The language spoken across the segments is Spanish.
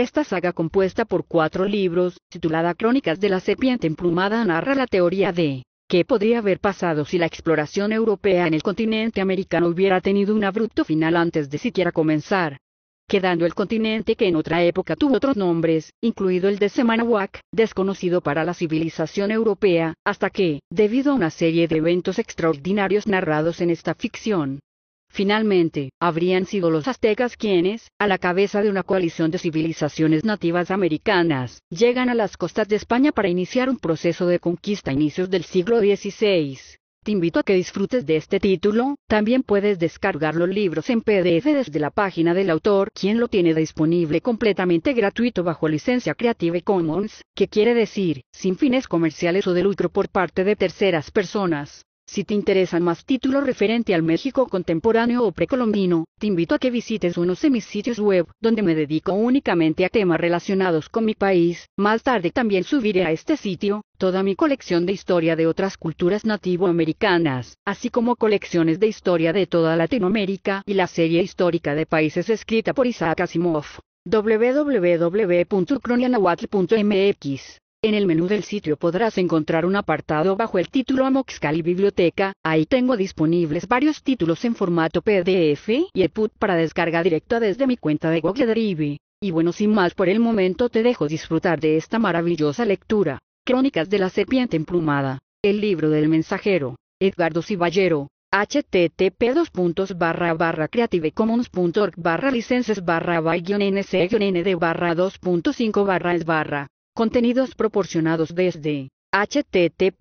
Esta saga compuesta por cuatro libros, titulada Crónicas de la Serpiente Emplumada, narra la teoría de ¿Qué podría haber pasado si la exploración europea en el continente americano hubiera tenido un abrupto final antes de siquiera comenzar? Quedando el continente que en otra época tuvo otros nombres, incluido el de Semanawak, desconocido para la civilización europea, hasta que, debido a una serie de eventos extraordinarios narrados en esta ficción, Finalmente, habrían sido los aztecas quienes, a la cabeza de una coalición de civilizaciones nativas americanas, llegan a las costas de España para iniciar un proceso de conquista a inicios del siglo XVI. Te invito a que disfrutes de este título, también puedes descargar los libros en PDF desde la página del autor, quien lo tiene disponible completamente gratuito bajo licencia Creative Commons, que quiere decir, sin fines comerciales o de lucro por parte de terceras personas. Si te interesan más títulos referente al México contemporáneo o precolombino, te invito a que visites unos de mis sitios web, donde me dedico únicamente a temas relacionados con mi país. Más tarde también subiré a este sitio toda mi colección de historia de otras culturas nativoamericanas, así como colecciones de historia de toda Latinoamérica y la serie histórica de países escrita por Isaac Asimov www.ucronianahuatl.mx en el menú del sitio podrás encontrar un apartado bajo el título Amoxcali Biblioteca, ahí tengo disponibles varios títulos en formato PDF y EPUB para descarga directa desde mi cuenta de Google Drive. Y bueno, sin más por el momento te dejo disfrutar de esta maravillosa lectura. Crónicas de la Serpiente Emplumada. El libro del mensajero. Edgardo Ciballero. http creativecommons.org barra licenses barra by nd barra 2.5 barra es barra Contenidos proporcionados desde http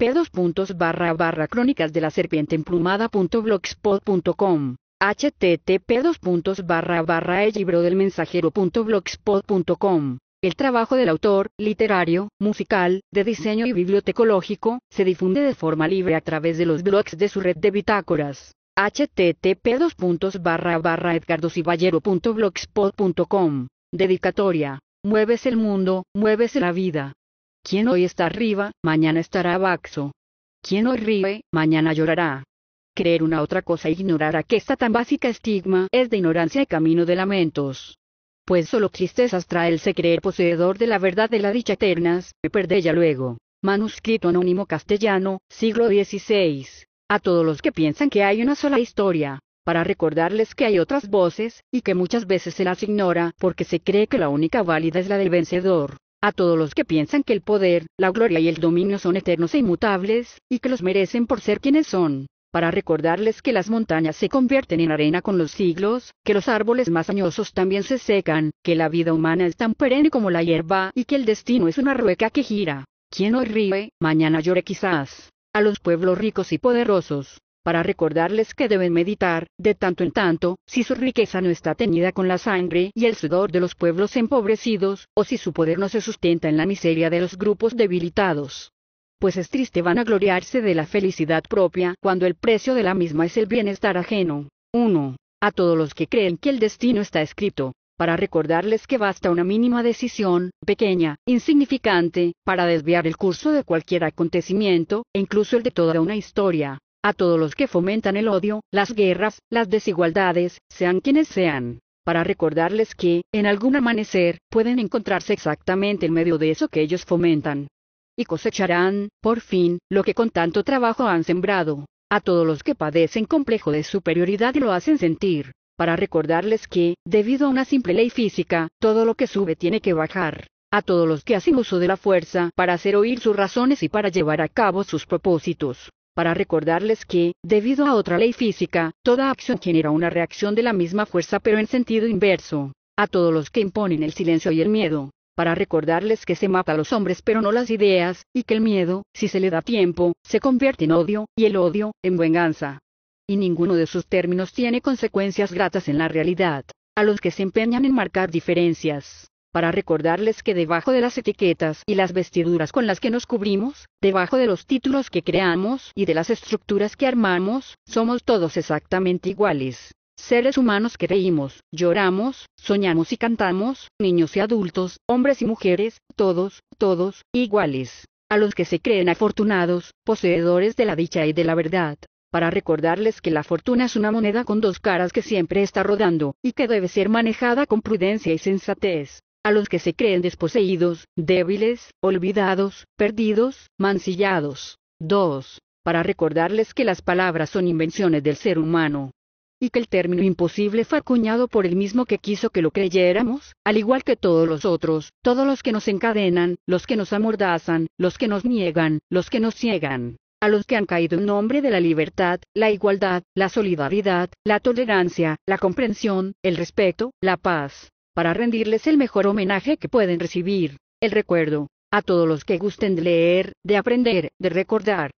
crónicas de la serpiente http 2. el mensajero.blogspot.com el trabajo del autor, literario, musical, de diseño y bibliotecológico, se difunde de forma libre a través de los blogs de su red de bitácoras. http edgardosiballero.blogspot.com Dedicatoria mueves el mundo, mueves la vida. Quien hoy está arriba, mañana estará abajo. Quien hoy ríe, mañana llorará. Creer una otra cosa e ignorar a que esta tan básica estigma es de ignorancia y camino de lamentos. Pues solo tristezas trae el se creer poseedor de la verdad de la dicha eternas, me perdé ya luego. Manuscrito anónimo castellano, siglo XVI. A todos los que piensan que hay una sola historia, para recordarles que hay otras voces, y que muchas veces se las ignora porque se cree que la única válida es la del vencedor. A todos los que piensan que el poder, la gloria y el dominio son eternos e inmutables, y que los merecen por ser quienes son, para recordarles que las montañas se convierten en arena con los siglos, que los árboles más añosos también se secan, que la vida humana es tan perenne como la hierba y que el destino es una rueca que gira. Quien hoy ríe, mañana llore quizás. A los pueblos ricos y poderosos, para recordarles que deben meditar, de tanto en tanto, si su riqueza no está teñida con la sangre y el sudor de los pueblos empobrecidos, o si su poder no se sustenta en la miseria de los grupos debilitados. Pues es triste vanagloriarse de la felicidad propia cuando el precio de la misma es el bienestar ajeno. 1. A todos los que creen que el destino está escrito, para recordarles que basta una mínima decisión, pequeña, insignificante, para desviar el curso de cualquier acontecimiento, e incluso el de toda una historia. A todos los que fomentan el odio, las guerras, las desigualdades, sean quienes sean. Para recordarles que, en algún amanecer, pueden encontrarse exactamente en medio de eso que ellos fomentan. Y cosecharán, por fin, lo que con tanto trabajo han sembrado. A todos los que padecen complejo de superioridad y lo hacen sentir. Para recordarles que, debido a una simple ley física, todo lo que sube tiene que bajar a todos los que hacen uso de la fuerza para hacer oír sus razones y para llevar a cabo sus propósitos para recordarles que, debido a otra ley física, toda acción genera una reacción de la misma fuerza pero en sentido inverso. A todos los que imponen el silencio y el miedo, para recordarles que se mata a los hombres pero no las ideas, y que el miedo, si se le da tiempo, se convierte en odio, y el odio, en venganza. Y ninguno de sus términos tiene consecuencias gratas en la realidad. A los que se empeñan en marcar diferencias, para recordarles que debajo de las etiquetas y las vestiduras con las que nos cubrimos, debajo de los títulos que creamos y de las estructuras que armamos, somos todos exactamente iguales. Seres humanos que reímos, lloramos, soñamos y cantamos, niños y adultos, hombres y mujeres, todos, todos, iguales. A los que se creen afortunados, poseedores de la dicha y de la verdad, para recordarles que la fortuna es una moneda con dos caras que siempre está rodando, y que debe ser manejada con prudencia y sensatez a los que se creen desposeídos, débiles, olvidados, perdidos, mancillados. 2. Para recordarles que las palabras son invenciones del ser humano. Y que el término imposible fue acuñado por el mismo que quiso que lo creyéramos, al igual que todos los otros, todos los que nos encadenan, los que nos amordazan, los que nos niegan, los que nos ciegan a los que han caído en nombre de la libertad, la igualdad, la solidaridad, la tolerancia, la comprensión, el respeto, la paz para rendirles el mejor homenaje que pueden recibir, el recuerdo, a todos los que gusten de leer, de aprender, de recordar.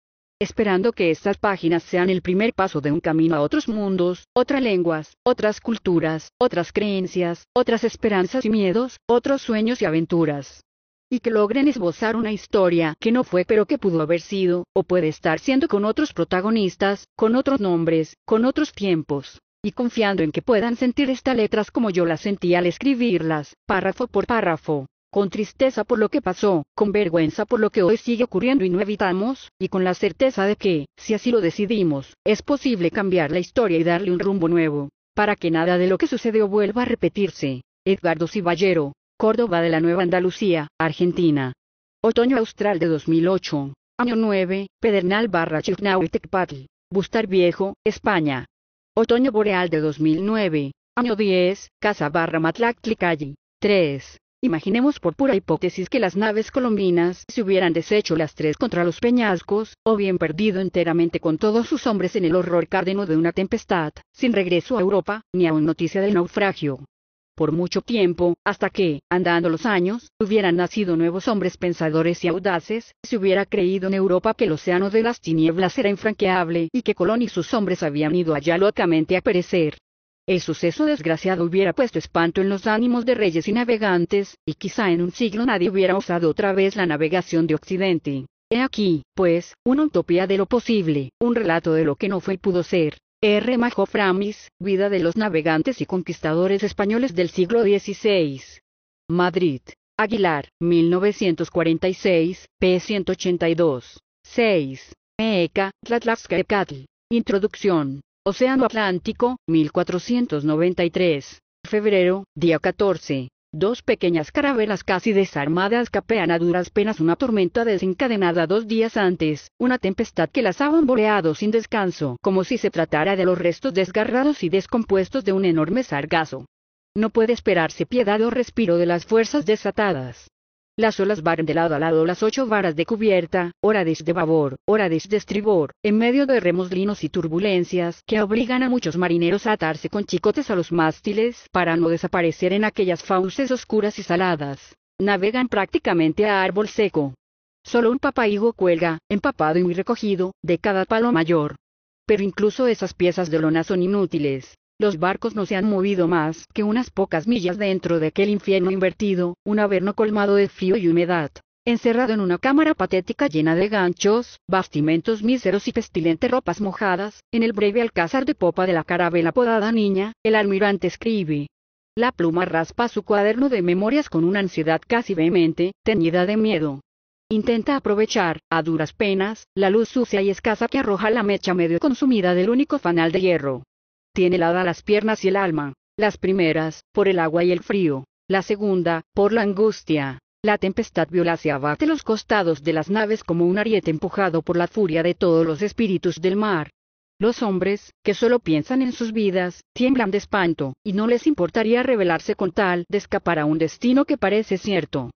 Esperando que estas páginas sean el primer paso de un camino a otros mundos, otras lenguas, otras culturas, otras creencias, otras esperanzas y miedos, otros sueños y aventuras y que logren esbozar una historia que no fue pero que pudo haber sido, o puede estar siendo con otros protagonistas, con otros nombres, con otros tiempos y confiando en que puedan sentir estas letras como yo las sentí al escribirlas, párrafo por párrafo, con tristeza por lo que pasó, con vergüenza por lo que hoy sigue ocurriendo y no evitamos, y con la certeza de que, si así lo decidimos, es posible cambiar la historia y darle un rumbo nuevo, para que nada de lo que sucedió vuelva a repetirse. Edgardo Ciballero, Córdoba de la Nueva Andalucía, Argentina. Otoño Austral de 2008. Año 9, Pedernal barra Chignau y Tecpatl, Bustar Viejo, España. Otoño Boreal de 2009. Año 10, Casa barra calle 3. Imaginemos por pura hipótesis que las naves colombinas se hubieran deshecho las tres contra los peñascos, o bien perdido enteramente con todos sus hombres en el horror cárdeno de una tempestad, sin regreso a Europa, ni aún noticia del naufragio por mucho tiempo, hasta que, andando los años, hubieran nacido nuevos hombres pensadores y audaces, se hubiera creído en Europa que el océano de las tinieblas era infranqueable y que Colón y sus hombres habían ido allá locamente a perecer. El suceso desgraciado hubiera puesto espanto en los ánimos de reyes y navegantes, y quizá en un siglo nadie hubiera usado otra vez la navegación de Occidente. He aquí, pues, una utopía de lo posible, un relato de lo que no fue y pudo ser. R. Majoframis, Vida de los navegantes y conquistadores españoles del siglo XVI. Madrid. Aguilar, 1946, p. 182. 6. y Tlatlapskecatl. Introducción. Océano Atlántico, 1493. Febrero, día 14. Dos pequeñas carabelas casi desarmadas capean a duras penas una tormenta desencadenada dos días antes, una tempestad que las ha bomboleado sin descanso, como si se tratara de los restos desgarrados y descompuestos de un enorme sargazo. No puede esperarse piedad o respiro de las fuerzas desatadas. Las olas varan de lado a lado las ocho varas de cubierta, hora de babor, hora de estribor, en medio de remoslinos y turbulencias que obligan a muchos marineros a atarse con chicotes a los mástiles para no desaparecer en aquellas fauces oscuras y saladas. Navegan prácticamente a árbol seco. Solo un papaigo cuelga, empapado y muy recogido, de cada palo mayor. Pero incluso esas piezas de lona son inútiles, los barcos no se han movido más que unas pocas millas dentro de aquel infierno invertido, un averno colmado de frío y humedad. Encerrado en una cámara patética llena de ganchos, bastimentos míseros y pestilente ropas mojadas, en el breve alcázar de popa de la carabela podada niña, el almirante escribe. La pluma raspa su cuaderno de memorias con una ansiedad casi vehemente, teñida de miedo. Intenta aprovechar, a duras penas, la luz sucia y escasa que arroja la mecha medio consumida del único fanal de hierro tiene helada las piernas y el alma, las primeras, por el agua y el frío, la segunda, por la angustia. La tempestad se abate los costados de las naves como un ariete empujado por la furia de todos los espíritus del mar. Los hombres, que solo piensan en sus vidas, tiemblan de espanto, y no les importaría rebelarse con tal de escapar a un destino que parece cierto.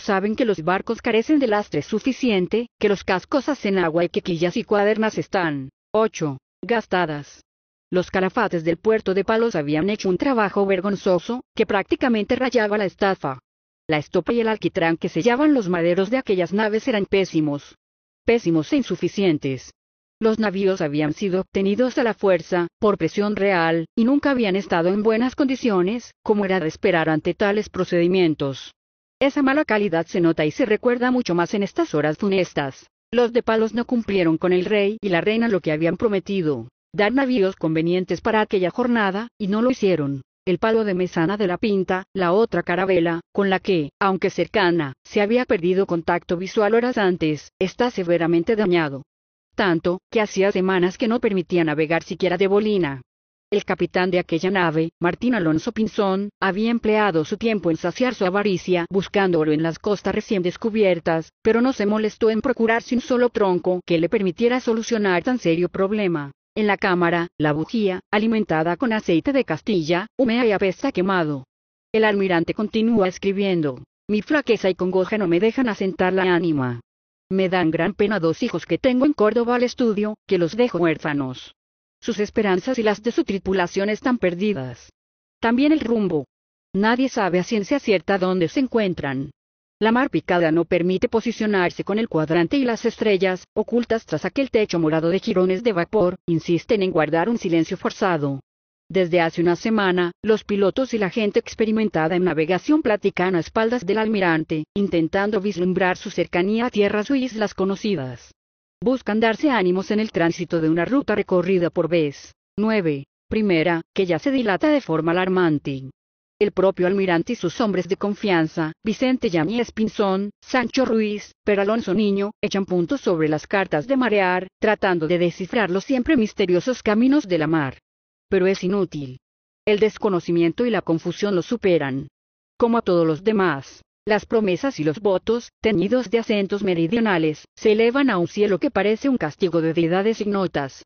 Saben que los barcos carecen de lastre suficiente, que los cascos hacen agua y que quillas y cuadernas están, ocho, gastadas. Los calafates del puerto de Palos habían hecho un trabajo vergonzoso, que prácticamente rayaba la estafa. La estopa y el alquitrán que sellaban los maderos de aquellas naves eran pésimos. Pésimos e insuficientes. Los navíos habían sido obtenidos a la fuerza, por presión real, y nunca habían estado en buenas condiciones, como era de esperar ante tales procedimientos. Esa mala calidad se nota y se recuerda mucho más en estas horas funestas. Los de Palos no cumplieron con el rey y la reina lo que habían prometido dar navíos convenientes para aquella jornada, y no lo hicieron. El palo de Mesana de la Pinta, la otra carabela, con la que, aunque cercana, se había perdido contacto visual horas antes, está severamente dañado. Tanto, que hacía semanas que no permitía navegar siquiera de Bolina. El capitán de aquella nave, Martín Alonso Pinzón, había empleado su tiempo en saciar su avaricia buscando oro en las costas recién descubiertas, pero no se molestó en procurarse un solo tronco que le permitiera solucionar tan serio problema. En la cámara, la bujía, alimentada con aceite de Castilla, humea y apesta quemado. El almirante continúa escribiendo. Mi flaqueza y congoja no me dejan asentar la ánima. Me dan gran pena dos hijos que tengo en Córdoba al estudio, que los dejo huérfanos. Sus esperanzas y las de su tripulación están perdidas. También el rumbo. Nadie sabe a ciencia cierta dónde se encuentran. La mar picada no permite posicionarse con el cuadrante y las estrellas, ocultas tras aquel techo morado de jirones de vapor, insisten en guardar un silencio forzado. Desde hace una semana, los pilotos y la gente experimentada en navegación platican a espaldas del almirante, intentando vislumbrar su cercanía a tierras o islas conocidas. Buscan darse ánimos en el tránsito de una ruta recorrida por vez. 9. Primera, que ya se dilata de forma alarmante el propio almirante y sus hombres de confianza, Vicente Yáñez Pinzón, Sancho Ruiz, Alonso Niño, echan puntos sobre las cartas de marear, tratando de descifrar los siempre misteriosos caminos de la mar. Pero es inútil. El desconocimiento y la confusión lo superan. Como a todos los demás, las promesas y los votos, teñidos de acentos meridionales, se elevan a un cielo que parece un castigo de deidades ignotas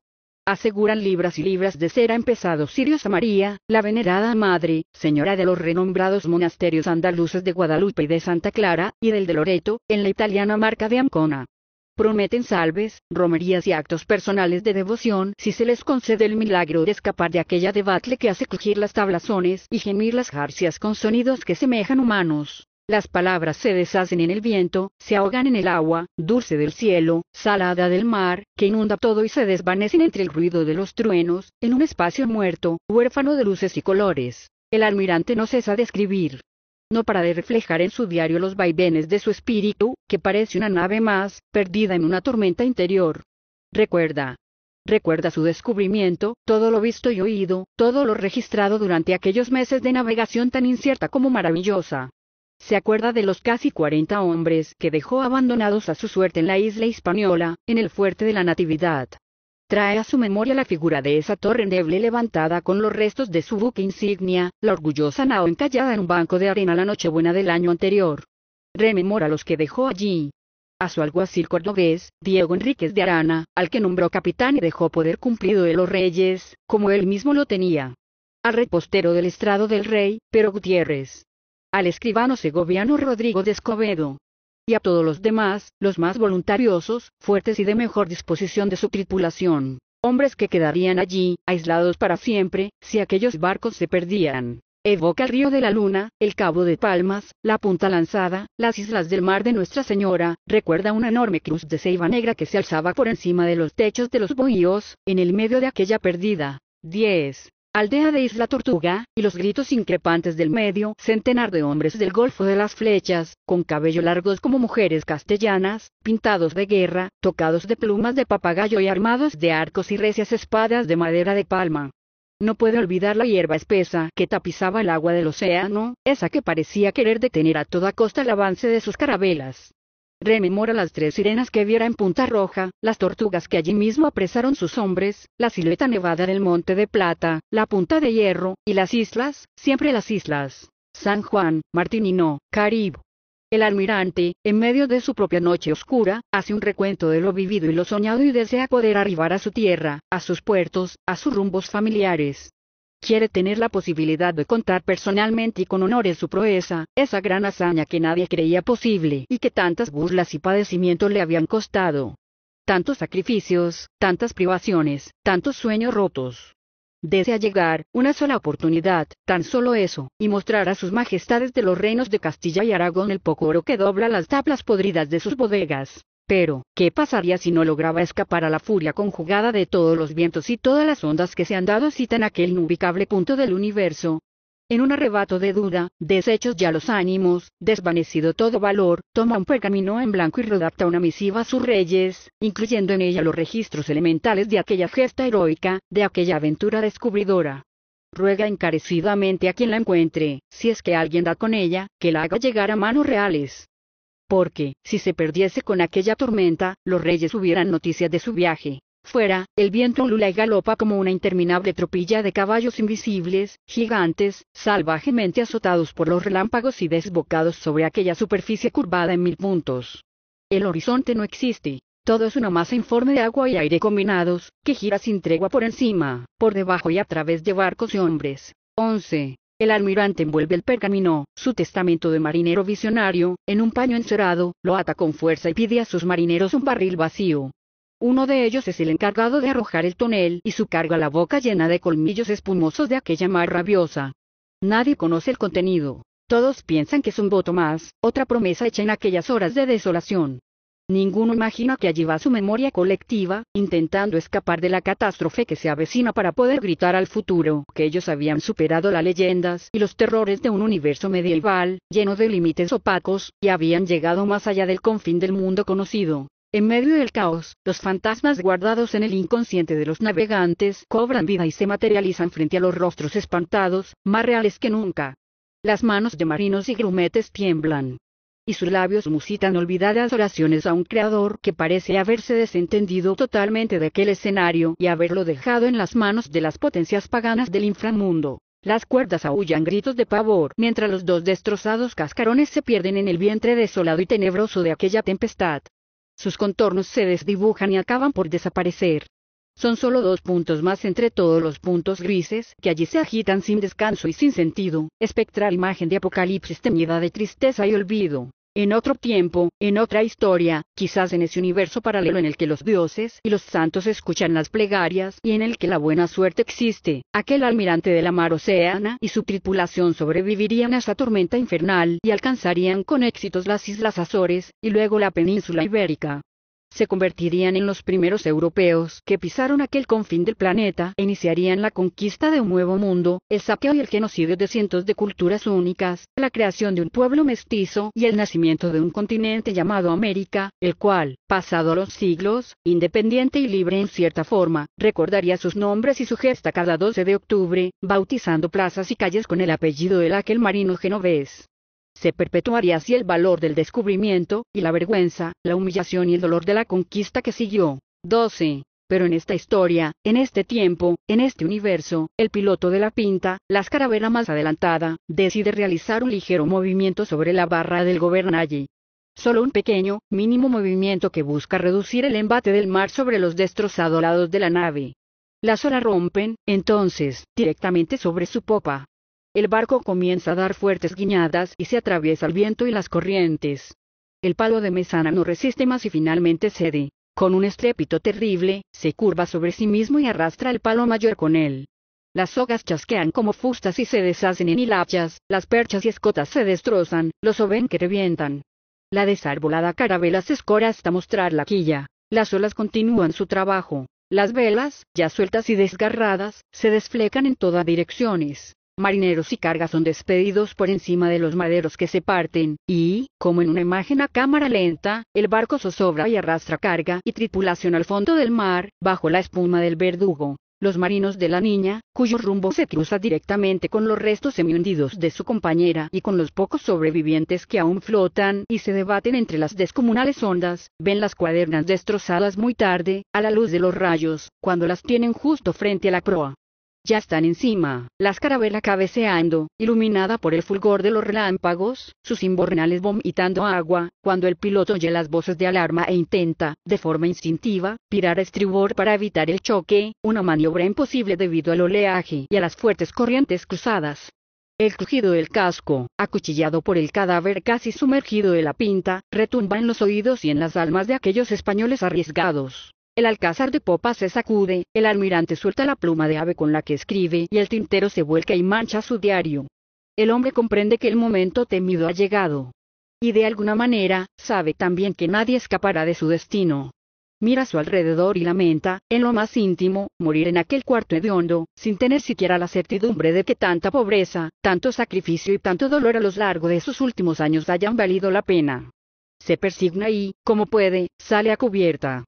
aseguran libras y libras de cera empezados sirios a María, la venerada madre, señora de los renombrados monasterios andaluces de Guadalupe y de Santa Clara, y del de Loreto, en la italiana marca de Ancona. Prometen salves, romerías y actos personales de devoción si se les concede el milagro de escapar de aquella debacle que hace crujir las tablazones y gemir las jarcias con sonidos que semejan humanos. Las palabras se deshacen en el viento, se ahogan en el agua, dulce del cielo, salada del mar, que inunda todo y se desvanecen entre el ruido de los truenos, en un espacio muerto, huérfano de luces y colores. El almirante no cesa de escribir. No para de reflejar en su diario los vaivenes de su espíritu, que parece una nave más, perdida en una tormenta interior. Recuerda. Recuerda su descubrimiento, todo lo visto y oído, todo lo registrado durante aquellos meses de navegación tan incierta como maravillosa se acuerda de los casi 40 hombres que dejó abandonados a su suerte en la isla española, en el fuerte de la Natividad. Trae a su memoria la figura de esa torre endeble levantada con los restos de su buque insignia, la orgullosa nao encallada en un banco de arena la nochebuena del año anterior. Rememora los que dejó allí. A su alguacil cordobés, Diego Enríquez de Arana, al que nombró capitán y dejó poder cumplido de los reyes, como él mismo lo tenía. Al repostero del estrado del rey, pero Gutiérrez, al escribano segoviano Rodrigo de Escobedo, y a todos los demás, los más voluntariosos, fuertes y de mejor disposición de su tripulación, hombres que quedarían allí, aislados para siempre, si aquellos barcos se perdían. Evoca el río de la luna, el cabo de palmas, la punta lanzada, las islas del mar de Nuestra Señora, recuerda una enorme cruz de ceiba negra que se alzaba por encima de los techos de los bohíos, en el medio de aquella perdida. 10 aldea de Isla Tortuga, y los gritos increpantes del medio centenar de hombres del Golfo de las Flechas, con cabello largos como mujeres castellanas, pintados de guerra, tocados de plumas de papagayo y armados de arcos y recias espadas de madera de palma. No puede olvidar la hierba espesa que tapizaba el agua del océano, esa que parecía querer detener a toda costa el avance de sus carabelas rememora las tres sirenas que viera en Punta Roja, las tortugas que allí mismo apresaron sus hombres, la silueta nevada del Monte de Plata, la Punta de Hierro, y las islas, siempre las islas. San Juan, Martinino, Caribe. El almirante, en medio de su propia noche oscura, hace un recuento de lo vivido y lo soñado y desea poder arribar a su tierra, a sus puertos, a sus rumbos familiares quiere tener la posibilidad de contar personalmente y con honores su proeza, esa gran hazaña que nadie creía posible y que tantas burlas y padecimientos le habían costado. Tantos sacrificios, tantas privaciones, tantos sueños rotos. Desea llegar, una sola oportunidad, tan solo eso, y mostrar a sus majestades de los reinos de Castilla y Aragón el poco oro que dobla las tablas podridas de sus bodegas, pero, ¿qué pasaría si no lograba escapar a la furia conjugada de todos los vientos y todas las ondas que se han dado cita en aquel inubicable punto del universo? En un arrebato de duda, deshechos ya los ánimos, desvanecido todo valor, toma un pergamino en blanco y redacta una misiva a sus reyes, incluyendo en ella los registros elementales de aquella gesta heroica, de aquella aventura descubridora ruega encarecidamente a quien la encuentre, si es que alguien da con ella, que la haga llegar a manos reales, porque, si se perdiese con aquella tormenta, los reyes hubieran noticias de su viaje. Fuera, el viento lula y galopa como una interminable tropilla de caballos invisibles, gigantes, salvajemente azotados por los relámpagos y desbocados sobre aquella superficie curvada en mil puntos. El horizonte no existe, todo es una masa informe de agua y aire combinados, que gira sin tregua por encima, por debajo y a través de barcos y hombres. 11. El almirante envuelve el pergamino, su testamento de marinero visionario, en un paño encerado, lo ata con fuerza y pide a sus marineros un barril vacío. Uno de ellos es el encargado de arrojar el tonel y su carga a la boca llena de colmillos espumosos de aquella mar rabiosa. Nadie conoce el contenido. Todos piensan que es un voto más, otra promesa hecha en aquellas horas de desolación. Ninguno imagina que allí va su memoria colectiva, intentando escapar de la catástrofe que se avecina para poder gritar al futuro que ellos habían superado las leyendas y los terrores de un universo medieval, lleno de límites opacos, y habían llegado más allá del confín del mundo conocido. En medio del caos, los fantasmas guardados en el inconsciente de los navegantes cobran vida y se materializan frente a los rostros espantados, más reales que nunca. Las manos de marinos y grumetes tiemblan, y sus labios musitan olvidadas oraciones a un creador que parece haberse desentendido totalmente de aquel escenario y haberlo dejado en las manos de las potencias paganas del inframundo. Las cuerdas aullan gritos de pavor, mientras los dos destrozados cascarones se pierden en el vientre desolado y tenebroso de aquella tempestad. Sus contornos se desdibujan y acaban por desaparecer. Son solo dos puntos más entre todos los puntos grises que allí se agitan sin descanso y sin sentido, espectral imagen de apocalipsis teñida de tristeza y olvido. En otro tiempo, en otra historia, quizás en ese universo paralelo en el que los dioses y los santos escuchan las plegarias y en el que la buena suerte existe, aquel almirante de la mar oceana y su tripulación sobrevivirían a esa tormenta infernal y alcanzarían con éxitos las Islas Azores y luego la península ibérica se convertirían en los primeros europeos que pisaron aquel confín del planeta e iniciarían la conquista de un nuevo mundo, el saqueo y el genocidio de cientos de culturas únicas, la creación de un pueblo mestizo y el nacimiento de un continente llamado América, el cual, pasado los siglos, independiente y libre en cierta forma, recordaría sus nombres y su gesta cada 12 de octubre, bautizando plazas y calles con el apellido del aquel marino genovés se perpetuaría así el valor del descubrimiento, y la vergüenza, la humillación y el dolor de la conquista que siguió. 12. Pero en esta historia, en este tiempo, en este universo, el piloto de la pinta, la escarabela más adelantada, decide realizar un ligero movimiento sobre la barra del gobernalle. Solo un pequeño, mínimo movimiento que busca reducir el embate del mar sobre los destrozados lados de la nave. Las olas rompen, entonces, directamente sobre su popa. El barco comienza a dar fuertes guiñadas y se atraviesa el viento y las corrientes. El palo de mesana no resiste más y finalmente cede. Con un estrépito terrible, se curva sobre sí mismo y arrastra el palo mayor con él. Las sogas chasquean como fustas y se deshacen en hilachas, las perchas y escotas se destrozan, los oven que revientan. La desarbolada carabela se escora hasta mostrar la quilla. Las olas continúan su trabajo. Las velas, ya sueltas y desgarradas, se desflecan en todas direcciones marineros y carga son despedidos por encima de los maderos que se parten, y, como en una imagen a cámara lenta, el barco zozobra y arrastra carga y tripulación al fondo del mar, bajo la espuma del verdugo. Los marinos de la niña, cuyo rumbo se cruza directamente con los restos semihundidos de su compañera y con los pocos sobrevivientes que aún flotan y se debaten entre las descomunales ondas, ven las cuadernas destrozadas muy tarde, a la luz de los rayos, cuando las tienen justo frente a la proa ya están encima, las escarabela cabeceando, iluminada por el fulgor de los relámpagos, sus imbornales vomitando agua, cuando el piloto oye las voces de alarma e intenta, de forma instintiva, pirar a estribor para evitar el choque, una maniobra imposible debido al oleaje y a las fuertes corrientes cruzadas. El crujido del casco, acuchillado por el cadáver casi sumergido de la pinta, retumba en los oídos y en las almas de aquellos españoles arriesgados, el alcázar de popa se sacude, el almirante suelta la pluma de ave con la que escribe y el tintero se vuelca y mancha su diario. El hombre comprende que el momento temido ha llegado. Y de alguna manera, sabe también que nadie escapará de su destino. Mira a su alrededor y lamenta, en lo más íntimo, morir en aquel cuarto hediondo, sin tener siquiera la certidumbre de que tanta pobreza, tanto sacrificio y tanto dolor a lo largo de sus últimos años hayan valido la pena. Se persigna y, como puede, sale a cubierta.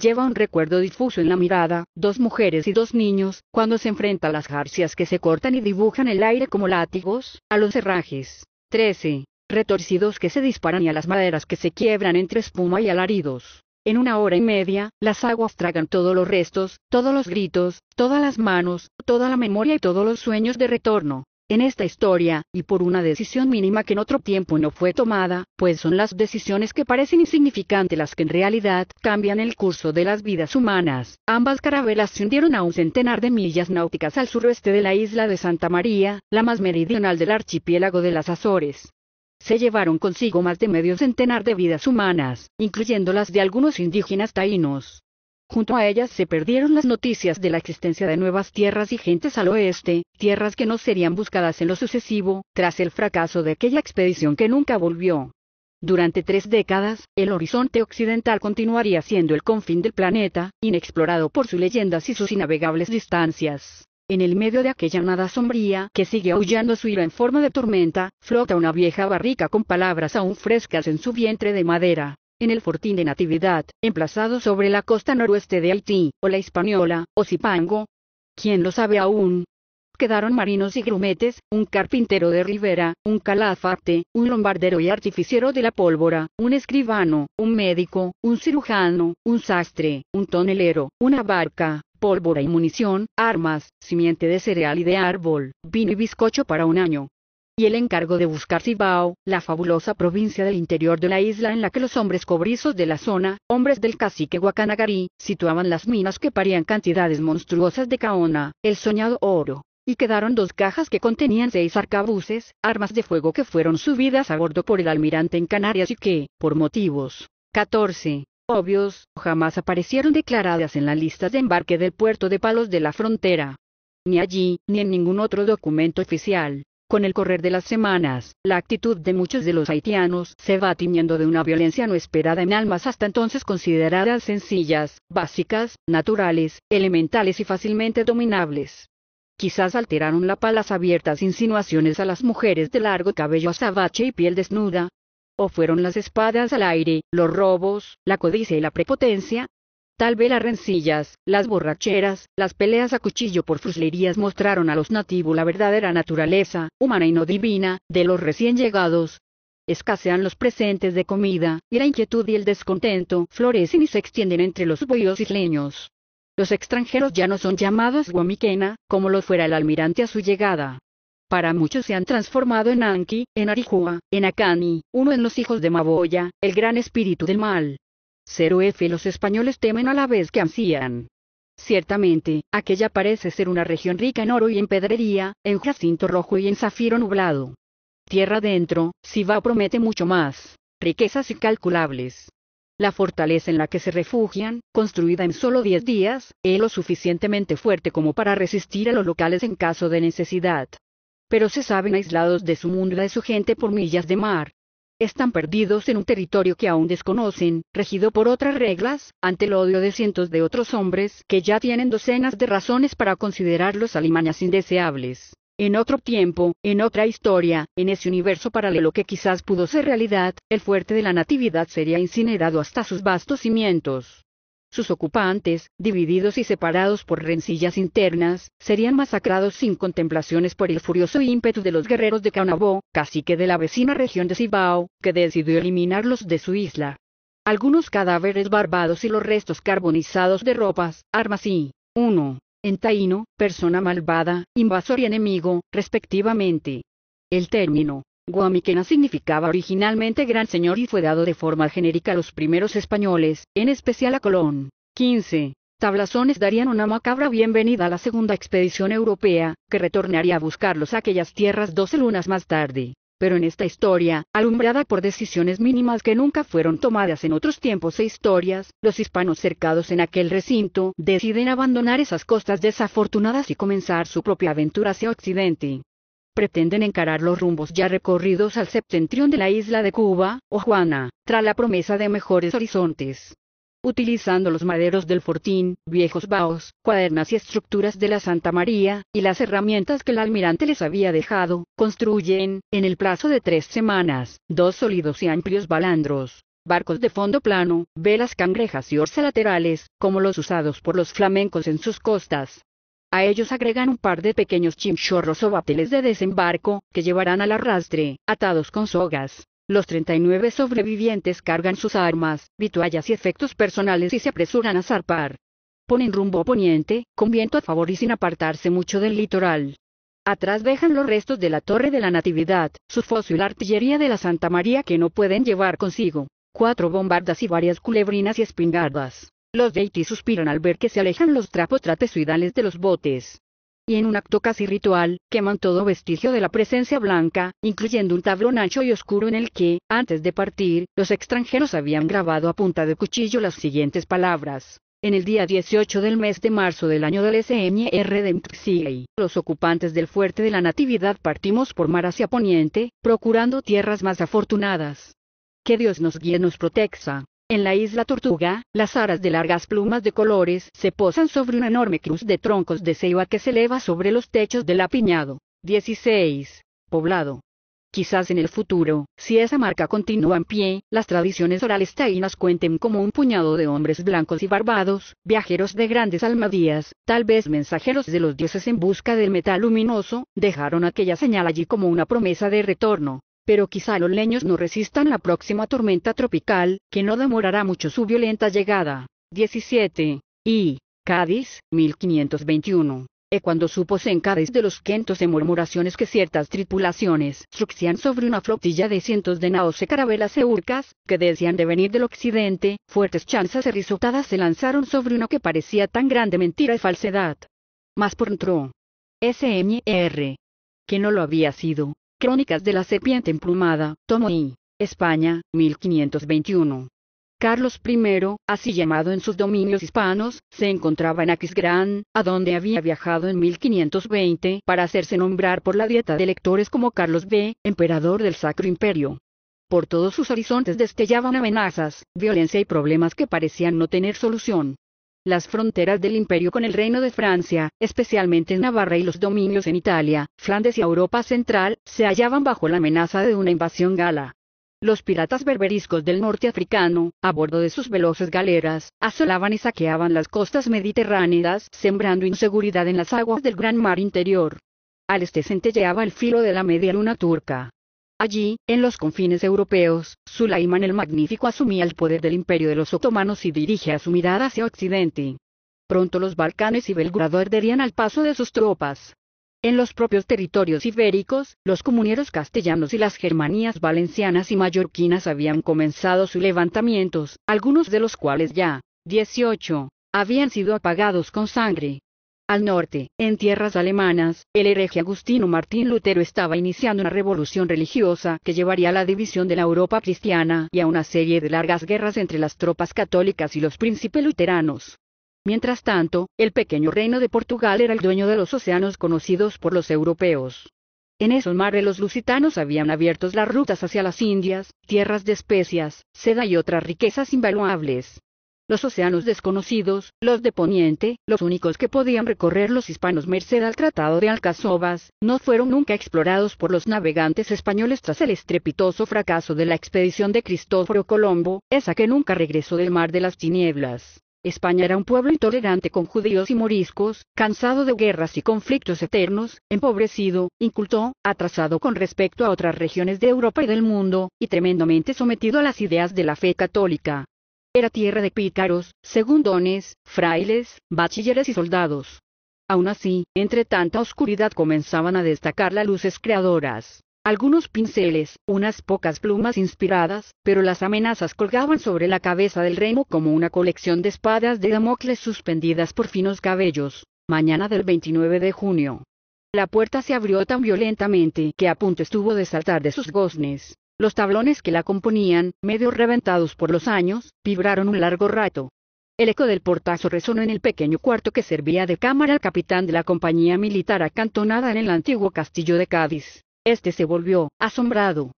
Lleva un recuerdo difuso en la mirada, dos mujeres y dos niños, cuando se enfrenta a las jarcias que se cortan y dibujan el aire como látigos, a los herrajes. 13. Retorcidos que se disparan y a las maderas que se quiebran entre espuma y alaridos. En una hora y media, las aguas tragan todos los restos, todos los gritos, todas las manos, toda la memoria y todos los sueños de retorno en esta historia, y por una decisión mínima que en otro tiempo no fue tomada, pues son las decisiones que parecen insignificantes las que en realidad cambian el curso de las vidas humanas. Ambas carabelas se hundieron a un centenar de millas náuticas al suroeste de la isla de Santa María, la más meridional del archipiélago de las Azores se llevaron consigo más de medio centenar de vidas humanas, incluyendo las de algunos indígenas taínos. Junto a ellas se perdieron las noticias de la existencia de nuevas tierras y gentes al oeste, tierras que no serían buscadas en lo sucesivo, tras el fracaso de aquella expedición que nunca volvió. Durante tres décadas, el horizonte occidental continuaría siendo el confín del planeta, inexplorado por sus leyendas y sus innavegables distancias. En el medio de aquella nada sombría que sigue aullando su ira en forma de tormenta, flota una vieja barrica con palabras aún frescas en su vientre de madera en el fortín de Natividad, emplazado sobre la costa noroeste de Haití, o la Española, o Zipango. ¿Quién lo sabe aún? Quedaron marinos y grumetes, un carpintero de ribera, un calafate, un lombardero y artificiero de la pólvora, un escribano, un médico, un cirujano, un sastre, un tonelero, una barca, pólvora y munición, armas, simiente de cereal y de árbol, vino y bizcocho para un año, y el encargo de buscar Cibao, la fabulosa provincia del interior de la isla en la que los hombres cobrizos de la zona, hombres del cacique Guacanagarí, situaban las minas que parían cantidades monstruosas de caona, el soñado oro y quedaron dos cajas que contenían seis arcabuces, armas de fuego que fueron subidas a bordo por el almirante en Canarias y que, por motivos 14, obvios, jamás aparecieron declaradas en las listas de embarque del puerto de Palos de la Frontera. Ni allí, ni en ningún otro documento oficial. Con el correr de las semanas, la actitud de muchos de los haitianos se va tiñendo de una violencia no esperada en almas hasta entonces consideradas sencillas, básicas, naturales, elementales y fácilmente dominables. Quizás alteraron la palas abiertas insinuaciones a las mujeres de largo cabello azabache y piel desnuda. O fueron las espadas al aire, los robos, la codicia y la prepotencia, Tal vez las rencillas, las borracheras, las peleas a cuchillo por fruslerías mostraron a los nativos la verdadera naturaleza, humana y no divina, de los recién llegados. Escasean los presentes de comida, y la inquietud y el descontento florecen y se extienden entre los boyos isleños. Los extranjeros ya no son llamados guamiquena, como lo fuera el almirante a su llegada. Para muchos se han transformado en Anki, en Arihua, en Akani, uno en los hijos de Maboya, el gran espíritu del mal. 0F los españoles temen a la vez que ansían. Ciertamente, aquella parece ser una región rica en oro y en pedrería, en jacinto rojo y en zafiro nublado. Tierra adentro, va promete mucho más, riquezas incalculables. La fortaleza en la que se refugian, construida en solo 10 días, es lo suficientemente fuerte como para resistir a los locales en caso de necesidad. Pero se saben aislados de su mundo y de su gente por millas de mar, están perdidos en un territorio que aún desconocen, regido por otras reglas, ante el odio de cientos de otros hombres que ya tienen docenas de razones para considerarlos alimañas indeseables. En otro tiempo, en otra historia, en ese universo paralelo que quizás pudo ser realidad, el fuerte de la Natividad sería incinerado hasta sus vastos cimientos. Sus ocupantes, divididos y separados por rencillas internas, serían masacrados sin contemplaciones por el furioso ímpetu de los guerreros de Canabó, cacique de la vecina región de Cibao, que decidió eliminarlos de su isla. Algunos cadáveres barbados y los restos carbonizados de ropas, armas y 1. En taíno, persona malvada, invasor y enemigo, respectivamente. El término Guamiquena significaba originalmente gran señor y fue dado de forma genérica a los primeros españoles, en especial a Colón. 15. Tablazones darían una macabra bienvenida a la segunda expedición europea, que retornaría a buscarlos a aquellas tierras doce lunas más tarde. Pero en esta historia, alumbrada por decisiones mínimas que nunca fueron tomadas en otros tiempos e historias, los hispanos cercados en aquel recinto deciden abandonar esas costas desafortunadas y comenzar su propia aventura hacia Occidente pretenden encarar los rumbos ya recorridos al septentrión de la isla de Cuba, o Juana, tras la promesa de mejores horizontes. Utilizando los maderos del fortín, viejos baos, cuadernas y estructuras de la Santa María, y las herramientas que el almirante les había dejado, construyen, en el plazo de tres semanas, dos sólidos y amplios balandros, barcos de fondo plano, velas cangrejas y orza laterales, como los usados por los flamencos en sus costas, a ellos agregan un par de pequeños chimchorros o bateles de desembarco, que llevarán al arrastre, atados con sogas. Los 39 sobrevivientes cargan sus armas, vituallas y efectos personales y se apresuran a zarpar. Ponen rumbo poniente, con viento a favor y sin apartarse mucho del litoral. Atrás dejan los restos de la Torre de la Natividad, su foso y la artillería de la Santa María que no pueden llevar consigo. Cuatro bombardas y varias culebrinas y espingardas. Los deity suspiran al ver que se alejan los trapos trapezoidales de los botes. Y en un acto casi ritual, queman todo vestigio de la presencia blanca, incluyendo un tablón ancho y oscuro en el que, antes de partir, los extranjeros habían grabado a punta de cuchillo las siguientes palabras. En el día 18 del mes de marzo del año del SMR de los ocupantes del fuerte de la Natividad partimos por mar hacia poniente, procurando tierras más afortunadas. Que Dios nos guíe, y nos proteja. En la isla Tortuga, las aras de largas plumas de colores se posan sobre una enorme cruz de troncos de ceiba que se eleva sobre los techos del apiñado. 16. Poblado. Quizás en el futuro, si esa marca continúa en pie, las tradiciones orales taínas cuenten como un puñado de hombres blancos y barbados, viajeros de grandes almadías, tal vez mensajeros de los dioses en busca del metal luminoso, dejaron aquella señal allí como una promesa de retorno pero quizá los leños no resistan la próxima tormenta tropical, que no demorará mucho su violenta llegada. 17. Y. Cádiz, 1521. E cuando supose en Cádiz de los quentos en murmuraciones que ciertas tripulaciones succían sobre una flotilla de cientos de naos y carabelas eurcas, que decían de venir del occidente, fuertes chanzas y risotadas se lanzaron sobre uno que parecía tan grande mentira y falsedad. Mas por entró. S.M.R. que no lo había sido, Crónicas de la Serpiente Emplumada, Tomo I, España, 1521. Carlos I, así llamado en sus dominios hispanos, se encontraba en Aquisgrán, a donde había viajado en 1520 para hacerse nombrar por la dieta de lectores como Carlos V, emperador del Sacro Imperio. Por todos sus horizontes destellaban amenazas, violencia y problemas que parecían no tener solución las fronteras del imperio con el reino de Francia, especialmente en Navarra y los dominios en Italia, Flandes y Europa Central, se hallaban bajo la amenaza de una invasión gala. Los piratas berberiscos del norte africano, a bordo de sus veloces galeras, asolaban y saqueaban las costas mediterráneas, sembrando inseguridad en las aguas del gran mar interior. Al este centelleaba el filo de la media luna turca. Allí, en los confines europeos, Sulaimán el Magnífico asumía el poder del imperio de los otomanos y dirige a su mirada hacia Occidente. Pronto los Balcanes y Belgrado herderían al paso de sus tropas. En los propios territorios ibéricos, los comuneros castellanos y las germanías valencianas y mallorquinas habían comenzado sus levantamientos, algunos de los cuales ya, 18, habían sido apagados con sangre. Al norte, en tierras alemanas, el hereje agustino Martín Lutero estaba iniciando una revolución religiosa que llevaría a la división de la Europa cristiana y a una serie de largas guerras entre las tropas católicas y los príncipes luteranos. Mientras tanto, el pequeño reino de Portugal era el dueño de los océanos conocidos por los europeos. En esos mares los lusitanos habían abierto las rutas hacia las Indias, tierras de especias, seda y otras riquezas invaluables los océanos desconocidos, los de Poniente, los únicos que podían recorrer los hispanos merced al Tratado de Alcazobas, no fueron nunca explorados por los navegantes españoles tras el estrepitoso fracaso de la expedición de Cristóforo Colombo, esa que nunca regresó del mar de las tinieblas. España era un pueblo intolerante con judíos y moriscos, cansado de guerras y conflictos eternos, empobrecido, inculto, atrasado con respecto a otras regiones de Europa y del mundo, y tremendamente sometido a las ideas de la fe católica. Era tierra de pícaros, segundones, frailes, bachilleres y soldados. Aún así, entre tanta oscuridad comenzaban a destacar las luces creadoras. Algunos pinceles, unas pocas plumas inspiradas, pero las amenazas colgaban sobre la cabeza del reino como una colección de espadas de Damocles suspendidas por finos cabellos. Mañana del 29 de junio. La puerta se abrió tan violentamente que a punto estuvo de saltar de sus goznes. Los tablones que la componían, medio reventados por los años, vibraron un largo rato. El eco del portazo resonó en el pequeño cuarto que servía de cámara al capitán de la compañía militar acantonada en el antiguo castillo de Cádiz. Este se volvió, asombrado.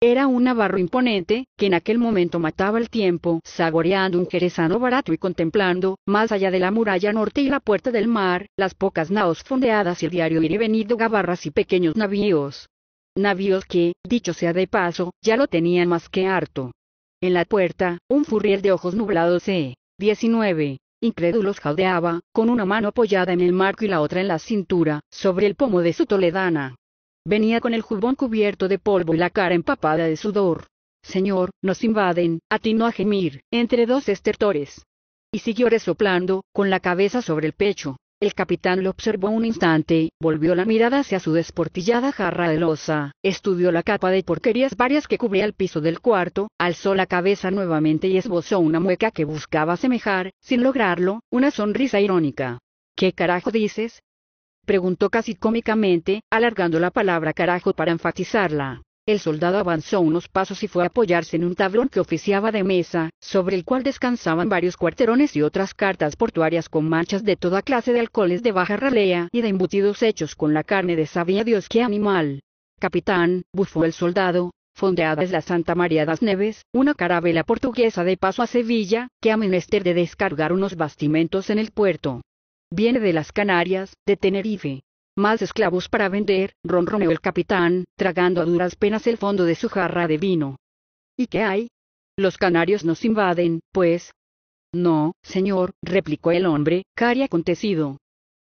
Era un navarro imponente, que en aquel momento mataba el tiempo, saboreando un jerezano barato y contemplando, más allá de la muralla norte y la puerta del mar, las pocas naos fondeadas y el diario ir gabarras y pequeños navíos, navíos que, dicho sea de paso, ya lo tenían más que harto. En la puerta, un furriel de ojos nublados e 19, incrédulos jadeaba, con una mano apoyada en el marco y la otra en la cintura, sobre el pomo de su toledana. Venía con el jubón cubierto de polvo y la cara empapada de sudor. Señor, nos invaden, atinó a gemir, entre dos estertores. Y siguió resoplando, con la cabeza sobre el pecho. El capitán lo observó un instante, volvió la mirada hacia su desportillada jarra de losa, estudió la capa de porquerías varias que cubría el piso del cuarto, alzó la cabeza nuevamente y esbozó una mueca que buscaba asemejar, sin lograrlo, una sonrisa irónica. ¿Qué carajo dices? preguntó casi cómicamente, alargando la palabra carajo para enfatizarla. El soldado avanzó unos pasos y fue a apoyarse en un tablón que oficiaba de mesa, sobre el cual descansaban varios cuarterones y otras cartas portuarias con manchas de toda clase de alcoholes de baja ralea y de embutidos hechos con la carne de sabía Dios qué animal. Capitán, bufó el soldado, fondeada es la Santa María das Neves, una carabela portuguesa de paso a Sevilla, que ha menester de descargar unos bastimentos en el puerto. Viene de las Canarias, de Tenerife. Más esclavos para vender, ronroneó el capitán, tragando a duras penas el fondo de su jarra de vino. ¿Y qué hay? Los canarios nos invaden, pues. No, señor, replicó el hombre, cari acontecido.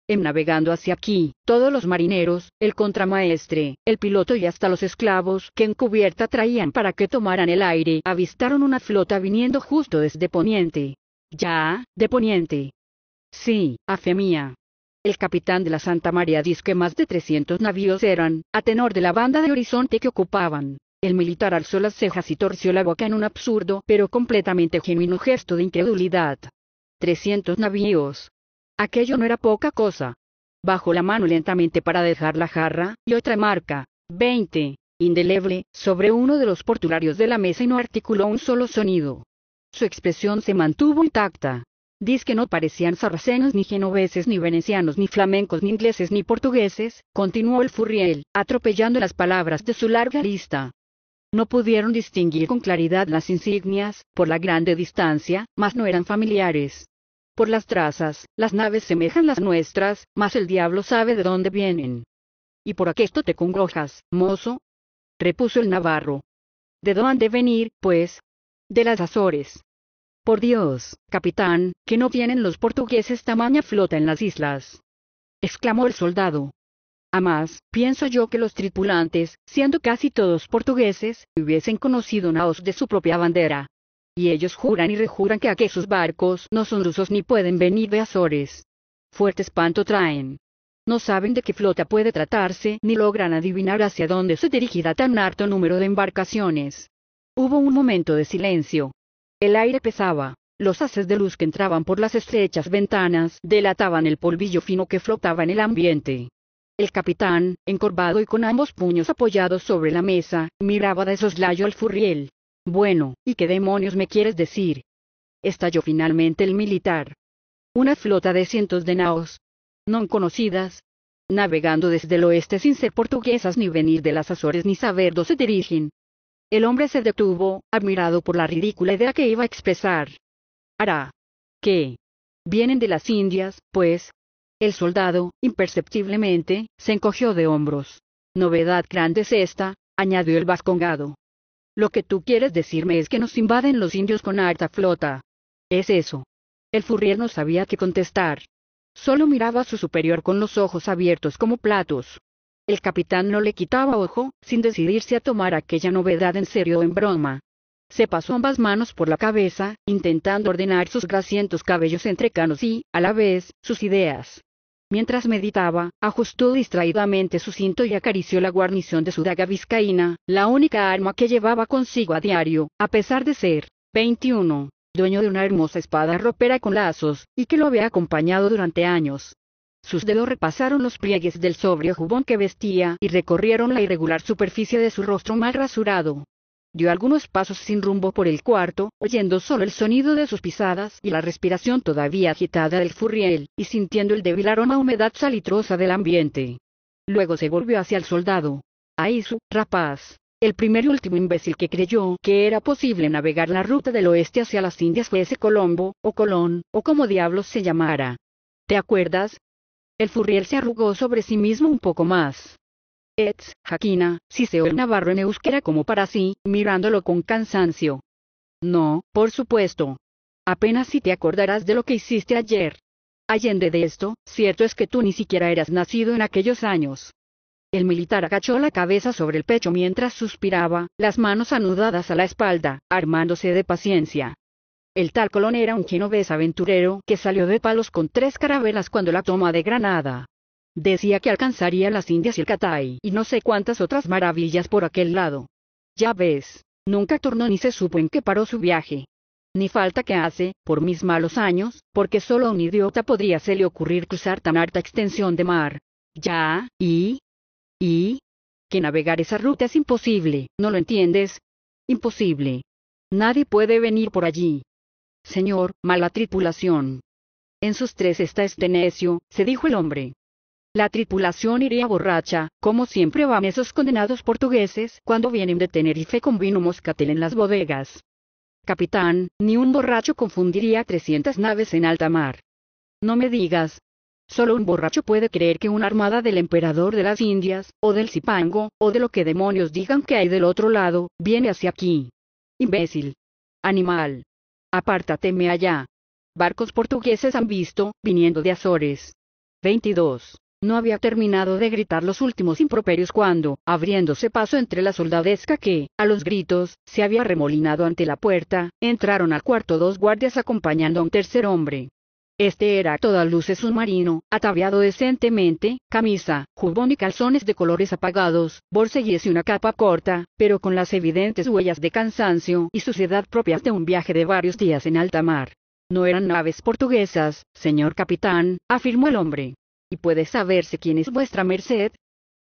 En em, navegando hacia aquí, todos los marineros, el contramaestre, el piloto y hasta los esclavos que en cubierta traían para que tomaran el aire, avistaron una flota viniendo justo desde Poniente. Ya, de Poniente. Sí, a fe mía, el capitán de la Santa María dice que más de 300 navíos eran, a tenor de la banda de horizonte que ocupaban. El militar alzó las cejas y torció la boca en un absurdo pero completamente genuino gesto de incredulidad. 300 navíos. Aquello no era poca cosa. Bajó la mano lentamente para dejar la jarra, y otra marca, 20, indeleble, sobre uno de los portularios de la mesa y no articuló un solo sonido. Su expresión se mantuvo intacta, Diz que no parecían sarracenos ni genoveses ni venecianos ni flamencos ni ingleses ni portugueses, continuó el Furriel, atropellando las palabras de su larga lista. No pudieron distinguir con claridad las insignias, por la grande distancia, mas no eran familiares. Por las trazas, las naves semejan las nuestras, mas el diablo sabe de dónde vienen. ¿Y por aquesto te congojas, mozo? repuso el navarro. ¿De dónde venir, pues? De las Azores. Por Dios, capitán, que no tienen los portugueses tamaña flota en las islas. exclamó el soldado. A más, pienso yo que los tripulantes, siendo casi todos portugueses, hubiesen conocido naos de su propia bandera. Y ellos juran y rejuran que aquellos barcos no son rusos ni pueden venir de Azores. Fuerte espanto traen. No saben de qué flota puede tratarse ni logran adivinar hacia dónde se dirigirá tan harto número de embarcaciones. Hubo un momento de silencio. El aire pesaba. Los haces de luz que entraban por las estrechas ventanas delataban el polvillo fino que flotaba en el ambiente. El capitán, encorvado y con ambos puños apoyados sobre la mesa, miraba de soslayo al furriel. Bueno, ¿y qué demonios me quieres decir? Estalló finalmente el militar. Una flota de cientos de naos, no conocidas, navegando desde el oeste sin ser portuguesas ni venir de las Azores ni saber dónde se dirigen, el hombre se detuvo, admirado por la ridícula idea que iba a expresar. Hará. ¿Qué? Vienen de las Indias, pues. El soldado, imperceptiblemente, se encogió de hombros. Novedad grande es esta, añadió el vascongado. Lo que tú quieres decirme es que nos invaden los indios con harta flota. Es eso. El furrier no sabía qué contestar. Solo miraba a su superior con los ojos abiertos como platos. El capitán no le quitaba ojo, sin decidirse a tomar aquella novedad en serio o en broma. Se pasó ambas manos por la cabeza, intentando ordenar sus grasientos cabellos entrecanos y, a la vez, sus ideas. Mientras meditaba, ajustó distraídamente su cinto y acarició la guarnición de su daga vizcaína, la única arma que llevaba consigo a diario, a pesar de ser 21, dueño de una hermosa espada ropera con lazos, y que lo había acompañado durante años. Sus dedos repasaron los pliegues del sobrio jubón que vestía y recorrieron la irregular superficie de su rostro mal rasurado. Dio algunos pasos sin rumbo por el cuarto, oyendo solo el sonido de sus pisadas y la respiración todavía agitada del furriel, y sintiendo el débil aroma a humedad salitrosa del ambiente. Luego se volvió hacia el soldado. Ahí su rapaz. El primer y último imbécil que creyó que era posible navegar la ruta del oeste hacia las Indias fue ese Colombo, o Colón, o como diablos se llamara. ¿Te acuerdas, el Furriel se arrugó sobre sí mismo un poco más. «¡Ets, Jaquina, se el Navarro en euskera como para sí, mirándolo con cansancio. No, por supuesto. Apenas si te acordarás de lo que hiciste ayer. Allende de esto, cierto es que tú ni siquiera eras nacido en aquellos años. El militar agachó la cabeza sobre el pecho mientras suspiraba, las manos anudadas a la espalda, armándose de paciencia. El tal Colón era un genovés aventurero que salió de palos con tres carabelas cuando la toma de Granada. Decía que alcanzaría las Indias y el Catay y no sé cuántas otras maravillas por aquel lado. Ya ves, nunca tornó ni se supo en qué paró su viaje. Ni falta que hace, por mis malos años, porque solo a un idiota podría se le ocurrir cruzar tan harta extensión de mar. Ya, y... y... que navegar esa ruta es imposible, ¿no lo entiendes? Imposible. Nadie puede venir por allí. Señor, mala tripulación. En sus tres está este necio, se dijo el hombre. La tripulación iría borracha, como siempre van esos condenados portugueses cuando vienen de Tenerife con vino moscatel en las bodegas. Capitán, ni un borracho confundiría 300 naves en alta mar. No me digas. Solo un borracho puede creer que una armada del emperador de las Indias, o del Cipango, o de lo que demonios digan que hay del otro lado, viene hacia aquí. Imbécil. Animal. Apártateme allá. Barcos portugueses han visto, viniendo de Azores. 22. No había terminado de gritar los últimos improperios cuando, abriéndose paso entre la soldadesca que, a los gritos, se había remolinado ante la puerta, entraron al cuarto dos guardias acompañando a un tercer hombre. Este era a todas luces un marino, ataviado decentemente, camisa, jubón y calzones de colores apagados, bolsillas y una capa corta, pero con las evidentes huellas de cansancio y suciedad propias de un viaje de varios días en alta mar. No eran naves portuguesas, señor capitán, afirmó el hombre. ¿Y puede saberse quién es vuestra merced?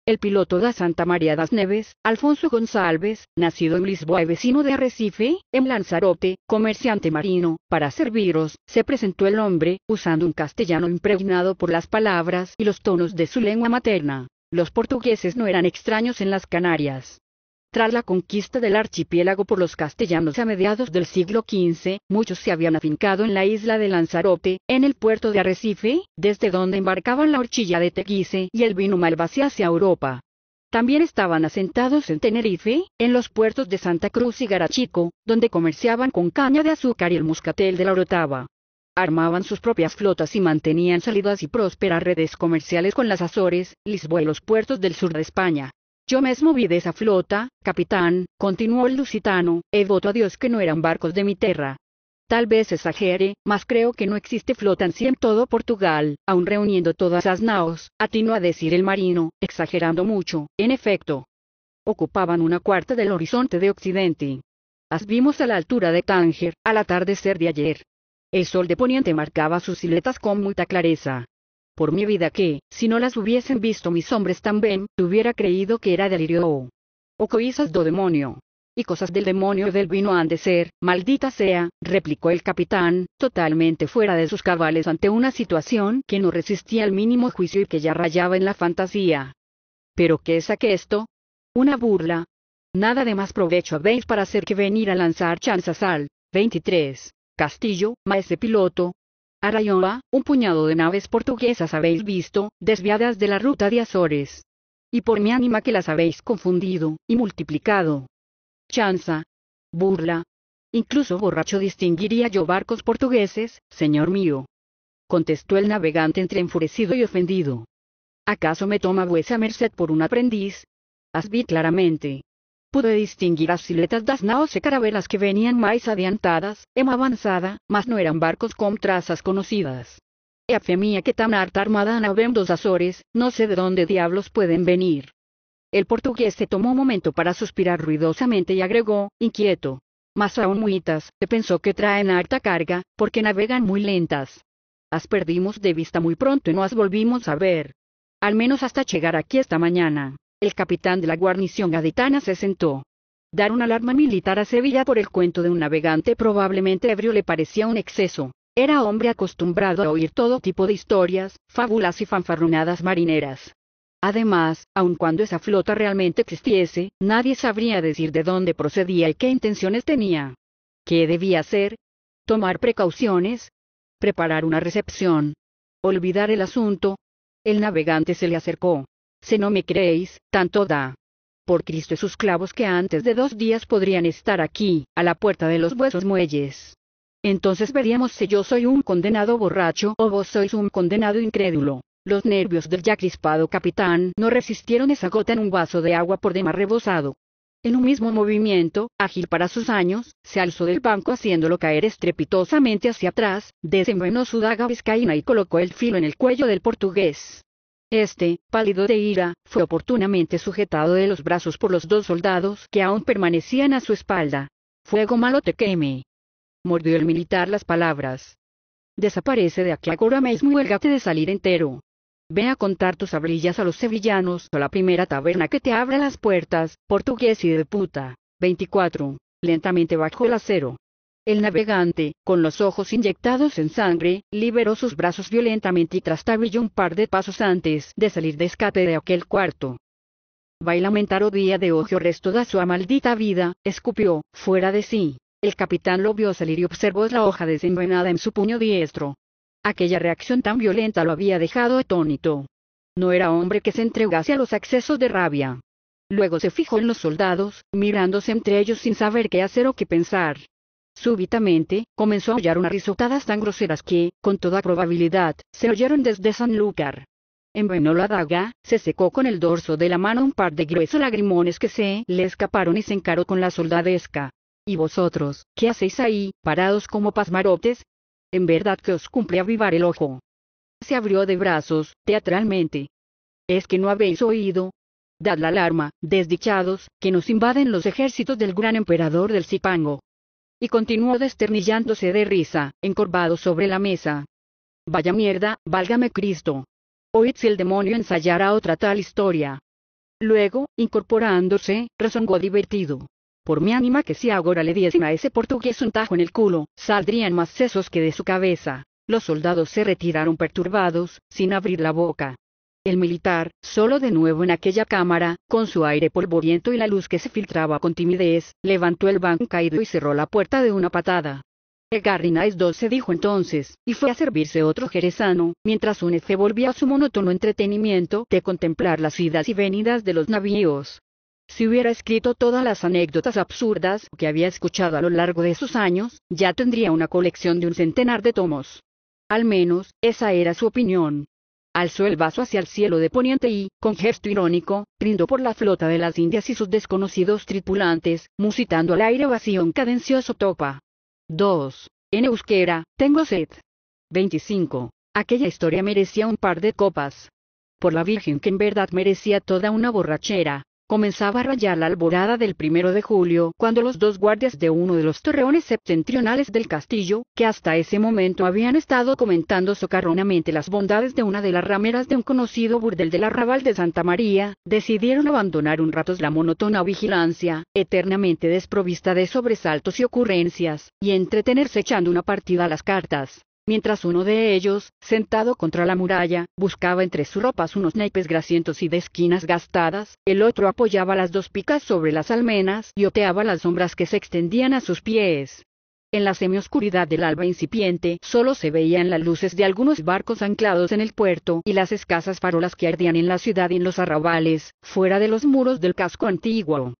El piloto de Santa María das Neves, Alfonso González, nacido en Lisboa y vecino de Arrecife, en Lanzarote, comerciante marino, para serviros, se presentó el hombre, usando un castellano impregnado por las palabras y los tonos de su lengua materna. Los portugueses no eran extraños en las Canarias. Tras la conquista del archipiélago por los castellanos a mediados del siglo XV, muchos se habían afincado en la isla de Lanzarote, en el puerto de Arrecife, desde donde embarcaban la horchilla de Teguise y el vino malvasía hacia Europa. También estaban asentados en Tenerife, en los puertos de Santa Cruz y Garachico, donde comerciaban con caña de azúcar y el muscatel de la Orotava. Armaban sus propias flotas y mantenían salidas y prósperas redes comerciales con las Azores, Lisboa y los puertos del sur de España. Yo mismo vi de esa flota, capitán, continuó el lusitano, he voto a Dios que no eran barcos de mi tierra. Tal vez exagere, mas creo que no existe flota en sí en todo Portugal, aun reuniendo todas las naos, atino a decir el marino, exagerando mucho, en efecto. Ocupaban una cuarta del horizonte de Occidente. Las vimos a la altura de Tánger, al atardecer de ayer. El sol de poniente marcaba sus siletas con mucha clareza por mi vida que, si no las hubiesen visto mis hombres también, tuviera creído que era delirio o, o coisas do demonio. Y cosas del demonio del vino han de ser, maldita sea, replicó el capitán, totalmente fuera de sus cabales ante una situación que no resistía al mínimo juicio y que ya rayaba en la fantasía. ¿Pero qué es aquesto? Una burla. Nada de más provecho habéis para hacer que venir a lanzar chanzas al 23. Castillo, maese piloto, Arayoa, un puñado de naves portuguesas habéis visto, desviadas de la ruta de Azores. Y por mi ánima que las habéis confundido, y multiplicado. Chanza. Burla. Incluso borracho distinguiría yo barcos portugueses, señor mío. Contestó el navegante entre enfurecido y ofendido. ¿Acaso me toma vuesa merced por un aprendiz? vi claramente. Pude distinguir las siletas das naos e carabelas que venían más adiantadas, e avanzada, mas no eran barcos con trazas conocidas. E a fe mía que tan harta armada na dos Azores, no sé de dónde diablos pueden venir. El portugués se tomó un momento para suspirar ruidosamente y agregó, inquieto. Mas aún muitas, pensó que traen harta carga, porque navegan muy lentas. Las perdimos de vista muy pronto y no las volvimos a ver. Al menos hasta llegar aquí esta mañana. El capitán de la guarnición gaditana se sentó. Dar una alarma militar a Sevilla por el cuento de un navegante probablemente ebrio le parecía un exceso. Era hombre acostumbrado a oír todo tipo de historias, fábulas y fanfarronadas marineras. Además, aun cuando esa flota realmente existiese, nadie sabría decir de dónde procedía y qué intenciones tenía. ¿Qué debía hacer? ¿Tomar precauciones? ¿Preparar una recepción? ¿Olvidar el asunto? El navegante se le acercó. Si no me creéis, tanto da. Por Cristo sus clavos que antes de dos días podrían estar aquí, a la puerta de los vuestros muelles. Entonces veríamos si yo soy un condenado borracho o vos sois un condenado incrédulo. Los nervios del ya crispado capitán no resistieron esa gota en un vaso de agua por demás rebosado. En un mismo movimiento, ágil para sus años, se alzó del banco haciéndolo caer estrepitosamente hacia atrás, desenvainó su daga vizcaína y colocó el filo en el cuello del portugués. Este, pálido de ira, fue oportunamente sujetado de los brazos por los dos soldados que aún permanecían a su espalda. Fuego malo te queme. Mordió el militar las palabras. Desaparece de aquí ahora mismo y huélgate de salir entero. Ve a contar tus abrillas a los sevillanos o la primera taberna que te abra las puertas, portugués y de puta. 24. Lentamente bajó el acero. El navegante, con los ojos inyectados en sangre, liberó sus brazos violentamente y trastabilló un par de pasos antes de salir de escape de aquel cuarto. Bailamentar a día de ojo resto da su maldita vida, escupió, fuera de sí. El capitán lo vio salir y observó la hoja desenvenada en su puño diestro. Aquella reacción tan violenta lo había dejado atónito. No era hombre que se entregase a los accesos de rabia. Luego se fijó en los soldados, mirándose entre ellos sin saber qué hacer o qué pensar. Súbitamente, comenzó a hallar unas risotadas tan groseras que, con toda probabilidad, se oyeron desde Sanlúcar. Envenó la daga, se secó con el dorso de la mano un par de gruesos lagrimones que se le escaparon y se encaró con la soldadesca. ¿Y vosotros, qué hacéis ahí, parados como pasmarotes? En verdad que os cumple avivar el ojo. Se abrió de brazos, teatralmente. ¿Es que no habéis oído? Dad la alarma, desdichados, que nos invaden los ejércitos del gran emperador del Cipango y continuó desternillándose de risa, encorvado sobre la mesa. Vaya mierda, válgame Cristo. Oíd si el demonio ensayara otra tal historia. Luego, incorporándose, rezongó divertido. Por mi ánima que si ahora le diesen a ese portugués un tajo en el culo, saldrían más sesos que de su cabeza. Los soldados se retiraron perturbados, sin abrir la boca el militar, solo de nuevo en aquella cámara, con su aire polvoriento y la luz que se filtraba con timidez, levantó el banco caído y cerró la puerta de una patada. El El II se dijo entonces, y fue a servirse otro jerezano, mientras un Efe volvía a su monótono entretenimiento de contemplar las idas y venidas de los navíos. Si hubiera escrito todas las anécdotas absurdas que había escuchado a lo largo de sus años, ya tendría una colección de un centenar de tomos. Al menos, esa era su opinión alzó el vaso hacia el cielo de poniente y, con gesto irónico, brindó por la flota de las Indias y sus desconocidos tripulantes, musitando al aire vacío un cadencioso topa. 2. En euskera, tengo sed. 25. Aquella historia merecía un par de copas. Por la Virgen que en verdad merecía toda una borrachera. Comenzaba a rayar la alborada del primero de julio, cuando los dos guardias de uno de los torreones septentrionales del castillo, que hasta ese momento habían estado comentando socarronamente las bondades de una de las rameras de un conocido burdel del arrabal de Santa María, decidieron abandonar un rato la monótona vigilancia, eternamente desprovista de sobresaltos y ocurrencias, y entretenerse echando una partida a las cartas mientras uno de ellos, sentado contra la muralla, buscaba entre sus ropas unos naipes grasientos y de esquinas gastadas, el otro apoyaba las dos picas sobre las almenas y oteaba las sombras que se extendían a sus pies. En la semioscuridad del alba incipiente solo se veían las luces de algunos barcos anclados en el puerto y las escasas farolas que ardían en la ciudad y en los arrabales, fuera de los muros del casco antiguo.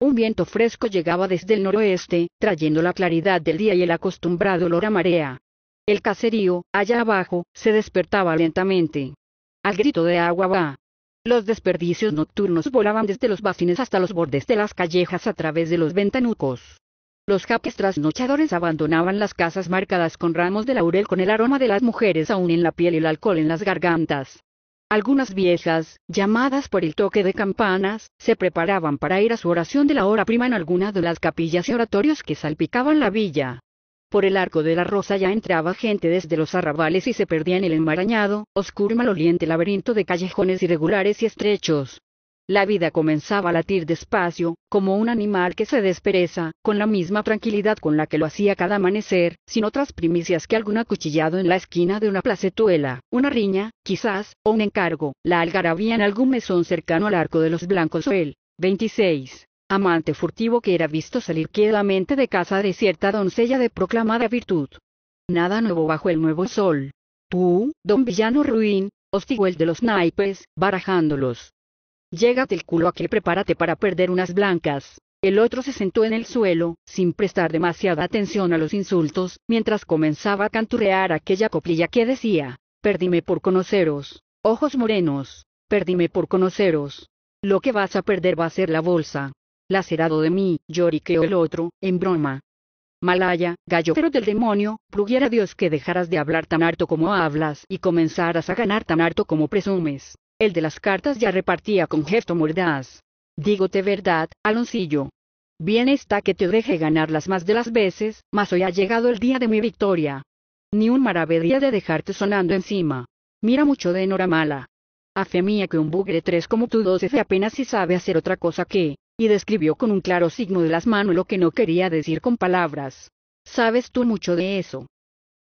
Un viento fresco llegaba desde el noroeste, trayendo la claridad del día y el acostumbrado olor a marea. El caserío, allá abajo, se despertaba lentamente. Al grito de agua va. Los desperdicios nocturnos volaban desde los bacines hasta los bordes de las callejas a través de los ventanucos. Los jaques trasnochadores abandonaban las casas marcadas con ramos de laurel con el aroma de las mujeres aún en la piel y el alcohol en las gargantas. Algunas viejas, llamadas por el toque de campanas, se preparaban para ir a su oración de la hora prima en alguna de las capillas y oratorios que salpicaban la villa. Por el arco de la rosa ya entraba gente desde los arrabales y se perdía en el enmarañado, oscuro y maloliente laberinto de callejones irregulares y estrechos. La vida comenzaba a latir despacio, como un animal que se despereza, con la misma tranquilidad con la que lo hacía cada amanecer, sin otras primicias que algún acuchillado en la esquina de una placetuela, una riña, quizás, o un encargo, la algarabía en algún mesón cercano al arco de los blancos o el 26 amante furtivo que era visto salir quietamente de casa de cierta doncella de proclamada virtud. Nada nuevo bajo el nuevo sol. Tú, don villano ruin, hostigó el de los naipes, barajándolos. Llégate el culo aquí, prepárate para perder unas blancas. El otro se sentó en el suelo, sin prestar demasiada atención a los insultos, mientras comenzaba a canturrear aquella coplilla que decía, perdíme por conoceros, ojos morenos, perdime por conoceros. Lo que vas a perder va a ser la bolsa lacerado de mí, lloriqueó el otro, en broma. Malaya, gallo del demonio, pluguiera Dios que dejaras de hablar tan harto como hablas y comenzaras a ganar tan harto como presumes. El de las cartas ya repartía con gesto mordaz. Dígote verdad, Aloncillo. Bien está que te deje ganarlas más de las veces, mas hoy ha llegado el día de mi victoria. Ni un maravedía de dejarte sonando encima. Mira mucho de enhoramala. A fe mía que un bugre tres como tú doce apenas si sabe hacer otra cosa que y describió con un claro signo de las manos lo que no quería decir con palabras. Sabes tú mucho de eso.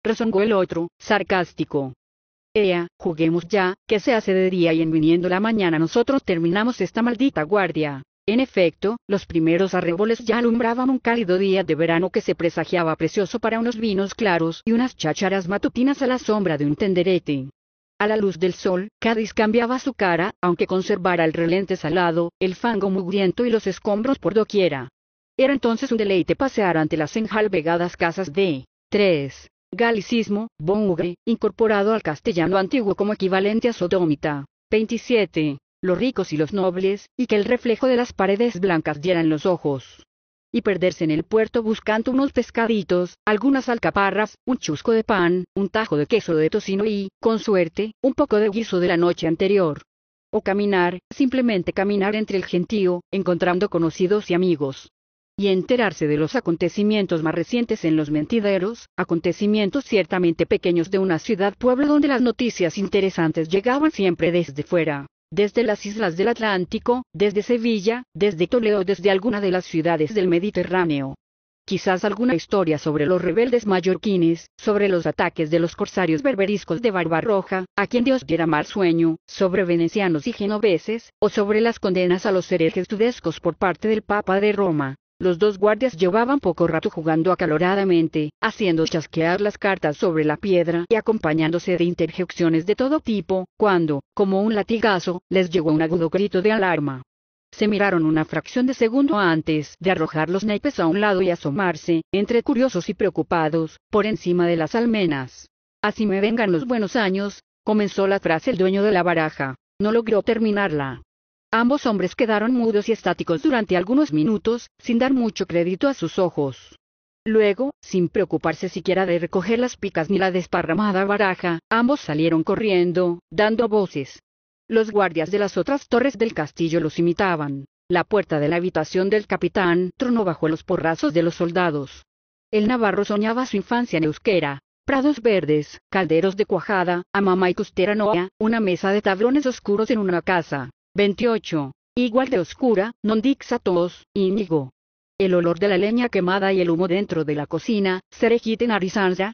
Resongó el otro, sarcástico. Ea, juguemos ya, que se hace de día y en viniendo la mañana nosotros terminamos esta maldita guardia. En efecto, los primeros arreboles ya alumbraban un cálido día de verano que se presagiaba precioso para unos vinos claros y unas chácharas matutinas a la sombra de un tenderete. A la luz del sol, Cádiz cambiaba su cara, aunque conservara el relente salado, el fango mugriento y los escombros por doquiera. Era entonces un deleite pasear ante las enjalbegadas casas de 3. Galicismo, Bongre, incorporado al castellano antiguo como equivalente a Sodómita. 27. Los ricos y los nobles, y que el reflejo de las paredes blancas dieran los ojos y perderse en el puerto buscando unos pescaditos, algunas alcaparras, un chusco de pan, un tajo de queso de tocino y, con suerte, un poco de guiso de la noche anterior. O caminar, simplemente caminar entre el gentío, encontrando conocidos y amigos. Y enterarse de los acontecimientos más recientes en los mentideros, acontecimientos ciertamente pequeños de una ciudad-pueblo donde las noticias interesantes llegaban siempre desde fuera desde las islas del Atlántico, desde Sevilla, desde Toledo, desde alguna de las ciudades del Mediterráneo. Quizás alguna historia sobre los rebeldes mallorquines, sobre los ataques de los corsarios berberiscos de Barbarroja, a quien Dios diera mal sueño, sobre venecianos y genoveses, o sobre las condenas a los herejes tudescos por parte del Papa de Roma. Los dos guardias llevaban poco rato jugando acaloradamente, haciendo chasquear las cartas sobre la piedra y acompañándose de interjecciones de todo tipo, cuando, como un latigazo, les llegó un agudo grito de alarma. Se miraron una fracción de segundo antes de arrojar los naipes a un lado y asomarse, entre curiosos y preocupados, por encima de las almenas. Así me vengan los buenos años, comenzó la frase el dueño de la baraja. No logró terminarla. Ambos hombres quedaron mudos y estáticos durante algunos minutos, sin dar mucho crédito a sus ojos. Luego, sin preocuparse siquiera de recoger las picas ni la desparramada baraja, ambos salieron corriendo, dando voces. Los guardias de las otras torres del castillo los imitaban. La puerta de la habitación del capitán tronó bajo los porrazos de los soldados. El navarro soñaba su infancia en euskera. Prados verdes, calderos de cuajada, mamá y costera novia, una mesa de tablones oscuros en una casa, 28. Igual de oscura, non tos, ínigo. El olor de la leña quemada y el humo dentro de la cocina, en arisanza.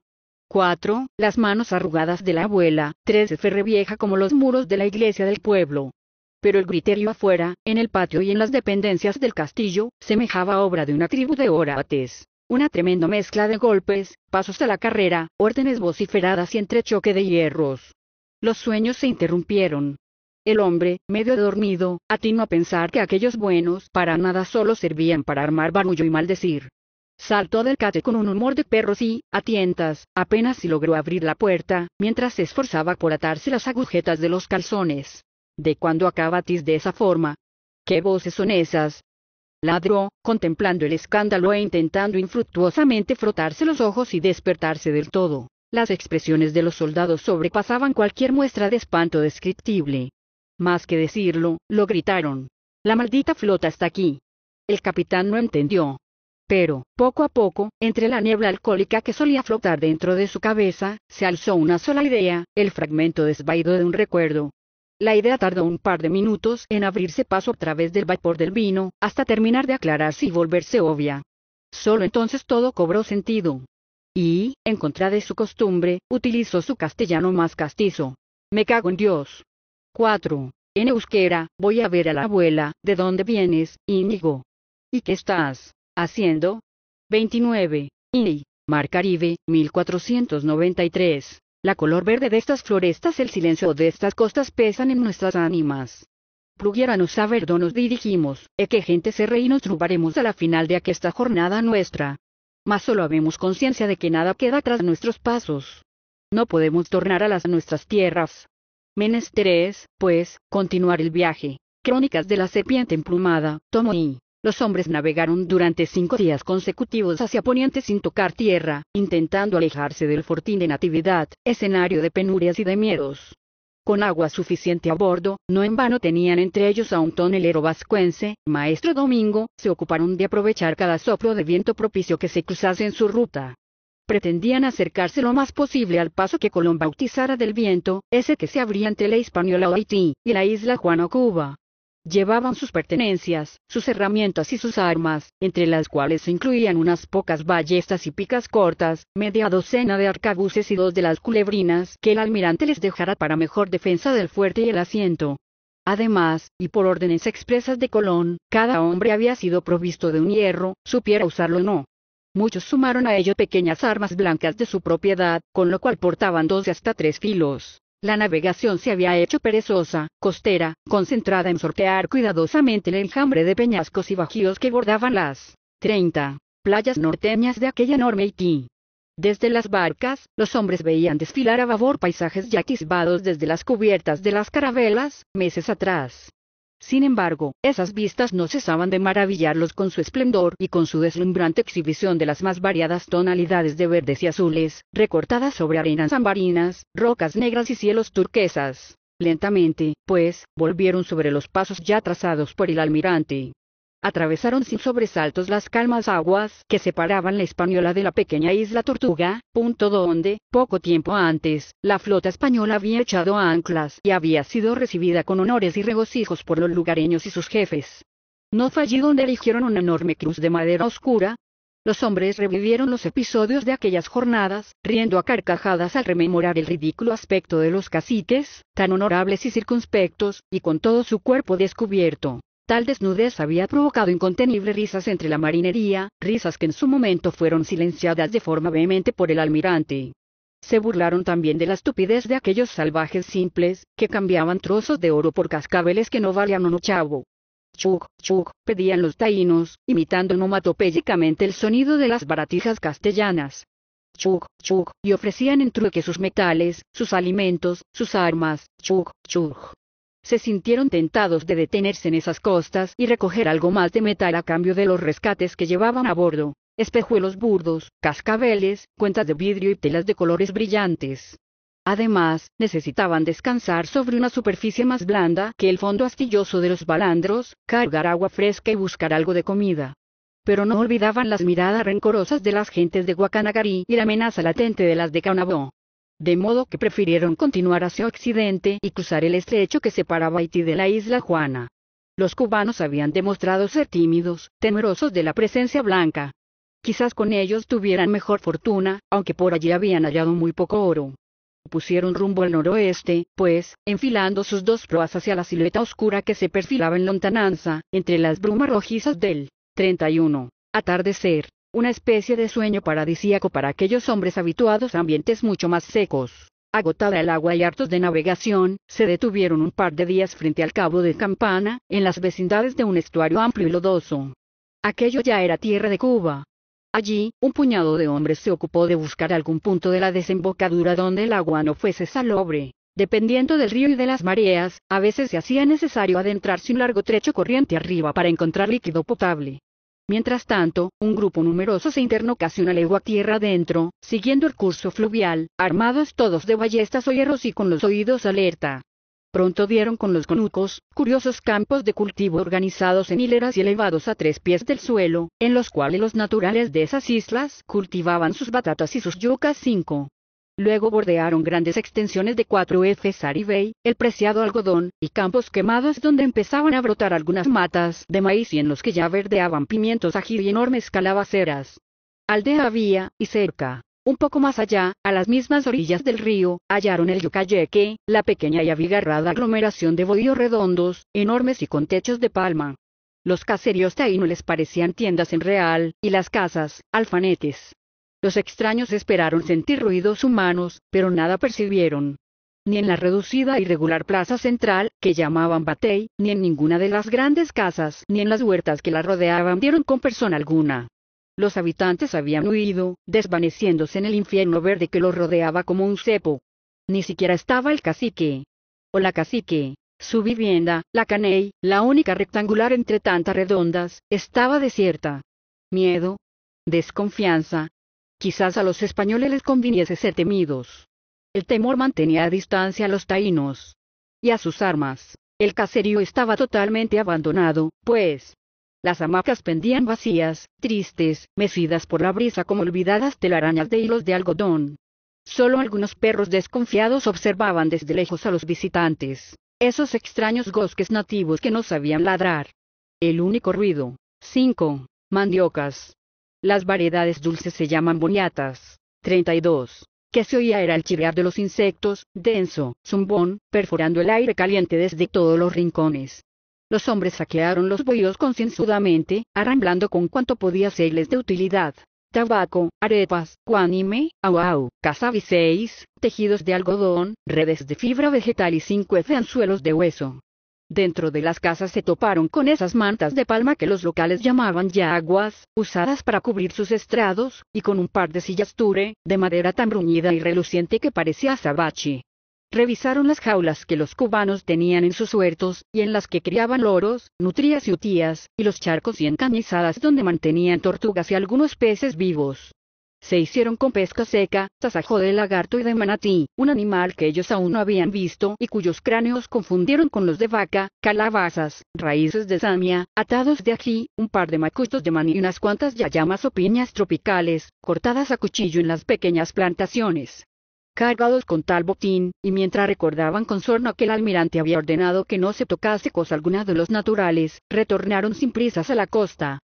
4. Las manos arrugadas de la abuela, 3. ferre vieja como los muros de la iglesia del pueblo. Pero el griterio afuera, en el patio y en las dependencias del castillo, semejaba obra de una tribu de orates. Una tremenda mezcla de golpes, pasos a la carrera, órdenes vociferadas y entrechoque de hierros. Los sueños se interrumpieron, el hombre, medio dormido, atinó a pensar que aquellos buenos para nada solo servían para armar barullo y maldecir. Saltó del cate con un humor de perros y, a tientas, apenas si logró abrir la puerta, mientras se esforzaba por atarse las agujetas de los calzones. ¿De cuándo acaba Tis de esa forma? ¿Qué voces son esas? Ladró, contemplando el escándalo e intentando infructuosamente frotarse los ojos y despertarse del todo. Las expresiones de los soldados sobrepasaban cualquier muestra de espanto descriptible. Más que decirlo, lo gritaron. La maldita flota está aquí. El capitán no entendió. Pero, poco a poco, entre la niebla alcohólica que solía flotar dentro de su cabeza, se alzó una sola idea, el fragmento desvaído de un recuerdo. La idea tardó un par de minutos en abrirse paso a través del vapor del vino, hasta terminar de aclararse y volverse obvia. Solo entonces todo cobró sentido. Y, en contra de su costumbre, utilizó su castellano más castizo. Me cago en Dios. 4. En euskera, voy a ver a la abuela, ¿de dónde vienes, Íñigo? ¿Y qué estás haciendo? 29. INI, Mar Caribe, 1493. La color verde de estas florestas, el silencio de estas costas pesan en nuestras ánimas. Pluguéranos a dónde nos dirigimos, e que gente se reí nos rubaremos a la final de aquesta jornada nuestra. Mas solo habemos conciencia de que nada queda tras nuestros pasos. No podemos tornar a las nuestras tierras, Menesteres, pues, continuar el viaje. Crónicas de la serpiente emplumada, tomo I. Los hombres navegaron durante cinco días consecutivos hacia Poniente sin tocar tierra, intentando alejarse del fortín de Natividad, escenario de penurias y de miedos. Con agua suficiente a bordo, no en vano tenían entre ellos a un tonelero vascuense, maestro Domingo, se ocuparon de aprovechar cada soplo de viento propicio que se cruzase en su ruta pretendían acercarse lo más posible al paso que Colón bautizara del viento, ese que se abría entre la Hispaniola o Haití, y la isla Juan o Cuba. Llevaban sus pertenencias, sus herramientas y sus armas, entre las cuales se incluían unas pocas ballestas y picas cortas, media docena de arcabuces y dos de las culebrinas que el almirante les dejara para mejor defensa del fuerte y el asiento. Además, y por órdenes expresas de Colón, cada hombre había sido provisto de un hierro, supiera usarlo o no. Muchos sumaron a ello pequeñas armas blancas de su propiedad, con lo cual portaban dos hasta tres filos. La navegación se había hecho perezosa, costera, concentrada en sortear cuidadosamente el enjambre de peñascos y bajíos que bordaban las 30 playas norteñas de aquella enorme Haití. Desde las barcas, los hombres veían desfilar a babor paisajes ya desde las cubiertas de las carabelas, meses atrás. Sin embargo, esas vistas no cesaban de maravillarlos con su esplendor y con su deslumbrante exhibición de las más variadas tonalidades de verdes y azules, recortadas sobre arenas ambarinas, rocas negras y cielos turquesas. Lentamente, pues, volvieron sobre los pasos ya trazados por el almirante atravesaron sin sobresaltos las calmas aguas que separaban la Española de la pequeña isla Tortuga, punto donde, poco tiempo antes, la flota española había echado anclas y había sido recibida con honores y regocijos por los lugareños y sus jefes. No fue donde eligieron una enorme cruz de madera oscura, los hombres revivieron los episodios de aquellas jornadas, riendo a carcajadas al rememorar el ridículo aspecto de los caciques, tan honorables y circunspectos, y con todo su cuerpo descubierto, Tal desnudez había provocado incontenibles risas entre la marinería, risas que en su momento fueron silenciadas de forma vehemente por el almirante. Se burlaron también de la estupidez de aquellos salvajes simples, que cambiaban trozos de oro por cascabeles que no valían un ochavo. Chug, chug, pedían los taínos, imitando onomatopéyicamente el sonido de las baratijas castellanas. Chug, chug, y ofrecían en trueque sus metales, sus alimentos, sus armas, chug, chug se sintieron tentados de detenerse en esas costas y recoger algo más de metal a cambio de los rescates que llevaban a bordo, espejuelos burdos, cascabeles, cuentas de vidrio y telas de colores brillantes. Además, necesitaban descansar sobre una superficie más blanda que el fondo astilloso de los balandros, cargar agua fresca y buscar algo de comida. Pero no olvidaban las miradas rencorosas de las gentes de Guacanagarí y la amenaza latente de las de Canabó de modo que prefirieron continuar hacia occidente y cruzar el estrecho que separaba Haití de la isla Juana. Los cubanos habían demostrado ser tímidos, temerosos de la presencia blanca. Quizás con ellos tuvieran mejor fortuna, aunque por allí habían hallado muy poco oro. Pusieron rumbo al noroeste, pues, enfilando sus dos proas hacia la silueta oscura que se perfilaba en lontananza, entre las brumas rojizas del 31 atardecer una especie de sueño paradisíaco para aquellos hombres habituados a ambientes mucho más secos. Agotada el agua y hartos de navegación, se detuvieron un par de días frente al cabo de Campana, en las vecindades de un estuario amplio y lodoso. Aquello ya era tierra de Cuba. Allí, un puñado de hombres se ocupó de buscar algún punto de la desembocadura donde el agua no fuese salobre. Dependiendo del río y de las mareas, a veces se hacía necesario adentrarse un largo trecho corriente arriba para encontrar líquido potable. Mientras tanto, un grupo numeroso se internó casi una legua tierra adentro, siguiendo el curso fluvial, armados todos de ballestas o hierros y con los oídos alerta. Pronto dieron con los conucos, curiosos campos de cultivo organizados en hileras y elevados a tres pies del suelo, en los cuales los naturales de esas islas cultivaban sus batatas y sus yucas cinco. Luego bordearon grandes extensiones de cuatro f Saribey, el preciado algodón, y campos quemados donde empezaban a brotar algunas matas de maíz y en los que ya verdeaban pimientos ají y enormes calabaceras. Aldea había, y cerca, un poco más allá, a las mismas orillas del río, hallaron el yucayeque, la pequeña y abigarrada aglomeración de bodíos redondos, enormes y con techos de palma. Los caseríos no les parecían tiendas en real, y las casas, alfanetes. Los extraños esperaron sentir ruidos humanos, pero nada percibieron. Ni en la reducida y regular plaza central, que llamaban Batey, ni en ninguna de las grandes casas, ni en las huertas que la rodeaban dieron con persona alguna. Los habitantes habían huido, desvaneciéndose en el infierno verde que los rodeaba como un cepo. Ni siquiera estaba el cacique. O la cacique. Su vivienda, la caney, la única rectangular entre tantas redondas, estaba desierta. Miedo, desconfianza, Quizás a los españoles les conviniese ser temidos. El temor mantenía a distancia a los taínos. Y a sus armas. El caserío estaba totalmente abandonado, pues, las hamacas pendían vacías, tristes, mecidas por la brisa como olvidadas telarañas de hilos de algodón. Solo algunos perros desconfiados observaban desde lejos a los visitantes, esos extraños bosques nativos que no sabían ladrar. El único ruido. 5. Mandiocas. Las variedades dulces se llaman boniatas. 32. Que se oía era el chirriar de los insectos, denso, zumbón, perforando el aire caliente desde todos los rincones. Los hombres saquearon los bohíos concienzudamente, arramblando con cuanto podía serles de utilidad. Tabaco, arepas, cuánime, auau, cazabiseis, tejidos de algodón, redes de fibra vegetal y 5 de anzuelos de hueso. Dentro de las casas se toparon con esas mantas de palma que los locales llamaban yaguas, usadas para cubrir sus estrados, y con un par de sillas ture, de madera tan bruñida y reluciente que parecía sabachi. Revisaron las jaulas que los cubanos tenían en sus huertos, y en las que criaban loros, nutrias y utías, y los charcos y encañizadas donde mantenían tortugas y algunos peces vivos se hicieron con pesca seca, tasajo de lagarto y de manatí, un animal que ellos aún no habían visto y cuyos cráneos confundieron con los de vaca, calabazas, raíces de samia, atados de ají, un par de macustos de maní y unas cuantas yayamas o piñas tropicales, cortadas a cuchillo en las pequeñas plantaciones cargados con tal botín, y mientras recordaban con sorno que el almirante había ordenado que no se tocase cosa alguna de los naturales, retornaron sin prisas a la costa.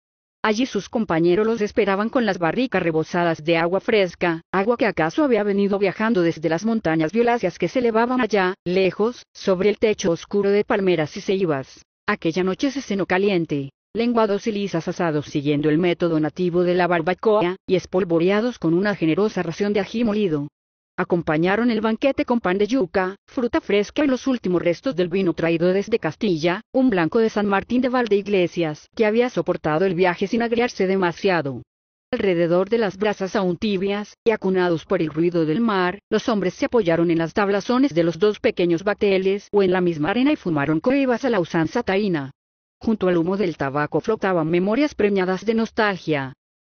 Allí sus compañeros los esperaban con las barricas rebosadas de agua fresca, agua que acaso había venido viajando desde las montañas violáceas que se elevaban allá, lejos, sobre el techo oscuro de palmeras y ceibas. Aquella noche se cenó caliente, lenguados y lisas asados siguiendo el método nativo de la barbacoa, y espolvoreados con una generosa ración de ají molido, Acompañaron el banquete con pan de yuca, fruta fresca y los últimos restos del vino traído desde Castilla, un blanco de San Martín de Valdeiglesias, que había soportado el viaje sin agriarse demasiado. Alrededor de las brasas aún tibias, y acunados por el ruido del mar, los hombres se apoyaron en las tablazones de los dos pequeños bateles o en la misma arena y fumaron cohibas a la usanza taína. Junto al humo del tabaco flotaban memorias premiadas de nostalgia,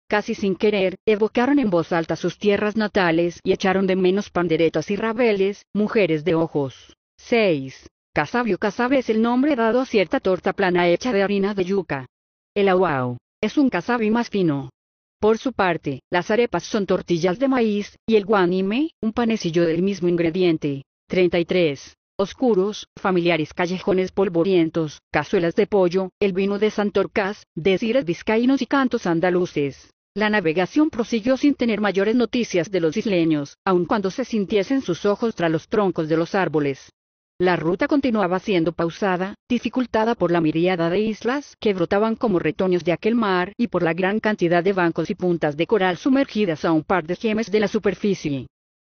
casi sin querer, evocaron en voz alta sus tierras natales y echaron de menos panderetas y rabeles, mujeres de ojos. 6. Casabio casabe es el nombre dado a cierta torta plana hecha de harina de yuca. El aguao es un casabi más fino. Por su parte, las arepas son tortillas de maíz, y el guanime, un panecillo del mismo ingrediente. 33. Oscuros, familiares callejones polvorientos, cazuelas de pollo, el vino de Santorcaz, desires vizcaínos y cantos andaluces. La navegación prosiguió sin tener mayores noticias de los isleños, aun cuando se sintiesen sus ojos tras los troncos de los árboles. La ruta continuaba siendo pausada, dificultada por la miriada de islas que brotaban como retoños de aquel mar y por la gran cantidad de bancos y puntas de coral sumergidas a un par de gemes de la superficie.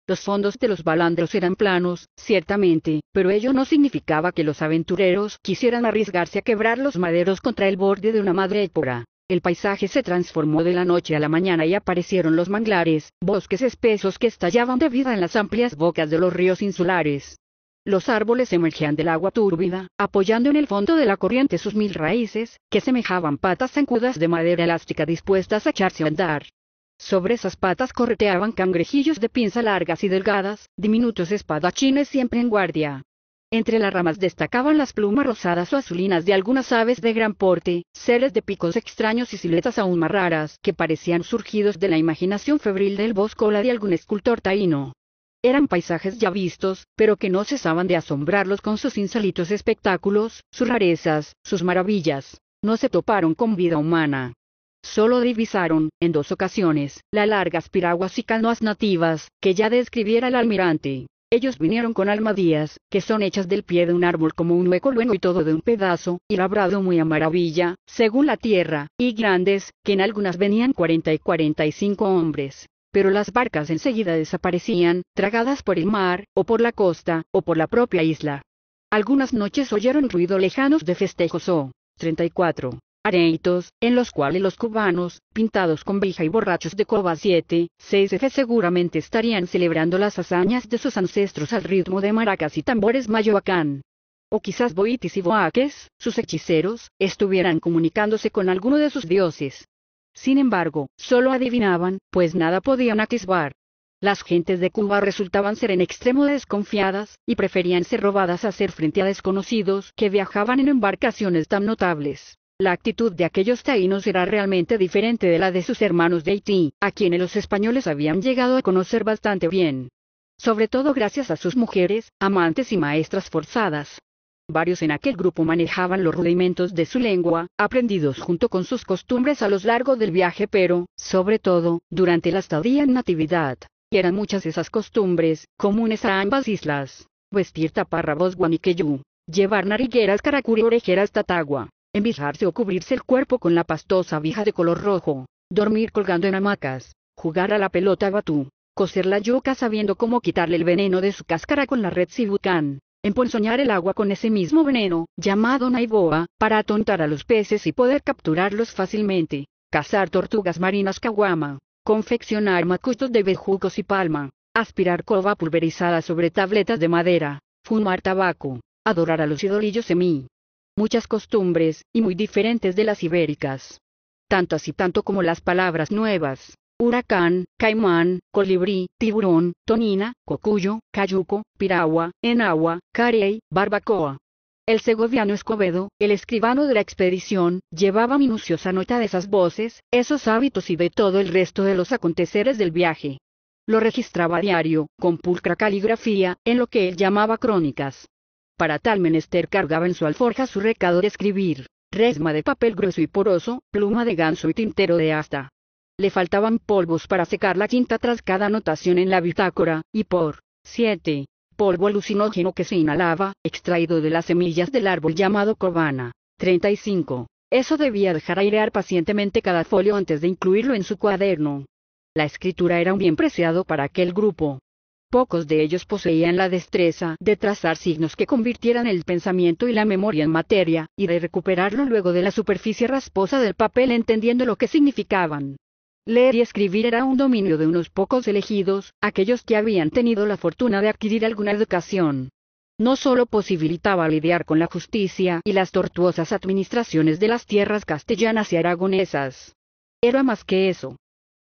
Los fondos de los balandros eran planos, ciertamente, pero ello no significaba que los aventureros quisieran arriesgarse a quebrar los maderos contra el borde de una madre épora. El paisaje se transformó de la noche a la mañana y aparecieron los manglares, bosques espesos que estallaban de vida en las amplias bocas de los ríos insulares. Los árboles emergían del agua turbida, apoyando en el fondo de la corriente sus mil raíces, que semejaban patas zancudas de madera elástica dispuestas a echarse a andar. Sobre esas patas correteaban cangrejillos de pinza largas y delgadas, diminutos espadachines siempre en guardia. Entre las ramas destacaban las plumas rosadas o azulinas de algunas aves de gran porte, seres de picos extraños y siluetas aún más raras, que parecían surgidos de la imaginación febril del bosco o la de algún escultor taíno. Eran paisajes ya vistos, pero que no cesaban de asombrarlos con sus insalitos espectáculos, sus rarezas, sus maravillas. No se toparon con vida humana. Solo divisaron, en dos ocasiones, las largas piraguas y canoas nativas, que ya describiera el almirante. Ellos vinieron con almadías, que son hechas del pie de un árbol como un hueco bueno y todo de un pedazo, y labrado muy a maravilla, según la tierra, y grandes, que en algunas venían cuarenta y cuarenta y cinco hombres. Pero las barcas enseguida desaparecían, tragadas por el mar, o por la costa, o por la propia isla. Algunas noches oyeron ruido lejanos de festejos o 34 en los cuales los cubanos, pintados con vija y borrachos de coba 7, 6F seguramente estarían celebrando las hazañas de sus ancestros al ritmo de maracas y tambores mayoacán. O quizás boitis y boaques, sus hechiceros, estuvieran comunicándose con alguno de sus dioses. Sin embargo, solo adivinaban, pues nada podían atisbar. Las gentes de Cuba resultaban ser en extremo desconfiadas, y preferían ser robadas a hacer frente a desconocidos que viajaban en embarcaciones tan notables. La actitud de aquellos taínos era realmente diferente de la de sus hermanos de Haití, a quienes los españoles habían llegado a conocer bastante bien. Sobre todo gracias a sus mujeres, amantes y maestras forzadas. Varios en aquel grupo manejaban los rudimentos de su lengua, aprendidos junto con sus costumbres a lo largo del viaje, pero, sobre todo, durante la estadía en natividad. Y eran muchas esas costumbres, comunes a ambas islas. Vestir taparrabos guaniqueyú, llevar narigueras caracuri orejeras tatagua, envisarse o cubrirse el cuerpo con la pastosa vija de color rojo, dormir colgando en hamacas, jugar a la pelota batú, coser la yuca sabiendo cómo quitarle el veneno de su cáscara con la red sibucán, emponzoñar el agua con ese mismo veneno, llamado naiboa, para atontar a los peces y poder capturarlos fácilmente, cazar tortugas marinas caguama, confeccionar macustos de bejucos y palma, aspirar cova pulverizada sobre tabletas de madera, fumar tabaco, adorar a los idolillos semí muchas costumbres, y muy diferentes de las ibéricas. Tanto así tanto como las palabras nuevas, huracán, caimán, colibrí, tiburón, tonina, cocuyo, cayuco, piragua, enagua, carey, barbacoa. El segoviano Escobedo, el escribano de la expedición, llevaba minuciosa nota de esas voces, esos hábitos y de todo el resto de los aconteceres del viaje. Lo registraba a diario, con pulcra caligrafía, en lo que él llamaba crónicas. Para tal menester cargaba en su alforja su recado de escribir, resma de papel grueso y poroso, pluma de ganso y tintero de asta. Le faltaban polvos para secar la tinta tras cada anotación en la bitácora, y por 7. Polvo alucinógeno que se inhalaba, extraído de las semillas del árbol llamado cobana. 35. Eso debía dejar airear pacientemente cada folio antes de incluirlo en su cuaderno. La escritura era un bien preciado para aquel grupo, Pocos de ellos poseían la destreza de trazar signos que convirtieran el pensamiento y la memoria en materia, y de recuperarlo luego de la superficie rasposa del papel entendiendo lo que significaban. Leer y escribir era un dominio de unos pocos elegidos, aquellos que habían tenido la fortuna de adquirir alguna educación. No solo posibilitaba lidiar con la justicia y las tortuosas administraciones de las tierras castellanas y aragonesas. Era más que eso.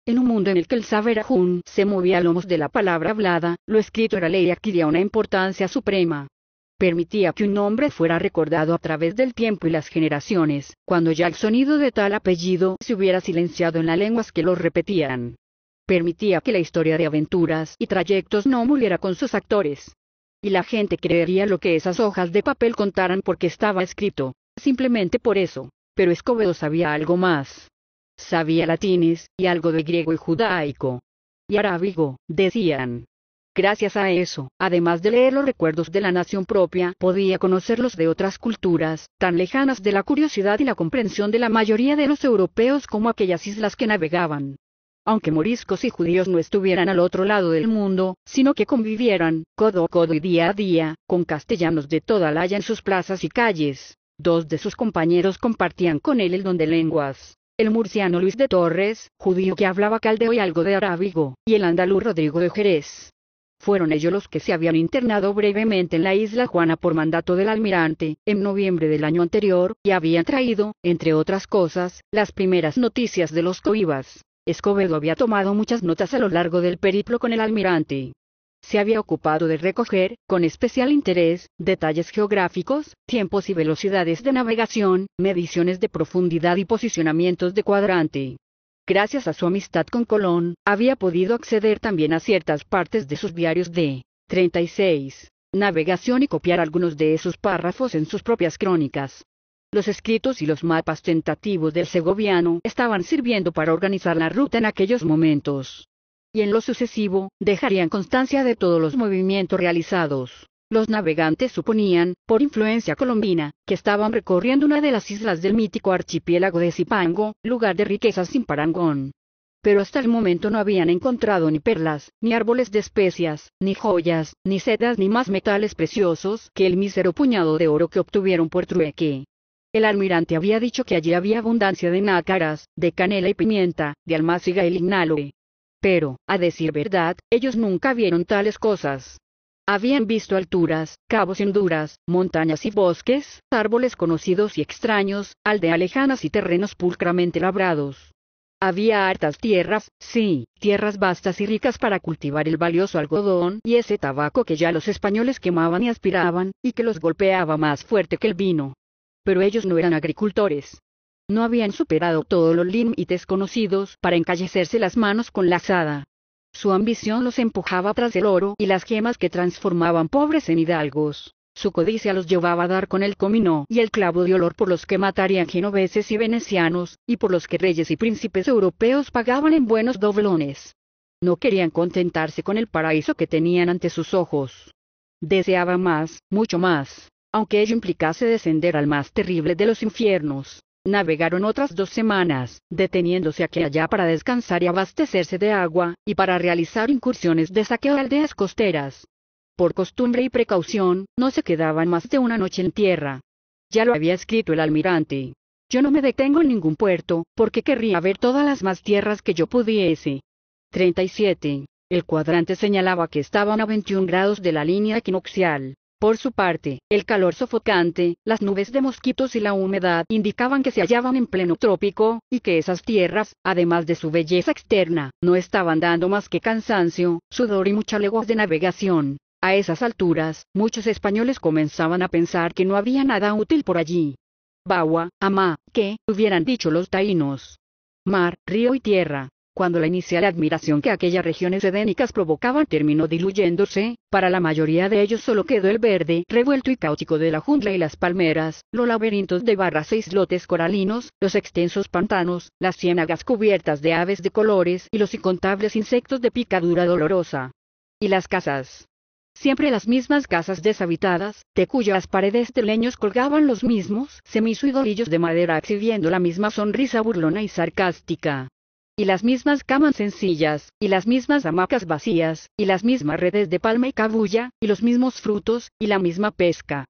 En un mundo en el que el saber Hun se movía a lomos de la palabra hablada, lo escrito era ley y adquiría una importancia suprema. Permitía que un nombre fuera recordado a través del tiempo y las generaciones, cuando ya el sonido de tal apellido se hubiera silenciado en las lenguas que lo repetían. Permitía que la historia de aventuras y trayectos no muriera con sus actores. Y la gente creería lo que esas hojas de papel contaran porque estaba escrito, simplemente por eso pero Escobedo sabía algo más sabía latines, y algo de griego y judaico. Y arábigo, decían. Gracias a eso, además de leer los recuerdos de la nación propia, podía conocerlos de otras culturas, tan lejanas de la curiosidad y la comprensión de la mayoría de los europeos como aquellas islas que navegaban. Aunque moriscos y judíos no estuvieran al otro lado del mundo, sino que convivieran, codo a codo y día a día, con castellanos de toda la haya en sus plazas y calles. Dos de sus compañeros compartían con él el don de lenguas el murciano Luis de Torres, judío que hablaba caldeo y algo de arábigo, y el andaluz Rodrigo de Jerez. Fueron ellos los que se habían internado brevemente en la isla Juana por mandato del almirante, en noviembre del año anterior, y habían traído, entre otras cosas, las primeras noticias de los coibas. Escobedo había tomado muchas notas a lo largo del periplo con el almirante, se había ocupado de recoger, con especial interés, detalles geográficos, tiempos y velocidades de navegación, mediciones de profundidad y posicionamientos de cuadrante. Gracias a su amistad con Colón, había podido acceder también a ciertas partes de sus diarios de 36 navegación y copiar algunos de esos párrafos en sus propias crónicas. Los escritos y los mapas tentativos del segoviano estaban sirviendo para organizar la ruta en aquellos momentos y en lo sucesivo, dejarían constancia de todos los movimientos realizados. Los navegantes suponían, por influencia colombina, que estaban recorriendo una de las islas del mítico archipiélago de Zipango, lugar de riquezas sin parangón. Pero hasta el momento no habían encontrado ni perlas, ni árboles de especias, ni joyas, ni sedas, ni más metales preciosos que el mísero puñado de oro que obtuvieron por trueque. El almirante había dicho que allí había abundancia de nácaras, de canela y pimienta, de almáciga y lignaloe, pero, a decir verdad, ellos nunca vieron tales cosas. Habían visto alturas, cabos y honduras, montañas y bosques, árboles conocidos y extraños, aldeas lejanas y terrenos pulcramente labrados. Había hartas tierras, sí, tierras vastas y ricas para cultivar el valioso algodón y ese tabaco que ya los españoles quemaban y aspiraban, y que los golpeaba más fuerte que el vino. Pero ellos no eran agricultores. No habían superado todos los límites conocidos para encallecerse las manos con la azada. Su ambición los empujaba tras el oro y las gemas que transformaban pobres en hidalgos. Su codicia los llevaba a dar con el comino y el clavo de olor por los que matarían genoveses y venecianos, y por los que reyes y príncipes europeos pagaban en buenos doblones. No querían contentarse con el paraíso que tenían ante sus ojos. Deseaba más, mucho más, aunque ello implicase descender al más terrible de los infiernos navegaron otras dos semanas, deteniéndose aquí y allá para descansar y abastecerse de agua, y para realizar incursiones de saqueo a aldeas costeras. Por costumbre y precaución, no se quedaban más de una noche en tierra. Ya lo había escrito el almirante. Yo no me detengo en ningún puerto, porque querría ver todas las más tierras que yo pudiese. 37. El cuadrante señalaba que estaban a 21 grados de la línea equinoccial. Por su parte, el calor sofocante, las nubes de mosquitos y la humedad indicaban que se hallaban en pleno trópico, y que esas tierras, además de su belleza externa, no estaban dando más que cansancio, sudor y muchas leguas de navegación. A esas alturas, muchos españoles comenzaban a pensar que no había nada útil por allí. Bagua, Amá, ¿qué?», hubieran dicho los taínos. Mar, río y tierra, cuando la inicial admiración que aquellas regiones edénicas provocaban terminó diluyéndose, para la mayoría de ellos solo quedó el verde revuelto y caótico de la jungla y las palmeras, los laberintos de barras e islotes coralinos, los extensos pantanos, las ciénagas cubiertas de aves de colores y los incontables insectos de picadura dolorosa. Y las casas siempre las mismas casas deshabitadas, de cuyas paredes de leños colgaban los mismos semisuidorillos de madera exhibiendo la misma sonrisa burlona y sarcástica y las mismas camas sencillas, y las mismas hamacas vacías, y las mismas redes de palma y cabulla, y los mismos frutos, y la misma pesca.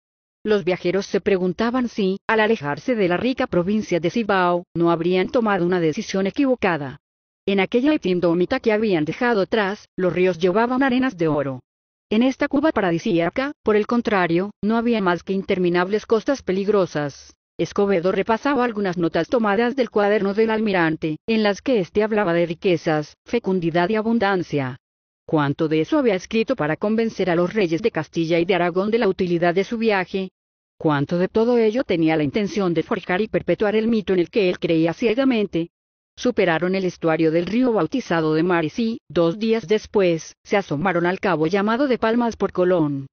Los viajeros se preguntaban si, al alejarse de la rica provincia de Cibao, no habrían tomado una decisión equivocada. En aquella epindómita que habían dejado atrás, los ríos llevaban arenas de oro. En esta Cuba paradisíaca, por el contrario, no había más que interminables costas peligrosas, Escobedo repasaba algunas notas tomadas del cuaderno del almirante, en las que éste hablaba de riquezas, fecundidad y abundancia. Cuánto de eso había escrito para convencer a los reyes de Castilla y de Aragón de la utilidad de su viaje. Cuánto de todo ello tenía la intención de forjar y perpetuar el mito en el que él creía ciegamente. Superaron el estuario del río bautizado de Maris y, dos días después, se asomaron al cabo llamado de Palmas por Colón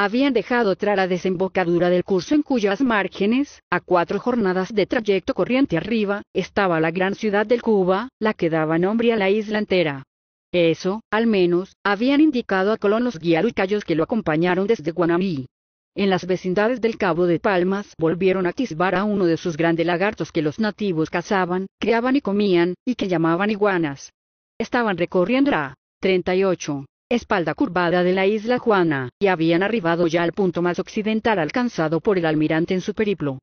habían dejado tras la desembocadura del curso en cuyas márgenes, a cuatro jornadas de trayecto corriente arriba, estaba la gran ciudad del Cuba, la que daba nombre a la isla entera. Eso, al menos, habían indicado a Colón los guiarucayos que lo acompañaron desde Guanamí. En las vecindades del Cabo de Palmas volvieron a atisbar a uno de sus grandes lagartos que los nativos cazaban, criaban y comían, y que llamaban iguanas. Estaban recorriendo la 38 espalda curvada de la isla Juana, y habían arribado ya al punto más occidental alcanzado por el almirante en su periplo.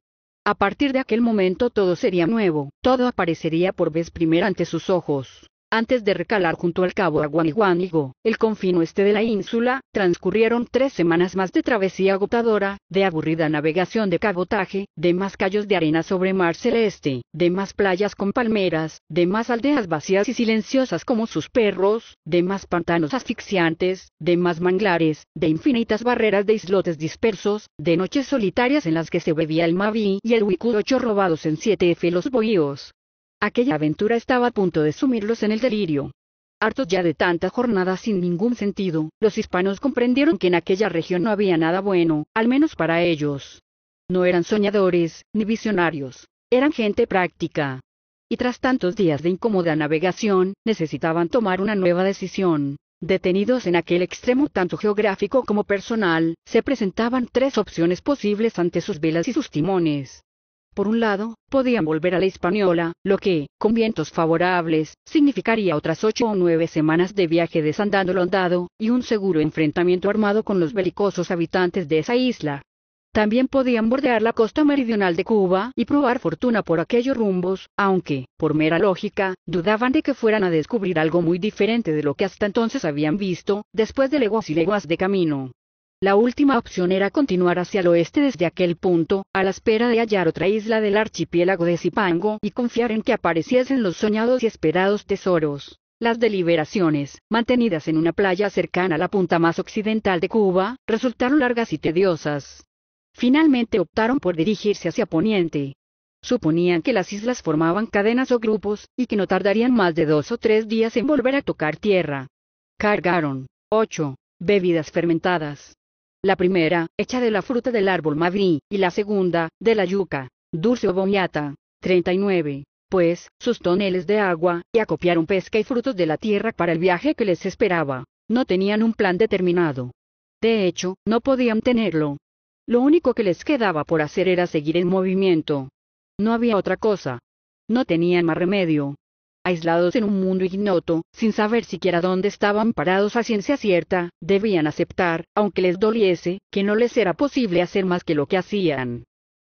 A partir de aquel momento todo sería nuevo, todo aparecería por vez primera ante sus ojos. Antes de recalar junto al cabo Aguaniguanigo, el confino este de la ínsula, transcurrieron tres semanas más de travesía agotadora, de aburrida navegación de cabotaje, de más callos de arena sobre mar celeste, de más playas con palmeras, de más aldeas vacías y silenciosas como sus perros, de más pantanos asfixiantes, de más manglares, de infinitas barreras de islotes dispersos, de noches solitarias en las que se bebía el Mavi y el ocho robados en siete felos bohíos, Aquella aventura estaba a punto de sumirlos en el delirio. Hartos ya de tanta jornada sin ningún sentido, los hispanos comprendieron que en aquella región no había nada bueno, al menos para ellos. No eran soñadores, ni visionarios. Eran gente práctica. Y tras tantos días de incómoda navegación, necesitaban tomar una nueva decisión. Detenidos en aquel extremo tanto geográfico como personal, se presentaban tres opciones posibles ante sus velas y sus timones. Por un lado, podían volver a la española, lo que, con vientos favorables, significaría otras ocho o nueve semanas de viaje desandando londado y un seguro enfrentamiento armado con los belicosos habitantes de esa isla. También podían bordear la costa meridional de Cuba y probar fortuna por aquellos rumbos, aunque, por mera lógica, dudaban de que fueran a descubrir algo muy diferente de lo que hasta entonces habían visto, después de leguas y leguas de camino. La última opción era continuar hacia el oeste desde aquel punto, a la espera de hallar otra isla del archipiélago de Zipango y confiar en que apareciesen los soñados y esperados tesoros. Las deliberaciones, mantenidas en una playa cercana a la punta más occidental de Cuba, resultaron largas y tediosas. Finalmente optaron por dirigirse hacia Poniente. Suponían que las islas formaban cadenas o grupos, y que no tardarían más de dos o tres días en volver a tocar tierra. Cargaron. ocho Bebidas fermentadas. La primera, hecha de la fruta del árbol madrí, y la segunda, de la yuca, dulce o boñata. 39. Pues, sus toneles de agua, y acopiaron pesca y frutos de la tierra para el viaje que les esperaba. No tenían un plan determinado. De hecho, no podían tenerlo. Lo único que les quedaba por hacer era seguir en movimiento. No había otra cosa. No tenían más remedio aislados en un mundo ignoto, sin saber siquiera dónde estaban parados a ciencia cierta, debían aceptar, aunque les doliese, que no les era posible hacer más que lo que hacían.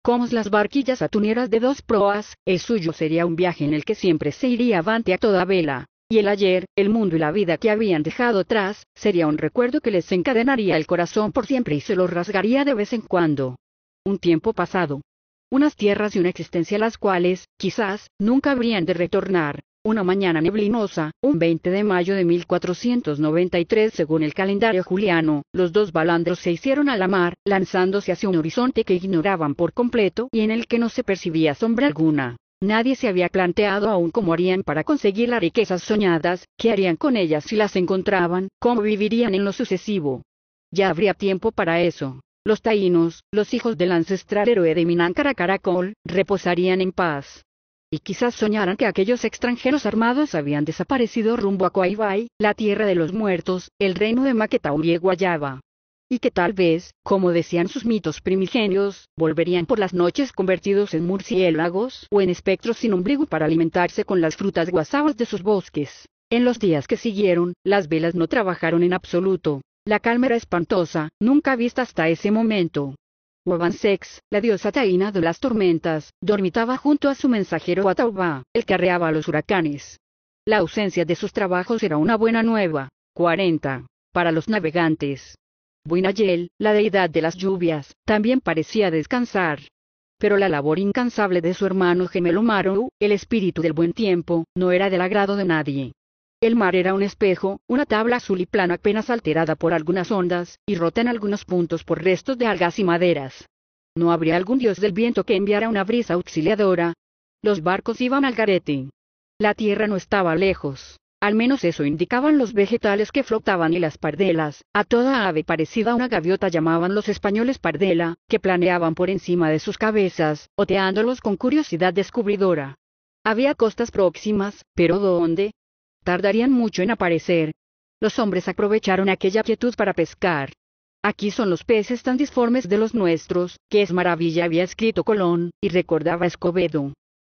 Como las barquillas atuneras de dos proas, el suyo sería un viaje en el que siempre se iría avante a toda vela. Y el ayer, el mundo y la vida que habían dejado atrás, sería un recuerdo que les encadenaría el corazón por siempre y se lo rasgaría de vez en cuando. Un tiempo pasado, unas tierras y una existencia a las cuales, quizás, nunca habrían de retornar, una mañana neblinosa, un 20 de mayo de 1493 según el calendario juliano, los dos balandros se hicieron a la mar, lanzándose hacia un horizonte que ignoraban por completo y en el que no se percibía sombra alguna. Nadie se había planteado aún cómo harían para conseguir las riquezas soñadas, qué harían con ellas si las encontraban, cómo vivirían en lo sucesivo. Ya habría tiempo para eso. Los taínos, los hijos del ancestral héroe de Mináncara Caracol, reposarían en paz y quizás soñaran que aquellos extranjeros armados habían desaparecido rumbo a Coaibay, la tierra de los muertos, el reino de Maquetao y Guayaba. Y que tal vez, como decían sus mitos primigenios, volverían por las noches convertidos en murciélagos o en espectros sin ombligo para alimentarse con las frutas guasabas de sus bosques. En los días que siguieron, las velas no trabajaron en absoluto. La calma era espantosa, nunca vista hasta ese momento. Wabansex, la diosa taína de las tormentas, dormitaba junto a su mensajero Atauba, el que arreaba los huracanes. La ausencia de sus trabajos era una buena nueva. 40. Para los navegantes. Buinayel, la deidad de las lluvias, también parecía descansar. Pero la labor incansable de su hermano gemelo Maru, el espíritu del buen tiempo, no era del agrado de nadie. El mar era un espejo, una tabla azul y plana apenas alterada por algunas ondas, y rota en algunos puntos por restos de algas y maderas. ¿No habría algún dios del viento que enviara una brisa auxiliadora? Los barcos iban al garete. La tierra no estaba lejos. Al menos eso indicaban los vegetales que flotaban y las pardelas, a toda ave parecida a una gaviota llamaban los españoles pardela, que planeaban por encima de sus cabezas, oteándolos con curiosidad descubridora. Había costas próximas, pero ¿dónde? tardarían mucho en aparecer. Los hombres aprovecharon aquella quietud para pescar. Aquí son los peces tan disformes de los nuestros, que es maravilla había escrito Colón, y recordaba Escobedo.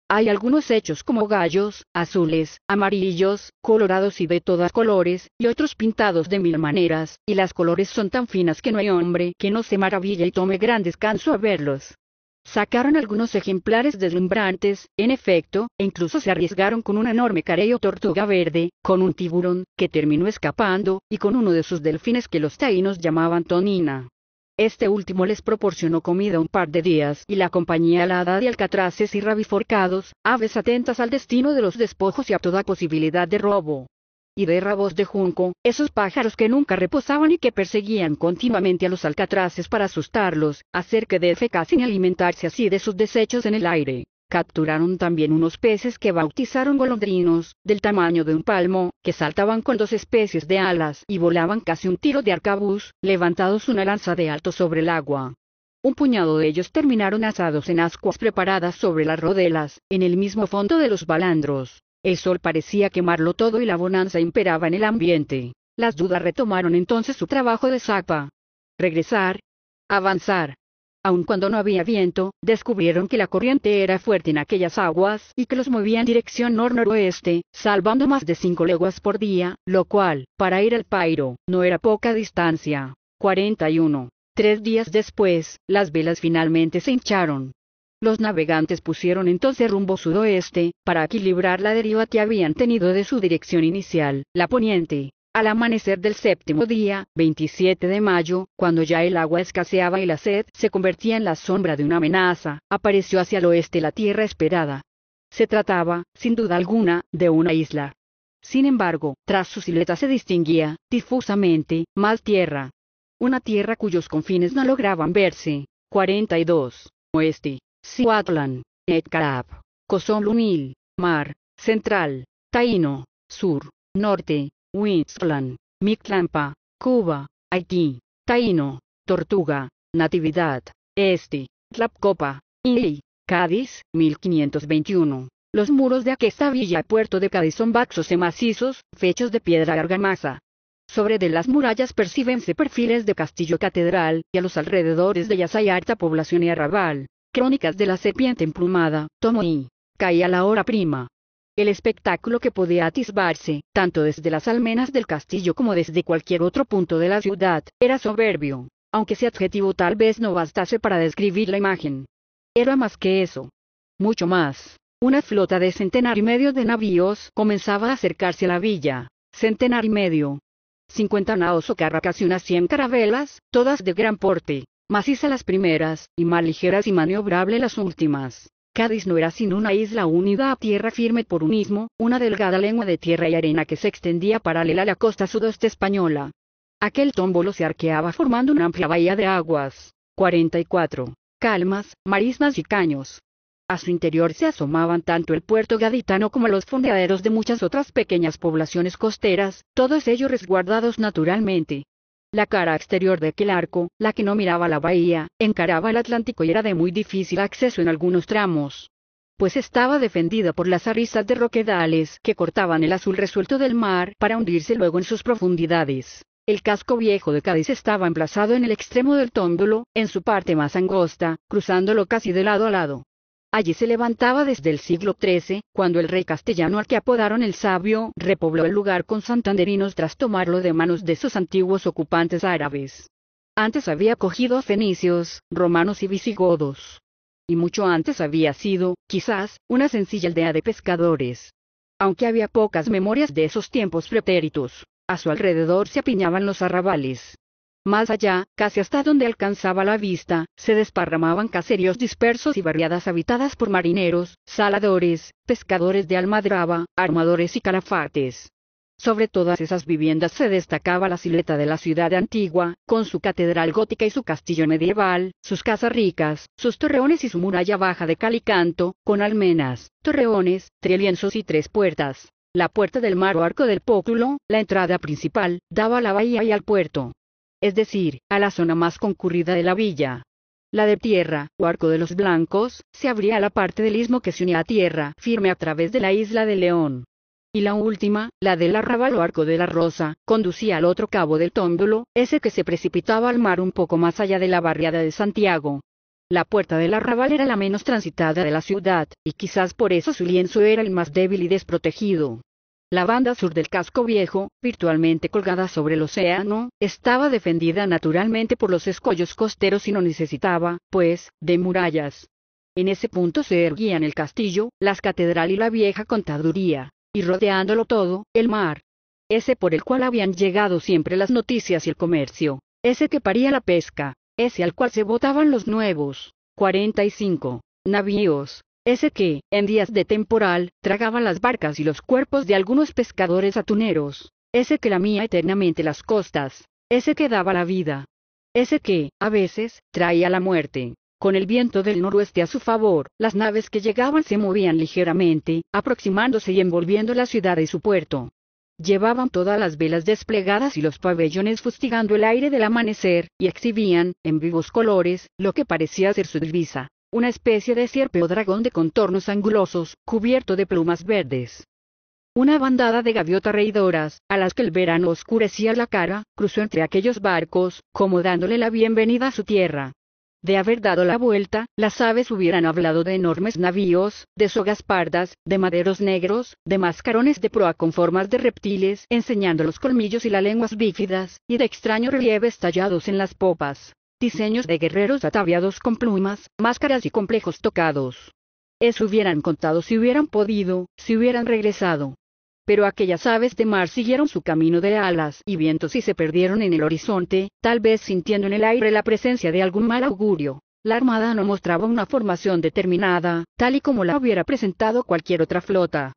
Hay algunos hechos como gallos, azules, amarillos, colorados y de todas colores, y otros pintados de mil maneras, y las colores son tan finas que no hay hombre que no se maraville y tome gran descanso a verlos. Sacaron algunos ejemplares deslumbrantes, en efecto, e incluso se arriesgaron con una enorme carey tortuga verde, con un tiburón, que terminó escapando, y con uno de sus delfines que los taínos llamaban tonina. Este último les proporcionó comida un par de días y la compañía alada de alcatraces y rabiforcados, aves atentas al destino de los despojos y a toda posibilidad de robo y de rabos de junco, esos pájaros que nunca reposaban y que perseguían continuamente a los alcatraces para asustarlos, hacer que defecasen y alimentarse así de sus desechos en el aire. Capturaron también unos peces que bautizaron golondrinos, del tamaño de un palmo, que saltaban con dos especies de alas y volaban casi un tiro de arcabuz, levantados una lanza de alto sobre el agua. Un puñado de ellos terminaron asados en ascuas preparadas sobre las rodelas, en el mismo fondo de los balandros. El sol parecía quemarlo todo y la bonanza imperaba en el ambiente. Las dudas retomaron entonces su trabajo de zapa. Regresar. Avanzar. Aun cuando no había viento, descubrieron que la corriente era fuerte en aquellas aguas y que los movía en dirección nor-noroeste, salvando más de cinco leguas por día, lo cual, para ir al Pairo, no era poca distancia. 41. Tres días después, las velas finalmente se hincharon. Los navegantes pusieron entonces rumbo sudoeste, para equilibrar la deriva que habían tenido de su dirección inicial, la poniente. Al amanecer del séptimo día, 27 de mayo, cuando ya el agua escaseaba y la sed se convertía en la sombra de una amenaza, apareció hacia el oeste la tierra esperada. Se trataba, sin duda alguna, de una isla. Sin embargo, tras su silueta se distinguía, difusamente, más tierra. Una tierra cuyos confines no lograban verse. 42. Oeste. Cihuatlán, Cozón Lunil, Mar, Central, Taíno, Sur, Norte, Windsplan, Mictlampa, Cuba, Haití, Taíno, Tortuga, Natividad, Este, Tlapcopa, Ili, Cádiz, 1521. Los muros de aquesta villa puerto de Cádiz son baxos y macizos, fechos de piedra argamasa. Sobre de las murallas percibense perfiles de Castillo Catedral, y a los alrededores de ellas hay harta población y arrabal. Crónicas de la serpiente emplumada, tomo y caía la hora prima. El espectáculo que podía atisbarse, tanto desde las almenas del castillo como desde cualquier otro punto de la ciudad, era soberbio, aunque ese adjetivo tal vez no bastase para describir la imagen. Era más que eso. Mucho más. Una flota de centenar y medio de navíos comenzaba a acercarse a la villa. Centenar y medio. Cincuenta naos o carracas y unas cien carabelas, todas de gran porte, maciza las primeras, y más ligeras y maniobrable las últimas. Cádiz no era sino una isla unida a tierra firme por un ismo, una delgada lengua de tierra y arena que se extendía paralela a la costa sudoeste española. Aquel tómbolo se arqueaba formando una amplia bahía de aguas. 44. Calmas, marismas y caños. A su interior se asomaban tanto el puerto gaditano como los fondeaderos de muchas otras pequeñas poblaciones costeras, todos ellos resguardados naturalmente, la cara exterior de aquel arco, la que no miraba la bahía, encaraba el Atlántico y era de muy difícil acceso en algunos tramos. Pues estaba defendida por las arrisas de roquedales que cortaban el azul resuelto del mar para hundirse luego en sus profundidades. El casco viejo de Cádiz estaba emplazado en el extremo del tóndolo, en su parte más angosta, cruzándolo casi de lado a lado. Allí se levantaba desde el siglo XIII, cuando el rey castellano al que apodaron el sabio repobló el lugar con santanderinos tras tomarlo de manos de sus antiguos ocupantes árabes. Antes había cogido a fenicios, romanos y visigodos. Y mucho antes había sido, quizás, una sencilla aldea de pescadores. Aunque había pocas memorias de esos tiempos pretéritos, a su alrededor se apiñaban los arrabales, más allá, casi hasta donde alcanzaba la vista, se desparramaban caseríos dispersos y barriadas habitadas por marineros, saladores, pescadores de almadraba, armadores y calafates. Sobre todas esas viviendas se destacaba la sileta de la ciudad antigua, con su catedral gótica y su castillo medieval, sus casas ricas, sus torreones y su muralla baja de calicanto, con almenas, torreones, lienzos y tres puertas. La puerta del mar o arco del póculo, la entrada principal, daba a la bahía y al puerto es decir, a la zona más concurrida de la villa. La de tierra, o arco de los blancos, se abría a la parte del istmo que se unía a tierra firme a través de la isla de León. Y la última, la del arrabal o arco de la rosa, conducía al otro cabo del tómbolo, ese que se precipitaba al mar un poco más allá de la barriada de Santiago. La puerta del arrabal era la menos transitada de la ciudad, y quizás por eso su lienzo era el más débil y desprotegido. La banda sur del casco viejo, virtualmente colgada sobre el océano, estaba defendida naturalmente por los escollos costeros y no necesitaba, pues, de murallas. En ese punto se erguían el castillo, las catedral y la vieja contaduría, y rodeándolo todo, el mar. Ese por el cual habían llegado siempre las noticias y el comercio, ese que paría la pesca, ese al cual se botaban los nuevos, 45 navíos, ese que, en días de temporal, tragaba las barcas y los cuerpos de algunos pescadores atuneros, ese que lamía eternamente las costas, ese que daba la vida, ese que, a veces, traía la muerte. Con el viento del noroeste a su favor, las naves que llegaban se movían ligeramente, aproximándose y envolviendo la ciudad y su puerto. Llevaban todas las velas desplegadas y los pabellones fustigando el aire del amanecer, y exhibían, en vivos colores, lo que parecía ser su divisa una especie de sierpe o dragón de contornos angulosos, cubierto de plumas verdes. Una bandada de gaviotas reidoras, a las que el verano oscurecía la cara, cruzó entre aquellos barcos, como dándole la bienvenida a su tierra. De haber dado la vuelta, las aves hubieran hablado de enormes navíos, de sogas pardas, de maderos negros, de mascarones de proa con formas de reptiles, enseñando los colmillos y las lenguas bífidas, y de extraños relieves tallados en las popas diseños de guerreros ataviados con plumas, máscaras y complejos tocados. Eso hubieran contado si hubieran podido, si hubieran regresado. Pero aquellas aves de mar siguieron su camino de alas y vientos y se perdieron en el horizonte, tal vez sintiendo en el aire la presencia de algún mal augurio. La armada no mostraba una formación determinada, tal y como la hubiera presentado cualquier otra flota.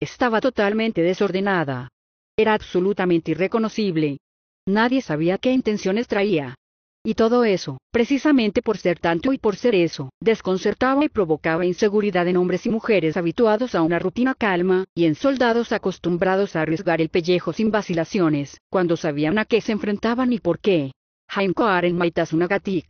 Estaba totalmente desordenada. Era absolutamente irreconocible. Nadie sabía qué intenciones traía. Y todo eso, precisamente por ser tanto y por ser eso, desconcertaba y provocaba inseguridad en hombres y mujeres habituados a una rutina calma, y en soldados acostumbrados a arriesgar el pellejo sin vacilaciones, cuando sabían a qué se enfrentaban y por qué. en Maitasunagatik.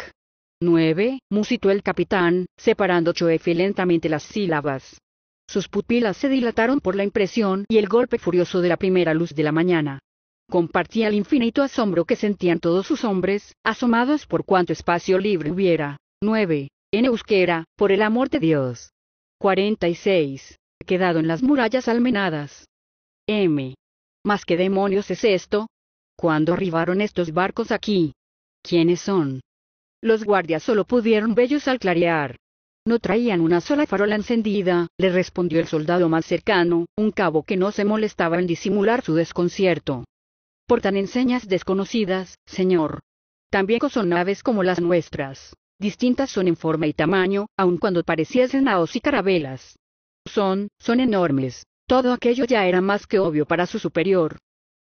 Unagatik. 9. Musitó el capitán, separando Choefi lentamente las sílabas. Sus pupilas se dilataron por la impresión y el golpe furioso de la primera luz de la mañana compartía el infinito asombro que sentían todos sus hombres, asomados por cuanto espacio libre hubiera. 9. En euskera, por el amor de Dios. 46. Quedado en las murallas almenadas. M. ¿Más qué demonios es esto? ¿Cuándo arribaron estos barcos aquí? ¿Quiénes son? Los guardias solo pudieron bellos al clarear. No traían una sola farola encendida, le respondió el soldado más cercano, un cabo que no se molestaba en disimular su desconcierto portan enseñas desconocidas, Señor. También son naves como las nuestras. Distintas son en forma y tamaño, aun cuando pareciesen naos y carabelas. Son, son enormes. Todo aquello ya era más que obvio para su superior.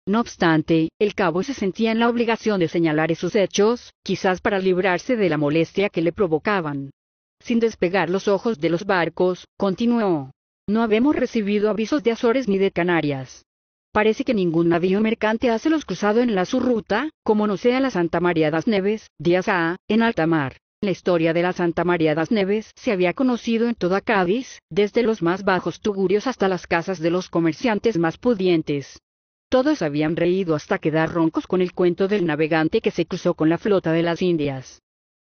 No obstante, el cabo se sentía en la obligación de señalar esos hechos, quizás para librarse de la molestia que le provocaban. Sin despegar los ojos de los barcos, continuó. No habemos recibido avisos de Azores ni de Canarias. Parece que ningún navío mercante hace los cruzado en la su ruta, como no sea la Santa María das Neves, días A, en alta mar. La historia de la Santa María das Neves se había conocido en toda Cádiz, desde los más bajos tugurios hasta las casas de los comerciantes más pudientes. Todos habían reído hasta quedar roncos con el cuento del navegante que se cruzó con la flota de las Indias.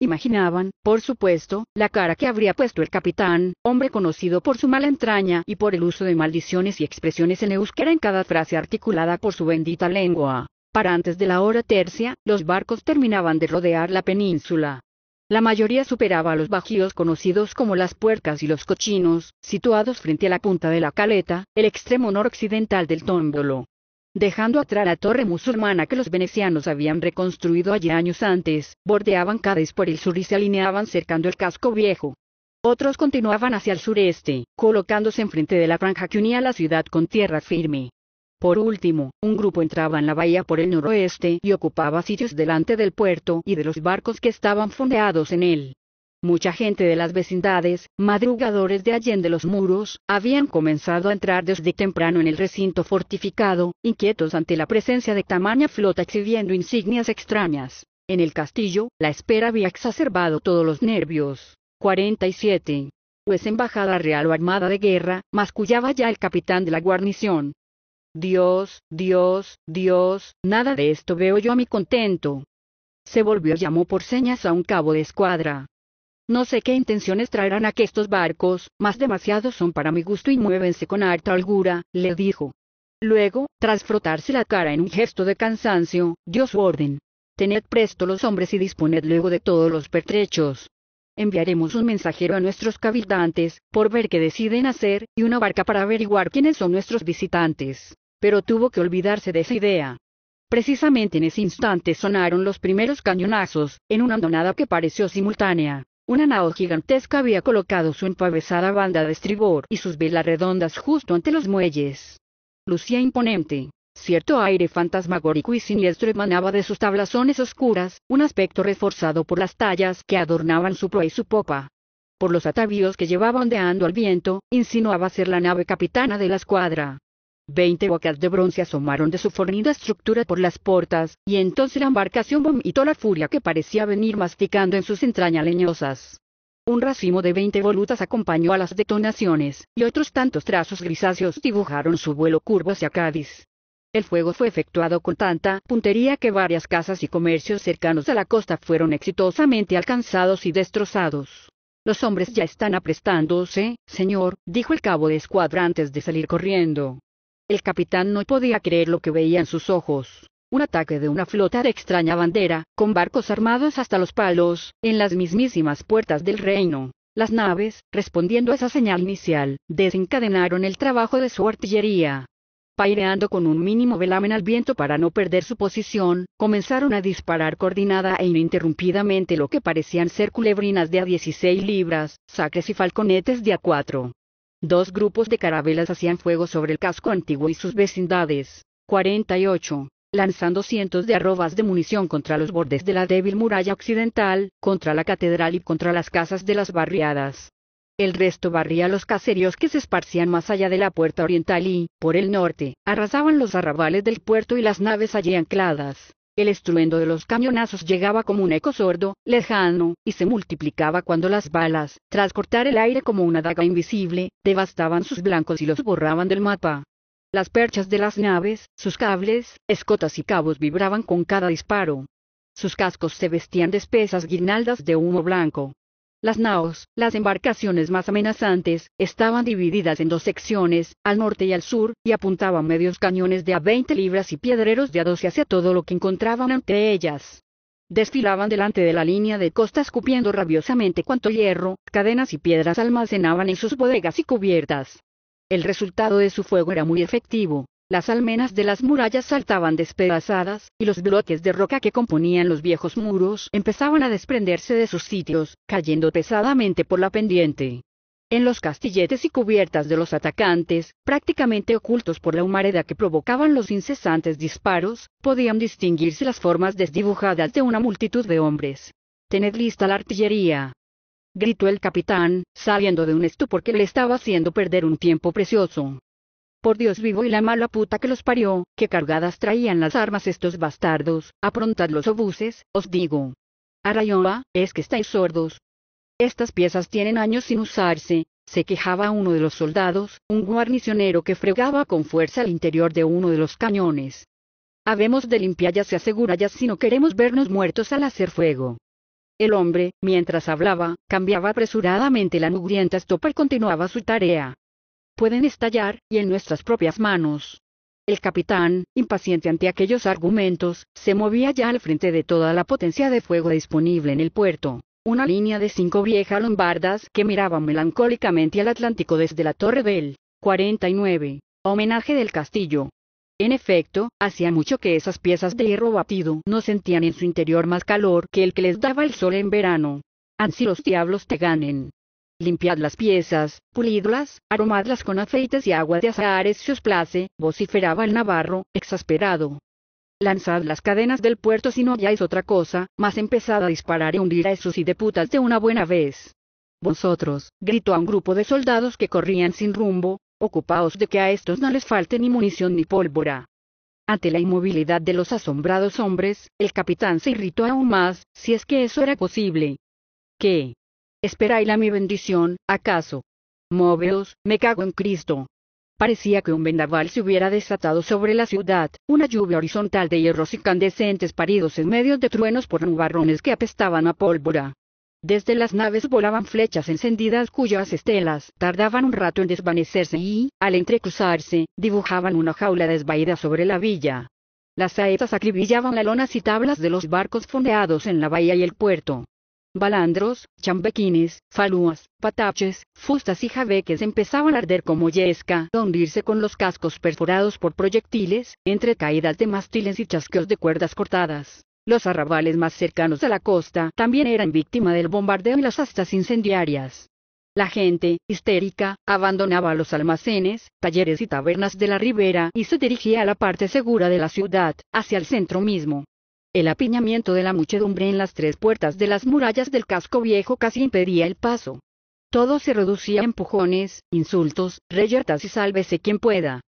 Imaginaban, por supuesto, la cara que habría puesto el capitán, hombre conocido por su mala entraña y por el uso de maldiciones y expresiones en euskera en cada frase articulada por su bendita lengua. Para antes de la hora tercia, los barcos terminaban de rodear la península. La mayoría superaba a los bajíos conocidos como las puercas y los cochinos, situados frente a la punta de la caleta, el extremo noroccidental del tómbolo dejando atrás la torre musulmana que los venecianos habían reconstruido allí años antes, bordeaban Cádiz por el sur y se alineaban cercando el casco viejo. Otros continuaban hacia el sureste, colocándose enfrente de la franja que unía la ciudad con tierra firme. Por último, un grupo entraba en la bahía por el noroeste y ocupaba sitios delante del puerto y de los barcos que estaban fondeados en él. Mucha gente de las vecindades, madrugadores de Allende los Muros, habían comenzado a entrar desde temprano en el recinto fortificado, inquietos ante la presencia de tamaña flota exhibiendo insignias extrañas. En el castillo, la espera había exacerbado todos los nervios. 47. Pues embajada real o armada de guerra, mascullaba ya el capitán de la guarnición. Dios, Dios, Dios, nada de esto veo yo a mi contento. Se volvió y llamó por señas a un cabo de escuadra. No sé qué intenciones traerán a que estos barcos, más demasiados son para mi gusto y muévense con harta holgura, le dijo. Luego, tras frotarse la cara en un gesto de cansancio, dio su orden. Tened presto los hombres y disponed luego de todos los pertrechos. Enviaremos un mensajero a nuestros cabildantes, por ver qué deciden hacer, y una barca para averiguar quiénes son nuestros visitantes. Pero tuvo que olvidarse de esa idea. Precisamente en ese instante sonaron los primeros cañonazos, en una andonada que pareció simultánea. Una nao gigantesca había colocado su empavesada banda de estribor y sus velas redondas justo ante los muelles. Lucía imponente. Cierto aire fantasmagórico y siniestro emanaba de sus tablazones oscuras, un aspecto reforzado por las tallas que adornaban su proa y su popa. Por los atavíos que llevaba ondeando al viento, insinuaba ser la nave capitana de la escuadra. Veinte bocas de bronce asomaron de su fornida estructura por las puertas y entonces la embarcación vomitó la furia que parecía venir masticando en sus entrañas leñosas. Un racimo de veinte volutas acompañó a las detonaciones, y otros tantos trazos grisáceos dibujaron su vuelo curvo hacia Cádiz. El fuego fue efectuado con tanta puntería que varias casas y comercios cercanos a la costa fueron exitosamente alcanzados y destrozados. Los hombres ya están aprestándose, señor, dijo el cabo de escuadra antes de salir corriendo. El capitán no podía creer lo que veía en sus ojos. Un ataque de una flota de extraña bandera, con barcos armados hasta los palos, en las mismísimas puertas del reino. Las naves, respondiendo a esa señal inicial, desencadenaron el trabajo de su artillería. Paireando con un mínimo velamen al viento para no perder su posición, comenzaron a disparar coordinada e ininterrumpidamente lo que parecían ser culebrinas de a 16 libras, sacres y falconetes de a 4. Dos grupos de carabelas hacían fuego sobre el casco antiguo y sus vecindades. 48. Lanzando cientos de arrobas de munición contra los bordes de la débil muralla occidental, contra la catedral y contra las casas de las barriadas. El resto barría los caseríos que se esparcían más allá de la puerta oriental y, por el norte, arrasaban los arrabales del puerto y las naves allí ancladas. El estruendo de los cañonazos llegaba como un eco sordo, lejano, y se multiplicaba cuando las balas, tras cortar el aire como una daga invisible, devastaban sus blancos y los borraban del mapa. Las perchas de las naves, sus cables, escotas y cabos vibraban con cada disparo. Sus cascos se vestían de espesas guirnaldas de humo blanco. Las naos, las embarcaciones más amenazantes, estaban divididas en dos secciones, al norte y al sur, y apuntaban medios cañones de a veinte libras y piedreros de a 12 hacia todo lo que encontraban ante ellas. Desfilaban delante de la línea de costa escupiendo rabiosamente cuanto hierro, cadenas y piedras almacenaban en sus bodegas y cubiertas. El resultado de su fuego era muy efectivo, las almenas de las murallas saltaban despedazadas, y los bloques de roca que componían los viejos muros empezaban a desprenderse de sus sitios, cayendo pesadamente por la pendiente. En los castilletes y cubiertas de los atacantes, prácticamente ocultos por la humareda que provocaban los incesantes disparos, podían distinguirse las formas desdibujadas de una multitud de hombres. Tened lista la artillería. gritó el capitán, saliendo de un estupor que le estaba haciendo perder un tiempo precioso por Dios vivo y la mala puta que los parió, que cargadas traían las armas estos bastardos, aprontad los obuses, os digo. Arayomba, es que estáis sordos. Estas piezas tienen años sin usarse, se quejaba uno de los soldados, un guarnicionero que fregaba con fuerza el interior de uno de los cañones. Habemos de ya se asegura ya si no queremos vernos muertos al hacer fuego. El hombre, mientras hablaba, cambiaba apresuradamente la nugrienta estopa y continuaba su tarea pueden estallar, y en nuestras propias manos. El capitán, impaciente ante aquellos argumentos, se movía ya al frente de toda la potencia de fuego disponible en el puerto. Una línea de cinco viejas lombardas que miraban melancólicamente al Atlántico desde la Torre del 49. Homenaje del castillo. En efecto, hacía mucho que esas piezas de hierro batido no sentían en su interior más calor que el que les daba el sol en verano. Así los diablos te ganen limpiad las piezas, pulidlas, aromadlas con aceites y agua de azahares si os place, vociferaba el navarro, exasperado. Lanzad las cadenas del puerto si no halláis otra cosa, mas empezad a disparar y hundir a esos y de putas de una buena vez. Vosotros, gritó a un grupo de soldados que corrían sin rumbo, ocupaos de que a estos no les falte ni munición ni pólvora. Ante la inmovilidad de los asombrados hombres, el capitán se irritó aún más, si es que eso era posible. ¿Qué? la mi bendición, acaso. ¡Móveos, me cago en Cristo. Parecía que un vendaval se hubiera desatado sobre la ciudad, una lluvia horizontal de hierros incandescentes paridos en medio de truenos por nubarrones que apestaban a pólvora. Desde las naves volaban flechas encendidas cuyas estelas tardaban un rato en desvanecerse y, al entrecruzarse, dibujaban una jaula desvaída sobre la villa. Las saetas acribillaban las lonas y tablas de los barcos fondeados en la bahía y el puerto balandros, chambequines, falúas, pataches, fustas y jabeques empezaban a arder como yesca, a hundirse con los cascos perforados por proyectiles, entre caídas de mástiles y chasqueos de cuerdas cortadas. Los arrabales más cercanos a la costa también eran víctima del bombardeo y las astas incendiarias. La gente, histérica, abandonaba los almacenes, talleres y tabernas de la ribera y se dirigía a la parte segura de la ciudad, hacia el centro mismo. El apiñamiento de la muchedumbre en las tres puertas de las murallas del casco viejo casi impedía el paso. Todo se reducía a empujones, insultos, reyertas y sálvese quien pueda.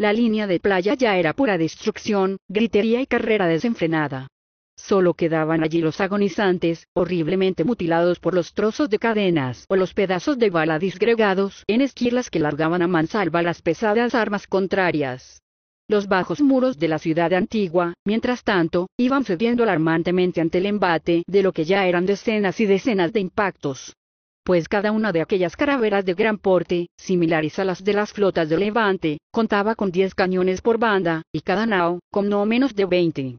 La línea de playa ya era pura destrucción, gritería y carrera desenfrenada. Solo quedaban allí los agonizantes, horriblemente mutilados por los trozos de cadenas o los pedazos de bala disgregados en esquirlas que largaban a mansalva las pesadas armas contrarias. Los bajos muros de la ciudad antigua, mientras tanto, iban cediendo alarmantemente ante el embate de lo que ya eran decenas y decenas de impactos. Pues cada una de aquellas caraveras de gran porte, similares a las de las flotas de Levante, contaba con 10 cañones por banda, y cada nao, con no menos de veinte.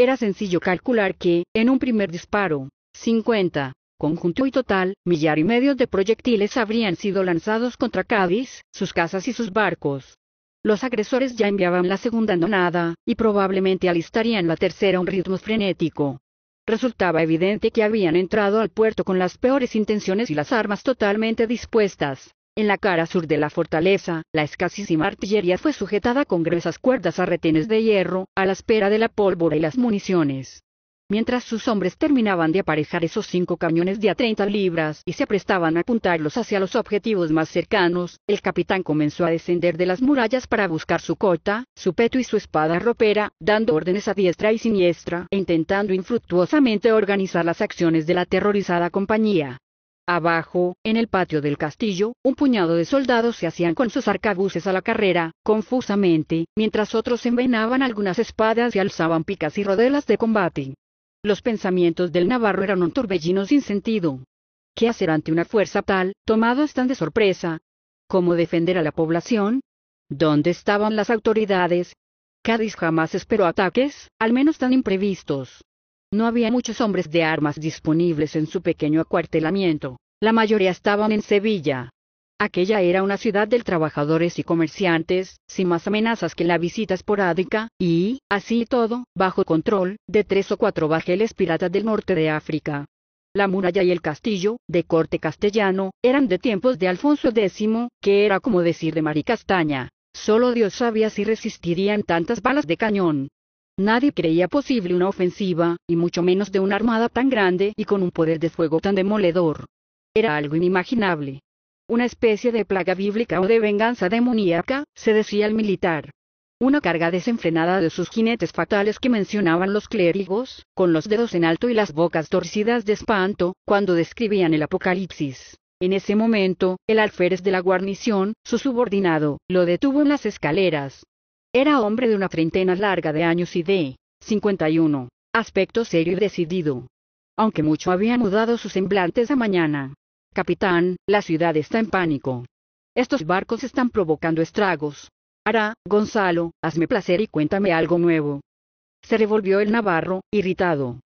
Era sencillo calcular que, en un primer disparo, 50, conjunto y total, millar y medio de proyectiles habrían sido lanzados contra Cádiz, sus casas y sus barcos los agresores ya enviaban la segunda donada, y probablemente alistarían la tercera a un ritmo frenético. Resultaba evidente que habían entrado al puerto con las peores intenciones y las armas totalmente dispuestas. En la cara sur de la fortaleza, la escasísima artillería fue sujetada con gruesas cuerdas a retenes de hierro, a la espera de la pólvora y las municiones mientras sus hombres terminaban de aparejar esos cinco cañones de a 30 libras y se aprestaban a apuntarlos hacia los objetivos más cercanos, el capitán comenzó a descender de las murallas para buscar su cota, su peto y su espada ropera, dando órdenes a diestra y siniestra e intentando infructuosamente organizar las acciones de la aterrorizada compañía. Abajo, en el patio del castillo, un puñado de soldados se hacían con sus arcabuces a la carrera, confusamente, mientras otros envenenaban algunas espadas y alzaban picas y rodelas de combate. Los pensamientos del Navarro eran un torbellino sin sentido. ¿Qué hacer ante una fuerza tal, tomados tan de sorpresa? ¿Cómo defender a la población? ¿Dónde estaban las autoridades? Cádiz jamás esperó ataques, al menos tan imprevistos. No había muchos hombres de armas disponibles en su pequeño acuartelamiento. La mayoría estaban en Sevilla. Aquella era una ciudad de trabajadores y comerciantes, sin más amenazas que la visita esporádica, y, así todo, bajo control, de tres o cuatro bajeles piratas del norte de África. La muralla y el castillo, de corte castellano, eran de tiempos de Alfonso X, que era como decir de Maricastaña. Solo Dios sabía si resistirían tantas balas de cañón. Nadie creía posible una ofensiva, y mucho menos de una armada tan grande y con un poder de fuego tan demoledor. Era algo inimaginable una especie de plaga bíblica o de venganza demoníaca, se decía el militar. Una carga desenfrenada de sus jinetes fatales que mencionaban los clérigos, con los dedos en alto y las bocas torcidas de espanto, cuando describían el Apocalipsis. En ese momento, el alférez de la guarnición, su subordinado, lo detuvo en las escaleras. Era hombre de una treintena larga de años y de 51, aspecto serio y decidido. Aunque mucho había mudado sus semblantes a mañana, Capitán, la ciudad está en pánico. Estos barcos están provocando estragos. Hará, Gonzalo, hazme placer y cuéntame algo nuevo. Se revolvió el navarro, irritado.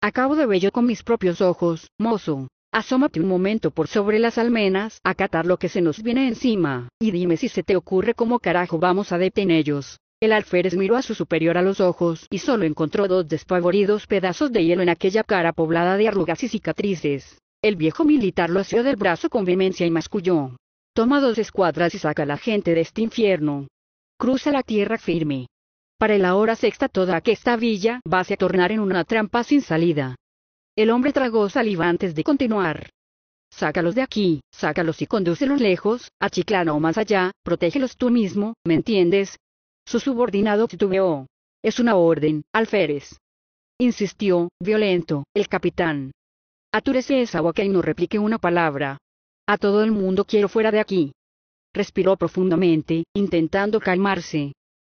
Acabo de verlo con mis propios ojos, mozo. Asómate un momento por sobre las almenas, a catar lo que se nos viene encima, y dime si se te ocurre cómo carajo vamos a detenerlos. El alférez miró a su superior a los ojos y solo encontró dos despavoridos pedazos de hielo en aquella cara poblada de arrugas y cicatrices. El viejo militar lo asió del brazo con vehemencia y masculló. Toma dos escuadras y saca a la gente de este infierno. Cruza la tierra firme. Para la hora sexta toda aquesta villa va a tornar en una trampa sin salida. El hombre tragó saliva antes de continuar. Sácalos de aquí, sácalos y condúcelos lejos, a Chiclana o más allá, protégelos tú mismo, ¿me entiendes? Su subordinado titubeó. Es una orden, alférez. Insistió, violento, el capitán. Atúrese esa boca y no replique una palabra. A todo el mundo quiero fuera de aquí. Respiró profundamente, intentando calmarse.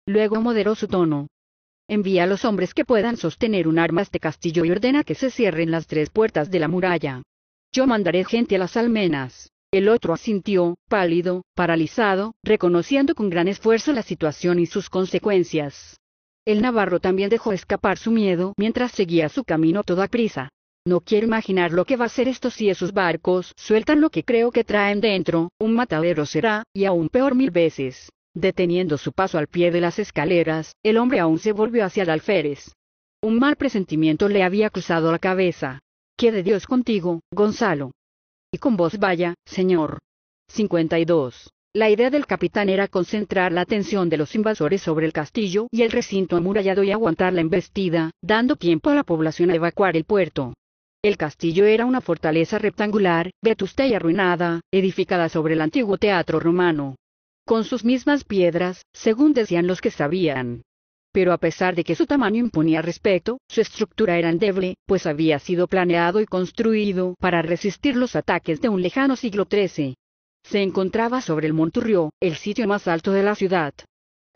Luego moderó su tono. Envía a los hombres que puedan sostener un arma a este castillo y ordena que se cierren las tres puertas de la muralla. Yo mandaré gente a las almenas. El otro asintió, pálido, paralizado, reconociendo con gran esfuerzo la situación y sus consecuencias. El navarro también dejó escapar su miedo mientras seguía su camino toda prisa. No quiero imaginar lo que va a ser esto si esos barcos sueltan lo que creo que traen dentro, un matadero será, y aún peor mil veces. Deteniendo su paso al pie de las escaleras, el hombre aún se volvió hacia el alférez. Un mal presentimiento le había cruzado la cabeza. Quede Dios contigo, Gonzalo. Y con vos vaya, señor. 52. La idea del capitán era concentrar la atención de los invasores sobre el castillo y el recinto amurallado y aguantar la embestida, dando tiempo a la población a evacuar el puerto. El castillo era una fortaleza rectangular, vetusta y arruinada, edificada sobre el antiguo teatro romano. Con sus mismas piedras, según decían los que sabían. Pero a pesar de que su tamaño imponía respeto, su estructura era endeble, pues había sido planeado y construido para resistir los ataques de un lejano siglo XIII. Se encontraba sobre el Monturrió, el sitio más alto de la ciudad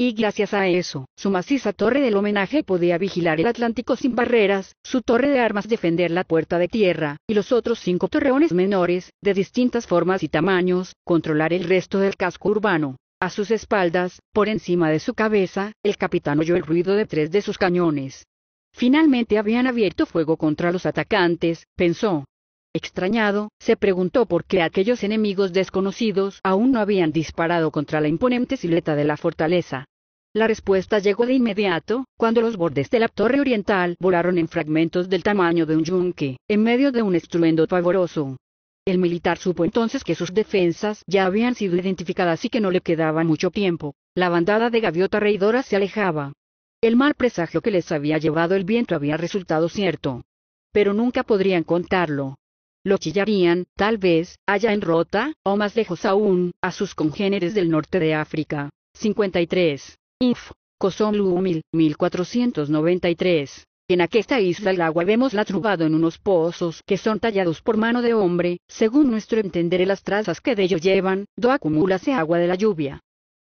y gracias a eso, su maciza torre del homenaje podía vigilar el Atlántico sin barreras, su torre de armas defender la puerta de tierra, y los otros cinco torreones menores, de distintas formas y tamaños, controlar el resto del casco urbano. A sus espaldas, por encima de su cabeza, el capitán oyó el ruido de tres de sus cañones. Finalmente habían abierto fuego contra los atacantes, pensó, Extrañado, se preguntó por qué aquellos enemigos desconocidos aún no habían disparado contra la imponente silueta de la fortaleza. La respuesta llegó de inmediato, cuando los bordes de la torre oriental volaron en fragmentos del tamaño de un yunque, en medio de un estruendo pavoroso. El militar supo entonces que sus defensas ya habían sido identificadas y que no le quedaba mucho tiempo. La bandada de gaviota reidora se alejaba. El mal presagio que les había llevado el viento había resultado cierto. Pero nunca podrían contarlo, lo chillarían, tal vez, allá en Rota, o más lejos aún, a sus congéneres del norte de África. 53. Inf. Kosomlu 1493. En aquesta isla el agua vemos la trubado en unos pozos que son tallados por mano de hombre, según nuestro entender las trazas que de ellos llevan, do acumulase agua de la lluvia.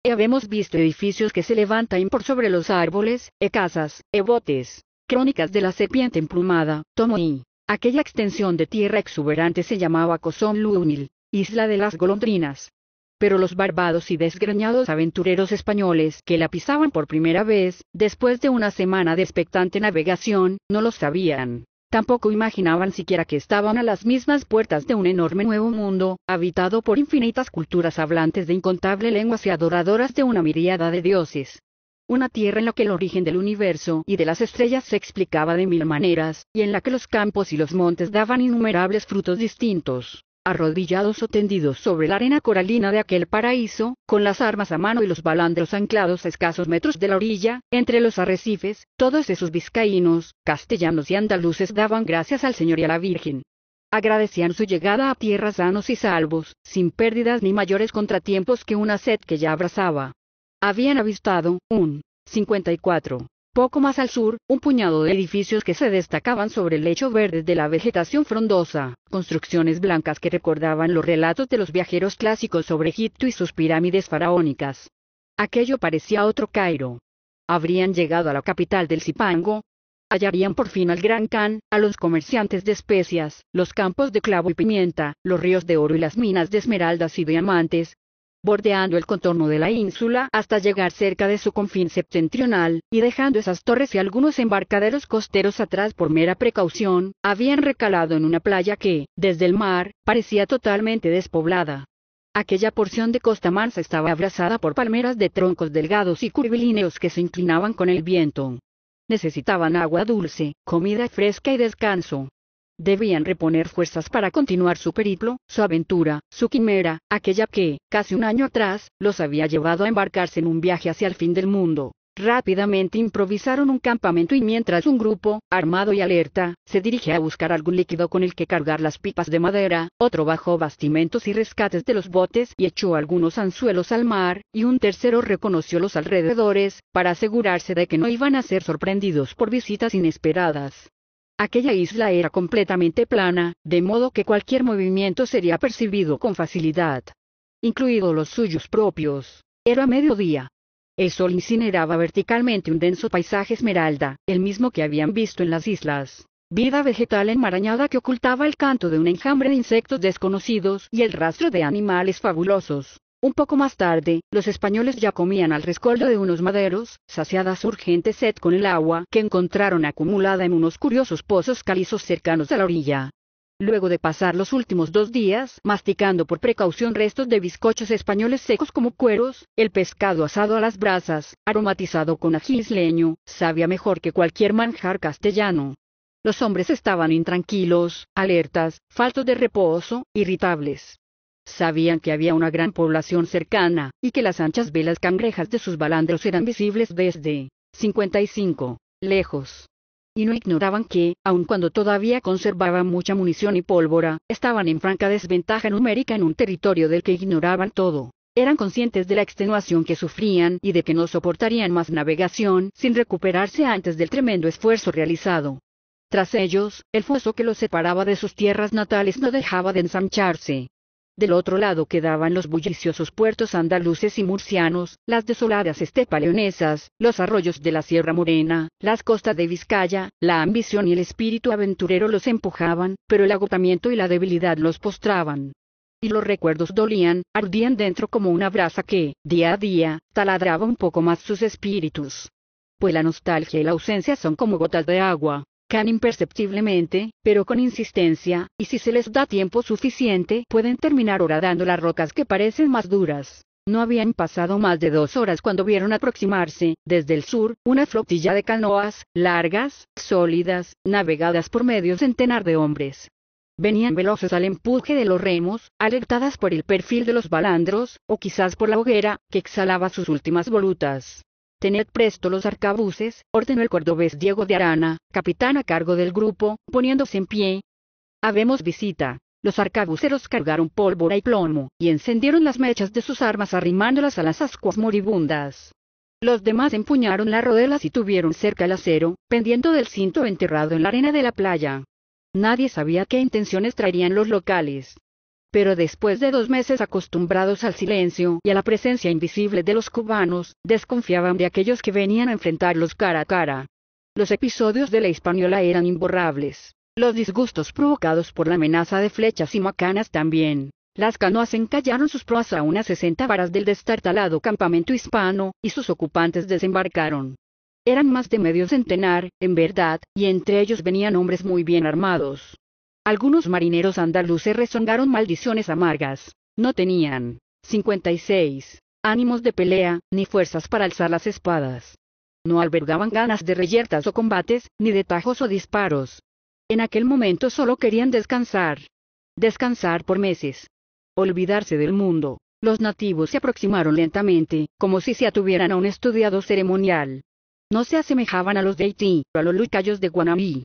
E habemos visto edificios que se levantan por sobre los árboles, e casas, e botes. Crónicas de la serpiente emplumada, tomo y... Aquella extensión de tierra exuberante se llamaba Cozón Lúnil, isla de las golondrinas. Pero los barbados y desgreñados aventureros españoles que la pisaban por primera vez, después de una semana de expectante navegación, no lo sabían. Tampoco imaginaban siquiera que estaban a las mismas puertas de un enorme nuevo mundo, habitado por infinitas culturas hablantes de incontable lenguas y adoradoras de una miríada de dioses una tierra en la que el origen del universo y de las estrellas se explicaba de mil maneras, y en la que los campos y los montes daban innumerables frutos distintos. Arrodillados o tendidos sobre la arena coralina de aquel paraíso, con las armas a mano y los balandros anclados a escasos metros de la orilla, entre los arrecifes, todos esos vizcaínos, castellanos y andaluces daban gracias al Señor y a la Virgen agradecían su llegada a tierras sanos y salvos, sin pérdidas ni mayores contratiempos que una sed que ya abrazaba habían avistado un 54. Poco más al sur, un puñado de edificios que se destacaban sobre el lecho verde de la vegetación frondosa, construcciones blancas que recordaban los relatos de los viajeros clásicos sobre Egipto y sus pirámides faraónicas. Aquello parecía otro Cairo. Habrían llegado a la capital del Zipango. Hallarían por fin al Gran Can, a los comerciantes de especias, los campos de clavo y pimienta, los ríos de oro y las minas de esmeraldas y diamantes, bordeando el contorno de la ínsula hasta llegar cerca de su confín septentrional, y dejando esas torres y algunos embarcaderos costeros atrás por mera precaución, habían recalado en una playa que, desde el mar, parecía totalmente despoblada. Aquella porción de Costa mansa estaba abrazada por palmeras de troncos delgados y curvilíneos que se inclinaban con el viento. Necesitaban agua dulce, comida fresca y descanso. Debían reponer fuerzas para continuar su periplo, su aventura, su quimera, aquella que, casi un año atrás, los había llevado a embarcarse en un viaje hacia el fin del mundo. Rápidamente improvisaron un campamento y mientras un grupo, armado y alerta, se dirige a buscar algún líquido con el que cargar las pipas de madera, otro bajó bastimentos y rescates de los botes y echó algunos anzuelos al mar, y un tercero reconoció los alrededores, para asegurarse de que no iban a ser sorprendidos por visitas inesperadas. Aquella isla era completamente plana, de modo que cualquier movimiento sería percibido con facilidad, incluidos los suyos propios. Era mediodía. El sol incineraba verticalmente un denso paisaje esmeralda, el mismo que habían visto en las islas. Vida vegetal enmarañada que ocultaba el canto de un enjambre de insectos desconocidos y el rastro de animales fabulosos. Un poco más tarde, los españoles ya comían al rescoldo de unos maderos, saciadas su urgente sed con el agua que encontraron acumulada en unos curiosos pozos calizos cercanos a la orilla. Luego de pasar los últimos dos días masticando por precaución restos de bizcochos españoles secos como cueros, el pescado asado a las brasas, aromatizado con ají leño, sabía mejor que cualquier manjar castellano. Los hombres estaban intranquilos, alertas, faltos de reposo, irritables. Sabían que había una gran población cercana, y que las anchas velas cangrejas de sus balandros eran visibles desde 55 lejos. Y no ignoraban que, aun cuando todavía conservaban mucha munición y pólvora, estaban en franca desventaja numérica en un territorio del que ignoraban todo. Eran conscientes de la extenuación que sufrían y de que no soportarían más navegación sin recuperarse antes del tremendo esfuerzo realizado. Tras ellos, el foso que los separaba de sus tierras natales no dejaba de ensancharse. Del otro lado quedaban los bulliciosos puertos andaluces y murcianos, las desoladas estepa leonesas, los arroyos de la Sierra Morena, las costas de Vizcaya, la ambición y el espíritu aventurero los empujaban, pero el agotamiento y la debilidad los postraban. Y los recuerdos dolían, ardían dentro como una brasa que, día a día, taladraba un poco más sus espíritus. Pues la nostalgia y la ausencia son como gotas de agua, imperceptiblemente, pero con insistencia, y si se les da tiempo suficiente pueden terminar horadando las rocas que parecen más duras. No habían pasado más de dos horas cuando vieron aproximarse, desde el sur, una flotilla de canoas, largas, sólidas, navegadas por medio centenar de hombres. Venían veloces al empuje de los remos, alertadas por el perfil de los balandros, o quizás por la hoguera, que exhalaba sus últimas volutas. Tened presto los arcabuces, ordenó el cordobés Diego de Arana, capitán a cargo del grupo, poniéndose en pie. Habemos visita. Los arcabuceros cargaron pólvora y plomo, y encendieron las mechas de sus armas arrimándolas a las ascuas moribundas. Los demás empuñaron las rodelas y tuvieron cerca el acero, pendiendo del cinto enterrado en la arena de la playa. Nadie sabía qué intenciones traerían los locales pero después de dos meses acostumbrados al silencio y a la presencia invisible de los cubanos, desconfiaban de aquellos que venían a enfrentarlos cara a cara. Los episodios de la Hispaniola eran imborrables. Los disgustos provocados por la amenaza de flechas y macanas también. Las canoas encallaron sus proas a unas 60 varas del destartalado campamento hispano, y sus ocupantes desembarcaron. Eran más de medio centenar, en verdad, y entre ellos venían hombres muy bien armados. Algunos marineros andaluces rezongaron maldiciones amargas. No tenían 56 ánimos de pelea, ni fuerzas para alzar las espadas. No albergaban ganas de reyertas o combates, ni de tajos o disparos. En aquel momento solo querían descansar. Descansar por meses. Olvidarse del mundo. Los nativos se aproximaron lentamente, como si se atuvieran a un estudiado ceremonial. No se asemejaban a los de Haití, a los lucayos de Guanamí.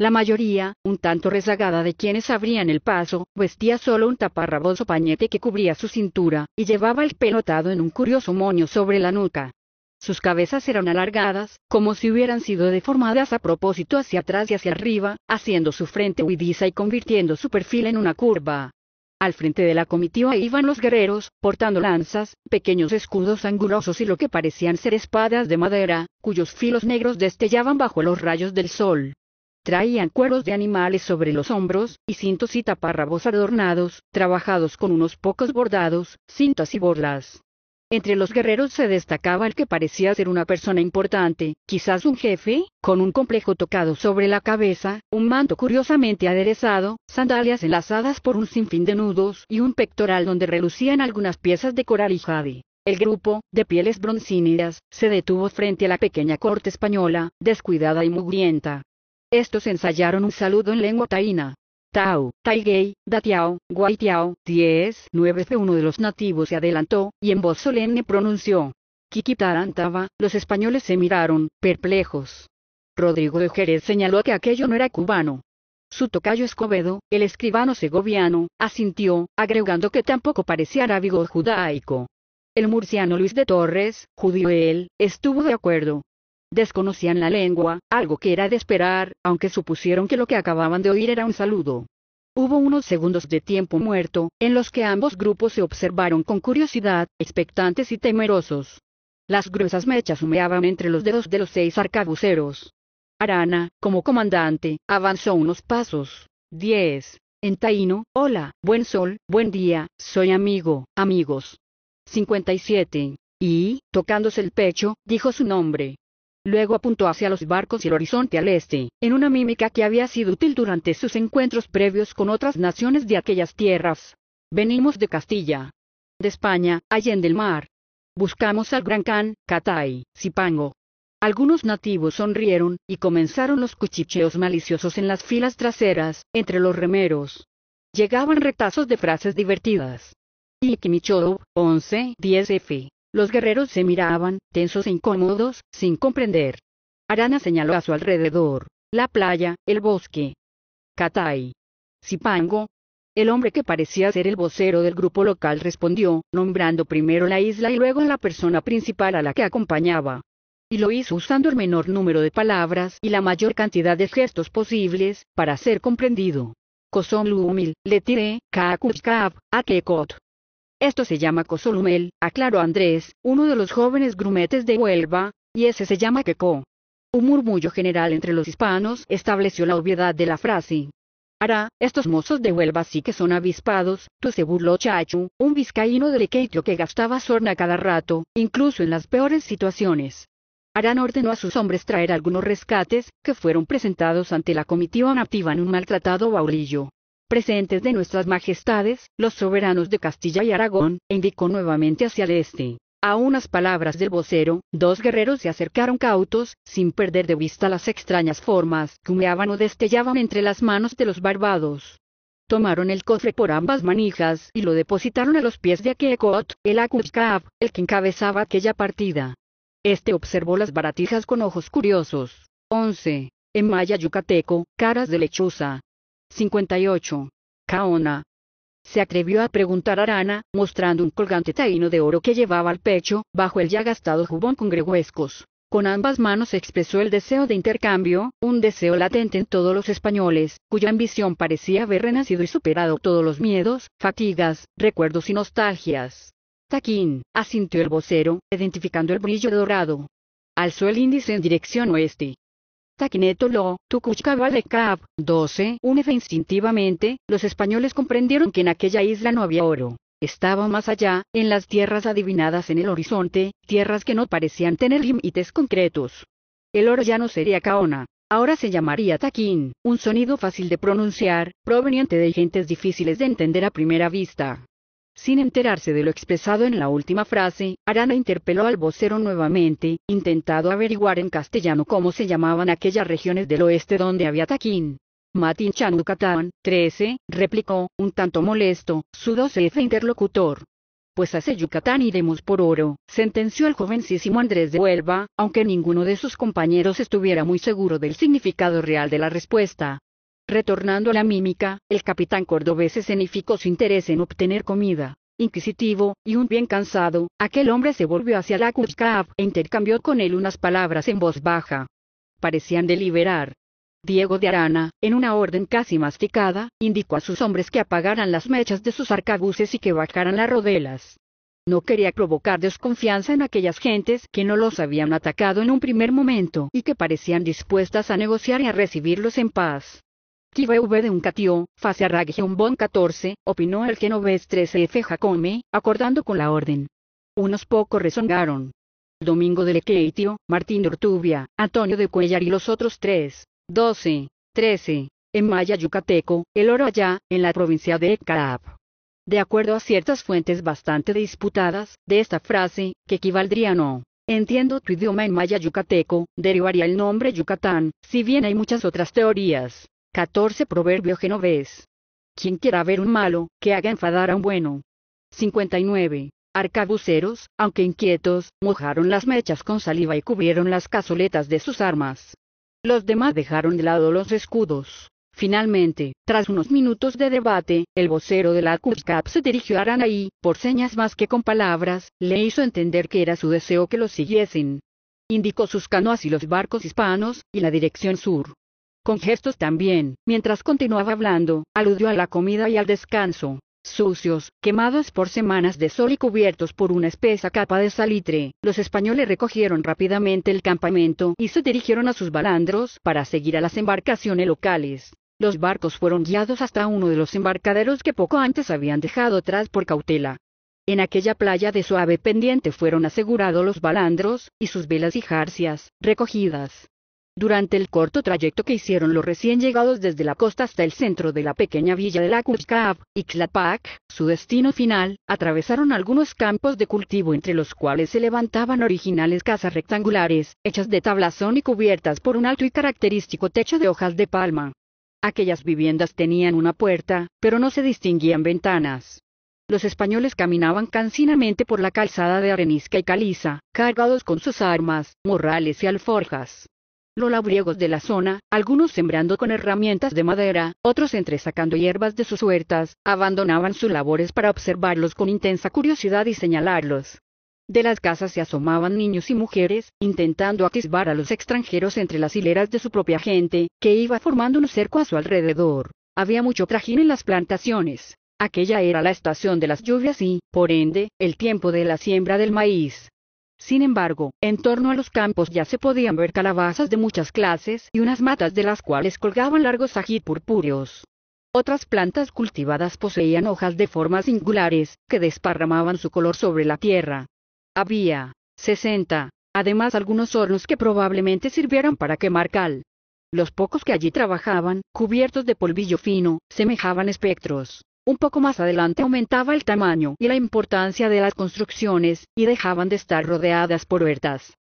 La mayoría, un tanto rezagada de quienes abrían el paso, vestía solo un taparraboso pañete que cubría su cintura, y llevaba el pelo atado en un curioso moño sobre la nuca. Sus cabezas eran alargadas, como si hubieran sido deformadas a propósito hacia atrás y hacia arriba, haciendo su frente huidiza y convirtiendo su perfil en una curva. Al frente de la comitiva iban los guerreros, portando lanzas, pequeños escudos angulosos y lo que parecían ser espadas de madera, cuyos filos negros destellaban bajo los rayos del sol. Traían cueros de animales sobre los hombros, y cintos y taparrabos adornados, trabajados con unos pocos bordados, cintas y borlas. Entre los guerreros se destacaba el que parecía ser una persona importante, quizás un jefe, con un complejo tocado sobre la cabeza, un manto curiosamente aderezado, sandalias enlazadas por un sinfín de nudos y un pectoral donde relucían algunas piezas de coral y jade. El grupo, de pieles broncíneas, se detuvo frente a la pequeña corte española, descuidada y mugrienta. Estos ensayaron un saludo en lengua taína. Tau, Taigei, Datiao, Guaitiao, diez, nueve. de uno de los nativos se adelantó, y en voz solemne pronunció. Kikitarantaba, los españoles se miraron, perplejos. Rodrigo de Jerez señaló que aquello no era cubano. Su tocayo Escobedo, el escribano segoviano, asintió, agregando que tampoco parecía arábigo judaico. El murciano Luis de Torres, judío él, estuvo de acuerdo, Desconocían la lengua, algo que era de esperar, aunque supusieron que lo que acababan de oír era un saludo. Hubo unos segundos de tiempo muerto, en los que ambos grupos se observaron con curiosidad, expectantes y temerosos. Las gruesas mechas humeaban entre los dedos de los seis arcabuceros. Arana, como comandante, avanzó unos pasos. 10. En taíno, hola, buen sol, buen día, soy amigo, amigos. 57. Y, tocándose el pecho, dijo su nombre. Luego apuntó hacia los barcos y el horizonte al este, en una mímica que había sido útil durante sus encuentros previos con otras naciones de aquellas tierras. Venimos de Castilla. De España, en el Mar. Buscamos al Gran Can, Catay, Zipango. Algunos nativos sonrieron, y comenzaron los cuchicheos maliciosos en las filas traseras, entre los remeros. Llegaban retazos de frases divertidas. 11, los guerreros se miraban, tensos e incómodos, sin comprender. Arana señaló a su alrededor, la playa, el bosque. Katai. Cipango, El hombre que parecía ser el vocero del grupo local respondió, nombrando primero la isla y luego la persona principal a la que acompañaba. Y lo hizo usando el menor número de palabras y la mayor cantidad de gestos posibles, para ser comprendido. Kosom Lumil, Letire, Akekot. Esto se llama cosolumel, aclaró Andrés, uno de los jóvenes grumetes de Huelva, y ese se llama queco. Un murmullo general entre los hispanos estableció la obviedad de la frase. Hará, estos mozos de Huelva sí que son avispados, tu se burló Chachu, un vizcaíno de Lequeitio que gastaba sorna cada rato, incluso en las peores situaciones. Harán ordenó a sus hombres traer algunos rescates, que fueron presentados ante la comitiva nativa en un maltratado baulillo presentes de nuestras majestades, los soberanos de Castilla y Aragón, e indicó nuevamente hacia el este. A unas palabras del vocero, dos guerreros se acercaron cautos, sin perder de vista las extrañas formas que humeaban o destellaban entre las manos de los barbados. Tomaron el cofre por ambas manijas y lo depositaron a los pies de Aquecot, el Akushkab, el que encabezaba aquella partida. Este observó las baratijas con ojos curiosos. 11. En maya yucateco, caras de lechuza, 58. Caona. Se atrevió a preguntar a Arana, mostrando un colgante taíno de oro que llevaba al pecho, bajo el ya gastado jubón con gregüescos. Con ambas manos expresó el deseo de intercambio, un deseo latente en todos los españoles, cuya ambición parecía haber renacido y superado todos los miedos, fatigas, recuerdos y nostalgias. Taquín, asintió el vocero, identificando el brillo dorado. Alzó el índice en dirección oeste. Taquineto lo, de Cap, 12, UNEFE instintivamente, los españoles comprendieron que en aquella isla no había oro. Estaba más allá, en las tierras adivinadas en el horizonte, tierras que no parecían tener límites concretos. El oro ya no sería Caona, ahora se llamaría Taquín, un sonido fácil de pronunciar, proveniente de gentes difíciles de entender a primera vista. Sin enterarse de lo expresado en la última frase, Arana interpeló al vocero nuevamente, intentado averiguar en castellano cómo se llamaban aquellas regiones del oeste donde había Taquín. Matin Yucatán, 13, replicó, un tanto molesto, su 12 interlocutor. Pues hace Yucatán iremos por oro, sentenció el jovencísimo Andrés de Huelva, aunque ninguno de sus compañeros estuviera muy seguro del significado real de la respuesta. Retornando a la mímica, el capitán cordobés escenificó su interés en obtener comida. Inquisitivo, y un bien cansado, aquel hombre se volvió hacia la Kuzkaab e intercambió con él unas palabras en voz baja. Parecían deliberar. Diego de Arana, en una orden casi masticada, indicó a sus hombres que apagaran las mechas de sus arcabuces y que bajaran las rodelas. No quería provocar desconfianza en aquellas gentes que no los habían atacado en un primer momento y que parecían dispuestas a negociar y a recibirlos en paz. TVV de un catio, face a Ragion 14, opinó el genovés 13F Jacome, acordando con la orden. Unos pocos rezongaron. Domingo de Lequeitio, Martín de Ortubia, Antonio de Cuellar y los otros tres. 12, 13. En Maya Yucateco, el oro allá, en la provincia de Ecarab. De acuerdo a ciertas fuentes bastante disputadas, de esta frase, que equivaldría no. Entiendo tu idioma en maya yucateco, derivaría el nombre Yucatán, si bien hay muchas otras teorías. 14 Proverbio genovés. Quien quiera ver un malo, que haga enfadar a un bueno. 59. Arcabuceros, aunque inquietos, mojaron las mechas con saliva y cubrieron las cazoletas de sus armas. Los demás dejaron de lado los escudos. Finalmente, tras unos minutos de debate, el vocero de la CUSCAP se dirigió a Aranaí, por señas más que con palabras, le hizo entender que era su deseo que los siguiesen. Indicó sus canoas y los barcos hispanos, y la dirección sur con gestos también, mientras continuaba hablando, aludió a la comida y al descanso. Sucios, quemados por semanas de sol y cubiertos por una espesa capa de salitre, los españoles recogieron rápidamente el campamento y se dirigieron a sus balandros para seguir a las embarcaciones locales. Los barcos fueron guiados hasta uno de los embarcaderos que poco antes habían dejado atrás por cautela. En aquella playa de suave pendiente fueron asegurados los balandros, y sus velas y jarcias, recogidas. Durante el corto trayecto que hicieron los recién llegados desde la costa hasta el centro de la pequeña villa de la y Ixlapac, su destino final, atravesaron algunos campos de cultivo entre los cuales se levantaban originales casas rectangulares, hechas de tablazón y cubiertas por un alto y característico techo de hojas de palma. Aquellas viviendas tenían una puerta, pero no se distinguían ventanas. Los españoles caminaban cansinamente por la calzada de arenisca y caliza, cargados con sus armas, morrales y alforjas los labriegos de la zona, algunos sembrando con herramientas de madera, otros entresacando hierbas de sus huertas, abandonaban sus labores para observarlos con intensa curiosidad y señalarlos. De las casas se asomaban niños y mujeres, intentando atisbar a los extranjeros entre las hileras de su propia gente, que iba formando un cerco a su alrededor. Había mucho trajín en las plantaciones. Aquella era la estación de las lluvias y, por ende, el tiempo de la siembra del maíz. Sin embargo, en torno a los campos ya se podían ver calabazas de muchas clases y unas matas de las cuales colgaban largos ajit purpúreos. Otras plantas cultivadas poseían hojas de formas singulares, que desparramaban su color sobre la tierra. Había, 60, además algunos hornos que probablemente sirvieran para quemar cal. Los pocos que allí trabajaban, cubiertos de polvillo fino, semejaban espectros. Un poco más adelante aumentaba el tamaño y la importancia de las construcciones, y dejaban de estar rodeadas por huertas.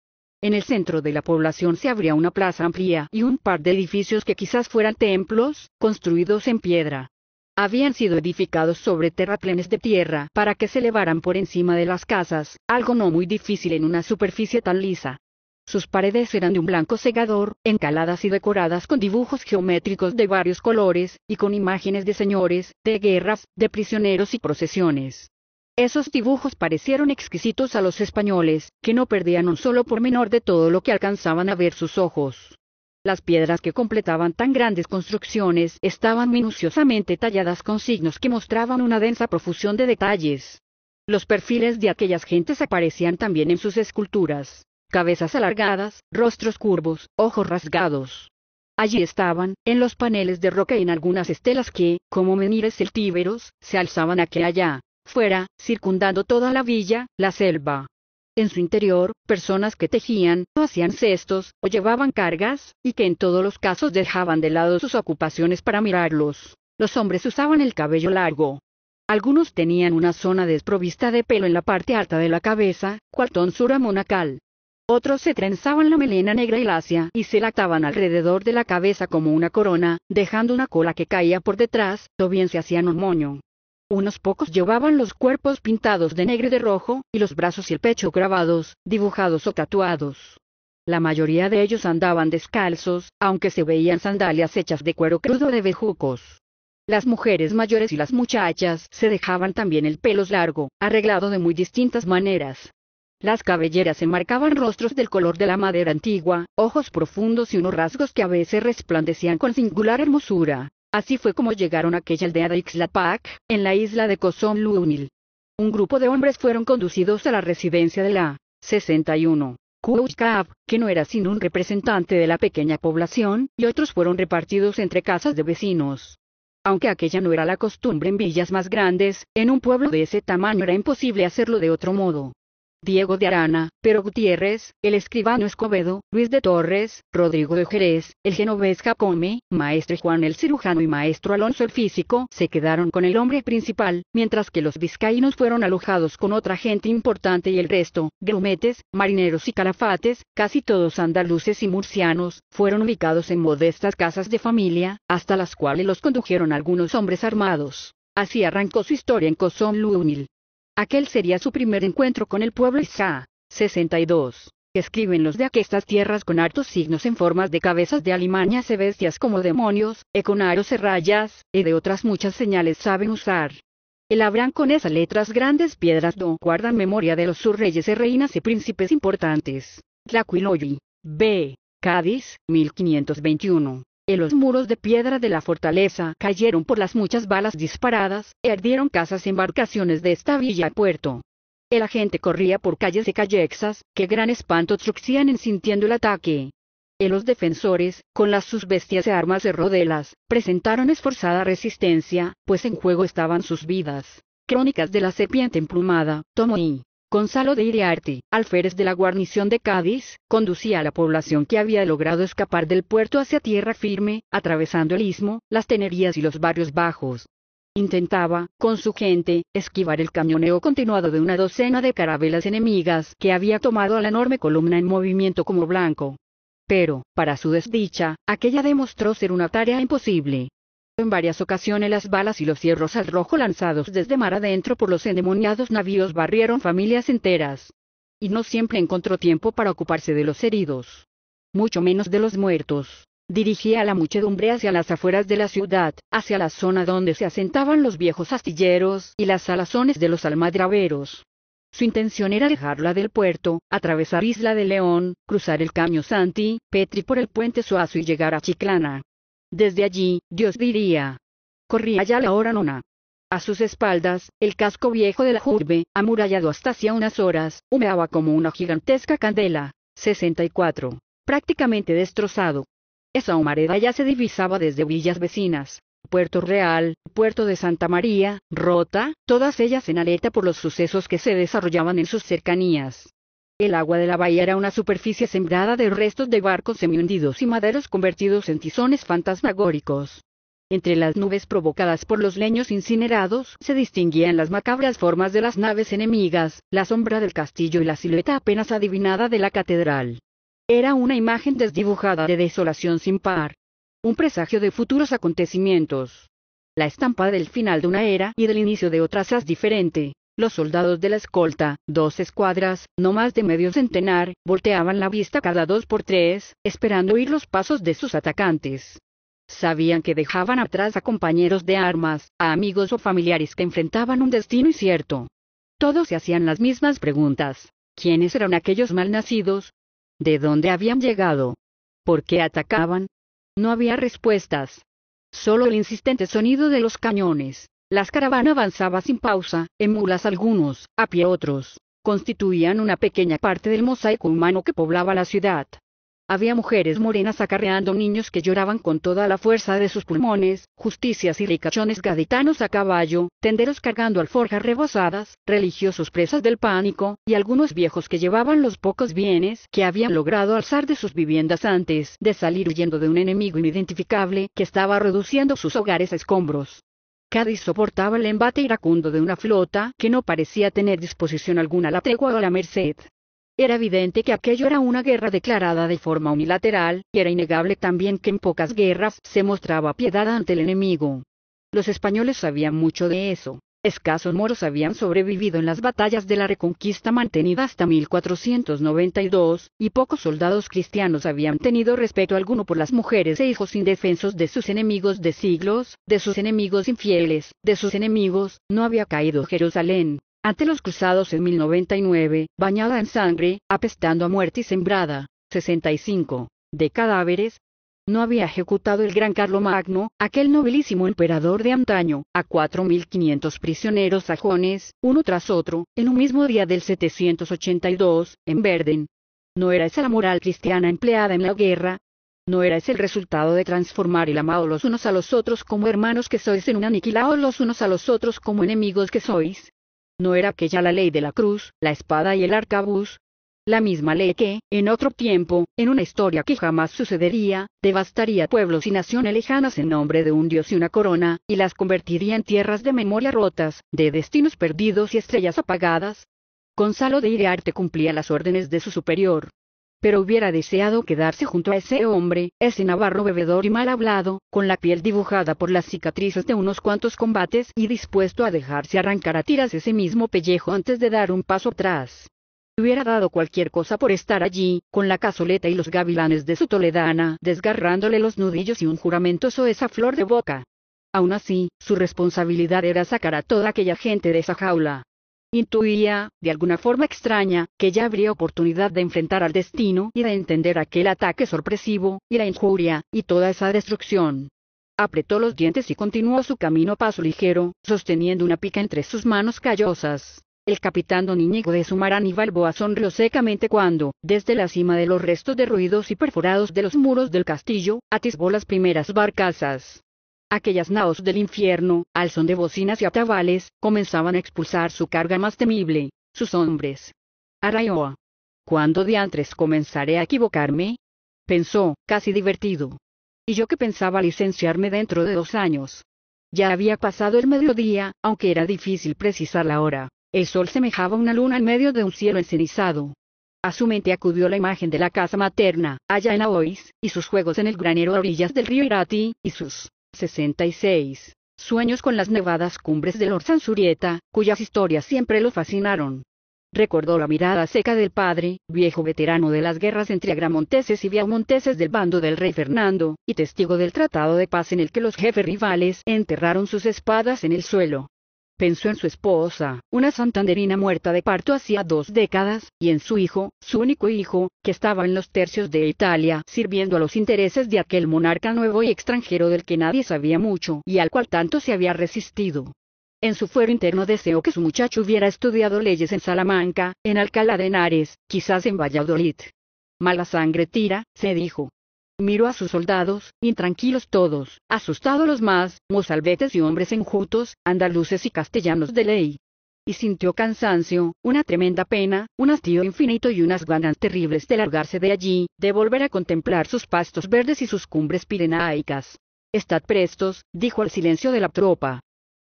En el centro de la población se abría una plaza amplia y un par de edificios que quizás fueran templos, construidos en piedra. Habían sido edificados sobre terraplenes de tierra para que se elevaran por encima de las casas, algo no muy difícil en una superficie tan lisa. Sus paredes eran de un blanco segador, encaladas y decoradas con dibujos geométricos de varios colores, y con imágenes de señores, de guerras, de prisioneros y procesiones. Esos dibujos parecieron exquisitos a los españoles, que no perdían un solo pormenor de todo lo que alcanzaban a ver sus ojos. Las piedras que completaban tan grandes construcciones estaban minuciosamente talladas con signos que mostraban una densa profusión de detalles. Los perfiles de aquellas gentes aparecían también en sus esculturas cabezas alargadas, rostros curvos, ojos rasgados. Allí estaban, en los paneles de roca y en algunas estelas que, como menires celtíberos, se alzaban aquí allá, fuera, circundando toda la villa, la selva. En su interior, personas que tejían, o hacían cestos, o llevaban cargas, y que en todos los casos dejaban de lado sus ocupaciones para mirarlos. Los hombres usaban el cabello largo. Algunos tenían una zona desprovista de pelo en la parte alta de la cabeza, cual tonsura monacal. Otros se trenzaban la melena negra y lacia y se la ataban alrededor de la cabeza como una corona, dejando una cola que caía por detrás, o bien se hacían un moño. Unos pocos llevaban los cuerpos pintados de negro y de rojo, y los brazos y el pecho grabados, dibujados o tatuados. La mayoría de ellos andaban descalzos, aunque se veían sandalias hechas de cuero crudo de bejucos. Las mujeres mayores y las muchachas se dejaban también el pelo largo, arreglado de muy distintas maneras, las cabelleras enmarcaban rostros del color de la madera antigua, ojos profundos y unos rasgos que a veces resplandecían con singular hermosura. Así fue como llegaron a aquella aldea de Ixlapac, en la isla de Cozón Lunil. Un grupo de hombres fueron conducidos a la residencia de la 61. Kuchkab, que no era sino un representante de la pequeña población, y otros fueron repartidos entre casas de vecinos. Aunque aquella no era la costumbre en villas más grandes, en un pueblo de ese tamaño era imposible hacerlo de otro modo. Diego de Arana, Pero Gutiérrez, el escribano Escobedo, Luis de Torres, Rodrigo de Jerez, el genovés Jacome, maestro Juan el cirujano y maestro Alonso el físico se quedaron con el hombre principal, mientras que los vizcaínos fueron alojados con otra gente importante y el resto, grumetes, marineros y calafates, casi todos andaluces y murcianos, fueron ubicados en modestas casas de familia, hasta las cuales los condujeron algunos hombres armados. Así arrancó su historia en Cosón Lúmil. Aquel sería su primer encuentro con el pueblo Isa. 62. Escriben los de aquestas tierras con hartos signos en formas de cabezas de alimañas y bestias como demonios, e con aros y rayas, y de otras muchas señales saben usar. El abran con esas letras grandes piedras Don guardan memoria de los sus reyes y reinas y príncipes importantes. Tlaquiloyi. B. Cádiz, 1521 en los muros de piedra de la fortaleza cayeron por las muchas balas disparadas, y ardieron casas y embarcaciones de esta villa y puerto. El agente corría por calles y callexas, que gran espanto truxían en sintiendo el ataque. En los defensores, con las sus bestias y armas de rodelas, presentaron esforzada resistencia, pues en juego estaban sus vidas. Crónicas de la serpiente emplumada, tomo Gonzalo de Iriarte, alférez de la guarnición de Cádiz, conducía a la población que había logrado escapar del puerto hacia tierra firme, atravesando el istmo, las tenerías y los barrios bajos. Intentaba, con su gente, esquivar el cañoneo continuado de una docena de carabelas enemigas que había tomado a la enorme columna en movimiento como blanco. Pero, para su desdicha, aquella demostró ser una tarea imposible en varias ocasiones las balas y los hierros al rojo lanzados desde mar adentro por los endemoniados navíos barrieron familias enteras. Y no siempre encontró tiempo para ocuparse de los heridos. Mucho menos de los muertos. Dirigía a la muchedumbre hacia las afueras de la ciudad, hacia la zona donde se asentaban los viejos astilleros y las salazones de los almadraberos. Su intención era dejarla del puerto, atravesar Isla de León, cruzar el Caño Santi, Petri por el puente Suazo y llegar a Chiclana. Desde allí, Dios diría. Corría ya la hora nona. A sus espaldas, el casco viejo de la jurbe, amurallado hasta hacía unas horas, humeaba como una gigantesca candela. 64. Prácticamente destrozado. Esa humareda ya se divisaba desde villas vecinas. Puerto Real, Puerto de Santa María, Rota, todas ellas en aleta por los sucesos que se desarrollaban en sus cercanías. El agua de la bahía era una superficie sembrada de restos de barcos semihundidos y maderos convertidos en tizones fantasmagóricos. Entre las nubes provocadas por los leños incinerados se distinguían las macabras formas de las naves enemigas, la sombra del castillo y la silueta apenas adivinada de la catedral. Era una imagen desdibujada de desolación sin par. Un presagio de futuros acontecimientos. La estampa del final de una era y del inicio de otra es diferente. Los soldados de la escolta, dos escuadras, no más de medio centenar, volteaban la vista cada dos por tres, esperando oír los pasos de sus atacantes. Sabían que dejaban atrás a compañeros de armas, a amigos o familiares que enfrentaban un destino incierto. Todos se hacían las mismas preguntas. ¿Quiénes eran aquellos malnacidos? ¿De dónde habían llegado? ¿Por qué atacaban? No había respuestas. Solo el insistente sonido de los cañones, las caravanas avanzaba sin pausa, en mulas algunos, a pie otros. Constituían una pequeña parte del mosaico humano que poblaba la ciudad. Había mujeres morenas acarreando niños que lloraban con toda la fuerza de sus pulmones, justicias y ricachones gaditanos a caballo, tenderos cargando alforjas rebosadas, religiosos presas del pánico, y algunos viejos que llevaban los pocos bienes que habían logrado alzar de sus viviendas antes de salir huyendo de un enemigo inidentificable que estaba reduciendo sus hogares a escombros. Cádiz soportaba el embate iracundo de una flota que no parecía tener disposición alguna a la tregua o a la merced. Era evidente que aquello era una guerra declarada de forma unilateral, y era innegable también que en pocas guerras se mostraba piedad ante el enemigo. Los españoles sabían mucho de eso. Escasos moros habían sobrevivido en las batallas de la Reconquista mantenida hasta 1492, y pocos soldados cristianos habían tenido respeto alguno por las mujeres e hijos indefensos de sus enemigos de siglos, de sus enemigos infieles, de sus enemigos, no había caído Jerusalén. Ante los cruzados en 1099, bañada en sangre, apestando a muerte y sembrada, 65, de cadáveres, no había ejecutado el gran Magno, aquel nobilísimo emperador de antaño, a 4.500 prisioneros sajones, uno tras otro, en un mismo día del 782, en Verden. ¿No era esa la moral cristiana empleada en la guerra? ¿No era ese el resultado de transformar el amado los unos a los otros como hermanos que sois en un aniquilado los unos a los otros como enemigos que sois? ¿No era aquella la ley de la cruz, la espada y el arcabuz, la misma ley que, en otro tiempo, en una historia que jamás sucedería, devastaría pueblos y naciones lejanas en nombre de un dios y una corona, y las convertiría en tierras de memoria rotas, de destinos perdidos y estrellas apagadas. Gonzalo de Irearte cumplía las órdenes de su superior. Pero hubiera deseado quedarse junto a ese hombre, ese navarro bebedor y mal hablado, con la piel dibujada por las cicatrices de unos cuantos combates y dispuesto a dejarse arrancar a tiras ese mismo pellejo antes de dar un paso atrás hubiera dado cualquier cosa por estar allí, con la cazoleta y los gavilanes de su toledana desgarrándole los nudillos y un juramento esa flor de boca. Aún así, su responsabilidad era sacar a toda aquella gente de esa jaula. Intuía, de alguna forma extraña, que ya habría oportunidad de enfrentar al destino y de entender aquel ataque sorpresivo, y la injuria, y toda esa destrucción. Apretó los dientes y continuó su camino a paso ligero, sosteniendo una pica entre sus manos callosas. El capitán don de Sumarán y Balboa sonrió secamente cuando, desde la cima de los restos derruidos y perforados de los muros del castillo, atisbó las primeras barcazas. Aquellas naos del infierno, al son de bocinas y atabales, comenzaban a expulsar su carga más temible, sus hombres. Araioa. ¿Cuándo de diantres comenzaré a equivocarme? pensó, casi divertido. Y yo que pensaba licenciarme dentro de dos años. Ya había pasado el mediodía, aunque era difícil precisar la hora. El sol semejaba una luna en medio de un cielo encenizado. A su mente acudió la imagen de la casa materna, allá en Aois, y sus juegos en el granero a orillas del río Irati, y sus 66 sueños con las nevadas cumbres del Orsanzurieta, cuyas historias siempre lo fascinaron. Recordó la mirada seca del padre, viejo veterano de las guerras entre agramonteses y viamonteses del bando del rey Fernando, y testigo del tratado de paz en el que los jefes rivales enterraron sus espadas en el suelo, pensó en su esposa, una santanderina muerta de parto hacía dos décadas, y en su hijo, su único hijo, que estaba en los tercios de Italia sirviendo a los intereses de aquel monarca nuevo y extranjero del que nadie sabía mucho y al cual tanto se había resistido. En su fuero interno deseó que su muchacho hubiera estudiado leyes en Salamanca, en Alcalá de Henares, quizás en Valladolid. Mala sangre tira, se dijo, Miró a sus soldados, intranquilos todos, asustados los más, mozalbetes y hombres enjutos, andaluces y castellanos de ley. Y sintió cansancio, una tremenda pena, un hastío infinito y unas ganas terribles de largarse de allí, de volver a contemplar sus pastos verdes y sus cumbres pirenaicas. Estad prestos, dijo al silencio de la tropa.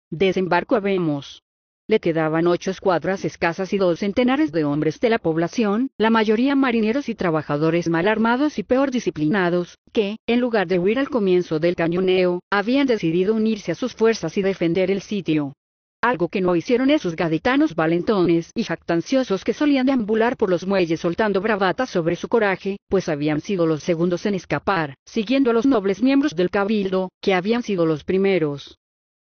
Desembarco habemos. Le quedaban ocho escuadras escasas y dos centenares de hombres de la población, la mayoría marineros y trabajadores mal armados y peor disciplinados, que, en lugar de huir al comienzo del cañoneo, habían decidido unirse a sus fuerzas y defender el sitio algo que no hicieron esos gaditanos valentones y jactanciosos que solían deambular por los muelles soltando bravatas sobre su coraje, pues habían sido los segundos en escapar, siguiendo a los nobles miembros del cabildo, que habían sido los primeros.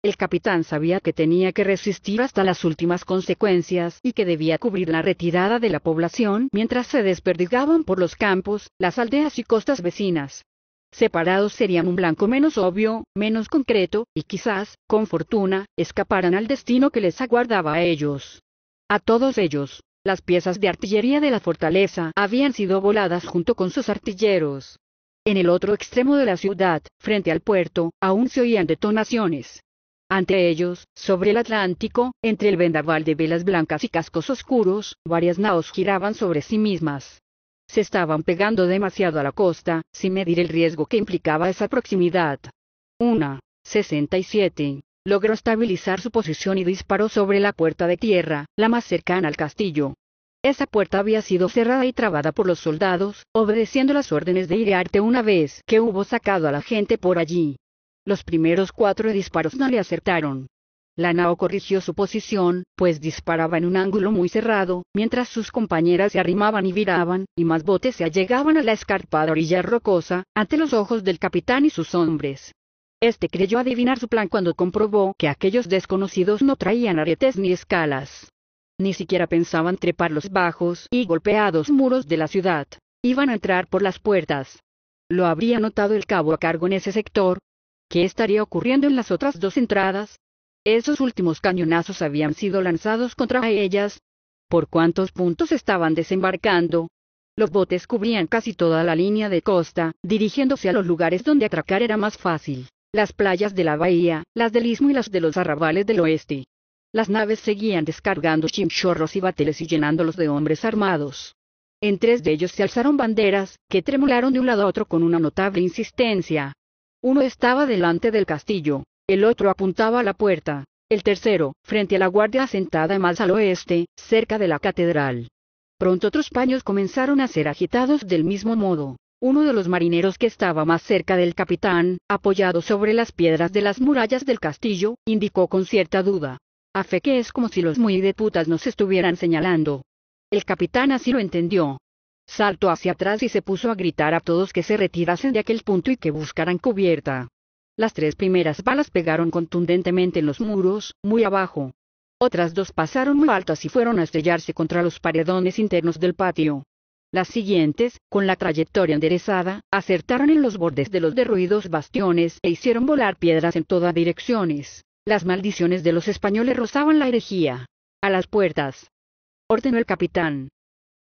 El capitán sabía que tenía que resistir hasta las últimas consecuencias y que debía cubrir la retirada de la población mientras se desperdigaban por los campos, las aldeas y costas vecinas. Separados serían un blanco menos obvio, menos concreto, y quizás, con fortuna, escaparan al destino que les aguardaba a ellos. A todos ellos, las piezas de artillería de la fortaleza habían sido voladas junto con sus artilleros. En el otro extremo de la ciudad, frente al puerto, aún se oían detonaciones. Ante ellos, sobre el Atlántico, entre el vendaval de velas blancas y cascos oscuros, varias naos giraban sobre sí mismas. Se estaban pegando demasiado a la costa, sin medir el riesgo que implicaba esa proximidad. Una. 67. Logró estabilizar su posición y disparó sobre la puerta de tierra, la más cercana al castillo. Esa puerta había sido cerrada y trabada por los soldados, obedeciendo las órdenes de irte una vez que hubo sacado a la gente por allí. Los primeros cuatro disparos no le acertaron. La Lanao corrigió su posición, pues disparaba en un ángulo muy cerrado, mientras sus compañeras se arrimaban y viraban, y más botes se allegaban a la escarpada orilla rocosa, ante los ojos del capitán y sus hombres. Este creyó adivinar su plan cuando comprobó que aquellos desconocidos no traían aretes ni escalas. Ni siquiera pensaban trepar los bajos y golpeados muros de la ciudad. Iban a entrar por las puertas. Lo habría notado el cabo a cargo en ese sector, ¿Qué estaría ocurriendo en las otras dos entradas? Esos últimos cañonazos habían sido lanzados contra ellas. ¿Por cuántos puntos estaban desembarcando? Los botes cubrían casi toda la línea de costa, dirigiéndose a los lugares donde atracar era más fácil, las playas de la bahía, las del istmo y las de los arrabales del oeste. Las naves seguían descargando chimchorros y bateles y llenándolos de hombres armados. En tres de ellos se alzaron banderas, que tremularon de un lado a otro con una notable insistencia, uno estaba delante del castillo, el otro apuntaba a la puerta, el tercero, frente a la guardia sentada más al oeste, cerca de la catedral. Pronto otros paños comenzaron a ser agitados del mismo modo. Uno de los marineros que estaba más cerca del capitán, apoyado sobre las piedras de las murallas del castillo, indicó con cierta duda. A fe que es como si los muy de putas nos estuvieran señalando. El capitán así lo entendió, saltó hacia atrás y se puso a gritar a todos que se retirasen de aquel punto y que buscaran cubierta. Las tres primeras balas pegaron contundentemente en los muros, muy abajo. Otras dos pasaron muy altas y fueron a estrellarse contra los paredones internos del patio. Las siguientes, con la trayectoria enderezada, acertaron en los bordes de los derruidos bastiones e hicieron volar piedras en todas direcciones. Las maldiciones de los españoles rozaban la herejía. A las puertas. Ordenó el capitán.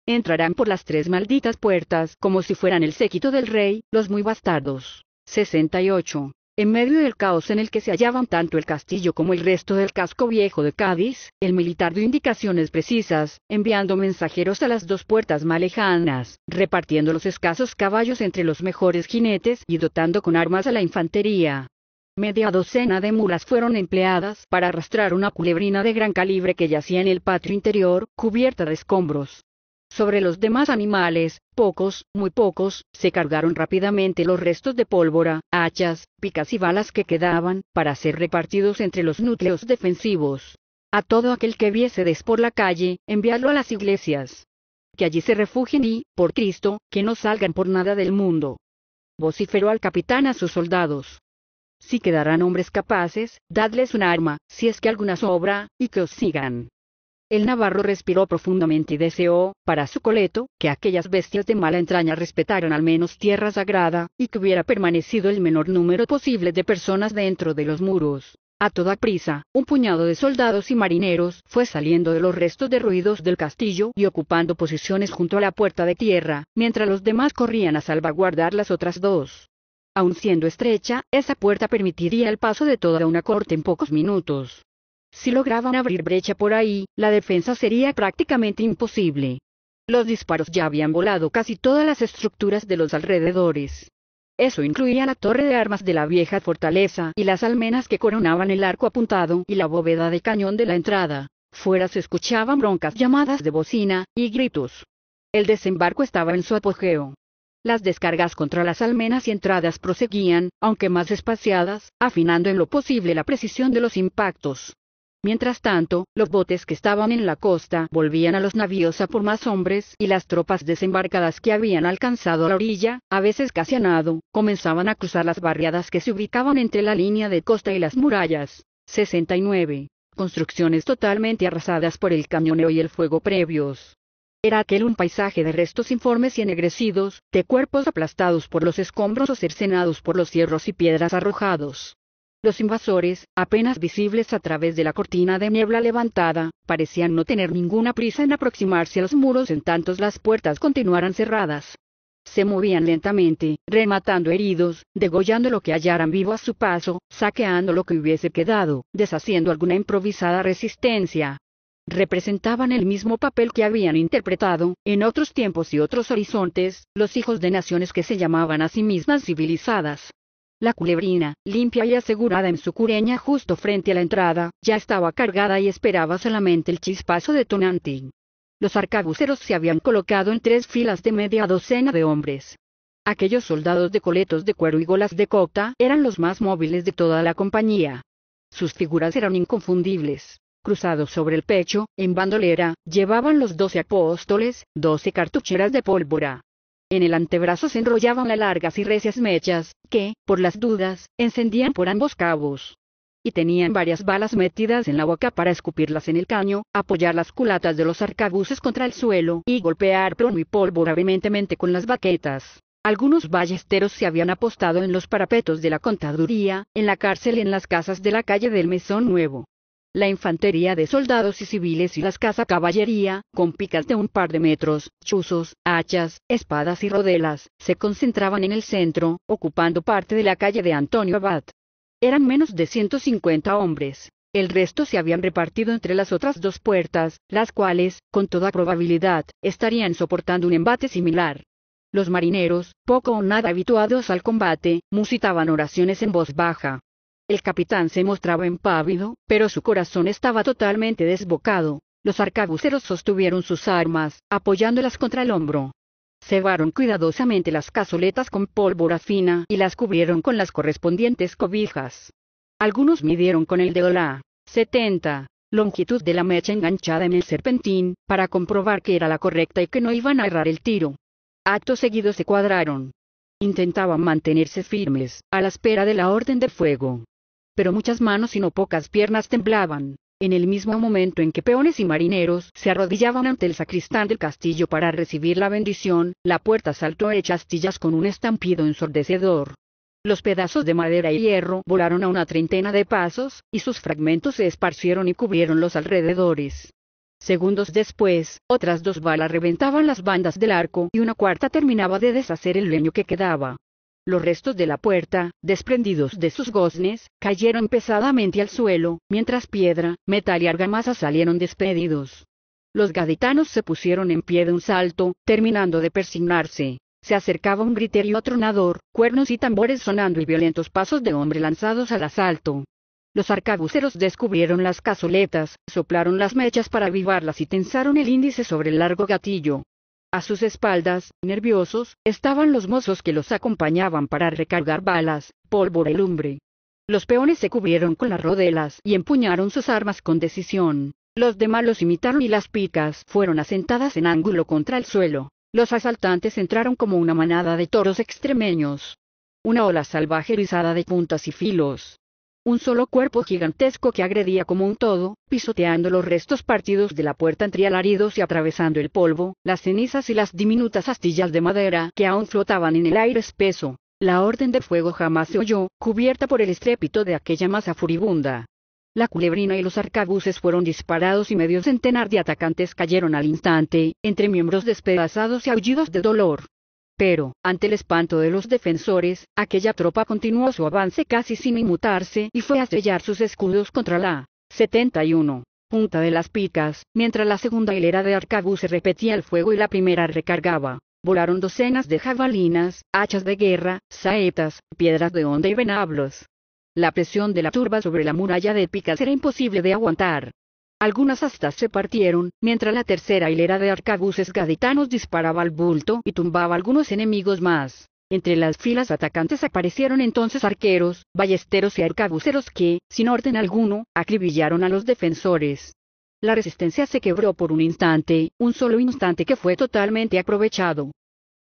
Entrarán por las tres malditas puertas, como si fueran el séquito del rey, los muy bastardos. 68. En medio del caos en el que se hallaban tanto el castillo como el resto del casco viejo de Cádiz, el militar dio indicaciones precisas, enviando mensajeros a las dos puertas más lejanas, repartiendo los escasos caballos entre los mejores jinetes y dotando con armas a la infantería. Media docena de mulas fueron empleadas para arrastrar una culebrina de gran calibre que yacía en el patio interior, cubierta de escombros. Sobre los demás animales, pocos, muy pocos, se cargaron rápidamente los restos de pólvora, hachas, picas y balas que quedaban, para ser repartidos entre los núcleos defensivos. A todo aquel que viésedes por la calle, enviadlo a las iglesias. Que allí se refugien y, por Cristo, que no salgan por nada del mundo. Vociferó al capitán a sus soldados. Si quedarán hombres capaces, dadles un arma, si es que alguna sobra, y que os sigan. El navarro respiró profundamente y deseó, para su coleto, que aquellas bestias de mala entraña respetaran al menos tierra sagrada, y que hubiera permanecido el menor número posible de personas dentro de los muros. A toda prisa, un puñado de soldados y marineros fue saliendo de los restos derruidos del castillo y ocupando posiciones junto a la puerta de tierra, mientras los demás corrían a salvaguardar las otras dos. Aun siendo estrecha, esa puerta permitiría el paso de toda una corte en pocos minutos. Si lograban abrir brecha por ahí, la defensa sería prácticamente imposible. Los disparos ya habían volado casi todas las estructuras de los alrededores. Eso incluía la torre de armas de la vieja fortaleza y las almenas que coronaban el arco apuntado y la bóveda de cañón de la entrada. Fuera se escuchaban broncas llamadas de bocina, y gritos. El desembarco estaba en su apogeo. Las descargas contra las almenas y entradas proseguían, aunque más espaciadas, afinando en lo posible la precisión de los impactos. Mientras tanto, los botes que estaban en la costa volvían a los navíos a por más hombres y las tropas desembarcadas que habían alcanzado la orilla, a veces casi a nado, comenzaban a cruzar las barriadas que se ubicaban entre la línea de costa y las murallas. 69. Construcciones totalmente arrasadas por el cañoneo y el fuego previos. Era aquel un paisaje de restos informes y ennegrecidos, de cuerpos aplastados por los escombros o cercenados por los hierros y piedras arrojados. Los invasores, apenas visibles a través de la cortina de niebla levantada, parecían no tener ninguna prisa en aproximarse a los muros en tantos las puertas continuaran cerradas. Se movían lentamente, rematando heridos, degollando lo que hallaran vivo a su paso, saqueando lo que hubiese quedado, deshaciendo alguna improvisada resistencia. Representaban el mismo papel que habían interpretado, en otros tiempos y otros horizontes, los hijos de naciones que se llamaban a sí mismas civilizadas. La culebrina, limpia y asegurada en su cureña justo frente a la entrada, ya estaba cargada y esperaba solamente el chispazo de Tonantín. Los arcabuceros se habían colocado en tres filas de media docena de hombres. Aquellos soldados de coletos de cuero y golas de cocta eran los más móviles de toda la compañía. Sus figuras eran inconfundibles. Cruzados sobre el pecho, en bandolera, llevaban los doce apóstoles, doce cartucheras de pólvora, en el antebrazo se enrollaban las largas y recias mechas, que, por las dudas, encendían por ambos cabos. Y tenían varias balas metidas en la boca para escupirlas en el caño, apoyar las culatas de los arcabuces contra el suelo y golpear plomo y polvo vehementemente con las baquetas. Algunos ballesteros se habían apostado en los parapetos de la contaduría, en la cárcel y en las casas de la calle del Mesón Nuevo la infantería de soldados y civiles y la escasa caballería, con picas de un par de metros, chuzos, hachas, espadas y rodelas, se concentraban en el centro, ocupando parte de la calle de Antonio Abad. Eran menos de 150 hombres. El resto se habían repartido entre las otras dos puertas, las cuales, con toda probabilidad, estarían soportando un embate similar. Los marineros, poco o nada habituados al combate, musitaban oraciones en voz baja, el capitán se mostraba impávido, pero su corazón estaba totalmente desbocado. Los arcabuceros sostuvieron sus armas, apoyándolas contra el hombro. Cebaron cuidadosamente las cazoletas con pólvora fina y las cubrieron con las correspondientes cobijas. Algunos midieron con el dedo la 70 longitud de la mecha enganchada en el serpentín, para comprobar que era la correcta y que no iban a errar el tiro. Acto seguido se cuadraron. Intentaban mantenerse firmes, a la espera de la orden de fuego pero muchas manos y no pocas piernas temblaban. En el mismo momento en que peones y marineros se arrodillaban ante el sacristán del castillo para recibir la bendición, la puerta saltó hecha astillas con un estampido ensordecedor. Los pedazos de madera y hierro volaron a una treintena de pasos, y sus fragmentos se esparcieron y cubrieron los alrededores. Segundos después, otras dos balas reventaban las bandas del arco y una cuarta terminaba de deshacer el leño que quedaba. Los restos de la puerta, desprendidos de sus goznes, cayeron pesadamente al suelo, mientras piedra, metal y argamasa salieron despedidos. Los gaditanos se pusieron en pie de un salto, terminando de persignarse. Se acercaba un griterio atronador, cuernos y tambores sonando y violentos pasos de hombre lanzados al asalto. Los arcabuceros descubrieron las cazoletas, soplaron las mechas para avivarlas y tensaron el índice sobre el largo gatillo. A sus espaldas, nerviosos, estaban los mozos que los acompañaban para recargar balas, pólvora y lumbre. Los peones se cubrieron con las rodelas y empuñaron sus armas con decisión. Los demás los imitaron y las picas fueron asentadas en ángulo contra el suelo. Los asaltantes entraron como una manada de toros extremeños. Una ola salvaje rizada de puntas y filos, un solo cuerpo gigantesco que agredía como un todo, pisoteando los restos partidos de la puerta entre alaridos y atravesando el polvo, las cenizas y las diminutas astillas de madera que aún flotaban en el aire espeso. La orden de fuego jamás se oyó, cubierta por el estrépito de aquella masa furibunda. La culebrina y los arcabuces fueron disparados y medio centenar de atacantes cayeron al instante, entre miembros despedazados y aullidos de dolor. Pero, ante el espanto de los defensores, aquella tropa continuó su avance casi sin inmutarse y fue a estrellar sus escudos contra la 71 punta de las picas, mientras la segunda hilera de se repetía el fuego y la primera recargaba. Volaron docenas de jabalinas, hachas de guerra, saetas, piedras de onda y venablos. La presión de la turba sobre la muralla de picas era imposible de aguantar. Algunas astas se partieron, mientras la tercera hilera de arcabuces gaditanos disparaba al bulto y tumbaba a algunos enemigos más. Entre las filas atacantes aparecieron entonces arqueros, ballesteros y arcabuceros que, sin orden alguno, acribillaron a los defensores. La resistencia se quebró por un instante, un solo instante que fue totalmente aprovechado.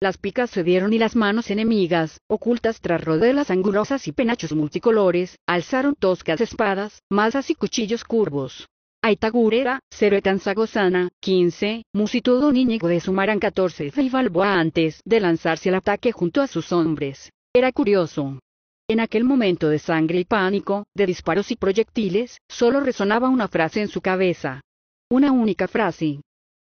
Las picas se dieron y las manos enemigas, ocultas tras rodelas angulosas y penachos multicolores, alzaron toscas espadas, masas y cuchillos curvos. Aitagurera, 0 Sagosana, 15, musitudo Niñigo de Sumaran 14 y antes de lanzarse al ataque junto a sus hombres. Era curioso. En aquel momento de sangre y pánico, de disparos y proyectiles, solo resonaba una frase en su cabeza. Una única frase.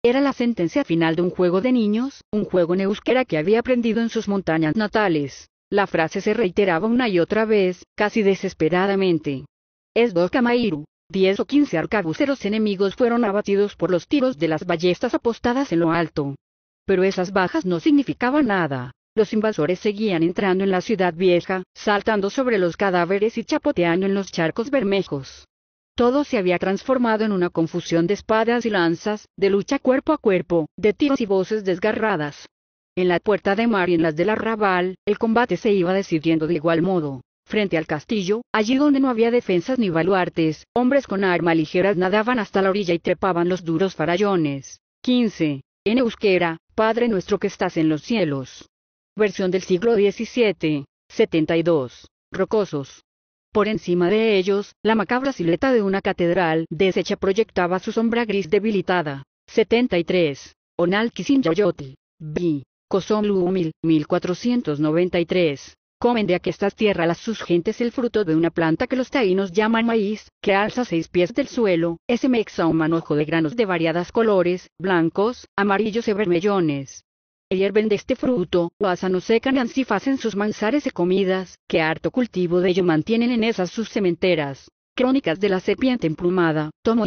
Era la sentencia final de un juego de niños, un juego en que había aprendido en sus montañas natales. La frase se reiteraba una y otra vez, casi desesperadamente. Es Dokamairu. Diez o quince arcabuceros enemigos fueron abatidos por los tiros de las ballestas apostadas en lo alto. Pero esas bajas no significaban nada. Los invasores seguían entrando en la ciudad vieja, saltando sobre los cadáveres y chapoteando en los charcos bermejos. Todo se había transformado en una confusión de espadas y lanzas, de lucha cuerpo a cuerpo, de tiros y voces desgarradas. En la puerta de mar y en las del arrabal, el combate se iba decidiendo de igual modo. Frente al castillo, allí donde no había defensas ni baluartes, hombres con arma ligeras nadaban hasta la orilla y trepaban los duros farallones. 15. En euskera, Padre nuestro que estás en los cielos. Versión del siglo XVII. 72. Rocosos. Por encima de ellos, la macabra sileta de una catedral deshecha proyectaba su sombra gris debilitada. 73. Kisin Yoyoti. B. Kosomlu 1493 comen de estas tierras las sus gentes el fruto de una planta que los taínos llaman maíz, que alza seis pies del suelo, ese mexa un manojo de granos de variadas colores, blancos, amarillos y e vermellones. Hierven de este fruto, lo o secan secan así hacen sus manzares y comidas, que harto cultivo de ello mantienen en esas sus cementeras. Crónicas de la serpiente emplumada, tomo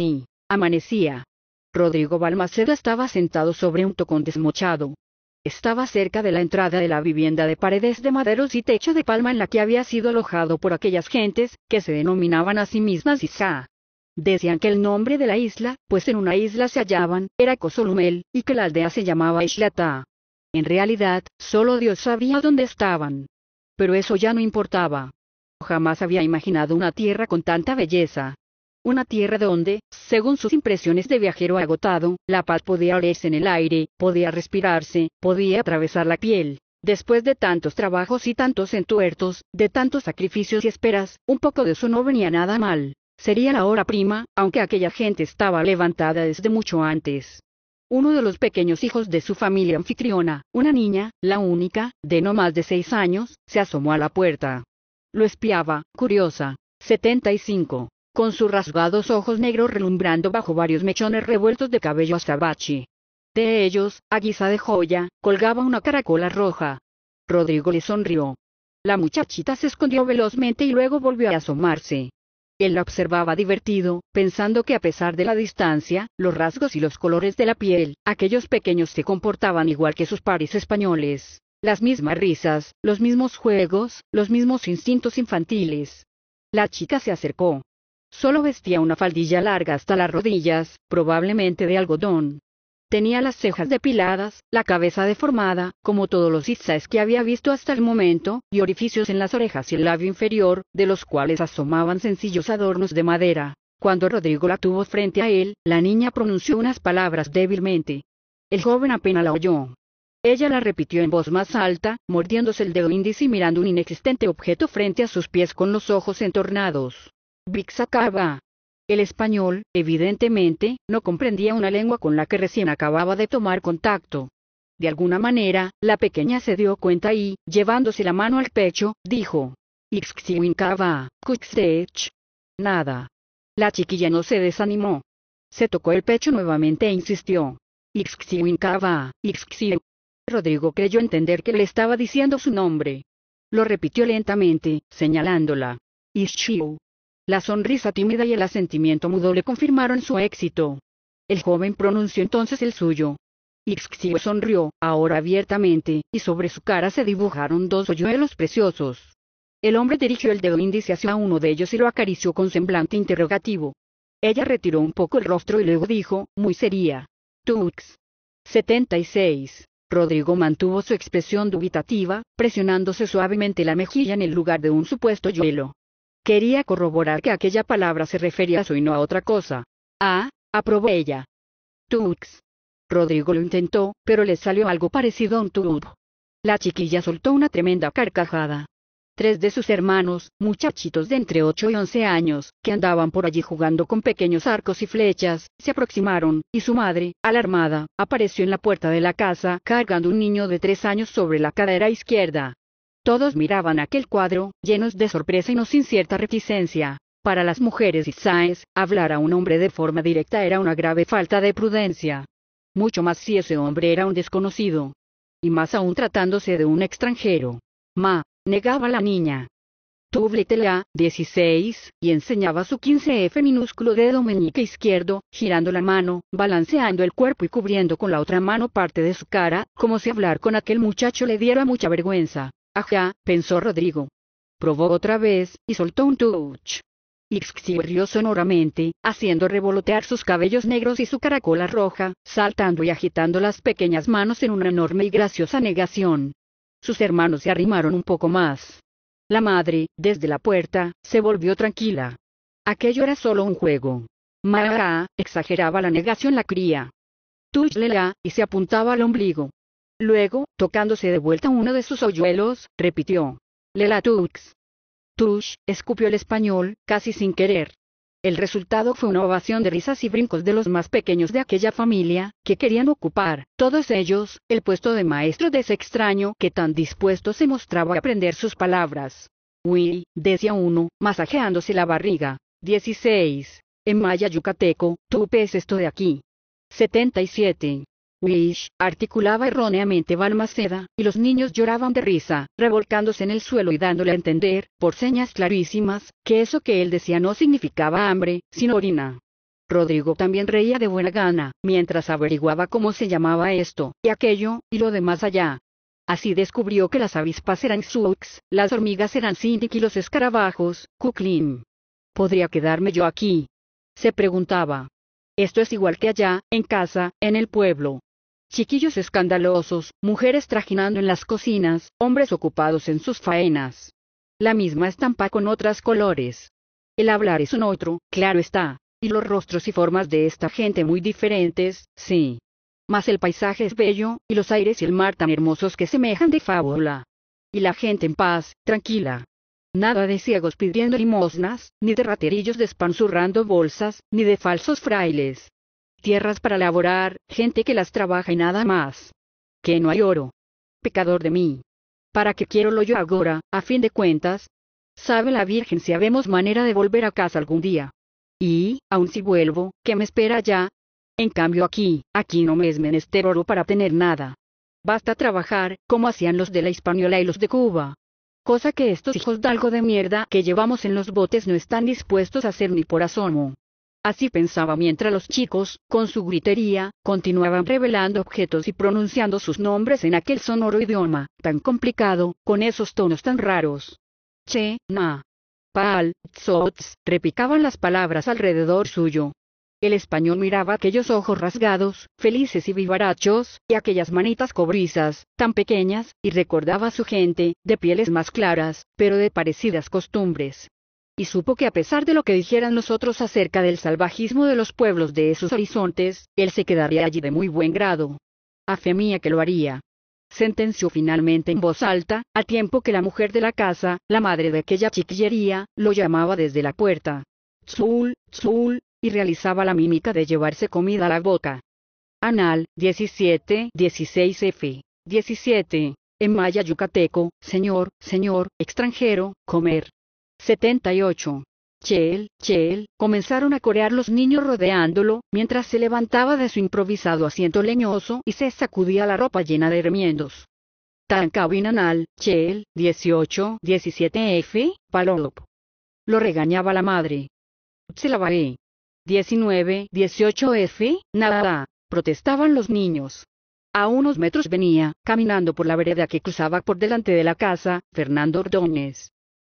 amanecía. Rodrigo Balmaceda estaba sentado sobre un tocón desmochado, estaba cerca de la entrada de la vivienda de paredes de maderos y techo de palma en la que había sido alojado por aquellas gentes, que se denominaban a sí mismas Isa. Decían que el nombre de la isla, pues en una isla se hallaban, era Cosolumel, y que la aldea se llamaba Islata. En realidad, solo Dios sabía dónde estaban. Pero eso ya no importaba. Jamás había imaginado una tierra con tanta belleza, una tierra donde, según sus impresiones de viajero agotado, la paz podía olerse en el aire, podía respirarse, podía atravesar la piel. Después de tantos trabajos y tantos entuertos, de tantos sacrificios y esperas, un poco de eso no venía nada mal. Sería la hora prima, aunque aquella gente estaba levantada desde mucho antes. Uno de los pequeños hijos de su familia anfitriona, una niña, la única, de no más de seis años, se asomó a la puerta. Lo espiaba, curiosa. 75 con sus rasgados ojos negros relumbrando bajo varios mechones revueltos de cabello azabache. De ellos, a guisa de joya, colgaba una caracola roja. Rodrigo le sonrió. La muchachita se escondió velozmente y luego volvió a asomarse. Él la observaba divertido, pensando que a pesar de la distancia, los rasgos y los colores de la piel, aquellos pequeños se comportaban igual que sus pares españoles. Las mismas risas, los mismos juegos, los mismos instintos infantiles. La chica se acercó. Solo vestía una faldilla larga hasta las rodillas, probablemente de algodón. Tenía las cejas depiladas, la cabeza deformada, como todos los Issas que había visto hasta el momento, y orificios en las orejas y el labio inferior, de los cuales asomaban sencillos adornos de madera. Cuando Rodrigo la tuvo frente a él, la niña pronunció unas palabras débilmente. El joven apenas la oyó. Ella la repitió en voz más alta, mordiéndose el dedo índice y mirando un inexistente objeto frente a sus pies con los ojos entornados. Vixacaba. El español, evidentemente, no comprendía una lengua con la que recién acababa de tomar contacto. De alguna manera, la pequeña se dio cuenta y, llevándose la mano al pecho, dijo: Ixxiwincaba, Kuxtech. Nada. La chiquilla no se desanimó. Se tocó el pecho nuevamente e insistió: Ixxiwincaba, Ixxiw. Rodrigo creyó entender que le estaba diciendo su nombre. Lo repitió lentamente, señalándola. La sonrisa tímida y el asentimiento mudo le confirmaron su éxito. El joven pronunció entonces el suyo. Ixxiu sonrió, ahora abiertamente, y sobre su cara se dibujaron dos hoyuelos preciosos. El hombre dirigió el dedo índice hacia uno de ellos y lo acarició con semblante interrogativo. Ella retiró un poco el rostro y luego dijo, muy seria. Tux. 76. Rodrigo mantuvo su expresión dubitativa, presionándose suavemente la mejilla en el lugar de un supuesto hoyuelo. Quería corroborar que aquella palabra se refería a eso y no a otra cosa. Ah, aprobó ella. Tux. Rodrigo lo intentó, pero le salió algo parecido a un turub. La chiquilla soltó una tremenda carcajada. Tres de sus hermanos, muchachitos de entre 8 y 11 años, que andaban por allí jugando con pequeños arcos y flechas, se aproximaron, y su madre, alarmada, apareció en la puerta de la casa cargando un niño de tres años sobre la cadera izquierda. Todos miraban aquel cuadro, llenos de sorpresa y no sin cierta reticencia. Para las mujeres y hablar a un hombre de forma directa era una grave falta de prudencia. Mucho más si ese hombre era un desconocido. Y más aún tratándose de un extranjero. Ma, negaba la niña. Tubletela, 16, y enseñaba su 15F minúsculo dedo meñique izquierdo, girando la mano, balanceando el cuerpo y cubriendo con la otra mano parte de su cara, como si hablar con aquel muchacho le diera mucha vergüenza. Ajá, pensó Rodrigo. Probó otra vez, y soltó un touch. Ixxi rió sonoramente, haciendo revolotear sus cabellos negros y su caracola roja, saltando y agitando las pequeñas manos en una enorme y graciosa negación. Sus hermanos se arrimaron un poco más. La madre, desde la puerta, se volvió tranquila. Aquello era solo un juego. Mara, exageraba la negación la cría. Tuch y se apuntaba al ombligo. Luego, tocándose de vuelta uno de sus hoyuelos, repitió. Lelatux. Tux. Tush, escupió el español, casi sin querer. El resultado fue una ovación de risas y brincos de los más pequeños de aquella familia, que querían ocupar, todos ellos, el puesto de maestro de ese extraño que tan dispuesto se mostraba a aprender sus palabras. Will, decía uno, masajeándose la barriga. 16. En maya yucateco, tupe es esto de aquí. 77. Wish, articulaba erróneamente Balmaceda, y los niños lloraban de risa, revolcándose en el suelo y dándole a entender, por señas clarísimas, que eso que él decía no significaba hambre, sino orina. Rodrigo también reía de buena gana, mientras averiguaba cómo se llamaba esto, y aquello, y lo demás allá. Así descubrió que las avispas eran suks, las hormigas eran sindik y los escarabajos, kuklim. ¿Podría quedarme yo aquí? Se preguntaba. Esto es igual que allá, en casa, en el pueblo chiquillos escandalosos, mujeres trajinando en las cocinas, hombres ocupados en sus faenas. La misma estampa con otras colores. El hablar es un otro, claro está, y los rostros y formas de esta gente muy diferentes, sí. Mas el paisaje es bello, y los aires y el mar tan hermosos que semejan de fábula. Y la gente en paz, tranquila. Nada de ciegos pidiendo limosnas, ni de raterillos despanzurrando bolsas, ni de falsos frailes tierras para laborar, gente que las trabaja y nada más. Que no hay oro. Pecador de mí. ¿Para qué quiero lo yo ahora, a fin de cuentas? Sabe la Virgen si habemos manera de volver a casa algún día. Y, aun si vuelvo, ¿qué me espera ya? En cambio aquí, aquí no me es menester oro para tener nada. Basta trabajar, como hacían los de la Hispaniola y los de Cuba. Cosa que estos hijos de algo de mierda que llevamos en los botes no están dispuestos a hacer ni por asomo. Así pensaba mientras los chicos, con su gritería, continuaban revelando objetos y pronunciando sus nombres en aquel sonoro idioma, tan complicado, con esos tonos tan raros. Che, na. Pal, tzots, repicaban las palabras alrededor suyo. El español miraba aquellos ojos rasgados, felices y vivarachos, y aquellas manitas cobrizas, tan pequeñas, y recordaba a su gente, de pieles más claras, pero de parecidas costumbres y supo que a pesar de lo que dijeran nosotros acerca del salvajismo de los pueblos de esos horizontes, él se quedaría allí de muy buen grado. A fe mía que lo haría. Sentenció finalmente en voz alta, a tiempo que la mujer de la casa, la madre de aquella chiquillería, lo llamaba desde la puerta. Tzul, tzul, y realizaba la mímica de llevarse comida a la boca. Anal, 17, 16F. 17. En maya yucateco, señor, señor, extranjero, comer. 78. Chel, Chel, comenzaron a corear los niños rodeándolo, mientras se levantaba de su improvisado asiento leñoso y se sacudía la ropa llena de remiendos. Tancabinanal, Cheel, 18, 17F, Palolop. Lo regañaba la madre. y 19, 18F, nada, protestaban los niños. A unos metros venía, caminando por la vereda que cruzaba por delante de la casa, Fernando Ordóñez.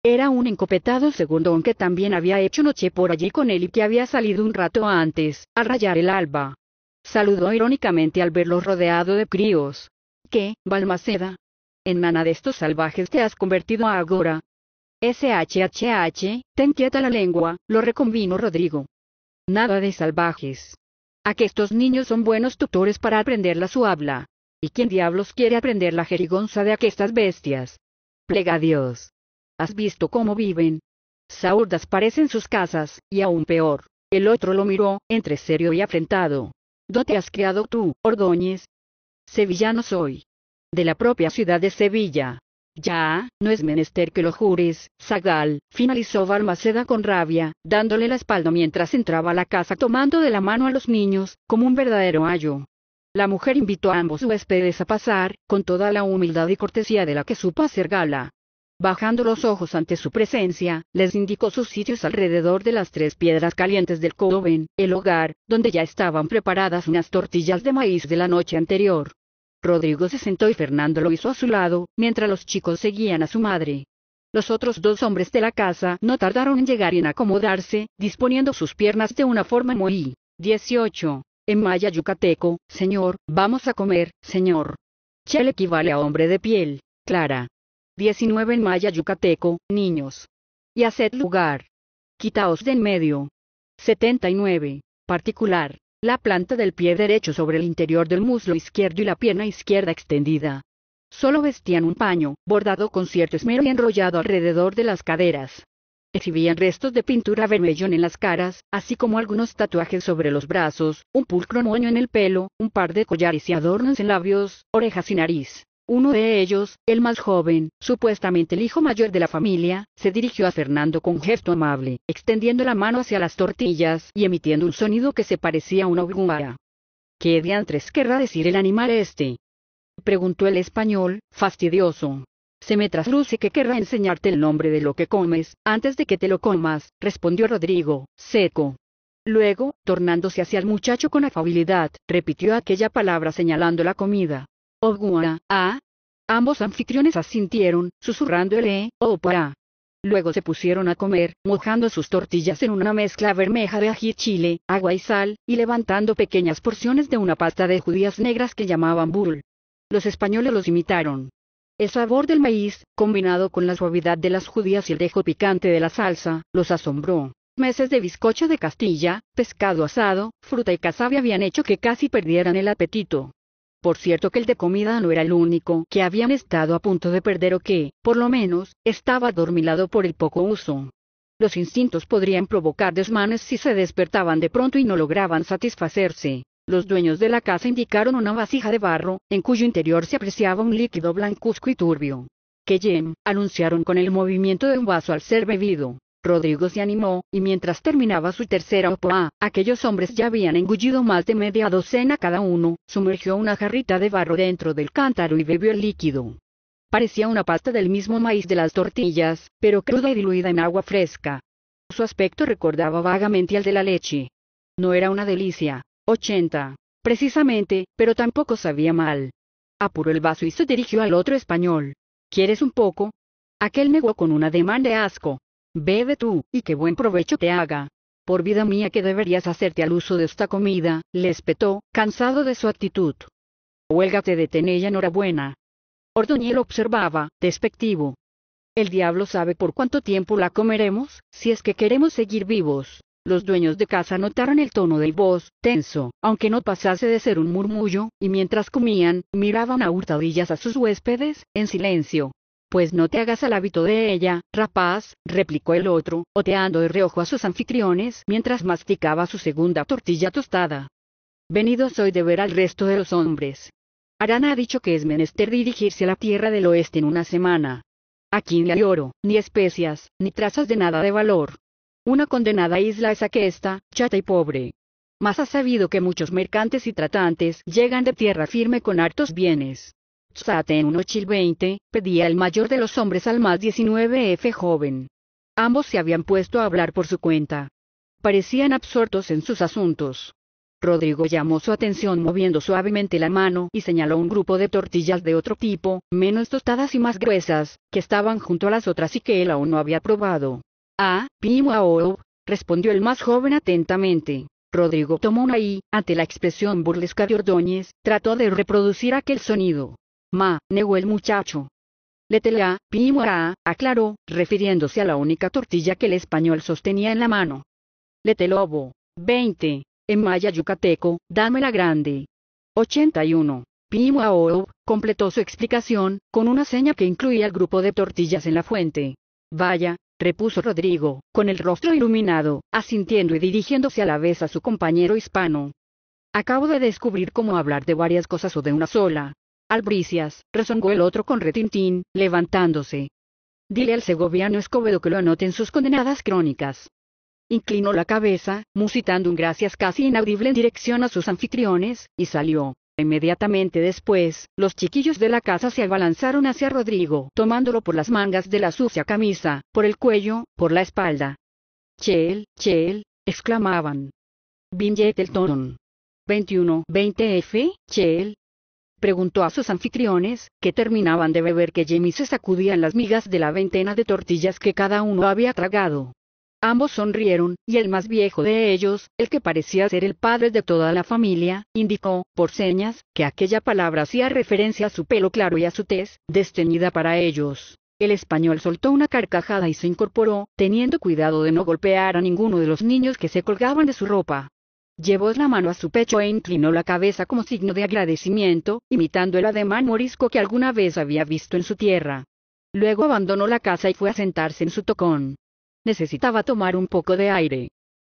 Era un encopetado segundón que también había hecho noche por allí con él y que había salido un rato antes, al rayar el alba. Saludó irónicamente al verlo rodeado de críos. ¿Qué, Balmaceda? En mana de estos salvajes te has convertido a agora. SHHH, te inquieta la lengua, lo reconvino Rodrigo. Nada de salvajes. A estos niños son buenos tutores para la su habla. ¿Y quién diablos quiere aprender la jerigonza de aquestas bestias? Plega a Dios. ¿Has visto cómo viven? Saurdas parecen sus casas, y aún peor. El otro lo miró, entre serio y afrentado. ¿Dónde has criado tú, Ordóñez? Sevillano soy. De la propia ciudad de Sevilla. Ya, no es menester que lo jures, Zagal, finalizó Balmaceda con rabia, dándole la espalda mientras entraba a la casa tomando de la mano a los niños, como un verdadero ayo. La mujer invitó a ambos huéspedes a pasar, con toda la humildad y cortesía de la que supo hacer gala. Bajando los ojos ante su presencia, les indicó sus sitios alrededor de las tres piedras calientes del coven, el hogar, donde ya estaban preparadas unas tortillas de maíz de la noche anterior. Rodrigo se sentó y Fernando lo hizo a su lado, mientras los chicos seguían a su madre. Los otros dos hombres de la casa no tardaron en llegar y en acomodarse, disponiendo sus piernas de una forma muy 18. En maya yucateco, señor, vamos a comer, señor. Chel equivale a hombre de piel, clara. 19 en maya yucateco, niños. Y haced lugar. Quitaos de en medio. 79. Particular. La planta del pie derecho sobre el interior del muslo izquierdo y la pierna izquierda extendida. Solo vestían un paño, bordado con cierto esmero y enrollado alrededor de las caderas. Exhibían restos de pintura vermellón en las caras, así como algunos tatuajes sobre los brazos, un pulcro moño en el pelo, un par de collares y adornos en labios, orejas y nariz. Uno de ellos, el más joven, supuestamente el hijo mayor de la familia, se dirigió a Fernando con gesto amable, extendiendo la mano hacia las tortillas y emitiendo un sonido que se parecía a una uguaya. ¿Qué diantres querrá decir el animal este? preguntó el español, fastidioso. Se me trasluce que querrá enseñarte el nombre de lo que comes, antes de que te lo comas, respondió Rodrigo, seco. Luego, tornándose hacia el muchacho con afabilidad, repitió aquella palabra señalando la comida. Ogua, ah. Ambos anfitriones asintieron, susurrando el e, o para. Luego se pusieron a comer, mojando sus tortillas en una mezcla bermeja de ají chile, agua y sal, y levantando pequeñas porciones de una pasta de judías negras que llamaban burl. Los españoles los imitaron. El sabor del maíz, combinado con la suavidad de las judías y el dejo picante de la salsa, los asombró. Meses de bizcocho de Castilla, pescado asado, fruta y casabe habían hecho que casi perdieran el apetito. Por cierto que el de comida no era el único que habían estado a punto de perder o que, por lo menos, estaba adormilado por el poco uso. Los instintos podrían provocar desmanes si se despertaban de pronto y no lograban satisfacerse. Los dueños de la casa indicaron una vasija de barro, en cuyo interior se apreciaba un líquido blancuzco y turbio. Que Jem, anunciaron con el movimiento de un vaso al ser bebido. Rodrigo se animó, y mientras terminaba su tercera opoa, aquellos hombres ya habían engullido más de media docena cada uno, sumergió una jarrita de barro dentro del cántaro y bebió el líquido. Parecía una pasta del mismo maíz de las tortillas, pero cruda y diluida en agua fresca. Su aspecto recordaba vagamente al de la leche. No era una delicia. Ochenta. Precisamente, pero tampoco sabía mal. Apuró el vaso y se dirigió al otro español. ¿Quieres un poco? Aquel negó con un ademán de asco. Bebe tú, y qué buen provecho te haga. Por vida mía que deberías hacerte al uso de esta comida, le espetó, cansado de su actitud. Huélgate de tenella enhorabuena. Ordoñel observaba, despectivo. El diablo sabe por cuánto tiempo la comeremos, si es que queremos seguir vivos. Los dueños de casa notaron el tono de voz, tenso, aunque no pasase de ser un murmullo, y mientras comían, miraban a hurtadillas a sus huéspedes, en silencio. Pues no te hagas al hábito de ella, rapaz, replicó el otro, oteando de reojo a sus anfitriones mientras masticaba su segunda tortilla tostada. Venido soy de ver al resto de los hombres. Arana ha dicho que es menester dirigirse a la tierra del oeste en una semana. Aquí ni hay oro, ni especias, ni trazas de nada de valor. Una condenada isla es aquesta, chata y pobre. Mas ha sabido que muchos mercantes y tratantes llegan de tierra firme con hartos bienes. Sate en veinte, pedía el mayor de los hombres al más 19F joven. Ambos se habían puesto a hablar por su cuenta. Parecían absortos en sus asuntos. Rodrigo llamó su atención moviendo suavemente la mano y señaló un grupo de tortillas de otro tipo, menos tostadas y más gruesas, que estaban junto a las otras y que él aún no había probado. Ah, Pimuao, respondió el más joven atentamente. Rodrigo tomó una y, ante la expresión burlesca de Ordóñez, trató de reproducir aquel sonido. Ma, negó el muchacho. Letelá, a, aclaró, refiriéndose a la única tortilla que el español sostenía en la mano. Letelobo. 20. En maya yucateco, dame la grande. 81. o, completó su explicación, con una seña que incluía el grupo de tortillas en la fuente. Vaya, repuso Rodrigo, con el rostro iluminado, asintiendo y dirigiéndose a la vez a su compañero hispano. Acabo de descubrir cómo hablar de varias cosas o de una sola. Albricias, rezongó el otro con retintín, levantándose. Dile al segoviano Escobedo que lo anoten sus condenadas crónicas. Inclinó la cabeza, musitando un gracias casi inaudible en dirección a sus anfitriones, y salió. Inmediatamente después, los chiquillos de la casa se abalanzaron hacia Rodrigo, tomándolo por las mangas de la sucia camisa, por el cuello, por la espalda. Chel, Chel, exclamaban. Vinjet el 21, 20F, Chel, preguntó a sus anfitriones, que terminaban de beber que Jimmy se sacudían las migas de la veintena de tortillas que cada uno había tragado. Ambos sonrieron, y el más viejo de ellos, el que parecía ser el padre de toda la familia, indicó, por señas, que aquella palabra hacía referencia a su pelo claro y a su tez, destenida para ellos. El español soltó una carcajada y se incorporó, teniendo cuidado de no golpear a ninguno de los niños que se colgaban de su ropa. Llevó la mano a su pecho e inclinó la cabeza como signo de agradecimiento, imitando el ademán morisco que alguna vez había visto en su tierra. Luego abandonó la casa y fue a sentarse en su tocón. Necesitaba tomar un poco de aire.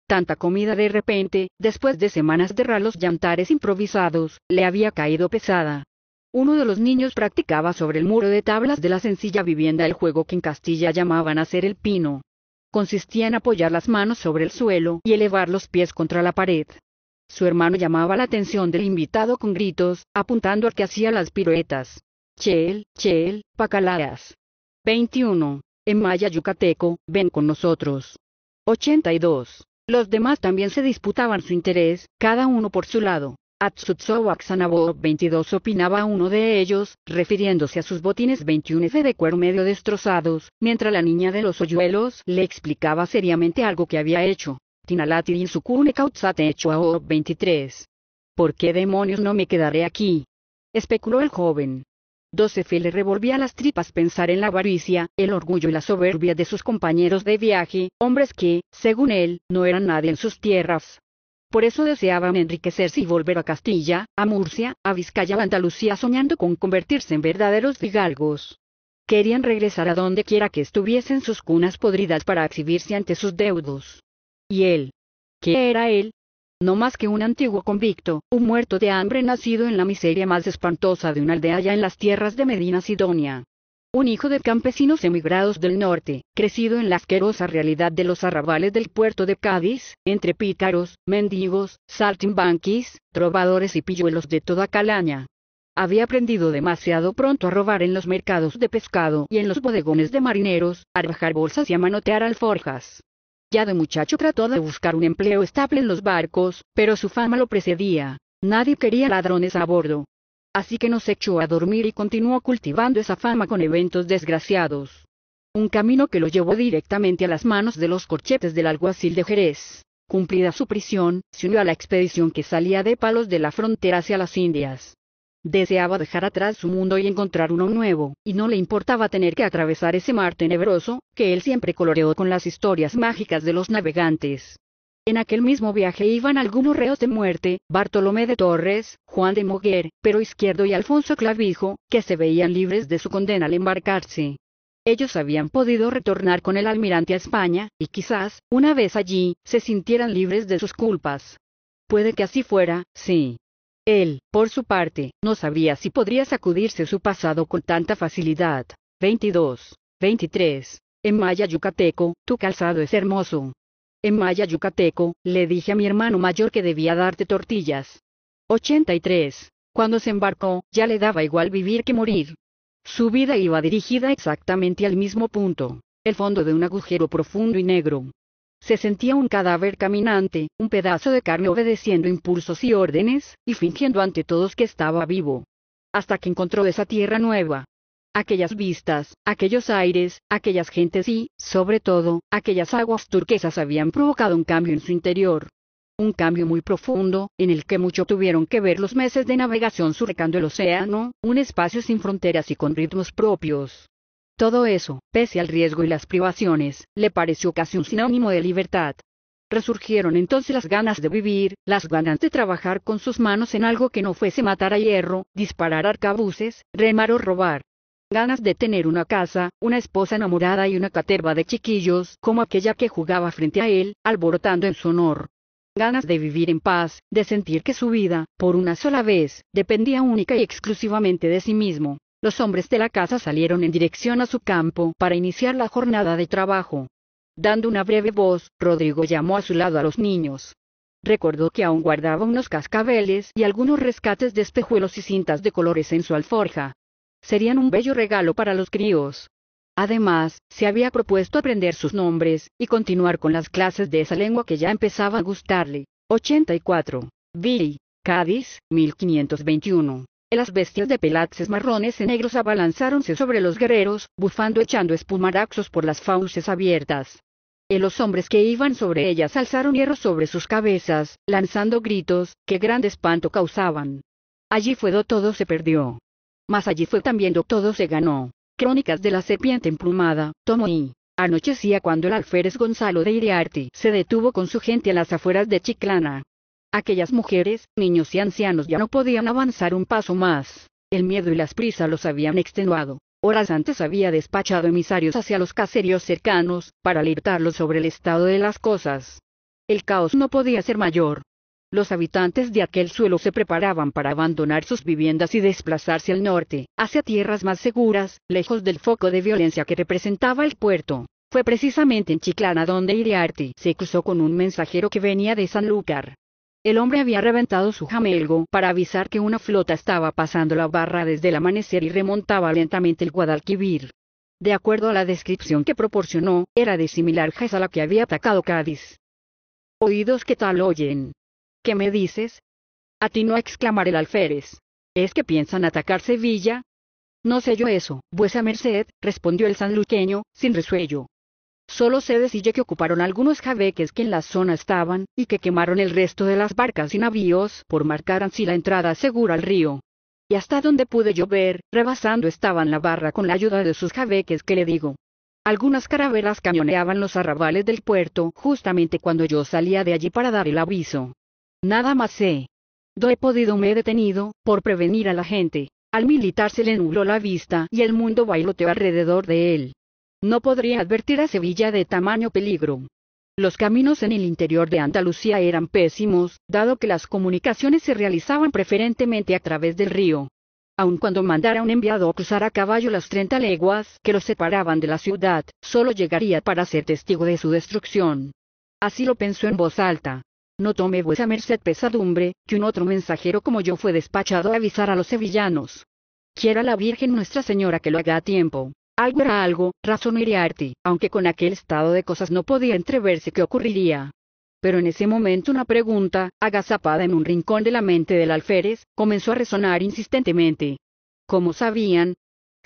Tanta comida de repente, después de semanas de ralos llantares improvisados, le había caído pesada. Uno de los niños practicaba sobre el muro de tablas de la sencilla vivienda el juego que en Castilla llamaban hacer el pino consistía en apoyar las manos sobre el suelo y elevar los pies contra la pared. Su hermano llamaba la atención del invitado con gritos, apuntando al que hacía las piruetas. Chel, chel, pacalaras. 21. En maya yucateco, ven con nosotros. 82. Los demás también se disputaban su interés, cada uno por su lado. 22 opinaba uno de ellos, refiriéndose a sus botines 21F de cuero medio destrozados, mientras la niña de los hoyuelos le explicaba seriamente algo que había hecho. Tinalati Sukune Kautsate 23. ¿Por qué demonios no me quedaré aquí? especuló el joven. 12F le revolvía las tripas pensar en la avaricia, el orgullo y la soberbia de sus compañeros de viaje, hombres que, según él, no eran nadie en sus tierras, por eso deseaban enriquecerse y volver a Castilla, a Murcia, a Vizcaya o Andalucía soñando con convertirse en verdaderos vigalgos. Querían regresar a donde quiera que estuviesen sus cunas podridas para exhibirse ante sus deudos. ¿Y él? ¿Qué era él? No más que un antiguo convicto, un muerto de hambre nacido en la miseria más espantosa de una aldea en las tierras de Medina Sidonia un hijo de campesinos emigrados del norte, crecido en la asquerosa realidad de los arrabales del puerto de Cádiz, entre pícaros, mendigos, saltimbanquis, trovadores y pilluelos de toda calaña. Había aprendido demasiado pronto a robar en los mercados de pescado y en los bodegones de marineros, a bajar bolsas y a manotear alforjas. Ya de muchacho trató de buscar un empleo estable en los barcos, pero su fama lo precedía. Nadie quería ladrones a bordo, Así que nos echó a dormir y continuó cultivando esa fama con eventos desgraciados. Un camino que lo llevó directamente a las manos de los corchetes del alguacil de Jerez. Cumplida su prisión, se unió a la expedición que salía de Palos de la frontera hacia las Indias. Deseaba dejar atrás su mundo y encontrar uno nuevo, y no le importaba tener que atravesar ese mar tenebroso, que él siempre coloreó con las historias mágicas de los navegantes. En aquel mismo viaje iban algunos reos de muerte, Bartolomé de Torres, Juan de Moguer, Pero Izquierdo y Alfonso Clavijo, que se veían libres de su condena al embarcarse. Ellos habían podido retornar con el almirante a España, y quizás, una vez allí, se sintieran libres de sus culpas. Puede que así fuera, sí. Él, por su parte, no sabía si podría sacudirse su pasado con tanta facilidad. 22. 23. En Maya Yucateco, tu calzado es hermoso en maya yucateco, le dije a mi hermano mayor que debía darte tortillas. 83. Cuando se embarcó, ya le daba igual vivir que morir. Su vida iba dirigida exactamente al mismo punto, el fondo de un agujero profundo y negro. Se sentía un cadáver caminante, un pedazo de carne obedeciendo impulsos y órdenes, y fingiendo ante todos que estaba vivo. Hasta que encontró esa tierra nueva, aquellas vistas, aquellos aires, aquellas gentes y, sobre todo, aquellas aguas turquesas habían provocado un cambio en su interior. Un cambio muy profundo, en el que mucho tuvieron que ver los meses de navegación surcando el océano, un espacio sin fronteras y con ritmos propios. Todo eso, pese al riesgo y las privaciones, le pareció casi un sinónimo de libertad. Resurgieron entonces las ganas de vivir, las ganas de trabajar con sus manos en algo que no fuese matar a hierro, disparar arcabuces, remar o robar, ganas de tener una casa, una esposa enamorada y una caterva de chiquillos como aquella que jugaba frente a él, alborotando en su honor. Ganas de vivir en paz, de sentir que su vida, por una sola vez, dependía única y exclusivamente de sí mismo. Los hombres de la casa salieron en dirección a su campo para iniciar la jornada de trabajo. Dando una breve voz, Rodrigo llamó a su lado a los niños. Recordó que aún guardaba unos cascabeles y algunos rescates de espejuelos y cintas de colores en su alforja. Serían un bello regalo para los críos. Además, se había propuesto aprender sus nombres, y continuar con las clases de esa lengua que ya empezaba a gustarle. 84. Billy. Cádiz, 1521. Las bestias de pelaxes marrones y negros abalanzáronse sobre los guerreros, bufando echando espumaraxos por las fauces abiertas. Y los hombres que iban sobre ellas alzaron hierro sobre sus cabezas, lanzando gritos, que gran espanto causaban. Allí fue todo se perdió. Mas allí fue también todo se ganó. Crónicas de la serpiente emplumada, tomo y Anochecía cuando el alférez Gonzalo de Iriarte se detuvo con su gente a las afueras de Chiclana. Aquellas mujeres, niños y ancianos ya no podían avanzar un paso más. El miedo y las prisas los habían extenuado. Horas antes había despachado emisarios hacia los caseríos cercanos, para alertarlos sobre el estado de las cosas. El caos no podía ser mayor, los habitantes de aquel suelo se preparaban para abandonar sus viviendas y desplazarse al norte, hacia tierras más seguras, lejos del foco de violencia que representaba el puerto. Fue precisamente en Chiclana donde Iriarte se cruzó con un mensajero que venía de Sanlúcar. El hombre había reventado su jamelgo para avisar que una flota estaba pasando la barra desde el amanecer y remontaba lentamente el Guadalquivir. De acuerdo a la descripción que proporcionó, era de similar jazz a la que había atacado Cádiz. Oídos que tal oyen, ¿Qué me dices? Atinó a exclamar el alférez. ¿Es que piensan atacar Sevilla? No sé yo eso, vuesa merced, respondió el sanluqueño, sin resuello. Solo sé decirle que ocuparon algunos jabeques que en la zona estaban, y que quemaron el resto de las barcas y navíos, por marcar así la entrada segura al río. Y hasta donde pude yo ver, rebasando estaban la barra con la ayuda de sus jabeques que le digo. Algunas carabelas camioneaban los arrabales del puerto, justamente cuando yo salía de allí para dar el aviso. Nada más sé. Do he podido me he detenido, por prevenir a la gente. Al militar se le nubló la vista y el mundo bailoteó alrededor de él. No podría advertir a Sevilla de tamaño peligro. Los caminos en el interior de Andalucía eran pésimos, dado que las comunicaciones se realizaban preferentemente a través del río. Aun cuando mandara un enviado a cruzar a caballo las 30 leguas que lo separaban de la ciudad, solo llegaría para ser testigo de su destrucción. Así lo pensó en voz alta, no tome vuesa merced pesadumbre, que un otro mensajero como yo fue despachado a avisar a los sevillanos. Quiera la Virgen Nuestra Señora que lo haga a tiempo. Algo era algo, razón Arti, aunque con aquel estado de cosas no podía entreverse qué ocurriría. Pero en ese momento una pregunta, agazapada en un rincón de la mente del alférez, comenzó a resonar insistentemente. Como sabían,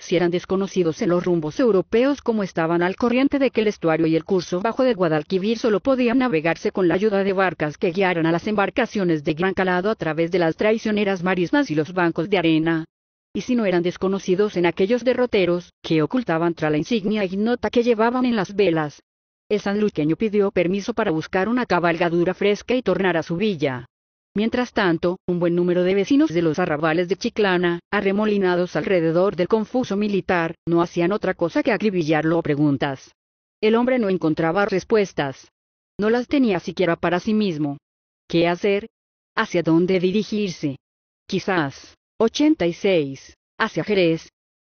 si eran desconocidos en los rumbos europeos como estaban al corriente de que el estuario y el curso bajo de Guadalquivir solo podían navegarse con la ayuda de barcas que guiaran a las embarcaciones de gran calado a través de las traicioneras marismas y los bancos de arena. Y si no eran desconocidos en aquellos derroteros, que ocultaban tras la insignia ignota que llevaban en las velas. El sanluqueño pidió permiso para buscar una cabalgadura fresca y tornar a su villa. Mientras tanto, un buen número de vecinos de los arrabales de Chiclana, arremolinados alrededor del confuso militar, no hacían otra cosa que acribillarlo a preguntas. El hombre no encontraba respuestas. No las tenía siquiera para sí mismo. ¿Qué hacer? ¿Hacia dónde dirigirse? Quizás. 86. Hacia Jerez.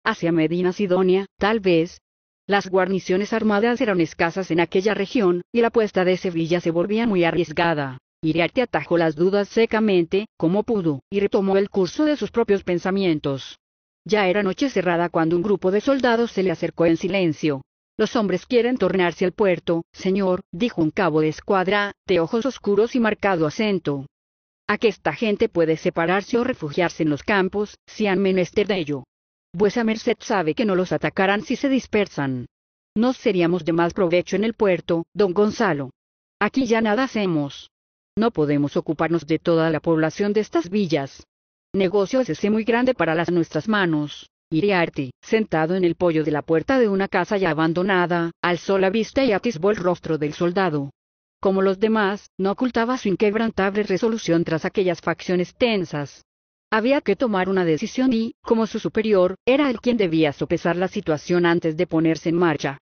Hacia Medina Sidonia, tal vez, las guarniciones armadas eran escasas en aquella región, y la puesta de Sevilla se volvía muy arriesgada. Iriarte atajó las dudas secamente, como pudo, y retomó el curso de sus propios pensamientos. Ya era noche cerrada cuando un grupo de soldados se le acercó en silencio. Los hombres quieren tornarse al puerto, señor, dijo un cabo de escuadra, de ojos oscuros y marcado acento. A que esta gente puede separarse o refugiarse en los campos, si han menester de ello. Vuesa merced sabe que no los atacarán si se dispersan. No seríamos de más provecho en el puerto, don Gonzalo. Aquí ya nada hacemos. No podemos ocuparnos de toda la población de estas villas. Negocio es ese muy grande para las nuestras manos. Iriarte, sentado en el pollo de la puerta de una casa ya abandonada, alzó la vista y atisbó el rostro del soldado. Como los demás, no ocultaba su inquebrantable resolución tras aquellas facciones tensas. Había que tomar una decisión y, como su superior, era el quien debía sopesar la situación antes de ponerse en marcha.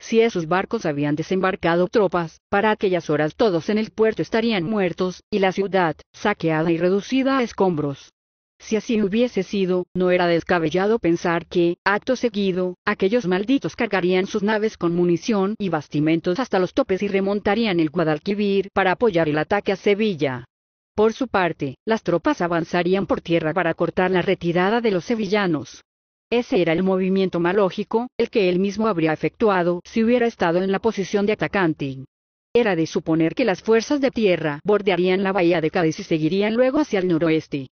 Si esos barcos habían desembarcado tropas, para aquellas horas todos en el puerto estarían muertos, y la ciudad, saqueada y reducida a escombros. Si así hubiese sido, no era descabellado pensar que, acto seguido, aquellos malditos cargarían sus naves con munición y bastimentos hasta los topes y remontarían el Guadalquivir para apoyar el ataque a Sevilla. Por su parte, las tropas avanzarían por tierra para cortar la retirada de los sevillanos. Ese era el movimiento más lógico, el que él mismo habría efectuado si hubiera estado en la posición de atacante. Era de suponer que las fuerzas de tierra bordearían la bahía de Cádiz y seguirían luego hacia el noroeste.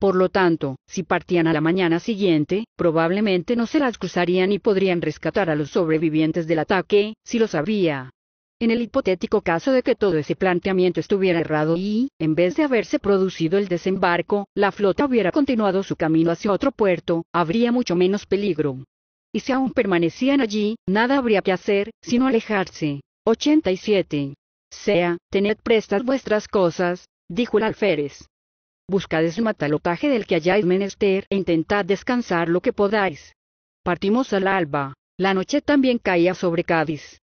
Por lo tanto, si partían a la mañana siguiente, probablemente no se las cruzarían y podrían rescatar a los sobrevivientes del ataque, si lo sabía. En el hipotético caso de que todo ese planteamiento estuviera errado y, en vez de haberse producido el desembarco, la flota hubiera continuado su camino hacia otro puerto, habría mucho menos peligro. Y si aún permanecían allí, nada habría que hacer, sino alejarse. 87. Sea, tened prestas vuestras cosas, dijo el alférez. Buscad el matalotaje del que hayáis menester e intentad descansar lo que podáis. Partimos al alba. La noche también caía sobre Cádiz.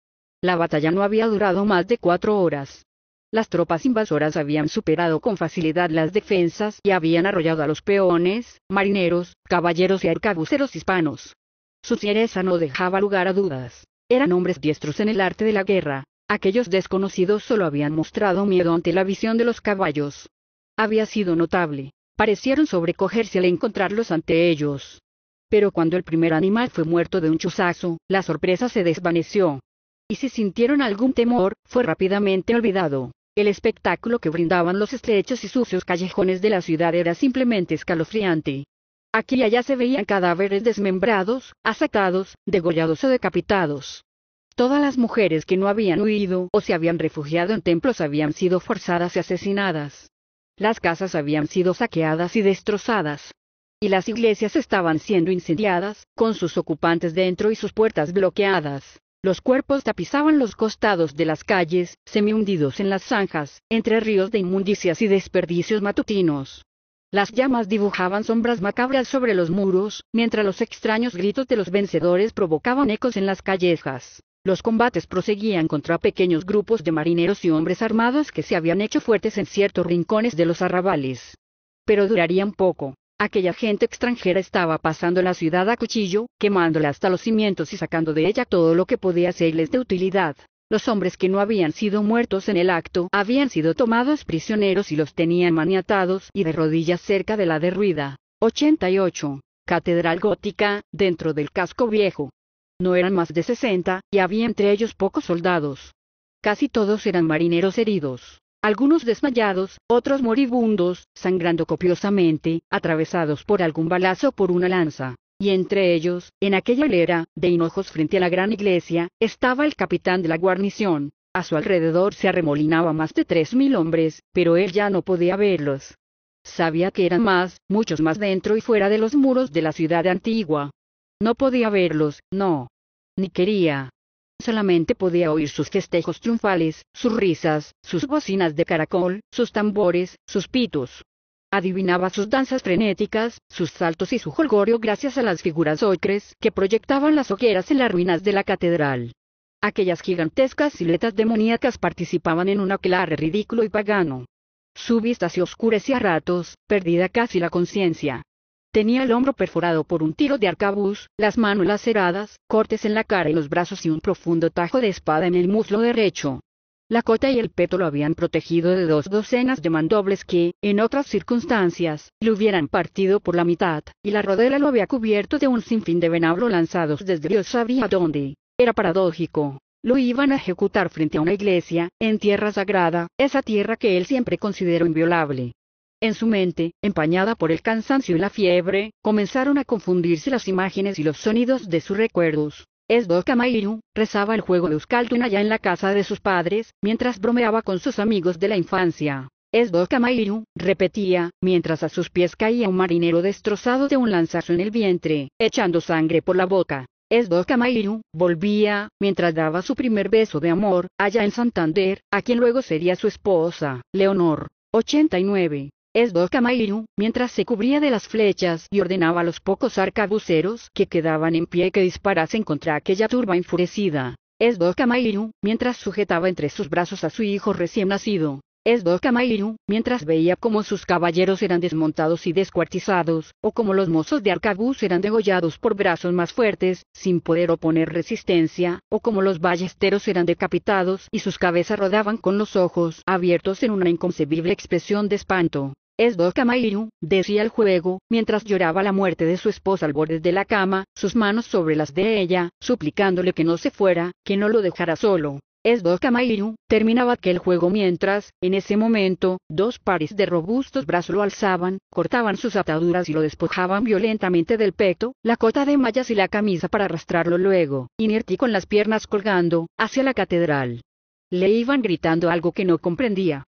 La batalla no había durado más de cuatro horas. Las tropas invasoras habían superado con facilidad las defensas y habían arrollado a los peones, marineros, caballeros y arcabuceros hispanos. Su fiereza no dejaba lugar a dudas. Eran hombres diestros en el arte de la guerra. Aquellos desconocidos solo habían mostrado miedo ante la visión de los caballos. Había sido notable. Parecieron sobrecogerse al encontrarlos ante ellos. Pero cuando el primer animal fue muerto de un chuzazo, la sorpresa se desvaneció y si sintieron algún temor, fue rápidamente olvidado. El espectáculo que brindaban los estrechos y sucios callejones de la ciudad era simplemente escalofriante. Aquí y allá se veían cadáveres desmembrados, asacados, degollados o decapitados. Todas las mujeres que no habían huido o se habían refugiado en templos habían sido forzadas y asesinadas. Las casas habían sido saqueadas y destrozadas. Y las iglesias estaban siendo incendiadas, con sus ocupantes dentro y sus puertas bloqueadas. Los cuerpos tapizaban los costados de las calles, semihundidos en las zanjas, entre ríos de inmundicias y desperdicios matutinos. Las llamas dibujaban sombras macabras sobre los muros, mientras los extraños gritos de los vencedores provocaban ecos en las callejas. Los combates proseguían contra pequeños grupos de marineros y hombres armados que se habían hecho fuertes en ciertos rincones de los arrabales. Pero durarían poco. Aquella gente extranjera estaba pasando la ciudad a cuchillo, quemándola hasta los cimientos y sacando de ella todo lo que podía serles de utilidad. Los hombres que no habían sido muertos en el acto habían sido tomados prisioneros y los tenían maniatados y de rodillas cerca de la derruida. 88. Catedral Gótica, dentro del casco viejo. No eran más de 60, y había entre ellos pocos soldados. Casi todos eran marineros heridos algunos desmayados, otros moribundos, sangrando copiosamente, atravesados por algún balazo por una lanza. Y entre ellos, en aquella hilera, de hinojos frente a la gran iglesia, estaba el capitán de la guarnición. A su alrededor se arremolinaba más de tres mil hombres, pero él ya no podía verlos. Sabía que eran más, muchos más dentro y fuera de los muros de la ciudad antigua. No podía verlos, no. Ni quería. Solamente podía oír sus festejos triunfales, sus risas, sus bocinas de caracol, sus tambores, sus pitos. Adivinaba sus danzas frenéticas, sus saltos y su jolgorio gracias a las figuras ocres que proyectaban las hogueras en las ruinas de la catedral. Aquellas gigantescas siletas demoníacas participaban en un aquelarre ridículo y pagano. Su vista se oscurecía a ratos, perdida casi la conciencia. Tenía el hombro perforado por un tiro de arcabuz, las manos laceradas, cortes en la cara y los brazos y un profundo tajo de espada en el muslo derecho. La cota y el peto lo habían protegido de dos docenas de mandobles que, en otras circunstancias, le hubieran partido por la mitad, y la rodela lo había cubierto de un sinfín de venablo lanzados desde Dios sabía dónde. Era paradójico. Lo iban a ejecutar frente a una iglesia, en tierra sagrada, esa tierra que él siempre consideró inviolable. En su mente, empañada por el cansancio y la fiebre, comenzaron a confundirse las imágenes y los sonidos de sus recuerdos. Esdo rezaba el juego de Euskaltun allá en la casa de sus padres, mientras bromeaba con sus amigos de la infancia. Esdo repetía, mientras a sus pies caía un marinero destrozado de un lanzazo en el vientre, echando sangre por la boca. Esdo volvía, mientras daba su primer beso de amor, allá en Santander, a quien luego sería su esposa, Leonor. 89 es mientras se cubría de las flechas y ordenaba a los pocos arcabuceros que quedaban en pie que disparasen contra aquella turba enfurecida. Es mientras sujetaba entre sus brazos a su hijo recién nacido. Es mientras veía cómo sus caballeros eran desmontados y descuartizados, o cómo los mozos de arcabuz eran degollados por brazos más fuertes, sin poder oponer resistencia, o cómo los ballesteros eran decapitados y sus cabezas rodaban con los ojos abiertos en una inconcebible expresión de espanto. Es decía el juego, mientras lloraba la muerte de su esposa al borde de la cama, sus manos sobre las de ella, suplicándole que no se fuera, que no lo dejara solo. Es terminaba aquel juego mientras, en ese momento, dos pares de robustos brazos lo alzaban, cortaban sus ataduras y lo despojaban violentamente del peto, la cota de mallas y la camisa para arrastrarlo luego, inerte con las piernas colgando, hacia la catedral. Le iban gritando algo que no comprendía,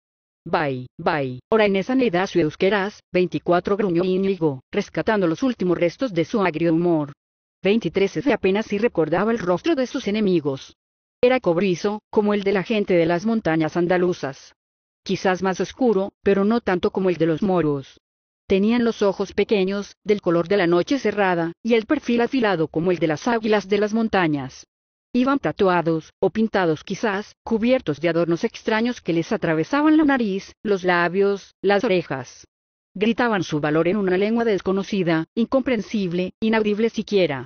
Bye, bye. Ora en esa neda su euskeras, 24 gruñó Íñigo, rescatando los últimos restos de su agrio humor. 23 F apenas si recordaba el rostro de sus enemigos. Era cobrizo, como el de la gente de las montañas andaluzas. Quizás más oscuro, pero no tanto como el de los moros. Tenían los ojos pequeños, del color de la noche cerrada, y el perfil afilado como el de las águilas de las montañas. Iban tatuados, o pintados quizás, cubiertos de adornos extraños que les atravesaban la nariz, los labios, las orejas. Gritaban su valor en una lengua desconocida, incomprensible, inaudible siquiera.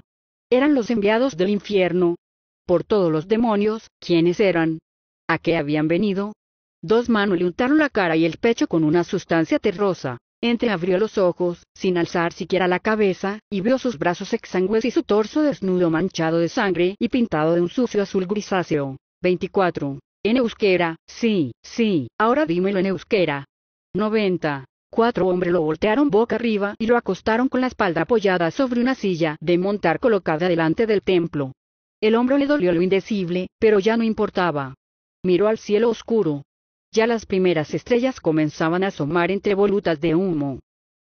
Eran los enviados del infierno. Por todos los demonios, ¿quiénes eran? ¿A qué habían venido? Dos manos le untaron la cara y el pecho con una sustancia terrosa abrió los ojos, sin alzar siquiera la cabeza, y vio sus brazos exangües y su torso desnudo manchado de sangre y pintado de un sucio azul grisáceo. 24. En euskera, sí, sí, ahora dímelo en euskera. 90. Cuatro hombres lo voltearon boca arriba y lo acostaron con la espalda apoyada sobre una silla de montar colocada delante del templo. El hombre le dolió lo indecible, pero ya no importaba. Miró al cielo oscuro, ya las primeras estrellas comenzaban a asomar entre volutas de humo.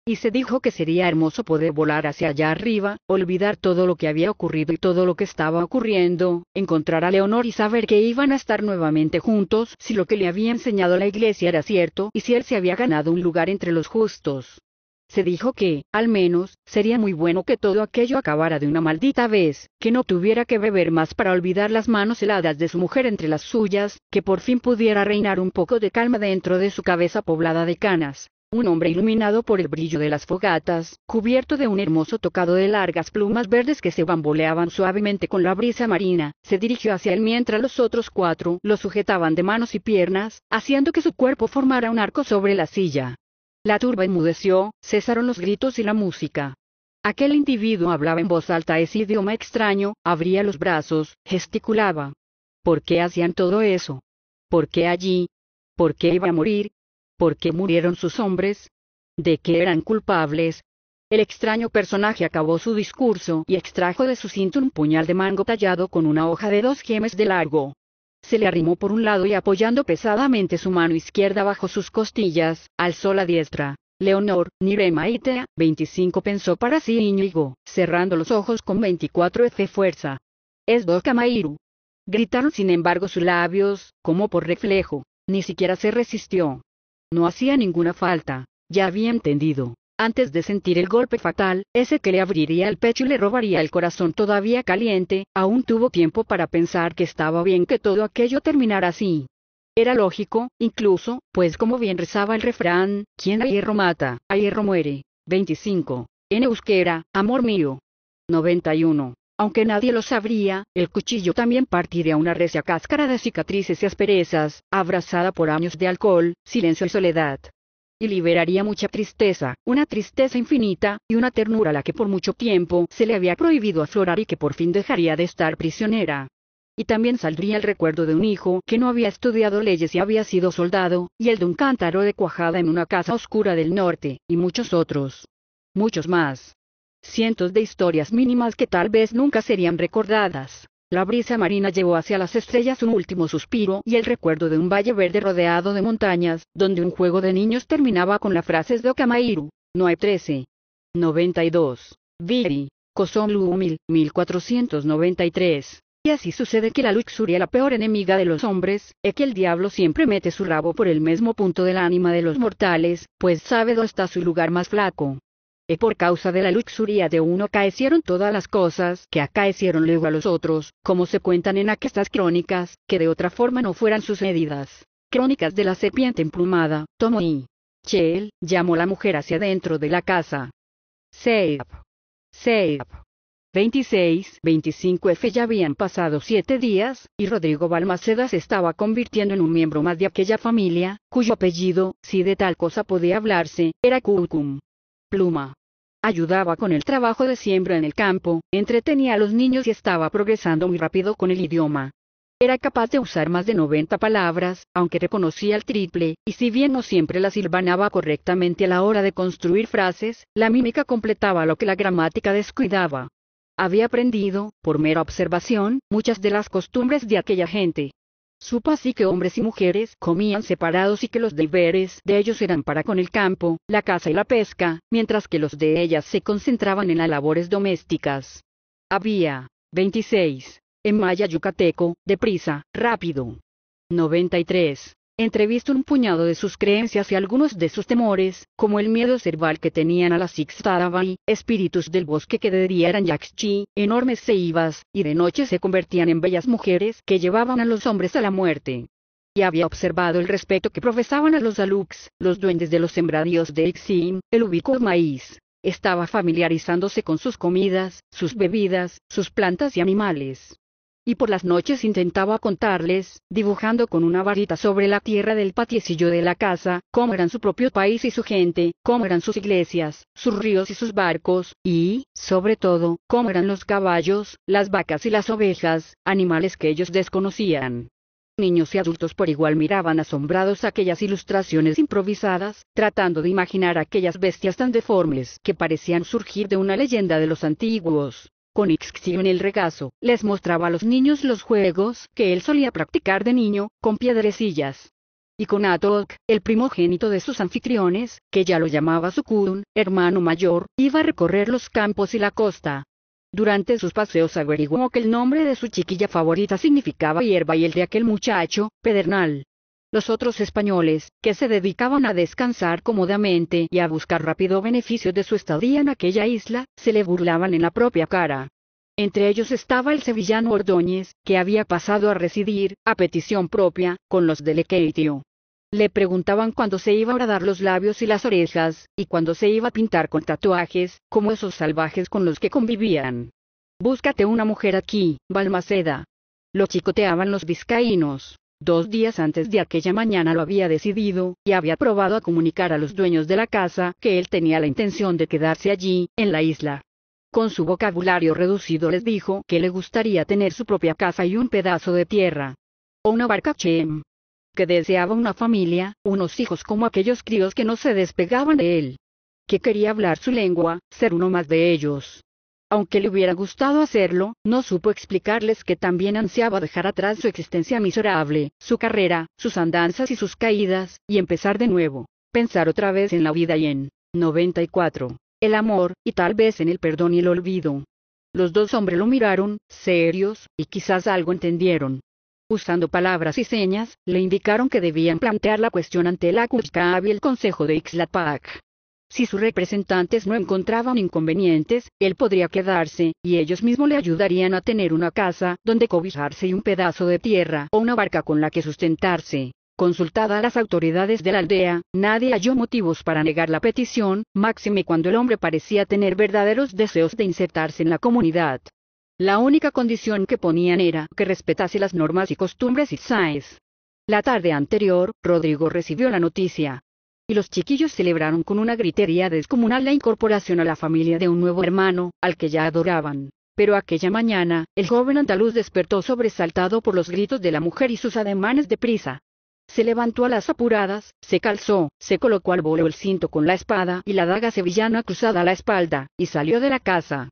Y se dijo que sería hermoso poder volar hacia allá arriba, olvidar todo lo que había ocurrido y todo lo que estaba ocurriendo, encontrar a Leonor y saber que iban a estar nuevamente juntos si lo que le había enseñado la iglesia era cierto y si él se había ganado un lugar entre los justos. Se dijo que, al menos, sería muy bueno que todo aquello acabara de una maldita vez, que no tuviera que beber más para olvidar las manos heladas de su mujer entre las suyas, que por fin pudiera reinar un poco de calma dentro de su cabeza poblada de canas. Un hombre iluminado por el brillo de las fogatas, cubierto de un hermoso tocado de largas plumas verdes que se bamboleaban suavemente con la brisa marina, se dirigió hacia él mientras los otros cuatro lo sujetaban de manos y piernas, haciendo que su cuerpo formara un arco sobre la silla. La turba enmudeció, cesaron los gritos y la música. Aquel individuo hablaba en voz alta ese idioma extraño, abría los brazos, gesticulaba. ¿Por qué hacían todo eso? ¿Por qué allí? ¿Por qué iba a morir? ¿Por qué murieron sus hombres? ¿De qué eran culpables? El extraño personaje acabó su discurso y extrajo de su cinto un puñal de mango tallado con una hoja de dos gemes de largo se le arrimó por un lado y apoyando pesadamente su mano izquierda bajo sus costillas, alzó la diestra. Leonor, Nirema y 25 pensó para sí Ñigo, cerrando los ojos con 24 F fuerza. Es Dokamairu. Gritaron sin embargo sus labios, como por reflejo, ni siquiera se resistió. No hacía ninguna falta, ya había entendido antes de sentir el golpe fatal, ese que le abriría el pecho y le robaría el corazón todavía caliente, aún tuvo tiempo para pensar que estaba bien que todo aquello terminara así. Era lógico, incluso, pues como bien rezaba el refrán, quien a hierro mata, a hierro muere. 25. En euskera, amor mío. 91. Aunque nadie lo sabría, el cuchillo también partiría una recia cáscara de cicatrices y asperezas, abrazada por años de alcohol, silencio y soledad y liberaría mucha tristeza, una tristeza infinita, y una ternura a la que por mucho tiempo se le había prohibido aflorar y que por fin dejaría de estar prisionera. Y también saldría el recuerdo de un hijo que no había estudiado leyes y había sido soldado, y el de un cántaro de cuajada en una casa oscura del norte, y muchos otros. Muchos más. Cientos de historias mínimas que tal vez nunca serían recordadas, la brisa marina llevó hacia las estrellas un último suspiro y el recuerdo de un valle verde rodeado de montañas, donde un juego de niños terminaba con las frases de Okamairu. No hay 13. 92. Viri. Kosomlu 1000, 1493. Y así sucede que la luxuria la peor enemiga de los hombres, es que el diablo siempre mete su rabo por el mismo punto del ánima de los mortales, pues sabe dónde está su lugar más flaco y por causa de la luxuria de uno caecieron todas las cosas que acaecieron luego a los otros, como se cuentan en aquestas crónicas, que de otra forma no fueran sucedidas. Crónicas de la serpiente emplumada, tomo y. Cheel, llamó la mujer hacia dentro de la casa. Seip. Seip. 26, 25F ya habían pasado siete días, y Rodrigo Balmaceda se estaba convirtiendo en un miembro más de aquella familia, cuyo apellido, si de tal cosa podía hablarse, era Culcum. Pluma ayudaba con el trabajo de siembra en el campo, entretenía a los niños y estaba progresando muy rápido con el idioma. Era capaz de usar más de 90 palabras, aunque reconocía el triple, y si bien no siempre las silbanaba correctamente a la hora de construir frases, la mímica completaba lo que la gramática descuidaba. Había aprendido, por mera observación, muchas de las costumbres de aquella gente. Supo así que hombres y mujeres comían separados y que los deberes de ellos eran para con el campo, la caza y la pesca, mientras que los de ellas se concentraban en las labores domésticas. Había 26. En maya yucateco, deprisa, rápido. 93. Entrevistó un puñado de sus creencias y algunos de sus temores, como el miedo cerval que tenían a las Ix-Tarabai, espíritus del bosque que derrieran Yaxchi, enormes ceibas, y de noche se convertían en bellas mujeres que llevaban a los hombres a la muerte. Y había observado el respeto que profesaban a los Alux, los duendes de los sembradíos de Ixim, el ubicuo maíz. Estaba familiarizándose con sus comidas, sus bebidas, sus plantas y animales y por las noches intentaba contarles, dibujando con una varita sobre la tierra del patiecillo de la casa, cómo eran su propio país y su gente, cómo eran sus iglesias, sus ríos y sus barcos, y, sobre todo, cómo eran los caballos, las vacas y las ovejas, animales que ellos desconocían. Niños y adultos por igual miraban asombrados aquellas ilustraciones improvisadas, tratando de imaginar aquellas bestias tan deformes que parecían surgir de una leyenda de los antiguos con Ixxi en el regazo, les mostraba a los niños los juegos que él solía practicar de niño, con piedrecillas. Y con Atok, el primogénito de sus anfitriones, que ya lo llamaba Sukun, hermano mayor, iba a recorrer los campos y la costa. Durante sus paseos averiguó que el nombre de su chiquilla favorita significaba hierba y el de aquel muchacho, pedernal. Los otros españoles, que se dedicaban a descansar cómodamente y a buscar rápido beneficio de su estadía en aquella isla, se le burlaban en la propia cara. Entre ellos estaba el sevillano Ordóñez, que había pasado a residir, a petición propia, con los de Lequeitio. Le preguntaban cuándo se iba a bradar los labios y las orejas, y cuándo se iba a pintar con tatuajes, como esos salvajes con los que convivían. Búscate una mujer aquí, Balmaceda. Lo chicoteaban los vizcaínos. Dos días antes de aquella mañana lo había decidido, y había probado a comunicar a los dueños de la casa que él tenía la intención de quedarse allí, en la isla. Con su vocabulario reducido les dijo que le gustaría tener su propia casa y un pedazo de tierra. O una barca Chem. Que deseaba una familia, unos hijos como aquellos críos que no se despegaban de él. Que quería hablar su lengua, ser uno más de ellos. Aunque le hubiera gustado hacerlo, no supo explicarles que también ansiaba dejar atrás su existencia miserable, su carrera, sus andanzas y sus caídas, y empezar de nuevo. Pensar otra vez en la vida y en 94. El amor, y tal vez en el perdón y el olvido. Los dos hombres lo miraron, serios, y quizás algo entendieron. Usando palabras y señas, le indicaron que debían plantear la cuestión ante la Acuscab y el Consejo de Ixlapac. Si sus representantes no encontraban inconvenientes, él podría quedarse, y ellos mismos le ayudarían a tener una casa, donde cobijarse y un pedazo de tierra o una barca con la que sustentarse. Consultada a las autoridades de la aldea, nadie halló motivos para negar la petición, máxime cuando el hombre parecía tener verdaderos deseos de insertarse en la comunidad. La única condición que ponían era que respetase las normas y costumbres y saes. La tarde anterior, Rodrigo recibió la noticia, y los chiquillos celebraron con una gritería descomunal la incorporación a la familia de un nuevo hermano, al que ya adoraban. Pero aquella mañana, el joven andaluz despertó sobresaltado por los gritos de la mujer y sus ademanes de prisa. Se levantó a las apuradas, se calzó, se colocó al bolo el cinto con la espada y la daga sevillana cruzada a la espalda, y salió de la casa.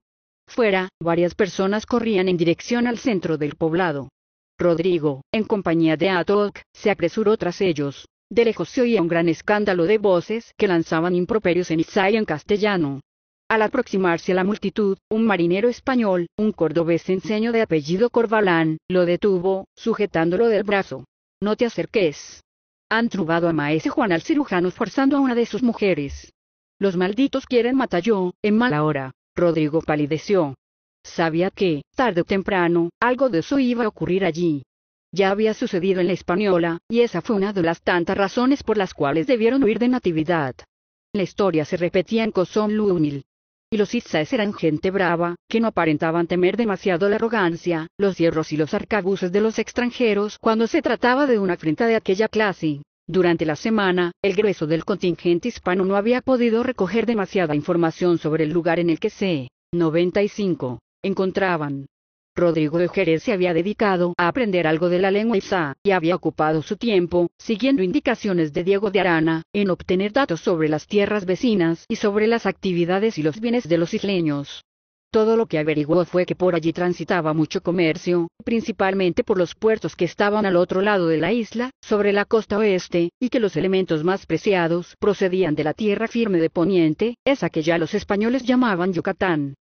Fuera, varias personas corrían en dirección al centro del poblado. Rodrigo, en compañía de Atoc, se apresuró tras ellos. De lejos se oía un gran escándalo de voces que lanzaban improperios en Isai en castellano. Al aproximarse a la multitud, un marinero español, un cordobés enseño de apellido Corvalán, lo detuvo, sujetándolo del brazo. No te acerques. Han trubado a Maese Juan al cirujano forzando a una de sus mujeres. Los malditos quieren yo, en mala hora. Rodrigo palideció. Sabía que, tarde o temprano, algo de eso iba a ocurrir allí ya había sucedido en la española, y esa fue una de las tantas razones por las cuales debieron huir de Natividad. La historia se repetía en Cosón Lúmil. Y los Itzaes eran gente brava, que no aparentaban temer demasiado la arrogancia, los hierros y los arcabuces de los extranjeros cuando se trataba de una afrenta de aquella clase. Durante la semana, el grueso del contingente hispano no había podido recoger demasiada información sobre el lugar en el que se 95 encontraban. Rodrigo de Jerez se había dedicado a aprender algo de la lengua Isá, y había ocupado su tiempo, siguiendo indicaciones de Diego de Arana, en obtener datos sobre las tierras vecinas y sobre las actividades y los bienes de los isleños. Todo lo que averiguó fue que por allí transitaba mucho comercio, principalmente por los puertos que estaban al otro lado de la isla, sobre la costa oeste, y que los elementos más preciados procedían de la tierra firme de Poniente, esa que ya los españoles llamaban Yucatán.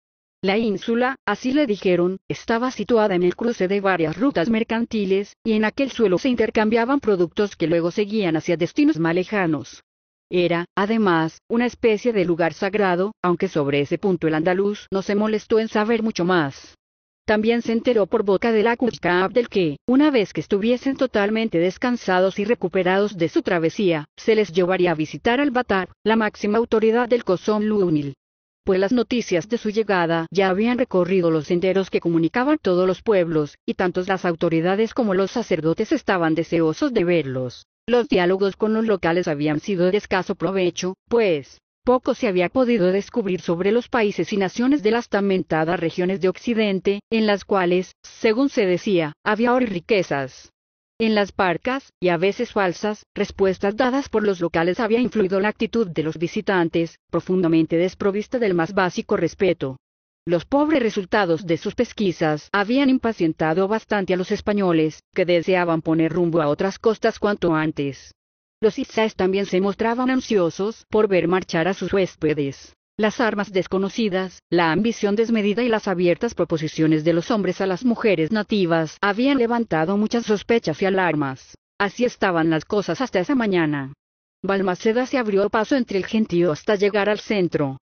La ínsula, así le dijeron, estaba situada en el cruce de varias rutas mercantiles, y en aquel suelo se intercambiaban productos que luego seguían hacia destinos más lejanos. Era, además, una especie de lugar sagrado, aunque sobre ese punto el andaluz no se molestó en saber mucho más. También se enteró por boca de la Kuchka Abdel que, una vez que estuviesen totalmente descansados y recuperados de su travesía, se les llevaría a visitar al Batar, la máxima autoridad del cosón Lúmil pues las noticias de su llegada ya habían recorrido los senderos que comunicaban todos los pueblos, y tanto las autoridades como los sacerdotes estaban deseosos de verlos. Los diálogos con los locales habían sido de escaso provecho, pues, poco se había podido descubrir sobre los países y naciones de las tamentadas regiones de Occidente, en las cuales, según se decía, había oro riquezas. En las parcas, y a veces falsas, respuestas dadas por los locales había influido la actitud de los visitantes, profundamente desprovista del más básico respeto. Los pobres resultados de sus pesquisas habían impacientado bastante a los españoles, que deseaban poner rumbo a otras costas cuanto antes. Los itzaes también se mostraban ansiosos por ver marchar a sus huéspedes. Las armas desconocidas, la ambición desmedida y las abiertas proposiciones de los hombres a las mujeres nativas habían levantado muchas sospechas y alarmas. Así estaban las cosas hasta esa mañana. Balmaceda se abrió paso entre el gentío hasta llegar al centro.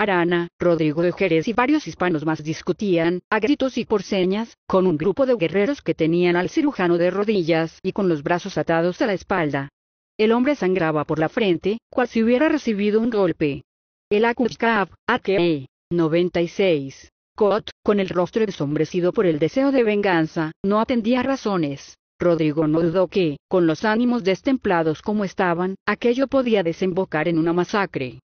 Arana, Rodrigo de Jerez y varios hispanos más discutían, a gritos y por señas, con un grupo de guerreros que tenían al cirujano de rodillas y con los brazos atados a la espalda. El hombre sangraba por la frente, cual si hubiera recibido un golpe. El Akushkab, AKE 96. Kot, con el rostro ensombrecido por el deseo de venganza, no atendía razones. Rodrigo no dudó que, con los ánimos destemplados como estaban, aquello podía desembocar en una masacre.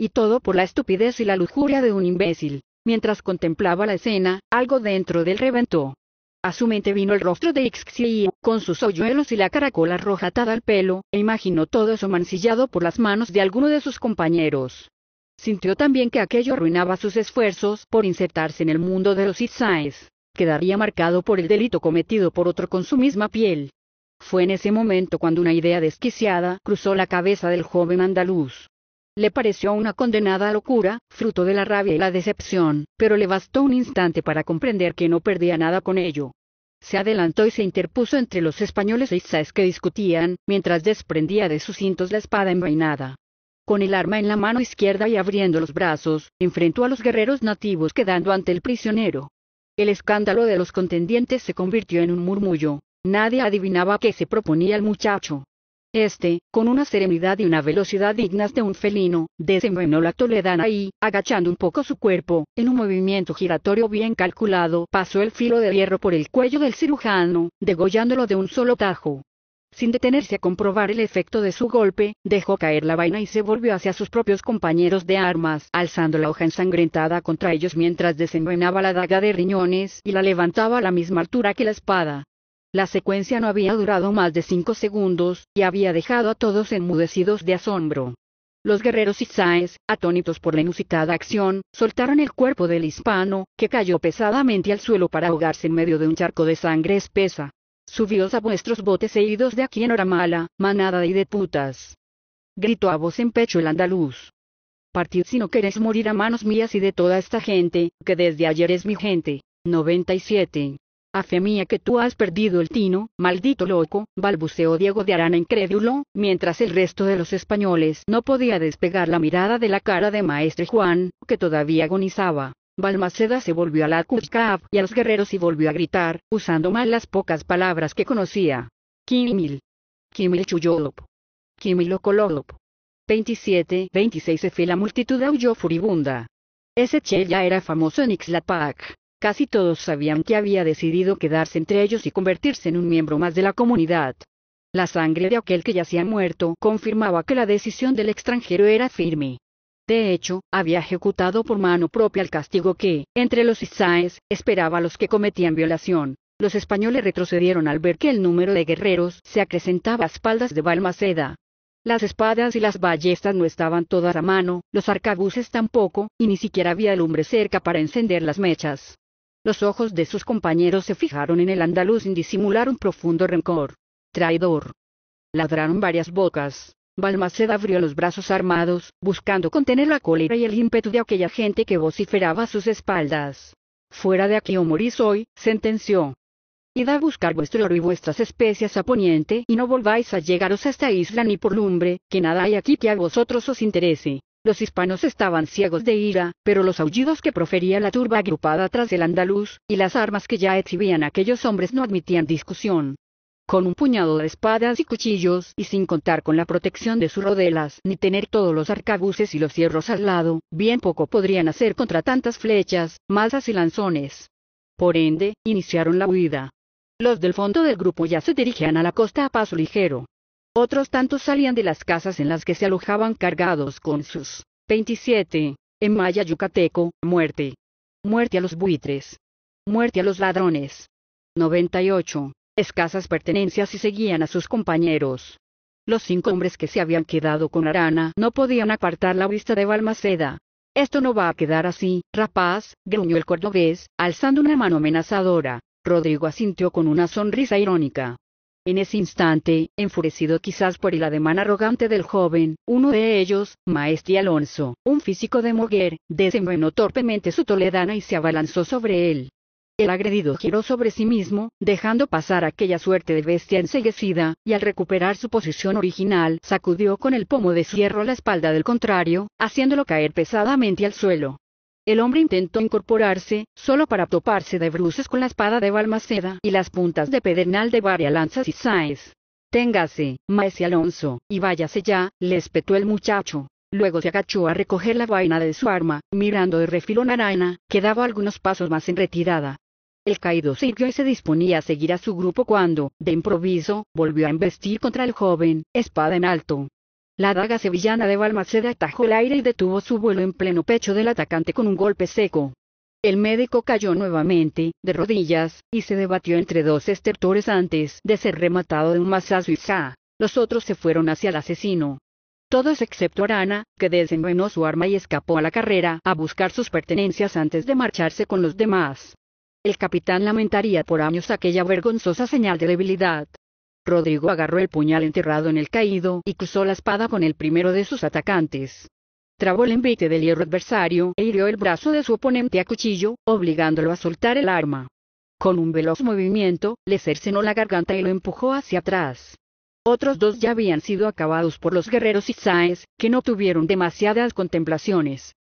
Y todo por la estupidez y la lujuria de un imbécil. Mientras contemplaba la escena, algo dentro del reventó. A su mente vino el rostro de Ixxi, con sus hoyuelos y la caracola roja atada al pelo, e imaginó todo eso mancillado por las manos de alguno de sus compañeros. Sintió también que aquello arruinaba sus esfuerzos por insertarse en el mundo de los itzaes, quedaría marcado por el delito cometido por otro con su misma piel. Fue en ese momento cuando una idea desquiciada cruzó la cabeza del joven andaluz. Le pareció una condenada locura, fruto de la rabia y la decepción, pero le bastó un instante para comprender que no perdía nada con ello. Se adelantó y se interpuso entre los españoles e que discutían, mientras desprendía de sus cintos la espada envainada. Con el arma en la mano izquierda y abriendo los brazos, enfrentó a los guerreros nativos quedando ante el prisionero. El escándalo de los contendientes se convirtió en un murmullo. Nadie adivinaba qué se proponía el muchacho. Este, con una serenidad y una velocidad dignas de un felino, desenvenó la toledana y, agachando un poco su cuerpo, en un movimiento giratorio bien calculado, pasó el filo de hierro por el cuello del cirujano, degollándolo de un solo tajo. Sin detenerse a comprobar el efecto de su golpe, dejó caer la vaina y se volvió hacia sus propios compañeros de armas, alzando la hoja ensangrentada contra ellos mientras desenvenaba la daga de riñones y la levantaba a la misma altura que la espada. La secuencia no había durado más de cinco segundos, y había dejado a todos enmudecidos de asombro. Los guerreros isaes, atónitos por la inusitada acción, soltaron el cuerpo del hispano, que cayó pesadamente al suelo para ahogarse en medio de un charco de sangre espesa. Subíos a vuestros botes e idos de aquí en hora mala, manada de putas. Gritó a voz en pecho el andaluz. Partid si no queréis morir a manos mías y de toda esta gente, que desde ayer es mi gente. 97. A fe mía que tú has perdido el tino, maldito loco, balbuceó Diego de Arana incrédulo, mientras el resto de los españoles no podía despegar la mirada de la cara de maestre Juan, que todavía agonizaba. Balmaceda se volvió a la Kuchkaab y a los guerreros y volvió a gritar, usando mal las pocas palabras que conocía. Kimil. Kimil Chuyolop. Kimil 27, 26 se fue la multitud aulló furibunda. Ese Che ya era famoso en Ixlapac. Casi todos sabían que había decidido quedarse entre ellos y convertirse en un miembro más de la comunidad. La sangre de aquel que ya yacía muerto confirmaba que la decisión del extranjero era firme. De hecho, había ejecutado por mano propia el castigo que, entre los isaes, esperaba a los que cometían violación. Los españoles retrocedieron al ver que el número de guerreros se acrecentaba a espaldas de Balmaceda. Las espadas y las ballestas no estaban todas a mano, los arcabuces tampoco, y ni siquiera había lumbre cerca para encender las mechas. Los ojos de sus compañeros se fijaron en el andaluz sin disimular un profundo rencor. Traidor. Ladraron varias bocas. Balmaced abrió los brazos armados, buscando contener la cólera y el ímpetu de aquella gente que vociferaba a sus espaldas. Fuera de aquí oh o morís hoy, sentenció. Id a buscar vuestro oro y vuestras especias a poniente y no volváis a llegaros a esta isla ni por lumbre, que nada hay aquí que a vosotros os interese. Los hispanos estaban ciegos de ira, pero los aullidos que profería la turba agrupada tras el andaluz, y las armas que ya exhibían aquellos hombres no admitían discusión con un puñado de espadas y cuchillos y sin contar con la protección de sus rodelas ni tener todos los arcabuces y los cierros al lado, bien poco podrían hacer contra tantas flechas, mazas y lanzones. Por ende, iniciaron la huida. Los del fondo del grupo ya se dirigían a la costa a paso ligero. Otros tantos salían de las casas en las que se alojaban cargados con sus 27. En maya yucateco, muerte. Muerte a los buitres. Muerte a los ladrones. 98 escasas pertenencias y seguían a sus compañeros. Los cinco hombres que se habían quedado con Arana no podían apartar la vista de Balmaceda. Esto no va a quedar así, rapaz, gruñó el cordobés, alzando una mano amenazadora. Rodrigo asintió con una sonrisa irónica. En ese instante, enfurecido quizás por el ademán arrogante del joven, uno de ellos, Maestri Alonso, un físico de Moguer, desenvenó torpemente su toledana y se abalanzó sobre él. El agredido giró sobre sí mismo, dejando pasar aquella suerte de bestia enseguecida, y al recuperar su posición original sacudió con el pomo de cierro la espalda del contrario, haciéndolo caer pesadamente al suelo. El hombre intentó incorporarse, solo para toparse de bruces con la espada de Balmaceda y las puntas de pedernal de varias lanzas y saes. Téngase, maese Alonso, y váyase ya, le espetó el muchacho. Luego se agachó a recoger la vaina de su arma, mirando de refilón a Arana, que daba algunos pasos más en retirada. El caído sirvió y se disponía a seguir a su grupo cuando, de improviso, volvió a embestir contra el joven, espada en alto. La daga sevillana de Balmaceda atajó el aire y detuvo su vuelo en pleno pecho del atacante con un golpe seco. El médico cayó nuevamente, de rodillas, y se debatió entre dos estertores antes de ser rematado de un mazazo y Los otros se fueron hacia el asesino. Todos excepto Arana, que desenvenó su arma y escapó a la carrera a buscar sus pertenencias antes de marcharse con los demás. El capitán lamentaría por años aquella vergonzosa señal de debilidad. Rodrigo agarró el puñal enterrado en el caído y cruzó la espada con el primero de sus atacantes. Trabó el envite del hierro adversario e hirió el brazo de su oponente a cuchillo, obligándolo a soltar el arma. Con un veloz movimiento, le cercenó la garganta y lo empujó hacia atrás. Otros dos ya habían sido acabados por los guerreros Isaes, que no tuvieron demasiadas contemplaciones,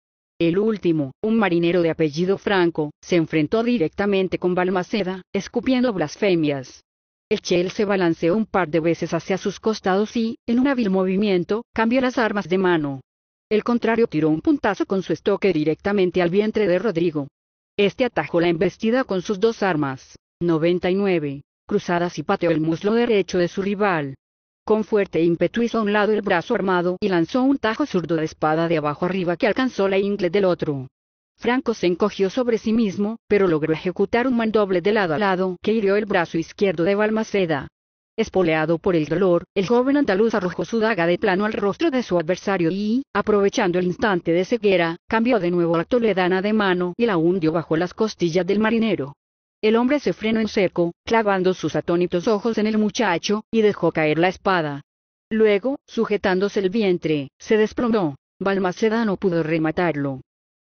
el último, un marinero de apellido Franco, se enfrentó directamente con Balmaceda, escupiendo blasfemias. El Chel se balanceó un par de veces hacia sus costados y, en un hábil movimiento, cambió las armas de mano. El contrario tiró un puntazo con su estoque directamente al vientre de Rodrigo. Este atajó la embestida con sus dos armas, 99, cruzadas y pateó el muslo derecho de su rival. Con fuerte ímpetu hizo a un lado el brazo armado y lanzó un tajo zurdo de espada de abajo arriba que alcanzó la ingle del otro. Franco se encogió sobre sí mismo, pero logró ejecutar un mandoble de lado a lado que hirió el brazo izquierdo de Balmaceda. Espoleado por el dolor, el joven andaluz arrojó su daga de plano al rostro de su adversario y, aprovechando el instante de ceguera, cambió de nuevo la toledana de mano y la hundió bajo las costillas del marinero. El hombre se frenó en seco, clavando sus atónitos ojos en el muchacho, y dejó caer la espada. Luego, sujetándose el vientre, se desplomó. Balmaceda no pudo rematarlo.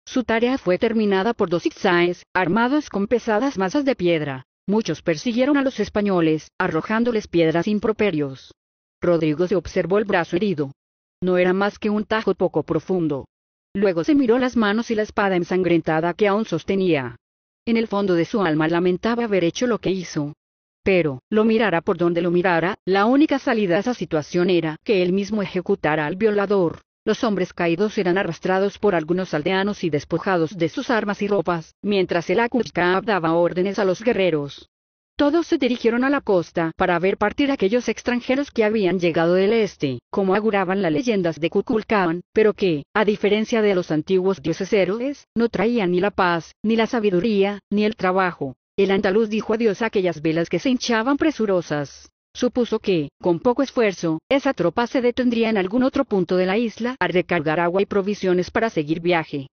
Su tarea fue terminada por dos zigzáes, armados con pesadas masas de piedra. Muchos persiguieron a los españoles, arrojándoles piedras improperios. Rodrigo se observó el brazo herido. No era más que un tajo poco profundo. Luego se miró las manos y la espada ensangrentada que aún sostenía en el fondo de su alma lamentaba haber hecho lo que hizo. Pero, lo mirara por donde lo mirara, la única salida a esa situación era que él mismo ejecutara al violador. Los hombres caídos eran arrastrados por algunos aldeanos y despojados de sus armas y ropas, mientras el Akushkaab daba órdenes a los guerreros. Todos se dirigieron a la costa para ver partir aquellos extranjeros que habían llegado del este, como auguraban las leyendas de Kukulcán, pero que, a diferencia de los antiguos dioses héroes, no traían ni la paz, ni la sabiduría, ni el trabajo. El andaluz dijo adiós a aquellas velas que se hinchaban presurosas. Supuso que, con poco esfuerzo, esa tropa se detendría en algún otro punto de la isla a recargar agua y provisiones para seguir viaje.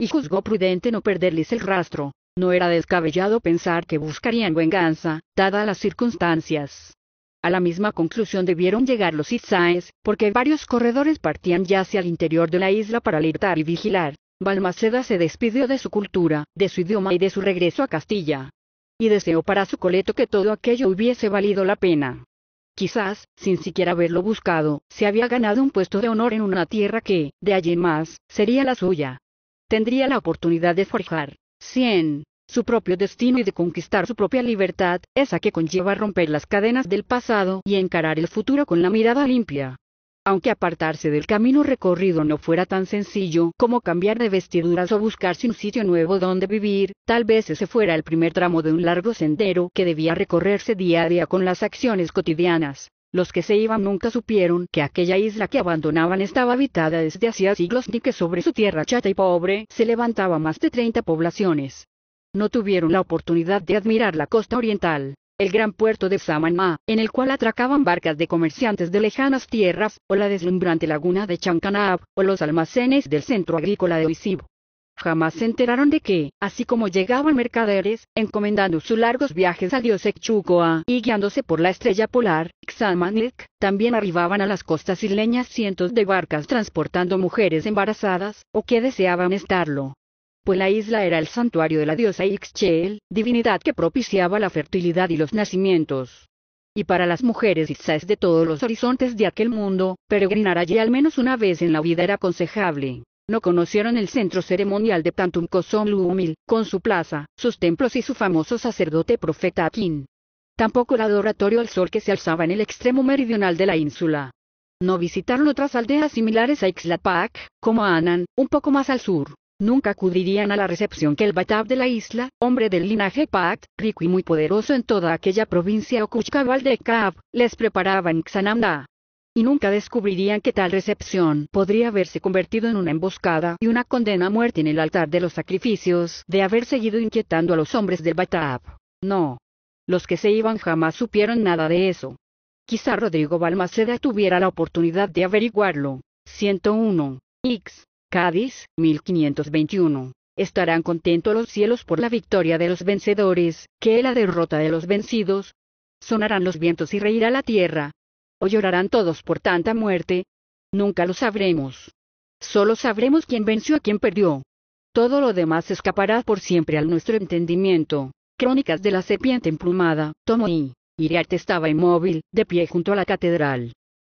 Y juzgó prudente no perderles el rastro, no era descabellado pensar que buscarían venganza, dadas las circunstancias. A la misma conclusión debieron llegar los Itzaes, porque varios corredores partían ya hacia el interior de la isla para alertar y vigilar. Balmaceda se despidió de su cultura, de su idioma y de su regreso a Castilla. Y deseó para su coleto que todo aquello hubiese valido la pena. Quizás, sin siquiera haberlo buscado, se había ganado un puesto de honor en una tierra que, de allí más, sería la suya. Tendría la oportunidad de forjar 100. Su propio destino y de conquistar su propia libertad, esa que conlleva romper las cadenas del pasado y encarar el futuro con la mirada limpia. Aunque apartarse del camino recorrido no fuera tan sencillo como cambiar de vestiduras o buscarse un sitio nuevo donde vivir, tal vez ese fuera el primer tramo de un largo sendero que debía recorrerse día a día con las acciones cotidianas, los que se iban nunca supieron que aquella isla que abandonaban estaba habitada desde hacía siglos ni que sobre su tierra chata y pobre se levantaba más de 30 poblaciones. No tuvieron la oportunidad de admirar la costa oriental, el gran puerto de Samaná, en el cual atracaban barcas de comerciantes de lejanas tierras, o la deslumbrante laguna de Chancanab, o los almacenes del centro agrícola de Oisib. Jamás se enteraron de que, así como llegaban mercaderes, encomendando sus largos viajes al Dios Echucoa y guiándose por la estrella polar, Xamanik, también arribaban a las costas isleñas cientos de barcas transportando mujeres embarazadas, o que deseaban estarlo pues la isla era el santuario de la diosa Ixchel, divinidad que propiciaba la fertilidad y los nacimientos. Y para las mujeres Ixchel de todos los horizontes de aquel mundo, peregrinar allí al menos una vez en la vida era aconsejable no conocieron el centro ceremonial de Tantum con su plaza, sus templos y su famoso sacerdote profeta Akin. Tampoco el adoratorio al sol que se alzaba en el extremo meridional de la ínsula. No visitaron otras aldeas similares a Ixlapac, como Anan, un poco más al sur. Nunca acudirían a la recepción que el Batab de la isla, hombre del linaje Pact, rico y muy poderoso en toda aquella provincia Okuchkabal de Kab, les preparaba en Xanamda y nunca descubrirían que tal recepción podría haberse convertido en una emboscada y una condena a muerte en el altar de los sacrificios de haber seguido inquietando a los hombres del Bataab. No. Los que se iban jamás supieron nada de eso. Quizá Rodrigo Balmaceda tuviera la oportunidad de averiguarlo. 101. X. Cádiz, 1521. Estarán contentos los cielos por la victoria de los vencedores, que la derrota de los vencidos. Sonarán los vientos y reirá la tierra, o llorarán todos por tanta muerte, nunca lo sabremos. Solo sabremos quién venció a quién perdió. Todo lo demás escapará por siempre al nuestro entendimiento. Crónicas de la serpiente emplumada, tomo Iriarte estaba inmóvil, de pie junto a la catedral.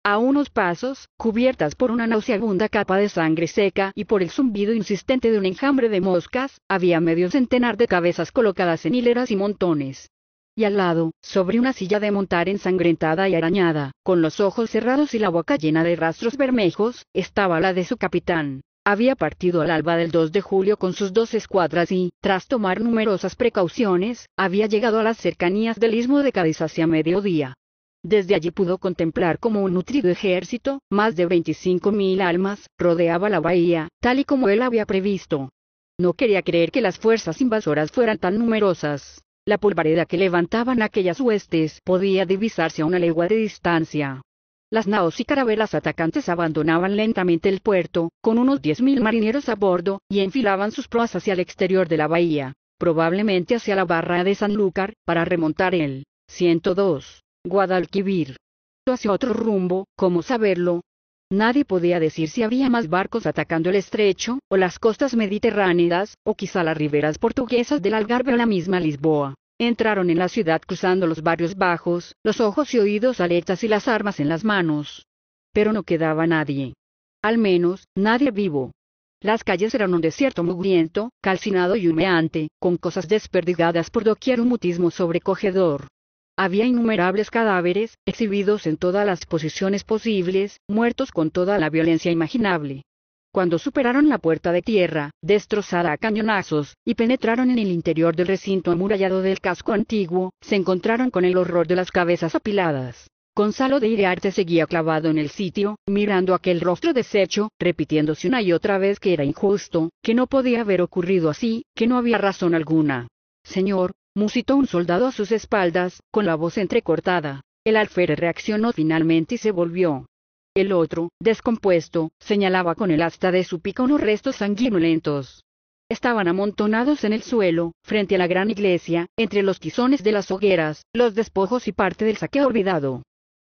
A unos pasos, cubiertas por una nauseabunda capa de sangre seca y por el zumbido insistente de un enjambre de moscas, había medio centenar de cabezas colocadas en hileras y montones y al lado, sobre una silla de montar ensangrentada y arañada, con los ojos cerrados y la boca llena de rastros bermejos, estaba la de su capitán. Había partido al alba del 2 de julio con sus dos escuadras y, tras tomar numerosas precauciones, había llegado a las cercanías del istmo de Cádiz hacia mediodía. Desde allí pudo contemplar como un nutrido ejército, más de 25.000 almas, rodeaba la bahía, tal y como él había previsto. No quería creer que las fuerzas invasoras fueran tan numerosas. La polvareda que levantaban aquellas huestes podía divisarse a una legua de distancia. Las naos y carabelas atacantes abandonaban lentamente el puerto, con unos 10.000 marineros a bordo, y enfilaban sus proas hacia el exterior de la bahía, probablemente hacia la barra de Sanlúcar, para remontar el 102 Guadalquivir. Hacia otro rumbo, como saberlo, Nadie podía decir si había más barcos atacando el estrecho, o las costas mediterráneas, o quizá las riberas portuguesas del Algarve o la misma Lisboa. Entraron en la ciudad cruzando los barrios bajos, los ojos y oídos alertas y las armas en las manos. Pero no quedaba nadie. Al menos, nadie vivo. Las calles eran un desierto mugriento, calcinado y humeante, con cosas desperdigadas por doquier un mutismo sobrecogedor. Había innumerables cadáveres, exhibidos en todas las posiciones posibles, muertos con toda la violencia imaginable. Cuando superaron la puerta de tierra, destrozada a cañonazos, y penetraron en el interior del recinto amurallado del casco antiguo, se encontraron con el horror de las cabezas apiladas. Gonzalo de Iriarte seguía clavado en el sitio, mirando aquel rostro deshecho, repitiéndose una y otra vez que era injusto, que no podía haber ocurrido así, que no había razón alguna. Señor, musitó un soldado a sus espaldas, con la voz entrecortada. El alférez reaccionó finalmente y se volvió. El otro, descompuesto, señalaba con el asta de su pica unos restos sanguinolentos. Estaban amontonados en el suelo, frente a la gran iglesia, entre los tizones de las hogueras, los despojos y parte del saqueo olvidado.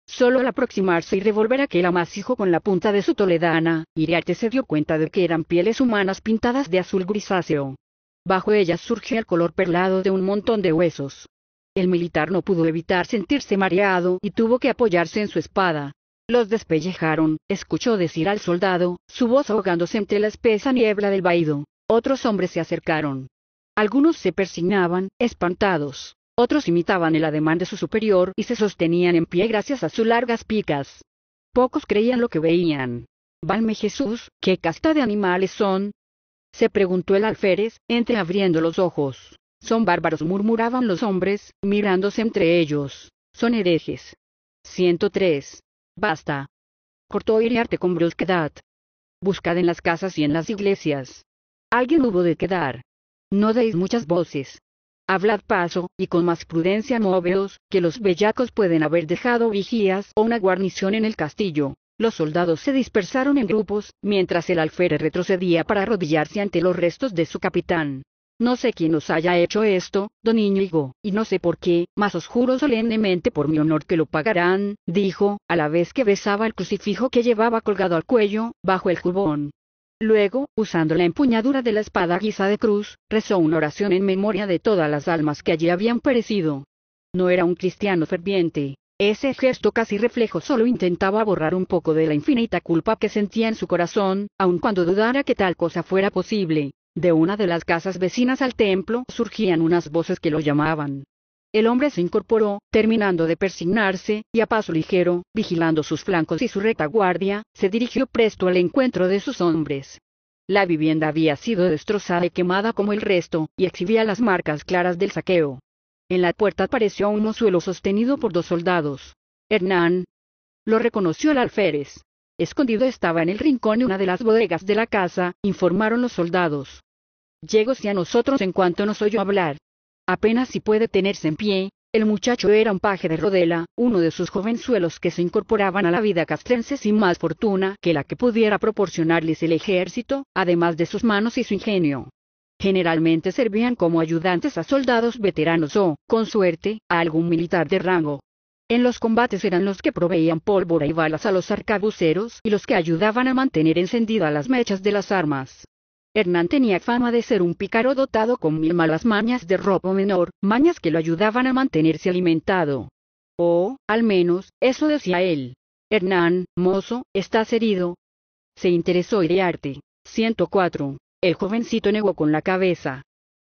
Solo al aproximarse y revolver aquel amasijo con la punta de su toledana, Iriarte se dio cuenta de que eran pieles humanas pintadas de azul grisáceo. Bajo ellas surge el color perlado de un montón de huesos. El militar no pudo evitar sentirse mareado y tuvo que apoyarse en su espada. Los despellejaron, escuchó decir al soldado, su voz ahogándose entre la espesa niebla del vaído. Otros hombres se acercaron. Algunos se persignaban, espantados. Otros imitaban el ademán de su superior y se sostenían en pie gracias a sus largas picas. Pocos creían lo que veían. Valme Jesús, qué casta de animales son, se preguntó el alférez, entreabriendo los ojos. Son bárbaros, murmuraban los hombres, mirándose entre ellos. Son herejes. 103. Basta. Cortó Iriarte con brusquedad. Buscad en las casas y en las iglesias. Alguien hubo de quedar. No deis muchas voces. Hablad paso, y con más prudencia moveos, que los bellacos pueden haber dejado vigías o una guarnición en el castillo. Los soldados se dispersaron en grupos, mientras el alférez retrocedía para arrodillarse ante los restos de su capitán. No sé quién os haya hecho esto, don Íñigo, y no sé por qué, mas os juro solemnemente por mi honor que lo pagarán, dijo, a la vez que besaba el crucifijo que llevaba colgado al cuello, bajo el jubón. Luego, usando la empuñadura de la espada guisa de cruz, rezó una oración en memoria de todas las almas que allí habían perecido. No era un cristiano ferviente, ese gesto casi reflejo solo intentaba borrar un poco de la infinita culpa que sentía en su corazón, aun cuando dudara que tal cosa fuera posible. De una de las casas vecinas al templo surgían unas voces que lo llamaban. El hombre se incorporó, terminando de persignarse, y a paso ligero, vigilando sus flancos y su retaguardia, se dirigió presto al encuentro de sus hombres. La vivienda había sido destrozada y quemada como el resto, y exhibía las marcas claras del saqueo. En la puerta apareció un mozuelo sostenido por dos soldados. Hernán. Lo reconoció el alférez. Escondido estaba en el rincón de una de las bodegas de la casa, informaron los soldados. Llegóse a nosotros en cuanto nos oyó hablar. Apenas si puede tenerse en pie, el muchacho era un paje de Rodela, uno de sus jovenzuelos que se incorporaban a la vida castrense sin más fortuna que la que pudiera proporcionarles el ejército, además de sus manos y su ingenio. Generalmente servían como ayudantes a soldados veteranos o, con suerte, a algún militar de rango. En los combates eran los que proveían pólvora y balas a los arcabuceros y los que ayudaban a mantener encendidas las mechas de las armas. Hernán tenía fama de ser un pícaro dotado con mil malas mañas de robo menor, mañas que lo ayudaban a mantenerse alimentado. O, al menos, eso decía él. Hernán, mozo, estás herido. Se interesó y 104. El jovencito negó con la cabeza.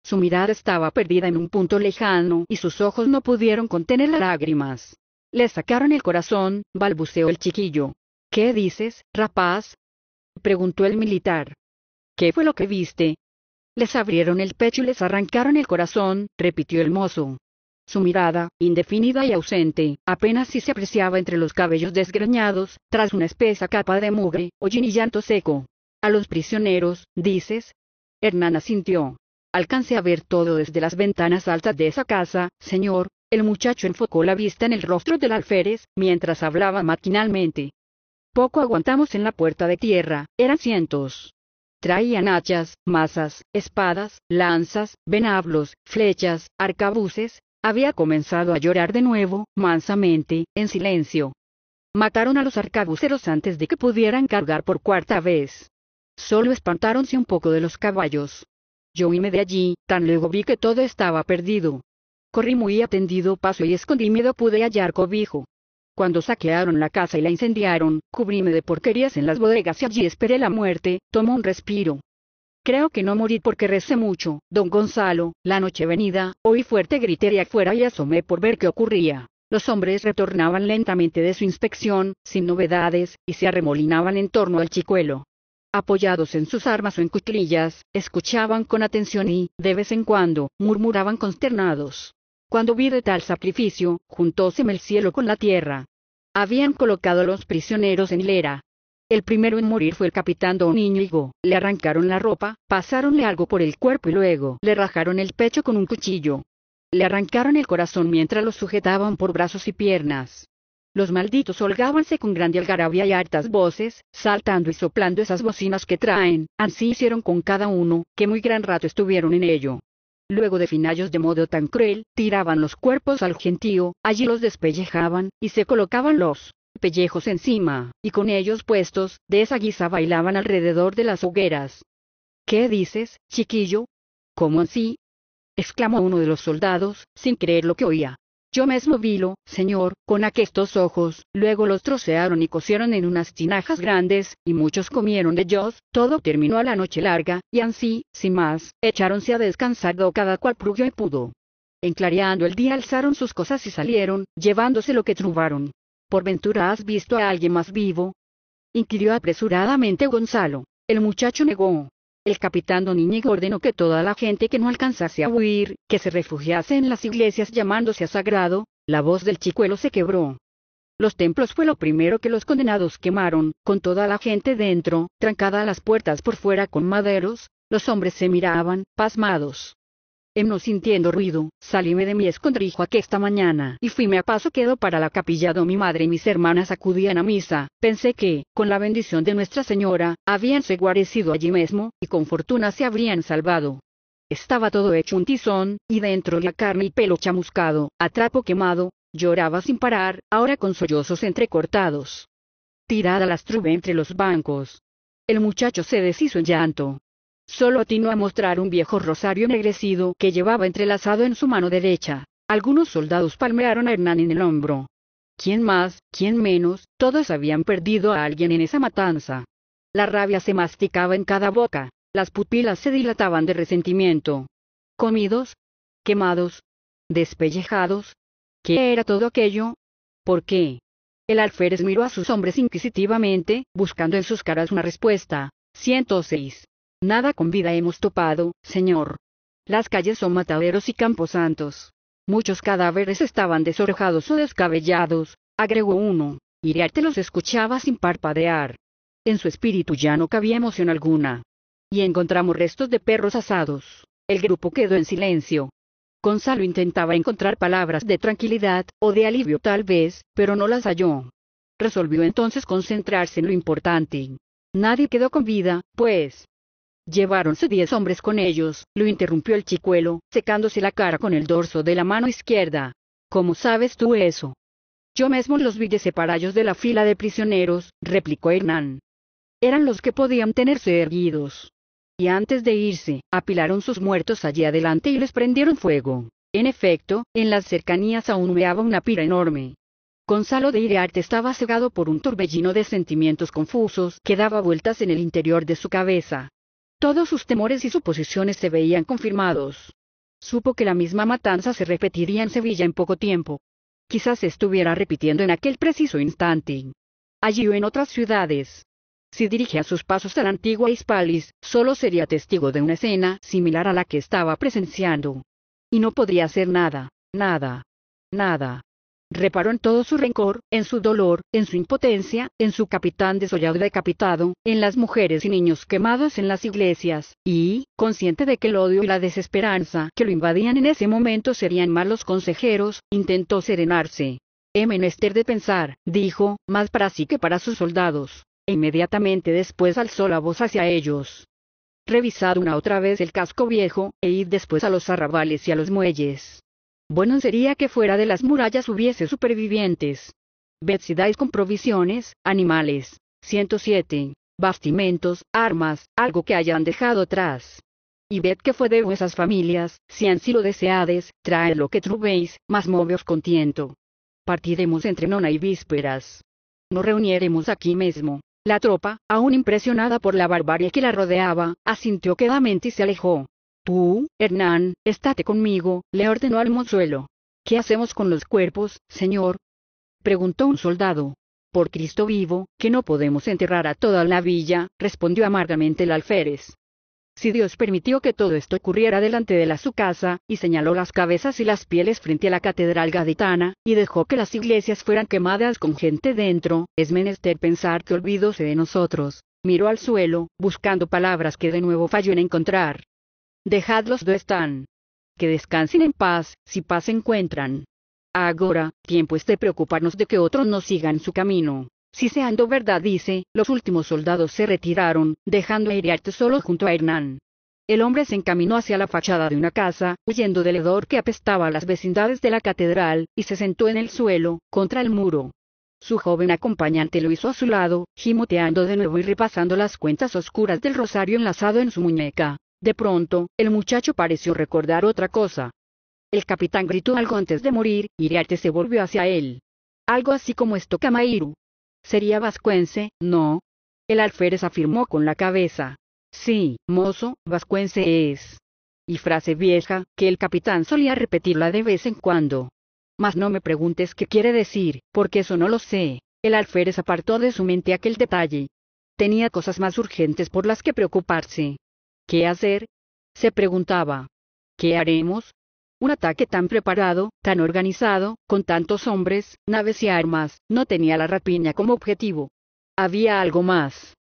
Su mirada estaba perdida en un punto lejano y sus ojos no pudieron contener las lágrimas. Le sacaron el corazón, balbuceó el chiquillo. ¿Qué dices, rapaz? preguntó el militar. ¿Qué fue lo que viste? Les abrieron el pecho y les arrancaron el corazón, repitió el mozo. Su mirada, indefinida y ausente, apenas si se apreciaba entre los cabellos desgreñados, tras una espesa capa de mugre, hollín y llanto seco a los prisioneros, dices? Hernán asintió. Alcancé a ver todo desde las ventanas altas de esa casa, señor. El muchacho enfocó la vista en el rostro del alférez, mientras hablaba maquinalmente. Poco aguantamos en la puerta de tierra, eran cientos. Traían hachas, mazas, espadas, lanzas, venablos, flechas, arcabuces. Había comenzado a llorar de nuevo, mansamente, en silencio. Mataron a los arcabuceros antes de que pudieran cargar por cuarta vez. Solo espantáronse un poco de los caballos. Yo huíme de allí, tan luego vi que todo estaba perdido. Corrí muy atendido paso y escondí miedo pude hallar cobijo. Cuando saquearon la casa y la incendiaron, cubríme de porquerías en las bodegas y allí esperé la muerte, tomó un respiro. Creo que no morí porque recé mucho, don Gonzalo, la noche venida, oí fuerte gritería afuera y asomé por ver qué ocurría. Los hombres retornaban lentamente de su inspección, sin novedades, y se arremolinaban en torno al chicuelo apoyados en sus armas o en cuclillas, escuchaban con atención y, de vez en cuando, murmuraban consternados. Cuando vi de tal sacrificio, juntóseme el cielo con la tierra. Habían colocado a los prisioneros en hilera. El primero en morir fue el capitán Don Íñigo. Le arrancaron la ropa, pasaronle algo por el cuerpo y luego le rajaron el pecho con un cuchillo. Le arrancaron el corazón mientras lo sujetaban por brazos y piernas. Los malditos holgábanse con grande algarabía y hartas voces, saltando y soplando esas bocinas que traen, así hicieron con cada uno, que muy gran rato estuvieron en ello. Luego de finallos de modo tan cruel, tiraban los cuerpos al gentío, allí los despellejaban, y se colocaban los pellejos encima, y con ellos puestos, de esa guisa bailaban alrededor de las hogueras. ¿Qué dices, chiquillo? ¿Cómo así? exclamó uno de los soldados, sin creer lo que oía. Yo mismo lo, señor, con aquestos ojos, luego los trocearon y cosieron en unas tinajas grandes, y muchos comieron de ellos, todo terminó a la noche larga, y ansí, sin más, echáronse a descansar do cada cual prugió y pudo. Enclareando el día alzaron sus cosas y salieron, llevándose lo que trubaron. ¿Por ventura has visto a alguien más vivo? inquirió apresuradamente Gonzalo. El muchacho negó, el capitán Don Íñigo ordenó que toda la gente que no alcanzase a huir, que se refugiase en las iglesias llamándose a sagrado, la voz del chicuelo se quebró. Los templos fue lo primero que los condenados quemaron, con toda la gente dentro, trancada las puertas por fuera con maderos, los hombres se miraban, pasmados no sintiendo ruido, salíme de mi escondrijo aquesta mañana y fuime a paso quedo para la capilla donde mi madre y mis hermanas acudían a misa. Pensé que, con la bendición de Nuestra Señora, habíanse guarecido allí mismo, y con fortuna se habrían salvado. Estaba todo hecho un tizón, y dentro la carne y pelo chamuscado, a trapo quemado, lloraba sin parar, ahora con sollozos entrecortados. Tirada la estrube entre los bancos. El muchacho se deshizo en llanto, Solo atinó a mostrar un viejo rosario ennegrecido que llevaba entrelazado en su mano derecha. Algunos soldados palmearon a Hernán en el hombro. ¿Quién más? ¿Quién menos? Todos habían perdido a alguien en esa matanza. La rabia se masticaba en cada boca, las pupilas se dilataban de resentimiento. Comidos, quemados, despellejados. ¿Qué era todo aquello? ¿Por qué? El alférez miró a sus hombres inquisitivamente, buscando en sus caras una respuesta. 106. Nada con vida hemos topado, señor. Las calles son mataderos y camposantos. Muchos cadáveres estaban deshojados o descabellados, agregó uno. Iriarte los escuchaba sin parpadear. En su espíritu ya no cabía emoción alguna. Y encontramos restos de perros asados. El grupo quedó en silencio. Gonzalo intentaba encontrar palabras de tranquilidad, o de alivio tal vez, pero no las halló. Resolvió entonces concentrarse en lo importante. Nadie quedó con vida, pues, Lleváronse diez hombres con ellos, lo interrumpió el chicuelo, secándose la cara con el dorso de la mano izquierda. ¿Cómo sabes tú eso? Yo mismo los vi de de la fila de prisioneros, replicó Hernán. Eran los que podían tenerse erguidos. Y antes de irse, apilaron sus muertos allí adelante y les prendieron fuego. En efecto, en las cercanías aún humeaba una pira enorme. Gonzalo de Irearte estaba cegado por un torbellino de sentimientos confusos que daba vueltas en el interior de su cabeza. Todos sus temores y suposiciones se veían confirmados. Supo que la misma matanza se repetiría en Sevilla en poco tiempo. Quizás se estuviera repitiendo en aquel preciso instante. Allí o en otras ciudades. Si dirigía sus pasos a la antigua Hispalis, solo sería testigo de una escena similar a la que estaba presenciando. Y no podría hacer nada, nada, nada. Reparó en todo su rencor, en su dolor, en su impotencia, en su capitán desollado y decapitado, en las mujeres y niños quemados en las iglesias, y, consciente de que el odio y la desesperanza que lo invadían en ese momento serían malos consejeros, intentó serenarse. He menester de pensar, dijo, más para sí que para sus soldados. E inmediatamente después alzó la voz hacia ellos. Revisad una otra vez el casco viejo, e id después a los arrabales y a los muelles. Bueno sería que fuera de las murallas hubiese supervivientes. Ved si dais con provisiones, animales. 107. Bastimentos, armas, algo que hayan dejado atrás. Y ved que fue de vuestras familias, si ansí lo deseades, traed lo que trubéis, mas moveos contiento. Partiremos entre nona y vísperas. Nos reuniremos aquí mismo. La tropa, aún impresionada por la barbarie que la rodeaba, asintió quedamente y se alejó. Tú, Hernán, estate conmigo, le ordenó al mozuelo. ¿Qué hacemos con los cuerpos, señor? preguntó un soldado. Por Cristo vivo, que no podemos enterrar a toda la villa, respondió amargamente el alférez. Si Dios permitió que todo esto ocurriera delante de la su casa, y señaló las cabezas y las pieles frente a la catedral gaditana, y dejó que las iglesias fueran quemadas con gente dentro, es menester pensar que olvidóse de nosotros. Miró al suelo, buscando palabras que de nuevo falló en encontrar dejadlos do están. Que descansen en paz, si paz encuentran. Ahora, tiempo es de preocuparnos de que otros no sigan su camino. Si seando verdad dice, los últimos soldados se retiraron, dejando a Iriarte solo junto a Hernán. El hombre se encaminó hacia la fachada de una casa, huyendo del hedor que apestaba a las vecindades de la catedral, y se sentó en el suelo, contra el muro. Su joven acompañante lo hizo a su lado, gimoteando de nuevo y repasando las cuentas oscuras del rosario enlazado en su muñeca. De pronto, el muchacho pareció recordar otra cosa. El capitán gritó algo antes de morir, y Iriarte se volvió hacia él. Algo así como esto Kamairu. Sería vascuense, ¿no? El alférez afirmó con la cabeza. Sí, mozo, vascuense es. Y frase vieja, que el capitán solía repetirla de vez en cuando. Mas no me preguntes qué quiere decir, porque eso no lo sé. El alférez apartó de su mente aquel detalle. Tenía cosas más urgentes por las que preocuparse. ¿Qué hacer? Se preguntaba. ¿Qué haremos? Un ataque tan preparado, tan organizado, con tantos hombres, naves y armas, no tenía la rapiña como objetivo. Había algo más.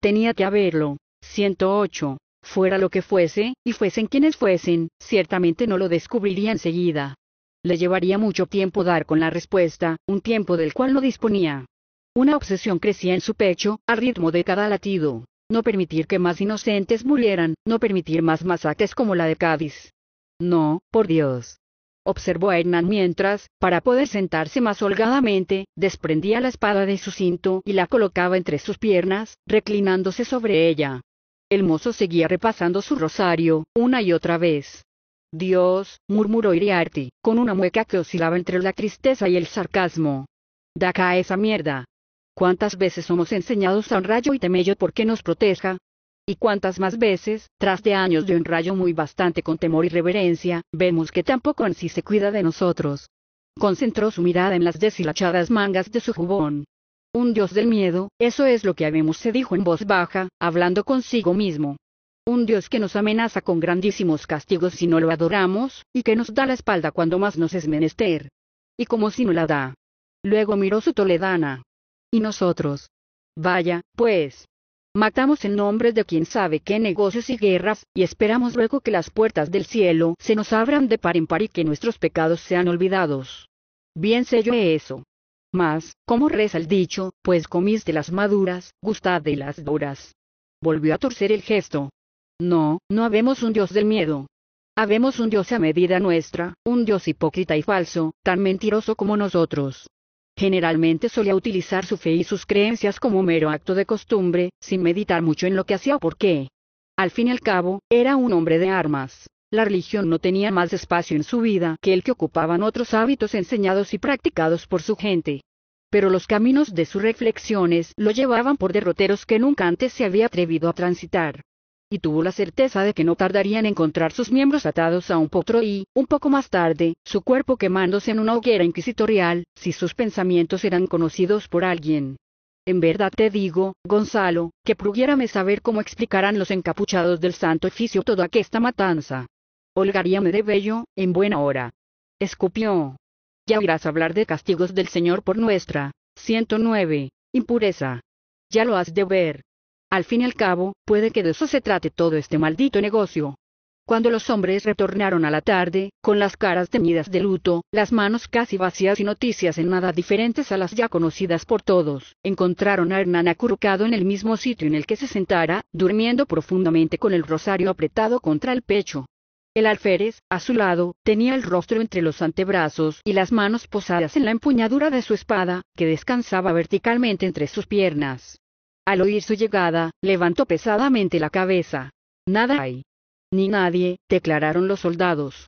Tenía que haberlo. 108. Fuera lo que fuese, y fuesen quienes fuesen, ciertamente no lo descubriría enseguida. Le llevaría mucho tiempo dar con la respuesta, un tiempo del cual no disponía. Una obsesión crecía en su pecho, al ritmo de cada latido no permitir que más inocentes murieran, no permitir más masacres como la de Cádiz. No, por Dios. Observó a Hernán mientras, para poder sentarse más holgadamente, desprendía la espada de su cinto y la colocaba entre sus piernas, reclinándose sobre ella. El mozo seguía repasando su rosario, una y otra vez. Dios, murmuró Iriarty, con una mueca que oscilaba entre la tristeza y el sarcasmo. ¡Daca esa mierda, ¿Cuántas veces somos enseñados a un rayo y temello porque nos proteja? Y cuántas más veces, tras de años de un rayo muy bastante con temor y reverencia, vemos que tampoco en sí se cuida de nosotros. Concentró su mirada en las deshilachadas mangas de su jubón. Un dios del miedo, eso es lo que habemos, se dijo en voz baja, hablando consigo mismo un Dios que nos amenaza con grandísimos castigos si no lo adoramos, y que nos da la espalda cuando más nos es menester. Y como si no la da. Luego miró su toledana y nosotros. Vaya, pues. Matamos en nombre de quien sabe qué negocios y guerras, y esperamos luego que las puertas del cielo se nos abran de par en par y que nuestros pecados sean olvidados. Bien sé yo eso. Mas, como reza el dicho, pues comiste las maduras, gustad de las duras. Volvió a torcer el gesto. No, no habemos un Dios del miedo. Habemos un Dios a medida nuestra, un Dios hipócrita y falso, tan mentiroso como nosotros. Generalmente solía utilizar su fe y sus creencias como mero acto de costumbre, sin meditar mucho en lo que hacía o por qué. Al fin y al cabo, era un hombre de armas. La religión no tenía más espacio en su vida que el que ocupaban otros hábitos enseñados y practicados por su gente. Pero los caminos de sus reflexiones lo llevaban por derroteros que nunca antes se había atrevido a transitar y tuvo la certeza de que no tardarían en encontrar sus miembros atados a un potro y, un poco más tarde, su cuerpo quemándose en una hoguera inquisitorial, si sus pensamientos eran conocidos por alguien. En verdad te digo, Gonzalo, que prugiérame saber cómo explicarán los encapuchados del santo oficio toda aquesta matanza. Holgaríame de bello, en buena hora. Escupió. Ya oirás hablar de castigos del Señor por nuestra, 109, impureza. Ya lo has de ver. Al fin y al cabo, puede que de eso se trate todo este maldito negocio. Cuando los hombres retornaron a la tarde, con las caras teñidas de luto, las manos casi vacías y noticias en nada diferentes a las ya conocidas por todos, encontraron a Hernán acurrucado en el mismo sitio en el que se sentara, durmiendo profundamente con el rosario apretado contra el pecho. El alférez, a su lado, tenía el rostro entre los antebrazos y las manos posadas en la empuñadura de su espada, que descansaba verticalmente entre sus piernas. Al oír su llegada, levantó pesadamente la cabeza. Nada hay. Ni nadie, declararon los soldados.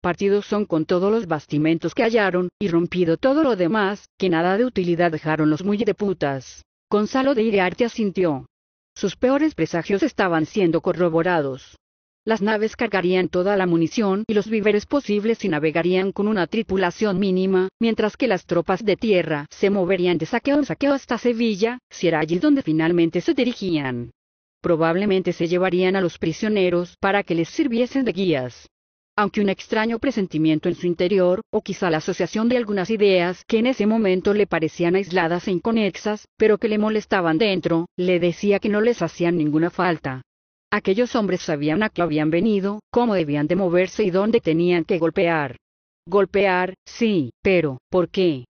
Partidos son con todos los bastimentos que hallaron, y rompido todo lo demás, que nada de utilidad dejaron los muy de putas. Gonzalo de Iriarte asintió. Sus peores presagios estaban siendo corroborados las naves cargarían toda la munición y los víveres posibles y navegarían con una tripulación mínima, mientras que las tropas de tierra se moverían de saqueo en saqueo hasta Sevilla, si era allí donde finalmente se dirigían. Probablemente se llevarían a los prisioneros para que les sirviesen de guías aunque un extraño presentimiento en su interior, o quizá la asociación de algunas ideas que en ese momento le parecían aisladas e inconexas, pero que le molestaban dentro, le decía que no les hacían ninguna falta. Aquellos hombres sabían a qué habían venido, cómo debían de moverse y dónde tenían que golpear. Golpear, sí, pero, ¿por qué?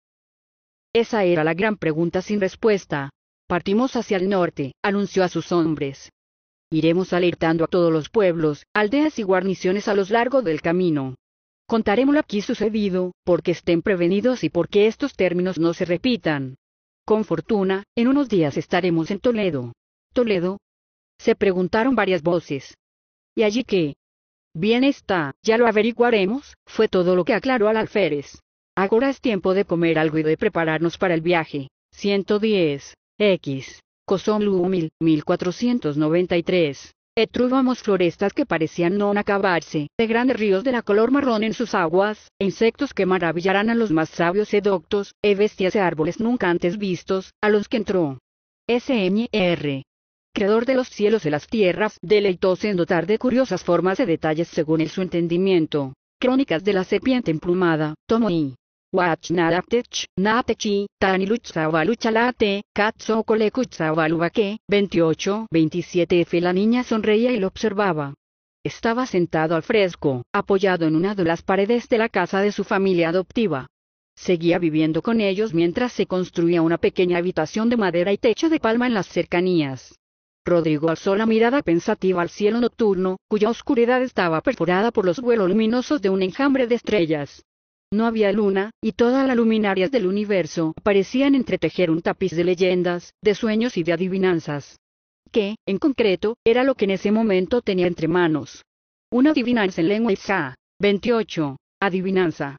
Esa era la gran pregunta sin respuesta. Partimos hacia el norte, anunció a sus hombres. Iremos alertando a todos los pueblos, aldeas y guarniciones a lo largo del camino. Contaremos lo aquí sucedido, porque estén prevenidos y porque estos términos no se repitan. Con fortuna, en unos días estaremos en Toledo. Toledo, se preguntaron varias voces. ¿Y allí qué? Bien está, ya lo averiguaremos, fue todo lo que aclaró al alférez. Ahora es tiempo de comer algo y de prepararnos para el viaje. 110. X. Cosomlu 1000, 1493. Etrúbamos florestas que parecían no acabarse, de grandes ríos de la color marrón en sus aguas, e insectos que maravillarán a los más sabios eductos e bestias de árboles nunca antes vistos, a los que entró. SMR creador de los cielos y las tierras, deleitóse en dotar de curiosas formas de detalles según el su entendimiento. Crónicas de la serpiente emplumada, tomo I. naraptech, 28, 27 F. La niña sonreía y lo observaba. Estaba sentado al fresco, apoyado en una de las paredes de la casa de su familia adoptiva. Seguía viviendo con ellos mientras se construía una pequeña habitación de madera y techo de palma en las cercanías. Rodrigo alzó la mirada pensativa al cielo nocturno, cuya oscuridad estaba perforada por los vuelos luminosos de un enjambre de estrellas. No había luna, y todas las luminarias del universo parecían entretejer un tapiz de leyendas, de sueños y de adivinanzas. ¿Qué, en concreto, era lo que en ese momento tenía entre manos? Una adivinanza en lengua Itzá. 28. Adivinanza.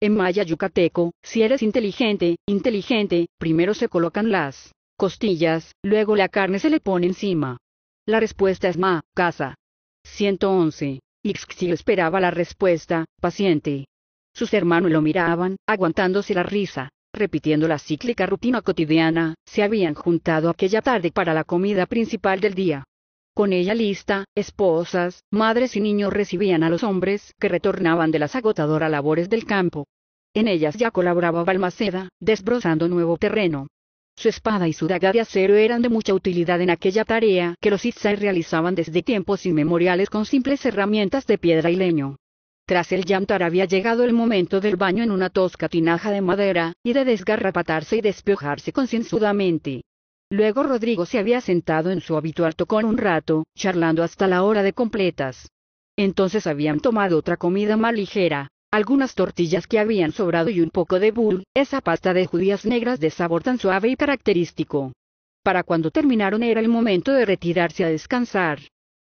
En maya yucateco, si eres inteligente, inteligente, primero se colocan las costillas, luego la carne se le pone encima. La respuesta es ma, casa. 111. Ixxil esperaba la respuesta, paciente. Sus hermanos lo miraban, aguantándose la risa. Repitiendo la cíclica rutina cotidiana, se habían juntado aquella tarde para la comida principal del día. Con ella lista, esposas, madres y niños recibían a los hombres que retornaban de las agotadoras labores del campo. En ellas ya colaboraba Balmaceda, desbrozando nuevo terreno. Su espada y su daga de acero eran de mucha utilidad en aquella tarea que los Itzai realizaban desde tiempos inmemoriales con simples herramientas de piedra y leño. Tras el llantar había llegado el momento del baño en una tosca tinaja de madera, y de desgarrapatarse y despejarse concienzudamente. Luego Rodrigo se había sentado en su habitual tocón un rato, charlando hasta la hora de completas. Entonces habían tomado otra comida más ligera, algunas tortillas que habían sobrado y un poco de bull, esa pasta de judías negras de sabor tan suave y característico. Para cuando terminaron era el momento de retirarse a descansar.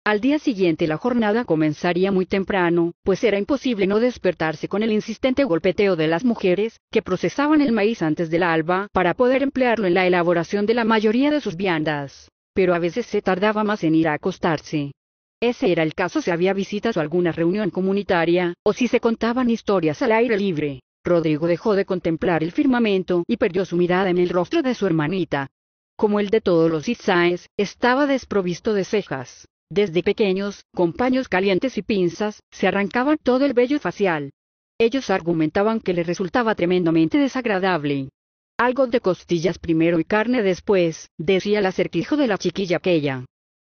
Al día siguiente la jornada comenzaría muy temprano, pues era imposible no despertarse con el insistente golpeteo de las mujeres, que procesaban el maíz antes del alba para poder emplearlo en la elaboración de la mayoría de sus viandas. Pero a veces se tardaba más en ir a acostarse. Ese era el caso si había visitas o alguna reunión comunitaria, o si se contaban historias al aire libre. Rodrigo dejó de contemplar el firmamento y perdió su mirada en el rostro de su hermanita. Como el de todos los Itzaes, estaba desprovisto de cejas. Desde pequeños, con paños calientes y pinzas, se arrancaban todo el vello facial. Ellos argumentaban que le resultaba tremendamente desagradable. Algo de costillas primero y carne después, decía el acertijo de la chiquilla aquella.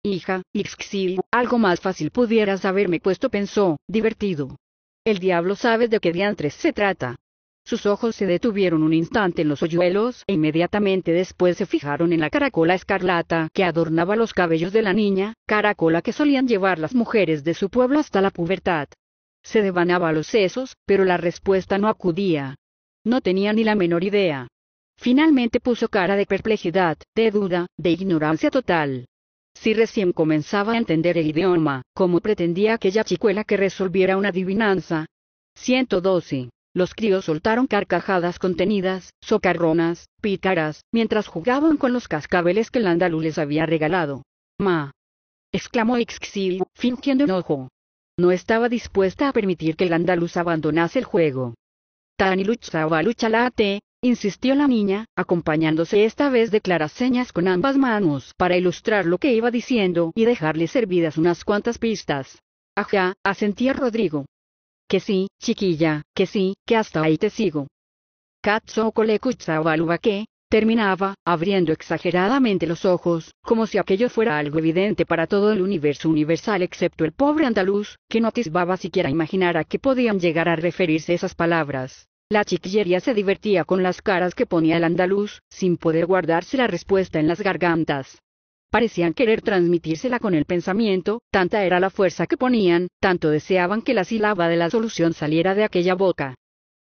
Hija, Ixxil, algo más fácil pudieras haberme puesto pensó, divertido. El diablo sabe de qué diantres se trata. Sus ojos se detuvieron un instante en los hoyuelos e inmediatamente después se fijaron en la caracola escarlata que adornaba los cabellos de la niña, caracola que solían llevar las mujeres de su pueblo hasta la pubertad. Se devanaba los sesos, pero la respuesta no acudía. No tenía ni la menor idea. Finalmente puso cara de perplejidad, de duda, de ignorancia total. Si recién comenzaba a entender el idioma, ¿cómo pretendía aquella chicuela que resolviera una adivinanza? 112. Los críos soltaron carcajadas contenidas, socarronas, pícaras, mientras jugaban con los cascabeles que el andalú les había regalado. Ma. exclamó Ixxi, fingiendo enojo. No estaba dispuesta a permitir que el andaluz abandonase el juego. Tani luchaba luchalate insistió la niña, acompañándose esta vez de claras señas con ambas manos para ilustrar lo que iba diciendo y dejarle servidas unas cuantas pistas. Ajá, asentía Rodrigo. Que sí, chiquilla, que sí, que hasta ahí te sigo. Katsoko le que, terminaba, abriendo exageradamente los ojos, como si aquello fuera algo evidente para todo el universo universal excepto el pobre andaluz, que no atisbaba siquiera imaginar a qué podían llegar a referirse esas palabras. La chiquillería se divertía con las caras que ponía el andaluz, sin poder guardarse la respuesta en las gargantas. Parecían querer transmitírsela con el pensamiento, tanta era la fuerza que ponían, tanto deseaban que la sílaba de la solución saliera de aquella boca.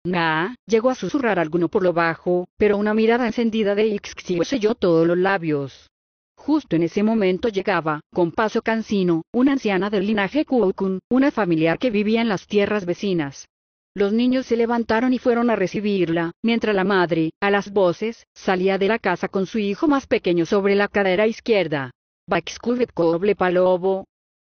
Nah, llegó a susurrar alguno por lo bajo, pero una mirada encendida de o selló todos los labios. Justo en ese momento llegaba, con paso cansino, una anciana del linaje Kuokun, una familiar que vivía en las tierras vecinas. Los niños se levantaron y fueron a recibirla, mientras la madre, a las voces, salía de la casa con su hijo más pequeño sobre la cadera izquierda. Baxkuvet Palobo.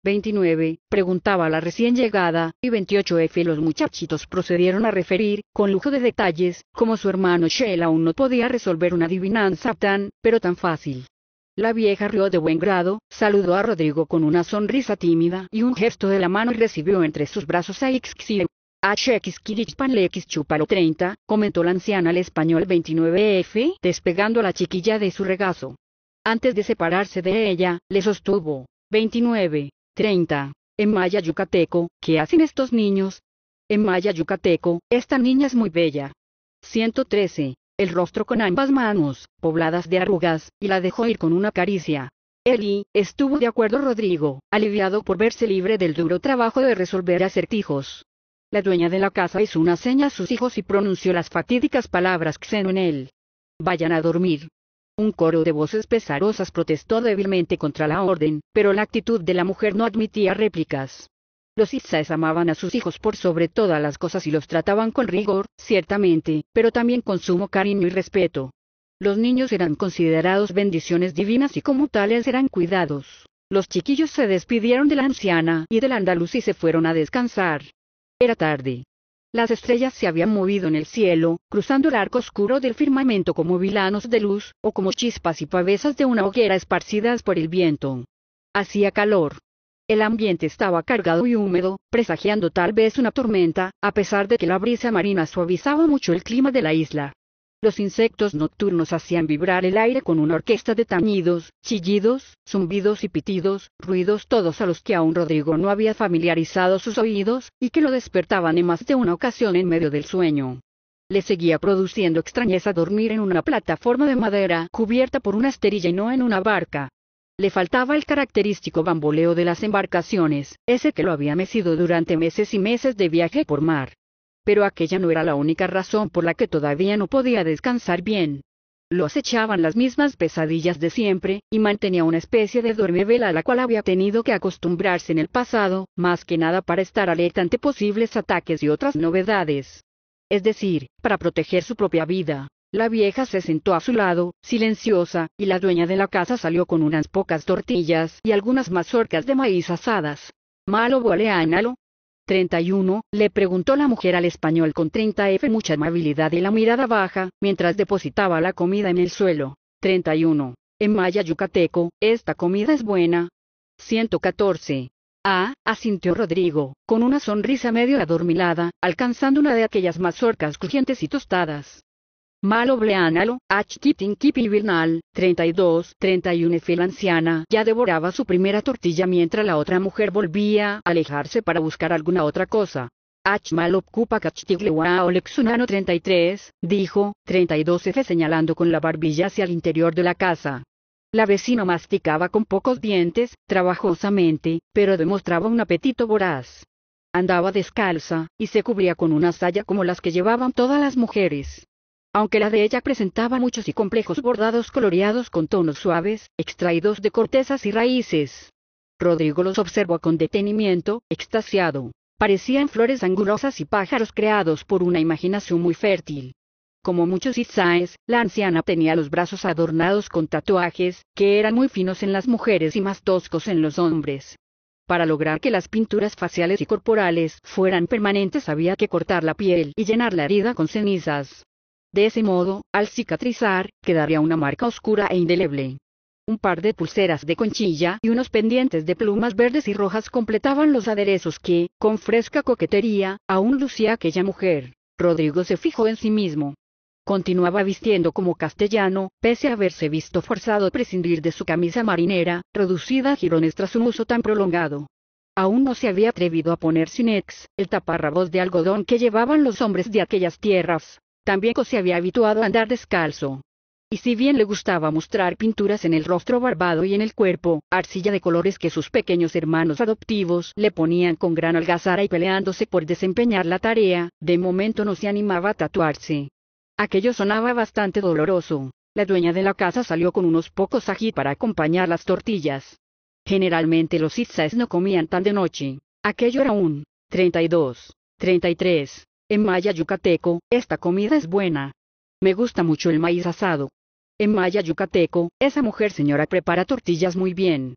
29, preguntaba la recién llegada, y 28F los muchachitos procedieron a referir, con lujo de detalles, cómo su hermano Shell aún no podía resolver una adivinanza tan, pero tan fácil. La vieja rió de buen grado, saludó a Rodrigo con una sonrisa tímida y un gesto de la mano y recibió entre sus brazos a Ixxie, HX X Chupalo 30, comentó la anciana al español 29F, despegando a la chiquilla de su regazo. Antes de separarse de ella, le sostuvo. 29. 30. En maya yucateco, ¿qué hacen estos niños? En maya yucateco, esta niña es muy bella. 113. El rostro con ambas manos, pobladas de arrugas, y la dejó ir con una caricia. Eli, estuvo de acuerdo Rodrigo, aliviado por verse libre del duro trabajo de resolver acertijos. La dueña de la casa hizo una seña a sus hijos y pronunció las fatídicas palabras en él. Vayan a dormir. Un coro de voces pesarosas protestó débilmente contra la orden, pero la actitud de la mujer no admitía réplicas. Los Itzaes amaban a sus hijos por sobre todas las cosas y los trataban con rigor, ciertamente, pero también con sumo cariño y respeto. Los niños eran considerados bendiciones divinas y como tales eran cuidados. Los chiquillos se despidieron de la anciana y del andaluz y se fueron a descansar. Era tarde. Las estrellas se habían movido en el cielo, cruzando el arco oscuro del firmamento como vilanos de luz, o como chispas y pavesas de una hoguera esparcidas por el viento. Hacía calor. El ambiente estaba cargado y húmedo, presagiando tal vez una tormenta, a pesar de que la brisa marina suavizaba mucho el clima de la isla. Los insectos nocturnos hacían vibrar el aire con una orquesta de tañidos, chillidos, zumbidos y pitidos, ruidos todos a los que aún Rodrigo no había familiarizado sus oídos, y que lo despertaban en más de una ocasión en medio del sueño. Le seguía produciendo extrañeza dormir en una plataforma de madera cubierta por una esterilla y no en una barca. Le faltaba el característico bamboleo de las embarcaciones, ese que lo había mecido durante meses y meses de viaje por mar pero aquella no era la única razón por la que todavía no podía descansar bien. Lo acechaban las mismas pesadillas de siempre, y mantenía una especie de duermevela a la cual había tenido que acostumbrarse en el pasado, más que nada para estar alerta ante posibles ataques y otras novedades. Es decir, para proteger su propia vida. La vieja se sentó a su lado, silenciosa, y la dueña de la casa salió con unas pocas tortillas y algunas mazorcas de maíz asadas. Malo Nalo? 31, le preguntó la mujer al español con 30F mucha amabilidad y la mirada baja, mientras depositaba la comida en el suelo. 31. En maya yucateco, esta comida es buena. 114. Ah, asintió Rodrigo, con una sonrisa medio adormilada, alcanzando una de aquellas mazorcas crujientes y tostadas. Malo bleánalo, Virnal, 32, 31 La anciana ya devoraba su primera tortilla mientras la otra mujer volvía a alejarse para buscar alguna otra cosa. Achmal ocupa Cachtiglewa Olexunano 33, dijo, 32F señalando con la barbilla hacia el interior de la casa. La vecina masticaba con pocos dientes, trabajosamente, pero demostraba un apetito voraz. Andaba descalza, y se cubría con una saya como las que llevaban todas las mujeres aunque la de ella presentaba muchos y complejos bordados coloreados con tonos suaves, extraídos de cortezas y raíces. Rodrigo los observó con detenimiento, extasiado. Parecían flores angulosas y pájaros creados por una imaginación muy fértil. Como muchos izaes, la anciana tenía los brazos adornados con tatuajes, que eran muy finos en las mujeres y más toscos en los hombres. Para lograr que las pinturas faciales y corporales fueran permanentes había que cortar la piel y llenar la herida con cenizas. De ese modo, al cicatrizar, quedaría una marca oscura e indeleble. Un par de pulseras de conchilla y unos pendientes de plumas verdes y rojas completaban los aderezos que, con fresca coquetería, aún lucía aquella mujer. Rodrigo se fijó en sí mismo. Continuaba vistiendo como castellano, pese a haberse visto forzado a prescindir de su camisa marinera, reducida a jirones tras un uso tan prolongado. Aún no se había atrevido a poner ex el taparrabos de algodón que llevaban los hombres de aquellas tierras, también se había habituado a andar descalzo. Y si bien le gustaba mostrar pinturas en el rostro barbado y en el cuerpo, arcilla de colores que sus pequeños hermanos adoptivos le ponían con gran algazara y peleándose por desempeñar la tarea, de momento no se animaba a tatuarse. Aquello sonaba bastante doloroso. La dueña de la casa salió con unos pocos ají para acompañar las tortillas. Generalmente los itzaes no comían tan de noche. Aquello era un 32, 33, en maya yucateco, esta comida es buena. Me gusta mucho el maíz asado. En maya yucateco, esa mujer señora prepara tortillas muy bien.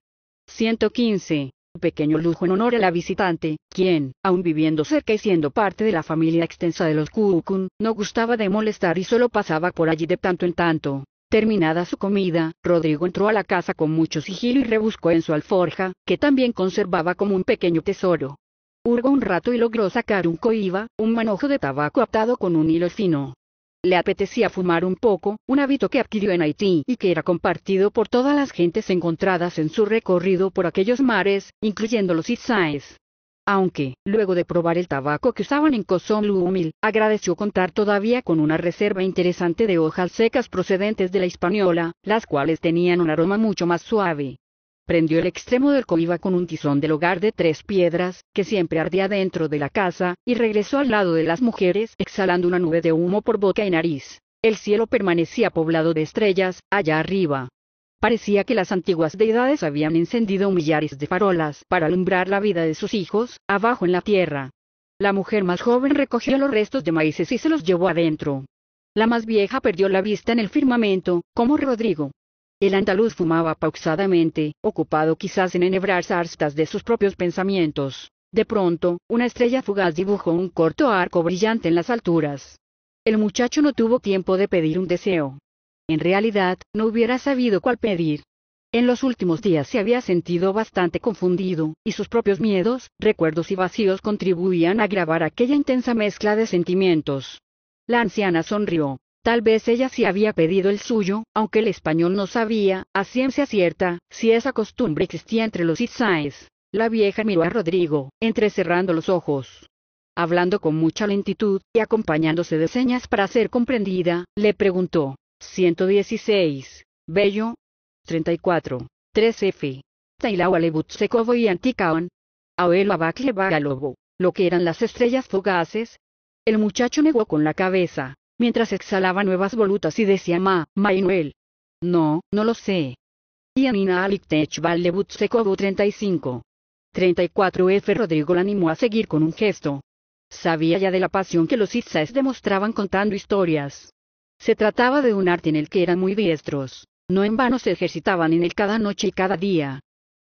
115. Pequeño lujo en honor a la visitante, quien, aun viviendo cerca y siendo parte de la familia extensa de los Kukun, no gustaba de molestar y solo pasaba por allí de tanto en tanto. Terminada su comida, Rodrigo entró a la casa con mucho sigilo y rebuscó en su alforja, que también conservaba como un pequeño tesoro. Urgó un rato y logró sacar un coiba, un manojo de tabaco atado con un hilo fino. Le apetecía fumar un poco, un hábito que adquirió en Haití y que era compartido por todas las gentes encontradas en su recorrido por aquellos mares, incluyendo los Itzaes. Aunque, luego de probar el tabaco que usaban en Cozón agradeció contar todavía con una reserva interesante de hojas secas procedentes de la Hispaniola, las cuales tenían un aroma mucho más suave prendió el extremo del coiba con un tizón del hogar de tres piedras, que siempre ardía dentro de la casa, y regresó al lado de las mujeres, exhalando una nube de humo por boca y nariz. El cielo permanecía poblado de estrellas, allá arriba. Parecía que las antiguas deidades habían encendido millares de farolas para alumbrar la vida de sus hijos, abajo en la tierra. La mujer más joven recogió los restos de maíces y se los llevó adentro. La más vieja perdió la vista en el firmamento, como Rodrigo. El andaluz fumaba pausadamente, ocupado quizás en enhebrar zarstas de sus propios pensamientos. De pronto, una estrella fugaz dibujó un corto arco brillante en las alturas. El muchacho no tuvo tiempo de pedir un deseo. En realidad, no hubiera sabido cuál pedir. En los últimos días se había sentido bastante confundido, y sus propios miedos, recuerdos y vacíos contribuían a agravar aquella intensa mezcla de sentimientos. La anciana sonrió. Tal vez ella sí había pedido el suyo, aunque el español no sabía, a ciencia cierta, si esa costumbre existía entre los Itzaes. La vieja miró a Rodrigo, entrecerrando los ojos. Hablando con mucha lentitud, y acompañándose de señas para ser comprendida, le preguntó. 116. Bello. 34. 3F. Alebutsecovo y Anticaon. Abuelo Abacle Bagalobo, lo que eran las estrellas fugaces. El muchacho negó con la cabeza, mientras exhalaba nuevas volutas y decía Ma, Manuel. No, no lo sé. Yanina Aliktech Alictech 35. 34F Rodrigo la animó a seguir con un gesto. Sabía ya de la pasión que los itzaes demostraban contando historias. Se trataba de un arte en el que eran muy diestros. No en vano se ejercitaban en él cada noche y cada día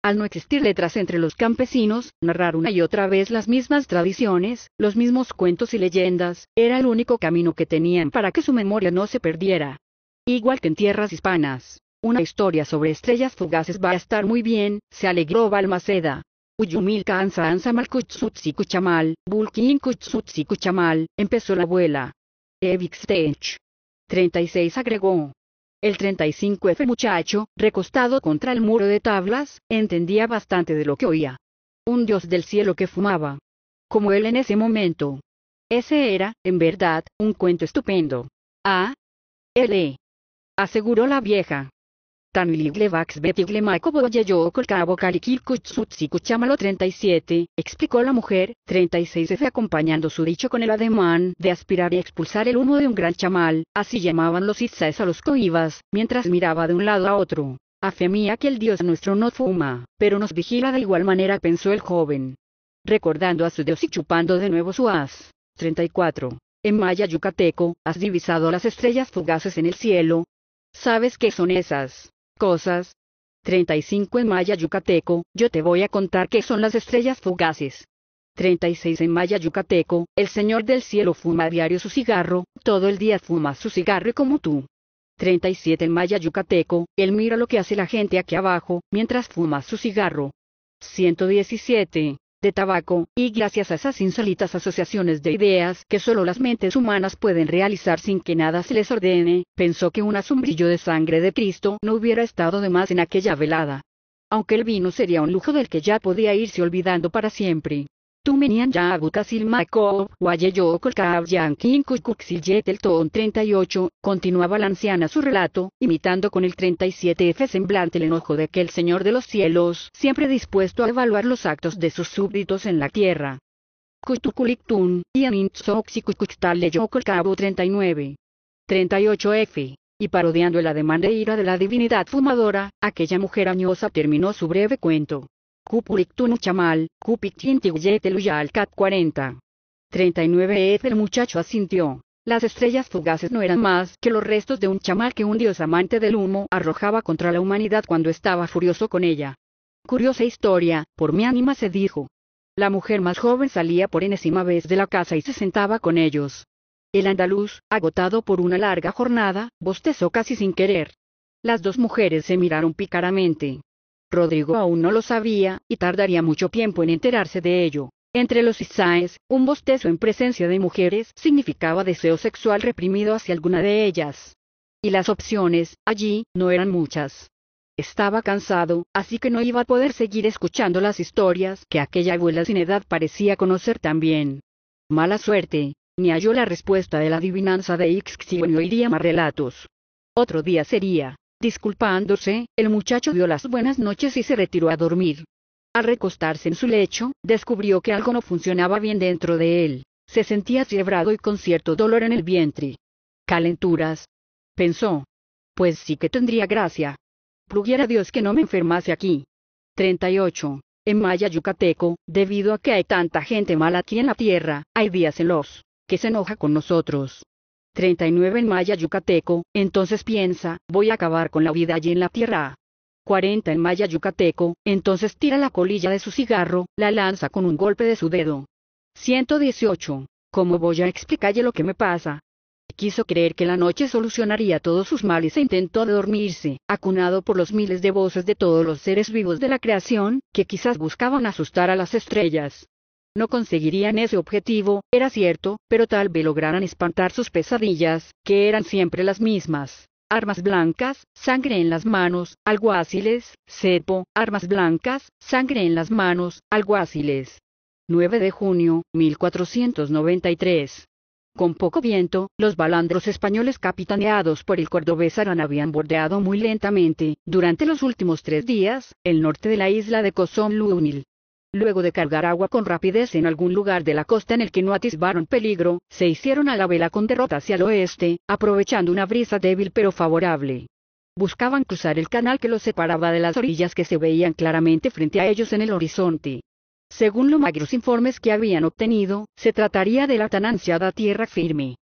al no existir letras entre los campesinos, narrar una y otra vez las mismas tradiciones, los mismos cuentos y leyendas, era el único camino que tenían para que su memoria no se perdiera. Igual que en tierras hispanas, una historia sobre estrellas fugaces va a estar muy bien, se alegró Balmaceda. Uyumilka ansa ansa Kuchamal, bulkin Kuchamal, empezó la abuela. Evixtech. 36 agregó. El 35F muchacho, recostado contra el muro de tablas, entendía bastante de lo que oía. Un dios del cielo que fumaba. Como él en ese momento. Ese era, en verdad, un cuento estupendo. Ah. L. Aseguró la vieja yo 37, explicó la mujer, 36F acompañando su dicho con el ademán de aspirar y expulsar el humo de un gran chamal, así llamaban los itzaes a los coibas, mientras miraba de un lado a otro. Afemía que el dios nuestro no fuma, pero nos vigila de igual manera pensó el joven. Recordando a su dios y chupando de nuevo su as. 34. En Maya Yucateco, has divisado las estrellas fugaces en el cielo. ¿Sabes qué son esas? cosas. 35 en maya yucateco, yo te voy a contar qué son las estrellas fugaces. 36 en maya yucateco, el señor del cielo fuma a diario su cigarro, todo el día fuma su cigarro y como tú. 37 en maya yucateco, él mira lo que hace la gente aquí abajo, mientras fuma su cigarro. 117 de tabaco, y gracias a esas insólitas asociaciones de ideas que solo las mentes humanas pueden realizar sin que nada se les ordene, pensó que un asombrillo de sangre de Cristo no hubiera estado de más en aquella velada. Aunque el vino sería un lujo del que ya podía irse olvidando para siempre. Tumenian Makov, el Ton 38, continuaba la anciana su relato, imitando con el 37F semblante el enojo de aquel Señor de los cielos, siempre dispuesto a evaluar los actos de sus súbditos en la tierra. Kutukuliktun, Yokol Kolkavo 39. 38F y parodiando el ademán de ira de la divinidad fumadora, aquella mujer añosa terminó su breve cuento. Cupulictun chamal, cat 40. 39 El muchacho asintió. Las estrellas fugaces no eran más que los restos de un chamal que un dios amante del humo arrojaba contra la humanidad cuando estaba furioso con ella. Curiosa historia, por mi ánima se dijo. La mujer más joven salía por enésima vez de la casa y se sentaba con ellos. El andaluz, agotado por una larga jornada, bostezó casi sin querer. Las dos mujeres se miraron picaramente. Rodrigo aún no lo sabía, y tardaría mucho tiempo en enterarse de ello. Entre los Isaes, un bostezo en presencia de mujeres significaba deseo sexual reprimido hacia alguna de ellas. Y las opciones, allí, no eran muchas. Estaba cansado, así que no iba a poder seguir escuchando las historias que aquella abuela sin edad parecía conocer tan bien. Mala suerte, ni halló la respuesta de la adivinanza de o ni oiría más relatos. Otro día sería. Disculpándose, el muchacho dio las buenas noches y se retiró a dormir. Al recostarse en su lecho, descubrió que algo no funcionaba bien dentro de él. Se sentía fiebrado y con cierto dolor en el vientre. Calenturas. Pensó. Pues sí que tendría gracia. Pluguiera Dios que no me enfermase aquí. 38. En Maya Yucateco, debido a que hay tanta gente mala aquí en la tierra, hay días en los que se enoja con nosotros, 39 en maya yucateco, entonces piensa, voy a acabar con la vida allí en la tierra. 40 en maya yucateco, entonces tira la colilla de su cigarro, la lanza con un golpe de su dedo. 118. ¿Cómo voy a explicarle lo que me pasa? Quiso creer que la noche solucionaría todos sus males e intentó dormirse, acunado por los miles de voces de todos los seres vivos de la creación, que quizás buscaban asustar a las estrellas. No conseguirían ese objetivo, era cierto, pero tal vez lograran espantar sus pesadillas, que eran siempre las mismas. Armas blancas, sangre en las manos, alguaciles, cepo, armas blancas, sangre en las manos, alguaciles. 9 de junio, 1493. Con poco viento, los balandros españoles capitaneados por el cordobés habían bordeado muy lentamente, durante los últimos tres días, el norte de la isla de Cozón Luego de cargar agua con rapidez en algún lugar de la costa en el que no atisbaron peligro, se hicieron a la vela con derrota hacia el oeste, aprovechando una brisa débil pero favorable. Buscaban cruzar el canal que los separaba de las orillas que se veían claramente frente a ellos en el horizonte. Según los magros informes que habían obtenido, se trataría de la tan ansiada tierra firme.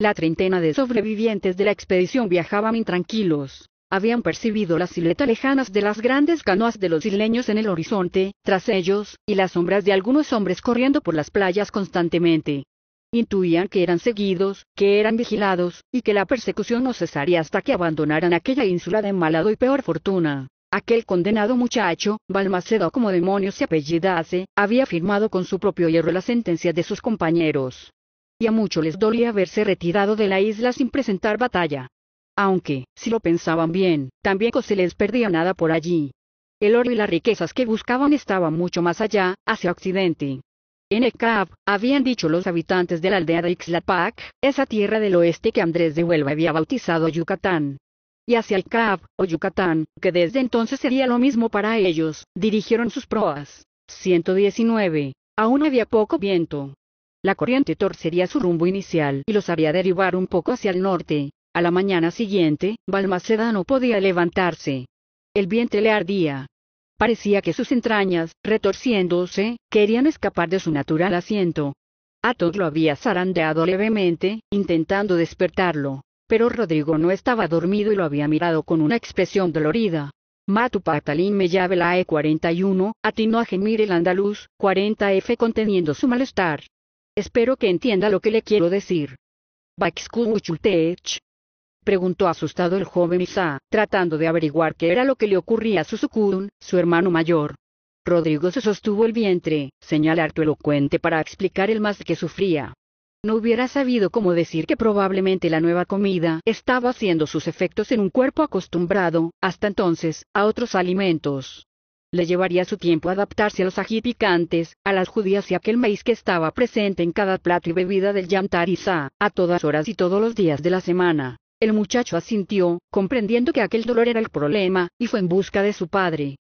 La treintena de sobrevivientes de la expedición viajaban intranquilos, habían percibido las siluetas lejanas de las grandes canoas de los isleños en el horizonte, tras ellos, y las sombras de algunos hombres corriendo por las playas constantemente. Intuían que eran seguidos, que eran vigilados, y que la persecución no cesaría hasta que abandonaran aquella ínsula de malado y peor fortuna. Aquel condenado muchacho, Balmacedo como demonio se apellidase, había firmado con su propio hierro la sentencia de sus compañeros. Y a muchos les dolía haberse retirado de la isla sin presentar batalla. Aunque, si lo pensaban bien, también pues, se les perdía nada por allí. El oro y las riquezas que buscaban estaban mucho más allá, hacia occidente. En Ecab, habían dicho los habitantes de la aldea de Ixlapac, esa tierra del oeste que Andrés de Huelva había bautizado Yucatán. Y hacia el Cab, o Yucatán, que desde entonces sería lo mismo para ellos, dirigieron sus proas. 119. Aún había poco viento. La corriente torcería su rumbo inicial y los haría derivar un poco hacia el norte, a la mañana siguiente, Balmaceda no podía levantarse. El vientre le ardía. Parecía que sus entrañas, retorciéndose, querían escapar de su natural asiento. Atos lo había zarandeado levemente, intentando despertarlo, pero Rodrigo no estaba dormido y lo había mirado con una expresión dolorida. Matupatalin me llave la E41, atinó a gemir el andaluz, 40F conteniendo su malestar. Espero que entienda lo que le quiero decir preguntó asustado el joven Isa, tratando de averiguar qué era lo que le ocurría a Susukun, su hermano mayor. Rodrigo se sostuvo el vientre, señal harto elocuente para explicar el más que sufría. No hubiera sabido cómo decir que probablemente la nueva comida estaba haciendo sus efectos en un cuerpo acostumbrado, hasta entonces, a otros alimentos. Le llevaría su tiempo adaptarse a los ají picantes, a las judías y aquel maíz que estaba presente en cada plato y bebida del Isa, a todas horas y todos los días de la semana. El muchacho asintió, comprendiendo que aquel dolor era el problema, y fue en busca de su padre.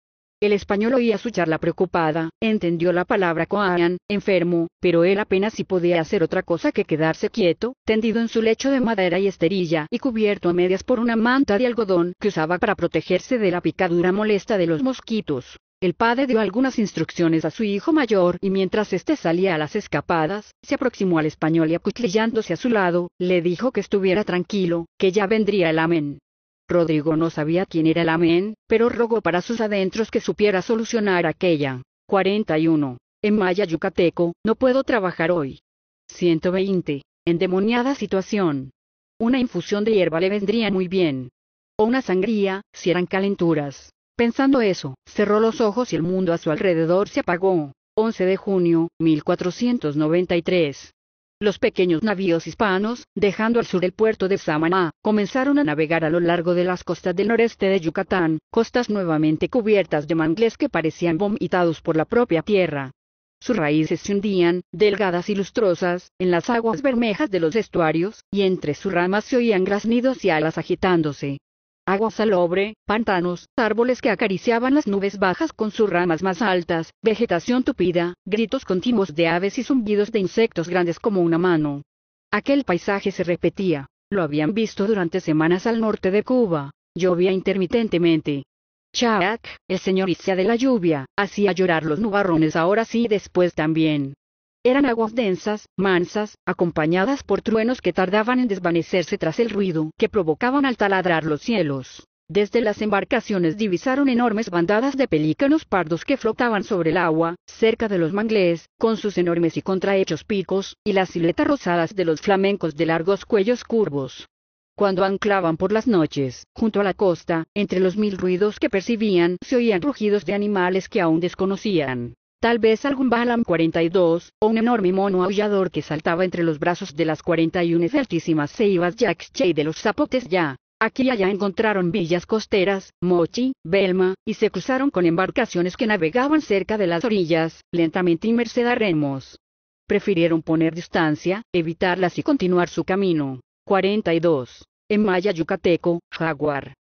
El español oía su charla preocupada, entendió la palabra coan, enfermo, pero él apenas si podía hacer otra cosa que quedarse quieto, tendido en su lecho de madera y esterilla y cubierto a medias por una manta de algodón que usaba para protegerse de la picadura molesta de los mosquitos. El padre dio algunas instrucciones a su hijo mayor y mientras éste salía a las escapadas, se aproximó al español y acuchillándose a su lado, le dijo que estuviera tranquilo, que ya vendría el amén. Rodrigo no sabía quién era el amén, pero rogó para sus adentros que supiera solucionar aquella. 41. En maya yucateco, no puedo trabajar hoy. 120. Endemoniada situación. Una infusión de hierba le vendría muy bien. O una sangría, si eran calenturas. Pensando eso, cerró los ojos y el mundo a su alrededor se apagó. 11 de junio, 1493. Los pequeños navíos hispanos, dejando al sur el puerto de Samaná, comenzaron a navegar a lo largo de las costas del noreste de Yucatán, costas nuevamente cubiertas de mangles que parecían vomitados por la propia tierra. Sus raíces se hundían, delgadas y lustrosas, en las aguas bermejas de los estuarios, y entre sus ramas se oían graznidos y alas agitándose agua salobre, pantanos, árboles que acariciaban las nubes bajas con sus ramas más altas, vegetación tupida, gritos continuos de aves y zumbidos de insectos grandes como una mano. Aquel paisaje se repetía, lo habían visto durante semanas al norte de Cuba, llovía intermitentemente. Chaak, el señoricia de la lluvia, hacía llorar los nubarrones ahora sí y después también, eran aguas densas, mansas, acompañadas por truenos que tardaban en desvanecerse tras el ruido que provocaban al taladrar los cielos. Desde las embarcaciones divisaron enormes bandadas de pelícanos pardos que flotaban sobre el agua, cerca de los manglés, con sus enormes y contrahechos picos, y las siletas rosadas de los flamencos de largos cuellos curvos. Cuando anclaban por las noches, junto a la costa, entre los mil ruidos que percibían, se oían rugidos de animales que aún desconocían. Tal vez algún Balam 42, o un enorme mono aullador que saltaba entre los brazos de las 41 altísimas ceibas Yakche de los zapotes ya. Aquí y allá encontraron villas costeras, Mochi, Belma, y se cruzaron con embarcaciones que navegaban cerca de las orillas, lentamente y merced remos. Prefirieron poner distancia, evitarlas y continuar su camino. 42. En maya yucateco, jaguar.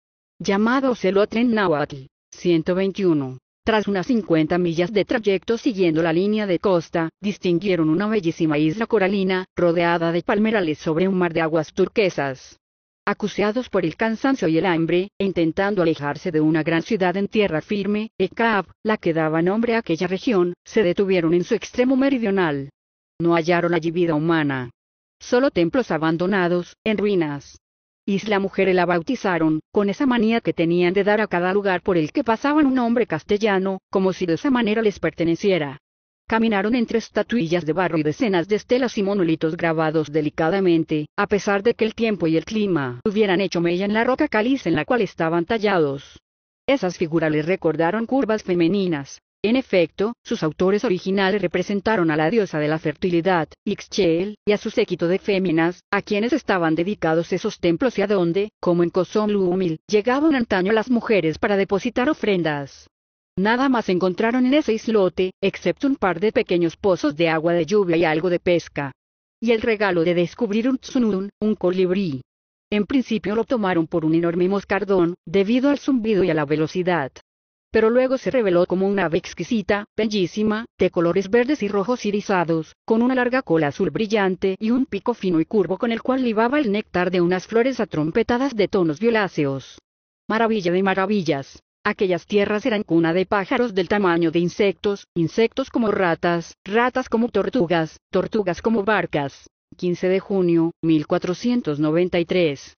Llamado en Nahuatl. 121. Tras unas 50 millas de trayecto siguiendo la línea de costa, distinguieron una bellísima isla coralina, rodeada de palmerales sobre un mar de aguas turquesas. Acuciados por el cansancio y el hambre, e intentando alejarse de una gran ciudad en tierra firme, Ekaab, la que daba nombre a aquella región, se detuvieron en su extremo meridional. No hallaron allí vida humana. Solo templos abandonados, en ruinas. Y la mujer la bautizaron, con esa manía que tenían de dar a cada lugar por el que pasaban un nombre castellano, como si de esa manera les perteneciera. Caminaron entre estatuillas de barro y decenas de estelas y monolitos grabados delicadamente, a pesar de que el tiempo y el clima hubieran hecho mella en la roca caliza en la cual estaban tallados. Esas figuras les recordaron curvas femeninas, en efecto, sus autores originales representaron a la diosa de la fertilidad, Ixchel, y a su séquito de féminas, a quienes estaban dedicados esos templos y a donde, como en Cosomlumil, llegaban antaño las mujeres para depositar ofrendas. Nada más encontraron en ese islote, excepto un par de pequeños pozos de agua de lluvia y algo de pesca. Y el regalo de descubrir un tsunun, un colibrí. En principio lo tomaron por un enorme moscardón, debido al zumbido y a la velocidad pero luego se reveló como una ave exquisita, bellísima, de colores verdes y rojos irisados, con una larga cola azul brillante y un pico fino y curvo con el cual libaba el néctar de unas flores atrompetadas de tonos violáceos. Maravilla de maravillas. Aquellas tierras eran cuna de pájaros del tamaño de insectos, insectos como ratas, ratas como tortugas, tortugas como barcas. 15 de junio, 1493.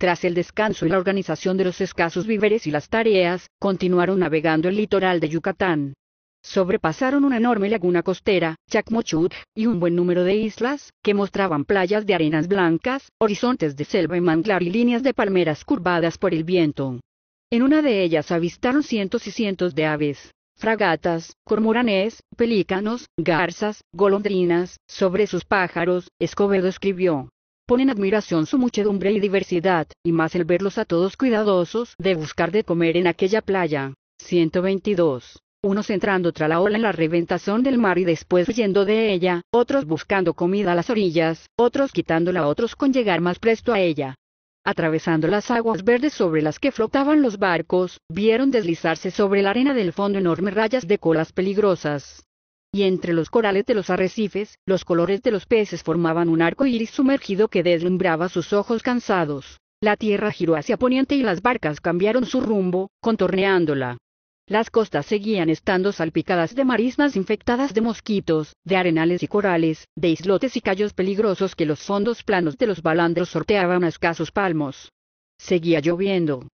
Tras el descanso y la organización de los escasos víveres y las tareas, continuaron navegando el litoral de Yucatán. Sobrepasaron una enorme laguna costera, Chacmochut, y un buen número de islas, que mostraban playas de arenas blancas, horizontes de selva y manglar y líneas de palmeras curvadas por el viento. En una de ellas avistaron cientos y cientos de aves, fragatas, cormoranes, pelícanos, garzas, golondrinas, sobre sus pájaros, Escobedo escribió ponen en admiración su muchedumbre y diversidad, y más el verlos a todos cuidadosos de buscar de comer en aquella playa. 122. Unos entrando tras la ola en la reventación del mar y después huyendo de ella, otros buscando comida a las orillas, otros quitándola, a otros con llegar más presto a ella. Atravesando las aguas verdes sobre las que flotaban los barcos, vieron deslizarse sobre la arena del fondo enormes rayas de colas peligrosas y entre los corales de los arrecifes, los colores de los peces formaban un arco iris sumergido que deslumbraba sus ojos cansados. La tierra giró hacia poniente y las barcas cambiaron su rumbo, contorneándola. Las costas seguían estando salpicadas de marismas infectadas de mosquitos, de arenales y corales, de islotes y callos peligrosos que los fondos planos de los balandros sorteaban a escasos palmos. Seguía lloviendo.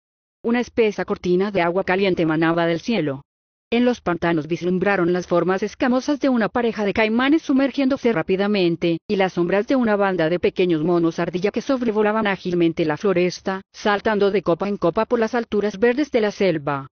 Una espesa cortina de agua caliente emanaba del cielo, en los pantanos vislumbraron las formas escamosas de una pareja de caimanes sumergiéndose rápidamente, y las sombras de una banda de pequeños monos ardilla que sobrevolaban ágilmente la floresta, saltando de copa en copa por las alturas verdes de la selva.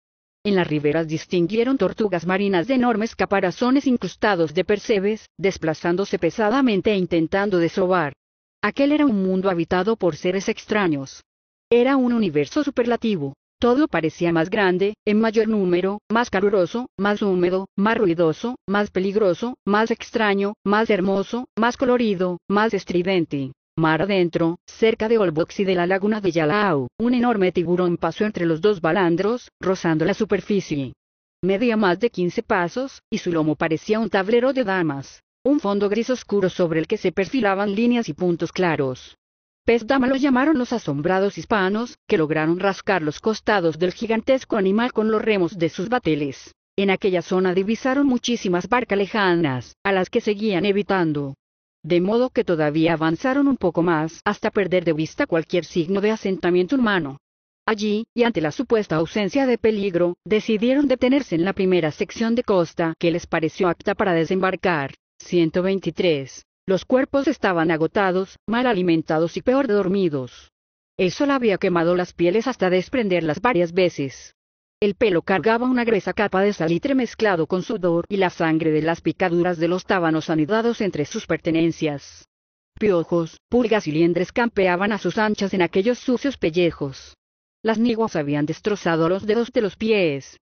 En las riberas distinguieron tortugas marinas de enormes caparazones incrustados de percebes, desplazándose pesadamente e intentando desovar. Aquel era un mundo habitado por seres extraños. Era un universo superlativo. Todo parecía más grande, en mayor número, más caluroso, más húmedo, más ruidoso, más peligroso, más extraño, más hermoso, más colorido, más estridente. Mar adentro, cerca de Olbox y de la laguna de Yalao, un enorme tiburón pasó entre los dos balandros, rozando la superficie. Medía más de 15 pasos, y su lomo parecía un tablero de damas. Un fondo gris oscuro sobre el que se perfilaban líneas y puntos claros. Pesdama dama lo llamaron los asombrados hispanos, que lograron rascar los costados del gigantesco animal con los remos de sus bateles. En aquella zona divisaron muchísimas barcas lejanas, a las que seguían evitando. De modo que todavía avanzaron un poco más hasta perder de vista cualquier signo de asentamiento humano. Allí, y ante la supuesta ausencia de peligro, decidieron detenerse en la primera sección de costa que les pareció apta para desembarcar. 123. Los cuerpos estaban agotados, mal alimentados y peor dormidos. El sol había quemado las pieles hasta desprenderlas varias veces. El pelo cargaba una gruesa capa de salitre mezclado con sudor y la sangre de las picaduras de los tábanos anidados entre sus pertenencias. Piojos, pulgas y liendres campeaban a sus anchas en aquellos sucios pellejos. Las niguas habían destrozado los dedos de los pies.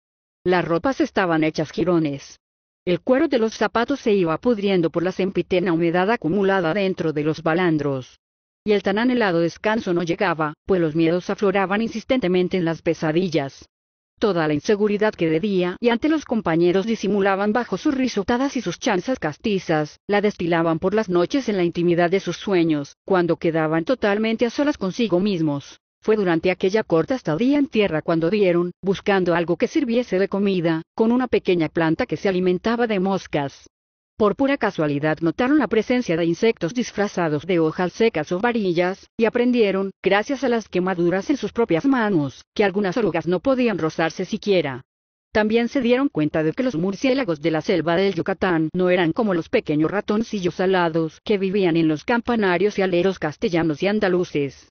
Las ropas estaban hechas jirones. El cuero de los zapatos se iba pudriendo por la sempiterna humedad acumulada dentro de los balandros. Y el tan anhelado descanso no llegaba, pues los miedos afloraban insistentemente en las pesadillas. Toda la inseguridad que de día y ante los compañeros disimulaban bajo sus risotadas y sus chanzas castizas, la destilaban por las noches en la intimidad de sus sueños, cuando quedaban totalmente a solas consigo mismos. Fue durante aquella corta estadía en tierra cuando dieron, buscando algo que sirviese de comida, con una pequeña planta que se alimentaba de moscas. Por pura casualidad notaron la presencia de insectos disfrazados de hojas secas o varillas, y aprendieron, gracias a las quemaduras en sus propias manos, que algunas orugas no podían rozarse siquiera. También se dieron cuenta de que los murciélagos de la selva del Yucatán no eran como los pequeños ratoncillos alados que vivían en los campanarios y aleros castellanos y andaluces.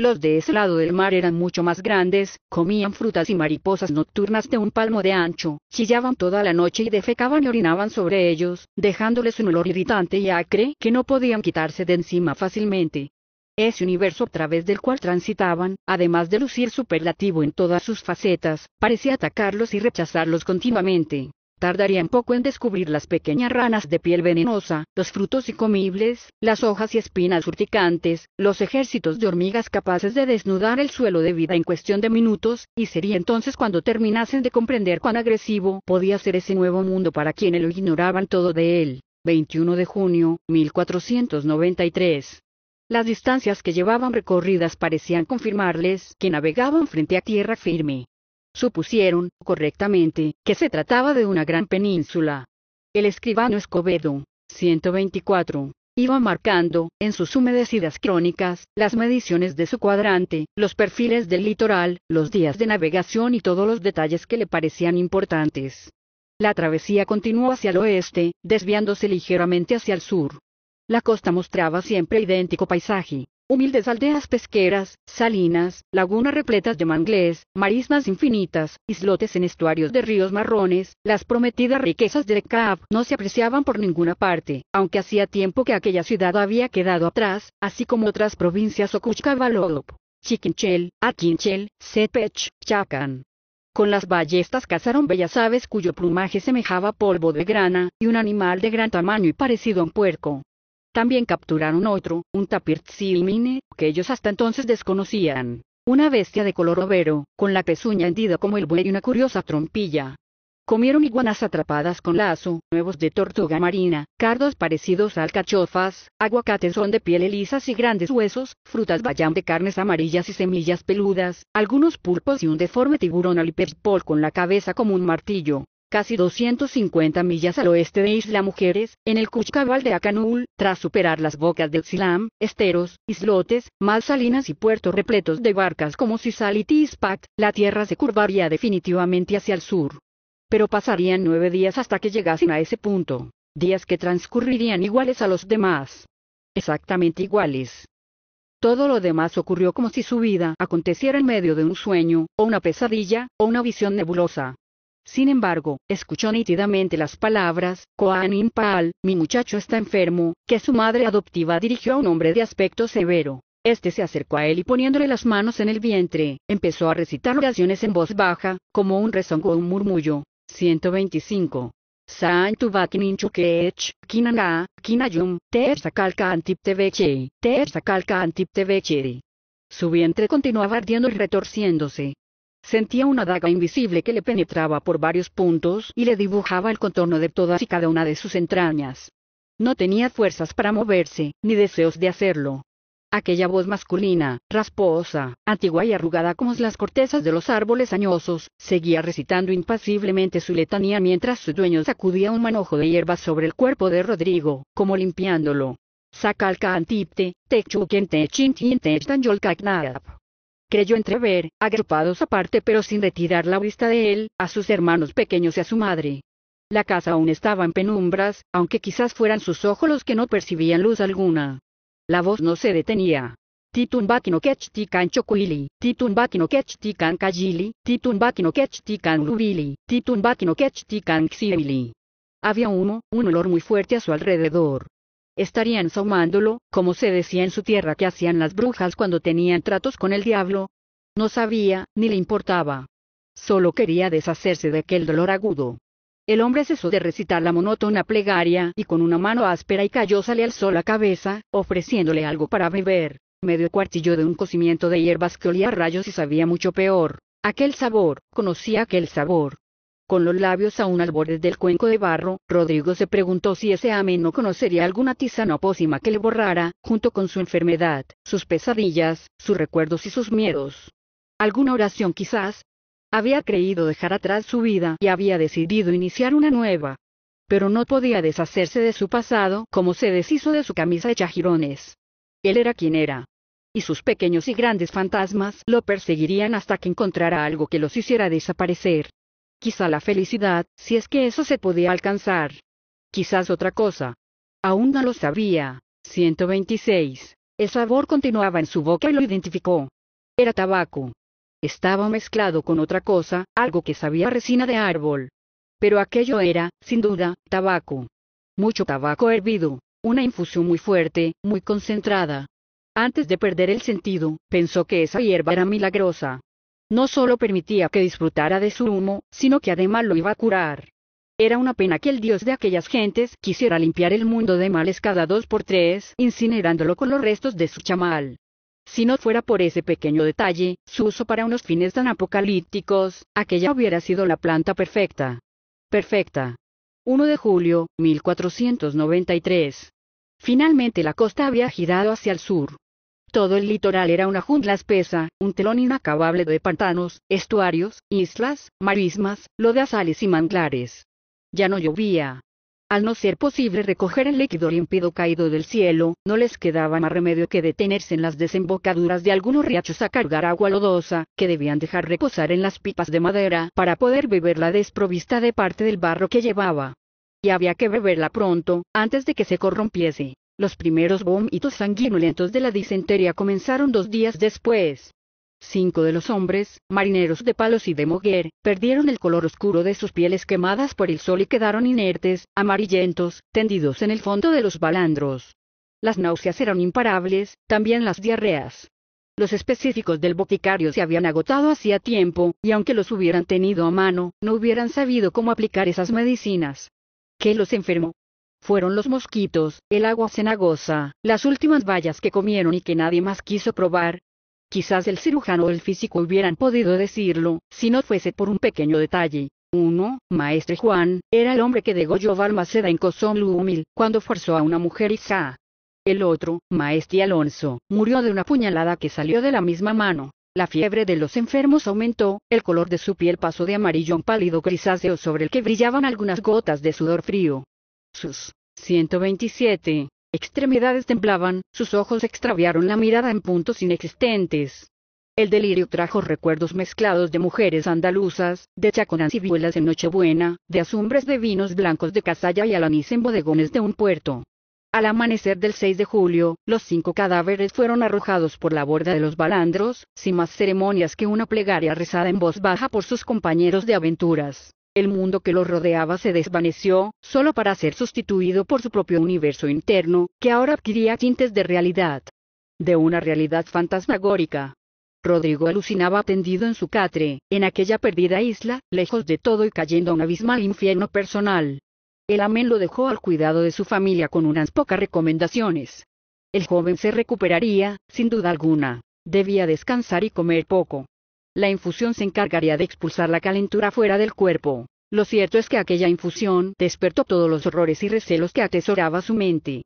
Los de ese lado del mar eran mucho más grandes, comían frutas y mariposas nocturnas de un palmo de ancho, chillaban toda la noche y defecaban y orinaban sobre ellos, dejándoles un olor irritante y acre que no podían quitarse de encima fácilmente. Ese universo a través del cual transitaban, además de lucir superlativo en todas sus facetas, parecía atacarlos y rechazarlos continuamente tardarían poco en descubrir las pequeñas ranas de piel venenosa, los frutos y comibles, las hojas y espinas urticantes, los ejércitos de hormigas capaces de desnudar el suelo de vida en cuestión de minutos, y sería entonces cuando terminasen de comprender cuán agresivo podía ser ese nuevo mundo para quienes lo ignoraban todo de él. 21 de junio, 1493. Las distancias que llevaban recorridas parecían confirmarles que navegaban frente a tierra firme supusieron, correctamente, que se trataba de una gran península. El escribano Escobedo, 124, iba marcando, en sus humedecidas crónicas, las mediciones de su cuadrante, los perfiles del litoral, los días de navegación y todos los detalles que le parecían importantes. La travesía continuó hacia el oeste, desviándose ligeramente hacia el sur. La costa mostraba siempre idéntico paisaje, Humildes aldeas pesqueras, salinas, lagunas repletas de manglés, marismas infinitas, islotes en estuarios de ríos marrones, las prometidas riquezas de Kaab no se apreciaban por ninguna parte, aunque hacía tiempo que aquella ciudad había quedado atrás, así como otras provincias Okuchkavalop, Chiquinchel, Akinchel, Sepech, Chacan. Con las ballestas cazaron bellas aves cuyo plumaje semejaba polvo de grana, y un animal de gran tamaño y parecido a un puerco. También capturaron otro, un tapir tsilmine, que ellos hasta entonces desconocían. Una bestia de color overo, con la pezuña hendida como el buey y una curiosa trompilla. Comieron iguanas atrapadas con lazo, huevos de tortuga marina, cardos parecidos a alcachofas, aguacates son de piel lisas y grandes huesos, frutas bayam de carnes amarillas y semillas peludas, algunos pulpos y un deforme tiburón alipespol con la cabeza como un martillo casi 250 millas al oeste de Isla Mujeres, en el Cuchcabal de Acanul, tras superar las bocas del Silam, esteros, islotes, más y puertos repletos de barcas como si y Tispac, la tierra se curvaría definitivamente hacia el sur. Pero pasarían nueve días hasta que llegasen a ese punto, días que transcurrirían iguales a los demás. Exactamente iguales. Todo lo demás ocurrió como si su vida aconteciera en medio de un sueño, o una pesadilla, o una visión nebulosa. Sin embargo, escuchó nítidamente las palabras, «Koanin Impal, mi muchacho está enfermo, que su madre adoptiva dirigió a un hombre de aspecto severo. Este se acercó a él y poniéndole las manos en el vientre, empezó a recitar oraciones en voz baja, como un rezongo o un murmullo. 125. San kinayum, antiptevechei, antip antiptevechei». Su vientre continuaba ardiendo y retorciéndose. Sentía una daga invisible que le penetraba por varios puntos y le dibujaba el contorno de todas y cada una de sus entrañas. No tenía fuerzas para moverse, ni deseos de hacerlo. Aquella voz masculina, rasposa, antigua y arrugada como las cortezas de los árboles añosos, seguía recitando impasiblemente su letanía mientras su dueño sacudía un manojo de hierba sobre el cuerpo de Rodrigo, como limpiándolo. Sacalca antipte, creyó entrever, agrupados aparte pero sin retirar la vista de él, a sus hermanos pequeños y a su madre. La casa aún estaba en penumbras, aunque quizás fueran sus ojos los que no percibían luz alguna. La voz no se detenía. Titun no kechtikan CHOKUILI, titun no kechtikan kajili, titun no lubili, titun no Había humo, un olor muy fuerte a su alrededor, estarían somándolo, como se decía en su tierra que hacían las brujas cuando tenían tratos con el diablo. No sabía, ni le importaba. Solo quería deshacerse de aquel dolor agudo. El hombre cesó de recitar la monótona plegaria y con una mano áspera y callosa le alzó la cabeza, ofreciéndole algo para beber, medio cuartillo de un cocimiento de hierbas que olía a rayos y sabía mucho peor. Aquel sabor, conocía aquel sabor con los labios aún al borde del cuenco de barro, Rodrigo se preguntó si ese amén no conocería alguna tisana o que le borrara, junto con su enfermedad, sus pesadillas, sus recuerdos y sus miedos. ¿Alguna oración quizás? Había creído dejar atrás su vida y había decidido iniciar una nueva. Pero no podía deshacerse de su pasado como se deshizo de su camisa hecha jirones. Él era quien era. Y sus pequeños y grandes fantasmas lo perseguirían hasta que encontrara algo que los hiciera desaparecer. Quizá la felicidad, si es que eso se podía alcanzar. Quizás otra cosa. Aún no lo sabía. 126. El sabor continuaba en su boca y lo identificó. Era tabaco. Estaba mezclado con otra cosa, algo que sabía resina de árbol. Pero aquello era, sin duda, tabaco. Mucho tabaco hervido, una infusión muy fuerte, muy concentrada. Antes de perder el sentido, pensó que esa hierba era milagrosa. No solo permitía que disfrutara de su humo, sino que además lo iba a curar. Era una pena que el dios de aquellas gentes quisiera limpiar el mundo de males cada dos por tres, incinerándolo con los restos de su chamal. Si no fuera por ese pequeño detalle, su uso para unos fines tan apocalípticos, aquella hubiera sido la planta perfecta. Perfecta. 1 de julio, 1493. Finalmente la costa había girado hacia el sur, todo el litoral era una jungla espesa, un telón inacabable de pantanos, estuarios, islas, marismas, lodazales y manglares. Ya no llovía. Al no ser posible recoger el líquido límpido caído del cielo, no les quedaba más remedio que detenerse en las desembocaduras de algunos riachos a cargar agua lodosa, que debían dejar reposar en las pipas de madera para poder beberla desprovista de parte del barro que llevaba. Y había que beberla pronto, antes de que se corrompiese. Los primeros vómitos sanguinolentos de la disentería comenzaron dos días después. Cinco de los hombres, marineros de palos y de moguer, perdieron el color oscuro de sus pieles quemadas por el sol y quedaron inertes, amarillentos, tendidos en el fondo de los balandros. Las náuseas eran imparables, también las diarreas. Los específicos del boticario se habían agotado hacía tiempo, y aunque los hubieran tenido a mano, no hubieran sabido cómo aplicar esas medicinas. ¿Qué los enfermó? fueron los mosquitos, el agua cenagosa, las últimas vallas que comieron y que nadie más quiso probar. Quizás el cirujano o el físico hubieran podido decirlo, si no fuese por un pequeño detalle. Uno, Maestre Juan, era el hombre que degolló Balmaceda en humil cuando forzó a una mujer Isa. El otro, Maestre Alonso, murió de una puñalada que salió de la misma mano. La fiebre de los enfermos aumentó, el color de su piel pasó de amarillo pálido grisáceo sobre el que brillaban algunas gotas de sudor frío. Sus 127 extremidades temblaban, sus ojos extraviaron la mirada en puntos inexistentes. El delirio trajo recuerdos mezclados de mujeres andaluzas, de chaconas y viuelas en Nochebuena, de azumbres de vinos blancos de Casalla y alanís en bodegones de un puerto. Al amanecer del 6 de julio, los cinco cadáveres fueron arrojados por la borda de los balandros, sin más ceremonias que una plegaria rezada en voz baja por sus compañeros de aventuras. El mundo que lo rodeaba se desvaneció, solo para ser sustituido por su propio universo interno, que ahora adquiría tintes de realidad. De una realidad fantasmagórica. Rodrigo alucinaba tendido en su catre, en aquella perdida isla, lejos de todo y cayendo a un abismal infierno personal. El amén lo dejó al cuidado de su familia con unas pocas recomendaciones. El joven se recuperaría, sin duda alguna. Debía descansar y comer poco. La infusión se encargaría de expulsar la calentura fuera del cuerpo. Lo cierto es que aquella infusión despertó todos los horrores y recelos que atesoraba su mente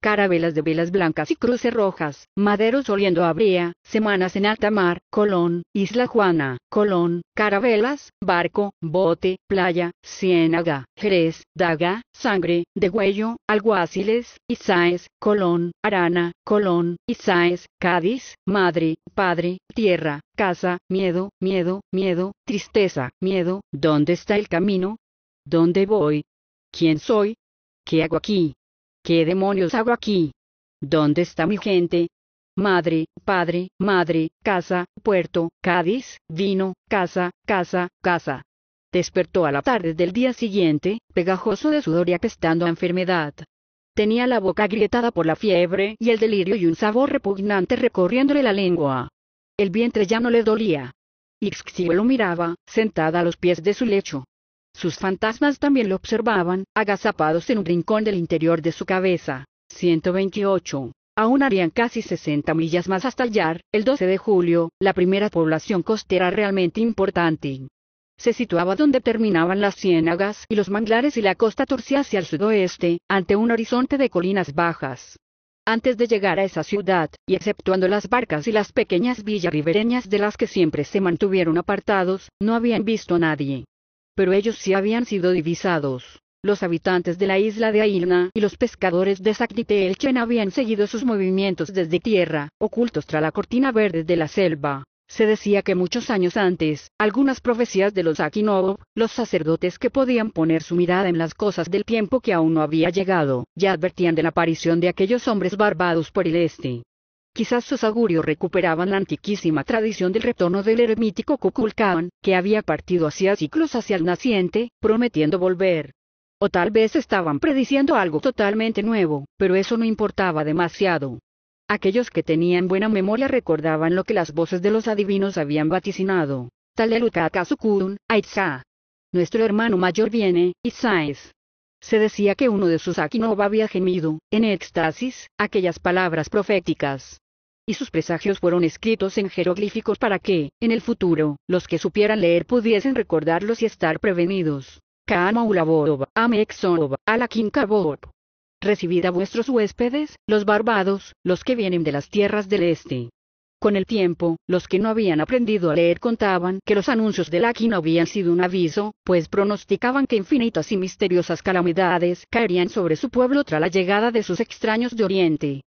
carabelas de velas blancas y cruces rojas, maderos oliendo a bría, semanas en alta mar, Colón, Isla Juana, Colón, carabelas, barco, bote, playa, ciénaga, jerez, daga, sangre, degüello, alguaciles, Isaes, Colón, Arana, Colón, Isaes, Cádiz, madre, padre, tierra, casa, miedo, miedo, miedo, tristeza, miedo, ¿dónde está el camino? ¿Dónde voy? ¿Quién soy? ¿Qué hago aquí? ¿Qué demonios hago aquí? ¿Dónde está mi gente? Madre, padre, madre, casa, puerto, Cádiz, vino, casa, casa, casa. Despertó a la tarde del día siguiente, pegajoso de sudor y apestando a enfermedad. Tenía la boca agrietada por la fiebre y el delirio y un sabor repugnante recorriéndole la lengua. El vientre ya no le dolía. Ixxiuelo lo miraba, sentada a los pies de su lecho, sus fantasmas también lo observaban, agazapados en un rincón del interior de su cabeza. 128. Aún harían casi 60 millas más hasta Yar, el 12 de julio, la primera población costera realmente importante. Se situaba donde terminaban las ciénagas y los manglares y la costa torcía hacia el sudoeste, ante un horizonte de colinas bajas. Antes de llegar a esa ciudad, y exceptuando las barcas y las pequeñas villas ribereñas de las que siempre se mantuvieron apartados, no habían visto a nadie pero ellos sí habían sido divisados. Los habitantes de la isla de Ailna y los pescadores de Saknitelchen habían seguido sus movimientos desde tierra, ocultos tras la cortina verde de la selva. Se decía que muchos años antes, algunas profecías de los Akinov, los sacerdotes que podían poner su mirada en las cosas del tiempo que aún no había llegado, ya advertían de la aparición de aquellos hombres barbados por el este. Quizás sus augurios recuperaban la antiquísima tradición del retorno del eremítico Kukulkan, que había partido hacia ciclos hacia el naciente, prometiendo volver. O tal vez estaban prediciendo algo totalmente nuevo, pero eso no importaba demasiado. Aquellos que tenían buena memoria recordaban lo que las voces de los adivinos habían vaticinado. Taleluka Kazukun, Aitsa. Nuestro hermano mayor viene, Isaiz. Se decía que uno de sus Akinoba había gemido, en éxtasis, aquellas palabras proféticas y sus presagios fueron escritos en jeroglíficos para que, en el futuro, los que supieran leer pudiesen recordarlos y estar prevenidos. Kaamaulabob, Amexob, Alakinkabob. Recibid a vuestros huéspedes, los barbados, los que vienen de las tierras del este. Con el tiempo, los que no habían aprendido a leer contaban que los anuncios de Lakin habían sido un aviso, pues pronosticaban que infinitas y misteriosas calamidades caerían sobre su pueblo tras la llegada de sus extraños de Oriente.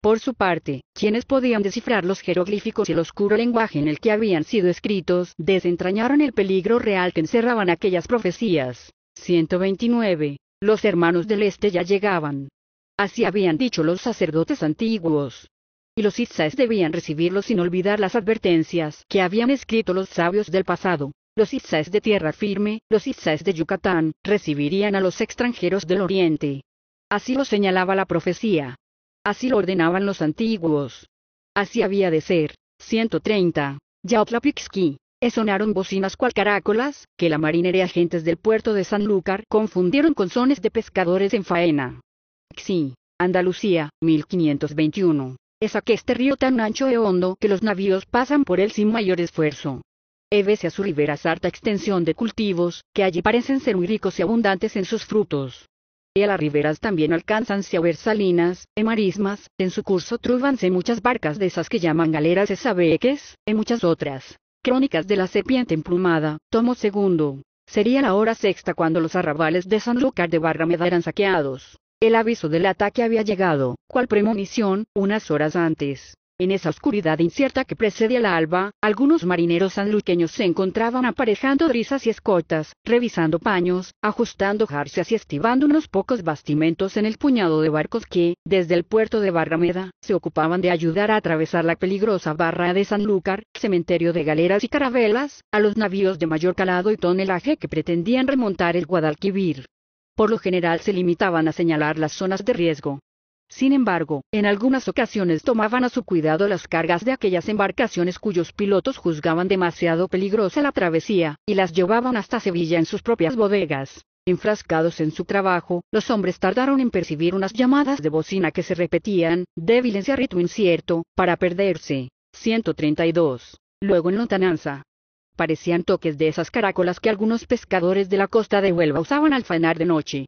Por su parte, quienes podían descifrar los jeroglíficos y el oscuro lenguaje en el que habían sido escritos, desentrañaron el peligro real que encerraban aquellas profecías. 129. Los hermanos del Este ya llegaban. Así habían dicho los sacerdotes antiguos. Y los itzaes debían recibirlos sin olvidar las advertencias que habían escrito los sabios del pasado. Los itzaes de tierra firme, los itzaes de Yucatán, recibirían a los extranjeros del Oriente. Así lo señalaba la profecía. Así lo ordenaban los antiguos. Así había de ser. 130. Yaotlapixqui. Sonaron bocinas cual carácolas, que la y agentes del puerto de Sanlúcar confundieron con sones de pescadores en faena. Xi. Andalucía, 1521. Es este río tan ancho e hondo que los navíos pasan por él sin mayor esfuerzo. Évese e a su ribera harta extensión de cultivos, que allí parecen ser muy ricos y abundantes en sus frutos las riberas también alcanzan ver salinas, e marismas, en su curso trúbanse muchas barcas de esas que llaman galeras esabeques, en muchas otras. Crónicas de la serpiente emplumada, tomo segundo. Sería la hora sexta cuando los arrabales de Sanlúcar de Barrameda eran saqueados. El aviso del ataque había llegado, cual premonición, unas horas antes. En esa oscuridad incierta que precede a la alba, algunos marineros sanluqueños se encontraban aparejando risas y escotas, revisando paños, ajustando jarcias y estivando unos pocos bastimentos en el puñado de barcos que, desde el puerto de Barrameda, se ocupaban de ayudar a atravesar la peligrosa barra de Sanlúcar, cementerio de galeras y carabelas, a los navíos de mayor calado y tonelaje que pretendían remontar el Guadalquivir por lo general se limitaban a señalar las zonas de riesgo, sin embargo, en algunas ocasiones tomaban a su cuidado las cargas de aquellas embarcaciones cuyos pilotos juzgaban demasiado peligrosa la travesía, y las llevaban hasta Sevilla en sus propias bodegas. Enfrascados en su trabajo, los hombres tardaron en percibir unas llamadas de bocina que se repetían, débil y a ritmo incierto, para perderse. 132. Luego en lontananza. Parecían toques de esas caracolas que algunos pescadores de la costa de Huelva usaban al faenar de noche,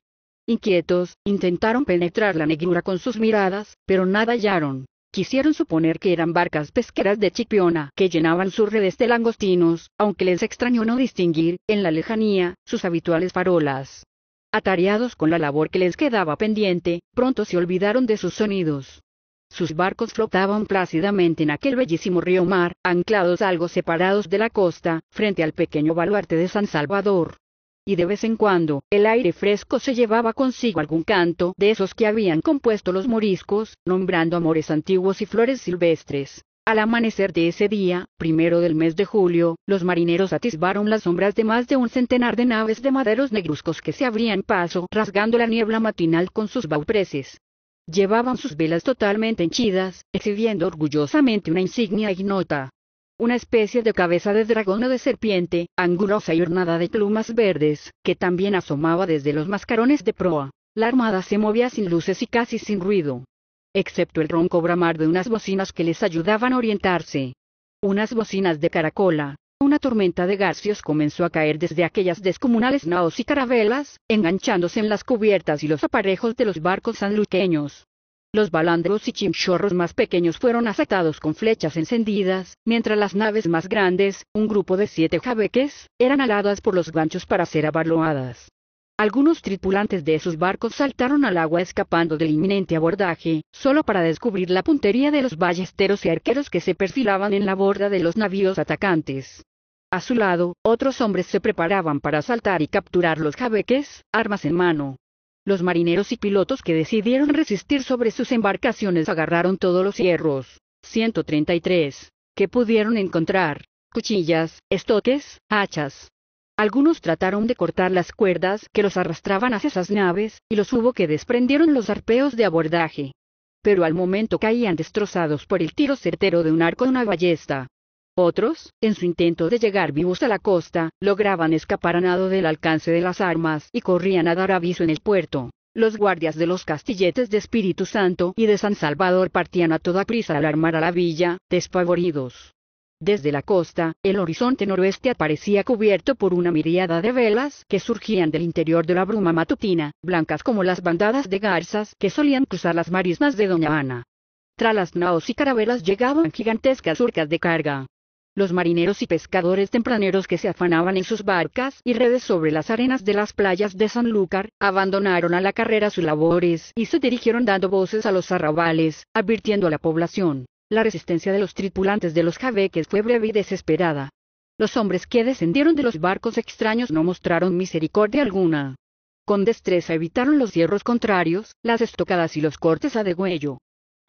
Inquietos, intentaron penetrar la negrura con sus miradas, pero nada hallaron. Quisieron suponer que eran barcas pesqueras de Chipiona que llenaban sus redes de langostinos, aunque les extrañó no distinguir, en la lejanía, sus habituales farolas. Atareados con la labor que les quedaba pendiente, pronto se olvidaron de sus sonidos. Sus barcos flotaban plácidamente en aquel bellísimo río mar, anclados algo separados de la costa, frente al pequeño baluarte de San Salvador y de vez en cuando, el aire fresco se llevaba consigo algún canto de esos que habían compuesto los moriscos, nombrando amores antiguos y flores silvestres. Al amanecer de ese día, primero del mes de julio, los marineros atisbaron las sombras de más de un centenar de naves de maderos negruzcos que se abrían paso rasgando la niebla matinal con sus baupreses. Llevaban sus velas totalmente henchidas, exhibiendo orgullosamente una insignia ignota, una especie de cabeza de dragón o de serpiente, angulosa y ornada de plumas verdes, que también asomaba desde los mascarones de proa. La armada se movía sin luces y casi sin ruido, excepto el ronco bramar de unas bocinas que les ayudaban a orientarse. Unas bocinas de caracola. Una tormenta de garcios comenzó a caer desde aquellas descomunales naos y carabelas, enganchándose en las cubiertas y los aparejos de los barcos sanluqueños. Los balandros y chinchorros más pequeños fueron asaltados con flechas encendidas, mientras las naves más grandes, un grupo de siete jabeques, eran aladas por los ganchos para ser abaloadas. Algunos tripulantes de esos barcos saltaron al agua escapando del inminente abordaje, solo para descubrir la puntería de los ballesteros y arqueros que se perfilaban en la borda de los navíos atacantes. A su lado, otros hombres se preparaban para asaltar y capturar los jabeques, armas en mano. Los marineros y pilotos que decidieron resistir sobre sus embarcaciones agarraron todos los hierros, 133, que pudieron encontrar, cuchillas, estoques, hachas. Algunos trataron de cortar las cuerdas que los arrastraban hacia esas naves, y los hubo que desprendieron los arpeos de abordaje. Pero al momento caían destrozados por el tiro certero de un arco de una ballesta. Otros, en su intento de llegar vivos a la costa, lograban escapar a nado del alcance de las armas y corrían a dar aviso en el puerto. Los guardias de los castilletes de Espíritu Santo y de San Salvador partían a toda prisa al armar a la villa, despavoridos. Desde la costa, el horizonte noroeste aparecía cubierto por una miriada de velas que surgían del interior de la bruma matutina, blancas como las bandadas de garzas que solían cruzar las marismas de Doña Ana. Tras las naos y carabelas llegaban gigantescas urcas de carga, los marineros y pescadores tempraneros que se afanaban en sus barcas y redes sobre las arenas de las playas de Sanlúcar, abandonaron a la carrera sus labores y se dirigieron dando voces a los arrabales, advirtiendo a la población. La resistencia de los tripulantes de los jabeques fue breve y desesperada. Los hombres que descendieron de los barcos extraños no mostraron misericordia alguna. Con destreza evitaron los hierros contrarios, las estocadas y los cortes a degüello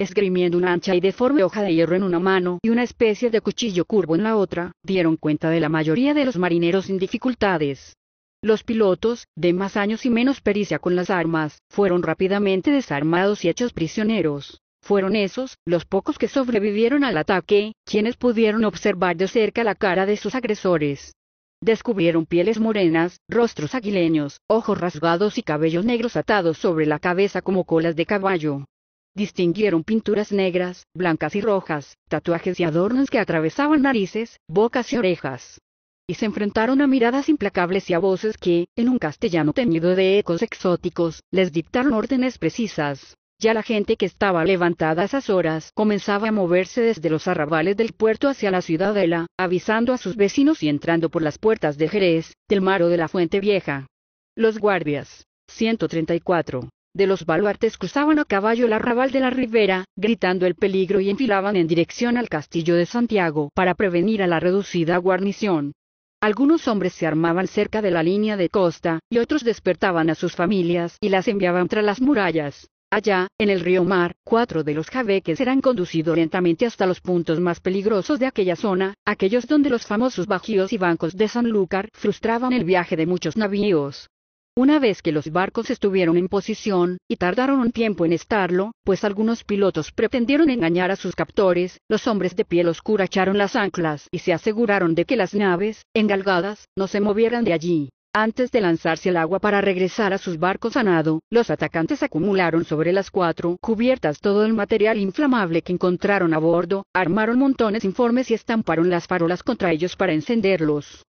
esgrimiendo una ancha y deforme hoja de hierro en una mano y una especie de cuchillo curvo en la otra, dieron cuenta de la mayoría de los marineros sin dificultades. Los pilotos, de más años y menos pericia con las armas, fueron rápidamente desarmados y hechos prisioneros. Fueron esos, los pocos que sobrevivieron al ataque, quienes pudieron observar de cerca la cara de sus agresores. Descubrieron pieles morenas, rostros aguileños, ojos rasgados y cabellos negros atados sobre la cabeza como colas de caballo. Distinguieron pinturas negras, blancas y rojas, tatuajes y adornos que atravesaban narices, bocas y orejas. Y se enfrentaron a miradas implacables y a voces que, en un castellano teñido de ecos exóticos, les dictaron órdenes precisas. Ya la gente que estaba levantada a esas horas comenzaba a moverse desde los arrabales del puerto hacia la ciudadela, avisando a sus vecinos y entrando por las puertas de Jerez, del mar o de la Fuente Vieja. Los guardias. 134 de los baluartes cruzaban a caballo el arrabal de la ribera, gritando el peligro y enfilaban en dirección al castillo de Santiago para prevenir a la reducida guarnición. Algunos hombres se armaban cerca de la línea de costa, y otros despertaban a sus familias y las enviaban tras las murallas. Allá, en el río Mar, cuatro de los jabeques eran conducidos lentamente hasta los puntos más peligrosos de aquella zona, aquellos donde los famosos bajíos y bancos de Sanlúcar frustraban el viaje de muchos navíos. Una vez que los barcos estuvieron en posición, y tardaron un tiempo en estarlo, pues algunos pilotos pretendieron engañar a sus captores, los hombres de piel oscura echaron las anclas y se aseguraron de que las naves, engalgadas, no se movieran de allí. Antes de lanzarse al agua para regresar a sus barcos a nado, los atacantes acumularon sobre las cuatro cubiertas todo el material inflamable que encontraron a bordo, armaron montones informes y estamparon las farolas contra ellos para encenderlos.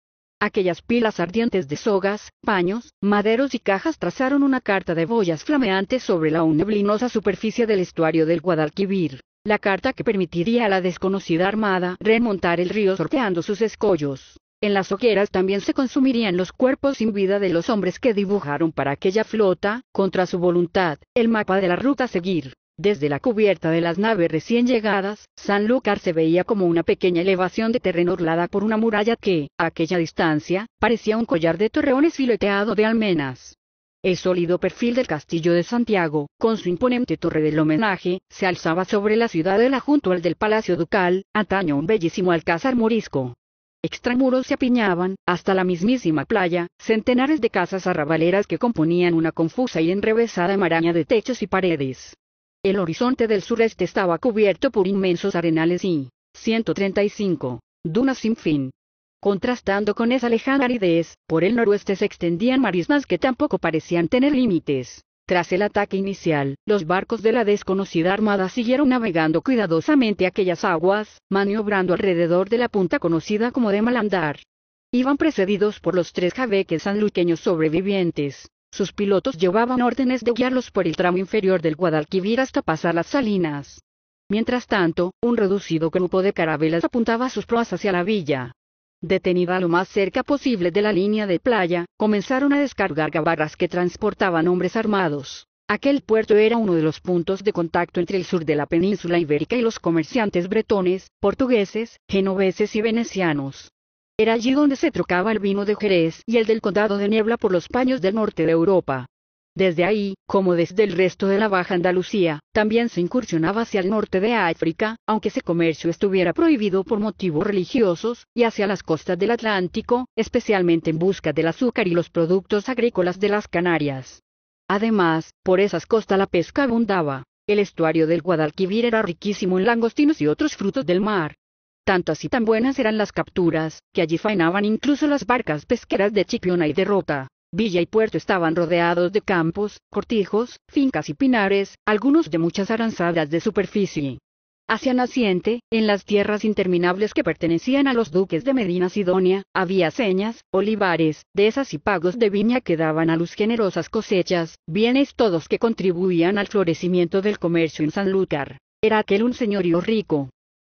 Aquellas pilas ardientes de sogas, paños, maderos y cajas trazaron una carta de boyas flameantes sobre la neblinosa superficie del estuario del Guadalquivir. La carta que permitiría a la desconocida armada remontar el río sorteando sus escollos. En las hogueras también se consumirían los cuerpos sin vida de los hombres que dibujaron para aquella flota, contra su voluntad, el mapa de la ruta a seguir. Desde la cubierta de las naves recién llegadas, Sanlúcar se veía como una pequeña elevación de terreno orlada por una muralla que, a aquella distancia, parecía un collar de torreones fileteado de almenas. El sólido perfil del castillo de Santiago, con su imponente torre del homenaje, se alzaba sobre la ciudadela junto al del Palacio Ducal, antaño un bellísimo alcázar morisco. Extramuros se apiñaban, hasta la mismísima playa, centenares de casas arrabaleras que componían una confusa y enrevesada maraña de techos y paredes. El horizonte del sureste estaba cubierto por inmensos arenales y 135 dunas sin fin. Contrastando con esa lejana aridez, por el noroeste se extendían marismas que tampoco parecían tener límites. Tras el ataque inicial, los barcos de la desconocida armada siguieron navegando cuidadosamente aquellas aguas, maniobrando alrededor de la punta conocida como de Malandar. Iban precedidos por los tres jabeques sanluqueños sobrevivientes, sus pilotos llevaban órdenes de guiarlos por el tramo inferior del Guadalquivir hasta pasar las salinas. Mientras tanto, un reducido grupo de carabelas apuntaba sus proas hacia la villa. Detenida lo más cerca posible de la línea de playa, comenzaron a descargar gabarras que transportaban hombres armados. Aquel puerto era uno de los puntos de contacto entre el sur de la península ibérica y los comerciantes bretones, portugueses, genoveses y venecianos. Era allí donde se trocaba el vino de Jerez y el del condado de Niebla por los paños del norte de Europa. Desde ahí, como desde el resto de la Baja Andalucía, también se incursionaba hacia el norte de África, aunque ese comercio estuviera prohibido por motivos religiosos, y hacia las costas del Atlántico, especialmente en busca del azúcar y los productos agrícolas de las Canarias. Además, por esas costas la pesca abundaba. El estuario del Guadalquivir era riquísimo en langostinos y otros frutos del mar, Tantas y tan buenas eran las capturas, que allí faenaban incluso las barcas pesqueras de Chipiona y de Rota. Villa y puerto estaban rodeados de campos, cortijos, fincas y pinares, algunos de muchas aranzadas de superficie. Hacia naciente, en las tierras interminables que pertenecían a los duques de Medina Sidonia, había señas, olivares, dehesas y pagos de viña que daban a luz generosas cosechas, bienes todos que contribuían al florecimiento del comercio en Sanlúcar. Era aquel un señorío rico,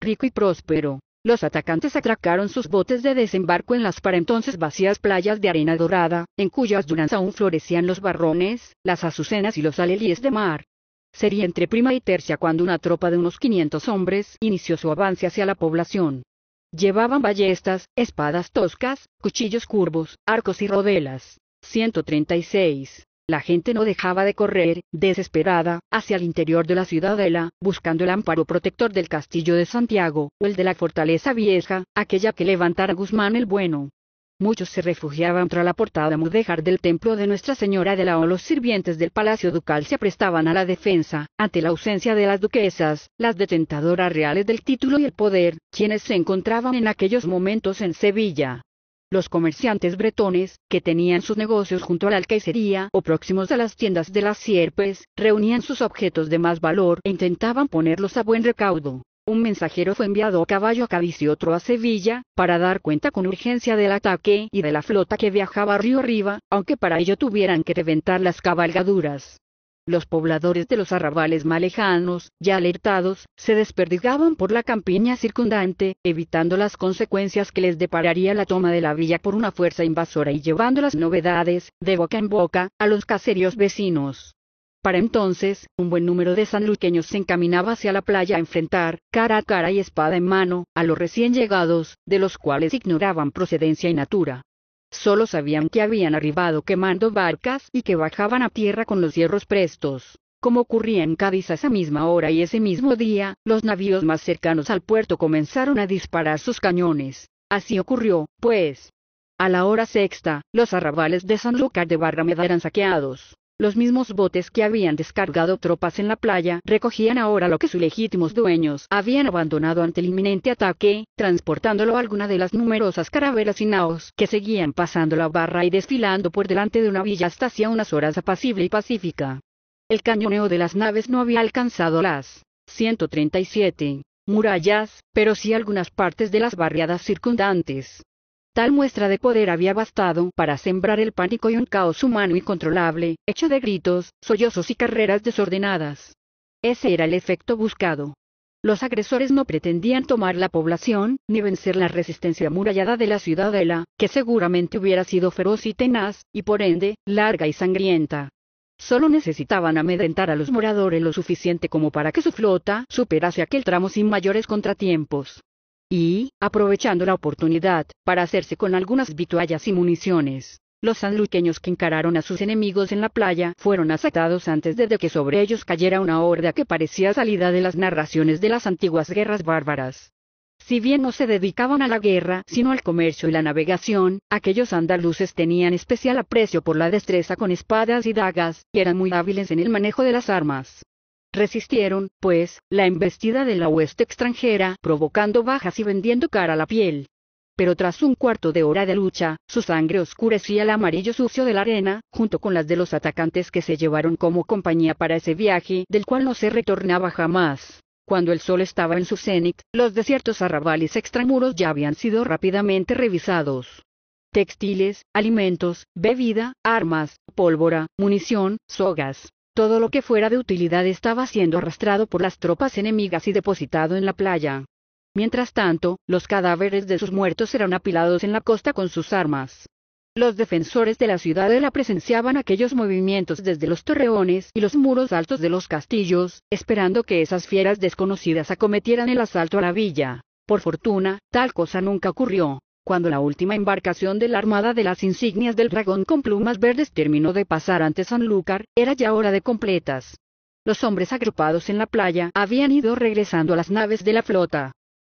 rico y próspero. Los atacantes atracaron sus botes de desembarco en las para entonces vacías playas de arena dorada, en cuyas dunas aún florecían los barrones, las azucenas y los alelíes de mar. Sería entre prima y tercia cuando una tropa de unos 500 hombres inició su avance hacia la población. Llevaban ballestas, espadas toscas, cuchillos curvos, arcos y rodelas. 136. La gente no dejaba de correr, desesperada, hacia el interior de la ciudadela, buscando el amparo protector del castillo de Santiago, o el de la fortaleza vieja, aquella que levantara Guzmán el Bueno. Muchos se refugiaban tras la portada mudéjar del templo de Nuestra Señora de la O. Los sirvientes del palacio ducal se prestaban a la defensa, ante la ausencia de las duquesas, las detentadoras reales del título y el poder, quienes se encontraban en aquellos momentos en Sevilla. Los comerciantes bretones, que tenían sus negocios junto a la alcaicería o próximos a las tiendas de las sierpes, reunían sus objetos de más valor e intentaban ponerlos a buen recaudo. Un mensajero fue enviado a caballo a Cádiz y otro a Sevilla, para dar cuenta con urgencia del ataque y de la flota que viajaba río arriba, aunque para ello tuvieran que reventar las cabalgaduras. Los pobladores de los arrabales más lejanos, ya alertados, se desperdigaban por la campiña circundante, evitando las consecuencias que les depararía la toma de la villa por una fuerza invasora y llevando las novedades, de boca en boca, a los caseríos vecinos. Para entonces, un buen número de sanluqueños se encaminaba hacia la playa a enfrentar, cara a cara y espada en mano, a los recién llegados, de los cuales ignoraban procedencia y natura. Solo sabían que habían arribado quemando barcas y que bajaban a tierra con los hierros prestos. Como ocurría en Cádiz a esa misma hora y ese mismo día, los navíos más cercanos al puerto comenzaron a disparar sus cañones. Así ocurrió, pues. A la hora sexta, los arrabales de Sanlúcar de Barrameda eran saqueados. Los mismos botes que habían descargado tropas en la playa recogían ahora lo que sus legítimos dueños habían abandonado ante el inminente ataque, transportándolo a alguna de las numerosas carabelas y naos que seguían pasando la barra y desfilando por delante de una villa hasta hacía unas horas apacible y pacífica. El cañoneo de las naves no había alcanzado las 137 murallas, pero sí algunas partes de las barriadas circundantes. Tal muestra de poder había bastado para sembrar el pánico y un caos humano incontrolable, hecho de gritos, sollozos y carreras desordenadas. Ese era el efecto buscado. Los agresores no pretendían tomar la población, ni vencer la resistencia amurallada de la ciudadela, que seguramente hubiera sido feroz y tenaz, y por ende, larga y sangrienta. Solo necesitaban amedrentar a los moradores lo suficiente como para que su flota superase aquel tramo sin mayores contratiempos y, aprovechando la oportunidad, para hacerse con algunas vituallas y municiones. Los andaluqueños que encararon a sus enemigos en la playa fueron asaltados antes de que sobre ellos cayera una horda que parecía salida de las narraciones de las antiguas guerras bárbaras. Si bien no se dedicaban a la guerra, sino al comercio y la navegación, aquellos andaluces tenían especial aprecio por la destreza con espadas y dagas, y eran muy hábiles en el manejo de las armas. Resistieron, pues, la embestida de la hueste extranjera, provocando bajas y vendiendo cara a la piel. Pero tras un cuarto de hora de lucha, su sangre oscurecía el amarillo sucio de la arena, junto con las de los atacantes que se llevaron como compañía para ese viaje, del cual no se retornaba jamás. Cuando el sol estaba en su cenit, los desiertos arrabales extramuros ya habían sido rápidamente revisados textiles, alimentos, bebida, armas, pólvora, munición, sogas, todo lo que fuera de utilidad estaba siendo arrastrado por las tropas enemigas y depositado en la playa. Mientras tanto, los cadáveres de sus muertos eran apilados en la costa con sus armas. Los defensores de la la presenciaban aquellos movimientos desde los torreones y los muros altos de los castillos, esperando que esas fieras desconocidas acometieran el asalto a la villa. Por fortuna, tal cosa nunca ocurrió. Cuando la última embarcación de la Armada de las Insignias del Dragón con plumas verdes terminó de pasar ante Sanlúcar, era ya hora de completas. Los hombres agrupados en la playa habían ido regresando a las naves de la flota.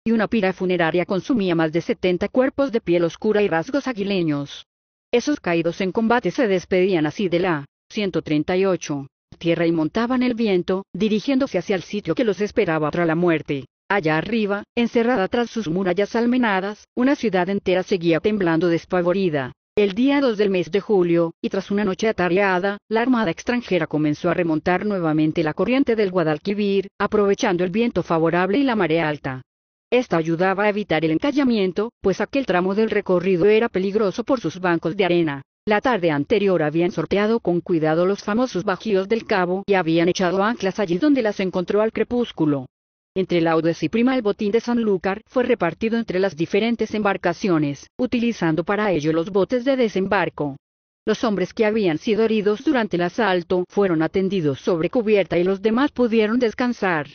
Y una pira funeraria consumía más de setenta cuerpos de piel oscura y rasgos aguileños. Esos caídos en combate se despedían así de la 138 tierra y montaban el viento, dirigiéndose hacia el sitio que los esperaba tras la muerte. Allá arriba, encerrada tras sus murallas almenadas, una ciudad entera seguía temblando despavorida. El día 2 del mes de julio, y tras una noche atareada, la armada extranjera comenzó a remontar nuevamente la corriente del Guadalquivir, aprovechando el viento favorable y la marea alta. Esta ayudaba a evitar el encallamiento, pues aquel tramo del recorrido era peligroso por sus bancos de arena. La tarde anterior habían sorteado con cuidado los famosos bajíos del cabo y habían echado anclas allí donde las encontró al crepúsculo entre laudes y prima el botín de Sanlúcar fue repartido entre las diferentes embarcaciones, utilizando para ello los botes de desembarco. Los hombres que habían sido heridos durante el asalto fueron atendidos sobre cubierta y los demás pudieron descansar.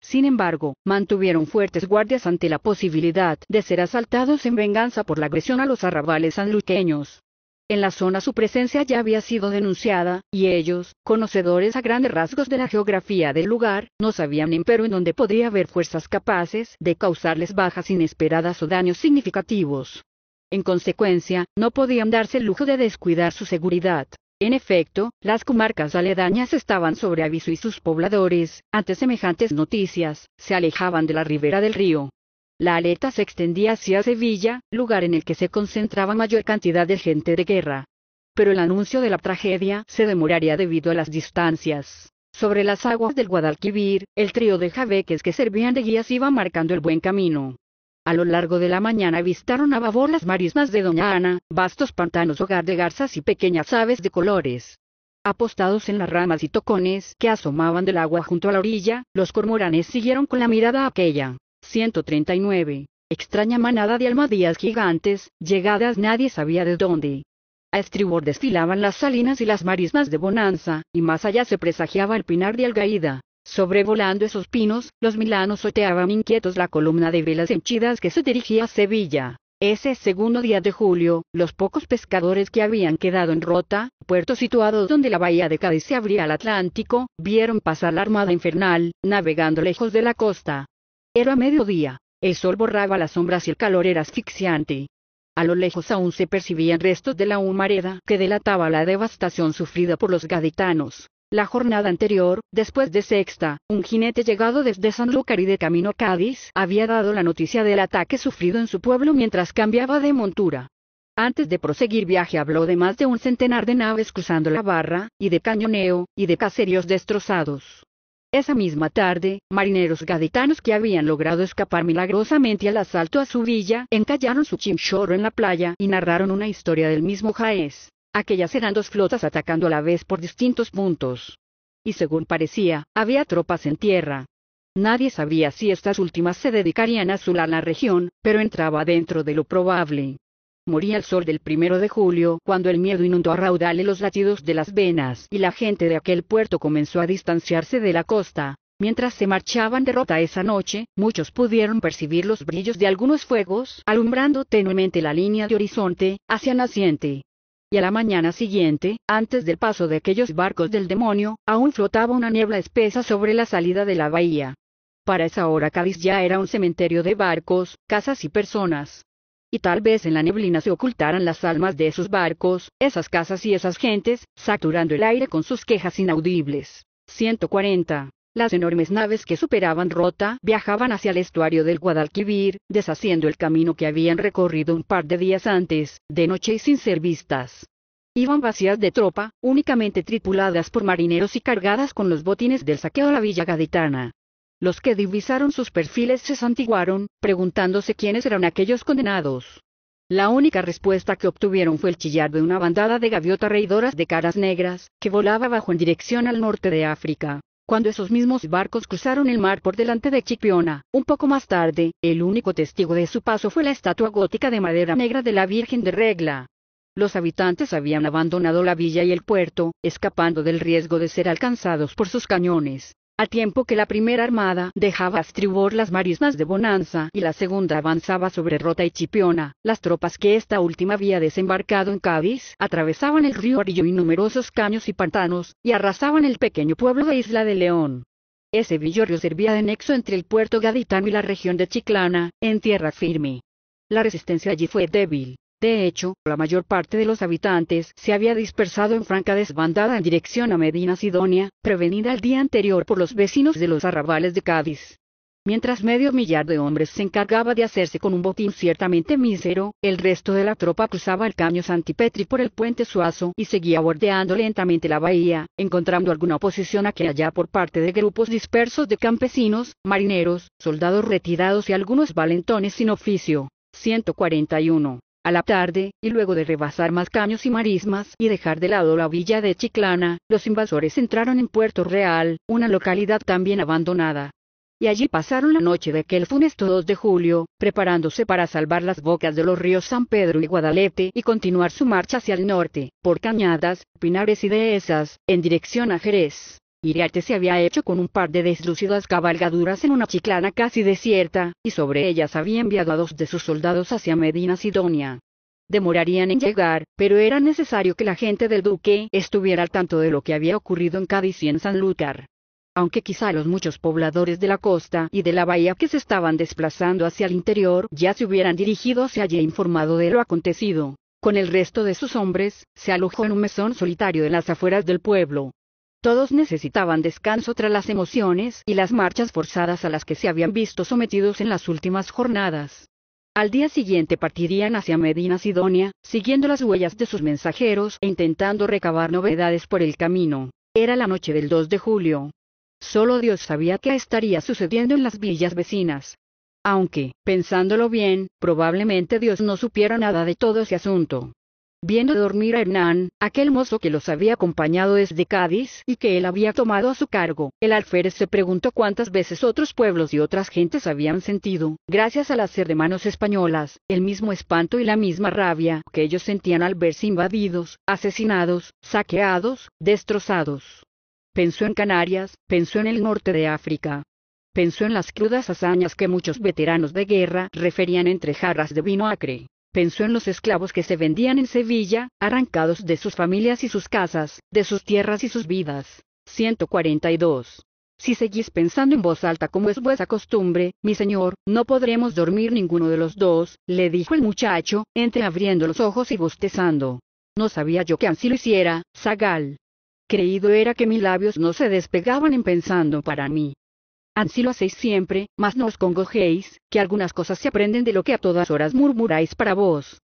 Sin embargo, mantuvieron fuertes guardias ante la posibilidad de ser asaltados en venganza por la agresión a los arrabales sanluqueños. En la zona su presencia ya había sido denunciada, y ellos, conocedores a grandes rasgos de la geografía del lugar, no sabían pero en dónde podría haber fuerzas capaces de causarles bajas inesperadas o daños significativos. En consecuencia, no podían darse el lujo de descuidar su seguridad. En efecto, las comarcas aledañas estaban sobre aviso y sus pobladores, ante semejantes noticias, se alejaban de la ribera del río. La aleta se extendía hacia Sevilla, lugar en el que se concentraba mayor cantidad de gente de guerra. Pero el anuncio de la tragedia se demoraría debido a las distancias. Sobre las aguas del Guadalquivir, el trío de jabeques que servían de guías iba marcando el buen camino. A lo largo de la mañana avistaron a babor las marismas de Doña Ana, vastos pantanos hogar de garzas y pequeñas aves de colores. Apostados en las ramas y tocones que asomaban del agua junto a la orilla, los cormoranes siguieron con la mirada aquella 139. Extraña manada de almadías gigantes, llegadas nadie sabía de dónde. A estribor desfilaban las salinas y las marismas de Bonanza, y más allá se presagiaba el pinar de Algaída. Sobrevolando esos pinos, los milanos oteaban inquietos la columna de velas henchidas que se dirigía a Sevilla. Ese segundo día de julio, los pocos pescadores que habían quedado en Rota, puerto situado donde la bahía de Cádiz se abría al Atlántico, vieron pasar la armada infernal, navegando lejos de la costa. Era mediodía, el sol borraba las sombras y el calor era asfixiante. A lo lejos aún se percibían restos de la humareda que delataba la devastación sufrida por los gaditanos. La jornada anterior, después de Sexta, un jinete llegado desde Sanlúcar y de camino a Cádiz había dado la noticia del ataque sufrido en su pueblo mientras cambiaba de montura. Antes de proseguir viaje habló de más de un centenar de naves cruzando la barra, y de cañoneo, y de caseríos destrozados. Esa misma tarde, marineros gaditanos que habían logrado escapar milagrosamente al asalto a su villa, encallaron su chinchorro en la playa y narraron una historia del mismo Jaez. Aquellas eran dos flotas atacando a la vez por distintos puntos. Y según parecía, había tropas en tierra. Nadie sabía si estas últimas se dedicarían a azular la región, pero entraba dentro de lo probable. Moría el sol del primero de julio, cuando el miedo inundó a raudales los latidos de las venas, y la gente de aquel puerto comenzó a distanciarse de la costa. Mientras se marchaban de rota esa noche, muchos pudieron percibir los brillos de algunos fuegos, alumbrando tenuemente la línea de horizonte, hacia naciente. Y a la mañana siguiente, antes del paso de aquellos barcos del demonio, aún flotaba una niebla espesa sobre la salida de la bahía. Para esa hora Cádiz ya era un cementerio de barcos, casas y personas y tal vez en la neblina se ocultaran las almas de esos barcos, esas casas y esas gentes, saturando el aire con sus quejas inaudibles. 140. Las enormes naves que superaban Rota viajaban hacia el estuario del Guadalquivir, deshaciendo el camino que habían recorrido un par de días antes, de noche y sin ser vistas. Iban vacías de tropa, únicamente tripuladas por marineros y cargadas con los botines del saqueo a la villa gaditana. Los que divisaron sus perfiles se santiguaron, preguntándose quiénes eran aquellos condenados. La única respuesta que obtuvieron fue el chillar de una bandada de gaviotas reidoras de caras negras, que volaba bajo en dirección al norte de África. Cuando esos mismos barcos cruzaron el mar por delante de Chipiona, un poco más tarde, el único testigo de su paso fue la estatua gótica de madera negra de la Virgen de Regla. Los habitantes habían abandonado la villa y el puerto, escapando del riesgo de ser alcanzados por sus cañones a tiempo que la primera armada dejaba a estribor las marismas de Bonanza y la segunda avanzaba sobre Rota y Chipiona, las tropas que esta última había desembarcado en Cádiz atravesaban el río Arillo y numerosos caños y pantanos, y arrasaban el pequeño pueblo de Isla de León. Ese villorrio servía de nexo entre el puerto gaditano y la región de Chiclana, en tierra firme. La resistencia allí fue débil, de hecho, la mayor parte de los habitantes se había dispersado en franca desbandada en dirección a Medina Sidonia, prevenida el día anterior por los vecinos de los arrabales de Cádiz. Mientras medio millar de hombres se encargaba de hacerse con un botín ciertamente mísero, el resto de la tropa cruzaba el caño Santipetri por el puente Suazo y seguía bordeando lentamente la bahía, encontrando alguna oposición aquí allá por parte de grupos dispersos de campesinos, marineros, soldados retirados y algunos valentones sin oficio. 141 la tarde, y luego de rebasar más caños y marismas y dejar de lado la villa de Chiclana, los invasores entraron en Puerto Real, una localidad también abandonada. Y allí pasaron la noche de aquel funesto 2 de julio, preparándose para salvar las bocas de los ríos San Pedro y Guadalete y continuar su marcha hacia el norte, por cañadas, pinares y dehesas, en dirección a Jerez. Iriarte se había hecho con un par de deslucidas cabalgaduras en una chiclana casi desierta, y sobre ellas había enviado a dos de sus soldados hacia Medina Sidonia. Demorarían en llegar, pero era necesario que la gente del duque estuviera al tanto de lo que había ocurrido en Cádiz y en Sanlúcar. Aunque quizá los muchos pobladores de la costa y de la bahía que se estaban desplazando hacia el interior ya se hubieran dirigido hacia allí e informado de lo acontecido, con el resto de sus hombres, se alojó en un mesón solitario de las afueras del pueblo. Todos necesitaban descanso tras las emociones y las marchas forzadas a las que se habían visto sometidos en las últimas jornadas. Al día siguiente partirían hacia Medina Sidonia, siguiendo las huellas de sus mensajeros e intentando recabar novedades por el camino. Era la noche del 2 de julio. Solo Dios sabía qué estaría sucediendo en las villas vecinas. Aunque, pensándolo bien, probablemente Dios no supiera nada de todo ese asunto viendo dormir a Hernán, aquel mozo que los había acompañado desde Cádiz y que él había tomado a su cargo, el alférez se preguntó cuántas veces otros pueblos y otras gentes habían sentido, gracias al hacer de manos españolas, el mismo espanto y la misma rabia que ellos sentían al verse invadidos, asesinados, saqueados, destrozados. Pensó en Canarias, pensó en el norte de África, pensó en las crudas hazañas que muchos veteranos de guerra referían entre jarras de vino acre, pensó en los esclavos que se vendían en Sevilla, arrancados de sus familias y sus casas, de sus tierras y sus vidas. 142. Si seguís pensando en voz alta como es vuestra costumbre, mi señor, no podremos dormir ninguno de los dos, le dijo el muchacho, entreabriendo los ojos y bostezando. No sabía yo que así lo hiciera, Zagal. Creído era que mis labios no se despegaban en pensando para mí. Así lo hacéis siempre, mas no os congojéis, que algunas cosas se aprenden de lo que a todas horas murmuráis para vos.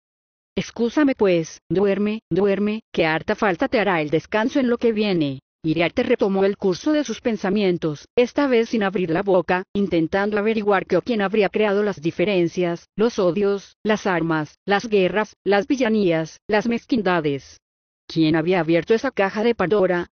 Excúsame pues, duerme, duerme, que harta falta te hará el descanso en lo que viene. Iriarte retomó el curso de sus pensamientos, esta vez sin abrir la boca, intentando averiguar qué o quién habría creado las diferencias, los odios, las armas, las guerras, las villanías, las mezquindades. ¿Quién había abierto esa caja de Pandora?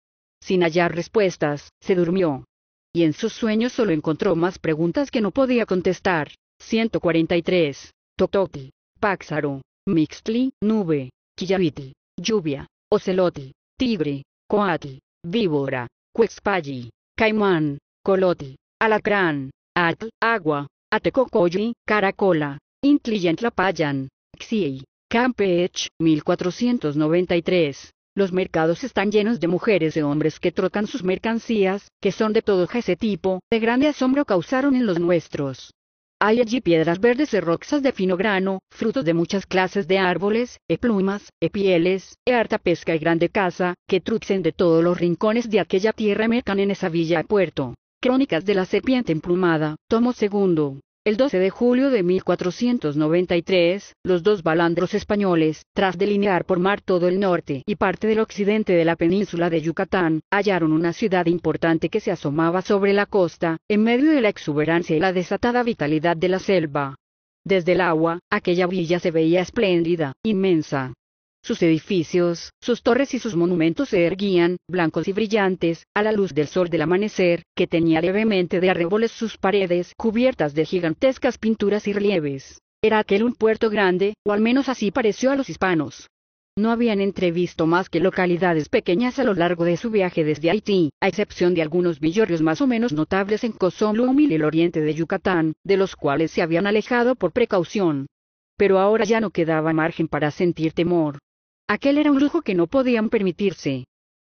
Sin hallar respuestas, se durmió y en sus sueños solo encontró más preguntas que no podía contestar. 143. Tototl, páxaro, mixtli, nube, quillavitl, lluvia, Oceloti. tigre, coatl, víbora, cuexpayi, caimán, colotl, alacrán, atl, agua, Atecocoyi. caracola, intli y entlapayan, campech, 1493. Los mercados están llenos de mujeres y hombres que trocan sus mercancías, que son de todo ese tipo, de grande asombro causaron en los nuestros. Hay allí piedras verdes y roxas de fino grano, frutos de muchas clases de árboles, e plumas, e pieles, e harta pesca y grande caza, que truxen de todos los rincones de aquella tierra y mercan en esa villa y puerto. Crónicas de la serpiente emplumada, tomo segundo. El 12 de julio de 1493, los dos balandros españoles, tras delinear por mar todo el norte y parte del occidente de la península de Yucatán, hallaron una ciudad importante que se asomaba sobre la costa, en medio de la exuberancia y la desatada vitalidad de la selva. Desde el agua, aquella villa se veía espléndida, inmensa, sus edificios, sus torres y sus monumentos se erguían, blancos y brillantes, a la luz del sol del amanecer, que tenía levemente de arreboles sus paredes cubiertas de gigantescas pinturas y relieves. Era aquel un puerto grande, o al menos así pareció a los hispanos. No habían entrevisto más que localidades pequeñas a lo largo de su viaje desde Haití, a excepción de algunos villorrios más o menos notables en Cozumel y el oriente de Yucatán, de los cuales se habían alejado por precaución. Pero ahora ya no quedaba margen para sentir temor. Aquel era un lujo que no podían permitirse.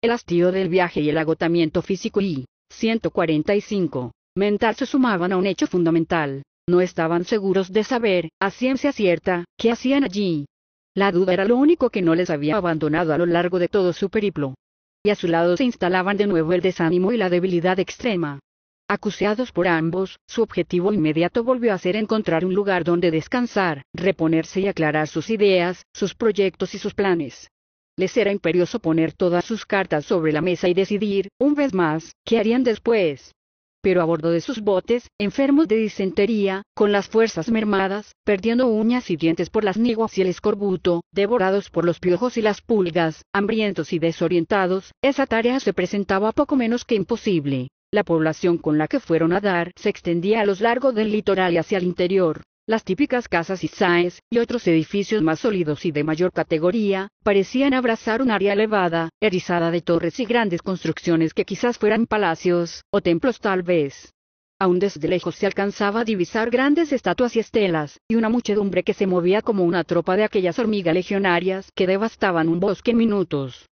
El hastío del viaje y el agotamiento físico y, 145, mental se sumaban a un hecho fundamental. No estaban seguros de saber, a ciencia cierta, qué hacían allí. La duda era lo único que no les había abandonado a lo largo de todo su periplo. Y a su lado se instalaban de nuevo el desánimo y la debilidad extrema. Acuciados por ambos, su objetivo inmediato volvió a ser encontrar un lugar donde descansar, reponerse y aclarar sus ideas, sus proyectos y sus planes. Les era imperioso poner todas sus cartas sobre la mesa y decidir, un vez más, qué harían después. Pero a bordo de sus botes, enfermos de disentería, con las fuerzas mermadas, perdiendo uñas y dientes por las niguas y el escorbuto, devorados por los piojos y las pulgas, hambrientos y desorientados, esa tarea se presentaba poco menos que imposible. La población con la que fueron a dar se extendía a lo largo del litoral y hacia el interior. Las típicas casas y saes, y otros edificios más sólidos y de mayor categoría, parecían abrazar un área elevada, erizada de torres y grandes construcciones que quizás fueran palacios, o templos tal vez. Aún desde lejos se alcanzaba a divisar grandes estatuas y estelas, y una muchedumbre que se movía como una tropa de aquellas hormigas legionarias que devastaban un bosque en minutos.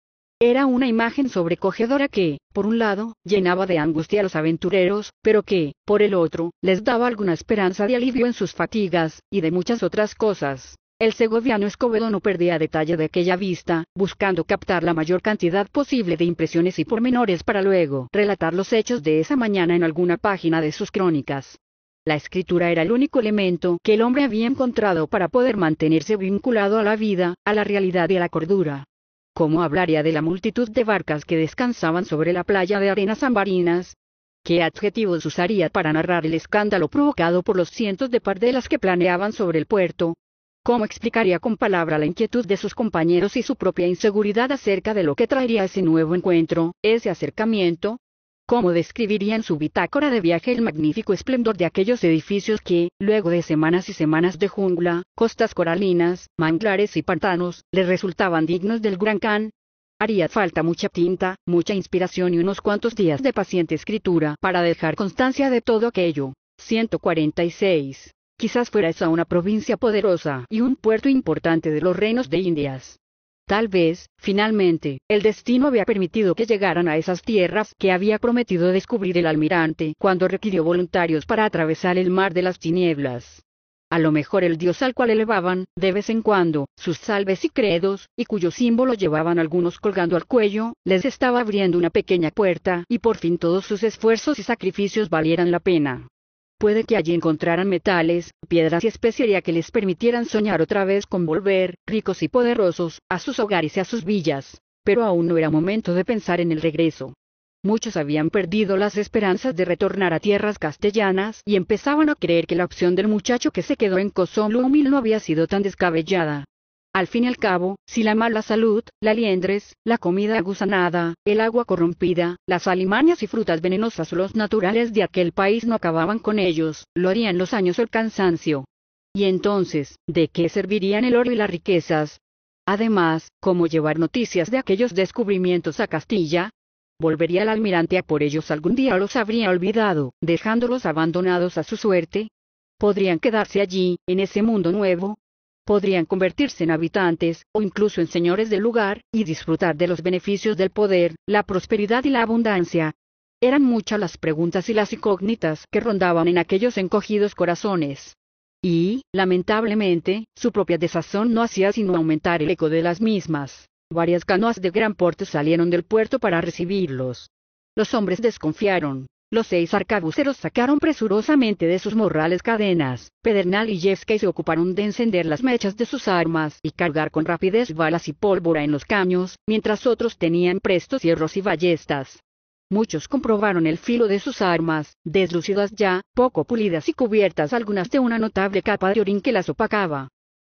Era una imagen sobrecogedora que, por un lado, llenaba de angustia a los aventureros, pero que, por el otro, les daba alguna esperanza de alivio en sus fatigas, y de muchas otras cosas. El segoviano Escobedo no perdía detalle de aquella vista, buscando captar la mayor cantidad posible de impresiones y pormenores para luego relatar los hechos de esa mañana en alguna página de sus crónicas. La escritura era el único elemento que el hombre había encontrado para poder mantenerse vinculado a la vida, a la realidad y a la cordura. ¿Cómo hablaría de la multitud de barcas que descansaban sobre la playa de arenas ambarinas? ¿Qué adjetivos usaría para narrar el escándalo provocado por los cientos de pardelas que planeaban sobre el puerto? ¿Cómo explicaría con palabra la inquietud de sus compañeros y su propia inseguridad acerca de lo que traería ese nuevo encuentro, ese acercamiento, ¿Cómo describiría en su bitácora de viaje el magnífico esplendor de aquellos edificios que, luego de semanas y semanas de jungla, costas coralinas, manglares y pantanos, les resultaban dignos del Gran Can? Haría falta mucha tinta, mucha inspiración y unos cuantos días de paciente escritura para dejar constancia de todo aquello. 146. Quizás fuera esa una provincia poderosa y un puerto importante de los reinos de Indias. Tal vez, finalmente, el destino había permitido que llegaran a esas tierras que había prometido descubrir el almirante cuando requirió voluntarios para atravesar el mar de las tinieblas. A lo mejor el dios al cual elevaban, de vez en cuando, sus salves y credos, y cuyo símbolo llevaban algunos colgando al cuello, les estaba abriendo una pequeña puerta, y por fin todos sus esfuerzos y sacrificios valieran la pena. Puede que allí encontraran metales, piedras y especiería que les permitieran soñar otra vez con volver, ricos y poderosos, a sus hogares y a sus villas. Pero aún no era momento de pensar en el regreso. Muchos habían perdido las esperanzas de retornar a tierras castellanas y empezaban a creer que la opción del muchacho que se quedó en humil no había sido tan descabellada. Al fin y al cabo, si la mala salud, la liendres, la comida agusanada, el agua corrompida, las alimañas y frutas venenosas o los naturales de aquel país no acababan con ellos, lo harían los años el cansancio. Y entonces, ¿de qué servirían el oro y las riquezas? Además, ¿cómo llevar noticias de aquellos descubrimientos a Castilla? ¿Volvería el almirante a por ellos algún día o los habría olvidado, dejándolos abandonados a su suerte? podrían quedarse allí, en ese mundo nuevo, podrían convertirse en habitantes o incluso en señores del lugar y disfrutar de los beneficios del poder, la prosperidad y la abundancia. Eran muchas las preguntas y las incógnitas que rondaban en aquellos encogidos corazones. Y, lamentablemente, su propia desazón no hacía sino aumentar el eco de las mismas. Varias canoas de gran porte salieron del puerto para recibirlos. Los hombres desconfiaron, los seis arcabuceros sacaron presurosamente de sus morrales cadenas, Pedernal y Yesca y se ocuparon de encender las mechas de sus armas y cargar con rapidez balas y pólvora en los caños, mientras otros tenían prestos hierros y ballestas. Muchos comprobaron el filo de sus armas, deslucidas ya, poco pulidas y cubiertas algunas de una notable capa de orín que las opacaba.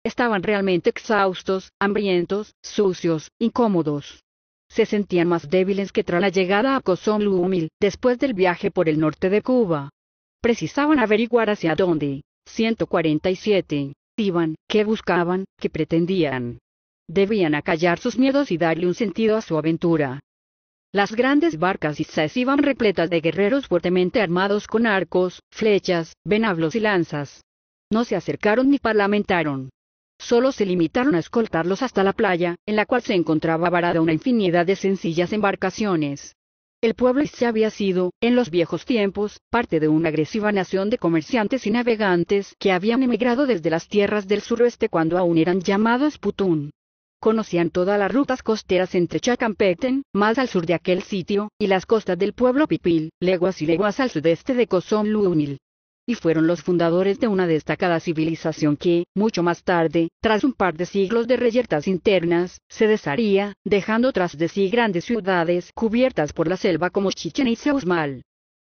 Estaban realmente exhaustos, hambrientos, sucios, incómodos se sentían más débiles que tras la llegada a Cozón Humil después del viaje por el norte de Cuba. Precisaban averiguar hacia dónde. 147. Iban, qué buscaban, qué pretendían. Debían acallar sus miedos y darle un sentido a su aventura. Las grandes barcas saes iban repletas de guerreros fuertemente armados con arcos, flechas, venablos y lanzas. No se acercaron ni parlamentaron, solo se limitaron a escoltarlos hasta la playa, en la cual se encontraba varada una infinidad de sencillas embarcaciones. El pueblo se había sido, en los viejos tiempos, parte de una agresiva nación de comerciantes y navegantes que habían emigrado desde las tierras del suroeste cuando aún eran llamados Putún. Conocían todas las rutas costeras entre Chacampeten, más al sur de aquel sitio, y las costas del pueblo Pipil, leguas y leguas al sudeste de Cozón y fueron los fundadores de una destacada civilización que, mucho más tarde, tras un par de siglos de reyertas internas, se desharía, dejando tras de sí grandes ciudades cubiertas por la selva como Chichen Itza Uxmal.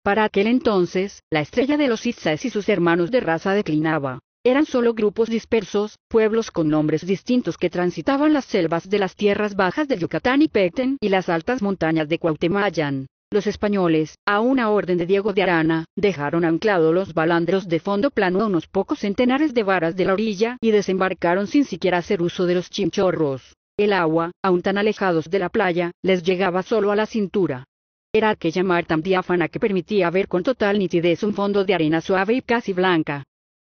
Para aquel entonces, la estrella de los Itzaes y sus hermanos de raza declinaba. Eran solo grupos dispersos, pueblos con nombres distintos que transitaban las selvas de las tierras bajas de Yucatán y Pecten y las altas montañas de Cuauhtémoc. Los españoles, a una orden de Diego de Arana, dejaron anclados los balandros de fondo plano a unos pocos centenares de varas de la orilla y desembarcaron sin siquiera hacer uso de los chimchorros. El agua, aun tan alejados de la playa, les llegaba solo a la cintura. Era aquella mar tan diáfana que permitía ver con total nitidez un fondo de arena suave y casi blanca,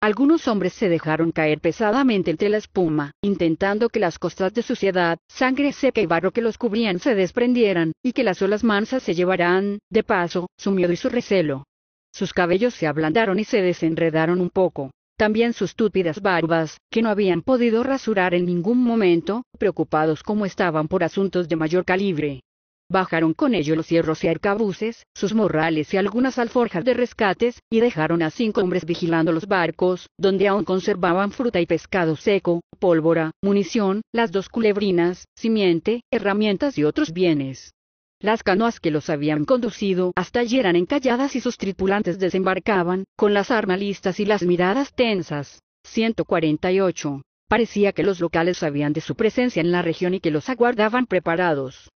algunos hombres se dejaron caer pesadamente entre la espuma, intentando que las costas de suciedad, sangre seca y barro que los cubrían se desprendieran, y que las olas mansas se llevaran, de paso, su miedo y su recelo. Sus cabellos se ablandaron y se desenredaron un poco. También sus túpidas barbas, que no habían podido rasurar en ningún momento, preocupados como estaban por asuntos de mayor calibre bajaron con ello los hierros y arcabuces, sus morrales y algunas alforjas de rescates, y dejaron a cinco hombres vigilando los barcos, donde aún conservaban fruta y pescado seco, pólvora, munición, las dos culebrinas, simiente, herramientas y otros bienes. Las canoas que los habían conducido hasta allí eran encalladas y sus tripulantes desembarcaban, con las armas listas y las miradas tensas. 148. Parecía que los locales sabían de su presencia en la región y que los aguardaban preparados.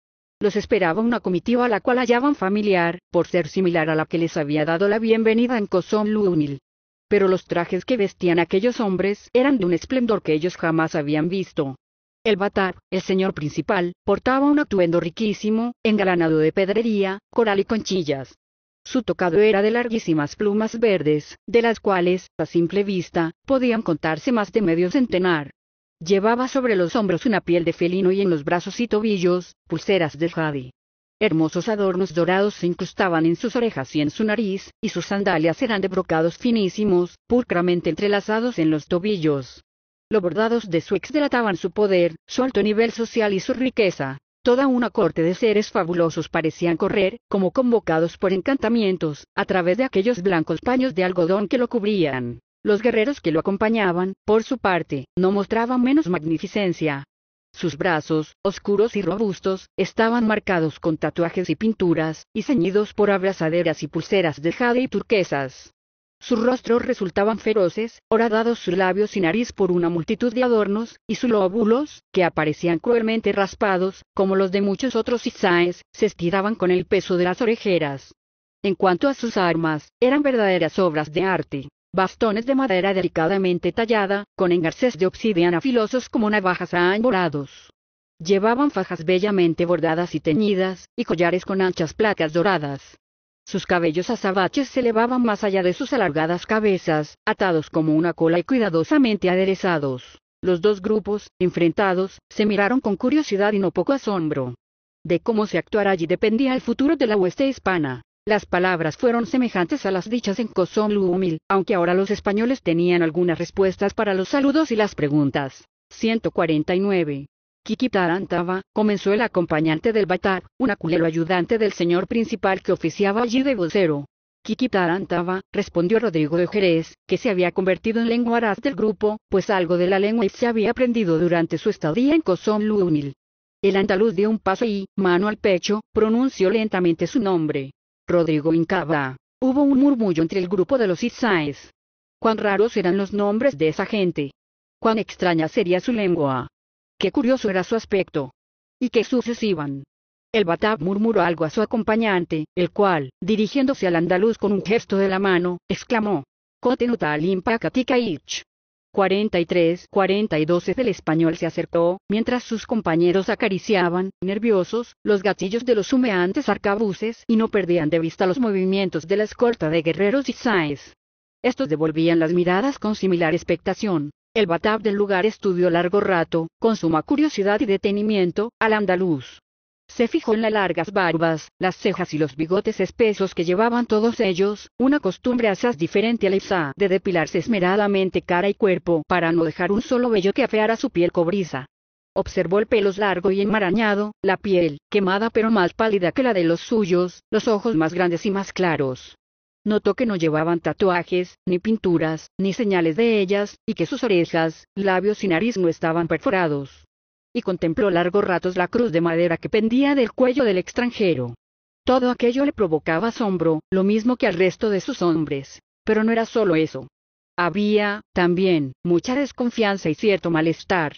Los esperaba una comitiva a la cual hallaban familiar, por ser similar a la que les había dado la bienvenida en Cozón lunil Pero los trajes que vestían aquellos hombres eran de un esplendor que ellos jamás habían visto. El batar, el señor principal, portaba un atuendo riquísimo, engalanado de pedrería, coral y conchillas. Su tocado era de larguísimas plumas verdes, de las cuales, a simple vista, podían contarse más de medio centenar. Llevaba sobre los hombros una piel de felino y en los brazos y tobillos, pulseras de jade. Hermosos adornos dorados se incrustaban en sus orejas y en su nariz, y sus sandalias eran de brocados finísimos, pulcramente entrelazados en los tobillos. Los bordados de su ex delataban su poder, su alto nivel social y su riqueza. Toda una corte de seres fabulosos parecían correr, como convocados por encantamientos, a través de aquellos blancos paños de algodón que lo cubrían. Los guerreros que lo acompañaban, por su parte, no mostraban menos magnificencia. Sus brazos, oscuros y robustos, estaban marcados con tatuajes y pinturas, y ceñidos por abrazaderas y pulseras de jade y turquesas. Sus rostros resultaban feroces, horadados sus labios y nariz por una multitud de adornos, y sus lóbulos, que aparecían cruelmente raspados, como los de muchos otros isaes, se estiraban con el peso de las orejeras. En cuanto a sus armas, eran verdaderas obras de arte, bastones de madera delicadamente tallada, con engarces de obsidiana afilosos como navajas aambolados. Llevaban fajas bellamente bordadas y teñidas, y collares con anchas placas doradas. Sus cabellos azabaches se elevaban más allá de sus alargadas cabezas, atados como una cola y cuidadosamente aderezados. Los dos grupos, enfrentados, se miraron con curiosidad y no poco asombro. De cómo se actuara allí dependía el futuro de la hueste hispana. Las palabras fueron semejantes a las dichas en Humil, aunque ahora los españoles tenían algunas respuestas para los saludos y las preguntas. 149. Kiki Tarantaba, comenzó el acompañante del Batar, un aculero ayudante del señor principal que oficiaba allí de vocero. Kiki Tarantaba, respondió Rodrigo de Jerez, que se había convertido en lenguaraz del grupo, pues algo de la lengua se había aprendido durante su estadía en Cozumel. El andaluz dio un paso y, mano al pecho, pronunció lentamente su nombre. Rodrigo incaba Hubo un murmullo entre el grupo de los Itzaes. Cuán raros eran los nombres de esa gente. Cuán extraña sería su lengua. Qué curioso era su aspecto. Y qué sucios El Batab murmuró algo a su acompañante, el cual, dirigiéndose al andaluz con un gesto de la mano, exclamó: Cotenuta al 43, doce del español se acercó, mientras sus compañeros acariciaban, nerviosos, los gatillos de los humeantes arcabuces y no perdían de vista los movimientos de la escolta de guerreros y saes. Estos devolvían las miradas con similar expectación. El batab del lugar estudió largo rato, con suma curiosidad y detenimiento, al andaluz, se fijó en las largas barbas, las cejas y los bigotes espesos que llevaban todos ellos, una costumbre asaz diferente a la Isa de depilarse esmeradamente cara y cuerpo para no dejar un solo vello que afeara su piel cobriza. Observó el pelo largo y enmarañado, la piel, quemada pero más pálida que la de los suyos, los ojos más grandes y más claros. Notó que no llevaban tatuajes, ni pinturas, ni señales de ellas, y que sus orejas, labios y nariz no estaban perforados y contempló largos ratos la cruz de madera que pendía del cuello del extranjero. Todo aquello le provocaba asombro, lo mismo que al resto de sus hombres. Pero no era solo eso. Había, también, mucha desconfianza y cierto malestar.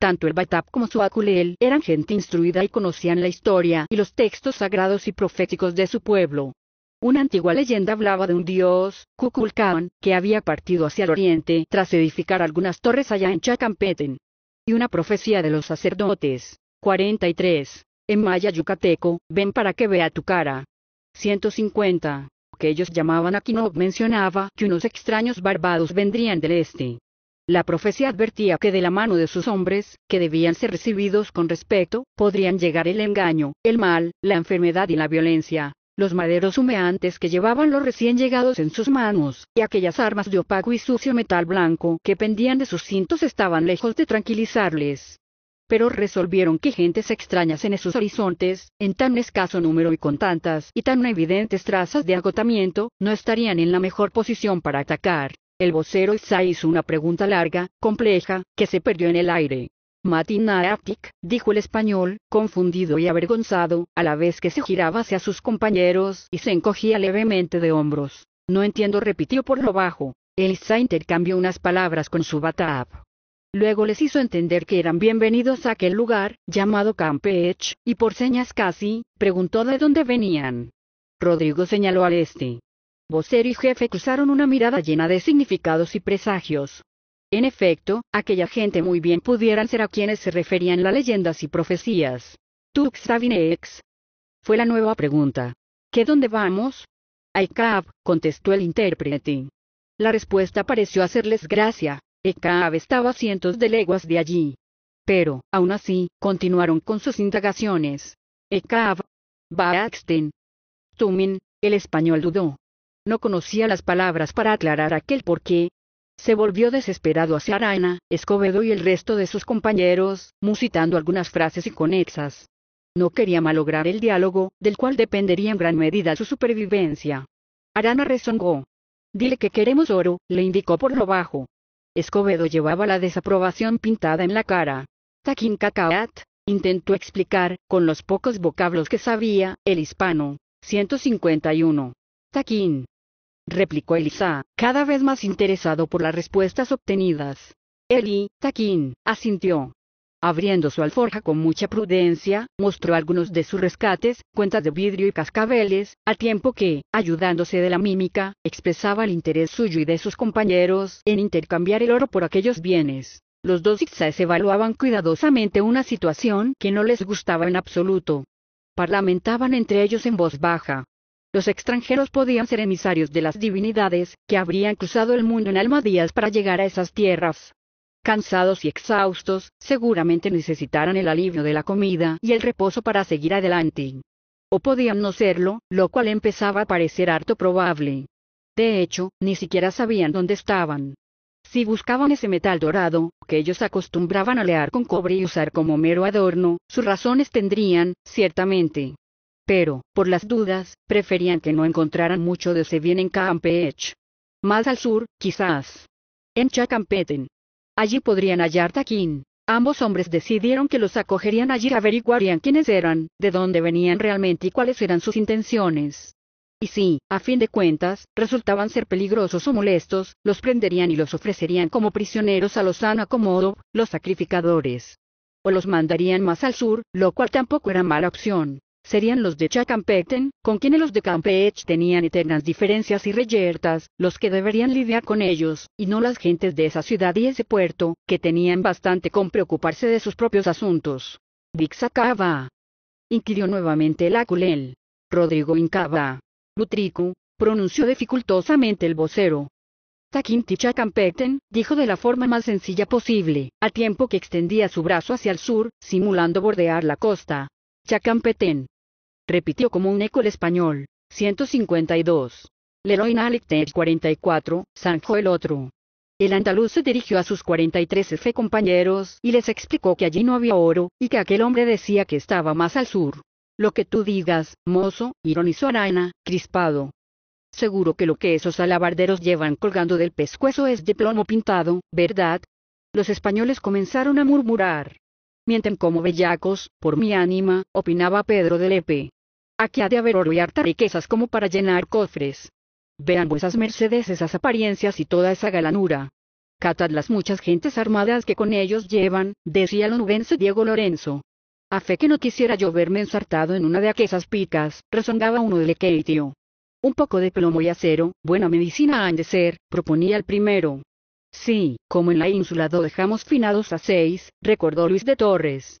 Tanto el Batap como su Akulel eran gente instruida y conocían la historia y los textos sagrados y proféticos de su pueblo. Una antigua leyenda hablaba de un dios, Kukulkan, que había partido hacia el oriente tras edificar algunas torres allá en Chacampeten, y una profecía de los sacerdotes. 43. En maya yucateco, ven para que vea tu cara. 150. Que ellos llamaban no mencionaba que unos extraños barbados vendrían del este. La profecía advertía que de la mano de sus hombres, que debían ser recibidos con respeto, podrían llegar el engaño, el mal, la enfermedad y la violencia los maderos humeantes que llevaban los recién llegados en sus manos, y aquellas armas de opaco y sucio metal blanco que pendían de sus cintos estaban lejos de tranquilizarles. Pero resolvieron que gentes extrañas en esos horizontes, en tan escaso número y con tantas y tan evidentes trazas de agotamiento, no estarían en la mejor posición para atacar. El vocero Isa hizo una pregunta larga, compleja, que se perdió en el aire. Matina Aptic, dijo el español, confundido y avergonzado, a la vez que se giraba hacia sus compañeros y se encogía levemente de hombros. No entiendo, repitió por lo bajo. sainter cambió unas palabras con su Batab. Luego les hizo entender que eran bienvenidos a aquel lugar, llamado Edge, y por señas casi, preguntó de dónde venían. Rodrigo señaló al este. Vocero y jefe cruzaron una mirada llena de significados y presagios, en efecto, aquella gente muy bien pudieran ser a quienes se referían las leyendas y profecías. «Tuxabinex?» Fue la nueva pregunta. ¿Qué dónde vamos? «A Aikab, contestó el intérprete. La respuesta pareció hacerles gracia. Ekaab estaba a cientos de leguas de allí. Pero, aún así, continuaron con sus indagaciones. «Ekaab?» Baaxten. Tumin, el español dudó. No conocía las palabras para aclarar aquel porqué, se volvió desesperado hacia Arana, Escobedo y el resto de sus compañeros, musitando algunas frases y No quería malograr el diálogo, del cual dependería en gran medida su supervivencia. Arana rezongó. Dile que queremos oro, le indicó por lo bajo. Escobedo llevaba la desaprobación pintada en la cara. Taquín cacaat, intentó explicar, con los pocos vocablos que sabía, el hispano. 151. Taquín replicó Elisa, cada vez más interesado por las respuestas obtenidas. Eli, Taquín, asintió. Abriendo su alforja con mucha prudencia, mostró algunos de sus rescates, cuentas de vidrio y cascabeles, al tiempo que, ayudándose de la mímica, expresaba el interés suyo y de sus compañeros en intercambiar el oro por aquellos bienes. Los dos Ixaes evaluaban cuidadosamente una situación que no les gustaba en absoluto. Parlamentaban entre ellos en voz baja, los extranjeros podían ser emisarios de las divinidades, que habrían cruzado el mundo en almadías para llegar a esas tierras. Cansados y exhaustos, seguramente necesitaran el alivio de la comida y el reposo para seguir adelante. O podían no serlo, lo cual empezaba a parecer harto probable. De hecho, ni siquiera sabían dónde estaban. Si buscaban ese metal dorado, que ellos acostumbraban a lear con cobre y usar como mero adorno, sus razones tendrían, ciertamente, pero, por las dudas, preferían que no encontraran mucho de ese bien en Campeche. Más al sur, quizás. En Chacampeten. Allí podrían hallar Taquín. Ambos hombres decidieron que los acogerían allí averiguarían quiénes eran, de dónde venían realmente y cuáles eran sus intenciones. Y si, a fin de cuentas, resultaban ser peligrosos o molestos, los prenderían y los ofrecerían como prisioneros a los Acomodo, los sacrificadores. O los mandarían más al sur, lo cual tampoco era mala opción serían los de Chacampecten, con quienes los de Campeche tenían eternas diferencias y reyertas, los que deberían lidiar con ellos, y no las gentes de esa ciudad y ese puerto, que tenían bastante con preocuparse de sus propios asuntos. Dixacaba. Inquirió nuevamente el aculel. Rodrigo Incaba. Lutricu, pronunció dificultosamente el vocero. Taquinti Chacampecten, dijo de la forma más sencilla posible, a tiempo que extendía su brazo hacia el sur, simulando bordear la costa, Chacampetén. Repitió como un eco el español. 152. Leroy Nalictech 44, Sanjo el otro. El andaluz se dirigió a sus 43 F compañeros y les explicó que allí no había oro, y que aquel hombre decía que estaba más al sur. Lo que tú digas, mozo, ironizó Arana, crispado. Seguro que lo que esos alabarderos llevan colgando del pescuezo es de plomo pintado, ¿verdad? Los españoles comenzaron a murmurar mienten como bellacos, por mi ánima, opinaba Pedro de Lepe. Aquí ha de haber oro y harta riquezas como para llenar cofres. Vean vuesas mercedes esas apariencias y toda esa galanura. Catad las muchas gentes armadas que con ellos llevan, decía el onubense Diego Lorenzo. A fe que no quisiera yo verme ensartado en una de aquellas picas, rezongaba uno de Lequeitio. Un poco de plomo y acero, buena medicina han de ser, proponía el primero. Sí, como en la ínsula lo dejamos finados a seis, recordó Luis de Torres.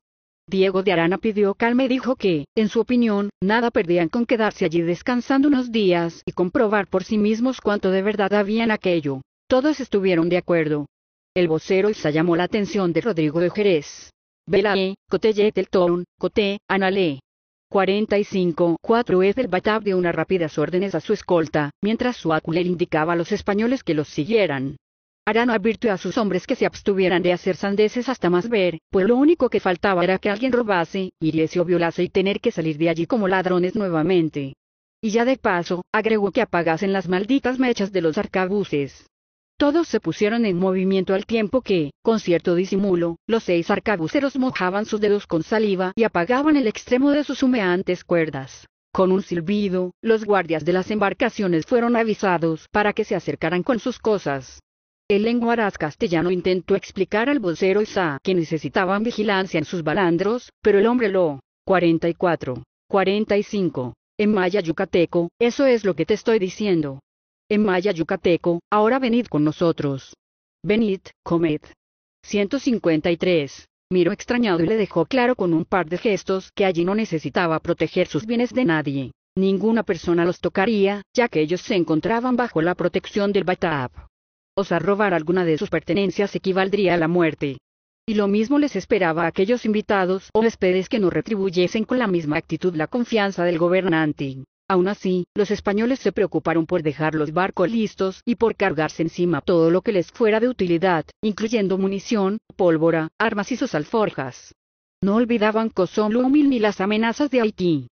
Diego de Arana pidió calma y dijo que, en su opinión, nada perdían con quedarse allí descansando unos días y comprobar por sí mismos cuánto de verdad había en aquello. Todos estuvieron de acuerdo. El vocero Isa llamó la atención de Rodrigo de Jerez. coté Cotelle del Town, Coté, Anale. 45. 4 F. El Batab dio unas rápidas órdenes a su escolta, mientras su aculer indicaba a los españoles que los siguieran. Arán advirtió a sus hombres que se abstuvieran de hacer sandeces hasta más ver, pues lo único que faltaba era que alguien robase, hiriese o violase y tener que salir de allí como ladrones nuevamente. Y ya de paso, agregó que apagasen las malditas mechas de los arcabuces. Todos se pusieron en movimiento al tiempo que, con cierto disimulo, los seis arcabuceros mojaban sus dedos con saliva y apagaban el extremo de sus humeantes cuerdas. Con un silbido, los guardias de las embarcaciones fueron avisados para que se acercaran con sus cosas. El lenguaraz castellano intentó explicar al vocero Isa que necesitaban vigilancia en sus balandros, pero el hombre lo 44, 45. En maya yucateco, eso es lo que te estoy diciendo. En maya yucateco, ahora venid con nosotros. Venid, comed. 153. Miró extrañado y le dejó claro con un par de gestos que allí no necesitaba proteger sus bienes de nadie. Ninguna persona los tocaría, ya que ellos se encontraban bajo la protección del Batab sea, robar alguna de sus pertenencias equivaldría a la muerte. Y lo mismo les esperaba a aquellos invitados o huéspedes que no retribuyesen con la misma actitud la confianza del gobernante. Aún así, los españoles se preocuparon por dejar los barcos listos y por cargarse encima todo lo que les fuera de utilidad, incluyendo munición, pólvora, armas y sus alforjas. No olvidaban humil ni las amenazas de Haití.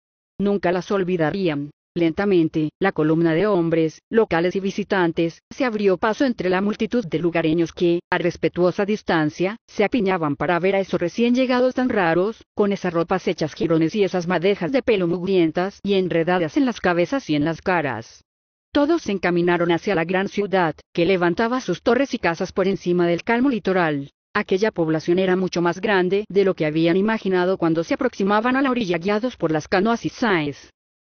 Nunca las olvidarían, Lentamente, la columna de hombres, locales y visitantes, se abrió paso entre la multitud de lugareños que, a respetuosa distancia, se apiñaban para ver a esos recién llegados tan raros, con esas ropas hechas jirones y esas madejas de pelo mugrientas y enredadas en las cabezas y en las caras. Todos se encaminaron hacia la gran ciudad, que levantaba sus torres y casas por encima del calmo litoral. Aquella población era mucho más grande de lo que habían imaginado cuando se aproximaban a la orilla guiados por las canoas y saes.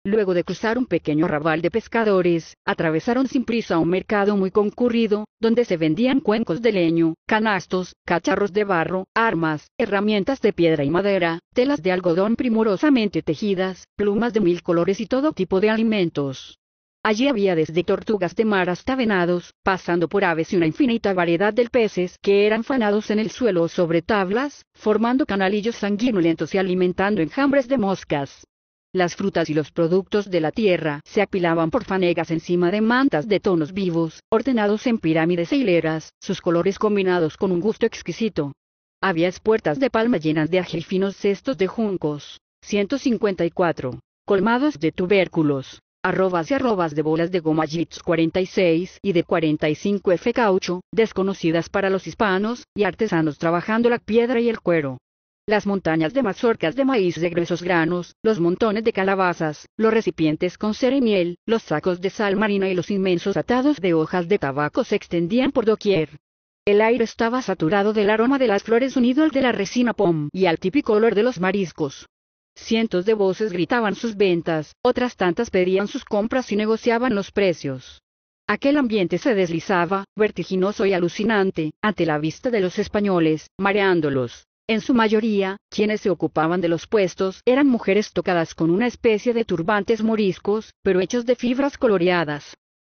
Luego de cruzar un pequeño arrabal de pescadores, atravesaron sin prisa un mercado muy concurrido, donde se vendían cuencos de leño, canastos, cacharros de barro, armas, herramientas de piedra y madera, telas de algodón primorosamente tejidas, plumas de mil colores y todo tipo de alimentos. Allí había desde tortugas de mar hasta venados, pasando por aves y una infinita variedad de peces que eran fanados en el suelo o sobre tablas, formando canalillos sanguinolentos y alimentando enjambres de moscas. Las frutas y los productos de la tierra se apilaban por fanegas encima de mantas de tonos vivos, ordenados en pirámides e hileras, sus colores combinados con un gusto exquisito. Había espuertas de palma llenas de ají finos cestos de juncos, 154, colmados de tubérculos, arrobas y arrobas de bolas de goma Jits 46 y de 45F caucho, desconocidas para los hispanos y artesanos trabajando la piedra y el cuero las montañas de mazorcas de maíz de gruesos granos, los montones de calabazas, los recipientes con cera y miel, los sacos de sal marina y los inmensos atados de hojas de tabaco se extendían por doquier. El aire estaba saturado del aroma de las flores unido al de la resina pom y al típico olor de los mariscos. Cientos de voces gritaban sus ventas, otras tantas pedían sus compras y negociaban los precios. Aquel ambiente se deslizaba, vertiginoso y alucinante, ante la vista de los españoles, mareándolos. En su mayoría, quienes se ocupaban de los puestos eran mujeres tocadas con una especie de turbantes moriscos, pero hechos de fibras coloreadas.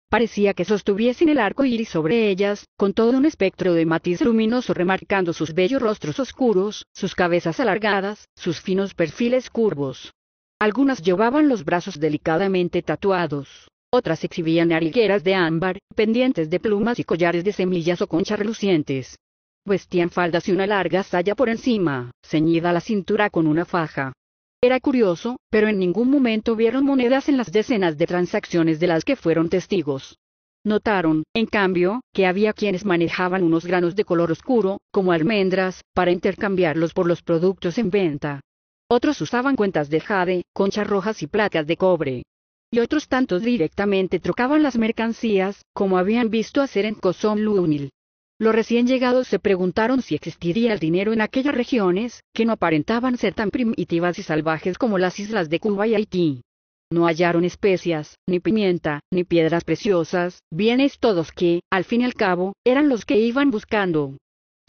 Parecía que sostuviesen el arco iris sobre ellas, con todo un espectro de matiz luminoso remarcando sus bellos rostros oscuros, sus cabezas alargadas, sus finos perfiles curvos. Algunas llevaban los brazos delicadamente tatuados. Otras exhibían arigueras de ámbar, pendientes de plumas y collares de semillas o conchas relucientes. Vestían faldas y una larga saya por encima, ceñida a la cintura con una faja. Era curioso, pero en ningún momento vieron monedas en las decenas de transacciones de las que fueron testigos. Notaron, en cambio, que había quienes manejaban unos granos de color oscuro, como almendras, para intercambiarlos por los productos en venta. Otros usaban cuentas de jade, conchas rojas y placas de cobre. Y otros tantos directamente trocaban las mercancías, como habían visto hacer en Cozón Lunil. Los recién llegados se preguntaron si existiría el dinero en aquellas regiones, que no aparentaban ser tan primitivas y salvajes como las islas de Cuba y Haití. No hallaron especias, ni pimienta, ni piedras preciosas, bienes todos que, al fin y al cabo, eran los que iban buscando.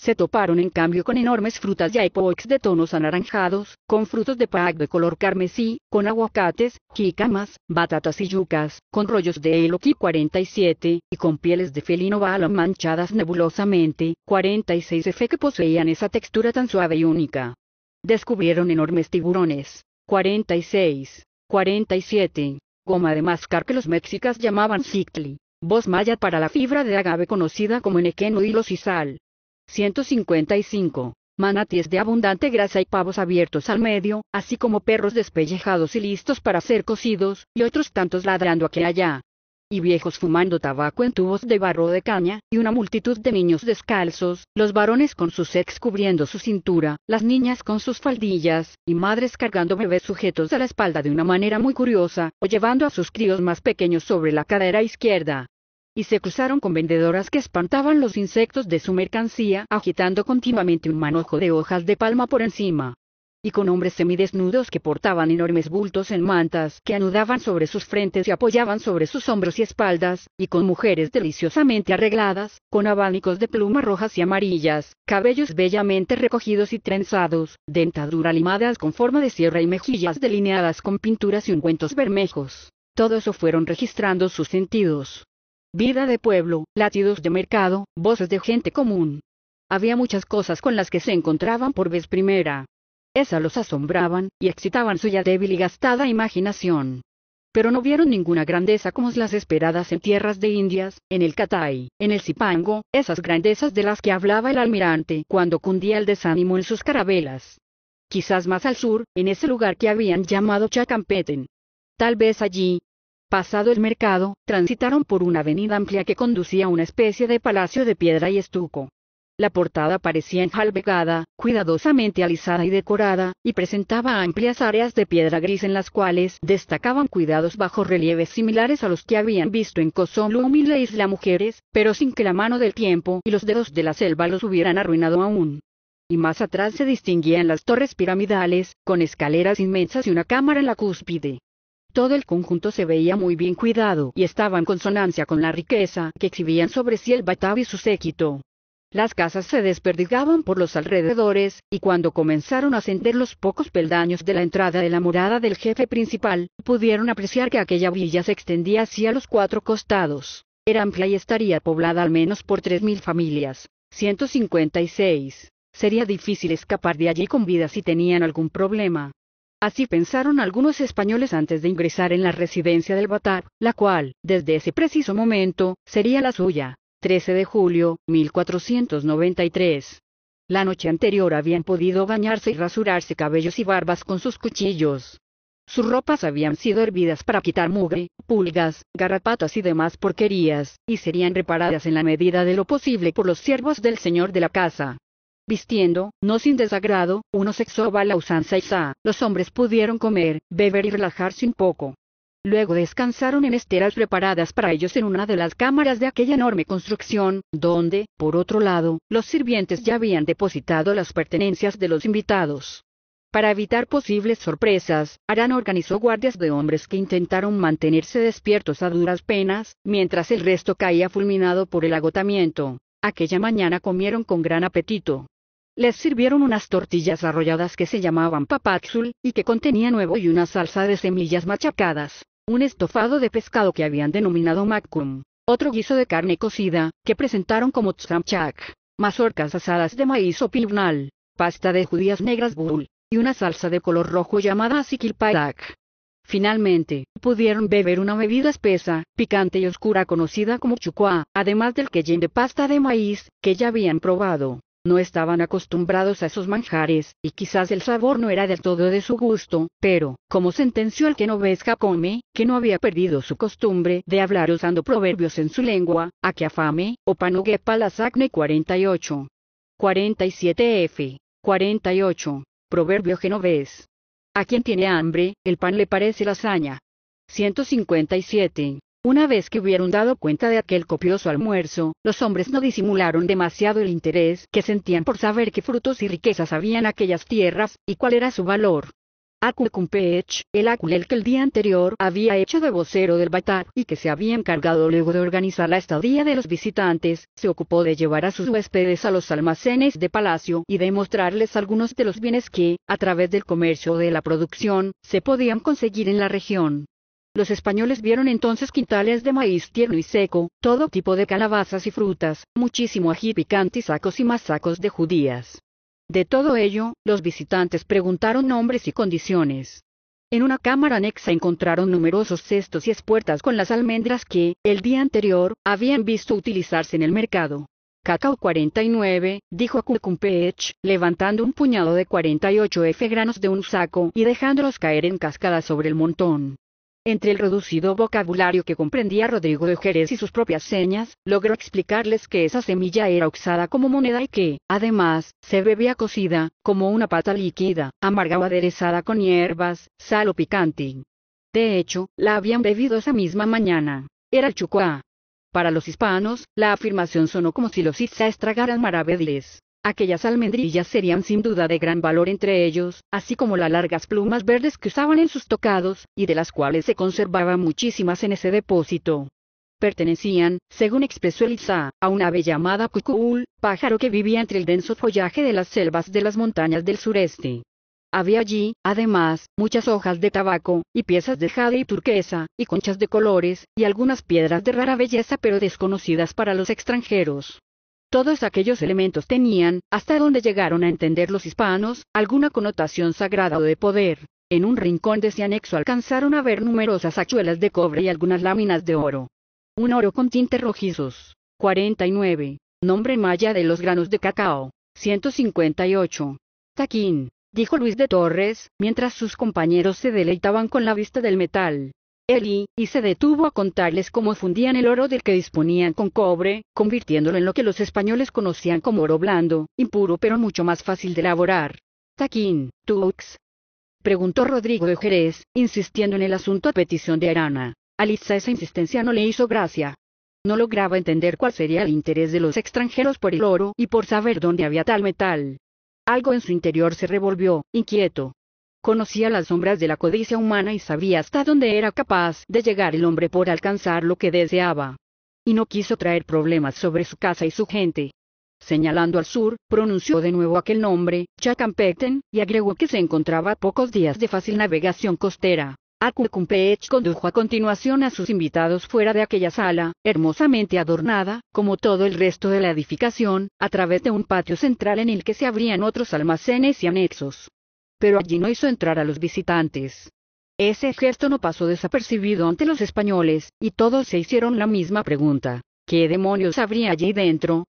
Se toparon en cambio con enormes frutas ipox de tonos anaranjados, con frutos de pack de color carmesí, con aguacates, jícamas, batatas y yucas, con rollos de eloqui 47, y con pieles de felino bala manchadas nebulosamente, 46F que poseían esa textura tan suave y única. Descubrieron enormes tiburones. 46. 47. Goma de mascar que los mexicas llamaban cicli, Voz maya para la fibra de agave conocida como enequeno y sal. 155. Manatíes de abundante grasa y pavos abiertos al medio, así como perros despellejados y listos para ser cocidos, y otros tantos ladrando aquí y allá. Y viejos fumando tabaco en tubos de barro de caña, y una multitud de niños descalzos, los varones con sus ex cubriendo su cintura, las niñas con sus faldillas, y madres cargando bebés sujetos a la espalda de una manera muy curiosa, o llevando a sus críos más pequeños sobre la cadera izquierda y se cruzaron con vendedoras que espantaban los insectos de su mercancía agitando continuamente un manojo de hojas de palma por encima. Y con hombres semidesnudos que portaban enormes bultos en mantas que anudaban sobre sus frentes y apoyaban sobre sus hombros y espaldas, y con mujeres deliciosamente arregladas, con abanicos de plumas rojas y amarillas, cabellos bellamente recogidos y trenzados, dentadura limadas con forma de sierra y mejillas delineadas con pinturas y ungüentos bermejos. Todo eso fueron registrando sus sentidos vida de pueblo, latidos de mercado, voces de gente común. Había muchas cosas con las que se encontraban por vez primera. Esas los asombraban, y excitaban su ya débil y gastada imaginación. Pero no vieron ninguna grandeza como las esperadas en tierras de Indias, en el Catay, en el Cipango, esas grandezas de las que hablaba el almirante cuando cundía el desánimo en sus carabelas. Quizás más al sur, en ese lugar que habían llamado Chacampeten. Tal vez allí, Pasado el mercado, transitaron por una avenida amplia que conducía a una especie de palacio de piedra y estuco. La portada parecía enjalbegada, cuidadosamente alisada y decorada, y presentaba amplias áreas de piedra gris en las cuales destacaban cuidados bajo relieves similares a los que habían visto en Cosón y la isla Mujeres, pero sin que la mano del tiempo y los dedos de la selva los hubieran arruinado aún. Y más atrás se distinguían las torres piramidales, con escaleras inmensas y una cámara en la cúspide. Todo el conjunto se veía muy bien cuidado y estaba en consonancia con la riqueza que exhibían sobre sí el Batav y su séquito. Las casas se desperdigaban por los alrededores, y cuando comenzaron a ascender los pocos peldaños de la entrada de la morada del jefe principal, pudieron apreciar que aquella villa se extendía hacia los cuatro costados. Era amplia y estaría poblada al menos por tres mil familias. 156. Sería difícil escapar de allí con vida si tenían algún problema. Así pensaron algunos españoles antes de ingresar en la residencia del Batar, la cual, desde ese preciso momento, sería la suya. 13 de julio, 1493. La noche anterior habían podido bañarse y rasurarse cabellos y barbas con sus cuchillos. Sus ropas habían sido hervidas para quitar mugre, pulgas, garrapatas y demás porquerías, y serían reparadas en la medida de lo posible por los siervos del señor de la casa vistiendo, no sin desagrado, unos exoba la usanza isa, los hombres pudieron comer, beber y relajarse un poco. Luego descansaron en esteras preparadas para ellos en una de las cámaras de aquella enorme construcción, donde, por otro lado, los sirvientes ya habían depositado las pertenencias de los invitados. Para evitar posibles sorpresas, Arán organizó guardias de hombres que intentaron mantenerse despiertos a duras penas, mientras el resto caía fulminado por el agotamiento. Aquella mañana comieron con gran apetito. Les sirvieron unas tortillas arrolladas que se llamaban papazul, y que contenían huevo y una salsa de semillas machacadas, un estofado de pescado que habían denominado macum, otro guiso de carne cocida, que presentaron como tsamchak, mazorcas asadas de maíz o pilnal, pasta de judías negras bul, y una salsa de color rojo llamada asikilpaidak. Finalmente, pudieron beber una bebida espesa, picante y oscura conocida como chucua, además del queyen de pasta de maíz, que ya habían probado no estaban acostumbrados a esos manjares, y quizás el sabor no era del todo de su gusto, pero, como sentenció el que no que no había perdido su costumbre de hablar usando proverbios en su lengua, a que afame, o panuguepa la 48. 47f. 48. Proverbio genovés. A quien tiene hambre, el pan le parece lasaña. 157. Una vez que hubieron dado cuenta de aquel copioso almuerzo, los hombres no disimularon demasiado el interés que sentían por saber qué frutos y riquezas habían aquellas tierras, y cuál era su valor. Cumpech, el aculel que el día anterior había hecho de vocero del batar y que se había encargado luego de organizar la estadía de los visitantes, se ocupó de llevar a sus huéspedes a los almacenes de palacio y de mostrarles algunos de los bienes que, a través del comercio o de la producción, se podían conseguir en la región. Los españoles vieron entonces quintales de maíz tierno y seco, todo tipo de calabazas y frutas, muchísimo ají picante y sacos y más sacos de judías. De todo ello, los visitantes preguntaron nombres y condiciones. En una cámara anexa encontraron numerosos cestos y espuertas con las almendras que, el día anterior, habían visto utilizarse en el mercado. Cacao 49, dijo Kukumpech, levantando un puñado de 48 F granos de un saco y dejándolos caer en cascada sobre el montón. Entre el reducido vocabulario que comprendía Rodrigo de Jerez y sus propias señas, logró explicarles que esa semilla era usada como moneda y que, además, se bebía cocida, como una pata líquida, amarga o aderezada con hierbas, sal o picante. De hecho, la habían bebido esa misma mañana. Era el chucuá. Para los hispanos, la afirmación sonó como si los iza estragaran maravediles. Aquellas almendrillas serían sin duda de gran valor entre ellos, así como las largas plumas verdes que usaban en sus tocados, y de las cuales se conservaban muchísimas en ese depósito. Pertenecían, según expresó Elisa, a una ave llamada Cucuul, pájaro que vivía entre el denso follaje de las selvas de las montañas del sureste. Había allí, además, muchas hojas de tabaco, y piezas de jade y turquesa, y conchas de colores, y algunas piedras de rara belleza pero desconocidas para los extranjeros. Todos aquellos elementos tenían, hasta donde llegaron a entender los hispanos, alguna connotación sagrada o de poder. En un rincón de ese anexo alcanzaron a ver numerosas hachuelas de cobre y algunas láminas de oro. Un oro con tintes rojizos. 49. Nombre maya de los granos de cacao. 158. Taquín, dijo Luis de Torres, mientras sus compañeros se deleitaban con la vista del metal. Eli, y se detuvo a contarles cómo fundían el oro del que disponían con cobre, convirtiéndolo en lo que los españoles conocían como oro blando, impuro pero mucho más fácil de elaborar. Taquín, Tux. Preguntó Rodrigo de Jerez, insistiendo en el asunto a petición de Arana. Alisa esa insistencia no le hizo gracia. No lograba entender cuál sería el interés de los extranjeros por el oro y por saber dónde había tal metal. Algo en su interior se revolvió, inquieto, conocía las sombras de la codicia humana y sabía hasta dónde era capaz de llegar el hombre por alcanzar lo que deseaba. Y no quiso traer problemas sobre su casa y su gente. Señalando al sur, pronunció de nuevo aquel nombre, Chacampecten, y agregó que se encontraba a pocos días de fácil navegación costera. Acucumpech condujo a continuación a sus invitados fuera de aquella sala, hermosamente adornada, como todo el resto de la edificación, a través de un patio central en el que se abrían otros almacenes y anexos pero allí no hizo entrar a los visitantes. Ese gesto no pasó desapercibido ante los españoles, y todos se hicieron la misma pregunta. ¿Qué demonios habría allí dentro?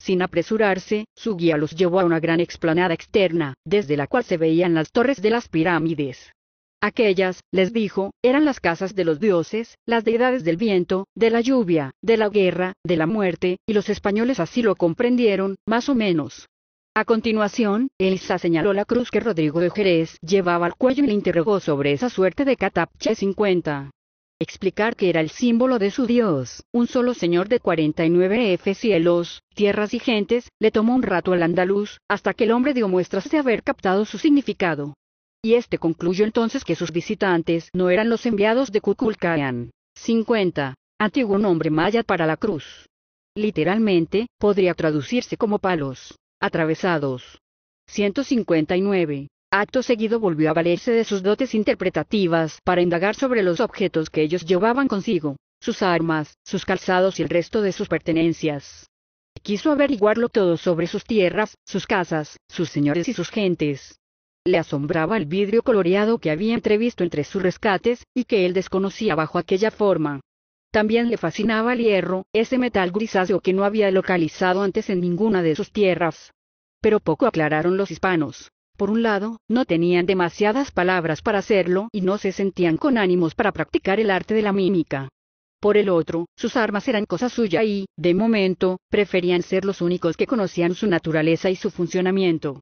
Sin apresurarse, su guía los llevó a una gran explanada externa, desde la cual se veían las torres de las pirámides. Aquellas, les dijo, eran las casas de los dioses, las deidades del viento, de la lluvia, de la guerra, de la muerte, y los españoles así lo comprendieron, más o menos. A continuación, Elsa señaló la cruz que Rodrigo de Jerez llevaba al cuello y le interrogó sobre esa suerte de catapche 50. Explicar que era el símbolo de su Dios, un solo señor de 49F cielos, tierras y gentes, le tomó un rato al andaluz, hasta que el hombre dio muestras de haber captado su significado. Y este concluyó entonces que sus visitantes no eran los enviados de Kukulcayan. 50. Antiguo nombre maya para la cruz. Literalmente, podría traducirse como palos atravesados. 159. Acto seguido volvió a valerse de sus dotes interpretativas para indagar sobre los objetos que ellos llevaban consigo, sus armas, sus calzados y el resto de sus pertenencias. Quiso averiguarlo todo sobre sus tierras, sus casas, sus señores y sus gentes. Le asombraba el vidrio coloreado que había entrevisto entre sus rescates, y que él desconocía bajo aquella forma. También le fascinaba el hierro, ese metal grisáceo que no había localizado antes en ninguna de sus tierras. Pero poco aclararon los hispanos. Por un lado, no tenían demasiadas palabras para hacerlo y no se sentían con ánimos para practicar el arte de la mímica. Por el otro, sus armas eran cosa suya y, de momento, preferían ser los únicos que conocían su naturaleza y su funcionamiento.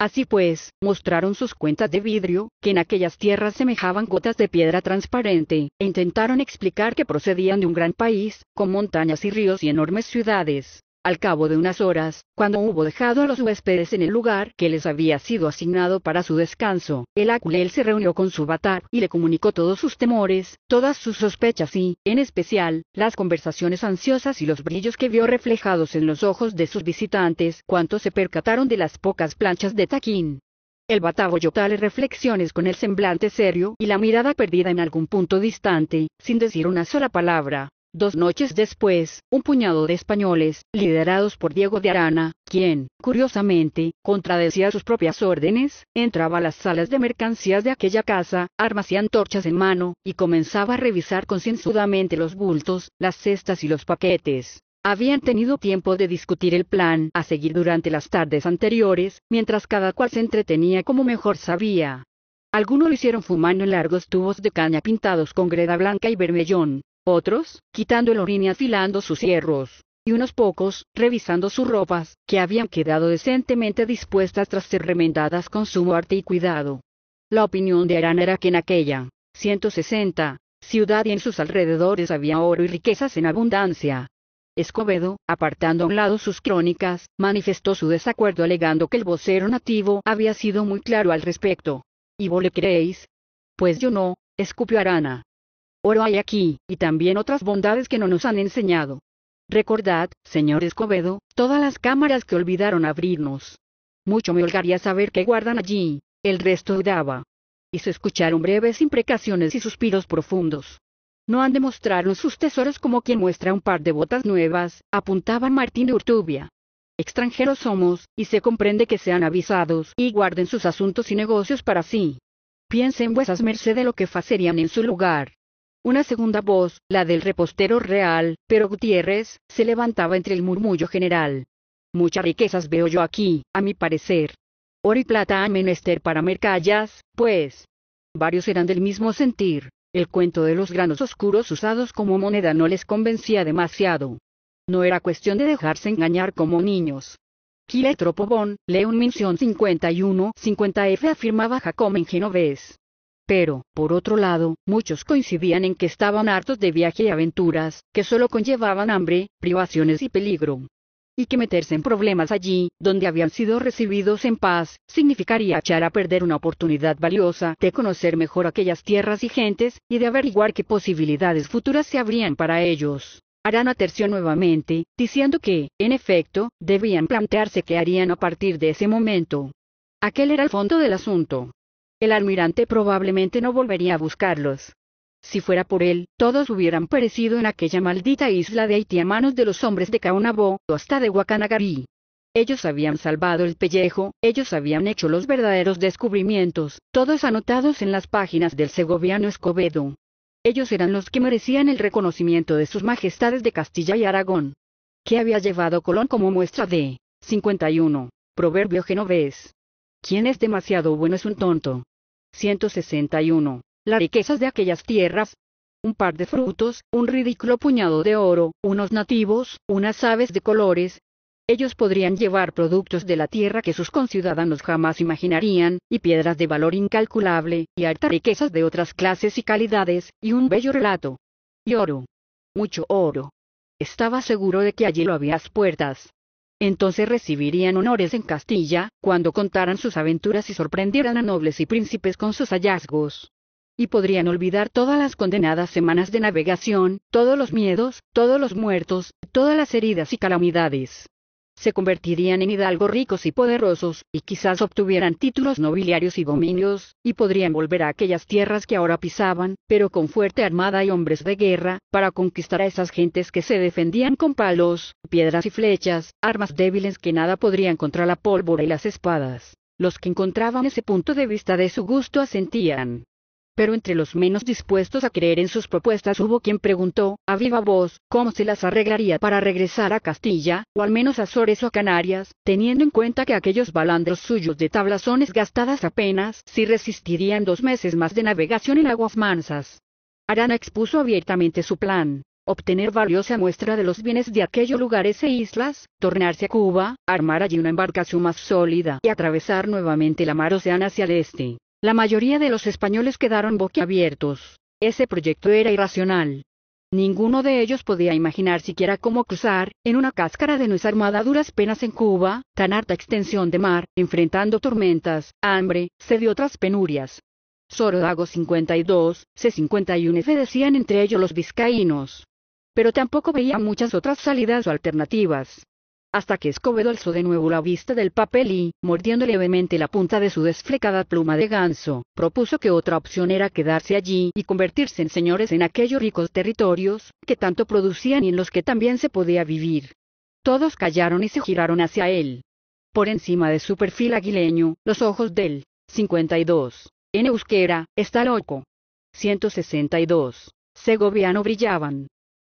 Así pues, mostraron sus cuentas de vidrio, que en aquellas tierras semejaban gotas de piedra transparente, e intentaron explicar que procedían de un gran país, con montañas y ríos y enormes ciudades. Al cabo de unas horas, cuando hubo dejado a los huéspedes en el lugar que les había sido asignado para su descanso, el Aculel se reunió con su Batar y le comunicó todos sus temores, todas sus sospechas y, en especial, las conversaciones ansiosas y los brillos que vio reflejados en los ojos de sus visitantes cuando se percataron de las pocas planchas de taquín. El oyó tales reflexiones con el semblante serio y la mirada perdida en algún punto distante, sin decir una sola palabra, Dos noches después, un puñado de españoles, liderados por Diego de Arana, quien, curiosamente, contradecía sus propias órdenes, entraba a las salas de mercancías de aquella casa, armas y antorchas en mano, y comenzaba a revisar concienzudamente los bultos, las cestas y los paquetes. Habían tenido tiempo de discutir el plan a seguir durante las tardes anteriores, mientras cada cual se entretenía como mejor sabía. Algunos lo hicieron fumando en largos tubos de caña pintados con greda blanca y bermellón, otros, quitando el orín y afilando sus hierros, y unos pocos, revisando sus ropas, que habían quedado decentemente dispuestas tras ser remendadas con sumo arte y cuidado. La opinión de Arana era que en aquella 160 ciudad y en sus alrededores había oro y riquezas en abundancia. Escobedo, apartando a un lado sus crónicas, manifestó su desacuerdo alegando que el vocero nativo había sido muy claro al respecto. ¿Y vos le creéis? Pues yo no, escupió Arana. Oro hay aquí, y también otras bondades que no nos han enseñado. Recordad, señor Escobedo, todas las cámaras que olvidaron abrirnos. Mucho me holgaría saber qué guardan allí, el resto dudaba. Y se escucharon breves imprecaciones y suspiros profundos. No han de mostrarnos sus tesoros como quien muestra un par de botas nuevas, apuntaba Martín de Urtubia. Extranjeros somos, y se comprende que sean avisados y guarden sus asuntos y negocios para sí. Piensen vuesas merced de lo que facerían en su lugar. Una segunda voz, la del repostero real, pero Gutiérrez, se levantaba entre el murmullo general. Muchas riquezas veo yo aquí, a mi parecer. Oro y plata han menester para mercallas, pues. Varios eran del mismo sentir. El cuento de los granos oscuros usados como moneda no les convencía demasiado. No era cuestión de dejarse engañar como niños. Gile Tropobón, León Minción 51-50F afirmaba Jacob en genovés. Pero, por otro lado, muchos coincidían en que estaban hartos de viaje y aventuras, que solo conllevaban hambre, privaciones y peligro. Y que meterse en problemas allí, donde habían sido recibidos en paz, significaría echar a perder una oportunidad valiosa de conocer mejor aquellas tierras y gentes, y de averiguar qué posibilidades futuras se abrían para ellos. Harán terció nuevamente, diciendo que, en efecto, debían plantearse qué harían a partir de ese momento. Aquel era el fondo del asunto. El almirante probablemente no volvería a buscarlos. Si fuera por él, todos hubieran perecido en aquella maldita isla de Haití a manos de los hombres de o hasta de Guacanagarí. Ellos habían salvado el pellejo, ellos habían hecho los verdaderos descubrimientos, todos anotados en las páginas del segoviano Escobedo. Ellos eran los que merecían el reconocimiento de sus majestades de Castilla y Aragón. ¿Qué había llevado Colón como muestra de 51. Proverbio genovés. Quien es demasiado bueno es un tonto. 161. Las riquezas de aquellas tierras. Un par de frutos, un ridículo puñado de oro, unos nativos, unas aves de colores. Ellos podrían llevar productos de la tierra que sus conciudadanos jamás imaginarían, y piedras de valor incalculable, y hartas riquezas de otras clases y calidades, y un bello relato. Y oro. Mucho oro. Estaba seguro de que allí lo habías puertas entonces recibirían honores en Castilla, cuando contaran sus aventuras y sorprendieran a nobles y príncipes con sus hallazgos. Y podrían olvidar todas las condenadas semanas de navegación, todos los miedos, todos los muertos, todas las heridas y calamidades se convertirían en hidalgos ricos y poderosos, y quizás obtuvieran títulos nobiliarios y dominios, y podrían volver a aquellas tierras que ahora pisaban, pero con fuerte armada y hombres de guerra, para conquistar a esas gentes que se defendían con palos, piedras y flechas, armas débiles que nada podrían contra la pólvora y las espadas. Los que encontraban ese punto de vista de su gusto asentían pero entre los menos dispuestos a creer en sus propuestas hubo quien preguntó, a viva voz, cómo se las arreglaría para regresar a Castilla, o al menos a Azores o Canarias, teniendo en cuenta que aquellos balandros suyos de tablazones gastadas apenas si resistirían dos meses más de navegación en aguas mansas. Arana expuso abiertamente su plan obtener valiosa muestra de los bienes de aquellos lugares e islas, tornarse a Cuba, armar allí una embarcación más sólida y atravesar nuevamente la mar Océana hacia el este. La mayoría de los españoles quedaron boquiabiertos. Ese proyecto era irracional. Ninguno de ellos podía imaginar siquiera cómo cruzar, en una cáscara de nuez armada duras penas en Cuba, tan harta extensión de mar, enfrentando tormentas, hambre, sed y otras penurias. Sorodago 52, C51F decían entre ellos los vizcaínos. Pero tampoco veía muchas otras salidas o alternativas hasta que Escobedo alzó de nuevo la vista del papel y, mordiendo levemente la punta de su desflecada pluma de ganso, propuso que otra opción era quedarse allí y convertirse en señores en aquellos ricos territorios, que tanto producían y en los que también se podía vivir. Todos callaron y se giraron hacia él. Por encima de su perfil aguileño, los ojos del 52. En euskera, está loco. 162. Segoviano brillaban,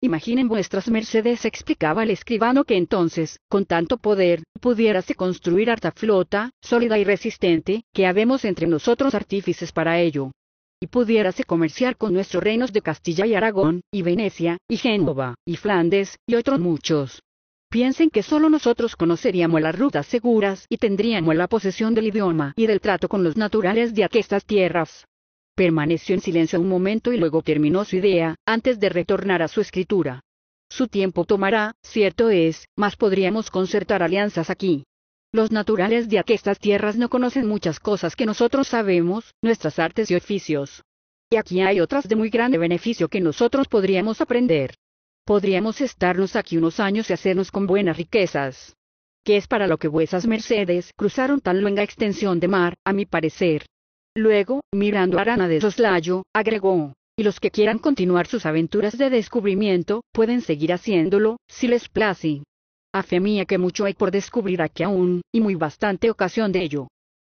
Imaginen vuestras mercedes, explicaba el escribano que entonces, con tanto poder, pudiérase construir harta flota, sólida y resistente, que habemos entre nosotros artífices para ello. Y pudiérase comerciar con nuestros reinos de Castilla y Aragón, y Venecia, y Génova, y Flandes, y otros muchos. Piensen que solo nosotros conoceríamos las rutas seguras y tendríamos la posesión del idioma y del trato con los naturales de aquestas tierras. Permaneció en silencio un momento y luego terminó su idea, antes de retornar a su escritura. Su tiempo tomará, cierto es, mas podríamos concertar alianzas aquí. Los naturales de aquestas tierras no conocen muchas cosas que nosotros sabemos, nuestras artes y oficios. Y aquí hay otras de muy grande beneficio que nosotros podríamos aprender. Podríamos estarnos aquí unos años y hacernos con buenas riquezas. ¿Qué es para lo que vuesas mercedes cruzaron tan luenga extensión de mar, a mi parecer, Luego, mirando a Arana de soslayo, agregó, y los que quieran continuar sus aventuras de descubrimiento, pueden seguir haciéndolo, si les place. A fe mía que mucho hay por descubrir aquí aún, y muy bastante ocasión de ello.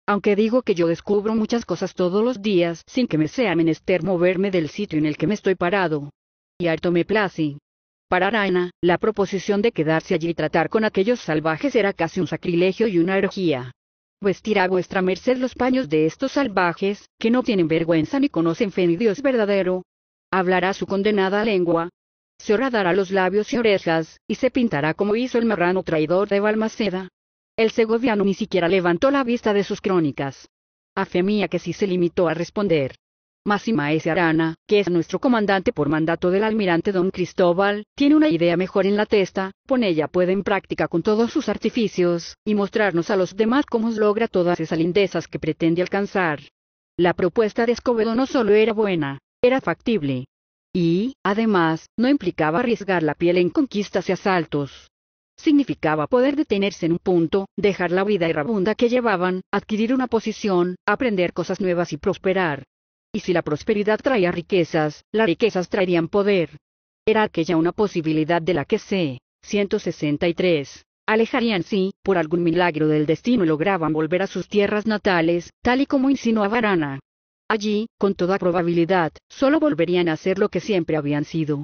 Aunque digo que yo descubro muchas cosas todos los días sin que me sea menester moverme del sitio en el que me estoy parado. Y harto me place. Para Arana, la proposición de quedarse allí y tratar con aquellos salvajes era casi un sacrilegio y una herejía vestirá vuestra merced los paños de estos salvajes, que no tienen vergüenza ni conocen fe ni Dios verdadero. Hablará su condenada lengua. Se horadará los labios y orejas, y se pintará como hizo el marrano traidor de Balmaceda. El segoviano ni siquiera levantó la vista de sus crónicas. A fe que sí se limitó a responder, Maese Arana, que es nuestro comandante por mandato del almirante don Cristóbal, tiene una idea mejor en la testa, pon ella puede en práctica con todos sus artificios, y mostrarnos a los demás cómo logra todas esas lindezas que pretende alcanzar. La propuesta de Escobedo no solo era buena, era factible. Y, además, no implicaba arriesgar la piel en conquistas y asaltos. Significaba poder detenerse en un punto, dejar la vida errabunda que llevaban, adquirir una posición, aprender cosas nuevas y prosperar y si la prosperidad traía riquezas, las riquezas traerían poder. Era aquella una posibilidad de la que se 163. Alejarían si, por algún milagro del destino lograban volver a sus tierras natales, tal y como insinuaba Arana. Allí, con toda probabilidad, solo volverían a ser lo que siempre habían sido.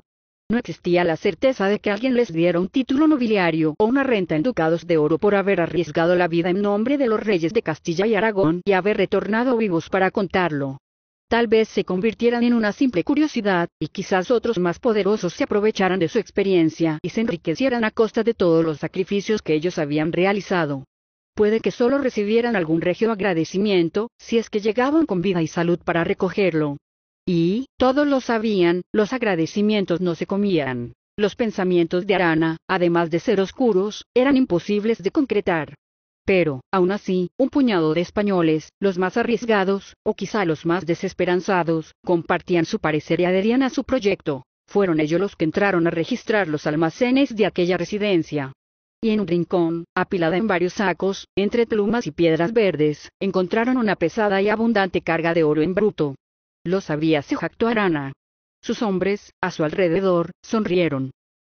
No existía la certeza de que alguien les diera un título nobiliario o una renta en ducados de oro por haber arriesgado la vida en nombre de los reyes de Castilla y Aragón y haber retornado vivos para contarlo tal vez se convirtieran en una simple curiosidad, y quizás otros más poderosos se aprovecharan de su experiencia y se enriquecieran a costa de todos los sacrificios que ellos habían realizado. Puede que solo recibieran algún regio agradecimiento, si es que llegaban con vida y salud para recogerlo. Y, todos lo sabían, los agradecimientos no se comían. Los pensamientos de Arana, además de ser oscuros, eran imposibles de concretar. Pero, aún así, un puñado de españoles, los más arriesgados, o quizá los más desesperanzados, compartían su parecer y adherían a su proyecto. Fueron ellos los que entraron a registrar los almacenes de aquella residencia. Y en un rincón, apilada en varios sacos, entre plumas y piedras verdes, encontraron una pesada y abundante carga de oro en bruto. Lo sabía, se jactó Arana. Sus hombres, a su alrededor, sonrieron,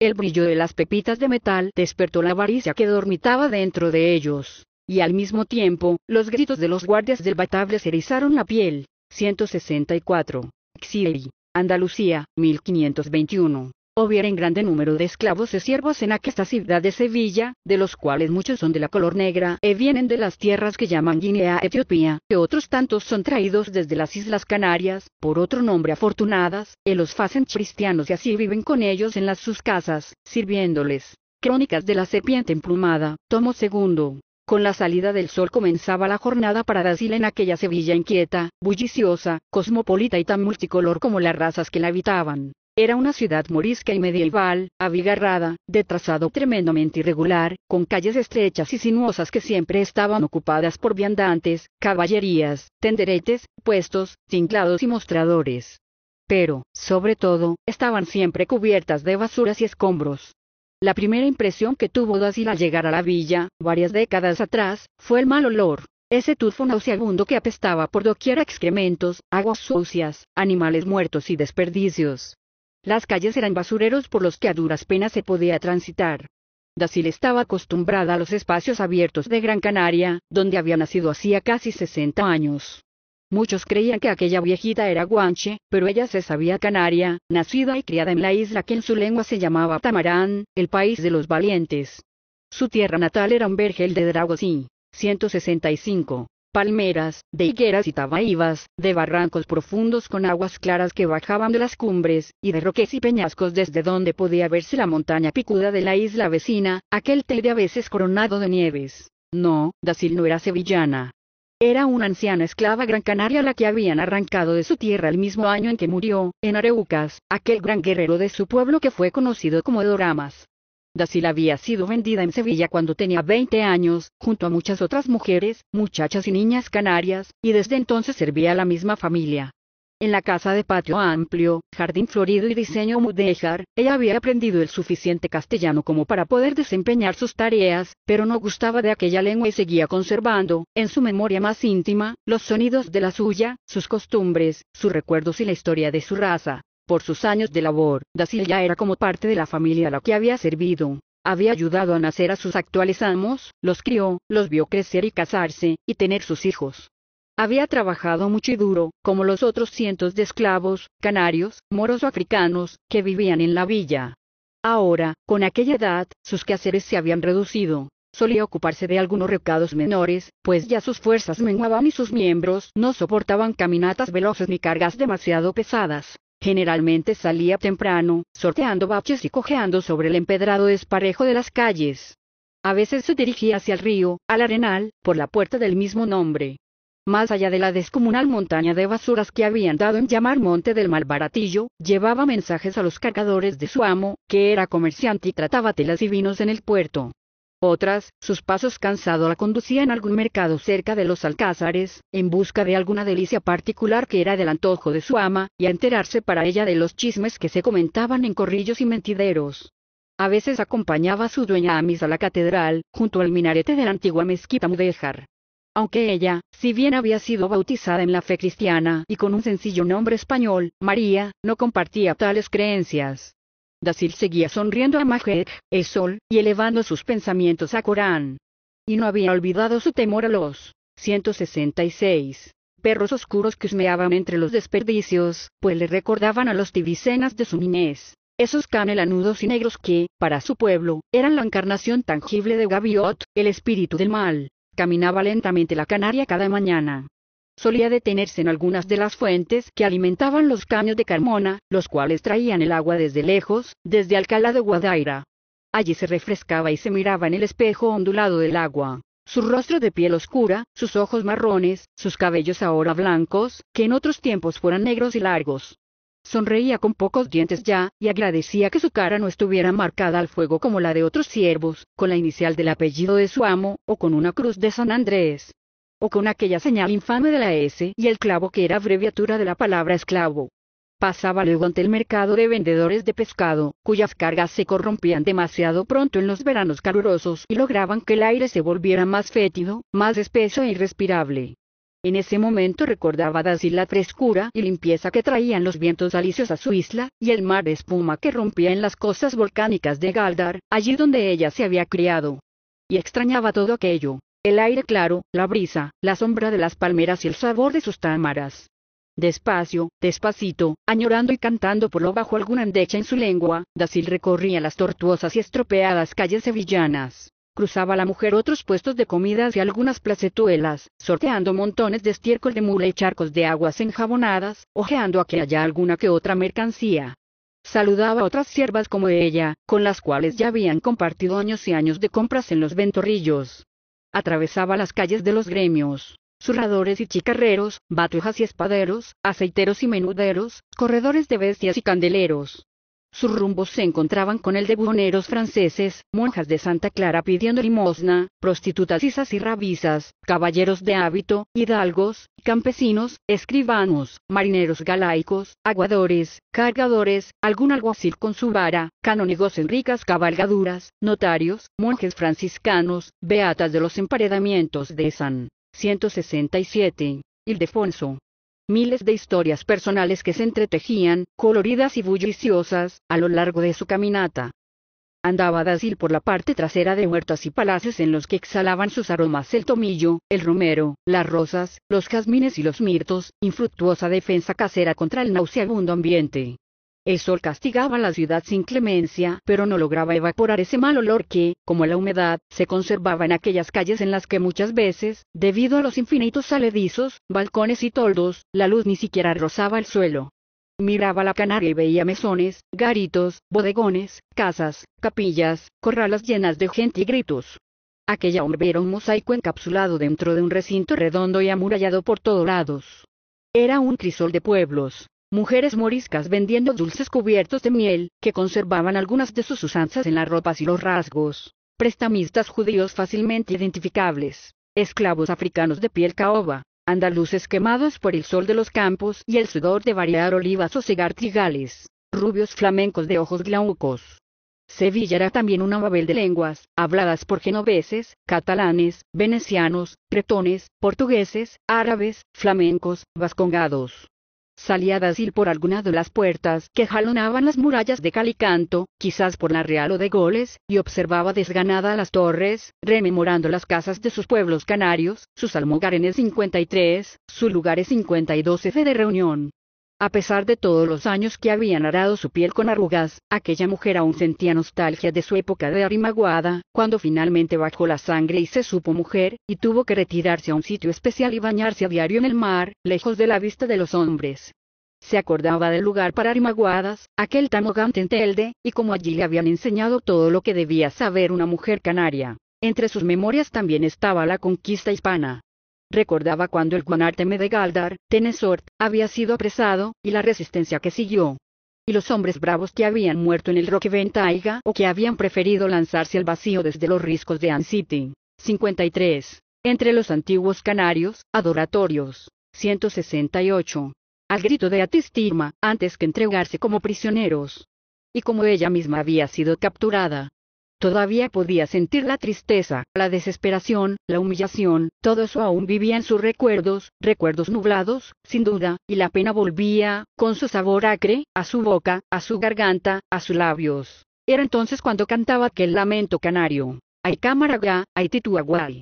el brillo de las pepitas de metal despertó la avaricia que dormitaba dentro de ellos, y al mismo tiempo, los gritos de los guardias del Batable se erizaron la piel. 164. Xiri, Andalucía, 1521 hubiera en grande número de esclavos y siervos en aquesta ciudad de Sevilla, de los cuales muchos son de la color negra y e vienen de las tierras que llaman Guinea Etiopía, que otros tantos son traídos desde las Islas Canarias, por otro nombre afortunadas, y los hacen cristianos y así viven con ellos en las sus casas, sirviéndoles. Crónicas de la serpiente emplumada, tomo segundo. Con la salida del sol comenzaba la jornada para Brasil en aquella Sevilla inquieta, bulliciosa, cosmopolita y tan multicolor como las razas que la habitaban. Era una ciudad morisca y medieval, abigarrada, de trazado tremendamente irregular, con calles estrechas y sinuosas que siempre estaban ocupadas por viandantes, caballerías, tenderetes, puestos, tinglados y mostradores. Pero, sobre todo, estaban siempre cubiertas de basuras y escombros. La primera impresión que tuvo Dacil al llegar a la villa, varias décadas atrás, fue el mal olor. Ese tufo nauseabundo que apestaba por doquier a excrementos, aguas sucias, animales muertos y desperdicios. Las calles eran basureros por los que a duras penas se podía transitar. Dacil estaba acostumbrada a los espacios abiertos de Gran Canaria, donde había nacido hacía casi 60 años. Muchos creían que aquella viejita era guanche, pero ella se sabía canaria, nacida y criada en la isla que en su lengua se llamaba Tamarán, el país de los valientes. Su tierra natal era un vergel de Dragosí. 165 palmeras, de higueras y tabaíbas, de barrancos profundos con aguas claras que bajaban de las cumbres, y de roques y peñascos desde donde podía verse la montaña picuda de la isla vecina, aquel de a veces coronado de nieves. No, Dacil no era sevillana. Era una anciana esclava gran canaria la que habían arrancado de su tierra el mismo año en que murió, en Areucas, aquel gran guerrero de su pueblo que fue conocido como Doramas. Dacil había sido vendida en Sevilla cuando tenía 20 años, junto a muchas otras mujeres, muchachas y niñas canarias, y desde entonces servía a la misma familia. En la casa de patio amplio, jardín florido y diseño mudéjar, ella había aprendido el suficiente castellano como para poder desempeñar sus tareas, pero no gustaba de aquella lengua y seguía conservando, en su memoria más íntima, los sonidos de la suya, sus costumbres, sus recuerdos y la historia de su raza. Por sus años de labor, Dasil ya era como parte de la familia a la que había servido. Había ayudado a nacer a sus actuales amos, los crió, los vio crecer y casarse, y tener sus hijos. Había trabajado mucho y duro, como los otros cientos de esclavos, canarios, moros o africanos, que vivían en la villa. Ahora, con aquella edad, sus quehaceres se habían reducido. Solía ocuparse de algunos recados menores, pues ya sus fuerzas menguaban y sus miembros no soportaban caminatas veloces ni cargas demasiado pesadas. Generalmente salía temprano, sorteando baches y cojeando sobre el empedrado desparejo de las calles. A veces se dirigía hacia el río, al arenal, por la puerta del mismo nombre. Más allá de la descomunal montaña de basuras que habían dado en llamar Monte del Malbaratillo, llevaba mensajes a los cargadores de su amo, que era comerciante y trataba telas y vinos en el puerto. Otras, sus pasos cansado la conducían a algún mercado cerca de los alcázares, en busca de alguna delicia particular que era del antojo de su ama, y a enterarse para ella de los chismes que se comentaban en corrillos y mentideros. A veces acompañaba a su dueña a misa a la catedral, junto al minarete de la antigua mezquita Mudéjar. Aunque ella, si bien había sido bautizada en la fe cristiana y con un sencillo nombre español, María, no compartía tales creencias. Dasil seguía sonriendo a el sol, y elevando sus pensamientos a Corán. Y no había olvidado su temor a los 166 perros oscuros que husmeaban entre los desperdicios, pues le recordaban a los tibicenas de su niñez. Esos canelanudos y negros que, para su pueblo, eran la encarnación tangible de Gaviot, el espíritu del mal. Caminaba lentamente la canaria cada mañana, solía detenerse en algunas de las fuentes que alimentaban los caños de Carmona, los cuales traían el agua desde lejos, desde Alcalá de Guadaira. Allí se refrescaba y se miraba en el espejo ondulado del agua. Su rostro de piel oscura, sus ojos marrones, sus cabellos ahora blancos, que en otros tiempos fueran negros y largos. Sonreía con pocos dientes ya, y agradecía que su cara no estuviera marcada al fuego como la de otros siervos, con la inicial del apellido de su amo, o con una cruz de San Andrés o con aquella señal infame de la S y el clavo que era abreviatura de la palabra esclavo. Pasaba luego ante el mercado de vendedores de pescado, cuyas cargas se corrompían demasiado pronto en los veranos calurosos y lograban que el aire se volviera más fétido, más espeso e irrespirable. En ese momento recordaba Dazil la frescura y limpieza que traían los vientos alicios a su isla, y el mar de espuma que rompía en las costas volcánicas de Galdar, allí donde ella se había criado. Y extrañaba todo aquello, el aire claro, la brisa, la sombra de las palmeras y el sabor de sus támaras. Despacio, despacito, añorando y cantando por lo bajo alguna endecha en su lengua, Dacil recorría las tortuosas y estropeadas calles sevillanas. Cruzaba la mujer otros puestos de comidas y algunas placetuelas, sorteando montones de estiércol de mula y charcos de aguas enjabonadas, ojeando a que haya alguna que otra mercancía. Saludaba a otras siervas como ella, con las cuales ya habían compartido años y años de compras en los ventorrillos. Atravesaba las calles de los gremios, zurradores y chicarreros, batujas y espaderos, aceiteros y menuderos, corredores de bestias y candeleros, sus rumbos se encontraban con el de buhoneros franceses, monjas de Santa Clara pidiendo limosna, prostitutas isas y rabisas, caballeros de hábito, hidalgos, campesinos, escribanos, marineros galaicos, aguadores, cargadores, algún alguacil con su vara, canónigos en ricas cabalgaduras, notarios, monjes franciscanos, beatas de los emparedamientos de San 167. Ildefonso, miles de historias personales que se entretejían, coloridas y bulliciosas, a lo largo de su caminata. Andaba Dazil por la parte trasera de huertas y palacios en los que exhalaban sus aromas el tomillo, el romero, las rosas, los jazmines y los mirtos, infructuosa defensa casera contra el nauseabundo ambiente, el sol castigaba la ciudad sin clemencia, pero no lograba evaporar ese mal olor que, como la humedad, se conservaba en aquellas calles en las que muchas veces, debido a los infinitos saledizos, balcones y toldos, la luz ni siquiera rozaba el suelo. Miraba la canaria y veía mesones, garitos, bodegones, casas, capillas, corralas llenas de gente y gritos. Aquella hombre era un mosaico encapsulado dentro de un recinto redondo y amurallado por todos lados. Era un crisol de pueblos, mujeres moriscas vendiendo dulces cubiertos de miel, que conservaban algunas de sus usanzas en las ropas y los rasgos, prestamistas judíos fácilmente identificables, esclavos africanos de piel caoba, andaluces quemados por el sol de los campos y el sudor de variar olivas o cigar trigales, rubios flamencos de ojos glaucos. Sevilla era también una babel de lenguas, habladas por genoveses, catalanes, venecianos, cretones, portugueses, árabes, flamencos, vascongados salía a por alguna de las puertas que jalonaban las murallas de Calicanto, quizás por la Real o de Goles, y observaba desganada las torres, rememorando las casas de sus pueblos canarios, sus el 53, sus lugares 52F de reunión, a pesar de todos los años que habían arado su piel con arrugas, aquella mujer aún sentía nostalgia de su época de Arimaguada, cuando finalmente bajó la sangre y se supo mujer, y tuvo que retirarse a un sitio especial y bañarse a diario en el mar, lejos de la vista de los hombres. Se acordaba del lugar para Arimaguadas, aquel tamogante en y como allí le habían enseñado todo lo que debía saber una mujer canaria. Entre sus memorias también estaba la conquista hispana recordaba cuando el Guanárteme de Galdar, Tenesort, había sido apresado, y la resistencia que siguió. Y los hombres bravos que habían muerto en el Roque Ventaiga o que habían preferido lanzarse al vacío desde los riscos de Ancity. 53. Entre los antiguos canarios, adoratorios. 168. Al grito de Atistirma, antes que entregarse como prisioneros. Y como ella misma había sido capturada, Todavía podía sentir la tristeza, la desesperación, la humillación, todo eso aún vivía en sus recuerdos, recuerdos nublados, sin duda, y la pena volvía, con su sabor acre, a su boca, a su garganta, a sus labios. Era entonces cuando cantaba aquel lamento canario. Ay cámara ay tituaguay,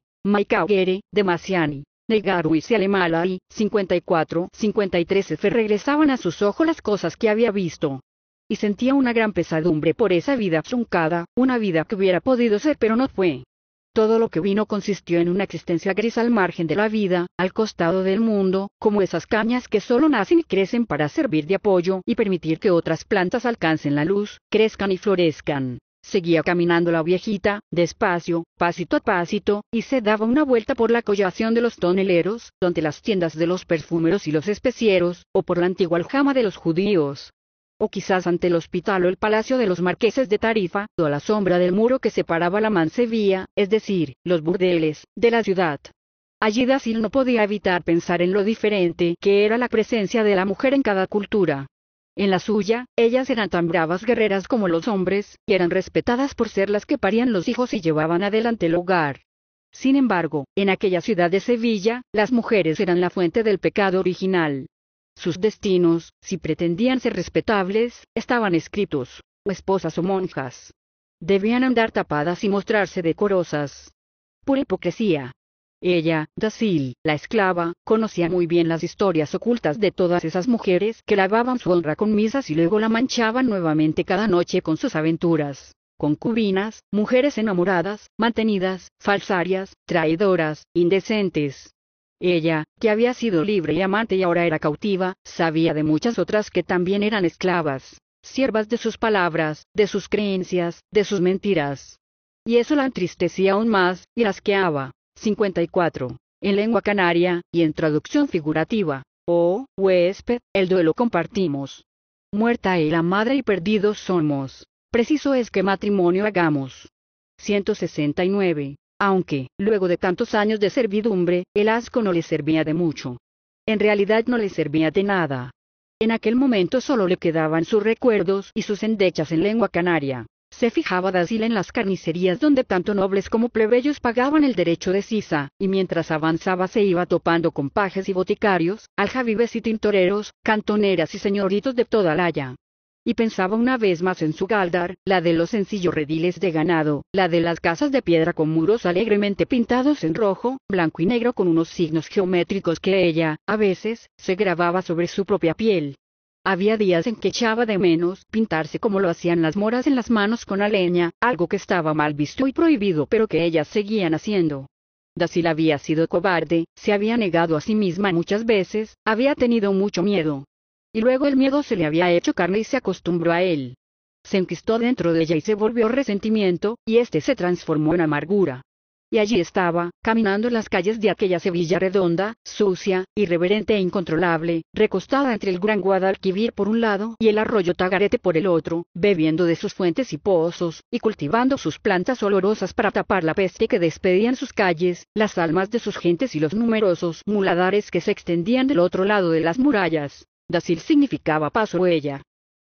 gere, demasiani. Negaru y Alemala y 54, 53 F regresaban a sus ojos las cosas que había visto, y sentía una gran pesadumbre por esa vida truncada, una vida que hubiera podido ser pero no fue. Todo lo que vino consistió en una existencia gris al margen de la vida, al costado del mundo, como esas cañas que solo nacen y crecen para servir de apoyo y permitir que otras plantas alcancen la luz, crezcan y florezcan. Seguía caminando la viejita, despacio, pasito a pasito, y se daba una vuelta por la collación de los toneleros, donde las tiendas de los perfumeros y los especieros, o por la antigua aljama de los judíos, o quizás ante el hospital o el palacio de los marqueses de Tarifa, o a la sombra del muro que separaba la mansevía, es decir, los burdeles, de la ciudad. Allí Dacil no podía evitar pensar en lo diferente que era la presencia de la mujer en cada cultura. En la suya, ellas eran tan bravas guerreras como los hombres, y eran respetadas por ser las que parían los hijos y llevaban adelante el hogar. Sin embargo, en aquella ciudad de Sevilla, las mujeres eran la fuente del pecado original, sus destinos, si pretendían ser respetables, estaban escritos, o esposas o monjas. Debían andar tapadas y mostrarse decorosas. Pura hipocresía. Ella, Dacil, la esclava, conocía muy bien las historias ocultas de todas esas mujeres que lavaban su honra con misas y luego la manchaban nuevamente cada noche con sus aventuras. Concubinas, mujeres enamoradas, mantenidas, falsarias, traidoras, indecentes, ella, que había sido libre y amante y ahora era cautiva, sabía de muchas otras que también eran esclavas, siervas de sus palabras, de sus creencias, de sus mentiras. Y eso la entristecía aún más, y queaba. 54. En lengua canaria, y en traducción figurativa, oh, huésped, el duelo compartimos. Muerta y la madre y perdidos somos. Preciso es que matrimonio hagamos. 169 aunque, luego de tantos años de servidumbre, el asco no le servía de mucho. En realidad no le servía de nada. En aquel momento solo le quedaban sus recuerdos y sus endechas en lengua canaria. Se fijaba Dasil en las carnicerías donde tanto nobles como plebeyos pagaban el derecho de sisa, y mientras avanzaba se iba topando con pajes y boticarios, aljavibes y tintoreros, cantoneras y señoritos de toda la haya y pensaba una vez más en su galdar, la de los sencillos rediles de ganado, la de las casas de piedra con muros alegremente pintados en rojo, blanco y negro con unos signos geométricos que ella, a veces, se grababa sobre su propia piel. Había días en que echaba de menos pintarse como lo hacían las moras en las manos con la leña, algo que estaba mal visto y prohibido pero que ellas seguían haciendo. Dasil había sido cobarde, se había negado a sí misma muchas veces, había tenido mucho miedo, y luego el miedo se le había hecho carne y se acostumbró a él. Se enquistó dentro de ella y se volvió resentimiento, y éste se transformó en amargura. Y allí estaba, caminando en las calles de aquella Sevilla redonda, sucia, irreverente e incontrolable, recostada entre el gran Guadalquivir por un lado y el arroyo Tagarete por el otro, bebiendo de sus fuentes y pozos, y cultivando sus plantas olorosas para tapar la peste que despedían sus calles, las almas de sus gentes y los numerosos muladares que se extendían del otro lado de las murallas. Dacil significaba paso huella.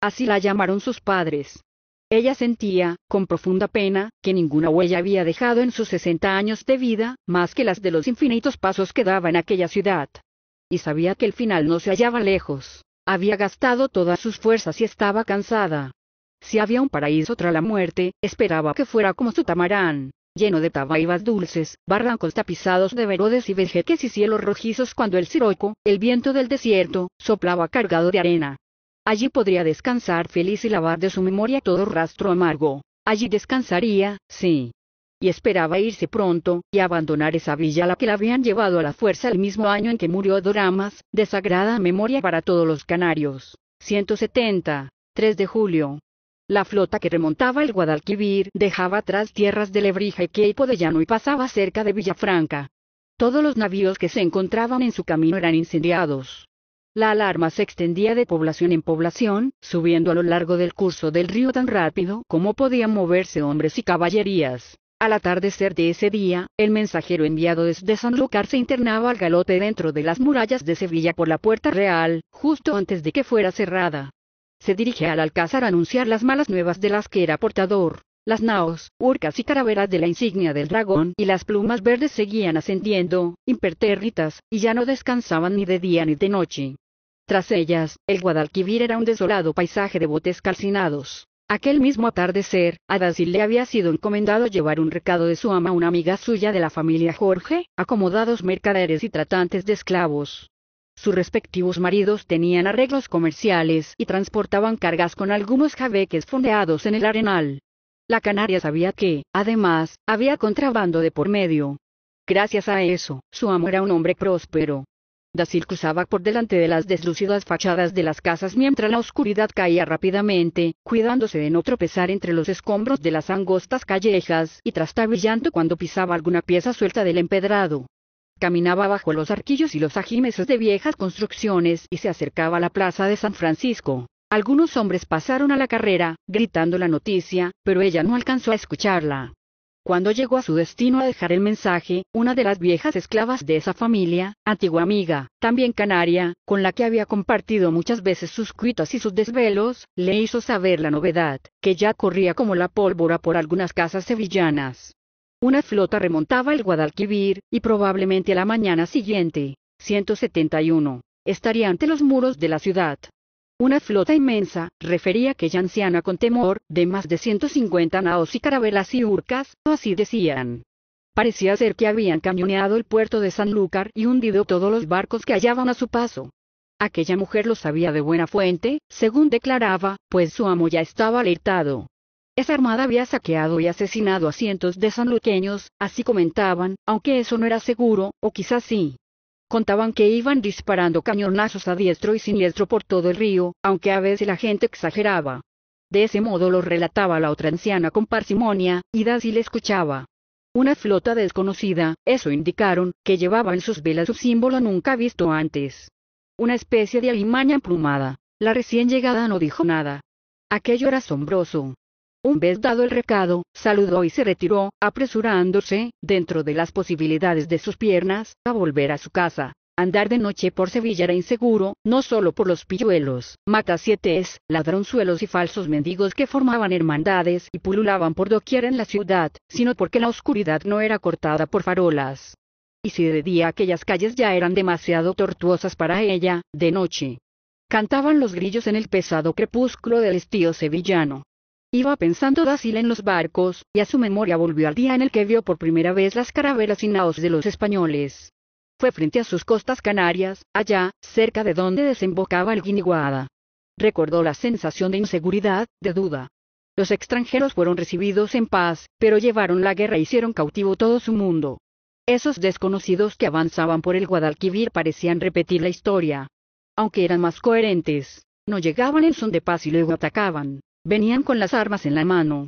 Así la llamaron sus padres. Ella sentía, con profunda pena, que ninguna huella había dejado en sus sesenta años de vida, más que las de los infinitos pasos que daba en aquella ciudad. Y sabía que el final no se hallaba lejos. Había gastado todas sus fuerzas y estaba cansada. Si había un paraíso tras la muerte, esperaba que fuera como su tamarán lleno de tabaibas dulces, barrancos tapizados de verodes y vejeques y cielos rojizos cuando el siroco, el viento del desierto, soplaba cargado de arena. Allí podría descansar feliz y lavar de su memoria todo rastro amargo. Allí descansaría, sí. Y esperaba irse pronto, y abandonar esa villa a la que la habían llevado a la fuerza el mismo año en que murió Doramas, de sagrada memoria para todos los canarios. 170. 3 de julio. La flota que remontaba el Guadalquivir dejaba atrás tierras de Lebrija y Queipo de Llano y pasaba cerca de Villafranca. Todos los navíos que se encontraban en su camino eran incendiados. La alarma se extendía de población en población, subiendo a lo largo del curso del río tan rápido como podían moverse hombres y caballerías. Al atardecer de ese día, el mensajero enviado desde Sanlúcar se internaba al galope dentro de las murallas de Sevilla por la Puerta Real, justo antes de que fuera cerrada se dirige al alcázar a anunciar las malas nuevas de las que era portador. Las naos, urcas y caraveras de la insignia del dragón y las plumas verdes seguían ascendiendo, impertérritas, y ya no descansaban ni de día ni de noche. Tras ellas, el Guadalquivir era un desolado paisaje de botes calcinados. Aquel mismo atardecer, a Dasil le había sido encomendado llevar un recado de su ama a una amiga suya de la familia Jorge, acomodados mercaderes y tratantes de esclavos. Sus respectivos maridos tenían arreglos comerciales y transportaban cargas con algunos jabeques fondeados en el arenal. La canaria sabía que, además, había contrabando de por medio. Gracias a eso, su amo era un hombre próspero. Dacil cruzaba por delante de las deslucidas fachadas de las casas mientras la oscuridad caía rápidamente, cuidándose de no tropezar entre los escombros de las angostas callejas y trastabillando cuando pisaba alguna pieza suelta del empedrado. Caminaba bajo los arquillos y los ajimeces de viejas construcciones y se acercaba a la plaza de San Francisco. Algunos hombres pasaron a la carrera, gritando la noticia, pero ella no alcanzó a escucharla. Cuando llegó a su destino a dejar el mensaje, una de las viejas esclavas de esa familia, antigua amiga, también canaria, con la que había compartido muchas veces sus cuitas y sus desvelos, le hizo saber la novedad, que ya corría como la pólvora por algunas casas sevillanas. Una flota remontaba el Guadalquivir, y probablemente a la mañana siguiente, 171, estaría ante los muros de la ciudad. Una flota inmensa, refería aquella anciana con temor, de más de 150 naos y carabelas y urcas, o así decían. Parecía ser que habían cañoneado el puerto de Sanlúcar y hundido todos los barcos que hallaban a su paso. Aquella mujer lo sabía de buena fuente, según declaraba, pues su amo ya estaba alertado. Esa armada había saqueado y asesinado a cientos de sanluqueños, así comentaban, aunque eso no era seguro, o quizás sí. Contaban que iban disparando cañonazos a diestro y siniestro por todo el río, aunque a veces la gente exageraba. De ese modo lo relataba la otra anciana con parsimonia, y Dasi le escuchaba. Una flota desconocida, eso indicaron, que llevaba en sus velas un símbolo nunca visto antes. Una especie de alimaña emplumada. La recién llegada no dijo nada. Aquello era asombroso. Un vez dado el recado, saludó y se retiró, apresurándose, dentro de las posibilidades de sus piernas, a volver a su casa. Andar de noche por Sevilla era inseguro, no solo por los pilluelos, matasietes, ladronzuelos y falsos mendigos que formaban hermandades y pululaban por doquier en la ciudad, sino porque la oscuridad no era cortada por farolas. Y si de día aquellas calles ya eran demasiado tortuosas para ella, de noche. Cantaban los grillos en el pesado crepúsculo del estío sevillano. Iba pensando Dácil en los barcos, y a su memoria volvió al día en el que vio por primera vez las carabelas y naos de los españoles. Fue frente a sus costas canarias, allá, cerca de donde desembocaba el Guiniguada. Recordó la sensación de inseguridad, de duda. Los extranjeros fueron recibidos en paz, pero llevaron la guerra e hicieron cautivo todo su mundo. Esos desconocidos que avanzaban por el Guadalquivir parecían repetir la historia. Aunque eran más coherentes, no llegaban en son de paz y luego atacaban venían con las armas en la mano.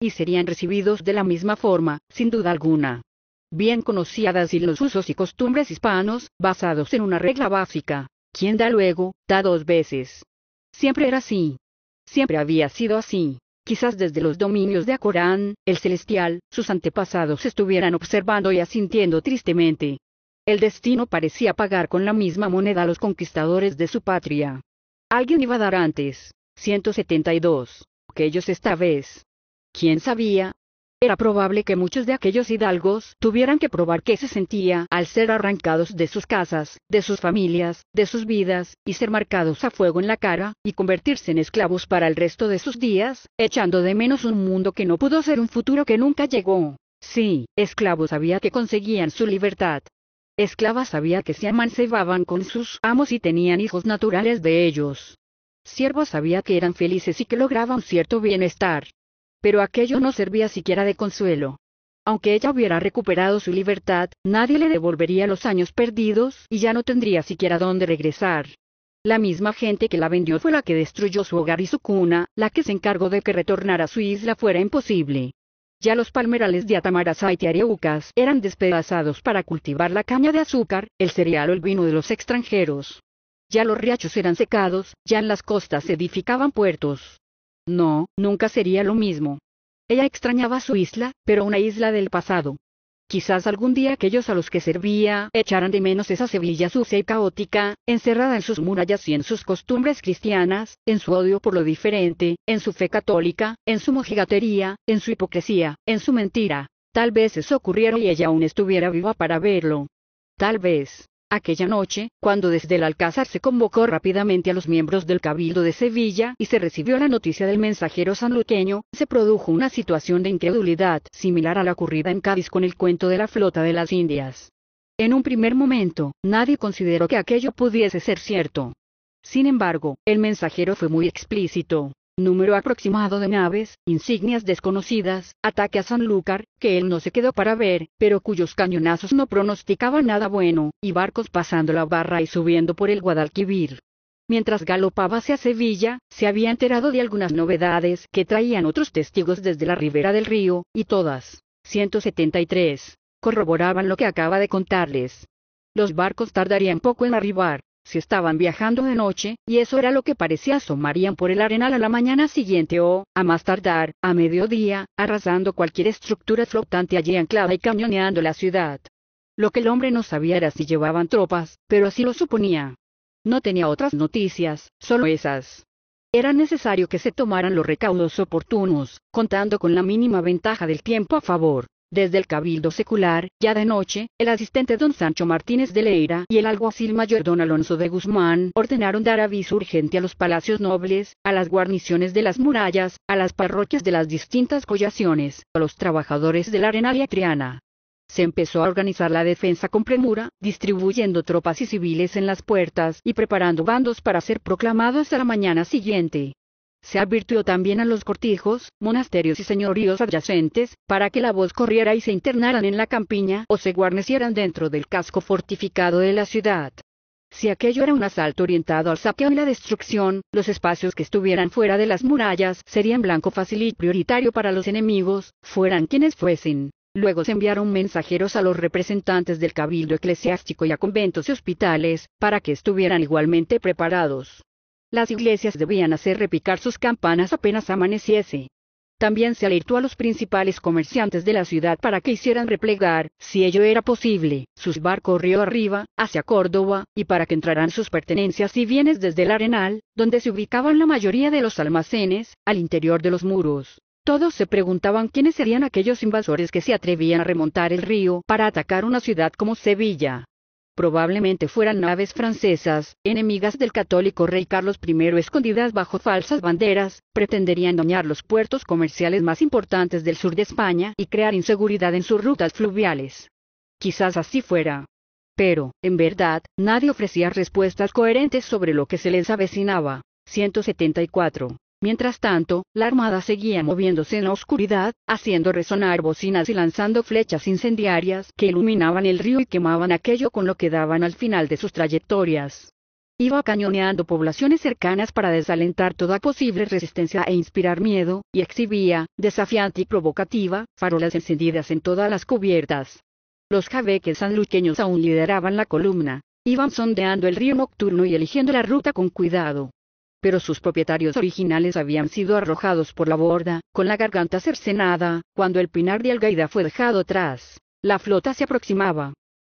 Y serían recibidos de la misma forma, sin duda alguna. Bien conocidas y los usos y costumbres hispanos, basados en una regla básica. Quien da luego, da dos veces. Siempre era así. Siempre había sido así. Quizás desde los dominios de Acorán, el celestial, sus antepasados estuvieran observando y asintiendo tristemente. El destino parecía pagar con la misma moneda a los conquistadores de su patria. Alguien iba a dar antes. 172. ellos esta vez. ¿Quién sabía? Era probable que muchos de aquellos hidalgos tuvieran que probar qué se sentía al ser arrancados de sus casas, de sus familias, de sus vidas, y ser marcados a fuego en la cara, y convertirse en esclavos para el resto de sus días, echando de menos un mundo que no pudo ser un futuro que nunca llegó. Sí, esclavos había que conseguían su libertad. Esclavas había que se amancebaban con sus amos y tenían hijos naturales de ellos siervo sabía que eran felices y que lograban cierto bienestar. Pero aquello no servía siquiera de consuelo. Aunque ella hubiera recuperado su libertad, nadie le devolvería los años perdidos y ya no tendría siquiera dónde regresar. La misma gente que la vendió fue la que destruyó su hogar y su cuna, la que se encargó de que retornar a su isla fuera imposible. Ya los palmerales de atamarazá y Areucas eran despedazados para cultivar la caña de azúcar, el cereal o el vino de los extranjeros ya los riachos eran secados, ya en las costas se edificaban puertos. No, nunca sería lo mismo. Ella extrañaba su isla, pero una isla del pasado. Quizás algún día aquellos a los que servía echaran de menos esa Sevilla sucia y caótica, encerrada en sus murallas y en sus costumbres cristianas, en su odio por lo diferente, en su fe católica, en su mojigatería, en su hipocresía, en su mentira. Tal vez eso ocurriera y ella aún estuviera viva para verlo. Tal vez. Aquella noche, cuando desde el Alcázar se convocó rápidamente a los miembros del Cabildo de Sevilla y se recibió la noticia del mensajero sanluqueño, se produjo una situación de incredulidad similar a la ocurrida en Cádiz con el cuento de la flota de las Indias. En un primer momento, nadie consideró que aquello pudiese ser cierto. Sin embargo, el mensajero fue muy explícito número aproximado de naves, insignias desconocidas, ataque a Sanlúcar, que él no se quedó para ver, pero cuyos cañonazos no pronosticaban nada bueno, y barcos pasando la barra y subiendo por el Guadalquivir. Mientras galopaba hacia Sevilla, se había enterado de algunas novedades que traían otros testigos desde la ribera del río, y todas, 173, corroboraban lo que acaba de contarles. Los barcos tardarían poco en arribar, si estaban viajando de noche, y eso era lo que parecía asomarían por el arenal a la mañana siguiente o, a más tardar, a mediodía, arrasando cualquier estructura flotante allí anclada y cañoneando la ciudad. Lo que el hombre no sabía era si llevaban tropas, pero así lo suponía. No tenía otras noticias, solo esas. Era necesario que se tomaran los recaudos oportunos, contando con la mínima ventaja del tiempo a favor, desde el cabildo secular, ya de noche, el asistente don Sancho Martínez de Leira y el alguacil mayor don Alonso de Guzmán ordenaron dar aviso urgente a los palacios nobles, a las guarniciones de las murallas, a las parroquias de las distintas collaciones, a los trabajadores de la arenalia triana. Se empezó a organizar la defensa con premura, distribuyendo tropas y civiles en las puertas y preparando bandos para ser proclamados a la mañana siguiente. Se advirtió también a los cortijos, monasterios y señoríos adyacentes, para que la voz corriera y se internaran en la campiña o se guarnecieran dentro del casco fortificado de la ciudad. Si aquello era un asalto orientado al saqueo y la destrucción, los espacios que estuvieran fuera de las murallas serían blanco fácil y prioritario para los enemigos, fueran quienes fuesen. Luego se enviaron mensajeros a los representantes del cabildo eclesiástico y a conventos y hospitales, para que estuvieran igualmente preparados. Las iglesias debían hacer repicar sus campanas apenas amaneciese. También se alertó a los principales comerciantes de la ciudad para que hicieran replegar, si ello era posible, sus barcos río arriba, hacia Córdoba, y para que entraran sus pertenencias y bienes desde el Arenal, donde se ubicaban la mayoría de los almacenes, al interior de los muros. Todos se preguntaban quiénes serían aquellos invasores que se atrevían a remontar el río para atacar una ciudad como Sevilla probablemente fueran naves francesas, enemigas del católico rey Carlos I escondidas bajo falsas banderas, pretenderían dañar los puertos comerciales más importantes del sur de España y crear inseguridad en sus rutas fluviales. Quizás así fuera. Pero, en verdad, nadie ofrecía respuestas coherentes sobre lo que se les avecinaba. 174. Mientras tanto, la armada seguía moviéndose en la oscuridad, haciendo resonar bocinas y lanzando flechas incendiarias que iluminaban el río y quemaban aquello con lo que daban al final de sus trayectorias. Iba cañoneando poblaciones cercanas para desalentar toda posible resistencia e inspirar miedo, y exhibía, desafiante y provocativa, farolas encendidas en todas las cubiertas. Los jabeques sanluqueños aún lideraban la columna, iban sondeando el río nocturno y eligiendo la ruta con cuidado pero sus propietarios originales habían sido arrojados por la borda, con la garganta cercenada, cuando el pinar de Algaida fue dejado atrás. La flota se aproximaba.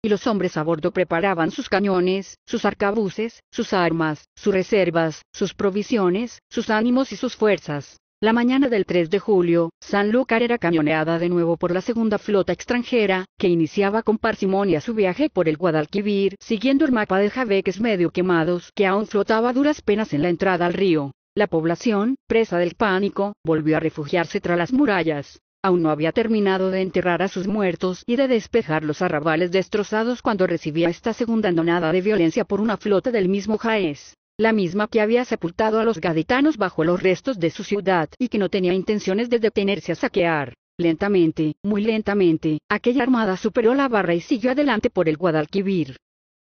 Y los hombres a bordo preparaban sus cañones, sus arcabuces, sus armas, sus reservas, sus provisiones, sus ánimos y sus fuerzas. La mañana del 3 de julio, Sanlúcar era camioneada de nuevo por la segunda flota extranjera, que iniciaba con parsimonia su viaje por el Guadalquivir, siguiendo el mapa de jabeques medio quemados que aún flotaba duras penas en la entrada al río. La población, presa del pánico, volvió a refugiarse tras las murallas. Aún no había terminado de enterrar a sus muertos y de despejar los arrabales destrozados cuando recibía esta segunda andonada de violencia por una flota del mismo Jaez la misma que había sepultado a los gaditanos bajo los restos de su ciudad y que no tenía intenciones de detenerse a saquear. Lentamente, muy lentamente, aquella armada superó la barra y siguió adelante por el Guadalquivir.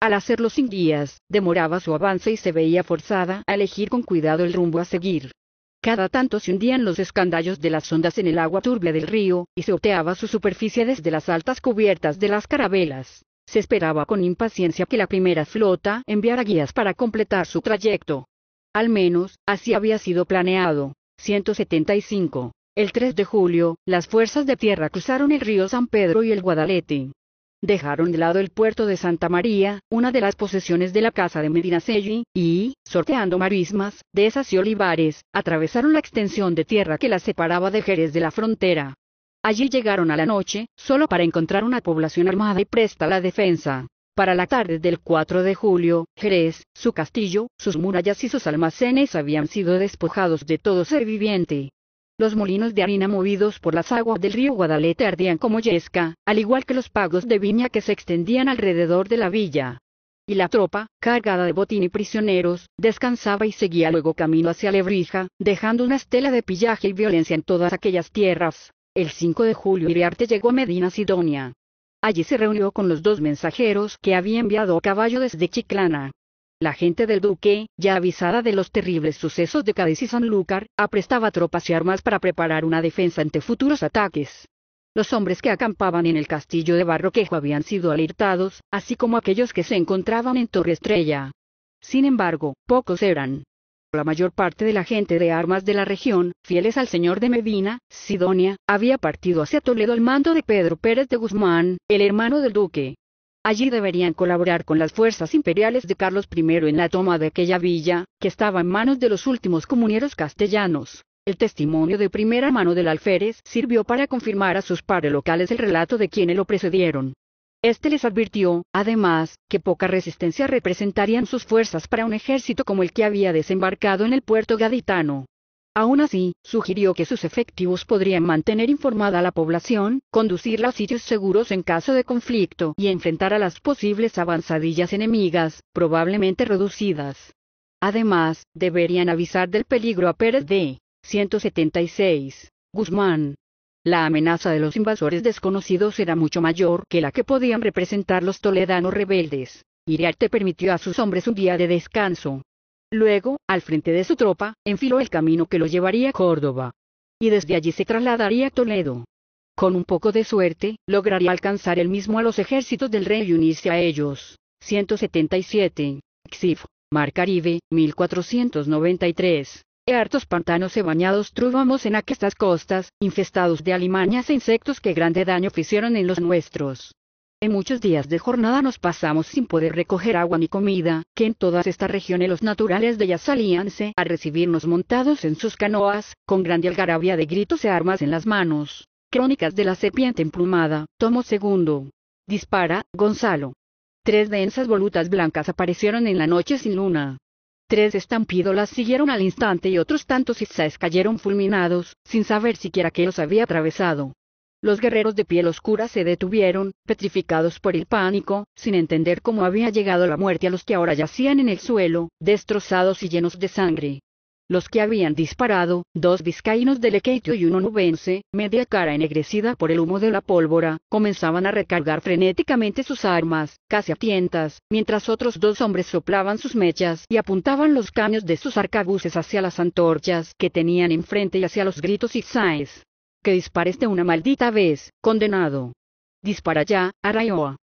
Al hacerlo sin guías, demoraba su avance y se veía forzada a elegir con cuidado el rumbo a seguir. Cada tanto se hundían los escandallos de las ondas en el agua turbia del río, y se oteaba su superficie desde las altas cubiertas de las carabelas. Se esperaba con impaciencia que la primera flota enviara guías para completar su trayecto. Al menos, así había sido planeado. 175. El 3 de julio, las fuerzas de tierra cruzaron el río San Pedro y el Guadalete. Dejaron de lado el puerto de Santa María, una de las posesiones de la casa de Medina Selli, y, sorteando marismas, esas y olivares, atravesaron la extensión de tierra que las separaba de Jerez de la frontera. Allí llegaron a la noche, solo para encontrar una población armada y presta a la defensa. Para la tarde del 4 de julio, Jerez, su castillo, sus murallas y sus almacenes habían sido despojados de todo ser viviente. Los molinos de harina movidos por las aguas del río Guadalete ardían como yesca, al igual que los pagos de viña que se extendían alrededor de la villa. Y la tropa, cargada de botín y prisioneros, descansaba y seguía luego camino hacia Lebrija, dejando una estela de pillaje y violencia en todas aquellas tierras. El 5 de julio Iriarte llegó a Medina Sidonia. Allí se reunió con los dos mensajeros que había enviado a caballo desde Chiclana. La gente del duque, ya avisada de los terribles sucesos de Cádiz y Sanlúcar, aprestaba tropas y armas para preparar una defensa ante futuros ataques. Los hombres que acampaban en el castillo de Barroquejo habían sido alertados, así como aquellos que se encontraban en Torre Estrella. Sin embargo, pocos eran. La mayor parte de la gente de armas de la región, fieles al señor de Medina, Sidonia, había partido hacia Toledo al mando de Pedro Pérez de Guzmán, el hermano del duque. Allí deberían colaborar con las fuerzas imperiales de Carlos I en la toma de aquella villa, que estaba en manos de los últimos comuneros castellanos. El testimonio de primera mano del alférez sirvió para confirmar a sus pares locales el relato de quienes lo precedieron. Este les advirtió, además, que poca resistencia representarían sus fuerzas para un ejército como el que había desembarcado en el puerto gaditano. Aún así, sugirió que sus efectivos podrían mantener informada a la población, conducirla a sitios seguros en caso de conflicto y enfrentar a las posibles avanzadillas enemigas, probablemente reducidas. Además, deberían avisar del peligro a Pérez de 176, Guzmán, la amenaza de los invasores desconocidos era mucho mayor que la que podían representar los toledanos rebeldes. Iriarte permitió a sus hombres un día de descanso. Luego, al frente de su tropa, enfiló el camino que lo llevaría a Córdoba. Y desde allí se trasladaría a Toledo. Con un poco de suerte, lograría alcanzar el mismo a los ejércitos del rey y unirse a ellos. 177. Xif. Mar Caribe, 1493 hartos pantanos e bañados trúbamos en aquestas costas, infestados de alimañas e insectos que grande daño hicieron en los nuestros. En muchos días de jornada nos pasamos sin poder recoger agua ni comida, que en todas estas regiones los naturales de ya salíanse a recibirnos montados en sus canoas, con grande algarabía de gritos y armas en las manos. Crónicas de la serpiente emplumada, tomo segundo. Dispara, Gonzalo. Tres densas volutas blancas aparecieron en la noche sin luna. Tres las siguieron al instante y otros tantos se cayeron fulminados, sin saber siquiera que los había atravesado. Los guerreros de piel oscura se detuvieron, petrificados por el pánico, sin entender cómo había llegado la muerte a los que ahora yacían en el suelo, destrozados y llenos de sangre. Los que habían disparado, dos vizcaínos de Lequeitio y uno nubense, media cara ennegrecida por el humo de la pólvora, comenzaban a recargar frenéticamente sus armas, casi a tientas, mientras otros dos hombres soplaban sus mechas y apuntaban los caños de sus arcabuces hacia las antorchas que tenían enfrente y hacia los gritos y saes. Que dispares de una maldita vez, condenado. Dispara ya, Araioa.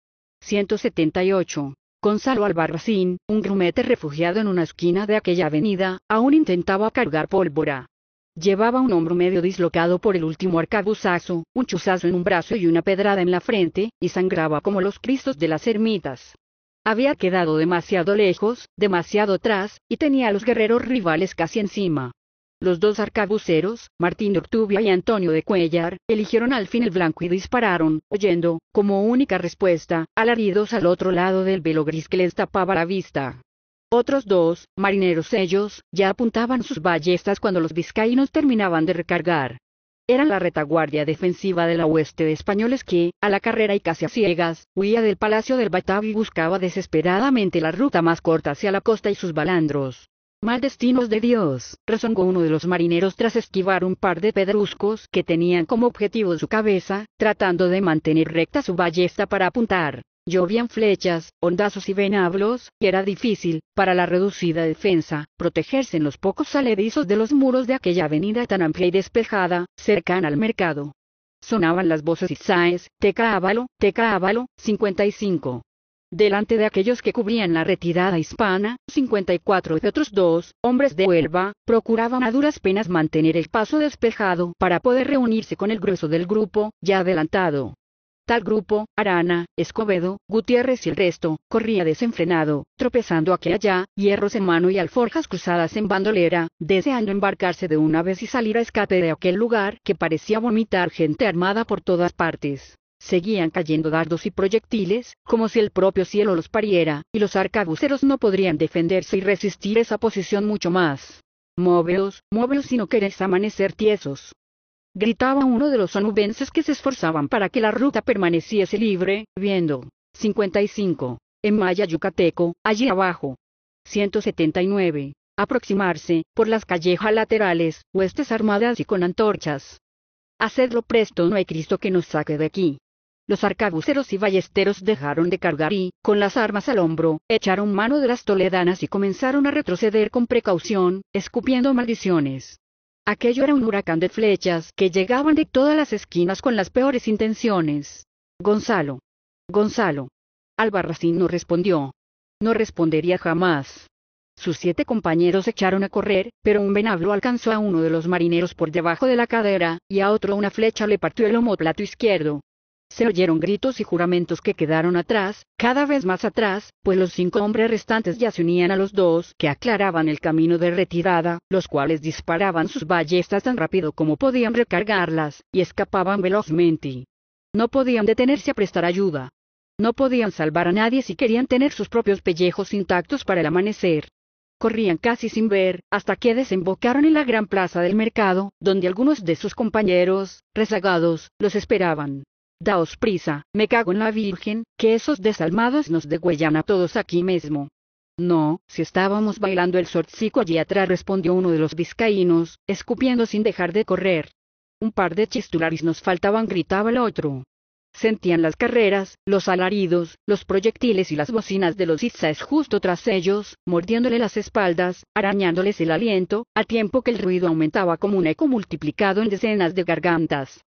178. Gonzalo Albarracín, un grumete refugiado en una esquina de aquella avenida, aún intentaba cargar pólvora. Llevaba un hombro medio dislocado por el último arcabuzazo, un chuzazo en un brazo y una pedrada en la frente, y sangraba como los cristos de las ermitas. Había quedado demasiado lejos, demasiado atrás, y tenía a los guerreros rivales casi encima. Los dos arcabuceros, Martín de Octuvia y Antonio de Cuellar, eligieron al fin el blanco y dispararon, oyendo, como única respuesta, alaridos al otro lado del velo gris que les tapaba la vista. Otros dos, marineros ellos, ya apuntaban sus ballestas cuando los vizcaínos terminaban de recargar. Eran la retaguardia defensiva de la hueste de españoles que, a la carrera y casi a ciegas, huía del palacio del Batavi y buscaba desesperadamente la ruta más corta hacia la costa y sus balandros. Mal destinos de Dios, rezongó uno de los marineros tras esquivar un par de pedruscos que tenían como objetivo su cabeza, tratando de mantener recta su ballesta para apuntar. Llovían flechas, hondazos y venablos, y era difícil, para la reducida defensa, protegerse en los pocos saledizos de los muros de aquella avenida tan amplia y despejada, cercana al mercado. Sonaban las voces y Saes, Teca abalo, Teca 55 delante de aquellos que cubrían la retirada hispana, 54 y otros dos, hombres de Huelva, procuraban a duras penas mantener el paso despejado para poder reunirse con el grueso del grupo, ya adelantado. Tal grupo, Arana, Escobedo, Gutiérrez y el resto, corría desenfrenado, tropezando aquí y allá, hierros en mano y alforjas cruzadas en bandolera, deseando embarcarse de una vez y salir a escape de aquel lugar que parecía vomitar gente armada por todas partes seguían cayendo dardos y proyectiles, como si el propio cielo los pariera, y los arcabuceros no podrían defenderse y resistir esa posición mucho más. Móveos, móveos si no queréis amanecer tiesos. Gritaba uno de los anubenses que se esforzaban para que la ruta permaneciese libre, viendo. 55. En Maya Yucateco, allí abajo. 179. Aproximarse, por las callejas laterales, huestes armadas y con antorchas. Hacedlo presto, no hay Cristo que nos saque de aquí. Los arcabuceros y ballesteros dejaron de cargar y, con las armas al hombro, echaron mano de las toledanas y comenzaron a retroceder con precaución, escupiendo maldiciones. Aquello era un huracán de flechas que llegaban de todas las esquinas con las peores intenciones. Gonzalo. Gonzalo. Albarracín no respondió. No respondería jamás. Sus siete compañeros echaron a correr, pero un venablo alcanzó a uno de los marineros por debajo de la cadera, y a otro una flecha le partió el homoplato izquierdo. Se oyeron gritos y juramentos que quedaron atrás, cada vez más atrás, pues los cinco hombres restantes ya se unían a los dos que aclaraban el camino de retirada, los cuales disparaban sus ballestas tan rápido como podían recargarlas, y escapaban velozmente. No podían detenerse a prestar ayuda. No podían salvar a nadie si querían tener sus propios pellejos intactos para el amanecer corrían casi sin ver, hasta que desembocaron en la gran plaza del mercado, donde algunos de sus compañeros, rezagados, los esperaban. Daos prisa, me cago en la Virgen, que esos desalmados nos degüellan a todos aquí mismo. No, si estábamos bailando el sortcico allí atrás respondió uno de los vizcaínos, escupiendo sin dejar de correr. Un par de chistularis nos faltaban gritaba el otro. Sentían las carreras, los alaridos, los proyectiles y las bocinas de los izaes justo tras ellos, mordiéndole las espaldas, arañándoles el aliento, a tiempo que el ruido aumentaba como un eco multiplicado en decenas de gargantas.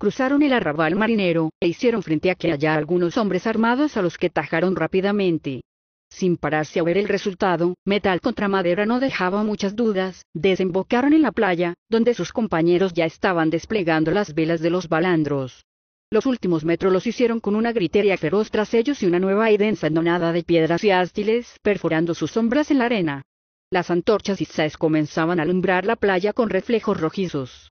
Cruzaron el arrabal marinero, e hicieron frente a que allá algunos hombres armados a los que tajaron rápidamente. Sin pararse a ver el resultado, metal contra madera no dejaba muchas dudas, desembocaron en la playa, donde sus compañeros ya estaban desplegando las velas de los balandros. Los últimos metros los hicieron con una gritería feroz tras ellos y una nueva y densa donada de piedras y ástiles, perforando sus sombras en la arena. Las antorchas y saes comenzaban a alumbrar la playa con reflejos rojizos.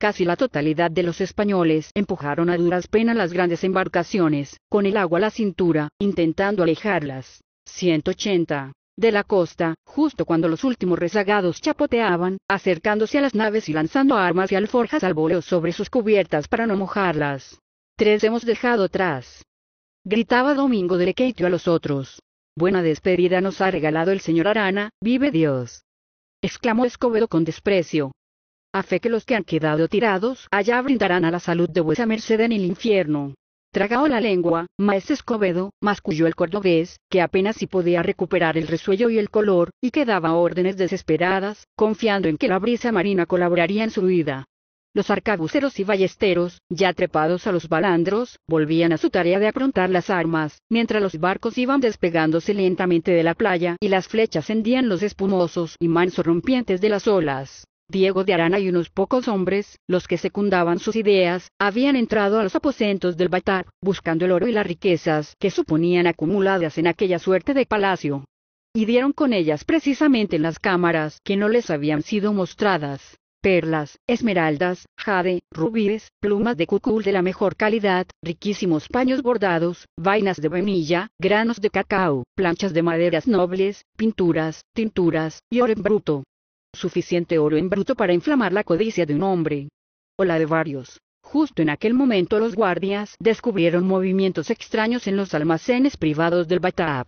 Casi la totalidad de los españoles empujaron a duras penas las grandes embarcaciones, con el agua a la cintura, intentando alejarlas. 180. De la costa, justo cuando los últimos rezagados chapoteaban, acercándose a las naves y lanzando armas y alforjas al bóleo sobre sus cubiertas para no mojarlas. Tres hemos dejado atrás. Gritaba Domingo de Lequeitio a los otros. Buena despedida nos ha regalado el señor Arana, vive Dios. exclamó Escobedo con desprecio, fe que los que han quedado tirados allá brindarán a la salud de vuesa merced en el infierno. Tragao la lengua, maese Escobedo, masculló el cordobés, que apenas si podía recuperar el resuello y el color, y que daba órdenes desesperadas, confiando en que la brisa marina colaboraría en su huida. Los arcabuceros y ballesteros, ya trepados a los balandros, volvían a su tarea de aprontar las armas, mientras los barcos iban despegándose lentamente de la playa y las flechas hendían los espumosos y mansos rompientes de las olas. Diego de Arana y unos pocos hombres, los que secundaban sus ideas, habían entrado a los aposentos del Batar, buscando el oro y las riquezas que suponían acumuladas en aquella suerte de palacio. Y dieron con ellas precisamente en las cámaras que no les habían sido mostradas. Perlas, esmeraldas, jade, rubíes, plumas de cucul de la mejor calidad, riquísimos paños bordados, vainas de vainilla, granos de cacao, planchas de maderas nobles, pinturas, tinturas, y oro en bruto, suficiente oro en bruto para inflamar la codicia de un hombre. O la de varios. Justo en aquel momento los guardias descubrieron movimientos extraños en los almacenes privados del Batab.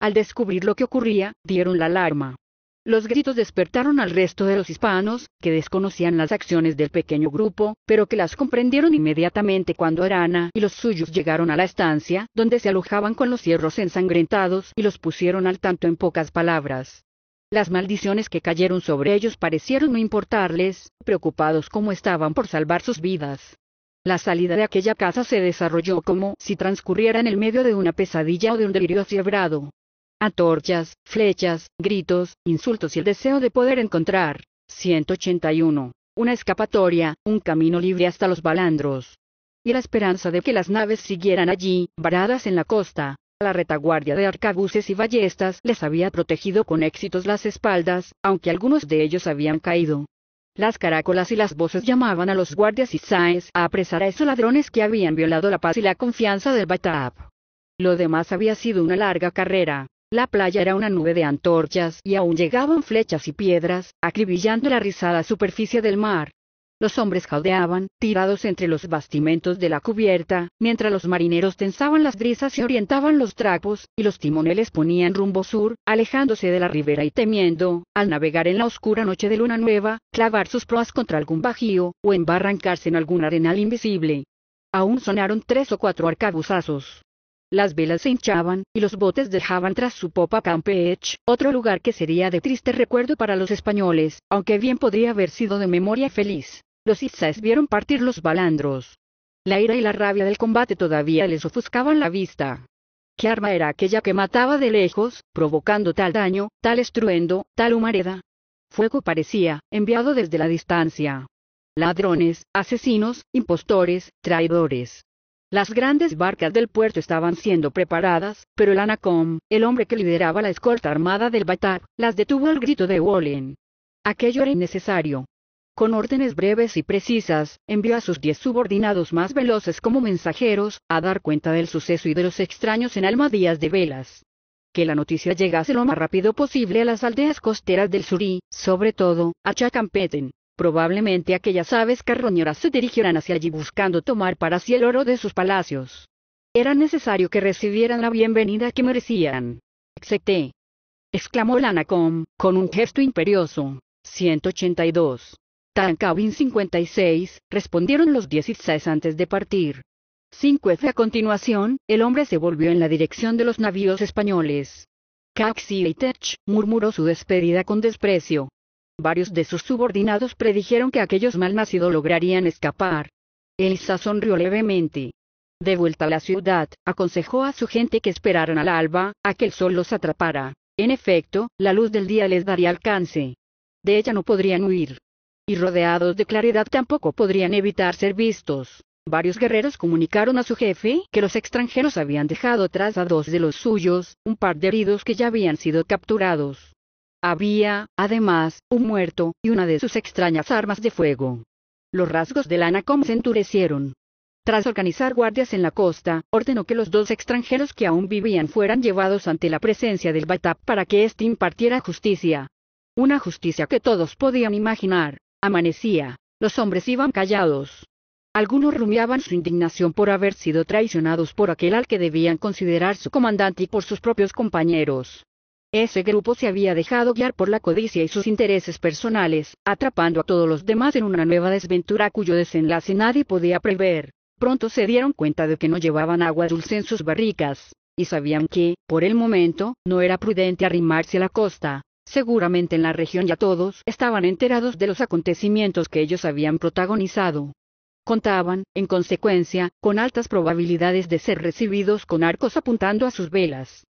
Al descubrir lo que ocurría, dieron la alarma. Los gritos despertaron al resto de los hispanos, que desconocían las acciones del pequeño grupo, pero que las comprendieron inmediatamente cuando Arana y los suyos llegaron a la estancia, donde se alojaban con los hierros ensangrentados y los pusieron al tanto en pocas palabras. Las maldiciones que cayeron sobre ellos parecieron no importarles, preocupados como estaban por salvar sus vidas. La salida de aquella casa se desarrolló como si transcurriera en el medio de una pesadilla o de un delirio fiebrado. Antorchas, flechas, gritos, insultos y el deseo de poder encontrar. 181. Una escapatoria, un camino libre hasta los balandros. Y la esperanza de que las naves siguieran allí, varadas en la costa, la retaguardia de arcabuces y ballestas les había protegido con éxitos las espaldas, aunque algunos de ellos habían caído. Las caracolas y las voces llamaban a los guardias y saes a apresar a esos ladrones que habían violado la paz y la confianza del Bataab. Lo demás había sido una larga carrera. La playa era una nube de antorchas y aún llegaban flechas y piedras, acribillando la rizada superficie del mar. Los hombres jaudeaban, tirados entre los bastimentos de la cubierta, mientras los marineros tensaban las brisas y orientaban los trapos, y los timoneles ponían rumbo sur, alejándose de la ribera y temiendo, al navegar en la oscura noche de luna nueva, clavar sus proas contra algún bajío, o embarrancarse en algún arenal invisible. Aún sonaron tres o cuatro arcabuzazos. Las velas se hinchaban, y los botes dejaban tras su popa Campeche, otro lugar que sería de triste recuerdo para los españoles, aunque bien podría haber sido de memoria feliz. Los izas vieron partir los balandros. La ira y la rabia del combate todavía les ofuscaban la vista. ¿Qué arma era aquella que mataba de lejos, provocando tal daño, tal estruendo, tal humareda? Fuego parecía, enviado desde la distancia. Ladrones, asesinos, impostores, traidores. Las grandes barcas del puerto estaban siendo preparadas, pero el Anacom, el hombre que lideraba la escolta armada del Batar, las detuvo al grito de Wallen. Aquello era innecesario. Con órdenes breves y precisas, envió a sus diez subordinados más veloces como mensajeros, a dar cuenta del suceso y de los extraños en Almadías de velas. Que la noticia llegase lo más rápido posible a las aldeas costeras del Surí, sobre todo, a Chacampeten. Probablemente aquellas aves carroñeras se dirigieran hacia allí buscando tomar para sí el oro de sus palacios. Era necesario que recibieran la bienvenida que merecían. Excepté. Exclamó Lanacom, con un gesto imperioso. 182. Tancabin 56, respondieron los 16 antes de partir. 5F A continuación, el hombre se volvió en la dirección de los navíos españoles. Caxi murmuró su despedida con desprecio. Varios de sus subordinados predijeron que aquellos malnacidos lograrían escapar. Elsa sonrió levemente. De vuelta a la ciudad, aconsejó a su gente que esperaran al alba, a que el sol los atrapara. En efecto, la luz del día les daría alcance. De ella no podrían huir. Y rodeados de claridad tampoco podrían evitar ser vistos. Varios guerreros comunicaron a su jefe que los extranjeros habían dejado atrás a dos de los suyos, un par de heridos que ya habían sido capturados. Había, además, un muerto, y una de sus extrañas armas de fuego. Los rasgos de Anacom se endurecieron. Tras organizar guardias en la costa, ordenó que los dos extranjeros que aún vivían fueran llevados ante la presencia del Batap para que éste impartiera justicia. Una justicia que todos podían imaginar. Amanecía. Los hombres iban callados. Algunos rumiaban su indignación por haber sido traicionados por aquel al que debían considerar su comandante y por sus propios compañeros. Ese grupo se había dejado guiar por la codicia y sus intereses personales, atrapando a todos los demás en una nueva desventura cuyo desenlace nadie podía prever. Pronto se dieron cuenta de que no llevaban agua dulce en sus barricas, y sabían que, por el momento, no era prudente arrimarse a la costa. Seguramente en la región ya todos estaban enterados de los acontecimientos que ellos habían protagonizado. Contaban, en consecuencia, con altas probabilidades de ser recibidos con arcos apuntando a sus velas.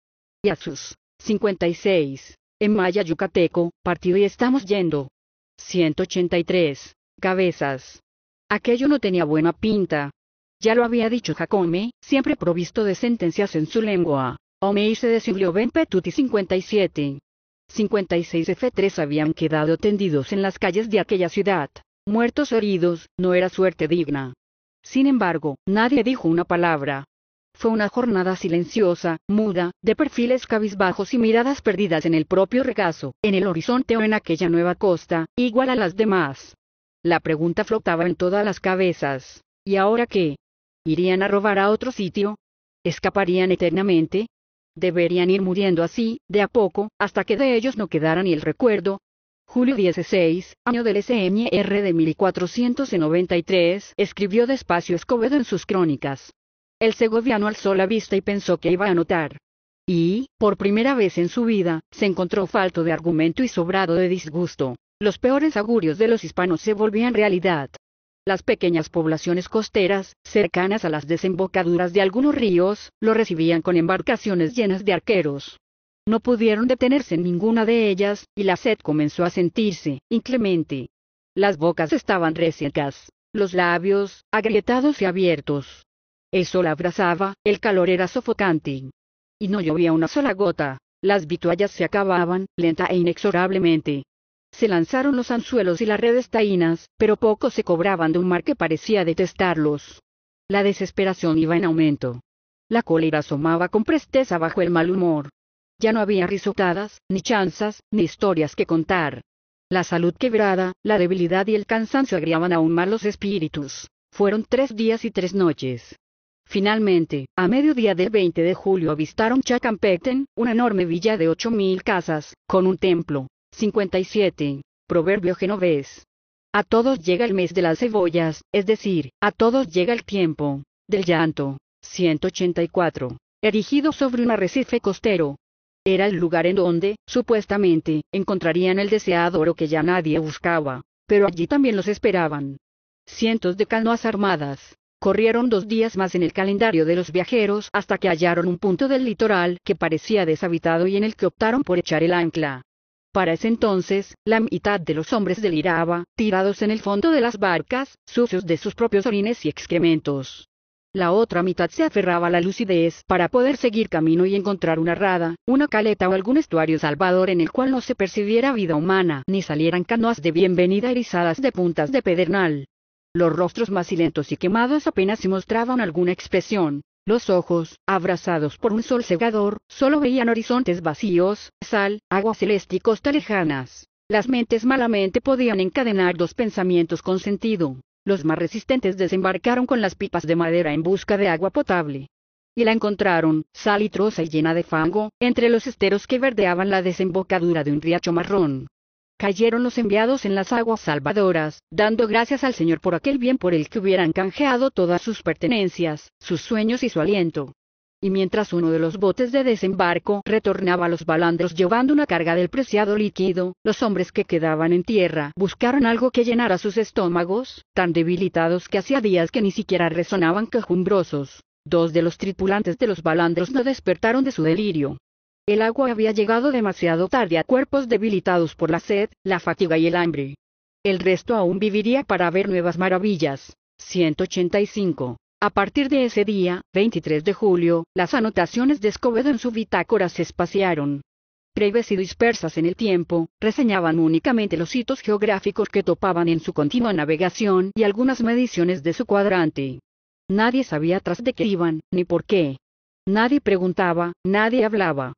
Y a sus 56. En Maya Yucateco, partido y estamos yendo. 183. Cabezas. Aquello no tenía buena pinta. Ya lo había dicho Jacome, siempre provisto de sentencias en su lengua. Omei se desinfló Ben Petuti 57. 56 F3 habían quedado tendidos en las calles de aquella ciudad. Muertos o heridos, no era suerte digna. Sin embargo, nadie dijo una palabra, fue una jornada silenciosa, muda, de perfiles cabizbajos y miradas perdidas en el propio regazo, en el horizonte o en aquella nueva costa, igual a las demás. La pregunta flotaba en todas las cabezas. ¿Y ahora qué? ¿Irían a robar a otro sitio? ¿Escaparían eternamente? Deberían ir muriendo así, de a poco, hasta que de ellos no quedara ni el recuerdo. Julio 16, año del SMR de 1493, escribió despacio Escobedo en sus crónicas. El segoviano alzó la vista y pensó que iba a anotar. Y, por primera vez en su vida, se encontró falto de argumento y sobrado de disgusto. Los peores augurios de los hispanos se volvían realidad. Las pequeñas poblaciones costeras, cercanas a las desembocaduras de algunos ríos, lo recibían con embarcaciones llenas de arqueros. No pudieron detenerse en ninguna de ellas, y la sed comenzó a sentirse, inclemente. Las bocas estaban resecas, los labios, agrietados y abiertos, el sol abrazaba, el calor era sofocante. Y no llovía una sola gota. Las vituallas se acababan, lenta e inexorablemente. Se lanzaron los anzuelos y las redes taínas, pero pocos se cobraban de un mar que parecía detestarlos. La desesperación iba en aumento. La cólera asomaba con presteza bajo el mal humor. Ya no había risotadas, ni chanzas, ni historias que contar. La salud quebrada, la debilidad y el cansancio agriaban aún más los espíritus. Fueron tres días y tres noches, Finalmente, a mediodía del 20 de julio avistaron Chacampecten, una enorme villa de 8.000 casas, con un templo. 57. Proverbio genovés. A todos llega el mes de las cebollas, es decir, a todos llega el tiempo del llanto. 184. Erigido sobre un arrecife costero. Era el lugar en donde, supuestamente, encontrarían el deseado oro que ya nadie buscaba, pero allí también los esperaban. Cientos de canoas armadas, Corrieron dos días más en el calendario de los viajeros hasta que hallaron un punto del litoral que parecía deshabitado y en el que optaron por echar el ancla. Para ese entonces, la mitad de los hombres deliraba, tirados en el fondo de las barcas, sucios de sus propios orines y excrementos. La otra mitad se aferraba a la lucidez para poder seguir camino y encontrar una rada, una caleta o algún estuario salvador en el cual no se percibiera vida humana ni salieran canoas de bienvenida erizadas de puntas de pedernal. Los rostros macilentos y quemados apenas se mostraban alguna expresión. Los ojos, abrazados por un sol cegador, solo veían horizontes vacíos, sal, aguas celeste y lejanas. Las mentes malamente podían encadenar dos pensamientos con sentido. Los más resistentes desembarcaron con las pipas de madera en busca de agua potable. Y la encontraron, salitrosa y llena de fango, entre los esteros que verdeaban la desembocadura de un riacho marrón. Cayeron los enviados en las aguas salvadoras, dando gracias al Señor por aquel bien por el que hubieran canjeado todas sus pertenencias, sus sueños y su aliento. Y mientras uno de los botes de desembarco retornaba a los balandros llevando una carga del preciado líquido, los hombres que quedaban en tierra buscaron algo que llenara sus estómagos, tan debilitados que hacía días que ni siquiera resonaban quejumbrosos. Dos de los tripulantes de los balandros no despertaron de su delirio, el agua había llegado demasiado tarde a cuerpos debilitados por la sed, la fatiga y el hambre. El resto aún viviría para ver nuevas maravillas. 185. A partir de ese día, 23 de julio, las anotaciones de Escobedo en su bitácora se espaciaron. Breves y dispersas en el tiempo, reseñaban únicamente los hitos geográficos que topaban en su continua navegación y algunas mediciones de su cuadrante. Nadie sabía tras de qué iban, ni por qué. Nadie preguntaba, nadie hablaba.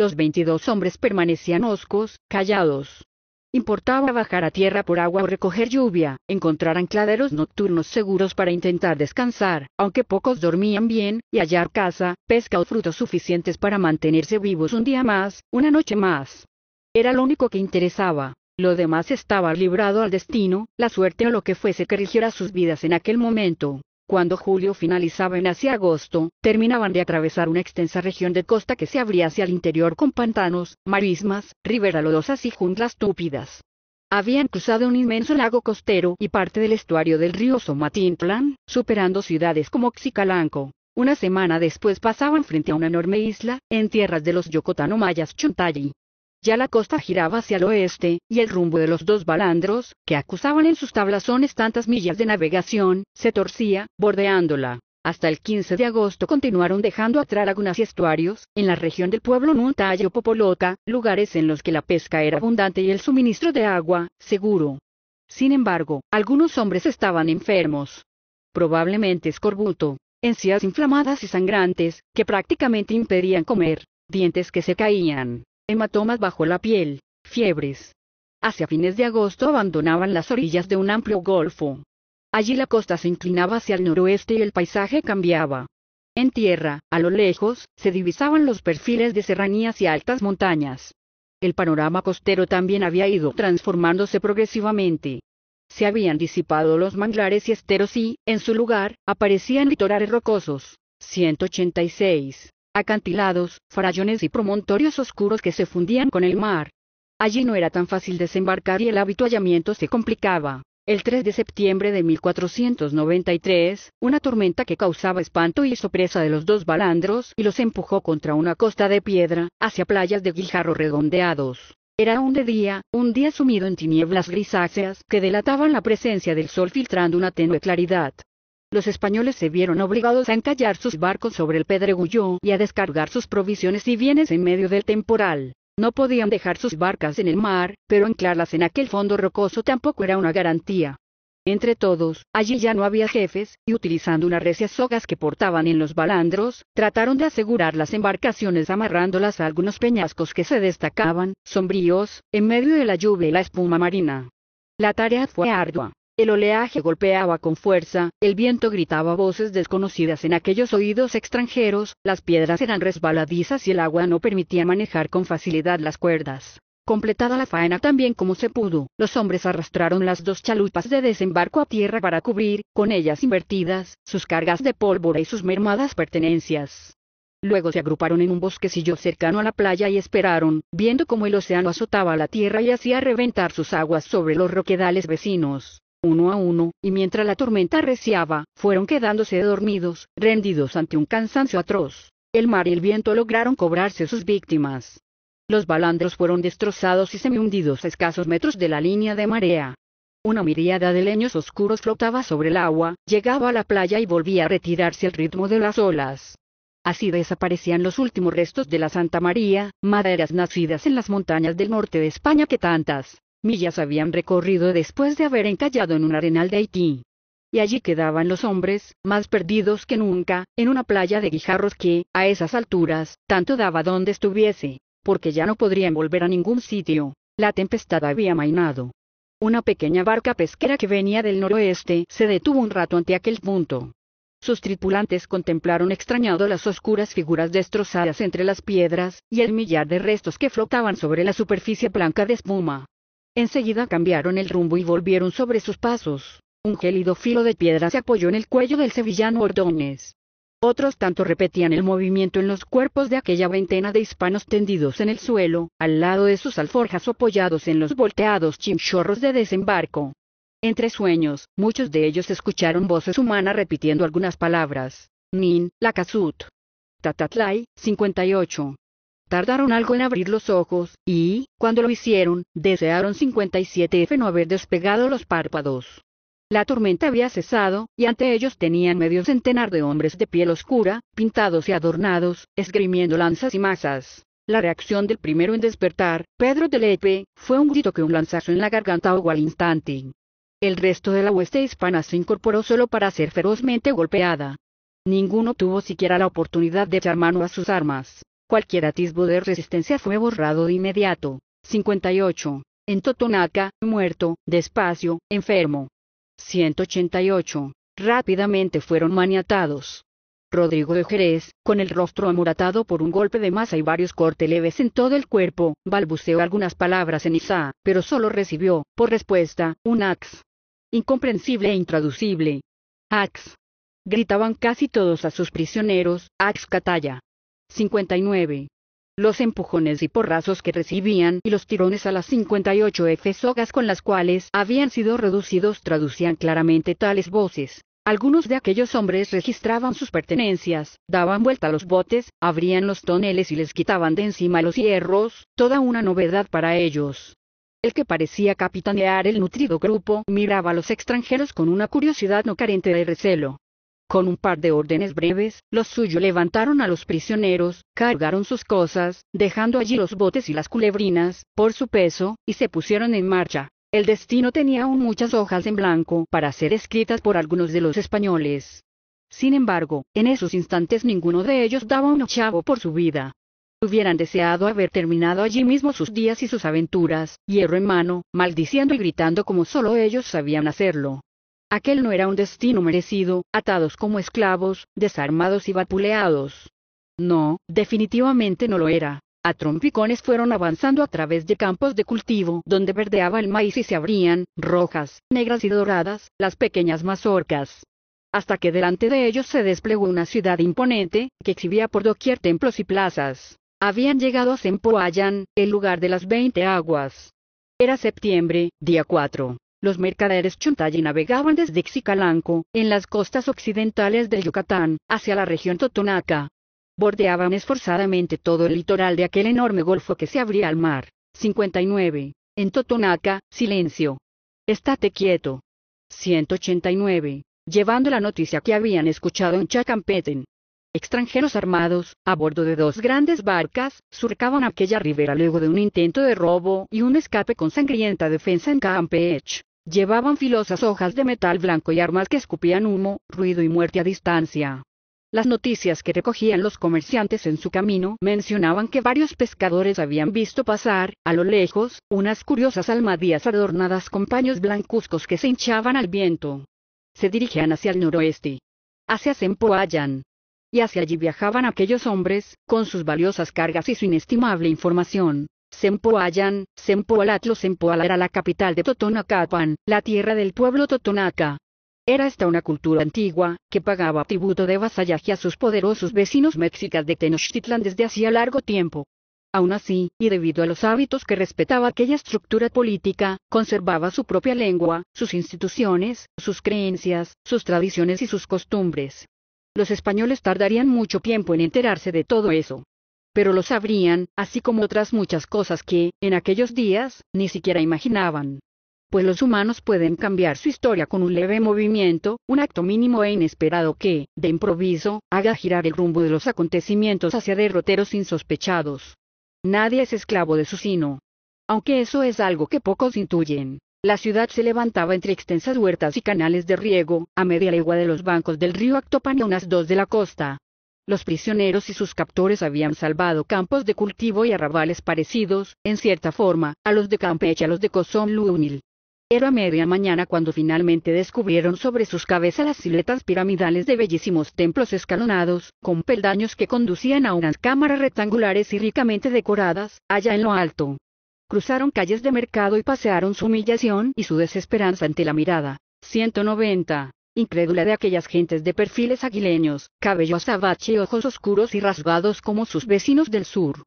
Los veintidós hombres permanecían hoscos, callados. Importaba bajar a tierra por agua o recoger lluvia, encontrar ancladeros nocturnos seguros para intentar descansar, aunque pocos dormían bien, y hallar caza, pesca o frutos suficientes para mantenerse vivos un día más, una noche más. Era lo único que interesaba. Lo demás estaba librado al destino, la suerte o lo que fuese que rigiera sus vidas en aquel momento. Cuando julio finalizaba en hacia agosto, terminaban de atravesar una extensa región de costa que se abría hacia el interior con pantanos, marismas, riberas lodosas y junglas túpidas. Habían cruzado un inmenso lago costero y parte del estuario del río Somatintlán, superando ciudades como Xicalanco. Una semana después pasaban frente a una enorme isla, en tierras de los yocotano mayas Chuntayi. Ya la costa giraba hacia el oeste, y el rumbo de los dos balandros, que acusaban en sus tablazones tantas millas de navegación, se torcía, bordeándola. Hasta el 15 de agosto continuaron dejando atrás algunas estuarios, en la región del pueblo o Popoloca, lugares en los que la pesca era abundante y el suministro de agua, seguro. Sin embargo, algunos hombres estaban enfermos. Probablemente escorbuto, encías inflamadas y sangrantes, que prácticamente impedían comer, dientes que se caían, hematomas bajo la piel, fiebres. Hacia fines de agosto abandonaban las orillas de un amplio golfo. Allí la costa se inclinaba hacia el noroeste y el paisaje cambiaba. En tierra, a lo lejos, se divisaban los perfiles de serranías y altas montañas. El panorama costero también había ido transformándose progresivamente. Se habían disipado los manglares y esteros y, en su lugar, aparecían litorales rocosos. 186 acantilados, farallones y promontorios oscuros que se fundían con el mar. Allí no era tan fácil desembarcar y el habituallamiento se complicaba. El 3 de septiembre de 1493, una tormenta que causaba espanto hizo presa de los dos balandros y los empujó contra una costa de piedra, hacia playas de guijarro redondeados. Era un de día, un día sumido en tinieblas grisáceas que delataban la presencia del sol filtrando una tenue claridad los españoles se vieron obligados a encallar sus barcos sobre el pedregullo y a descargar sus provisiones y bienes en medio del temporal. No podían dejar sus barcas en el mar, pero anclarlas en aquel fondo rocoso tampoco era una garantía. Entre todos, allí ya no había jefes, y utilizando unas recias sogas que portaban en los balandros, trataron de asegurar las embarcaciones amarrándolas a algunos peñascos que se destacaban, sombríos, en medio de la lluvia y la espuma marina. La tarea fue ardua. El oleaje golpeaba con fuerza, el viento gritaba voces desconocidas en aquellos oídos extranjeros, las piedras eran resbaladizas y el agua no permitía manejar con facilidad las cuerdas. Completada la faena también como se pudo, los hombres arrastraron las dos chalupas de desembarco a tierra para cubrir, con ellas invertidas, sus cargas de pólvora y sus mermadas pertenencias. Luego se agruparon en un bosquecillo cercano a la playa y esperaron, viendo cómo el océano azotaba la tierra y hacía reventar sus aguas sobre los roquedales vecinos uno a uno, y mientras la tormenta arreciaba, fueron quedándose dormidos, rendidos ante un cansancio atroz. El mar y el viento lograron cobrarse sus víctimas. Los balandros fueron destrozados y semihundidos a escasos metros de la línea de marea. Una miríada de leños oscuros flotaba sobre el agua, llegaba a la playa y volvía a retirarse al ritmo de las olas. Así desaparecían los últimos restos de la Santa María, maderas nacidas en las montañas del norte de España que tantas, millas habían recorrido después de haber encallado en un arenal de Haití. Y allí quedaban los hombres, más perdidos que nunca, en una playa de guijarros que, a esas alturas, tanto daba donde estuviese, porque ya no podrían volver a ningún sitio. La tempestad había mainado. Una pequeña barca pesquera que venía del noroeste se detuvo un rato ante aquel punto. Sus tripulantes contemplaron extrañado las oscuras figuras destrozadas entre las piedras, y el millar de restos que flotaban sobre la superficie blanca de espuma. Enseguida cambiaron el rumbo y volvieron sobre sus pasos. Un gélido filo de piedra se apoyó en el cuello del sevillano Ordóñez. Otros tanto repetían el movimiento en los cuerpos de aquella veintena de hispanos tendidos en el suelo, al lado de sus alforjas apoyados en los volteados chimchorros de desembarco. Entre sueños, muchos de ellos escucharon voces humanas repitiendo algunas palabras. Nin, Lacazut. Tatatlay, 58. Tardaron algo en abrir los ojos, y, cuando lo hicieron, desearon 57F no haber despegado los párpados. La tormenta había cesado, y ante ellos tenían medio centenar de hombres de piel oscura, pintados y adornados, esgrimiendo lanzas y masas. La reacción del primero en despertar, Pedro de Lepe, fue un grito que un lanzazo en la garganta ahogó al instante. El resto de la hueste hispana se incorporó solo para ser ferozmente golpeada. Ninguno tuvo siquiera la oportunidad de echar mano a sus armas. Cualquier atisbo de resistencia fue borrado de inmediato. 58. En Totonaca, muerto, despacio, enfermo. 188. Rápidamente fueron maniatados. Rodrigo de Jerez, con el rostro amuratado por un golpe de masa y varios cortes leves en todo el cuerpo, balbuceó algunas palabras en Isa, pero solo recibió, por respuesta, un ax. Incomprensible e intraducible. Ax. Gritaban casi todos a sus prisioneros, ax catalla. 59. Los empujones y porrazos que recibían y los tirones a las 58 F sogas con las cuales habían sido reducidos traducían claramente tales voces. Algunos de aquellos hombres registraban sus pertenencias, daban vuelta a los botes, abrían los toneles y les quitaban de encima los hierros, toda una novedad para ellos. El que parecía capitanear el nutrido grupo miraba a los extranjeros con una curiosidad no carente de recelo. Con un par de órdenes breves, los suyos levantaron a los prisioneros, cargaron sus cosas, dejando allí los botes y las culebrinas, por su peso, y se pusieron en marcha. El destino tenía aún muchas hojas en blanco para ser escritas por algunos de los españoles. Sin embargo, en esos instantes ninguno de ellos daba un ochavo por su vida. Hubieran deseado haber terminado allí mismo sus días y sus aventuras, hierro en mano, maldiciendo y gritando como solo ellos sabían hacerlo. Aquel no era un destino merecido, atados como esclavos, desarmados y vapuleados. No, definitivamente no lo era. A trompicones fueron avanzando a través de campos de cultivo donde verdeaba el maíz y se abrían, rojas, negras y doradas, las pequeñas mazorcas. Hasta que delante de ellos se desplegó una ciudad imponente, que exhibía por doquier templos y plazas. Habían llegado a Sempoayan, el lugar de las veinte aguas. Era septiembre, día 4. Los mercaderes Chuntay navegaban desde Xicalanco, en las costas occidentales de Yucatán, hacia la región Totonaca. Bordeaban esforzadamente todo el litoral de aquel enorme golfo que se abría al mar. 59. En Totonaca, silencio. Estate quieto. 189. Llevando la noticia que habían escuchado en Chacampeten. Extranjeros armados, a bordo de dos grandes barcas, surcaban aquella ribera luego de un intento de robo y un escape con sangrienta defensa en Campeche. Llevaban filosas hojas de metal blanco y armas que escupían humo, ruido y muerte a distancia. Las noticias que recogían los comerciantes en su camino mencionaban que varios pescadores habían visto pasar, a lo lejos, unas curiosas almadías adornadas con paños blancuzcos que se hinchaban al viento. Se dirigían hacia el noroeste, hacia Sempoayan. Y hacia allí viajaban aquellos hombres, con sus valiosas cargas y su inestimable información. Sempoayan, Sempoalatlo Sempoala era la capital de Totonacapan, la tierra del pueblo Totonaca. Era esta una cultura antigua, que pagaba tributo de vasallaje a sus poderosos vecinos mexicas de Tenochtitlan desde hacía largo tiempo. Aún así, y debido a los hábitos que respetaba aquella estructura política, conservaba su propia lengua, sus instituciones, sus creencias, sus tradiciones y sus costumbres. Los españoles tardarían mucho tiempo en enterarse de todo eso pero lo sabrían, así como otras muchas cosas que, en aquellos días, ni siquiera imaginaban. Pues los humanos pueden cambiar su historia con un leve movimiento, un acto mínimo e inesperado que, de improviso, haga girar el rumbo de los acontecimientos hacia derroteros insospechados. Nadie es esclavo de su sino. Aunque eso es algo que pocos intuyen. La ciudad se levantaba entre extensas huertas y canales de riego, a media legua de los bancos del río Actopan y unas dos de la costa, los prisioneros y sus captores habían salvado campos de cultivo y arrabales parecidos, en cierta forma, a los de Campeche y a los de Cozón Lúmil. Era media mañana cuando finalmente descubrieron sobre sus cabezas las siletas piramidales de bellísimos templos escalonados, con peldaños que conducían a unas cámaras rectangulares y ricamente decoradas, allá en lo alto. Cruzaron calles de mercado y pasearon su humillación y su desesperanza ante la mirada. 190 incrédula de aquellas gentes de perfiles aguileños, cabello azabache y ojos oscuros y rasgados como sus vecinos del sur.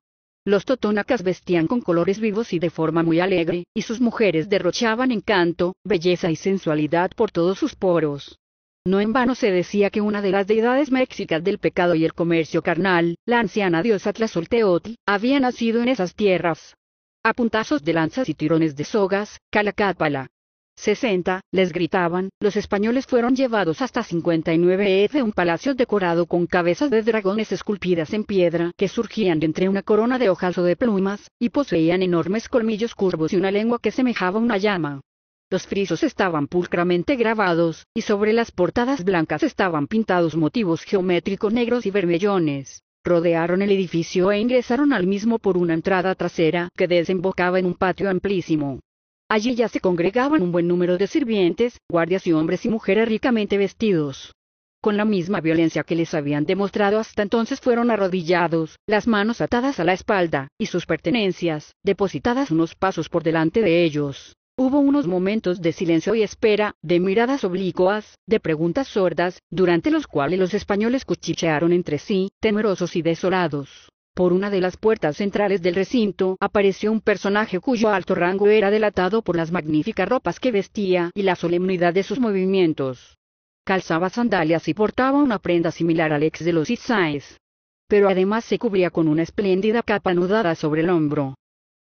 Los Totónacas vestían con colores vivos y de forma muy alegre, y sus mujeres derrochaban encanto, belleza y sensualidad por todos sus poros. No en vano se decía que una de las deidades mexicas del pecado y el comercio carnal, la anciana diosa Tlazolteotl, había nacido en esas tierras. A puntazos de lanzas y tirones de sogas, Calacápala, 60, les gritaban, los españoles fueron llevados hasta 59F, e e, un palacio decorado con cabezas de dragones esculpidas en piedra que surgían de entre una corona de hojas o de plumas, y poseían enormes colmillos curvos y una lengua que semejaba una llama. Los frisos estaban pulcramente grabados, y sobre las portadas blancas estaban pintados motivos geométricos negros y vermellones. Rodearon el edificio e ingresaron al mismo por una entrada trasera que desembocaba en un patio amplísimo. Allí ya se congregaban un buen número de sirvientes, guardias y hombres y mujeres ricamente vestidos. Con la misma violencia que les habían demostrado hasta entonces fueron arrodillados, las manos atadas a la espalda, y sus pertenencias, depositadas unos pasos por delante de ellos. Hubo unos momentos de silencio y espera, de miradas oblicuas, de preguntas sordas, durante los cuales los españoles cuchichearon entre sí, temerosos y desolados. Por una de las puertas centrales del recinto apareció un personaje cuyo alto rango era delatado por las magníficas ropas que vestía y la solemnidad de sus movimientos. Calzaba sandalias y portaba una prenda similar al ex de los Isaes. Pero además se cubría con una espléndida capa anudada sobre el hombro.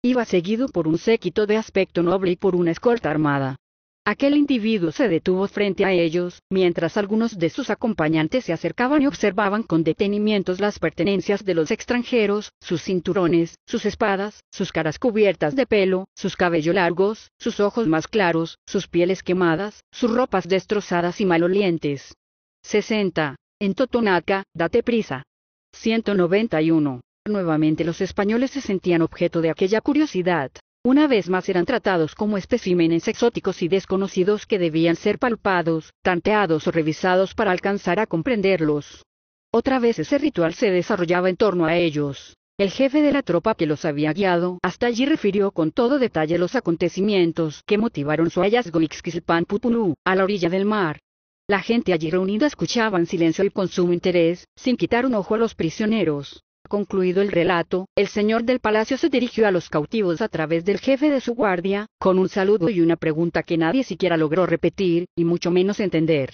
Iba seguido por un séquito de aspecto noble y por una escolta armada. Aquel individuo se detuvo frente a ellos, mientras algunos de sus acompañantes se acercaban y observaban con detenimientos las pertenencias de los extranjeros, sus cinturones, sus espadas, sus caras cubiertas de pelo, sus cabellos largos, sus ojos más claros, sus pieles quemadas, sus ropas destrozadas y malolientes. 60. En Totonaca, date prisa. 191. Nuevamente los españoles se sentían objeto de aquella curiosidad, una vez más eran tratados como especímenes exóticos y desconocidos que debían ser palpados, tanteados o revisados para alcanzar a comprenderlos. Otra vez ese ritual se desarrollaba en torno a ellos. El jefe de la tropa que los había guiado hasta allí refirió con todo detalle los acontecimientos que motivaron su hallazgo en Putulú, a la orilla del mar. La gente allí reunida escuchaba en silencio y con sumo interés, sin quitar un ojo a los prisioneros concluido el relato, el señor del palacio se dirigió a los cautivos a través del jefe de su guardia, con un saludo y una pregunta que nadie siquiera logró repetir, y mucho menos entender.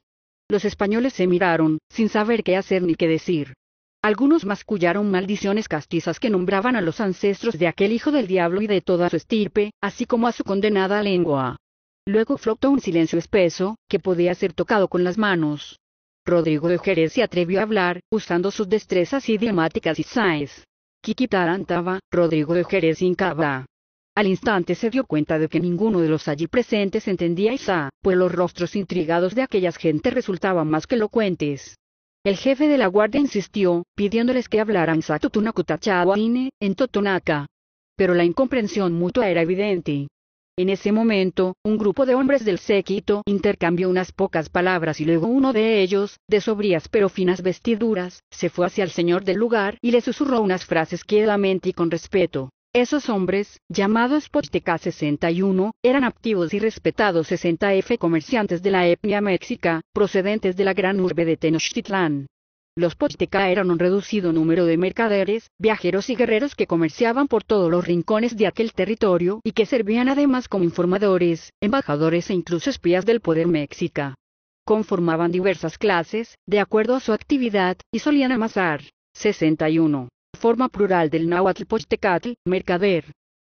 Los españoles se miraron, sin saber qué hacer ni qué decir. Algunos mascullaron maldiciones castizas que nombraban a los ancestros de aquel hijo del diablo y de toda su estirpe, así como a su condenada lengua. Luego flotó un silencio espeso, que podía ser tocado con las manos. Rodrigo de Jerez se atrevió a hablar, usando sus destrezas idiomáticas y saes. Kiki Rodrigo de Jerez incaba. Al instante se dio cuenta de que ninguno de los allí presentes entendía Isa, pues los rostros intrigados de aquellas gentes resultaban más que elocuentes. El jefe de la guardia insistió, pidiéndoles que hablaran Sa en Totonaca. Pero la incomprensión mutua era evidente. En ese momento, un grupo de hombres del séquito intercambió unas pocas palabras y luego uno de ellos, de sobrias pero finas vestiduras, se fue hacia el señor del lugar y le susurró unas frases quietamente y con respeto. Esos hombres, llamados Posteca 61, eran activos y respetados 60F comerciantes de la etnia mexica, procedentes de la gran urbe de Tenochtitlán. Los pochteca eran un reducido número de mercaderes, viajeros y guerreros que comerciaban por todos los rincones de aquel territorio y que servían además como informadores, embajadores e incluso espías del poder mexica. Conformaban diversas clases, de acuerdo a su actividad, y solían amasar. 61. Forma plural del náhuatl pochtecatl, mercader.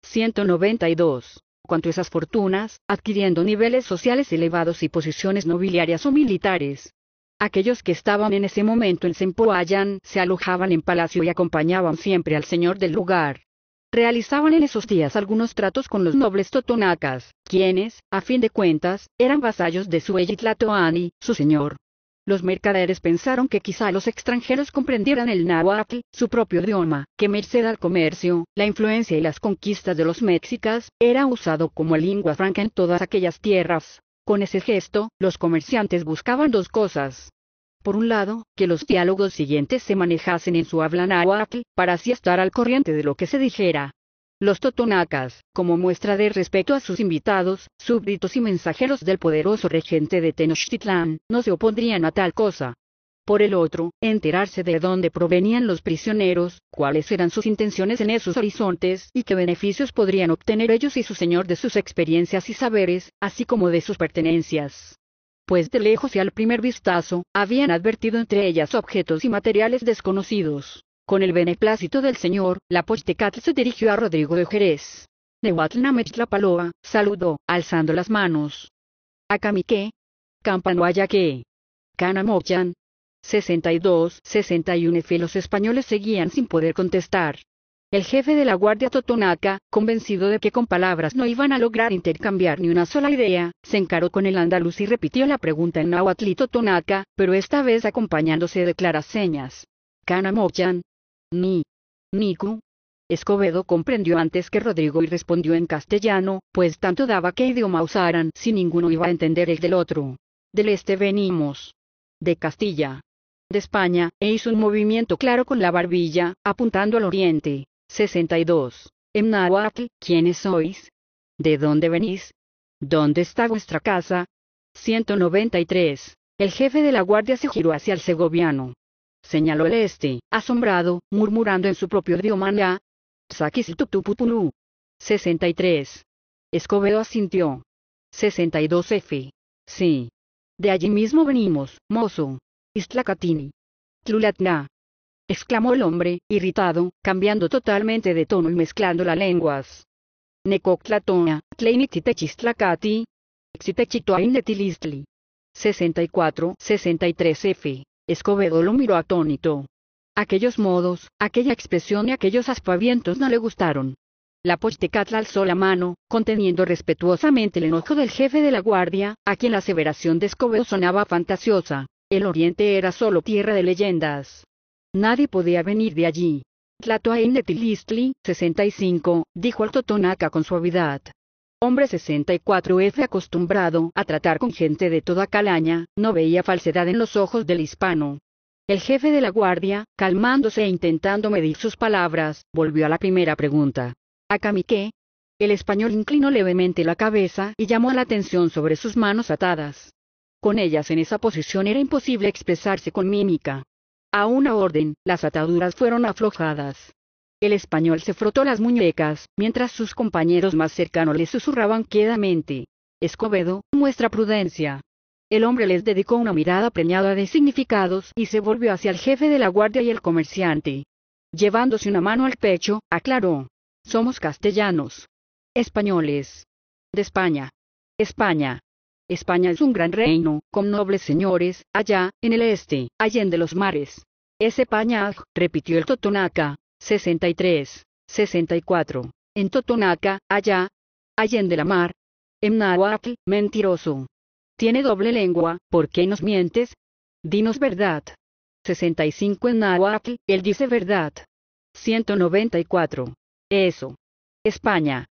192 cuanto esas fortunas, adquiriendo niveles sociales elevados y posiciones nobiliarias o militares, Aquellos que estaban en ese momento en Sempoayán se alojaban en palacio y acompañaban siempre al señor del lugar. Realizaban en esos días algunos tratos con los nobles totonacas, quienes, a fin de cuentas, eran vasallos de su su señor. Los mercaderes pensaron que quizá los extranjeros comprendieran el náhuatl, su propio idioma, que merced al comercio, la influencia y las conquistas de los mexicas, era usado como lengua franca en todas aquellas tierras. Con ese gesto, los comerciantes buscaban dos cosas. Por un lado, que los diálogos siguientes se manejasen en su habla para así estar al corriente de lo que se dijera. Los totonacas, como muestra de respeto a sus invitados, súbditos y mensajeros del poderoso regente de Tenochtitlán, no se opondrían a tal cosa, por el otro, enterarse de dónde provenían los prisioneros, cuáles eran sus intenciones en esos horizontes y qué beneficios podrían obtener ellos y su señor de sus experiencias y saberes, así como de sus pertenencias pues de lejos y al primer vistazo, habían advertido entre ellas objetos y materiales desconocidos. Con el beneplácito del señor, la Pochtecatl se dirigió a Rodrigo de Jerez. Nehuatl Paloa, saludó, alzando las manos. Acamique. Campanoayaque. Canamochan, 62, 61 F. Los españoles seguían sin poder contestar. El jefe de la Guardia Totonaca, convencido de que con palabras no iban a lograr intercambiar ni una sola idea, se encaró con el andaluz y repitió la pregunta en nahuatl y totonaca, pero esta vez acompañándose de claras señas. Canamochan. Ni. Niku. Escobedo comprendió antes que Rodrigo y respondió en castellano, pues tanto daba qué idioma usaran si ninguno iba a entender el del otro. Del este venimos. De Castilla de España, e hizo un movimiento claro con la barbilla, apuntando al oriente. 62. En Nahuatl, ¿quiénes sois? ¿De dónde venís? ¿Dónde está vuestra casa? 193. El jefe de la guardia se giró hacia el segoviano. Señaló el este, asombrado, murmurando en su propio idioma ya. 63. Escobedo asintió. 62F. Sí. De allí mismo venimos, mozo. Istlacatini. Tlulatna. exclamó el hombre, irritado, cambiando totalmente de tono y mezclando las lenguas. Necoctlatona, tleinititechistlacati, Exitechitoainetilistli. 64, 63F. Escobedo lo miró atónito. Aquellos modos, aquella expresión y aquellos aspavientos no le gustaron. La Pochtecatla alzó la mano, conteniendo respetuosamente el enojo del jefe de la guardia, a quien la aseveración de Escobedo sonaba fantasiosa. El oriente era solo tierra de leyendas. Nadie podía venir de allí. Tlatoain 65, dijo al Totonaca con suavidad. Hombre 64F acostumbrado a tratar con gente de toda calaña, no veía falsedad en los ojos del hispano. El jefe de la guardia, calmándose e intentando medir sus palabras, volvió a la primera pregunta. ¿A qué? El español inclinó levemente la cabeza y llamó la atención sobre sus manos atadas. Con ellas en esa posición era imposible expresarse con mímica. A una orden, las ataduras fueron aflojadas. El español se frotó las muñecas, mientras sus compañeros más cercanos le susurraban quedamente. Escobedo, muestra prudencia. El hombre les dedicó una mirada preñada de significados y se volvió hacia el jefe de la guardia y el comerciante. Llevándose una mano al pecho, aclaró. Somos castellanos. Españoles. De España. España. España es un gran reino, con nobles señores, allá, en el este, allende los mares. Ese pañaj, repitió el Totonaca, 63, 64. En Totonaca, allá, allende la mar. En Nahuatl, mentiroso. Tiene doble lengua, ¿por qué nos mientes? Dinos verdad. 65 en Nahuatl, él dice verdad. 194. Eso. España.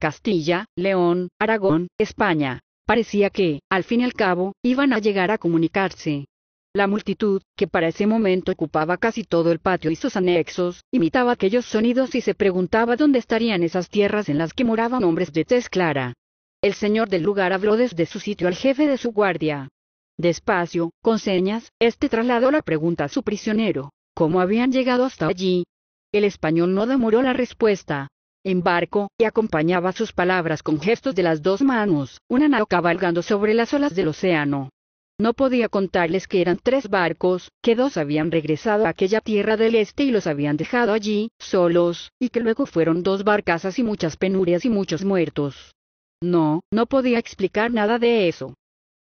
Castilla, León, Aragón, España. Parecía que, al fin y al cabo, iban a llegar a comunicarse. La multitud, que para ese momento ocupaba casi todo el patio y sus anexos, imitaba aquellos sonidos y se preguntaba dónde estarían esas tierras en las que moraban hombres de tez clara. El señor del lugar habló desde su sitio al jefe de su guardia. Despacio, con señas, este trasladó la pregunta a su prisionero, ¿cómo habían llegado hasta allí? El español no demoró la respuesta en barco, y acompañaba sus palabras con gestos de las dos manos, una nao cabalgando sobre las olas del océano. No podía contarles que eran tres barcos, que dos habían regresado a aquella tierra del este y los habían dejado allí, solos, y que luego fueron dos barcazas y muchas penurias y muchos muertos. No, no podía explicar nada de eso.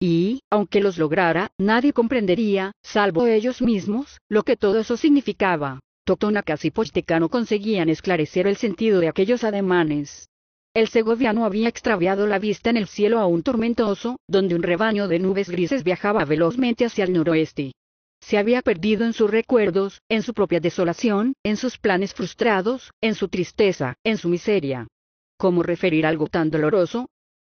Y, aunque los lograra, nadie comprendería, salvo ellos mismos, lo que todo eso significaba. Totonacas y Pochtecano conseguían esclarecer el sentido de aquellos ademanes. El segoviano había extraviado la vista en el cielo a un tormentoso, donde un rebaño de nubes grises viajaba velozmente hacia el noroeste. Se había perdido en sus recuerdos, en su propia desolación, en sus planes frustrados, en su tristeza, en su miseria. ¿Cómo referir algo tan doloroso,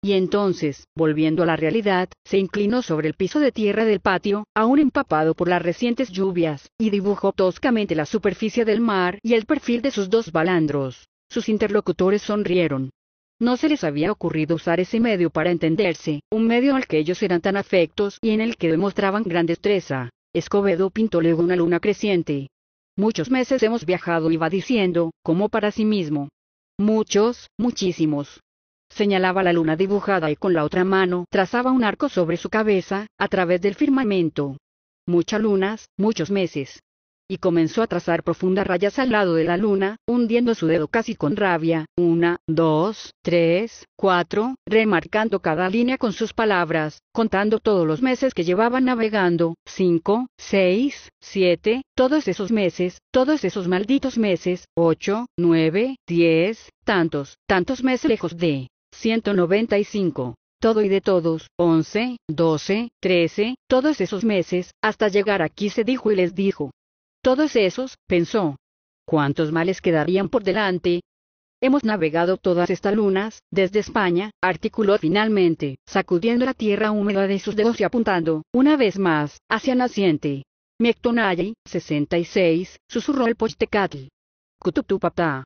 y entonces, volviendo a la realidad, se inclinó sobre el piso de tierra del patio, aún empapado por las recientes lluvias, y dibujó toscamente la superficie del mar y el perfil de sus dos balandros. Sus interlocutores sonrieron. No se les había ocurrido usar ese medio para entenderse, un medio al que ellos eran tan afectos y en el que demostraban gran destreza. Escobedo pintó luego una luna creciente. Muchos meses hemos viajado, iba diciendo, como para sí mismo. Muchos, muchísimos señalaba la luna dibujada y con la otra mano trazaba un arco sobre su cabeza, a través del firmamento. Muchas lunas, muchos meses. Y comenzó a trazar profundas rayas al lado de la luna, hundiendo su dedo casi con rabia, una, dos, tres, cuatro, remarcando cada línea con sus palabras, contando todos los meses que llevaba navegando, cinco, seis, siete, todos esos meses, todos esos malditos meses, ocho, nueve, diez, tantos, tantos meses lejos de 195. Todo y de todos, 11, 12, 13, todos esos meses, hasta llegar aquí se dijo y les dijo. Todos esos, pensó. ¿Cuántos males quedarían por delante? Hemos navegado todas estas lunas, desde España, articuló finalmente, sacudiendo la tierra húmeda de sus dedos y apuntando, una vez más, hacia naciente. Miectonayay, 66, susurró el Pochtecatl. y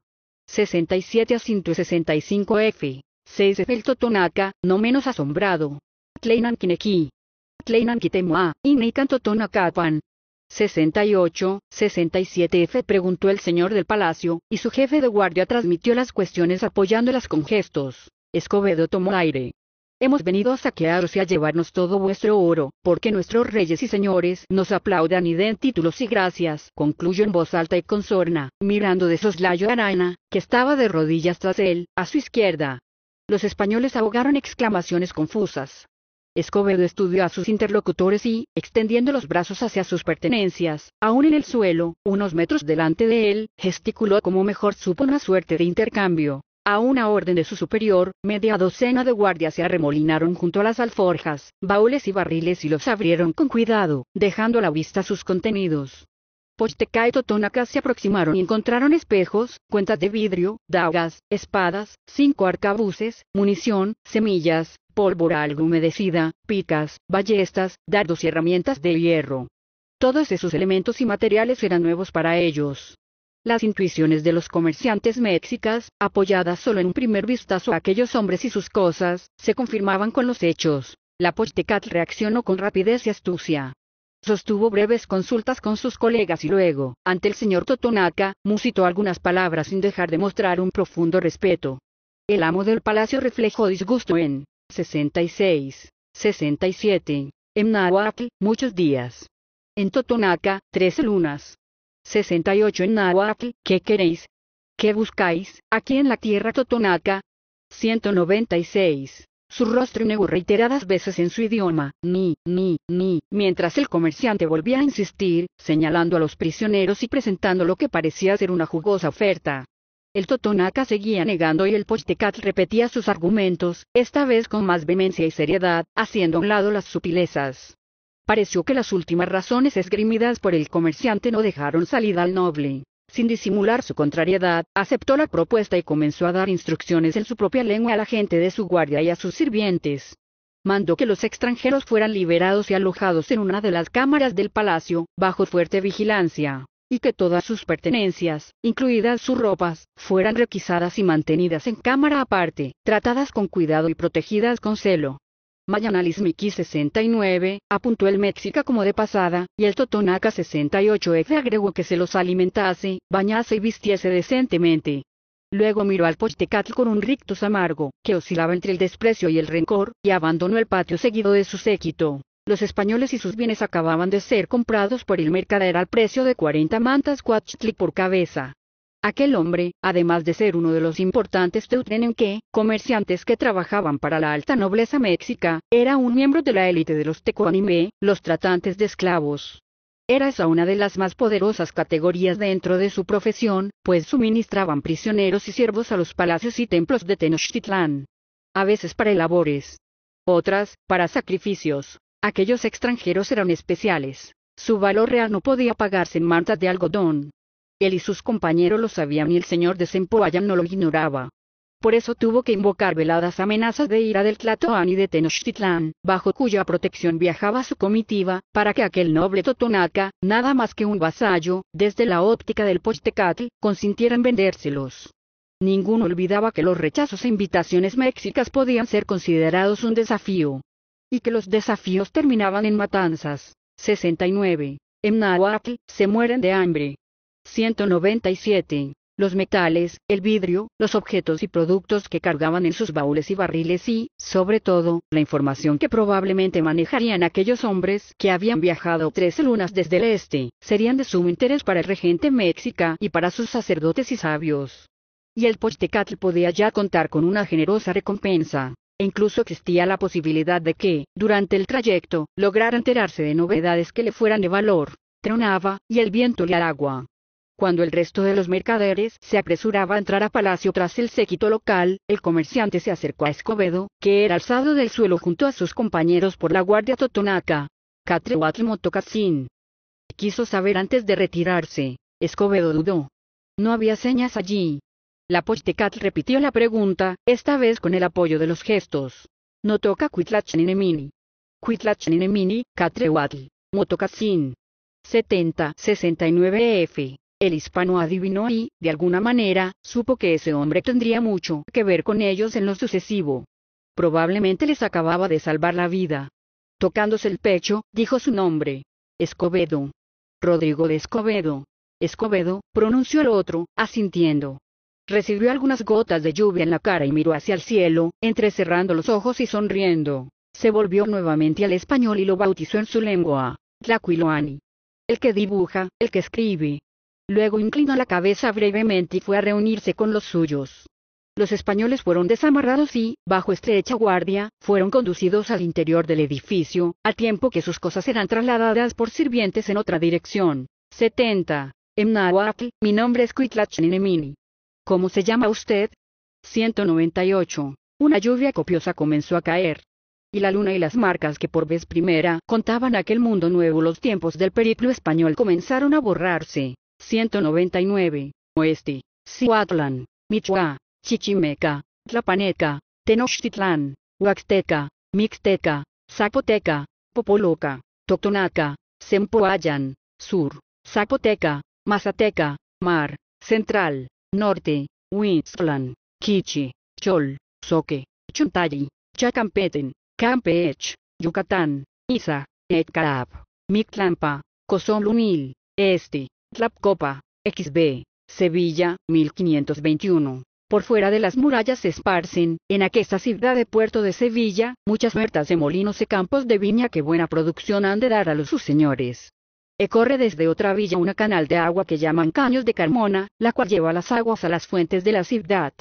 67 a 165 F el Totonaca, no menos asombrado. Tleinan Kineki. Tleinan Kitemoa, ocho, Totonacapan. 68, 67F preguntó el señor del palacio, y su jefe de guardia transmitió las cuestiones apoyándolas con gestos. Escobedo tomó aire. Hemos venido a saquearos y a llevarnos todo vuestro oro, porque nuestros reyes y señores nos aplaudan y den títulos y gracias, concluyó en voz alta y con sorna, mirando de soslayo a Arana, que estaba de rodillas tras él, a su izquierda. Los españoles ahogaron exclamaciones confusas. Escobedo estudió a sus interlocutores y, extendiendo los brazos hacia sus pertenencias, aún en el suelo, unos metros delante de él, gesticuló como mejor supo una suerte de intercambio. A una orden de su superior, media docena de guardias se arremolinaron junto a las alforjas, baúles y barriles y los abrieron con cuidado, dejando a la vista sus contenidos. Pochteca y Totonaca se aproximaron y encontraron espejos, cuentas de vidrio, dagas, espadas, cinco arcabuces, munición, semillas, pólvora algo humedecida, picas, ballestas, dardos y herramientas de hierro. Todos esos elementos y materiales eran nuevos para ellos. Las intuiciones de los comerciantes mexicas, apoyadas solo en un primer vistazo a aquellos hombres y sus cosas, se confirmaban con los hechos. La Pochtecat reaccionó con rapidez y astucia. Sostuvo breves consultas con sus colegas y luego, ante el señor Totonaca, musitó algunas palabras sin dejar de mostrar un profundo respeto. El amo del palacio reflejó disgusto en 66, 67, en Nahuatl, muchos días. En Totonaca, tres lunas. 68 en Nahuatl, ¿qué queréis? ¿Qué buscáis, aquí en la tierra Totonaca? 196 su rostro negó reiteradas veces en su idioma, ni, ni, ni, mientras el comerciante volvía a insistir, señalando a los prisioneros y presentando lo que parecía ser una jugosa oferta. El Totonaca seguía negando y el pochtecat repetía sus argumentos, esta vez con más vehemencia y seriedad, haciendo a un lado las sutilezas. Pareció que las últimas razones esgrimidas por el comerciante no dejaron salida al noble. Sin disimular su contrariedad, aceptó la propuesta y comenzó a dar instrucciones en su propia lengua a la gente de su guardia y a sus sirvientes. Mandó que los extranjeros fueran liberados y alojados en una de las cámaras del palacio, bajo fuerte vigilancia, y que todas sus pertenencias, incluidas sus ropas, fueran requisadas y mantenidas en cámara aparte, tratadas con cuidado y protegidas con celo. Mayanalismiki 69, apuntó el Mexica como de pasada, y el Totonaca 68 ex agregó que se los alimentase, bañase y vistiese decentemente. Luego miró al Pochtecatl con un rictus amargo, que oscilaba entre el desprecio y el rencor, y abandonó el patio seguido de su séquito. Los españoles y sus bienes acababan de ser comprados por el mercader al precio de 40 mantas cuachtli por cabeza. Aquel hombre, además de ser uno de los importantes que, comerciantes que trabajaban para la alta nobleza mexica, era un miembro de la élite de los tecuanime, los tratantes de esclavos. Era esa una de las más poderosas categorías dentro de su profesión, pues suministraban prisioneros y siervos a los palacios y templos de Tenochtitlán. A veces para labores, otras, para sacrificios. Aquellos extranjeros eran especiales. Su valor real no podía pagarse en mantas de algodón. Él y sus compañeros lo sabían y el señor de Sempoayan no lo ignoraba. Por eso tuvo que invocar veladas amenazas de ira del y de Tenochtitlán, bajo cuya protección viajaba su comitiva, para que aquel noble Totonaca, nada más que un vasallo, desde la óptica del Pochtecatl, consintiera en vendérselos. Ninguno olvidaba que los rechazos e invitaciones mexicas podían ser considerados un desafío. Y que los desafíos terminaban en matanzas. 69. En Nahuatl, se mueren de hambre. 197. Los metales, el vidrio, los objetos y productos que cargaban en sus baúles y barriles y, sobre todo, la información que probablemente manejarían aquellos hombres que habían viajado tres lunas desde el este, serían de sumo interés para el regente México y para sus sacerdotes y sabios. Y el Pochtecatl podía ya contar con una generosa recompensa. E incluso existía la posibilidad de que, durante el trayecto, lograra enterarse de novedades que le fueran de valor. Tronaba, y el viento le agua, cuando el resto de los mercaderes se apresuraba a entrar a palacio tras el séquito local, el comerciante se acercó a Escobedo, que era alzado del suelo junto a sus compañeros por la guardia totonaca. Catrehuatl Motocasín. Quiso saber antes de retirarse. Escobedo dudó. No había señas allí. La Pochtecatl repitió la pregunta, esta vez con el apoyo de los gestos. No toca Cuitlachanemini. Cuitlachanemini, Catrehuatl. Motocasín. 70-69F. El hispano adivinó y, de alguna manera, supo que ese hombre tendría mucho que ver con ellos en lo sucesivo. Probablemente les acababa de salvar la vida. Tocándose el pecho, dijo su nombre. Escobedo. Rodrigo de Escobedo. Escobedo, pronunció el otro, asintiendo. Recibió algunas gotas de lluvia en la cara y miró hacia el cielo, entrecerrando los ojos y sonriendo. Se volvió nuevamente al español y lo bautizó en su lengua, Tlaquiloani. El que dibuja, el que escribe, Luego inclinó la cabeza brevemente y fue a reunirse con los suyos. Los españoles fueron desamarrados y, bajo estrecha guardia, fueron conducidos al interior del edificio, a tiempo que sus cosas eran trasladadas por sirvientes en otra dirección. 70. En mi nombre es Cuitlachinemini. ¿Cómo se llama usted? 198. Una lluvia copiosa comenzó a caer. Y la luna y las marcas que por vez primera contaban aquel mundo nuevo los tiempos del periplo español comenzaron a borrarse. 199. Oeste. Cihuatlán, Michoacán, Chichimeca, Tlapaneca, Tenochtitlán, Huaxteca, Mixteca, Zapoteca, Popoloca, Totonaca, Sempoayan, Sur, Zapoteca, Mazateca, Mar, Central, Norte, Huistlan, Quiche, Chol, Soque, Chuntayi, Chacampeten, Campech, Yucatán, Isa, Etcarap, Mictlampa, Lunil Este, Tlapcopa, XB, Sevilla, 1521. Por fuera de las murallas se esparcen, en aquesta ciudad de Puerto de Sevilla, muchas huertas de molinos y campos de viña que buena producción han de dar a los sus señores. E corre desde otra villa una canal de agua que llaman Caños de Carmona, la cual lleva las aguas a las fuentes de la ciudad.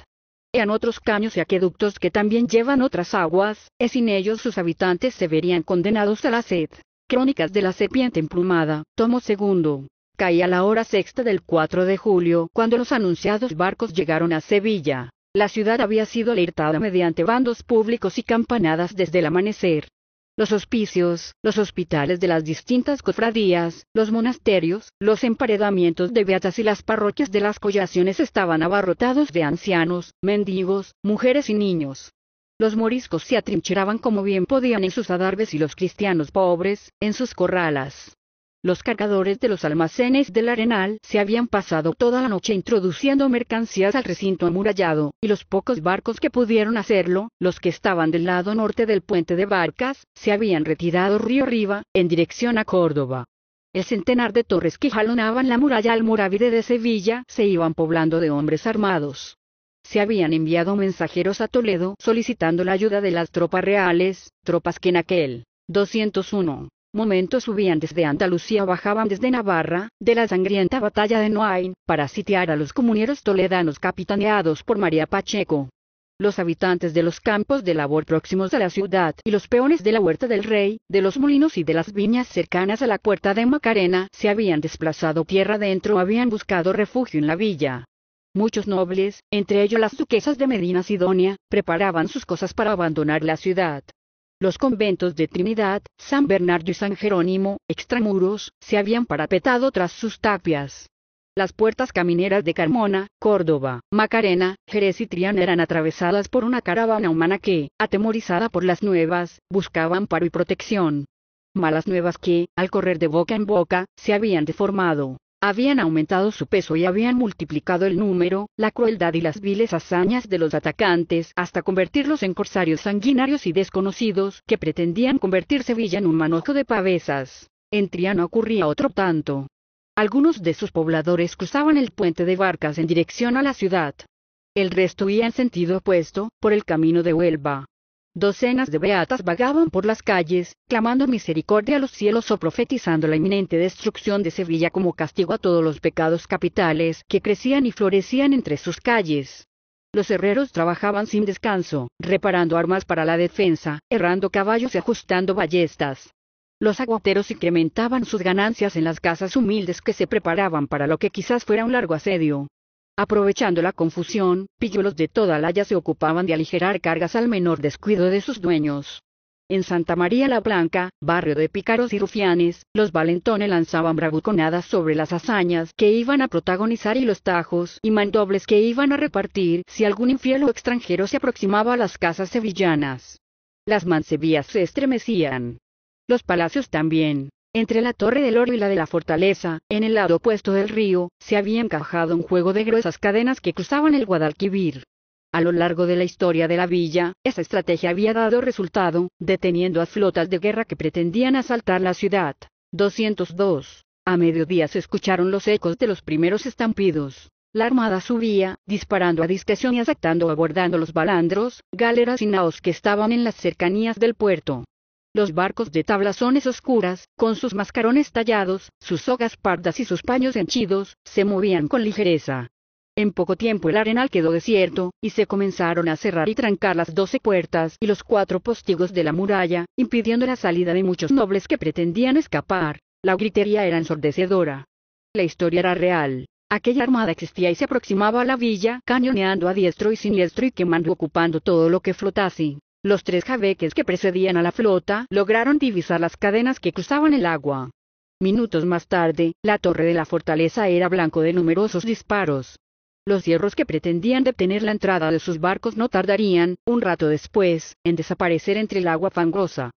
En otros caños y aqueductos que también llevan otras aguas, y e sin ellos sus habitantes se verían condenados a la sed. Crónicas de la Serpiente Emplumada, tomo segundo caía la hora sexta del 4 de julio, cuando los anunciados barcos llegaron a Sevilla. La ciudad había sido alertada mediante bandos públicos y campanadas desde el amanecer. Los hospicios, los hospitales de las distintas cofradías, los monasterios, los emparedamientos de beatas y las parroquias de las collaciones estaban abarrotados de ancianos, mendigos, mujeres y niños. Los moriscos se atrincheraban como bien podían en sus adarves y los cristianos pobres, en sus corralas. Los cargadores de los almacenes del Arenal se habían pasado toda la noche introduciendo mercancías al recinto amurallado, y los pocos barcos que pudieron hacerlo, los que estaban del lado norte del puente de barcas, se habían retirado río arriba, en dirección a Córdoba. El centenar de torres que jalonaban la muralla almorávide de Sevilla se iban poblando de hombres armados se habían enviado mensajeros a Toledo solicitando la ayuda de las tropas reales, tropas que en aquel 201 momentos subían desde Andalucía o bajaban desde Navarra, de la sangrienta batalla de Noain, para sitiar a los comuneros toledanos capitaneados por María Pacheco. Los habitantes de los campos de labor próximos a la ciudad y los peones de la huerta del rey, de los molinos y de las viñas cercanas a la puerta de Macarena se habían desplazado tierra adentro o habían buscado refugio en la villa. Muchos nobles, entre ellos las duquesas de Medina Sidonia, preparaban sus cosas para abandonar la ciudad. Los conventos de Trinidad, San Bernardo y San Jerónimo, extramuros, se habían parapetado tras sus tapias. Las puertas camineras de Carmona, Córdoba, Macarena, Jerez y Trián eran atravesadas por una caravana humana que, atemorizada por las nuevas, buscaba amparo y protección. Malas nuevas que, al correr de boca en boca, se habían deformado. Habían aumentado su peso y habían multiplicado el número, la crueldad y las viles hazañas de los atacantes hasta convertirlos en corsarios sanguinarios y desconocidos que pretendían convertir Sevilla en un manojo de pavesas. En Triana ocurría otro tanto. Algunos de sus pobladores cruzaban el puente de barcas en dirección a la ciudad. El resto iba en sentido opuesto, por el camino de Huelva. Docenas de beatas vagaban por las calles, clamando misericordia a los cielos o profetizando la inminente destrucción de Sevilla como castigo a todos los pecados capitales que crecían y florecían entre sus calles. Los herreros trabajaban sin descanso, reparando armas para la defensa, errando caballos y ajustando ballestas. Los aguateros incrementaban sus ganancias en las casas humildes que se preparaban para lo que quizás fuera un largo asedio. Aprovechando la confusión, pillolos de toda la haya se ocupaban de aligerar cargas al menor descuido de sus dueños. En Santa María la Blanca, barrio de pícaros y rufianes, los valentones lanzaban bravuconadas sobre las hazañas que iban a protagonizar y los tajos y mandobles que iban a repartir si algún infiel o extranjero se aproximaba a las casas sevillanas. Las mancebías se estremecían. Los palacios también. Entre la torre del oro y la de la fortaleza, en el lado opuesto del río, se había encajado un juego de gruesas cadenas que cruzaban el Guadalquivir. A lo largo de la historia de la villa, esa estrategia había dado resultado, deteniendo a flotas de guerra que pretendían asaltar la ciudad. 202. A mediodía se escucharon los ecos de los primeros estampidos. La armada subía, disparando a discreción y asaltando o abordando los balandros, galeras y naos que estaban en las cercanías del puerto. Los barcos de tablazones oscuras, con sus mascarones tallados, sus sogas pardas y sus paños henchidos, se movían con ligereza. En poco tiempo el arenal quedó desierto, y se comenzaron a cerrar y trancar las doce puertas y los cuatro postigos de la muralla, impidiendo la salida de muchos nobles que pretendían escapar. La gritería era ensordecedora. La historia era real. Aquella armada existía y se aproximaba a la villa, cañoneando a diestro y siniestro y quemando ocupando todo lo que flotase. Los tres jabeques que precedían a la flota lograron divisar las cadenas que cruzaban el agua. Minutos más tarde, la torre de la fortaleza era blanco de numerosos disparos. Los hierros que pretendían detener la entrada de sus barcos no tardarían, un rato después, en desaparecer entre el agua fangosa.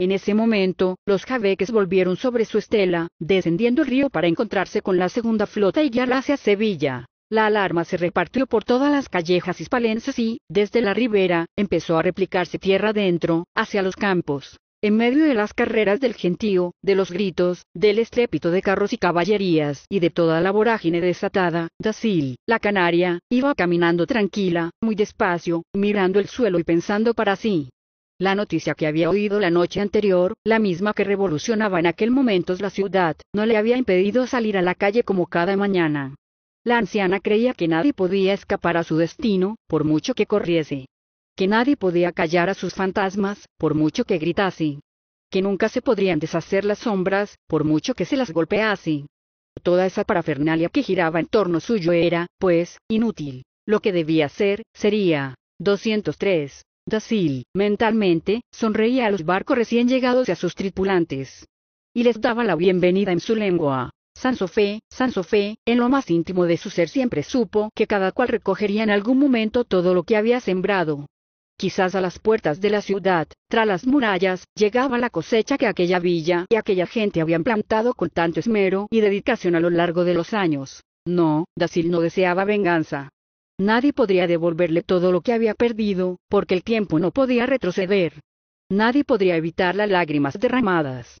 En ese momento, los jabeques volvieron sobre su estela, descendiendo el río para encontrarse con la segunda flota y guiarla hacia Sevilla. La alarma se repartió por todas las callejas hispalenses y, desde la ribera, empezó a replicarse tierra adentro, hacia los campos. En medio de las carreras del gentío, de los gritos, del estrépito de carros y caballerías, y de toda la vorágine desatada, Dacil, la canaria, iba caminando tranquila, muy despacio, mirando el suelo y pensando para sí. La noticia que había oído la noche anterior, la misma que revolucionaba en aquel momento la ciudad, no le había impedido salir a la calle como cada mañana. La anciana creía que nadie podía escapar a su destino, por mucho que corriese. Que nadie podía callar a sus fantasmas, por mucho que gritase. Que nunca se podrían deshacer las sombras, por mucho que se las golpease. Toda esa parafernalia que giraba en torno suyo era, pues, inútil. Lo que debía hacer, sería. 203. Dacil, mentalmente, sonreía a los barcos recién llegados y a sus tripulantes. Y les daba la bienvenida en su lengua. Sansofé, Sansofé, en lo más íntimo de su ser siempre supo que cada cual recogería en algún momento todo lo que había sembrado. Quizás a las puertas de la ciudad, tras las murallas, llegaba la cosecha que aquella villa y aquella gente habían plantado con tanto esmero y dedicación a lo largo de los años. No, Dacil no deseaba venganza. Nadie podría devolverle todo lo que había perdido, porque el tiempo no podía retroceder. Nadie podría evitar las lágrimas derramadas.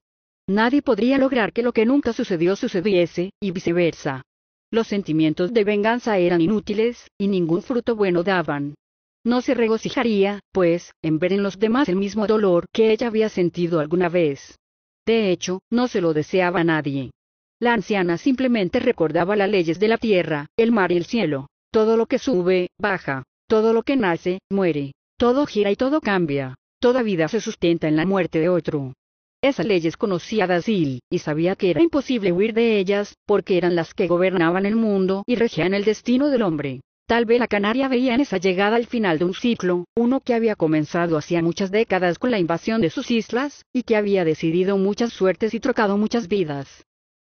Nadie podría lograr que lo que nunca sucedió sucediese, y viceversa. Los sentimientos de venganza eran inútiles, y ningún fruto bueno daban. No se regocijaría, pues, en ver en los demás el mismo dolor que ella había sentido alguna vez. De hecho, no se lo deseaba a nadie. La anciana simplemente recordaba las leyes de la tierra, el mar y el cielo. Todo lo que sube, baja. Todo lo que nace, muere. Todo gira y todo cambia. Toda vida se sustenta en la muerte de otro. Esas leyes conocía Dazil y sabía que era imposible huir de ellas, porque eran las que gobernaban el mundo y regían el destino del hombre. Tal vez la Canaria veía en esa llegada al final de un ciclo, uno que había comenzado hacía muchas décadas con la invasión de sus islas, y que había decidido muchas suertes y trocado muchas vidas.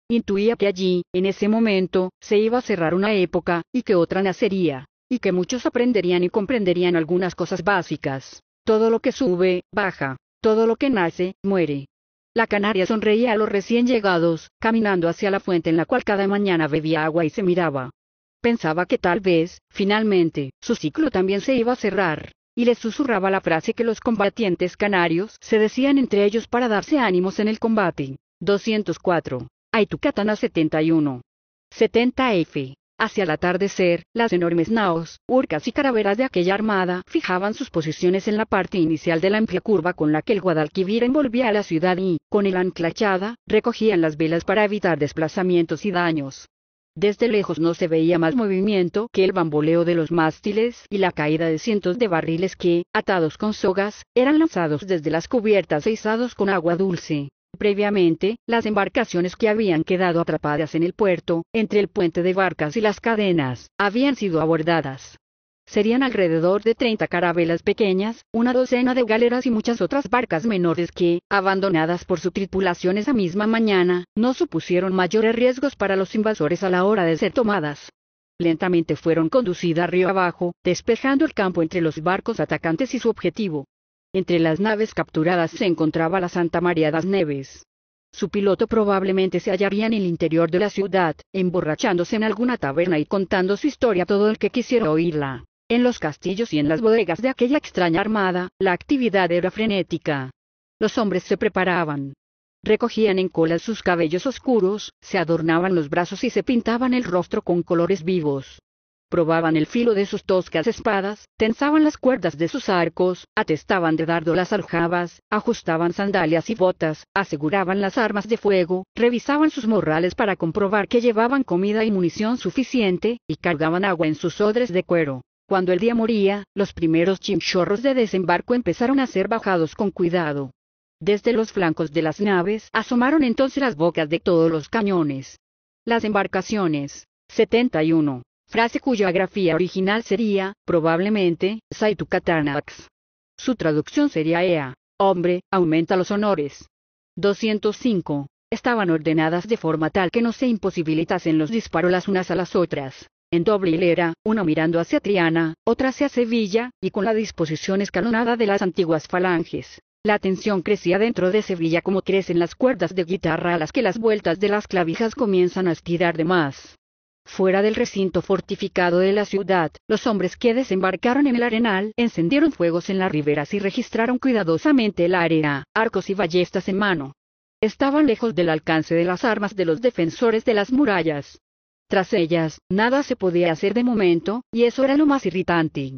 Intuía que allí, en ese momento, se iba a cerrar una época, y que otra nacería, y que muchos aprenderían y comprenderían algunas cosas básicas. Todo lo que sube, baja. Todo lo que nace, muere. La canaria sonreía a los recién llegados, caminando hacia la fuente en la cual cada mañana bebía agua y se miraba. Pensaba que tal vez, finalmente, su ciclo también se iba a cerrar, y le susurraba la frase que los combatientes canarios se decían entre ellos para darse ánimos en el combate. 204. Aitucatana 71. 70F. Hacia el atardecer, las enormes naos, urcas y caraveras de aquella armada fijaban sus posiciones en la parte inicial de la amplia curva con la que el Guadalquivir envolvía a la ciudad y, con el anclachada, recogían las velas para evitar desplazamientos y daños. Desde lejos no se veía más movimiento que el bamboleo de los mástiles y la caída de cientos de barriles que, atados con sogas, eran lanzados desde las cubiertas e izados con agua dulce. Previamente, las embarcaciones que habían quedado atrapadas en el puerto, entre el puente de barcas y las cadenas, habían sido abordadas. Serían alrededor de 30 carabelas pequeñas, una docena de galeras y muchas otras barcas menores que, abandonadas por su tripulación esa misma mañana, no supusieron mayores riesgos para los invasores a la hora de ser tomadas. Lentamente fueron conducidas río abajo, despejando el campo entre los barcos atacantes y su objetivo, entre las naves capturadas se encontraba la Santa María das Neves. Su piloto probablemente se hallaría en el interior de la ciudad, emborrachándose en alguna taberna y contando su historia a todo el que quisiera oírla. En los castillos y en las bodegas de aquella extraña armada, la actividad era frenética. Los hombres se preparaban. Recogían en colas sus cabellos oscuros, se adornaban los brazos y se pintaban el rostro con colores vivos probaban el filo de sus toscas espadas, tensaban las cuerdas de sus arcos, atestaban de dardo las aljabas, ajustaban sandalias y botas, aseguraban las armas de fuego, revisaban sus morrales para comprobar que llevaban comida y munición suficiente, y cargaban agua en sus odres de cuero. Cuando el día moría, los primeros chinchorros de desembarco empezaron a ser bajados con cuidado. Desde los flancos de las naves asomaron entonces las bocas de todos los cañones. Las embarcaciones. 71 frase cuya grafía original sería, probablemente, Saitu Katanax. Su traducción sería Ea, hombre, aumenta los honores. 205. Estaban ordenadas de forma tal que no se imposibilitasen los disparos las unas a las otras, en doble hilera, una mirando hacia Triana, otra hacia Sevilla, y con la disposición escalonada de las antiguas falanges. La tensión crecía dentro de Sevilla como crecen las cuerdas de guitarra a las que las vueltas de las clavijas comienzan a estirar de más. Fuera del recinto fortificado de la ciudad, los hombres que desembarcaron en el arenal encendieron fuegos en las riberas y registraron cuidadosamente el área, arcos y ballestas en mano. Estaban lejos del alcance de las armas de los defensores de las murallas. Tras ellas, nada se podía hacer de momento, y eso era lo más irritante.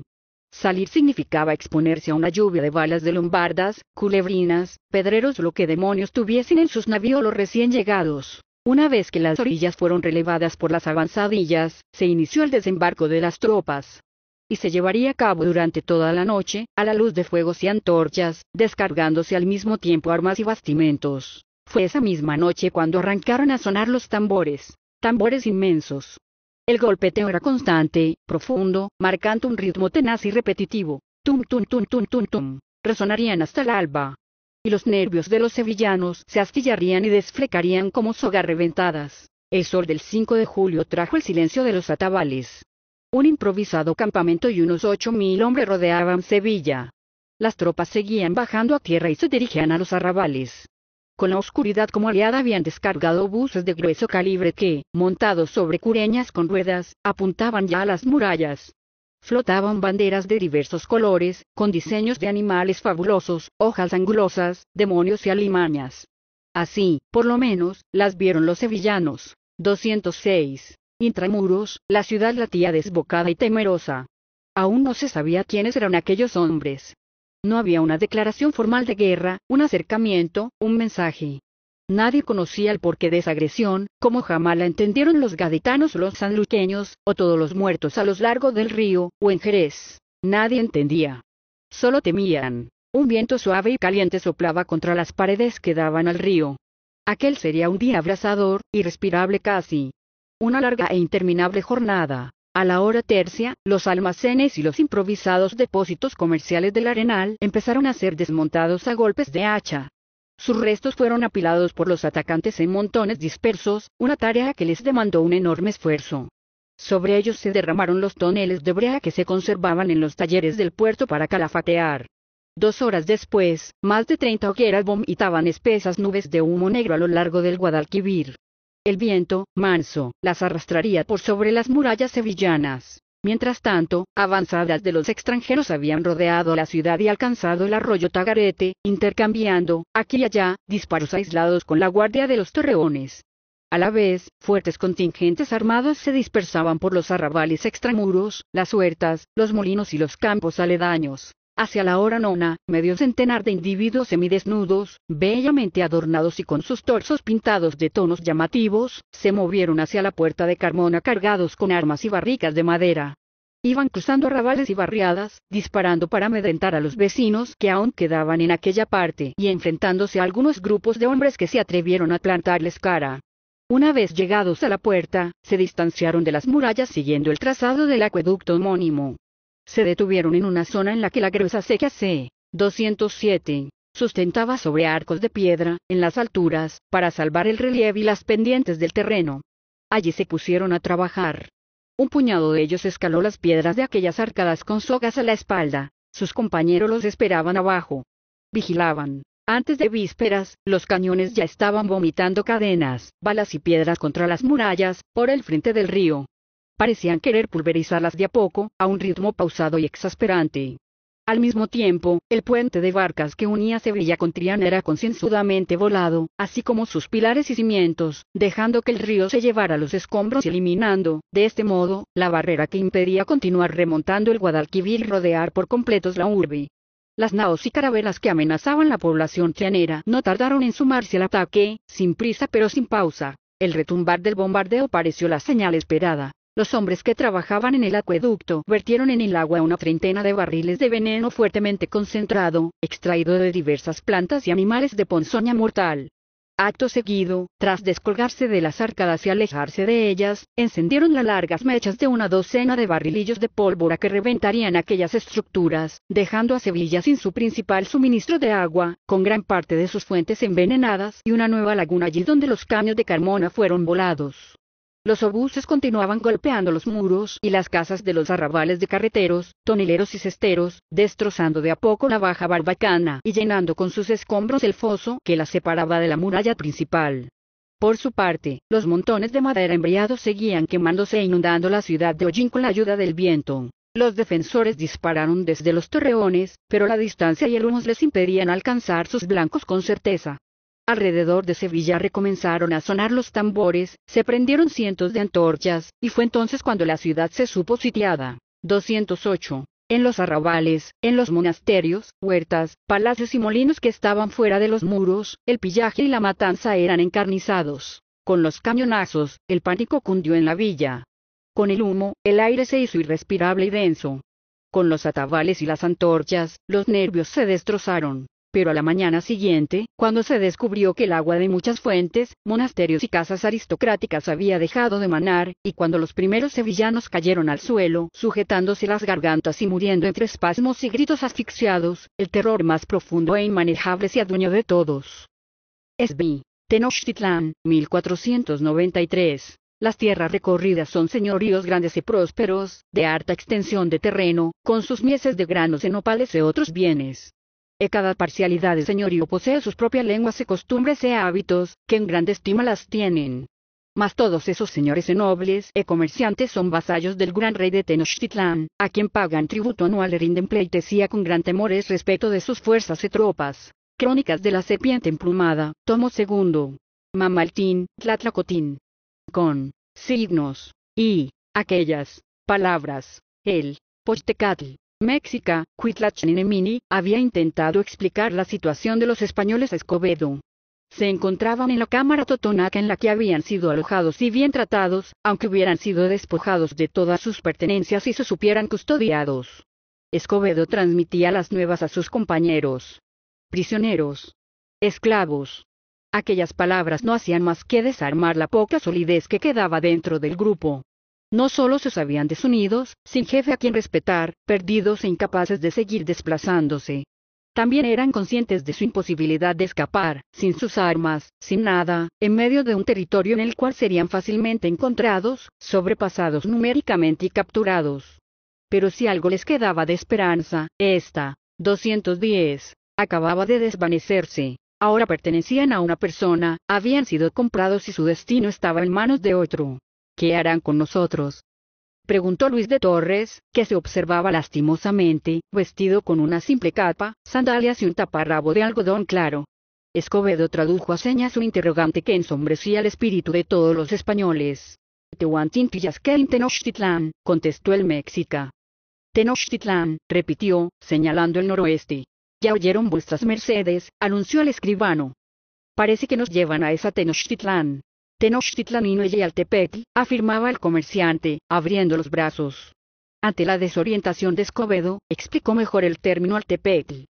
Salir significaba exponerse a una lluvia de balas de lombardas, culebrinas, pedreros, lo que demonios tuviesen en sus navíos los recién llegados. Una vez que las orillas fueron relevadas por las avanzadillas, se inició el desembarco de las tropas. Y se llevaría a cabo durante toda la noche, a la luz de fuegos y antorchas, descargándose al mismo tiempo armas y bastimentos. Fue esa misma noche cuando arrancaron a sonar los tambores, tambores inmensos. El golpeteo era constante, profundo, marcando un ritmo tenaz y repetitivo. Tum tum tum tum tum tum. Resonarían hasta el alba y los nervios de los sevillanos se astillarían y desflecarían como soga reventadas. El sol del 5 de julio trajo el silencio de los atabales. Un improvisado campamento y unos ocho mil hombres rodeaban Sevilla. Las tropas seguían bajando a tierra y se dirigían a los arrabales. Con la oscuridad como aliada habían descargado buses de grueso calibre que, montados sobre cureñas con ruedas, apuntaban ya a las murallas. Flotaban banderas de diversos colores, con diseños de animales fabulosos, hojas angulosas, demonios y alimañas. Así, por lo menos, las vieron los sevillanos. 206. Intramuros, la ciudad latía desbocada y temerosa. Aún no se sabía quiénes eran aquellos hombres. No había una declaración formal de guerra, un acercamiento, un mensaje. Nadie conocía el porqué de esa agresión, como jamás la entendieron los gaditanos los sanluqueños, o todos los muertos a lo largo del río, o en Jerez. Nadie entendía. Solo temían. Un viento suave y caliente soplaba contra las paredes que daban al río. Aquel sería un día abrasador, irrespirable casi. Una larga e interminable jornada. A la hora tercia, los almacenes y los improvisados depósitos comerciales del arenal empezaron a ser desmontados a golpes de hacha, sus restos fueron apilados por los atacantes en montones dispersos, una tarea que les demandó un enorme esfuerzo. Sobre ellos se derramaron los toneles de brea que se conservaban en los talleres del puerto para calafatear. Dos horas después, más de 30 hogueras vomitaban espesas nubes de humo negro a lo largo del Guadalquivir. El viento, manso, las arrastraría por sobre las murallas sevillanas. Mientras tanto, avanzadas de los extranjeros habían rodeado la ciudad y alcanzado el arroyo Tagarete, intercambiando, aquí y allá, disparos aislados con la guardia de los torreones. A la vez, fuertes contingentes armados se dispersaban por los arrabales extramuros, las huertas, los molinos y los campos aledaños. Hacia la hora nona, medio centenar de individuos semidesnudos, bellamente adornados y con sus torsos pintados de tonos llamativos, se movieron hacia la puerta de Carmona cargados con armas y barricas de madera. Iban cruzando arrabales y barriadas, disparando para amedrentar a los vecinos que aún quedaban en aquella parte y enfrentándose a algunos grupos de hombres que se atrevieron a plantarles cara. Una vez llegados a la puerta, se distanciaron de las murallas siguiendo el trazado del acueducto homónimo se detuvieron en una zona en la que la gruesa seca C. 207 sustentaba sobre arcos de piedra, en las alturas, para salvar el relieve y las pendientes del terreno. Allí se pusieron a trabajar. Un puñado de ellos escaló las piedras de aquellas arcadas con sogas a la espalda, sus compañeros los esperaban abajo. Vigilaban. Antes de vísperas, los cañones ya estaban vomitando cadenas, balas y piedras contra las murallas, por el frente del río, parecían querer pulverizarlas de a poco, a un ritmo pausado y exasperante. Al mismo tiempo, el puente de barcas que unía Sevilla con Triana era concienzudamente volado, así como sus pilares y cimientos, dejando que el río se llevara los escombros y eliminando, de este modo, la barrera que impedía continuar remontando el Guadalquivir y rodear por completos la urbe. Las naos y carabelas que amenazaban la población trianera no tardaron en sumarse al ataque, sin prisa pero sin pausa. El retumbar del bombardeo pareció la señal esperada, los hombres que trabajaban en el acueducto vertieron en el agua una treintena de barriles de veneno fuertemente concentrado, extraído de diversas plantas y animales de ponzoña mortal. Acto seguido, tras descolgarse de las arcadas y alejarse de ellas, encendieron las largas mechas de una docena de barrilillos de pólvora que reventarían aquellas estructuras, dejando a Sevilla sin su principal suministro de agua, con gran parte de sus fuentes envenenadas y una nueva laguna allí donde los caños de Carmona fueron volados. Los obuses continuaban golpeando los muros y las casas de los arrabales de carreteros, toneleros y cesteros, destrozando de a poco la baja barbacana y llenando con sus escombros el foso que la separaba de la muralla principal. Por su parte, los montones de madera embriados seguían quemándose e inundando la ciudad de Hollín con la ayuda del viento. Los defensores dispararon desde los torreones, pero la distancia y el humo les impedían alcanzar sus blancos con certeza. Alrededor de Sevilla recomenzaron a sonar los tambores, se prendieron cientos de antorchas, y fue entonces cuando la ciudad se supo sitiada. 208. En los arrabales, en los monasterios, huertas, palacios y molinos que estaban fuera de los muros, el pillaje y la matanza eran encarnizados. Con los cañonazos, el pánico cundió en la villa. Con el humo, el aire se hizo irrespirable y denso. Con los atabales y las antorchas, los nervios se destrozaron pero a la mañana siguiente, cuando se descubrió que el agua de muchas fuentes, monasterios y casas aristocráticas había dejado de manar, y cuando los primeros sevillanos cayeron al suelo, sujetándose las gargantas y muriendo entre espasmos y gritos asfixiados, el terror más profundo e inmanejable se adueñó de todos. Esbi. Tenochtitlán, 1493. Las tierras recorridas son señoríos grandes y prósperos, de harta extensión de terreno, con sus mieses de granos en opales y otros bienes. E cada parcialidad de señorío posee sus propias lenguas y costumbres e hábitos, que en grande estima las tienen. Mas todos esos señores e nobles e comerciantes son vasallos del gran rey de Tenochtitlán, a quien pagan tributo anual y e rinden pleitesía con gran temor e respecto de sus fuerzas y tropas. Crónicas de la serpiente emplumada, tomo segundo. Mamaltín, Tlatlacotín. Con signos y aquellas palabras, el Pochtecatl. México, Nenemini, había intentado explicar la situación de los españoles a Escobedo. Se encontraban en la cámara totonaca en la que habían sido alojados y bien tratados, aunque hubieran sido despojados de todas sus pertenencias y se supieran custodiados. Escobedo transmitía las nuevas a sus compañeros. Prisioneros. Esclavos. Aquellas palabras no hacían más que desarmar la poca solidez que quedaba dentro del grupo. No solo se sabían desunidos, sin jefe a quien respetar, perdidos e incapaces de seguir desplazándose. También eran conscientes de su imposibilidad de escapar, sin sus armas, sin nada, en medio de un territorio en el cual serían fácilmente encontrados, sobrepasados numéricamente y capturados. Pero si algo les quedaba de esperanza, esta, 210, acababa de desvanecerse. Ahora pertenecían a una persona, habían sido comprados y su destino estaba en manos de otro. ¿Qué harán con nosotros? preguntó Luis de Torres, que se observaba lastimosamente, vestido con una simple capa, sandalias y un taparrabo de algodón claro. Escobedo tradujo a señas un interrogante que ensombrecía el espíritu de todos los españoles. en Tenochtitlán, contestó el mexica. Tenochtitlán, repitió, señalando el noroeste. Ya oyeron vuestras mercedes, anunció el escribano. Parece que nos llevan a esa Tenochtitlán, Tenochtitlan y Altepetl, afirmaba el comerciante, abriendo los brazos. Ante la desorientación de Escobedo, explicó mejor el término Altepetl.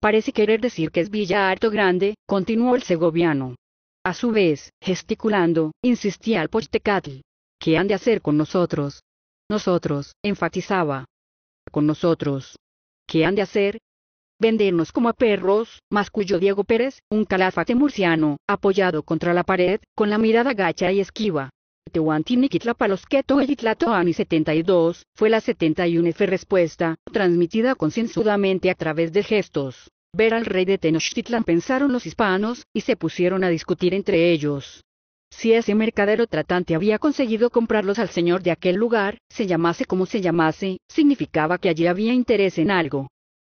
Parece querer decir que es Villa Harto Grande, continuó el segoviano. A su vez, gesticulando, insistía al Pochtecatl. ¿Qué han de hacer con nosotros? Nosotros, enfatizaba. Con nosotros. ¿Qué han de hacer? vendernos como a perros, cuyo Diego Pérez, un calafate murciano, apoyado contra la pared, con la mirada gacha y esquiva. e Ani 72, fue la 71F respuesta, transmitida concienzudamente a través de gestos. Ver al rey de Tenochtitlan pensaron los hispanos, y se pusieron a discutir entre ellos. Si ese mercadero tratante había conseguido comprarlos al señor de aquel lugar, se llamase como se llamase, significaba que allí había interés en algo.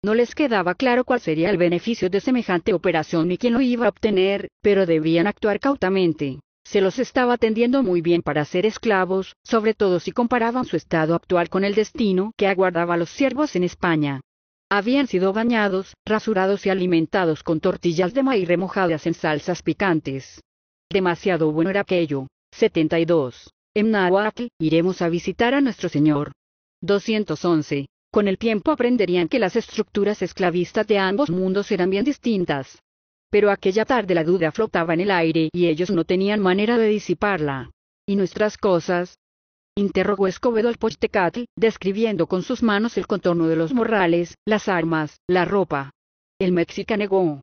No les quedaba claro cuál sería el beneficio de semejante operación ni quién lo iba a obtener, pero debían actuar cautamente. Se los estaba atendiendo muy bien para ser esclavos, sobre todo si comparaban su estado actual con el destino que aguardaba a los siervos en España. Habían sido bañados, rasurados y alimentados con tortillas de maíz remojadas en salsas picantes. Demasiado bueno era aquello. 72. En Nahuatl, iremos a visitar a nuestro Señor. 211. Con el tiempo aprenderían que las estructuras esclavistas de ambos mundos eran bien distintas. Pero aquella tarde la duda flotaba en el aire y ellos no tenían manera de disiparla. ¿Y nuestras cosas? Interrogó Escobedo al Pochtecatl, describiendo con sus manos el contorno de los morrales, las armas, la ropa. El mexica negó.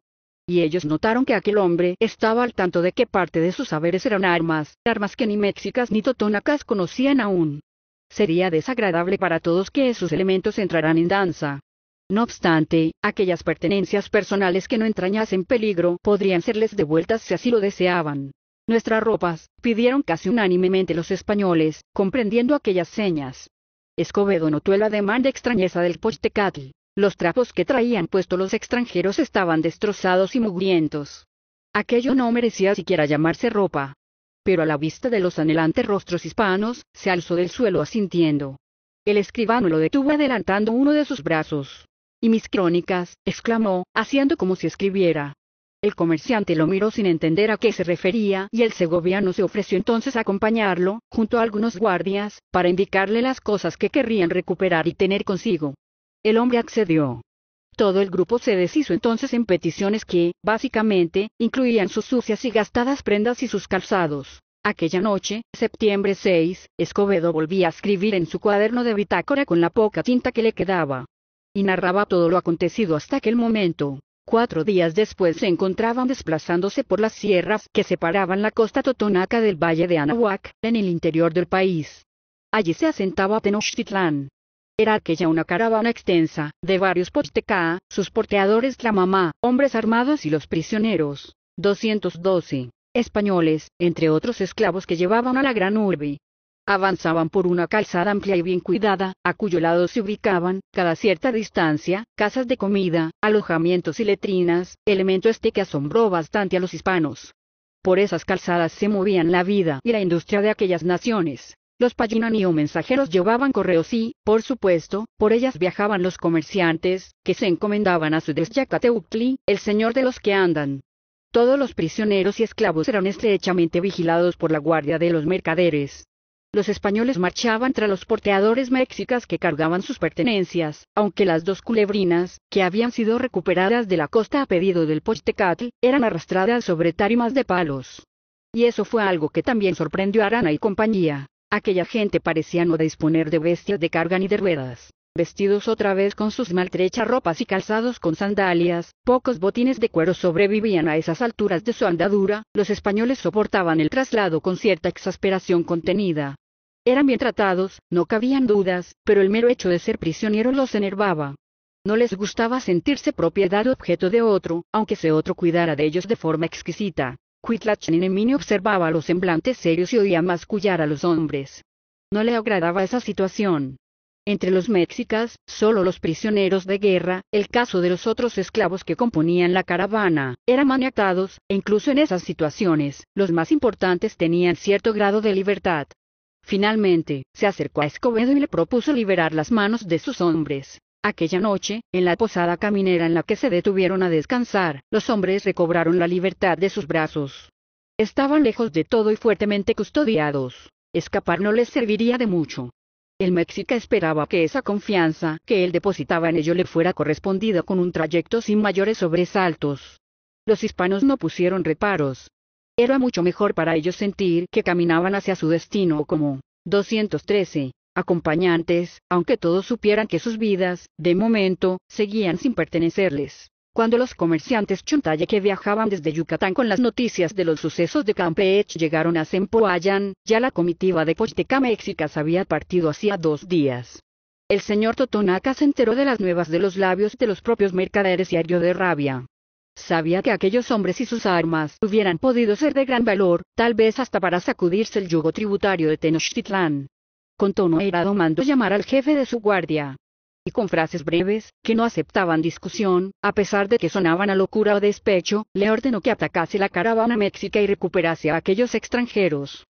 Y ellos notaron que aquel hombre estaba al tanto de que parte de sus saberes eran armas, armas que ni mexicas ni totonacas conocían aún sería desagradable para todos que esos elementos entraran en danza. No obstante, aquellas pertenencias personales que no entrañasen peligro podrían serles devueltas si así lo deseaban. Nuestras ropas, pidieron casi unánimemente los españoles, comprendiendo aquellas señas. Escobedo notó el ademán de extrañeza del Pochtecatl. Los trapos que traían puesto los extranjeros estaban destrozados y mugrientos. Aquello no merecía siquiera llamarse ropa pero a la vista de los anhelantes rostros hispanos, se alzó del suelo asintiendo. El escribano lo detuvo adelantando uno de sus brazos. ¿Y mis crónicas? exclamó, haciendo como si escribiera. El comerciante lo miró sin entender a qué se refería y el segoviano se ofreció entonces a acompañarlo, junto a algunos guardias, para indicarle las cosas que querrían recuperar y tener consigo. El hombre accedió. Todo el grupo se deshizo entonces en peticiones que, básicamente, incluían sus sucias y gastadas prendas y sus calzados. Aquella noche, septiembre 6, Escobedo volvía a escribir en su cuaderno de bitácora con la poca tinta que le quedaba. Y narraba todo lo acontecido hasta aquel momento. Cuatro días después se encontraban desplazándose por las sierras que separaban la costa totonaca del valle de Anahuac, en el interior del país. Allí se asentaba Tenochtitlán, era aquella una caravana extensa, de varios posteca, sus porteadores la mamá, hombres armados y los prisioneros. 212. Españoles, entre otros esclavos que llevaban a la gran urbe. Avanzaban por una calzada amplia y bien cuidada, a cuyo lado se ubicaban, cada cierta distancia, casas de comida, alojamientos y letrinas, elemento este que asombró bastante a los hispanos. Por esas calzadas se movían la vida y la industria de aquellas naciones. Los Pallinani o mensajeros llevaban correos y, por supuesto, por ellas viajaban los comerciantes, que se encomendaban a su el señor de los que andan. Todos los prisioneros y esclavos eran estrechamente vigilados por la guardia de los mercaderes. Los españoles marchaban tras los porteadores mexicas que cargaban sus pertenencias, aunque las dos culebrinas, que habían sido recuperadas de la costa a pedido del Pochtecatl, eran arrastradas sobre tarimas de palos. Y eso fue algo que también sorprendió a Arana y compañía. Aquella gente parecía no disponer de bestias de carga ni de ruedas. Vestidos otra vez con sus maltrechas ropas y calzados con sandalias, pocos botines de cuero sobrevivían a esas alturas de su andadura, los españoles soportaban el traslado con cierta exasperación contenida. Eran bien tratados, no cabían dudas, pero el mero hecho de ser prisioneros los enervaba. No les gustaba sentirse propiedad objeto de otro, aunque ese otro cuidara de ellos de forma exquisita minio observaba los semblantes serios y oía mascullar a los hombres. No le agradaba esa situación. Entre los mexicas, solo los prisioneros de guerra, el caso de los otros esclavos que componían la caravana, eran maniatados, e incluso en esas situaciones, los más importantes tenían cierto grado de libertad. Finalmente, se acercó a Escobedo y le propuso liberar las manos de sus hombres. Aquella noche, en la posada caminera en la que se detuvieron a descansar, los hombres recobraron la libertad de sus brazos. Estaban lejos de todo y fuertemente custodiados. Escapar no les serviría de mucho. El Mexica esperaba que esa confianza que él depositaba en ello le fuera correspondida con un trayecto sin mayores sobresaltos. Los hispanos no pusieron reparos. Era mucho mejor para ellos sentir que caminaban hacia su destino como 213 acompañantes, aunque todos supieran que sus vidas, de momento, seguían sin pertenecerles. Cuando los comerciantes Chuntaya que viajaban desde Yucatán con las noticias de los sucesos de Campeche llegaron a Sempoayan, ya la comitiva de Mexicas había partido hacía dos días. El señor Totonaca se enteró de las nuevas de los labios de los propios mercaderes y ardió de rabia. Sabía que aquellos hombres y sus armas hubieran podido ser de gran valor, tal vez hasta para sacudirse el yugo tributario de Tenochtitlán con tono airado mandó llamar al jefe de su guardia. Y con frases breves, que no aceptaban discusión, a pesar de que sonaban a locura o despecho, le ordenó que atacase la caravana mexica y recuperase a aquellos extranjeros.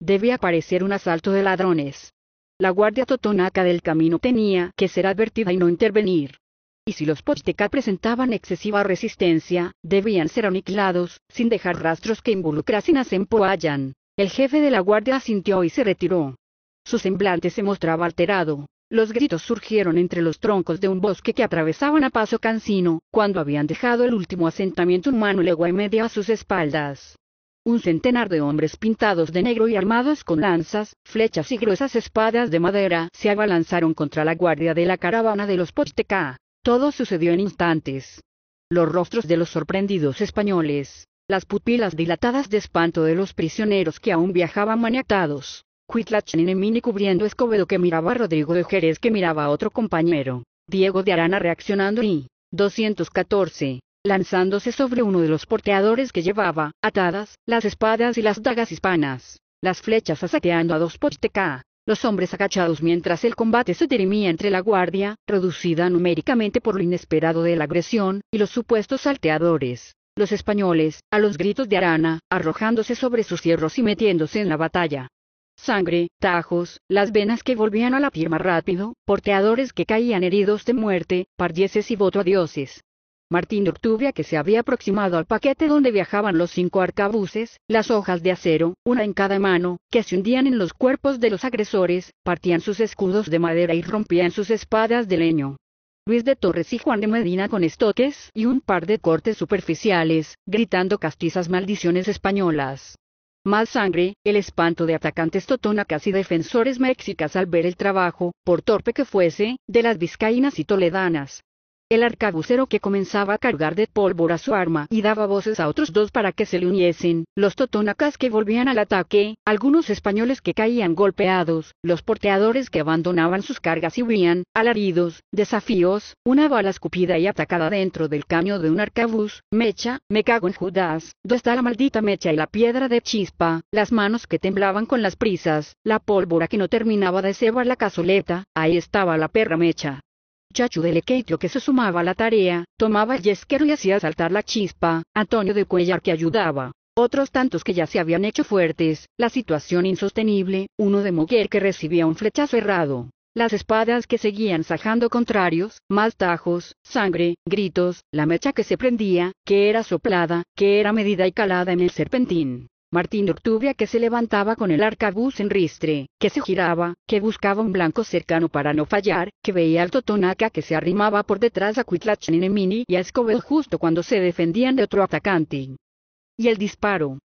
Debía parecer un asalto de ladrones. La guardia totonaca del camino tenía que ser advertida y no intervenir y si los pochteca presentaban excesiva resistencia, debían ser aniquilados, sin dejar rastros que involucrasen a Sempoayan. El jefe de la guardia asintió y se retiró. Su semblante se mostraba alterado. Los gritos surgieron entre los troncos de un bosque que atravesaban a paso cansino, cuando habían dejado el último asentamiento humano legua y media a sus espaldas. Un centenar de hombres pintados de negro y armados con lanzas, flechas y gruesas espadas de madera se abalanzaron contra la guardia de la caravana de los Pochteca. Todo sucedió en instantes. Los rostros de los sorprendidos españoles, las pupilas dilatadas de espanto de los prisioneros que aún viajaban maniatados, enemini cubriendo Escobedo que miraba a Rodrigo de Jerez que miraba a otro compañero, Diego de Arana reaccionando y 214 lanzándose sobre uno de los porteadores que llevaba, atadas, las espadas y las dagas hispanas, las flechas asateando a dos pochteca, los hombres agachados mientras el combate se dirimía entre la guardia, reducida numéricamente por lo inesperado de la agresión, y los supuestos salteadores, los españoles, a los gritos de Arana, arrojándose sobre sus hierros y metiéndose en la batalla sangre, tajos, las venas que volvían a la pierna rápido, porteadores que caían heridos de muerte, pardieses y voto a dioses. Martín Octubia que se había aproximado al paquete donde viajaban los cinco arcabuces, las hojas de acero, una en cada mano, que se hundían en los cuerpos de los agresores, partían sus escudos de madera y rompían sus espadas de leño. Luis de Torres y Juan de Medina con estoques y un par de cortes superficiales, gritando castizas maldiciones españolas. Más sangre, el espanto de atacantes totonacas y defensores mexicas al ver el trabajo, por torpe que fuese, de las vizcaínas y toledanas, el arcabucero que comenzaba a cargar de pólvora su arma y daba voces a otros dos para que se le uniesen, los totonacas que volvían al ataque, algunos españoles que caían golpeados, los porteadores que abandonaban sus cargas y huían, alaridos, desafíos, una bala escupida y atacada dentro del caño de un arcabuz, mecha, me cago en Judas, ¿dónde está la maldita mecha y la piedra de chispa, las manos que temblaban con las prisas, la pólvora que no terminaba de cebar la cazoleta, ahí estaba la perra mecha, Chachu de Lequeitio que se sumaba a la tarea, tomaba el yesquero y hacía saltar la chispa, Antonio de Cuellar que ayudaba. Otros tantos que ya se habían hecho fuertes, la situación insostenible, uno de Moguer que recibía un flechazo errado. Las espadas que seguían sajando contrarios, más tajos, sangre, gritos, la mecha que se prendía, que era soplada, que era medida y calada en el serpentín. Martín Octubia que se levantaba con el arcabuz en ristre, que se giraba, que buscaba un blanco cercano para no fallar, que veía al Totonaca que se arrimaba por detrás a Cuitlachenemini y a Escobel justo cuando se defendían de otro atacante. Y el disparo.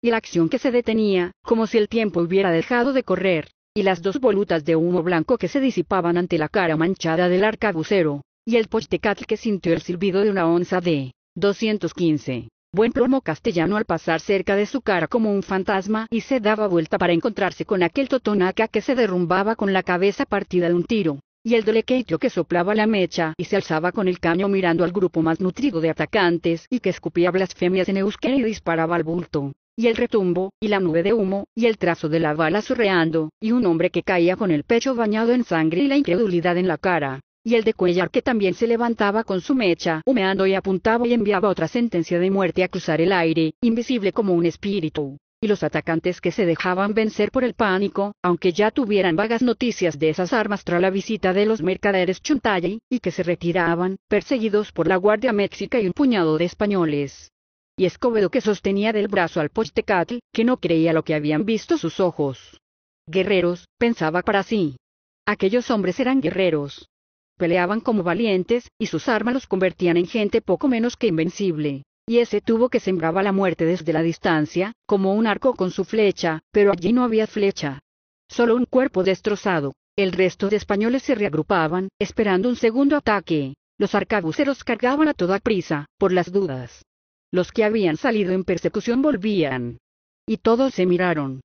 Y la acción que se detenía, como si el tiempo hubiera dejado de correr, y las dos volutas de humo blanco que se disipaban ante la cara manchada del arcabucero, y el pochtecatl que sintió el silbido de una onza de 215 buen plomo castellano al pasar cerca de su cara como un fantasma y se daba vuelta para encontrarse con aquel totonaca que se derrumbaba con la cabeza partida de un tiro, y el dolequeitio que soplaba la mecha y se alzaba con el caño mirando al grupo más nutrido de atacantes y que escupía blasfemias en euskera y disparaba al bulto y el retumbo, y la nube de humo, y el trazo de la bala surreando, y un hombre que caía con el pecho bañado en sangre y la incredulidad en la cara, y el de Cuellar que también se levantaba con su mecha, humeando y apuntaba y enviaba otra sentencia de muerte a cruzar el aire, invisible como un espíritu. Y los atacantes que se dejaban vencer por el pánico, aunque ya tuvieran vagas noticias de esas armas tras la visita de los mercaderes Chuntay, y que se retiraban, perseguidos por la Guardia Méxica y un puñado de españoles. Y Escobedo que sostenía del brazo al Pochtecatl, que no creía lo que habían visto sus ojos. Guerreros, pensaba para sí. Aquellos hombres eran guerreros, peleaban como valientes, y sus armas los convertían en gente poco menos que invencible. Y ese tuvo que sembraba la muerte desde la distancia, como un arco con su flecha, pero allí no había flecha. Solo un cuerpo destrozado. El resto de españoles se reagrupaban, esperando un segundo ataque. Los arcabuceros cargaban a toda prisa, por las dudas. Los que habían salido en persecución volvían. Y todos se miraron.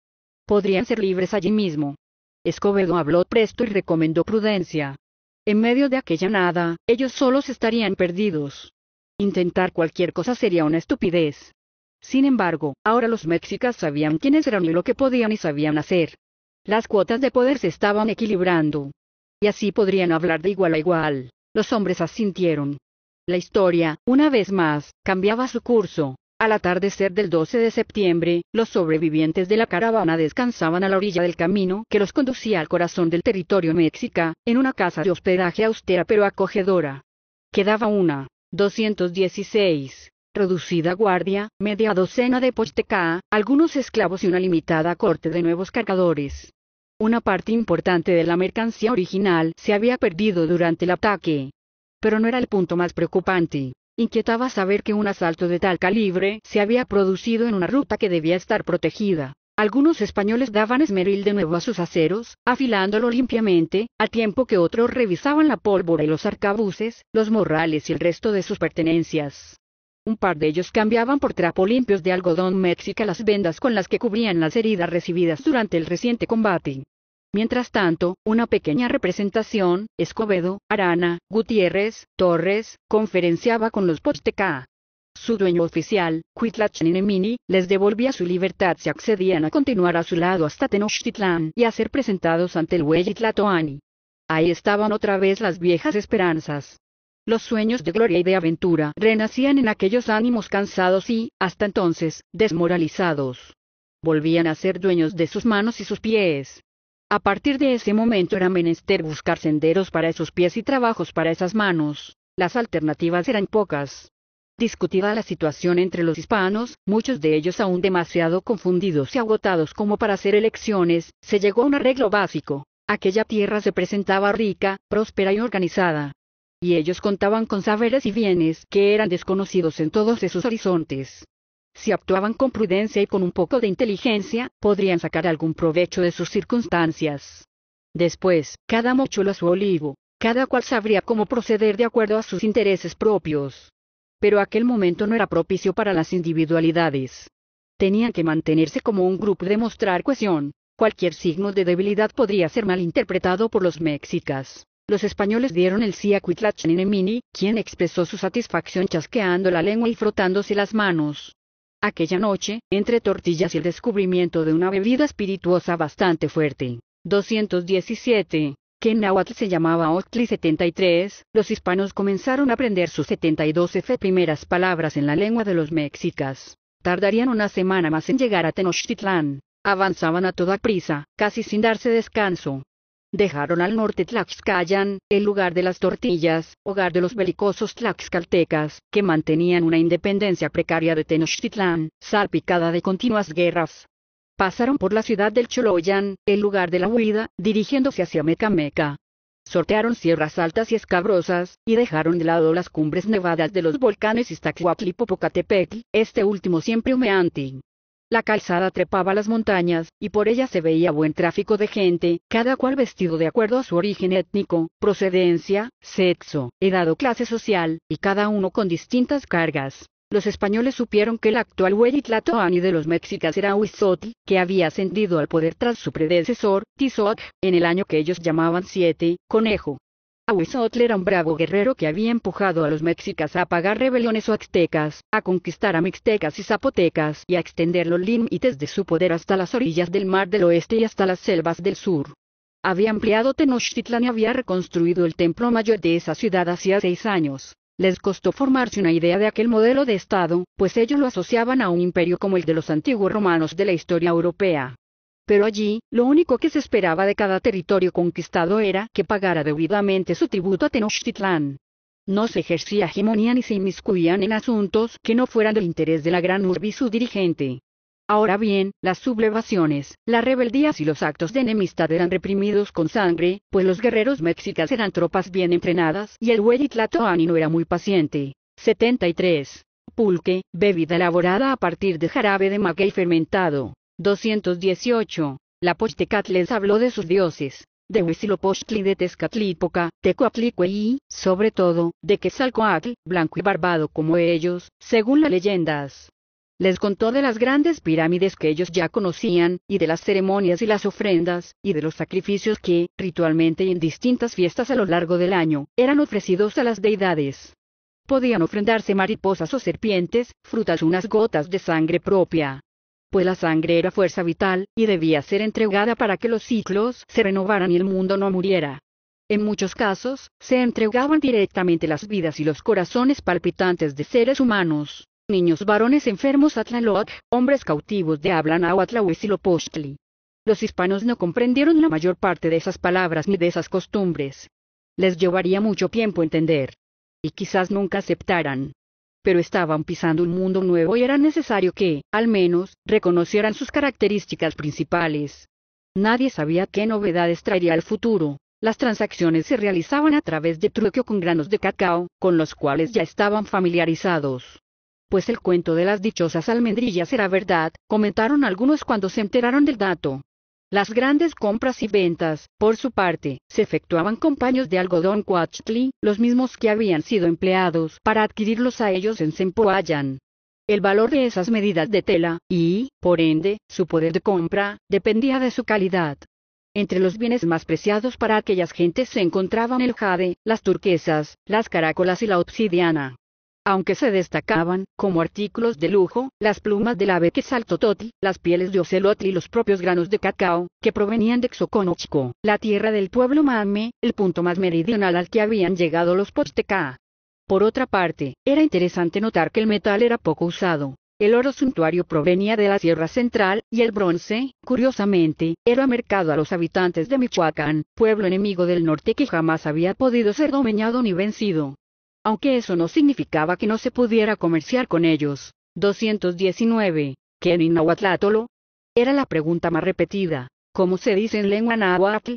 Podrían ser libres allí mismo. Escobedo habló presto y recomendó prudencia. En medio de aquella nada, ellos solos estarían perdidos. Intentar cualquier cosa sería una estupidez. Sin embargo, ahora los mexicas sabían quiénes eran y lo que podían y sabían hacer. Las cuotas de poder se estaban equilibrando. Y así podrían hablar de igual a igual. Los hombres asintieron. La historia, una vez más, cambiaba su curso. Al atardecer del 12 de septiembre, los sobrevivientes de la caravana descansaban a la orilla del camino que los conducía al corazón del territorio mexica, en una casa de hospedaje austera pero acogedora. Quedaba una, 216, reducida guardia, media docena de posteca, algunos esclavos y una limitada corte de nuevos cargadores. Una parte importante de la mercancía original se había perdido durante el ataque. Pero no era el punto más preocupante. Inquietaba saber que un asalto de tal calibre se había producido en una ruta que debía estar protegida. Algunos españoles daban esmeril de nuevo a sus aceros, afilándolo limpiamente, al tiempo que otros revisaban la pólvora y los arcabuces, los morrales y el resto de sus pertenencias. Un par de ellos cambiaban por trapo limpios de algodón mexica las vendas con las que cubrían las heridas recibidas durante el reciente combate. Mientras tanto, una pequeña representación, Escobedo, Arana, Gutiérrez, Torres, conferenciaba con los Posteca. Su dueño oficial, Ninemini, les devolvía su libertad si accedían a continuar a su lado hasta Tenochtitlán y a ser presentados ante el Huellitlatoani. Ahí estaban otra vez las viejas esperanzas. Los sueños de gloria y de aventura renacían en aquellos ánimos cansados y, hasta entonces, desmoralizados. Volvían a ser dueños de sus manos y sus pies. A partir de ese momento era menester buscar senderos para esos pies y trabajos para esas manos. Las alternativas eran pocas. Discutida la situación entre los hispanos, muchos de ellos aún demasiado confundidos y agotados como para hacer elecciones, se llegó a un arreglo básico. Aquella tierra se presentaba rica, próspera y organizada. Y ellos contaban con saberes y bienes que eran desconocidos en todos esos horizontes. Si actuaban con prudencia y con un poco de inteligencia, podrían sacar algún provecho de sus circunstancias. Después, cada mochuelo a su olivo, cada cual sabría cómo proceder de acuerdo a sus intereses propios. Pero aquel momento no era propicio para las individualidades. Tenían que mantenerse como un grupo de mostrar cohesión. Cualquier signo de debilidad podría ser malinterpretado por los mexicas. Los españoles dieron el sí a quien expresó su satisfacción chasqueando la lengua y frotándose las manos. Aquella noche, entre tortillas y el descubrimiento de una bebida espirituosa bastante fuerte. 217 que en náhuatl se llamaba Octli 73, los hispanos comenzaron a aprender sus 72 F primeras palabras en la lengua de los mexicas. Tardarían una semana más en llegar a Tenochtitlán. Avanzaban a toda prisa, casi sin darse descanso, dejaron al norte Tlaxcayan, el lugar de las tortillas, hogar de los belicosos tlaxcaltecas, que mantenían una independencia precaria de Tenochtitlán, salpicada de continuas guerras. Pasaron por la ciudad del Choloyan, el lugar de la huida, dirigiéndose hacia Mecameca. Sortearon sierras altas y escabrosas, y dejaron de lado las cumbres nevadas de los volcanes Iztaccíhuatl y Popocatépetl, este último siempre humeante. La calzada trepaba las montañas, y por ella se veía buen tráfico de gente, cada cual vestido de acuerdo a su origen étnico, procedencia, sexo, edad o clase social, y cada uno con distintas cargas. Los españoles supieron que el actual Huellitlatoani de los mexicas era Huizotl, que había ascendido al poder tras su predecesor, Tizoc, en el año que ellos llamaban Siete, Conejo. Huizotl era un bravo guerrero que había empujado a los mexicas a apagar rebeliones o aztecas, a conquistar a mixtecas y zapotecas y a extender los límites de su poder hasta las orillas del mar del oeste y hasta las selvas del sur. Había ampliado Tenochtitlan y había reconstruido el templo mayor de esa ciudad hacía seis años. Les costó formarse una idea de aquel modelo de Estado, pues ellos lo asociaban a un imperio como el de los antiguos romanos de la historia europea. Pero allí, lo único que se esperaba de cada territorio conquistado era que pagara debidamente su tributo a Tenochtitlán. No se ejercía hegemonía ni se inmiscuían en asuntos que no fueran del interés de la gran urbe y su dirigente. Ahora bien, las sublevaciones, las rebeldías y los actos de enemistad eran reprimidos con sangre, pues los guerreros mexicas eran tropas bien entrenadas y el huelitlatoani no era muy paciente. 73. Pulque, bebida elaborada a partir de jarabe de maguey fermentado. 218. La Pochtecat les habló de sus dioses, de Huitzilopochtli de Tezcatlipoca, Tecuatlicue y, sobre todo, de Quetzalcoatl, blanco y barbado como ellos, según las leyendas. Les contó de las grandes pirámides que ellos ya conocían, y de las ceremonias y las ofrendas, y de los sacrificios que, ritualmente y en distintas fiestas a lo largo del año, eran ofrecidos a las deidades. Podían ofrendarse mariposas o serpientes, frutas o unas gotas de sangre propia, pues la sangre era fuerza vital, y debía ser entregada para que los ciclos se renovaran y el mundo no muriera. En muchos casos, se entregaban directamente las vidas y los corazones palpitantes de seres humanos, niños varones enfermos a hombres cautivos de Hablan o Atlahuitzilopochtli. Los hispanos no comprendieron la mayor parte de esas palabras ni de esas costumbres. Les llevaría mucho tiempo entender. Y quizás nunca aceptaran pero estaban pisando un mundo nuevo y era necesario que, al menos, reconocieran sus características principales. Nadie sabía qué novedades traería el futuro. Las transacciones se realizaban a través de trueque con granos de cacao, con los cuales ya estaban familiarizados. Pues el cuento de las dichosas almendrillas era verdad, comentaron algunos cuando se enteraron del dato. Las grandes compras y ventas, por su parte, se efectuaban con paños de algodón Quachtli, los mismos que habían sido empleados para adquirirlos a ellos en Sempoayan. El valor de esas medidas de tela, y, por ende, su poder de compra, dependía de su calidad. Entre los bienes más preciados para aquellas gentes se encontraban el jade, las turquesas, las caracolas y la obsidiana aunque se destacaban, como artículos de lujo, las plumas del ave que Toti, las pieles de ocelotl y los propios granos de cacao, que provenían de Xoconochco, la tierra del pueblo mame, el punto más meridional al que habían llegado los posteca. Por otra parte, era interesante notar que el metal era poco usado. El oro suntuario provenía de la Sierra Central, y el bronce, curiosamente, era mercado a los habitantes de Michoacán, pueblo enemigo del norte que jamás había podido ser dominado ni vencido aunque eso no significaba que no se pudiera comerciar con ellos. 219. ¿Qué Nahuatlátolo? Era la pregunta más repetida, ¿cómo se dice en lengua náhuatl?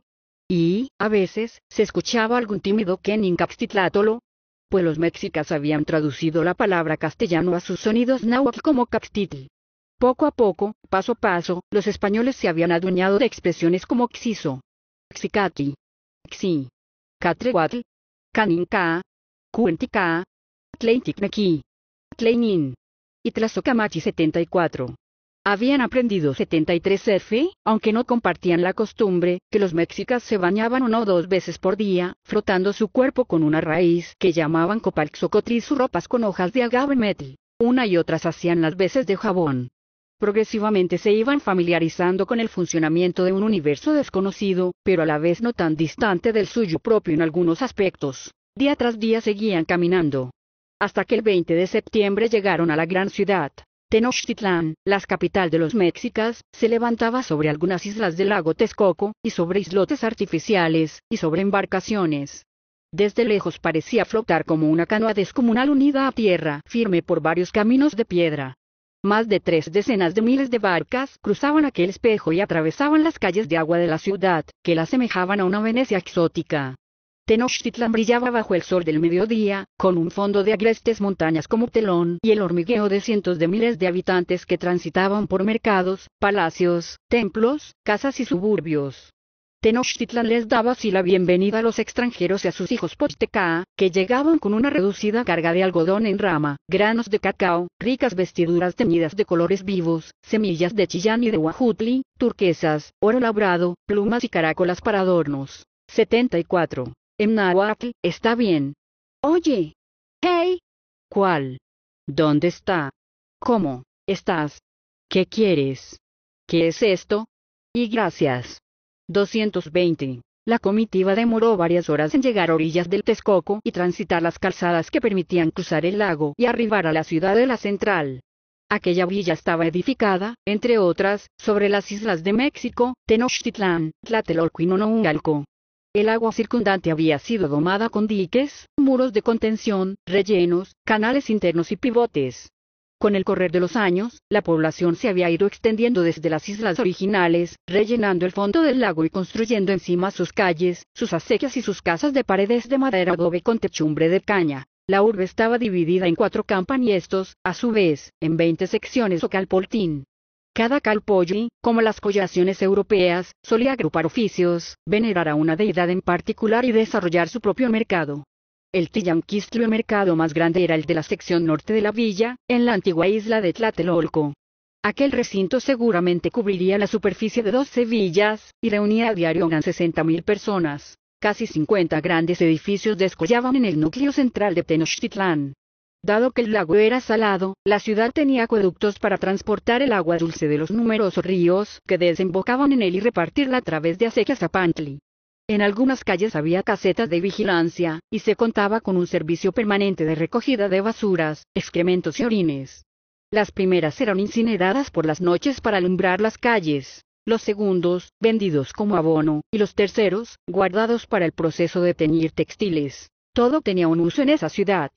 Y, a veces, se escuchaba algún tímido Kenin Capstitlátolo, pues los mexicas habían traducido la palabra castellano a sus sonidos náhuatl como capstitl. Poco a poco, paso a paso, los españoles se habían adueñado de expresiones como xiso, xicati, xi, catrehuatl, caninca, Cuentica, Tlaintiknaki, Tlainin y Tlazocamachi 74. Habían aprendido 73 F, aunque no compartían la costumbre, que los mexicas se bañaban una o dos veces por día, frotando su cuerpo con una raíz que llamaban copalxocotri y sus ropas con hojas de agave metal. Una y otras hacían las veces de jabón. Progresivamente se iban familiarizando con el funcionamiento de un universo desconocido, pero a la vez no tan distante del suyo propio en algunos aspectos. Día tras día seguían caminando. Hasta que el 20 de septiembre llegaron a la gran ciudad. Tenochtitlán, la capital de los mexicas, se levantaba sobre algunas islas del lago Texcoco, y sobre islotes artificiales, y sobre embarcaciones. Desde lejos parecía flotar como una canoa descomunal unida a tierra firme por varios caminos de piedra. Más de tres decenas de miles de barcas cruzaban aquel espejo y atravesaban las calles de agua de la ciudad, que la asemejaban a una Venecia exótica. Tenochtitlan brillaba bajo el sol del mediodía, con un fondo de agrestes montañas como telón y el hormigueo de cientos de miles de habitantes que transitaban por mercados, palacios, templos, casas y suburbios. Tenochtitlan les daba así la bienvenida a los extranjeros y a sus hijos pochteca que llegaban con una reducida carga de algodón en rama, granos de cacao, ricas vestiduras teñidas de colores vivos, semillas de chillán y de huajutli, turquesas, oro labrado, plumas y caracolas para adornos. 74. En está bien. Oye. Hey. ¿Cuál? ¿Dónde está? ¿Cómo? ¿Estás? ¿Qué quieres? ¿Qué es esto? Y gracias. 220. La comitiva demoró varias horas en llegar a orillas del Texcoco y transitar las calzadas que permitían cruzar el lago y arribar a la ciudad de la central. Aquella villa estaba edificada, entre otras, sobre las islas de México, Tenochtitlán, Tlatelolco y Nonoungalco, el agua circundante había sido domada con diques, muros de contención, rellenos, canales internos y pivotes. Con el correr de los años, la población se había ido extendiendo desde las islas originales, rellenando el fondo del lago y construyendo encima sus calles, sus acequias y sus casas de paredes de madera adobe con techumbre de caña. La urbe estaba dividida en cuatro campaniestos, a su vez, en veinte secciones o calpoltín. Cada calpolli, como las collaciones europeas, solía agrupar oficios, venerar a una deidad en particular y desarrollar su propio mercado. El el mercado más grande era el de la sección norte de la villa, en la antigua isla de Tlatelolco. Aquel recinto seguramente cubriría la superficie de 12 villas, y reunía a diario unas 60.000 personas. Casi 50 grandes edificios descollaban en el núcleo central de Tenochtitlán. Dado que el lago era salado, la ciudad tenía acueductos para transportar el agua dulce de los numerosos ríos que desembocaban en él y repartirla a través de acequias a Pantli. En algunas calles había casetas de vigilancia, y se contaba con un servicio permanente de recogida de basuras, excrementos y orines. Las primeras eran incineradas por las noches para alumbrar las calles, los segundos, vendidos como abono, y los terceros, guardados para el proceso de teñir textiles. Todo tenía un uso en esa ciudad.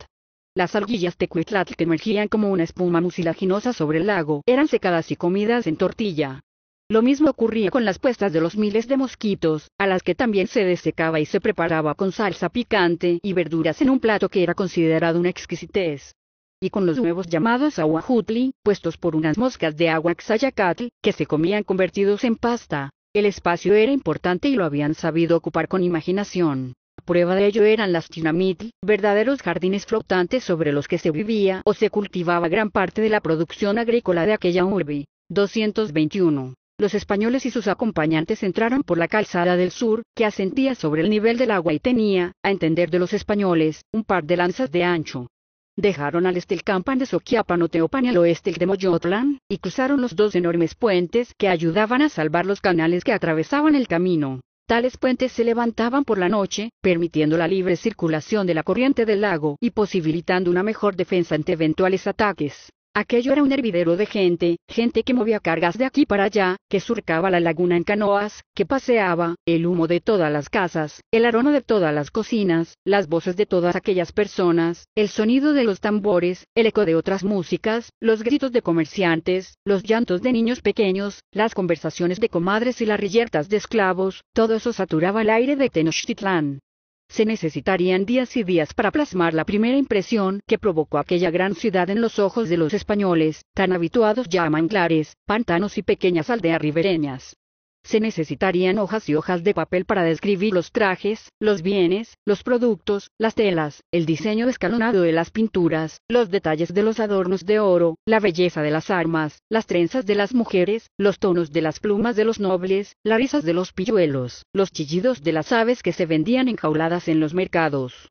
Las alguillas de Cuitlatl que emergían como una espuma mucilaginosa sobre el lago eran secadas y comidas en tortilla. Lo mismo ocurría con las puestas de los miles de mosquitos, a las que también se desecaba y se preparaba con salsa picante y verduras en un plato que era considerado una exquisitez. Y con los huevos llamados aguajutli, puestos por unas moscas de agua xayacatl, que se comían convertidos en pasta. El espacio era importante y lo habían sabido ocupar con imaginación. Prueba de ello eran las tinamitl, verdaderos jardines flotantes sobre los que se vivía o se cultivaba gran parte de la producción agrícola de aquella urbe. 221. Los españoles y sus acompañantes entraron por la calzada del sur, que asentía sobre el nivel del agua y tenía, a entender de los españoles, un par de lanzas de ancho. Dejaron al este el campan de Soquiapan o Teopan y al oeste el de Moyotlán, y cruzaron los dos enormes puentes que ayudaban a salvar los canales que atravesaban el camino. Tales puentes se levantaban por la noche, permitiendo la libre circulación de la corriente del lago y posibilitando una mejor defensa ante eventuales ataques. Aquello era un hervidero de gente, gente que movía cargas de aquí para allá, que surcaba la laguna en canoas, que paseaba, el humo de todas las casas, el aroma de todas las cocinas, las voces de todas aquellas personas, el sonido de los tambores, el eco de otras músicas, los gritos de comerciantes, los llantos de niños pequeños, las conversaciones de comadres y las reyertas de esclavos, todo eso saturaba el aire de Tenochtitlán se necesitarían días y días para plasmar la primera impresión que provocó aquella gran ciudad en los ojos de los españoles, tan habituados ya a manglares, pantanos y pequeñas aldeas ribereñas. Se necesitarían hojas y hojas de papel para describir los trajes, los bienes, los productos, las telas, el diseño escalonado de las pinturas, los detalles de los adornos de oro, la belleza de las armas, las trenzas de las mujeres, los tonos de las plumas de los nobles, las risas de los pilluelos, los chillidos de las aves que se vendían enjauladas en los mercados.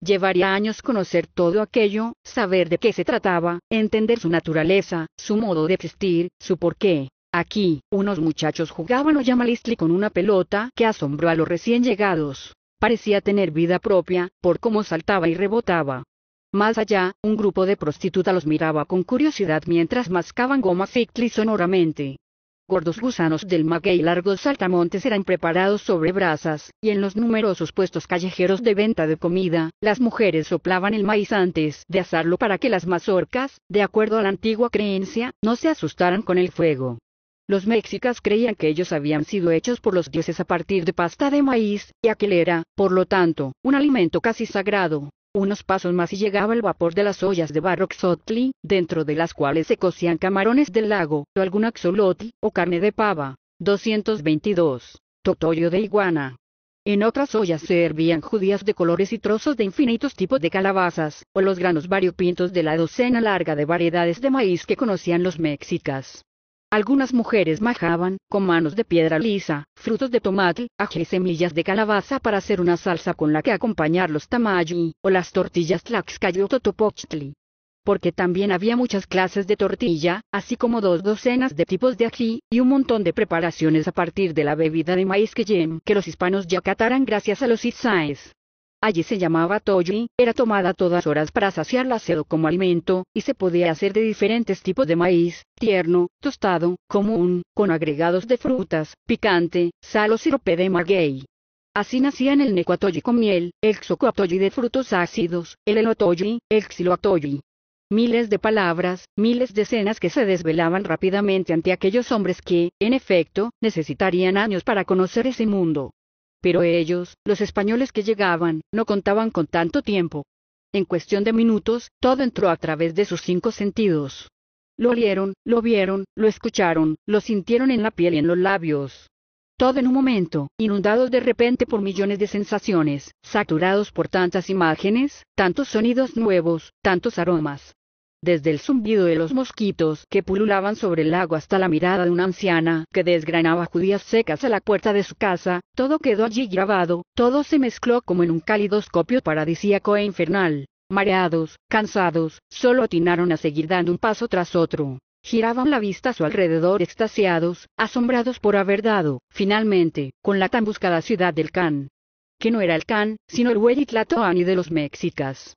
Llevaría años conocer todo aquello, saber de qué se trataba, entender su naturaleza, su modo de existir, su porqué. Aquí, unos muchachos jugaban Listli con una pelota que asombró a los recién llegados. Parecía tener vida propia, por cómo saltaba y rebotaba. Más allá, un grupo de prostitutas los miraba con curiosidad mientras mascaban goma fictli sonoramente. Gordos gusanos del maguey y largos saltamontes eran preparados sobre brasas, y en los numerosos puestos callejeros de venta de comida, las mujeres soplaban el maíz antes de asarlo para que las mazorcas, de acuerdo a la antigua creencia, no se asustaran con el fuego. Los mexicas creían que ellos habían sido hechos por los dioses a partir de pasta de maíz, y aquel era, por lo tanto, un alimento casi sagrado. Unos pasos más y llegaba el vapor de las ollas de barro xotli, dentro de las cuales se cocían camarones del lago, o alguna axolotl, o carne de pava. 222. Totoyo de iguana. En otras ollas se hervían judías de colores y trozos de infinitos tipos de calabazas, o los granos variopintos de la docena larga de variedades de maíz que conocían los mexicas. Algunas mujeres majaban, con manos de piedra lisa, frutos de tomate, ají y semillas de calabaza para hacer una salsa con la que acompañar los tamayi, o las tortillas tlaxcayototopochtli. Porque también había muchas clases de tortilla, así como dos docenas de tipos de ají, y un montón de preparaciones a partir de la bebida de maíz que que los hispanos ya cataran gracias a los itzaes. Allí se llamaba toyi, era tomada a todas horas para saciar la sed como alimento, y se podía hacer de diferentes tipos de maíz, tierno, tostado, común, con agregados de frutas, picante, sal o sirope de maguey. Así nacían el necuatoyi con miel, el xocoatoyi de frutos ácidos, el elotoyi, el xiloatoyi. Miles de palabras, miles de escenas que se desvelaban rápidamente ante aquellos hombres que, en efecto, necesitarían años para conocer ese mundo. Pero ellos, los españoles que llegaban, no contaban con tanto tiempo. En cuestión de minutos, todo entró a través de sus cinco sentidos. Lo olieron, lo vieron, lo escucharon, lo sintieron en la piel y en los labios. Todo en un momento, inundados de repente por millones de sensaciones, saturados por tantas imágenes, tantos sonidos nuevos, tantos aromas, desde el zumbido de los mosquitos que pululaban sobre el lago hasta la mirada de una anciana que desgranaba judías secas a la puerta de su casa, todo quedó allí grabado, todo se mezcló como en un calidoscopio paradisíaco e infernal. Mareados, cansados, solo atinaron a seguir dando un paso tras otro. Giraban la vista a su alrededor extasiados, asombrados por haber dado, finalmente, con la tan buscada ciudad del Can. Que no era el Can, sino el Huellitlatoani de los mexicas.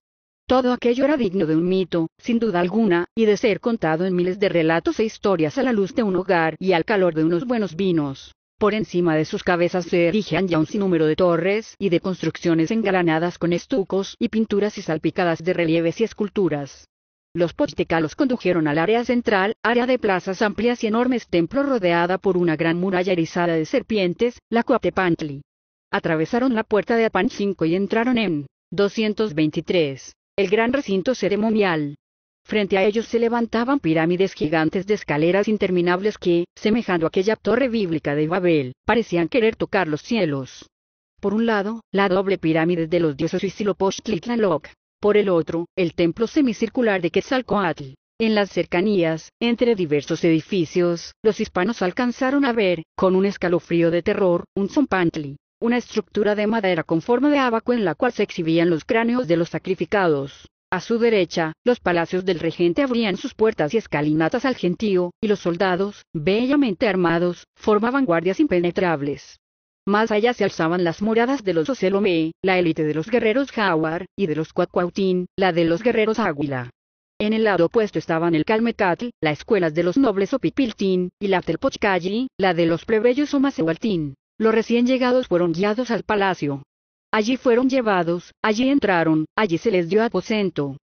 Todo aquello era digno de un mito, sin duda alguna, y de ser contado en miles de relatos e historias a la luz de un hogar y al calor de unos buenos vinos. Por encima de sus cabezas se erigían ya un sinnúmero de torres y de construcciones engalanadas con estucos y pinturas y salpicadas de relieves y esculturas. Los los condujeron al área central, área de plazas amplias y enormes templos rodeada por una gran muralla erizada de serpientes, la Coatepantli. Atravesaron la puerta de Apan y entraron en 223 el gran recinto ceremonial. Frente a ellos se levantaban pirámides gigantes de escaleras interminables que, semejando aquella torre bíblica de Babel, parecían querer tocar los cielos. Por un lado, la doble pirámide de los dioses y Por el otro, el templo semicircular de Quetzalcoatl. En las cercanías, entre diversos edificios, los hispanos alcanzaron a ver, con un escalofrío de terror, un zompantli, una estructura de madera con forma de abaco en la cual se exhibían los cráneos de los sacrificados. A su derecha, los palacios del regente abrían sus puertas y escalinatas al gentío, y los soldados, bellamente armados, formaban guardias impenetrables. Más allá se alzaban las moradas de los Ocelomé, la élite de los guerreros Jaguar, y de los Cuacuautín, la de los guerreros Águila. En el lado opuesto estaban el Calmecatl, las escuelas de los nobles Opipiltín, y la Telpochcalli, la de los plebeyos Omacehualtín. Los recién llegados fueron guiados al palacio. Allí fueron llevados, allí entraron, allí se les dio aposento.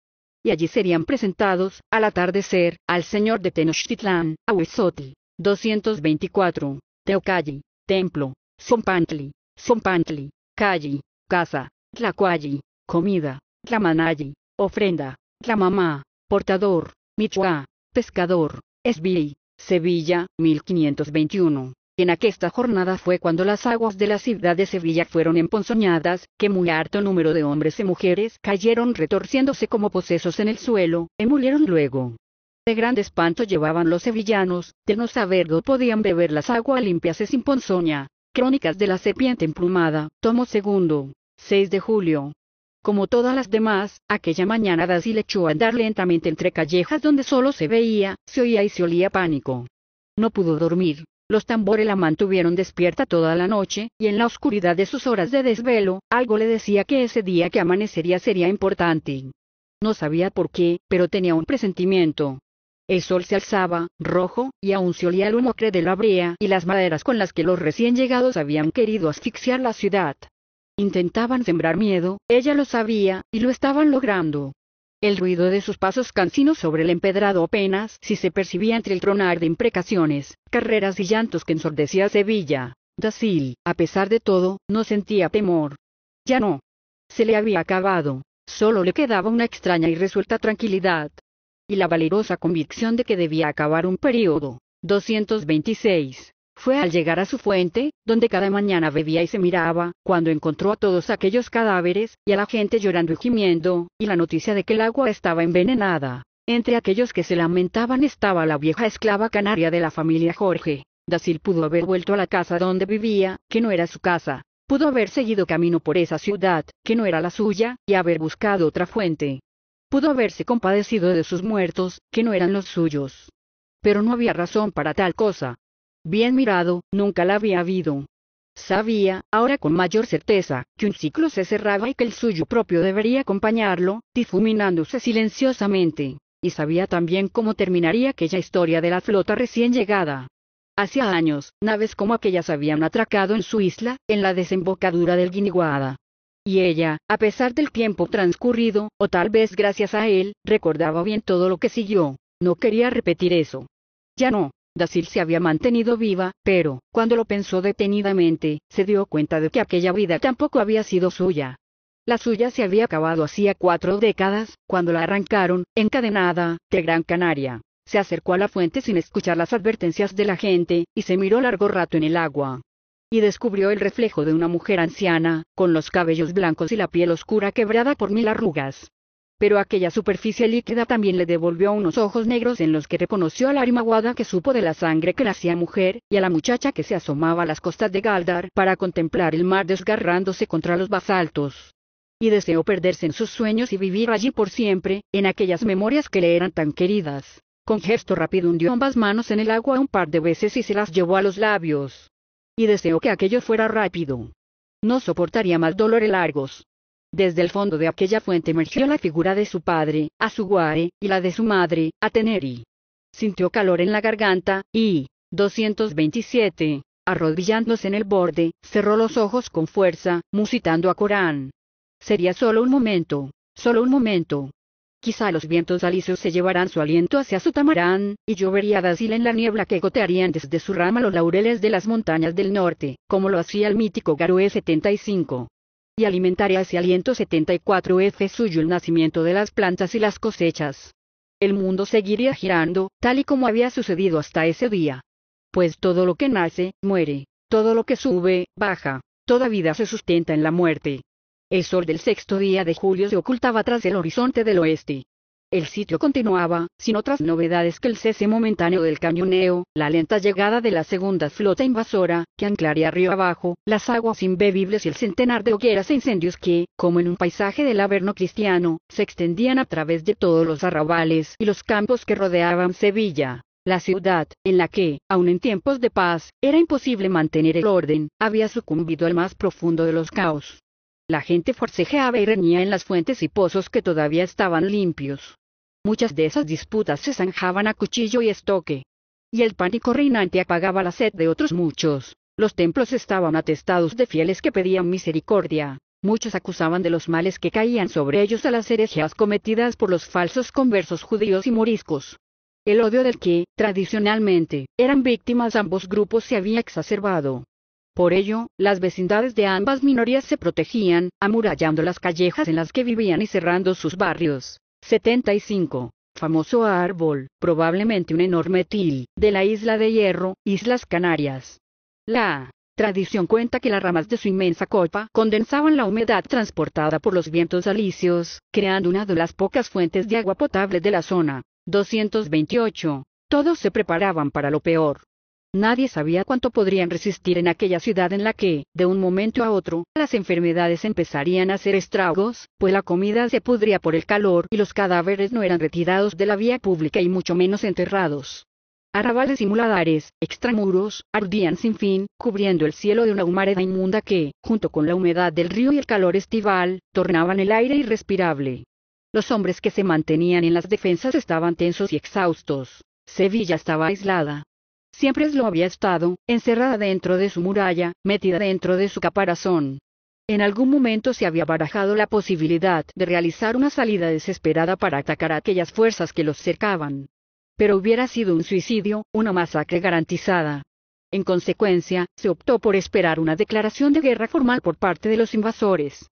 Y allí serían presentados, al atardecer, al señor de Tenochtitlán, Ahuizotl. 224. Teocalli, templo, Zompantli, Zompantli, Calle, casa, Tlacualli, comida, Tlamanalli, ofrenda, Tlamamá, portador, Michoá, pescador, Esbiri, Sevilla, 1521. En aquesta jornada fue cuando las aguas de la ciudad de Sevilla fueron emponzoñadas, que muy harto número de hombres y mujeres cayeron retorciéndose como posesos en el suelo, y murieron luego. De gran espanto llevaban los sevillanos, de no saber dónde podían beber las aguas limpias sin ponzoña. Crónicas de la serpiente emplumada, tomo segundo, 6 de julio. Como todas las demás, aquella mañana Daisy le echó a andar lentamente entre callejas donde solo se veía, se oía y se olía pánico. No pudo dormir, los tambores la mantuvieron despierta toda la noche, y en la oscuridad de sus horas de desvelo, algo le decía que ese día que amanecería sería importante. No sabía por qué, pero tenía un presentimiento. El sol se alzaba, rojo, y aún se olía el humo de la brea y las maderas con las que los recién llegados habían querido asfixiar la ciudad. Intentaban sembrar miedo, ella lo sabía, y lo estaban logrando. El ruido de sus pasos cansinos sobre el empedrado apenas si se percibía entre el tronar de imprecaciones, carreras y llantos que ensordecía Sevilla. Dacil, a pesar de todo, no sentía temor. Ya no. Se le había acabado. Solo le quedaba una extraña y resuelta tranquilidad. Y la valerosa convicción de que debía acabar un período. 226. Fue al llegar a su fuente, donde cada mañana bebía y se miraba, cuando encontró a todos aquellos cadáveres, y a la gente llorando y gimiendo, y la noticia de que el agua estaba envenenada. Entre aquellos que se lamentaban estaba la vieja esclava canaria de la familia Jorge. Dacil pudo haber vuelto a la casa donde vivía, que no era su casa. Pudo haber seguido camino por esa ciudad, que no era la suya, y haber buscado otra fuente. Pudo haberse compadecido de sus muertos, que no eran los suyos. Pero no había razón para tal cosa, Bien mirado, nunca la había habido. Sabía, ahora con mayor certeza, que un ciclo se cerraba y que el suyo propio debería acompañarlo, difuminándose silenciosamente, y sabía también cómo terminaría aquella historia de la flota recién llegada. Hacía años, naves como aquellas habían atracado en su isla, en la desembocadura del Guiniguada. Y ella, a pesar del tiempo transcurrido, o tal vez gracias a él, recordaba bien todo lo que siguió. No quería repetir eso. Ya no. Dacil se había mantenido viva, pero, cuando lo pensó detenidamente, se dio cuenta de que aquella vida tampoco había sido suya. La suya se había acabado hacía cuatro décadas, cuando la arrancaron, encadenada, de Gran Canaria. Se acercó a la fuente sin escuchar las advertencias de la gente, y se miró largo rato en el agua. Y descubrió el reflejo de una mujer anciana, con los cabellos blancos y la piel oscura quebrada por mil arrugas pero aquella superficie líquida también le devolvió unos ojos negros en los que reconoció a la que supo de la sangre que la hacía mujer, y a la muchacha que se asomaba a las costas de Galdar para contemplar el mar desgarrándose contra los basaltos. Y deseó perderse en sus sueños y vivir allí por siempre, en aquellas memorias que le eran tan queridas. Con gesto rápido hundió ambas manos en el agua un par de veces y se las llevó a los labios. Y deseó que aquello fuera rápido. No soportaría más dolores largos. Desde el fondo de aquella fuente emergió la figura de su padre, Azuguare, y la de su madre, Ateneri. Sintió calor en la garganta, y, 227, arrodillándose en el borde, cerró los ojos con fuerza, musitando a Corán. Sería solo un momento, solo un momento. Quizá los vientos alisios se llevarán su aliento hacia su tamarán, y llovería dacil en la niebla que gotearían desde su rama los laureles de las montañas del norte, como lo hacía el mítico Garoe 75 y alimentaria hacia aliento 74F suyo el nacimiento de las plantas y las cosechas. El mundo seguiría girando, tal y como había sucedido hasta ese día. Pues todo lo que nace, muere, todo lo que sube, baja, toda vida se sustenta en la muerte. El sol del sexto día de julio se ocultaba tras el horizonte del oeste. El sitio continuaba, sin otras novedades que el cese momentáneo del cañoneo, la lenta llegada de la segunda flota invasora, que anclaría río abajo, las aguas imbebibles y el centenar de hogueras e incendios que, como en un paisaje del Averno cristiano, se extendían a través de todos los arrabales y los campos que rodeaban Sevilla. La ciudad, en la que, aun en tiempos de paz, era imposible mantener el orden, había sucumbido al más profundo de los caos. La gente forcejeaba y reñía en las fuentes y pozos que todavía estaban limpios. Muchas de esas disputas se zanjaban a cuchillo y estoque. Y el pánico reinante apagaba la sed de otros muchos. Los templos estaban atestados de fieles que pedían misericordia. Muchos acusaban de los males que caían sobre ellos a las herejías cometidas por los falsos conversos judíos y moriscos. El odio del que, tradicionalmente, eran víctimas ambos grupos se había exacerbado. Por ello, las vecindades de ambas minorías se protegían, amurallando las callejas en las que vivían y cerrando sus barrios. 75 famoso árbol, probablemente un enorme til, de la isla de Hierro, Islas Canarias. La tradición cuenta que las ramas de su inmensa copa condensaban la humedad transportada por los vientos alisios, creando una de las pocas fuentes de agua potable de la zona. 228. Todos se preparaban para lo peor. Nadie sabía cuánto podrían resistir en aquella ciudad en la que, de un momento a otro, las enfermedades empezarían a hacer estragos, pues la comida se pudría por el calor y los cadáveres no eran retirados de la vía pública y mucho menos enterrados. Arrabales y muladares, extramuros, ardían sin fin, cubriendo el cielo de una humareda inmunda que, junto con la humedad del río y el calor estival, tornaban el aire irrespirable. Los hombres que se mantenían en las defensas estaban tensos y exhaustos. Sevilla estaba aislada, siempre lo había estado, encerrada dentro de su muralla, metida dentro de su caparazón. En algún momento se había barajado la posibilidad de realizar una salida desesperada para atacar a aquellas fuerzas que los cercaban. Pero hubiera sido un suicidio, una masacre garantizada. En consecuencia, se optó por esperar una declaración de guerra formal por parte de los invasores.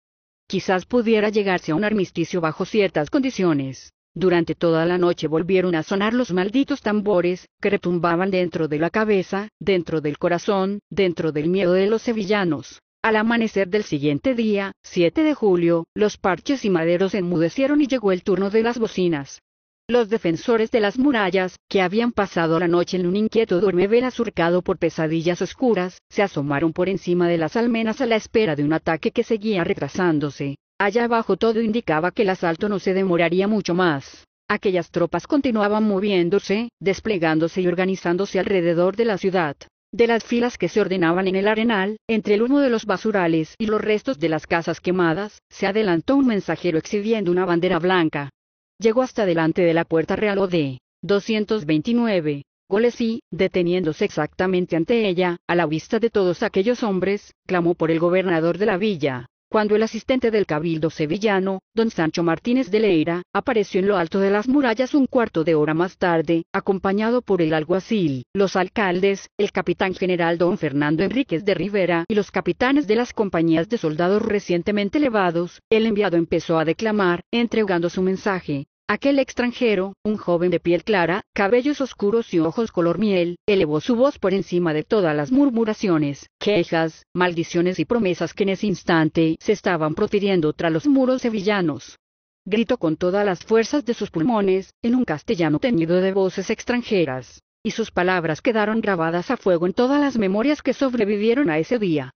Quizás pudiera llegarse a un armisticio bajo ciertas condiciones. Durante toda la noche volvieron a sonar los malditos tambores, que retumbaban dentro de la cabeza, dentro del corazón, dentro del miedo de los sevillanos. Al amanecer del siguiente día, 7 de julio, los parches y maderos enmudecieron y llegó el turno de las bocinas. Los defensores de las murallas, que habían pasado la noche en un inquieto duermevela surcado por pesadillas oscuras, se asomaron por encima de las almenas a la espera de un ataque que seguía retrasándose. Allá abajo todo indicaba que el asalto no se demoraría mucho más. Aquellas tropas continuaban moviéndose, desplegándose y organizándose alrededor de la ciudad. De las filas que se ordenaban en el arenal, entre el humo de los basurales y los restos de las casas quemadas, se adelantó un mensajero exhibiendo una bandera blanca. Llegó hasta delante de la puerta real o de 229. Golesí, deteniéndose exactamente ante ella, a la vista de todos aquellos hombres, clamó por el gobernador de la villa cuando el asistente del cabildo sevillano, don Sancho Martínez de Leira, apareció en lo alto de las murallas un cuarto de hora más tarde, acompañado por el alguacil, los alcaldes, el capitán general don Fernando Enríquez de Rivera y los capitanes de las compañías de soldados recientemente elevados, el enviado empezó a declamar, entregando su mensaje, Aquel extranjero, un joven de piel clara, cabellos oscuros y ojos color miel, elevó su voz por encima de todas las murmuraciones, quejas, maldiciones y promesas que en ese instante se estaban profiriendo tras los muros sevillanos. Gritó con todas las fuerzas de sus pulmones, en un castellano teñido de voces extranjeras, y sus palabras quedaron grabadas a fuego en todas las memorias que sobrevivieron a ese día.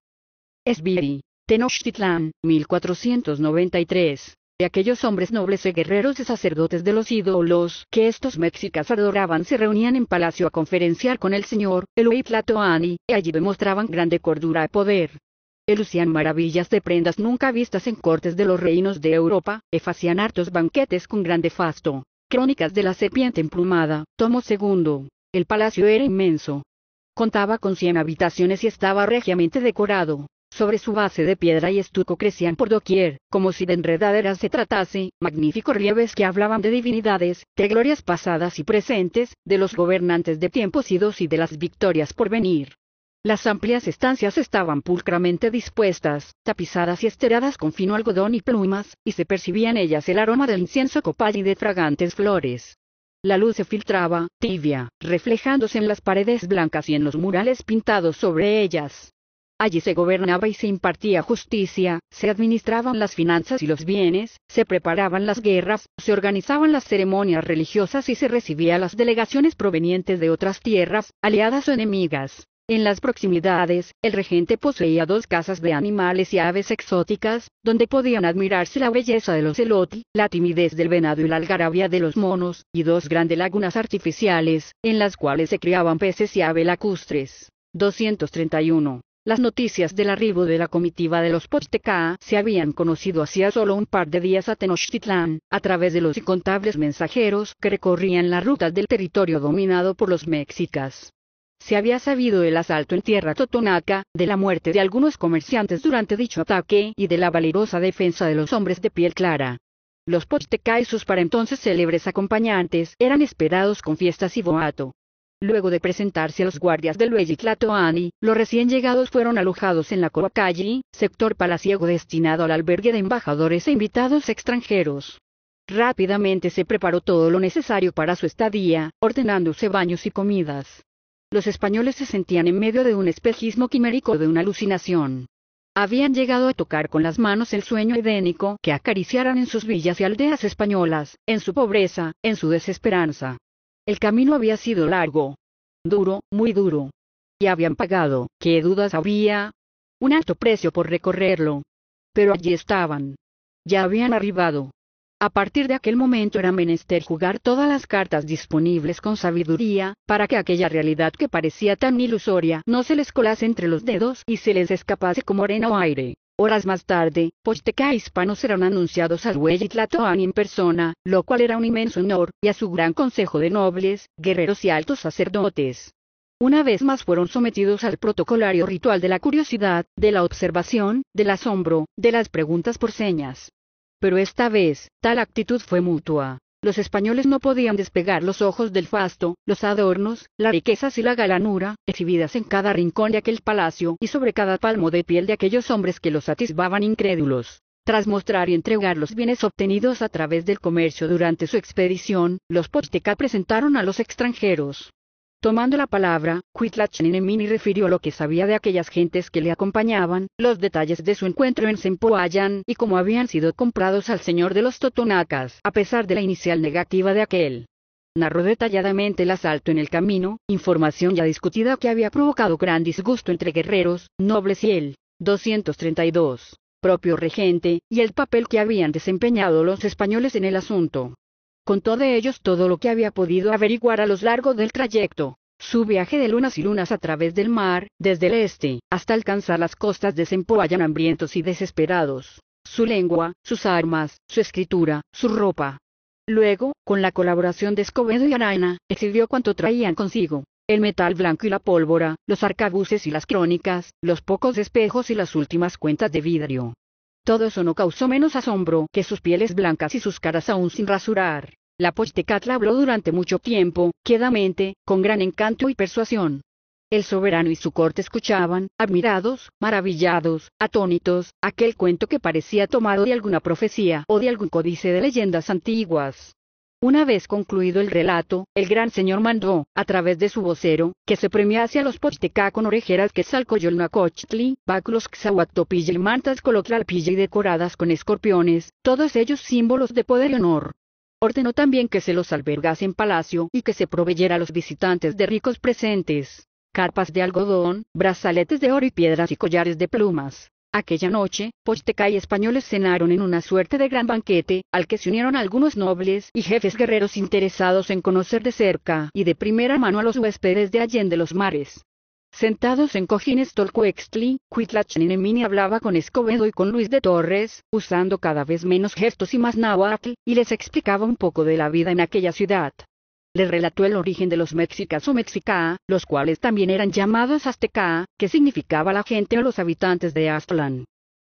Esbiri, Tenochtitlan, 1493 y aquellos hombres nobles y guerreros y sacerdotes de los ídolos que estos mexicas adoraban se reunían en palacio a conferenciar con el señor el Platoani, y allí demostraban grande cordura y poder. Elucían maravillas de prendas nunca vistas en cortes de los reinos de Europa, efacían hartos banquetes con grande fasto. Crónicas de la serpiente emplumada, tomo segundo. El palacio era inmenso. Contaba con cien habitaciones y estaba regiamente decorado. Sobre su base de piedra y estuco crecían por doquier, como si de enredaderas se tratase, magníficos relieves que hablaban de divinidades, de glorias pasadas y presentes, de los gobernantes de tiempos idos y de las victorias por venir. Las amplias estancias estaban pulcramente dispuestas, tapizadas y esteradas con fino algodón y plumas, y se percibía en ellas el aroma del incienso copal y de fragantes flores. La luz se filtraba, tibia, reflejándose en las paredes blancas y en los murales pintados sobre ellas. Allí se gobernaba y se impartía justicia, se administraban las finanzas y los bienes, se preparaban las guerras, se organizaban las ceremonias religiosas y se recibía las delegaciones provenientes de otras tierras, aliadas o enemigas. En las proximidades, el regente poseía dos casas de animales y aves exóticas, donde podían admirarse la belleza de los eloti, la timidez del venado y la algarabia de los monos, y dos grandes lagunas artificiales, en las cuales se criaban peces y aves lacustres. 231. Las noticias del arribo de la comitiva de los Pochteca se habían conocido hacía solo un par de días a Tenochtitlán, a través de los incontables mensajeros que recorrían las rutas del territorio dominado por los mexicas. Se había sabido del asalto en tierra totonaca, de la muerte de algunos comerciantes durante dicho ataque y de la valerosa defensa de los hombres de piel clara. Los Pochteca y sus para entonces célebres acompañantes eran esperados con fiestas y boato. Luego de presentarse a los guardias del Tlatoani, los recién llegados fueron alojados en la Coacalli, sector palaciego destinado al albergue de embajadores e invitados extranjeros. Rápidamente se preparó todo lo necesario para su estadía, ordenándose baños y comidas. Los españoles se sentían en medio de un espejismo quimérico de una alucinación. Habían llegado a tocar con las manos el sueño edénico que acariciaran en sus villas y aldeas españolas, en su pobreza, en su desesperanza. El camino había sido largo, duro, muy duro. Y habían pagado, qué dudas había, un alto precio por recorrerlo. Pero allí estaban. Ya habían arribado. A partir de aquel momento era menester jugar todas las cartas disponibles con sabiduría, para que aquella realidad que parecía tan ilusoria no se les colase entre los dedos y se les escapase como arena o aire. Horas más tarde, Posteca e hispanos serán anunciados al Huey en persona, lo cual era un inmenso honor, y a su gran consejo de nobles, guerreros y altos sacerdotes. Una vez más fueron sometidos al protocolario ritual de la curiosidad, de la observación, del asombro, de las preguntas por señas. Pero esta vez, tal actitud fue mutua. Los españoles no podían despegar los ojos del fasto, los adornos, las riquezas y la galanura, exhibidas en cada rincón de aquel palacio y sobre cada palmo de piel de aquellos hombres que los atisbaban incrédulos. Tras mostrar y entregar los bienes obtenidos a través del comercio durante su expedición, los pochteca presentaron a los extranjeros Tomando la palabra, Cuitlachenemini refirió lo que sabía de aquellas gentes que le acompañaban, los detalles de su encuentro en Sempoayan y cómo habían sido comprados al señor de los Totonacas, a pesar de la inicial negativa de aquel. Narró detalladamente el asalto en el camino, información ya discutida que había provocado gran disgusto entre guerreros, nobles y él. 232. Propio regente, y el papel que habían desempeñado los españoles en el asunto contó de ellos todo lo que había podido averiguar a lo largo del trayecto. Su viaje de lunas y lunas a través del mar, desde el este, hasta alcanzar las costas de Sempoayan hambrientos y desesperados. Su lengua, sus armas, su escritura, su ropa. Luego, con la colaboración de Escobedo y Araina, exhibió cuanto traían consigo. El metal blanco y la pólvora, los arcabuces y las crónicas, los pocos espejos y las últimas cuentas de vidrio. Todo eso no causó menos asombro que sus pieles blancas y sus caras aún sin rasurar. La Pochtecatla habló durante mucho tiempo, quedamente, con gran encanto y persuasión. El soberano y su corte escuchaban, admirados, maravillados, atónitos, aquel cuento que parecía tomado de alguna profecía o de algún códice de leyendas antiguas. Una vez concluido el relato, el gran señor mandó, a través de su vocero, que se premiase a los pochtecá con orejeras que salcoyolnacochtli, báculos xahuatopilla y mantas colotlarpilla y decoradas con escorpiones, todos ellos símbolos de poder y honor. Ordenó también que se los albergase en palacio y que se proveyera a los visitantes de ricos presentes, carpas de algodón, brazaletes de oro y piedras y collares de plumas. Aquella noche, Pochteca y españoles cenaron en una suerte de gran banquete, al que se unieron algunos nobles y jefes guerreros interesados en conocer de cerca y de primera mano a los huéspedes de Allende los Mares. Sentados en cojines Tolcuextli, Ninemini hablaba con Escobedo y con Luis de Torres, usando cada vez menos gestos y más náhuatl, y les explicaba un poco de la vida en aquella ciudad. Les relató el origen de los mexicas o mexicá, los cuales también eran llamados azteca, que significaba la gente o los habitantes de Aztlán.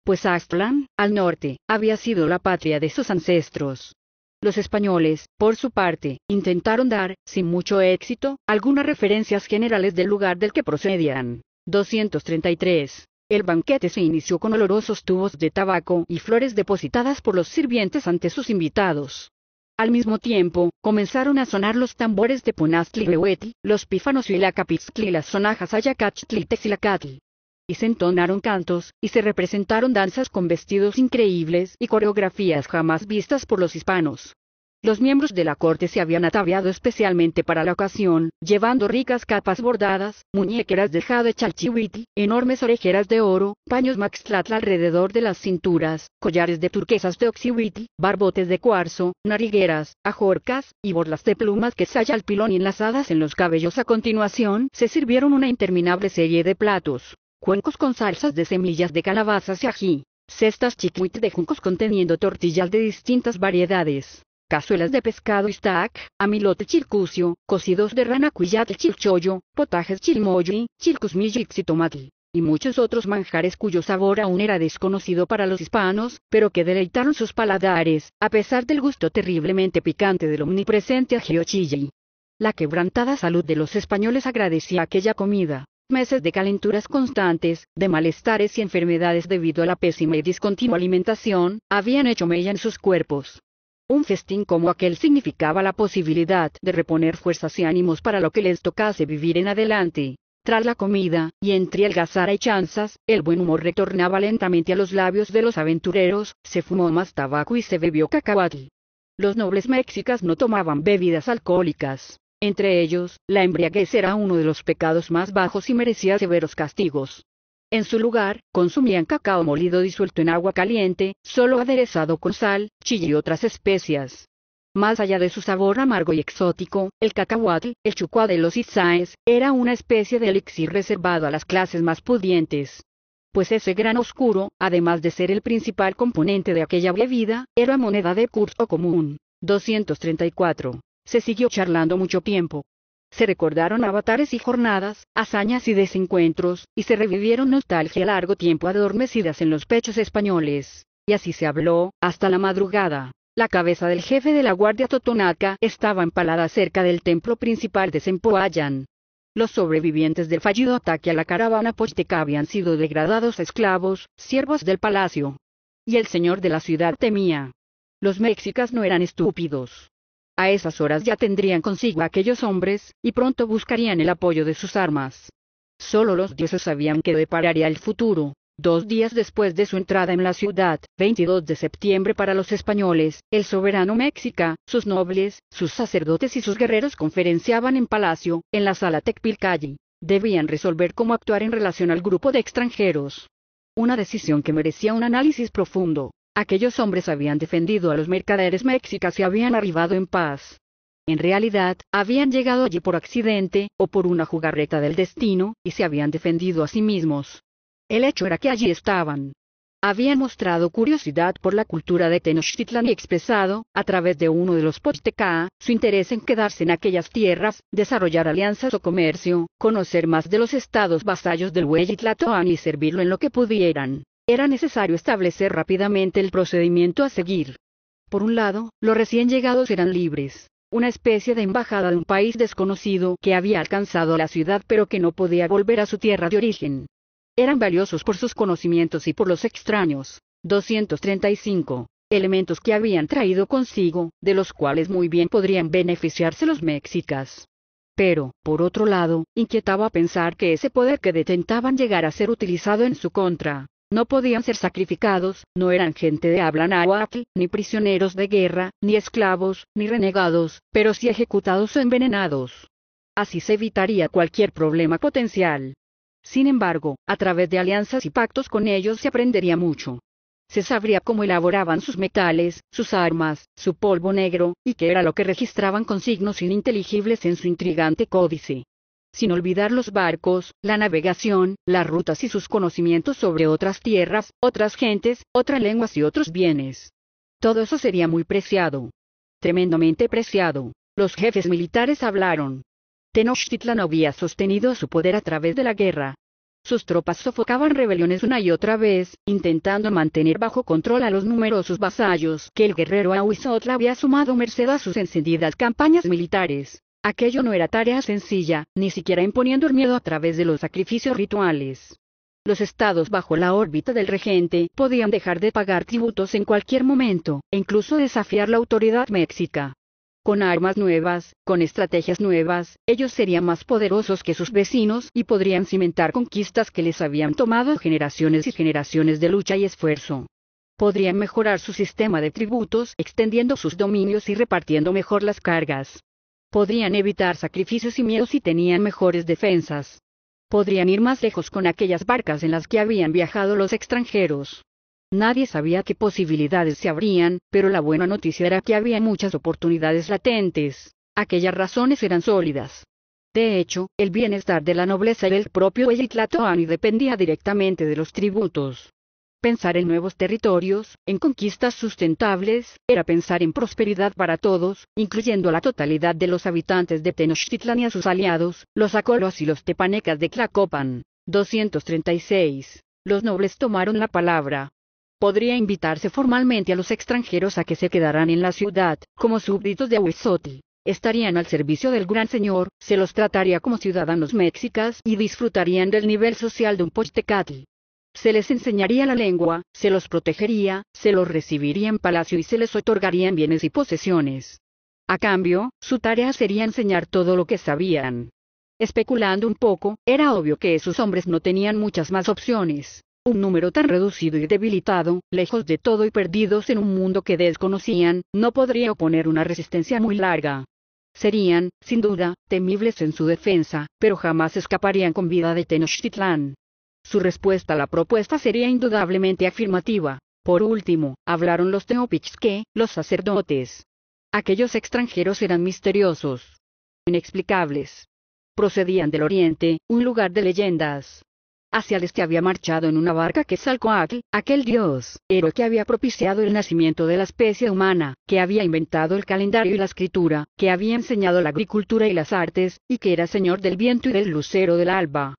Pues Aztlán, al norte, había sido la patria de sus ancestros. Los españoles, por su parte, intentaron dar, sin mucho éxito, algunas referencias generales del lugar del que procedían. 233. El banquete se inició con olorosos tubos de tabaco y flores depositadas por los sirvientes ante sus invitados. Al mismo tiempo, comenzaron a sonar los tambores de punastli los pífanos y la y las sonajas Ayacachtli y y se entonaron cantos, y se representaron danzas con vestidos increíbles y coreografías jamás vistas por los hispanos. Los miembros de la corte se habían ataviado especialmente para la ocasión, llevando ricas capas bordadas, muñequeras de jade chalchihuiti, enormes orejeras de oro, paños maxtlatl alrededor de las cinturas, collares de turquesas de oxihuitl, barbotes de cuarzo, narigueras, ajorcas, y borlas de plumas que saya al pilón enlazadas en los cabellos. A continuación, se sirvieron una interminable serie de platos, cuencos con salsas de semillas de calabazas y ají, cestas chiquit de juncos conteniendo tortillas de distintas variedades, cazuelas de pescado y stack, amilote chilcucio, cocidos de rana cuyate chilchollo, potajes chilmoyi, chilcusmillo y tomatil y muchos otros manjares cuyo sabor aún era desconocido para los hispanos, pero que deleitaron sus paladares, a pesar del gusto terriblemente picante del omnipresente ají La quebrantada salud de los españoles agradecía aquella comida, meses de calenturas constantes, de malestares y enfermedades debido a la pésima y discontinua alimentación, habían hecho mella en sus cuerpos. Un festín como aquel significaba la posibilidad de reponer fuerzas y ánimos para lo que les tocase vivir en adelante. Tras la comida, y entre algazara y chanzas, el buen humor retornaba lentamente a los labios de los aventureros, se fumó más tabaco y se bebió cacahuatl. Los nobles mexicas no tomaban bebidas alcohólicas. Entre ellos, la embriaguez era uno de los pecados más bajos y merecía severos castigos. En su lugar, consumían cacao molido disuelto en agua caliente, solo aderezado con sal, chile y otras especias. Más allá de su sabor amargo y exótico, el cacahuatl, el chucuá de los itzaes, era una especie de elixir reservado a las clases más pudientes. Pues ese gran oscuro, además de ser el principal componente de aquella bebida, era moneda de curso común. 234. Se siguió charlando mucho tiempo. Se recordaron avatares y jornadas, hazañas y desencuentros, y se revivieron nostalgia largo tiempo adormecidas en los pechos españoles. Y así se habló, hasta la madrugada. La cabeza del jefe de la guardia totonaca estaba empalada cerca del templo principal de Sempoayan. Los sobrevivientes del fallido ataque a la caravana pochteca habían sido degradados esclavos, siervos del palacio. Y el señor de la ciudad temía. Los mexicas no eran estúpidos. A esas horas ya tendrían consigo a aquellos hombres, y pronto buscarían el apoyo de sus armas. Solo los dioses sabían que depararía el futuro. Dos días después de su entrada en la ciudad, 22 de septiembre para los españoles, el soberano mexica, sus nobles, sus sacerdotes y sus guerreros conferenciaban en palacio, en la sala Tecpilcalli. Debían resolver cómo actuar en relación al grupo de extranjeros. Una decisión que merecía un análisis profundo. Aquellos hombres habían defendido a los mercaderes mexicas y habían arribado en paz. En realidad, habían llegado allí por accidente, o por una jugarreta del destino, y se habían defendido a sí mismos. El hecho era que allí estaban. Habían mostrado curiosidad por la cultura de Tenochtitlan y expresado, a través de uno de los pochteca, su interés en quedarse en aquellas tierras, desarrollar alianzas o comercio, conocer más de los estados vasallos del Tlatoani y servirlo en lo que pudieran. Era necesario establecer rápidamente el procedimiento a seguir. Por un lado, los recién llegados eran libres, una especie de embajada de un país desconocido que había alcanzado la ciudad pero que no podía volver a su tierra de origen. Eran valiosos por sus conocimientos y por los extraños. 235. Elementos que habían traído consigo, de los cuales muy bien podrían beneficiarse los mexicas. Pero, por otro lado, inquietaba pensar que ese poder que detentaban llegar a ser utilizado en su contra, no podían ser sacrificados, no eran gente de habla ni prisioneros de guerra, ni esclavos, ni renegados, pero sí ejecutados o envenenados. Así se evitaría cualquier problema potencial. Sin embargo, a través de alianzas y pactos con ellos se aprendería mucho. Se sabría cómo elaboraban sus metales, sus armas, su polvo negro, y qué era lo que registraban con signos ininteligibles en su intrigante códice sin olvidar los barcos, la navegación, las rutas y sus conocimientos sobre otras tierras, otras gentes, otras lenguas y otros bienes. Todo eso sería muy preciado. Tremendamente preciado. Los jefes militares hablaron. Tenochtitlan había sostenido su poder a través de la guerra. Sus tropas sofocaban rebeliones una y otra vez, intentando mantener bajo control a los numerosos vasallos que el guerrero Ahuizotl había sumado merced a sus encendidas campañas militares. Aquello no era tarea sencilla, ni siquiera imponiendo el miedo a través de los sacrificios rituales. Los estados bajo la órbita del regente podían dejar de pagar tributos en cualquier momento, e incluso desafiar la autoridad mexica. Con armas nuevas, con estrategias nuevas, ellos serían más poderosos que sus vecinos y podrían cimentar conquistas que les habían tomado generaciones y generaciones de lucha y esfuerzo. Podrían mejorar su sistema de tributos, extendiendo sus dominios y repartiendo mejor las cargas. Podrían evitar sacrificios y miedos si tenían mejores defensas. Podrían ir más lejos con aquellas barcas en las que habían viajado los extranjeros. Nadie sabía qué posibilidades se abrían, pero la buena noticia era que había muchas oportunidades latentes. Aquellas razones eran sólidas. De hecho, el bienestar de la nobleza y el propio y dependía directamente de los tributos. Pensar en nuevos territorios, en conquistas sustentables, era pensar en prosperidad para todos, incluyendo la totalidad de los habitantes de Tenochtitlan y a sus aliados, los acolos y los tepanecas de Tlacopan. 236. Los nobles tomaron la palabra. Podría invitarse formalmente a los extranjeros a que se quedaran en la ciudad, como súbditos de Huizotl estarían al servicio del gran señor, se los trataría como ciudadanos mexicas y disfrutarían del nivel social de un pochtecatl se les enseñaría la lengua, se los protegería, se los recibiría en palacio y se les otorgarían bienes y posesiones. A cambio, su tarea sería enseñar todo lo que sabían. Especulando un poco, era obvio que esos hombres no tenían muchas más opciones. Un número tan reducido y debilitado, lejos de todo y perdidos en un mundo que desconocían, no podría oponer una resistencia muy larga. Serían, sin duda, temibles en su defensa, pero jamás escaparían con vida de Tenochtitlán. Su respuesta a la propuesta sería indudablemente afirmativa. Por último, hablaron los teopics que, los sacerdotes, aquellos extranjeros eran misteriosos, inexplicables. Procedían del oriente, un lugar de leyendas. Hacia el este había marchado en una barca que Salcoatl, aquel dios, héroe que había propiciado el nacimiento de la especie humana, que había inventado el calendario y la escritura, que había enseñado la agricultura y las artes, y que era señor del viento y del lucero del alba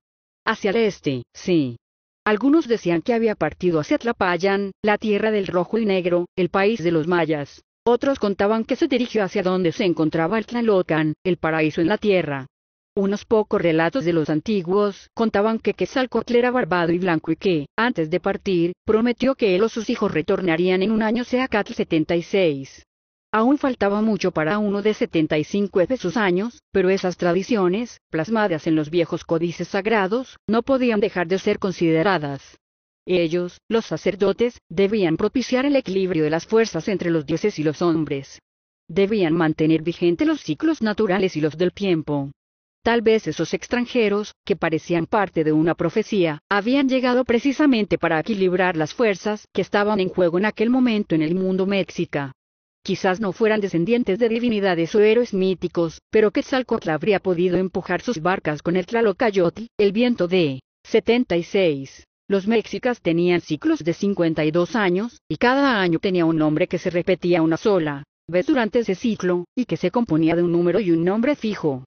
hacia el este, sí. Algunos decían que había partido hacia Tlapayan, la tierra del rojo y negro, el país de los mayas. Otros contaban que se dirigió hacia donde se encontraba el Tlalocan, el paraíso en la tierra. Unos pocos relatos de los antiguos contaban que Quetzalcoatl era barbado y blanco y que, antes de partir, prometió que él o sus hijos retornarían en un año sea Catl 76. Aún faltaba mucho para uno de 75 de sus años, pero esas tradiciones, plasmadas en los viejos códices sagrados, no podían dejar de ser consideradas. Ellos, los sacerdotes, debían propiciar el equilibrio de las fuerzas entre los dioses y los hombres. Debían mantener vigentes los ciclos naturales y los del tiempo. Tal vez esos extranjeros, que parecían parte de una profecía, habían llegado precisamente para equilibrar las fuerzas que estaban en juego en aquel momento en el mundo mexica. Quizás no fueran descendientes de divinidades o héroes míticos, pero Quetzalcoatl habría podido empujar sus barcas con el Tlalocayotl, el viento de 76. Los mexicas tenían ciclos de 52 años, y cada año tenía un nombre que se repetía una sola vez durante ese ciclo, y que se componía de un número y un nombre fijo.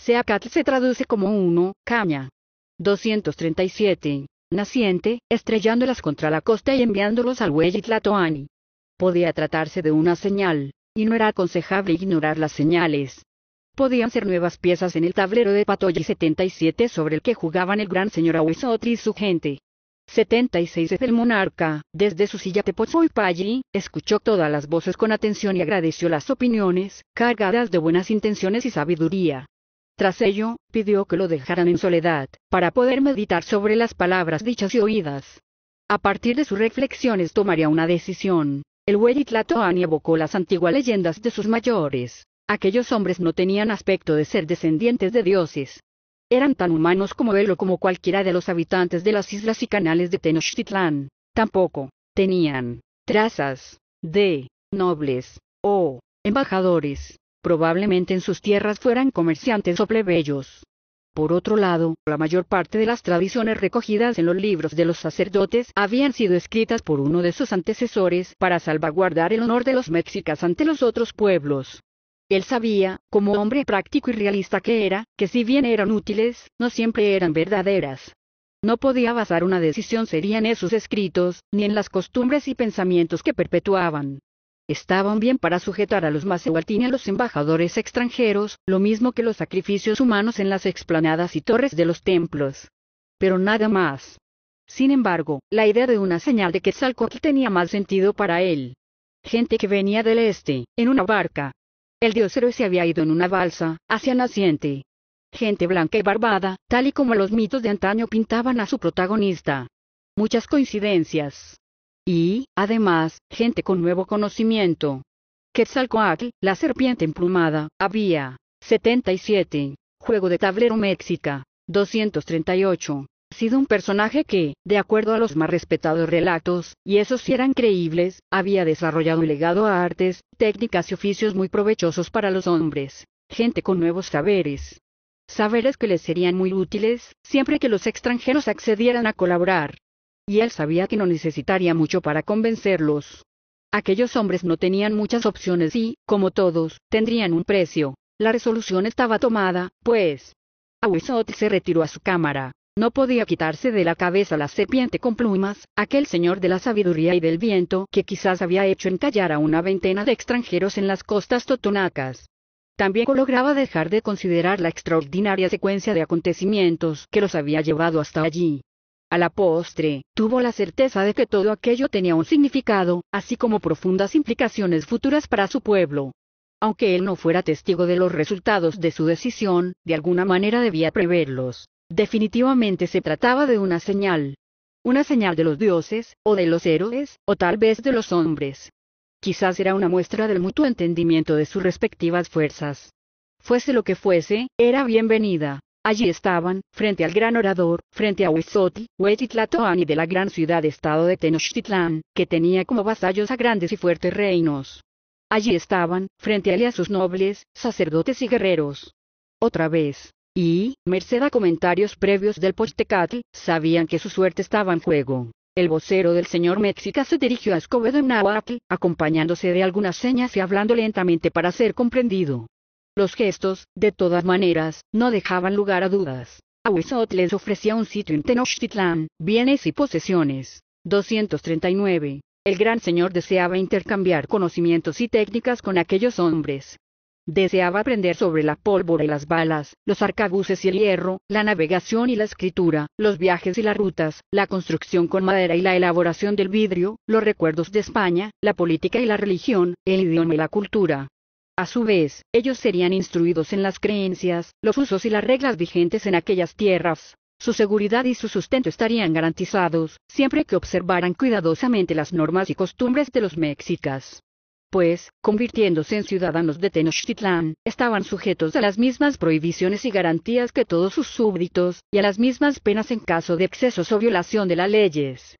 Seacatl se traduce como uno, caña. 237. Naciente, estrellándolas contra la costa y enviándolos al Huellitlatoani. Podía tratarse de una señal, y no era aconsejable ignorar las señales. Podían ser nuevas piezas en el tablero de Patoy 77 sobre el que jugaban el gran señor Auesotri y su gente. 76 El monarca, desde su silla Tepozoypalli, escuchó todas las voces con atención y agradeció las opiniones, cargadas de buenas intenciones y sabiduría. Tras ello, pidió que lo dejaran en soledad, para poder meditar sobre las palabras dichas y oídas. A partir de sus reflexiones tomaría una decisión. El Tlatoani evocó las antiguas leyendas de sus mayores. Aquellos hombres no tenían aspecto de ser descendientes de dioses. Eran tan humanos como él o como cualquiera de los habitantes de las islas y canales de Tenochtitlán. Tampoco tenían trazas de nobles o embajadores. Probablemente en sus tierras fueran comerciantes o plebeyos. Por otro lado, la mayor parte de las tradiciones recogidas en los libros de los sacerdotes habían sido escritas por uno de sus antecesores para salvaguardar el honor de los mexicas ante los otros pueblos. Él sabía, como hombre práctico y realista que era, que si bien eran útiles, no siempre eran verdaderas. No podía basar una decisión seria en esos escritos, ni en las costumbres y pensamientos que perpetuaban estaban bien para sujetar a los Macehualtín a los embajadores extranjeros, lo mismo que los sacrificios humanos en las explanadas y torres de los templos. Pero nada más. Sin embargo, la idea de una señal de Quetzalcóatl tenía más sentido para él. Gente que venía del este, en una barca. El dios héroe se había ido en una balsa, hacia naciente. Gente blanca y barbada, tal y como los mitos de antaño pintaban a su protagonista. Muchas coincidencias y, además, gente con nuevo conocimiento. Quetzalcoatl, la serpiente emplumada, había 77. Juego de tablero mexica, 238 sido un personaje que, de acuerdo a los más respetados relatos, y esos sí eran creíbles, había desarrollado un legado a artes, técnicas y oficios muy provechosos para los hombres, gente con nuevos saberes. Saberes que les serían muy útiles, siempre que los extranjeros accedieran a colaborar, y él sabía que no necesitaría mucho para convencerlos. Aquellos hombres no tenían muchas opciones y, como todos, tendrían un precio. La resolución estaba tomada, pues. Awisot se retiró a su cámara. No podía quitarse de la cabeza la serpiente con plumas, aquel señor de la sabiduría y del viento que quizás había hecho encallar a una veintena de extranjeros en las costas totonacas. También lograba dejar de considerar la extraordinaria secuencia de acontecimientos que los había llevado hasta allí. A la postre, tuvo la certeza de que todo aquello tenía un significado, así como profundas implicaciones futuras para su pueblo. Aunque él no fuera testigo de los resultados de su decisión, de alguna manera debía preverlos. Definitivamente se trataba de una señal. Una señal de los dioses, o de los héroes, o tal vez de los hombres. Quizás era una muestra del mutuo entendimiento de sus respectivas fuerzas. Fuese lo que fuese, era bienvenida. Allí estaban, frente al gran orador, frente a Huizotl, y de la gran ciudad-estado de Tenochtitlán, que tenía como vasallos a grandes y fuertes reinos. Allí estaban, frente a él y a sus nobles, sacerdotes y guerreros. Otra vez. Y, merced a comentarios previos del Postecatl, sabían que su suerte estaba en juego. El vocero del señor Mexica se dirigió a Escobedo en Nahuatl, acompañándose de algunas señas y hablando lentamente para ser comprendido. Los gestos, de todas maneras, no dejaban lugar a dudas. Ahuizot les ofrecía un sitio en Tenochtitlán, bienes y posesiones. 239. El gran señor deseaba intercambiar conocimientos y técnicas con aquellos hombres. Deseaba aprender sobre la pólvora y las balas, los arcabuces y el hierro, la navegación y la escritura, los viajes y las rutas, la construcción con madera y la elaboración del vidrio, los recuerdos de España, la política y la religión, el idioma y la cultura. A su vez, ellos serían instruidos en las creencias, los usos y las reglas vigentes en aquellas tierras. Su seguridad y su sustento estarían garantizados, siempre que observaran cuidadosamente las normas y costumbres de los mexicas. Pues, convirtiéndose en ciudadanos de Tenochtitlán, estaban sujetos a las mismas prohibiciones y garantías que todos sus súbditos, y a las mismas penas en caso de excesos o violación de las leyes.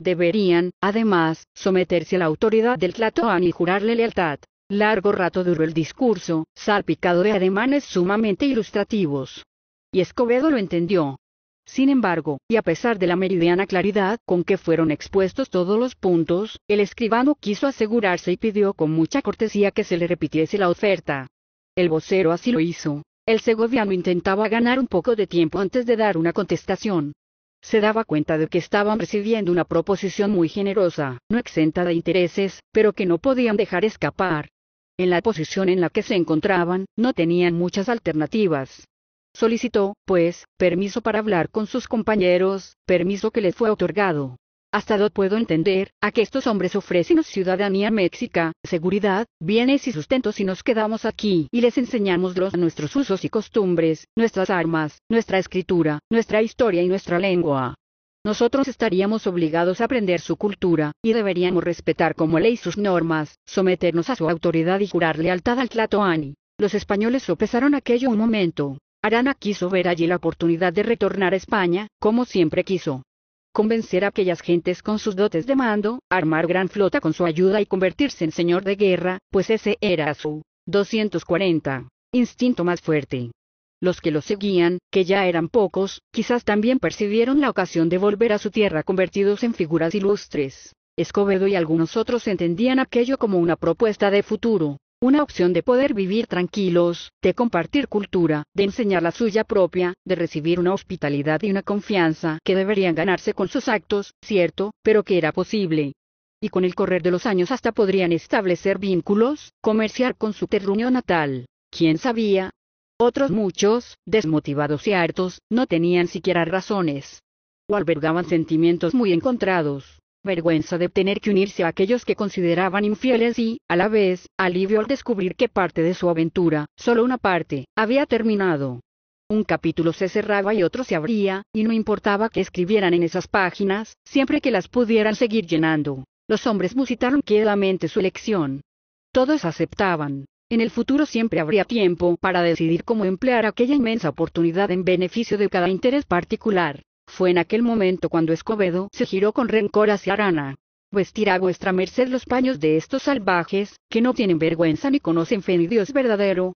Deberían, además, someterse a la autoridad del Tlatoani y jurarle lealtad, Largo rato duró el discurso, salpicado de ademanes sumamente ilustrativos. Y Escobedo lo entendió. Sin embargo, y a pesar de la meridiana claridad con que fueron expuestos todos los puntos, el escribano quiso asegurarse y pidió con mucha cortesía que se le repitiese la oferta. El vocero así lo hizo. El segoviano intentaba ganar un poco de tiempo antes de dar una contestación. Se daba cuenta de que estaban recibiendo una proposición muy generosa, no exenta de intereses, pero que no podían dejar escapar. En la posición en la que se encontraban, no tenían muchas alternativas. Solicitó, pues, permiso para hablar con sus compañeros, permiso que les fue otorgado. Hasta lo puedo entender, a que estos hombres ofrecen ciudadanía mexica, seguridad, bienes y sustento si nos quedamos aquí y les enseñamos nuestros usos y costumbres, nuestras armas, nuestra escritura, nuestra historia y nuestra lengua nosotros estaríamos obligados a aprender su cultura, y deberíamos respetar como ley sus normas, someternos a su autoridad y jurar lealtad al Tlatoani. Los españoles sopesaron aquello un momento. Arana quiso ver allí la oportunidad de retornar a España, como siempre quiso. Convencer a aquellas gentes con sus dotes de mando, armar gran flota con su ayuda y convertirse en señor de guerra, pues ese era su 240. Instinto más fuerte. Los que lo seguían, que ya eran pocos, quizás también percibieron la ocasión de volver a su tierra convertidos en figuras ilustres. Escobedo y algunos otros entendían aquello como una propuesta de futuro, una opción de poder vivir tranquilos, de compartir cultura, de enseñar la suya propia, de recibir una hospitalidad y una confianza que deberían ganarse con sus actos, cierto, pero que era posible. Y con el correr de los años hasta podrían establecer vínculos, comerciar con su terruño natal. ¿Quién sabía? Otros muchos, desmotivados y hartos, no tenían siquiera razones. O albergaban sentimientos muy encontrados. Vergüenza de tener que unirse a aquellos que consideraban infieles y, a la vez, alivio al descubrir que parte de su aventura, solo una parte, había terminado. Un capítulo se cerraba y otro se abría, y no importaba que escribieran en esas páginas, siempre que las pudieran seguir llenando. Los hombres musitaron quedamente su elección. Todos aceptaban, en el futuro siempre habría tiempo para decidir cómo emplear aquella inmensa oportunidad en beneficio de cada interés particular. Fue en aquel momento cuando Escobedo se giró con rencor hacia Arana. Vestirá vuestra merced los paños de estos salvajes, que no tienen vergüenza ni conocen fe ni Dios verdadero.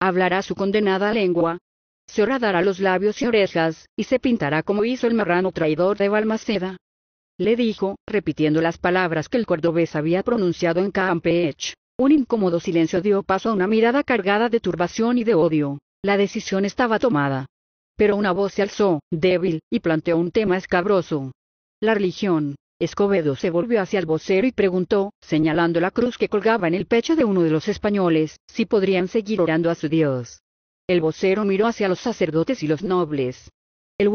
Hablará su condenada lengua. Se horadará los labios y orejas, y se pintará como hizo el marrano traidor de Balmaceda. Le dijo, repitiendo las palabras que el cordobés había pronunciado en Campeche. Un incómodo silencio dio paso a una mirada cargada de turbación y de odio. La decisión estaba tomada. Pero una voz se alzó, débil, y planteó un tema escabroso. La religión. Escobedo se volvió hacia el vocero y preguntó, señalando la cruz que colgaba en el pecho de uno de los españoles, si podrían seguir orando a su Dios. El vocero miró hacia los sacerdotes y los nobles. El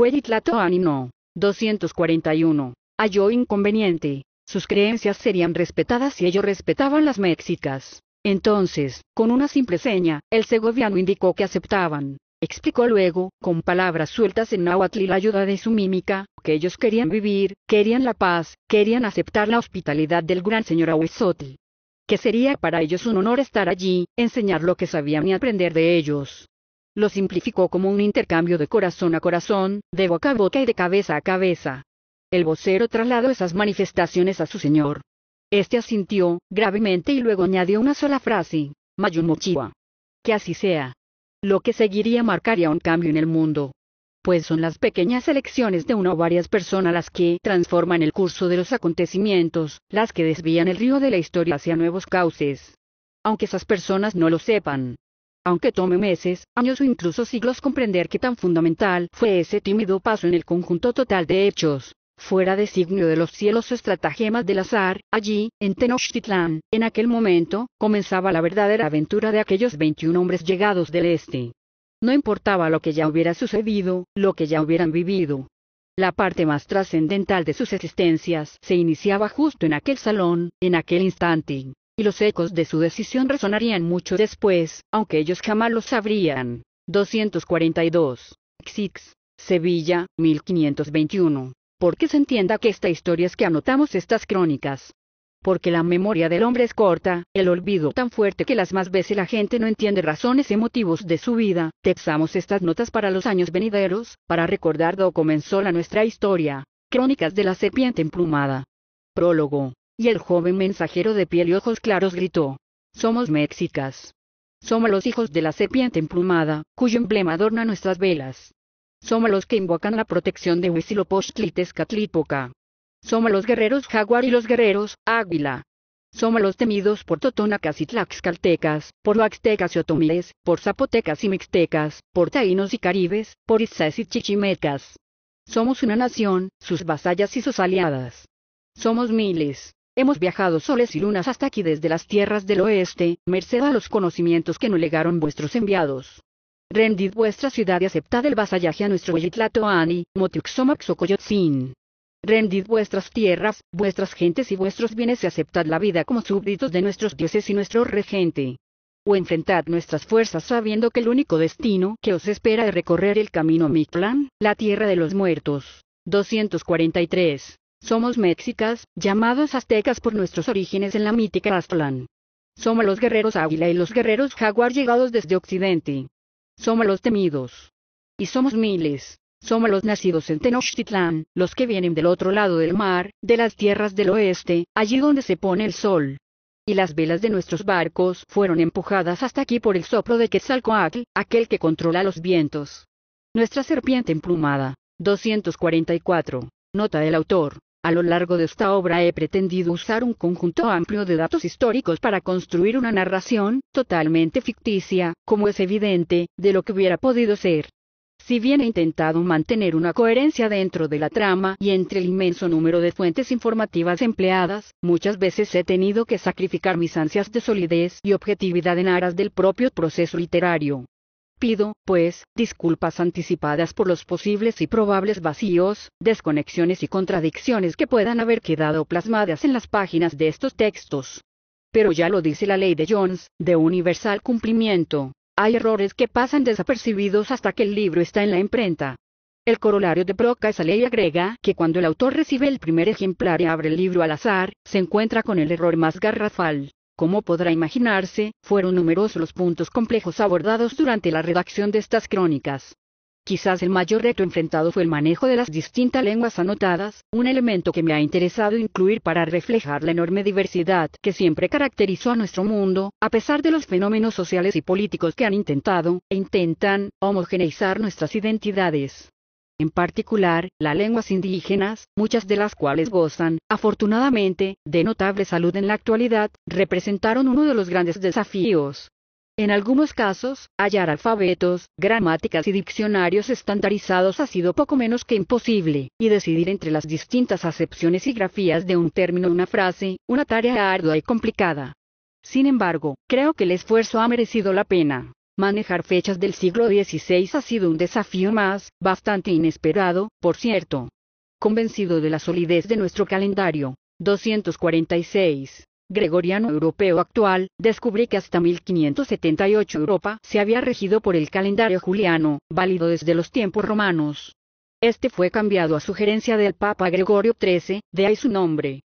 y no. 241. Halló inconveniente. Sus creencias serían respetadas si ellos respetaban las mexicas. Entonces, con una simple seña, el segoviano indicó que aceptaban. Explicó luego, con palabras sueltas en náhuatl y la ayuda de su mímica, que ellos querían vivir, querían la paz, querían aceptar la hospitalidad del gran señor Ahuizotl. Que sería para ellos un honor estar allí, enseñar lo que sabían y aprender de ellos. Lo simplificó como un intercambio de corazón a corazón, de boca a boca y de cabeza a cabeza. El vocero trasladó esas manifestaciones a su señor. Este asintió, gravemente y luego añadió una sola frase, Mayumochiwa. Que así sea. Lo que seguiría marcaría un cambio en el mundo. Pues son las pequeñas elecciones de una o varias personas las que transforman el curso de los acontecimientos, las que desvían el río de la historia hacia nuevos cauces. Aunque esas personas no lo sepan, aunque tome meses, años o incluso siglos comprender que tan fundamental fue ese tímido paso en el conjunto total de hechos, fuera signo de los cielos estratagemas del azar, allí, en Tenochtitlán, en aquel momento, comenzaba la verdadera aventura de aquellos 21 hombres llegados del este. No importaba lo que ya hubiera sucedido, lo que ya hubieran vivido. La parte más trascendental de sus existencias se iniciaba justo en aquel salón, en aquel instante, y los ecos de su decisión resonarían mucho después, aunque ellos jamás lo sabrían. 242. Xix. Sevilla, 1521 porque se entienda que esta historia es que anotamos estas crónicas. Porque la memoria del hombre es corta, el olvido tan fuerte que las más veces la gente no entiende razones y motivos de su vida, texamos estas notas para los años venideros, para recordar dónde comenzó la nuestra historia. Crónicas de la serpiente emplumada. Prólogo. Y el joven mensajero de piel y ojos claros gritó. Somos mexicas. Somos los hijos de la serpiente emplumada, cuyo emblema adorna nuestras velas. Somos los que invocan la protección de Huitzilopochtli Somos los guerreros jaguar y los guerreros águila. Somos los temidos por totonacas y tlaxcaltecas, por huaxtecas y otomíes, por zapotecas y mixtecas, por taínos y caribes, por Itzáes y chichimecas. Somos una nación, sus vasallas y sus aliadas. Somos miles. Hemos viajado soles y lunas hasta aquí desde las tierras del oeste, merced a los conocimientos que nos legaron vuestros enviados rendid vuestra ciudad y aceptad el vasallaje a nuestro o Xocoyotzin. Rendid vuestras tierras, vuestras gentes y vuestros bienes y aceptad la vida como súbditos de nuestros dioses y nuestro regente. O enfrentad nuestras fuerzas sabiendo que el único destino que os espera es recorrer el camino Mictlán, la tierra de los muertos. 243. Somos mexicas, llamados aztecas por nuestros orígenes en la mítica Aztlán. Somos los guerreros águila y los guerreros jaguar llegados desde Occidente somos los temidos. Y somos miles. Somos los nacidos en Tenochtitlán, los que vienen del otro lado del mar, de las tierras del oeste, allí donde se pone el sol. Y las velas de nuestros barcos fueron empujadas hasta aquí por el soplo de Quetzalcoatl, aquel que controla los vientos. Nuestra serpiente emplumada. 244. Nota del autor. A lo largo de esta obra he pretendido usar un conjunto amplio de datos históricos para construir una narración, totalmente ficticia, como es evidente, de lo que hubiera podido ser. Si bien he intentado mantener una coherencia dentro de la trama y entre el inmenso número de fuentes informativas empleadas, muchas veces he tenido que sacrificar mis ansias de solidez y objetividad en aras del propio proceso literario. Pido, pues, disculpas anticipadas por los posibles y probables vacíos, desconexiones y contradicciones que puedan haber quedado plasmadas en las páginas de estos textos. Pero ya lo dice la ley de Jones, de universal cumplimiento. Hay errores que pasan desapercibidos hasta que el libro está en la imprenta. El corolario de Broca esa ley agrega que cuando el autor recibe el primer ejemplar y abre el libro al azar, se encuentra con el error más garrafal. Como podrá imaginarse, fueron numerosos los puntos complejos abordados durante la redacción de estas crónicas. Quizás el mayor reto enfrentado fue el manejo de las distintas lenguas anotadas, un elemento que me ha interesado incluir para reflejar la enorme diversidad que siempre caracterizó a nuestro mundo, a pesar de los fenómenos sociales y políticos que han intentado, e intentan, homogeneizar nuestras identidades en particular, las lenguas indígenas, muchas de las cuales gozan, afortunadamente, de notable salud en la actualidad, representaron uno de los grandes desafíos. En algunos casos, hallar alfabetos, gramáticas y diccionarios estandarizados ha sido poco menos que imposible, y decidir entre las distintas acepciones y grafías de un término o una frase, una tarea ardua y complicada. Sin embargo, creo que el esfuerzo ha merecido la pena. Manejar fechas del siglo XVI ha sido un desafío más, bastante inesperado, por cierto. Convencido de la solidez de nuestro calendario, 246, gregoriano europeo actual, descubrí que hasta 1578 Europa se había regido por el calendario juliano, válido desde los tiempos romanos. Este fue cambiado a sugerencia del Papa Gregorio XIII, de ahí su nombre.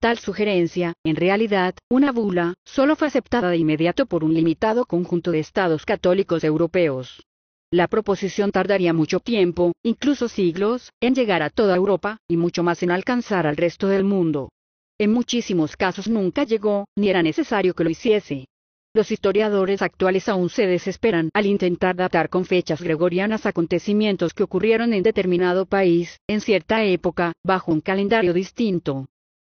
Tal sugerencia, en realidad, una bula, solo fue aceptada de inmediato por un limitado conjunto de estados católicos europeos. La proposición tardaría mucho tiempo, incluso siglos, en llegar a toda Europa, y mucho más en alcanzar al resto del mundo. En muchísimos casos nunca llegó, ni era necesario que lo hiciese. Los historiadores actuales aún se desesperan al intentar datar con fechas gregorianas acontecimientos que ocurrieron en determinado país, en cierta época, bajo un calendario distinto.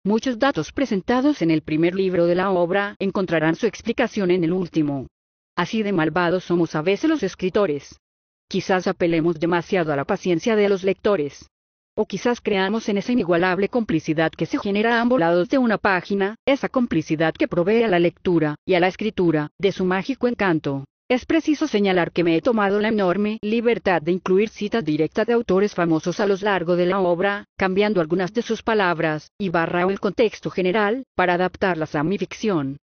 Muchos datos presentados en el primer libro de la obra encontrarán su explicación en el último. Así de malvados somos a veces los escritores. Quizás apelemos demasiado a la paciencia de los lectores. O quizás creamos en esa inigualable complicidad que se genera a ambos lados de una página, esa complicidad que provee a la lectura y a la escritura de su mágico encanto. Es preciso señalar que me he tomado la enorme libertad de incluir citas directas de autores famosos a lo largo de la obra, cambiando algunas de sus palabras, y o el contexto general, para adaptarlas a mi ficción.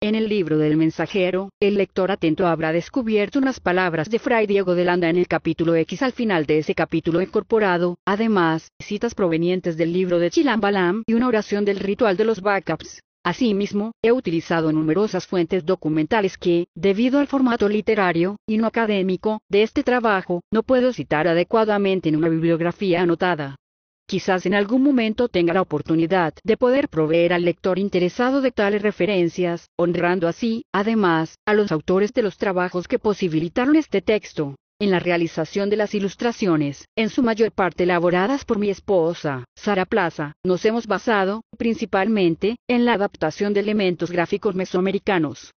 En el libro del mensajero, el lector atento habrá descubierto unas palabras de Fray Diego de Landa en el capítulo X al final de ese capítulo incorporado, además, citas provenientes del libro de Chilambalam y una oración del ritual de los backups. Asimismo, he utilizado numerosas fuentes documentales que, debido al formato literario, y no académico, de este trabajo, no puedo citar adecuadamente en una bibliografía anotada. Quizás en algún momento tenga la oportunidad de poder proveer al lector interesado de tales referencias, honrando así, además, a los autores de los trabajos que posibilitaron este texto en la realización de las ilustraciones, en su mayor parte elaboradas por mi esposa, Sara Plaza, nos hemos basado, principalmente, en la adaptación de elementos gráficos mesoamericanos.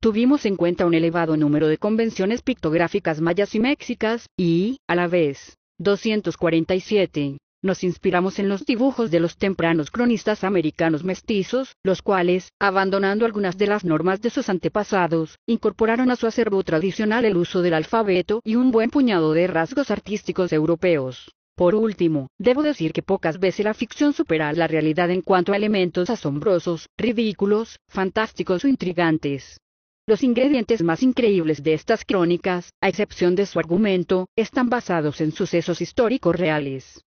Tuvimos en cuenta un elevado número de convenciones pictográficas mayas y mexicas, y, a la vez, 247, nos inspiramos en los dibujos de los tempranos cronistas americanos mestizos, los cuales, abandonando algunas de las normas de sus antepasados, incorporaron a su acervo tradicional el uso del alfabeto y un buen puñado de rasgos artísticos europeos. Por último, debo decir que pocas veces la ficción supera la realidad en cuanto a elementos asombrosos, ridículos, fantásticos o intrigantes. Los ingredientes más increíbles de estas crónicas, a excepción de su argumento, están basados en sucesos históricos reales.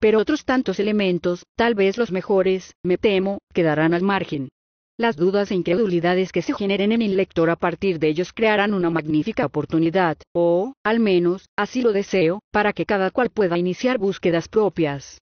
Pero otros tantos elementos, tal vez los mejores, me temo, quedarán al margen. Las dudas e incredulidades que se generen en el lector a partir de ellos crearán una magnífica oportunidad, o, al menos, así lo deseo, para que cada cual pueda iniciar búsquedas propias.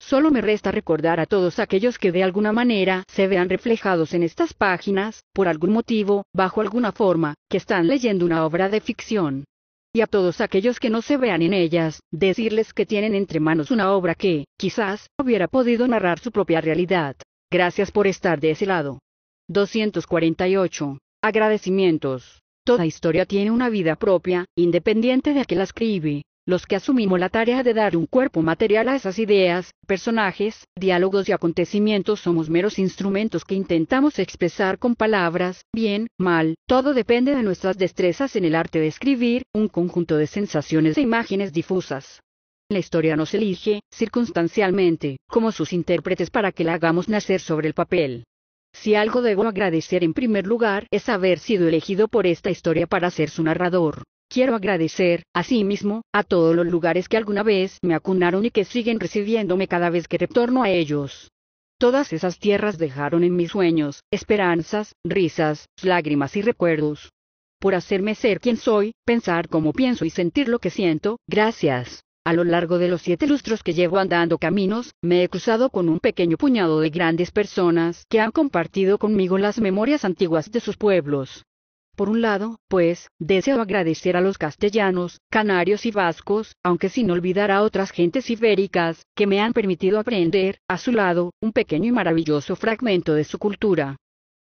Solo me resta recordar a todos aquellos que de alguna manera se vean reflejados en estas páginas, por algún motivo, bajo alguna forma, que están leyendo una obra de ficción y a todos aquellos que no se vean en ellas, decirles que tienen entre manos una obra que, quizás, hubiera podido narrar su propia realidad. Gracias por estar de ese lado. 248. Agradecimientos. Toda historia tiene una vida propia, independiente de que la escribe los que asumimos la tarea de dar un cuerpo material a esas ideas, personajes, diálogos y acontecimientos somos meros instrumentos que intentamos expresar con palabras, bien, mal, todo depende de nuestras destrezas en el arte de escribir, un conjunto de sensaciones e imágenes difusas. La historia nos elige, circunstancialmente, como sus intérpretes para que la hagamos nacer sobre el papel. Si algo debo agradecer en primer lugar es haber sido elegido por esta historia para ser su narrador. Quiero agradecer, asimismo, a todos los lugares que alguna vez me acunaron y que siguen recibiéndome cada vez que retorno a ellos. Todas esas tierras dejaron en mis sueños, esperanzas, risas, lágrimas y recuerdos. Por hacerme ser quien soy, pensar como pienso y sentir lo que siento, gracias. A lo largo de los siete lustros que llevo andando caminos, me he cruzado con un pequeño puñado de grandes personas que han compartido conmigo las memorias antiguas de sus pueblos por un lado, pues, deseo agradecer a los castellanos, canarios y vascos, aunque sin olvidar a otras gentes ibéricas, que me han permitido aprender, a su lado, un pequeño y maravilloso fragmento de su cultura.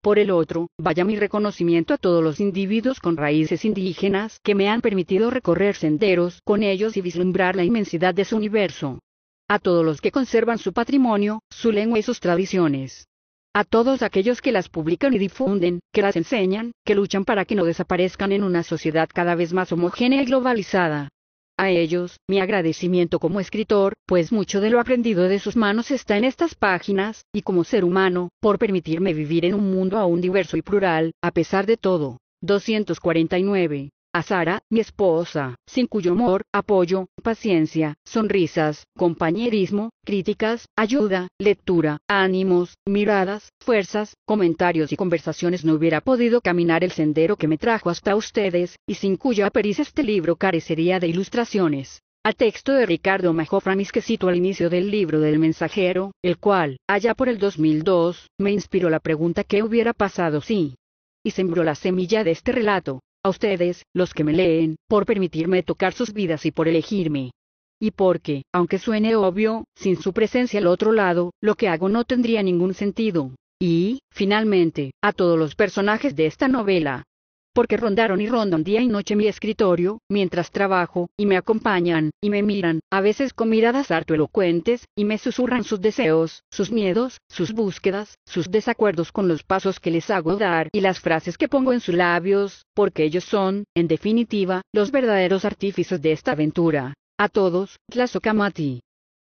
Por el otro, vaya mi reconocimiento a todos los individuos con raíces indígenas que me han permitido recorrer senderos con ellos y vislumbrar la inmensidad de su universo. A todos los que conservan su patrimonio, su lengua y sus tradiciones a todos aquellos que las publican y difunden, que las enseñan, que luchan para que no desaparezcan en una sociedad cada vez más homogénea y globalizada. A ellos, mi agradecimiento como escritor, pues mucho de lo aprendido de sus manos está en estas páginas, y como ser humano, por permitirme vivir en un mundo aún diverso y plural, a pesar de todo. 249 a Sara, mi esposa, sin cuyo amor, apoyo, paciencia, sonrisas, compañerismo, críticas, ayuda, lectura, ánimos, miradas, fuerzas, comentarios y conversaciones no hubiera podido caminar el sendero que me trajo hasta ustedes, y sin cuya pericia este libro carecería de ilustraciones. Al texto de Ricardo Mejoframis que cito al inicio del libro del mensajero, el cual, allá por el 2002, me inspiró la pregunta qué hubiera pasado si, y sembró la semilla de este relato. A ustedes, los que me leen, por permitirme tocar sus vidas y por elegirme. Y porque, aunque suene obvio, sin su presencia al otro lado, lo que hago no tendría ningún sentido. Y, finalmente, a todos los personajes de esta novela, porque rondaron y rondan día y noche mi escritorio, mientras trabajo, y me acompañan, y me miran, a veces con miradas harto elocuentes, y me susurran sus deseos, sus miedos, sus búsquedas, sus desacuerdos con los pasos que les hago dar y las frases que pongo en sus labios, porque ellos son, en definitiva, los verdaderos artífices de esta aventura. A todos, Tlazocamati.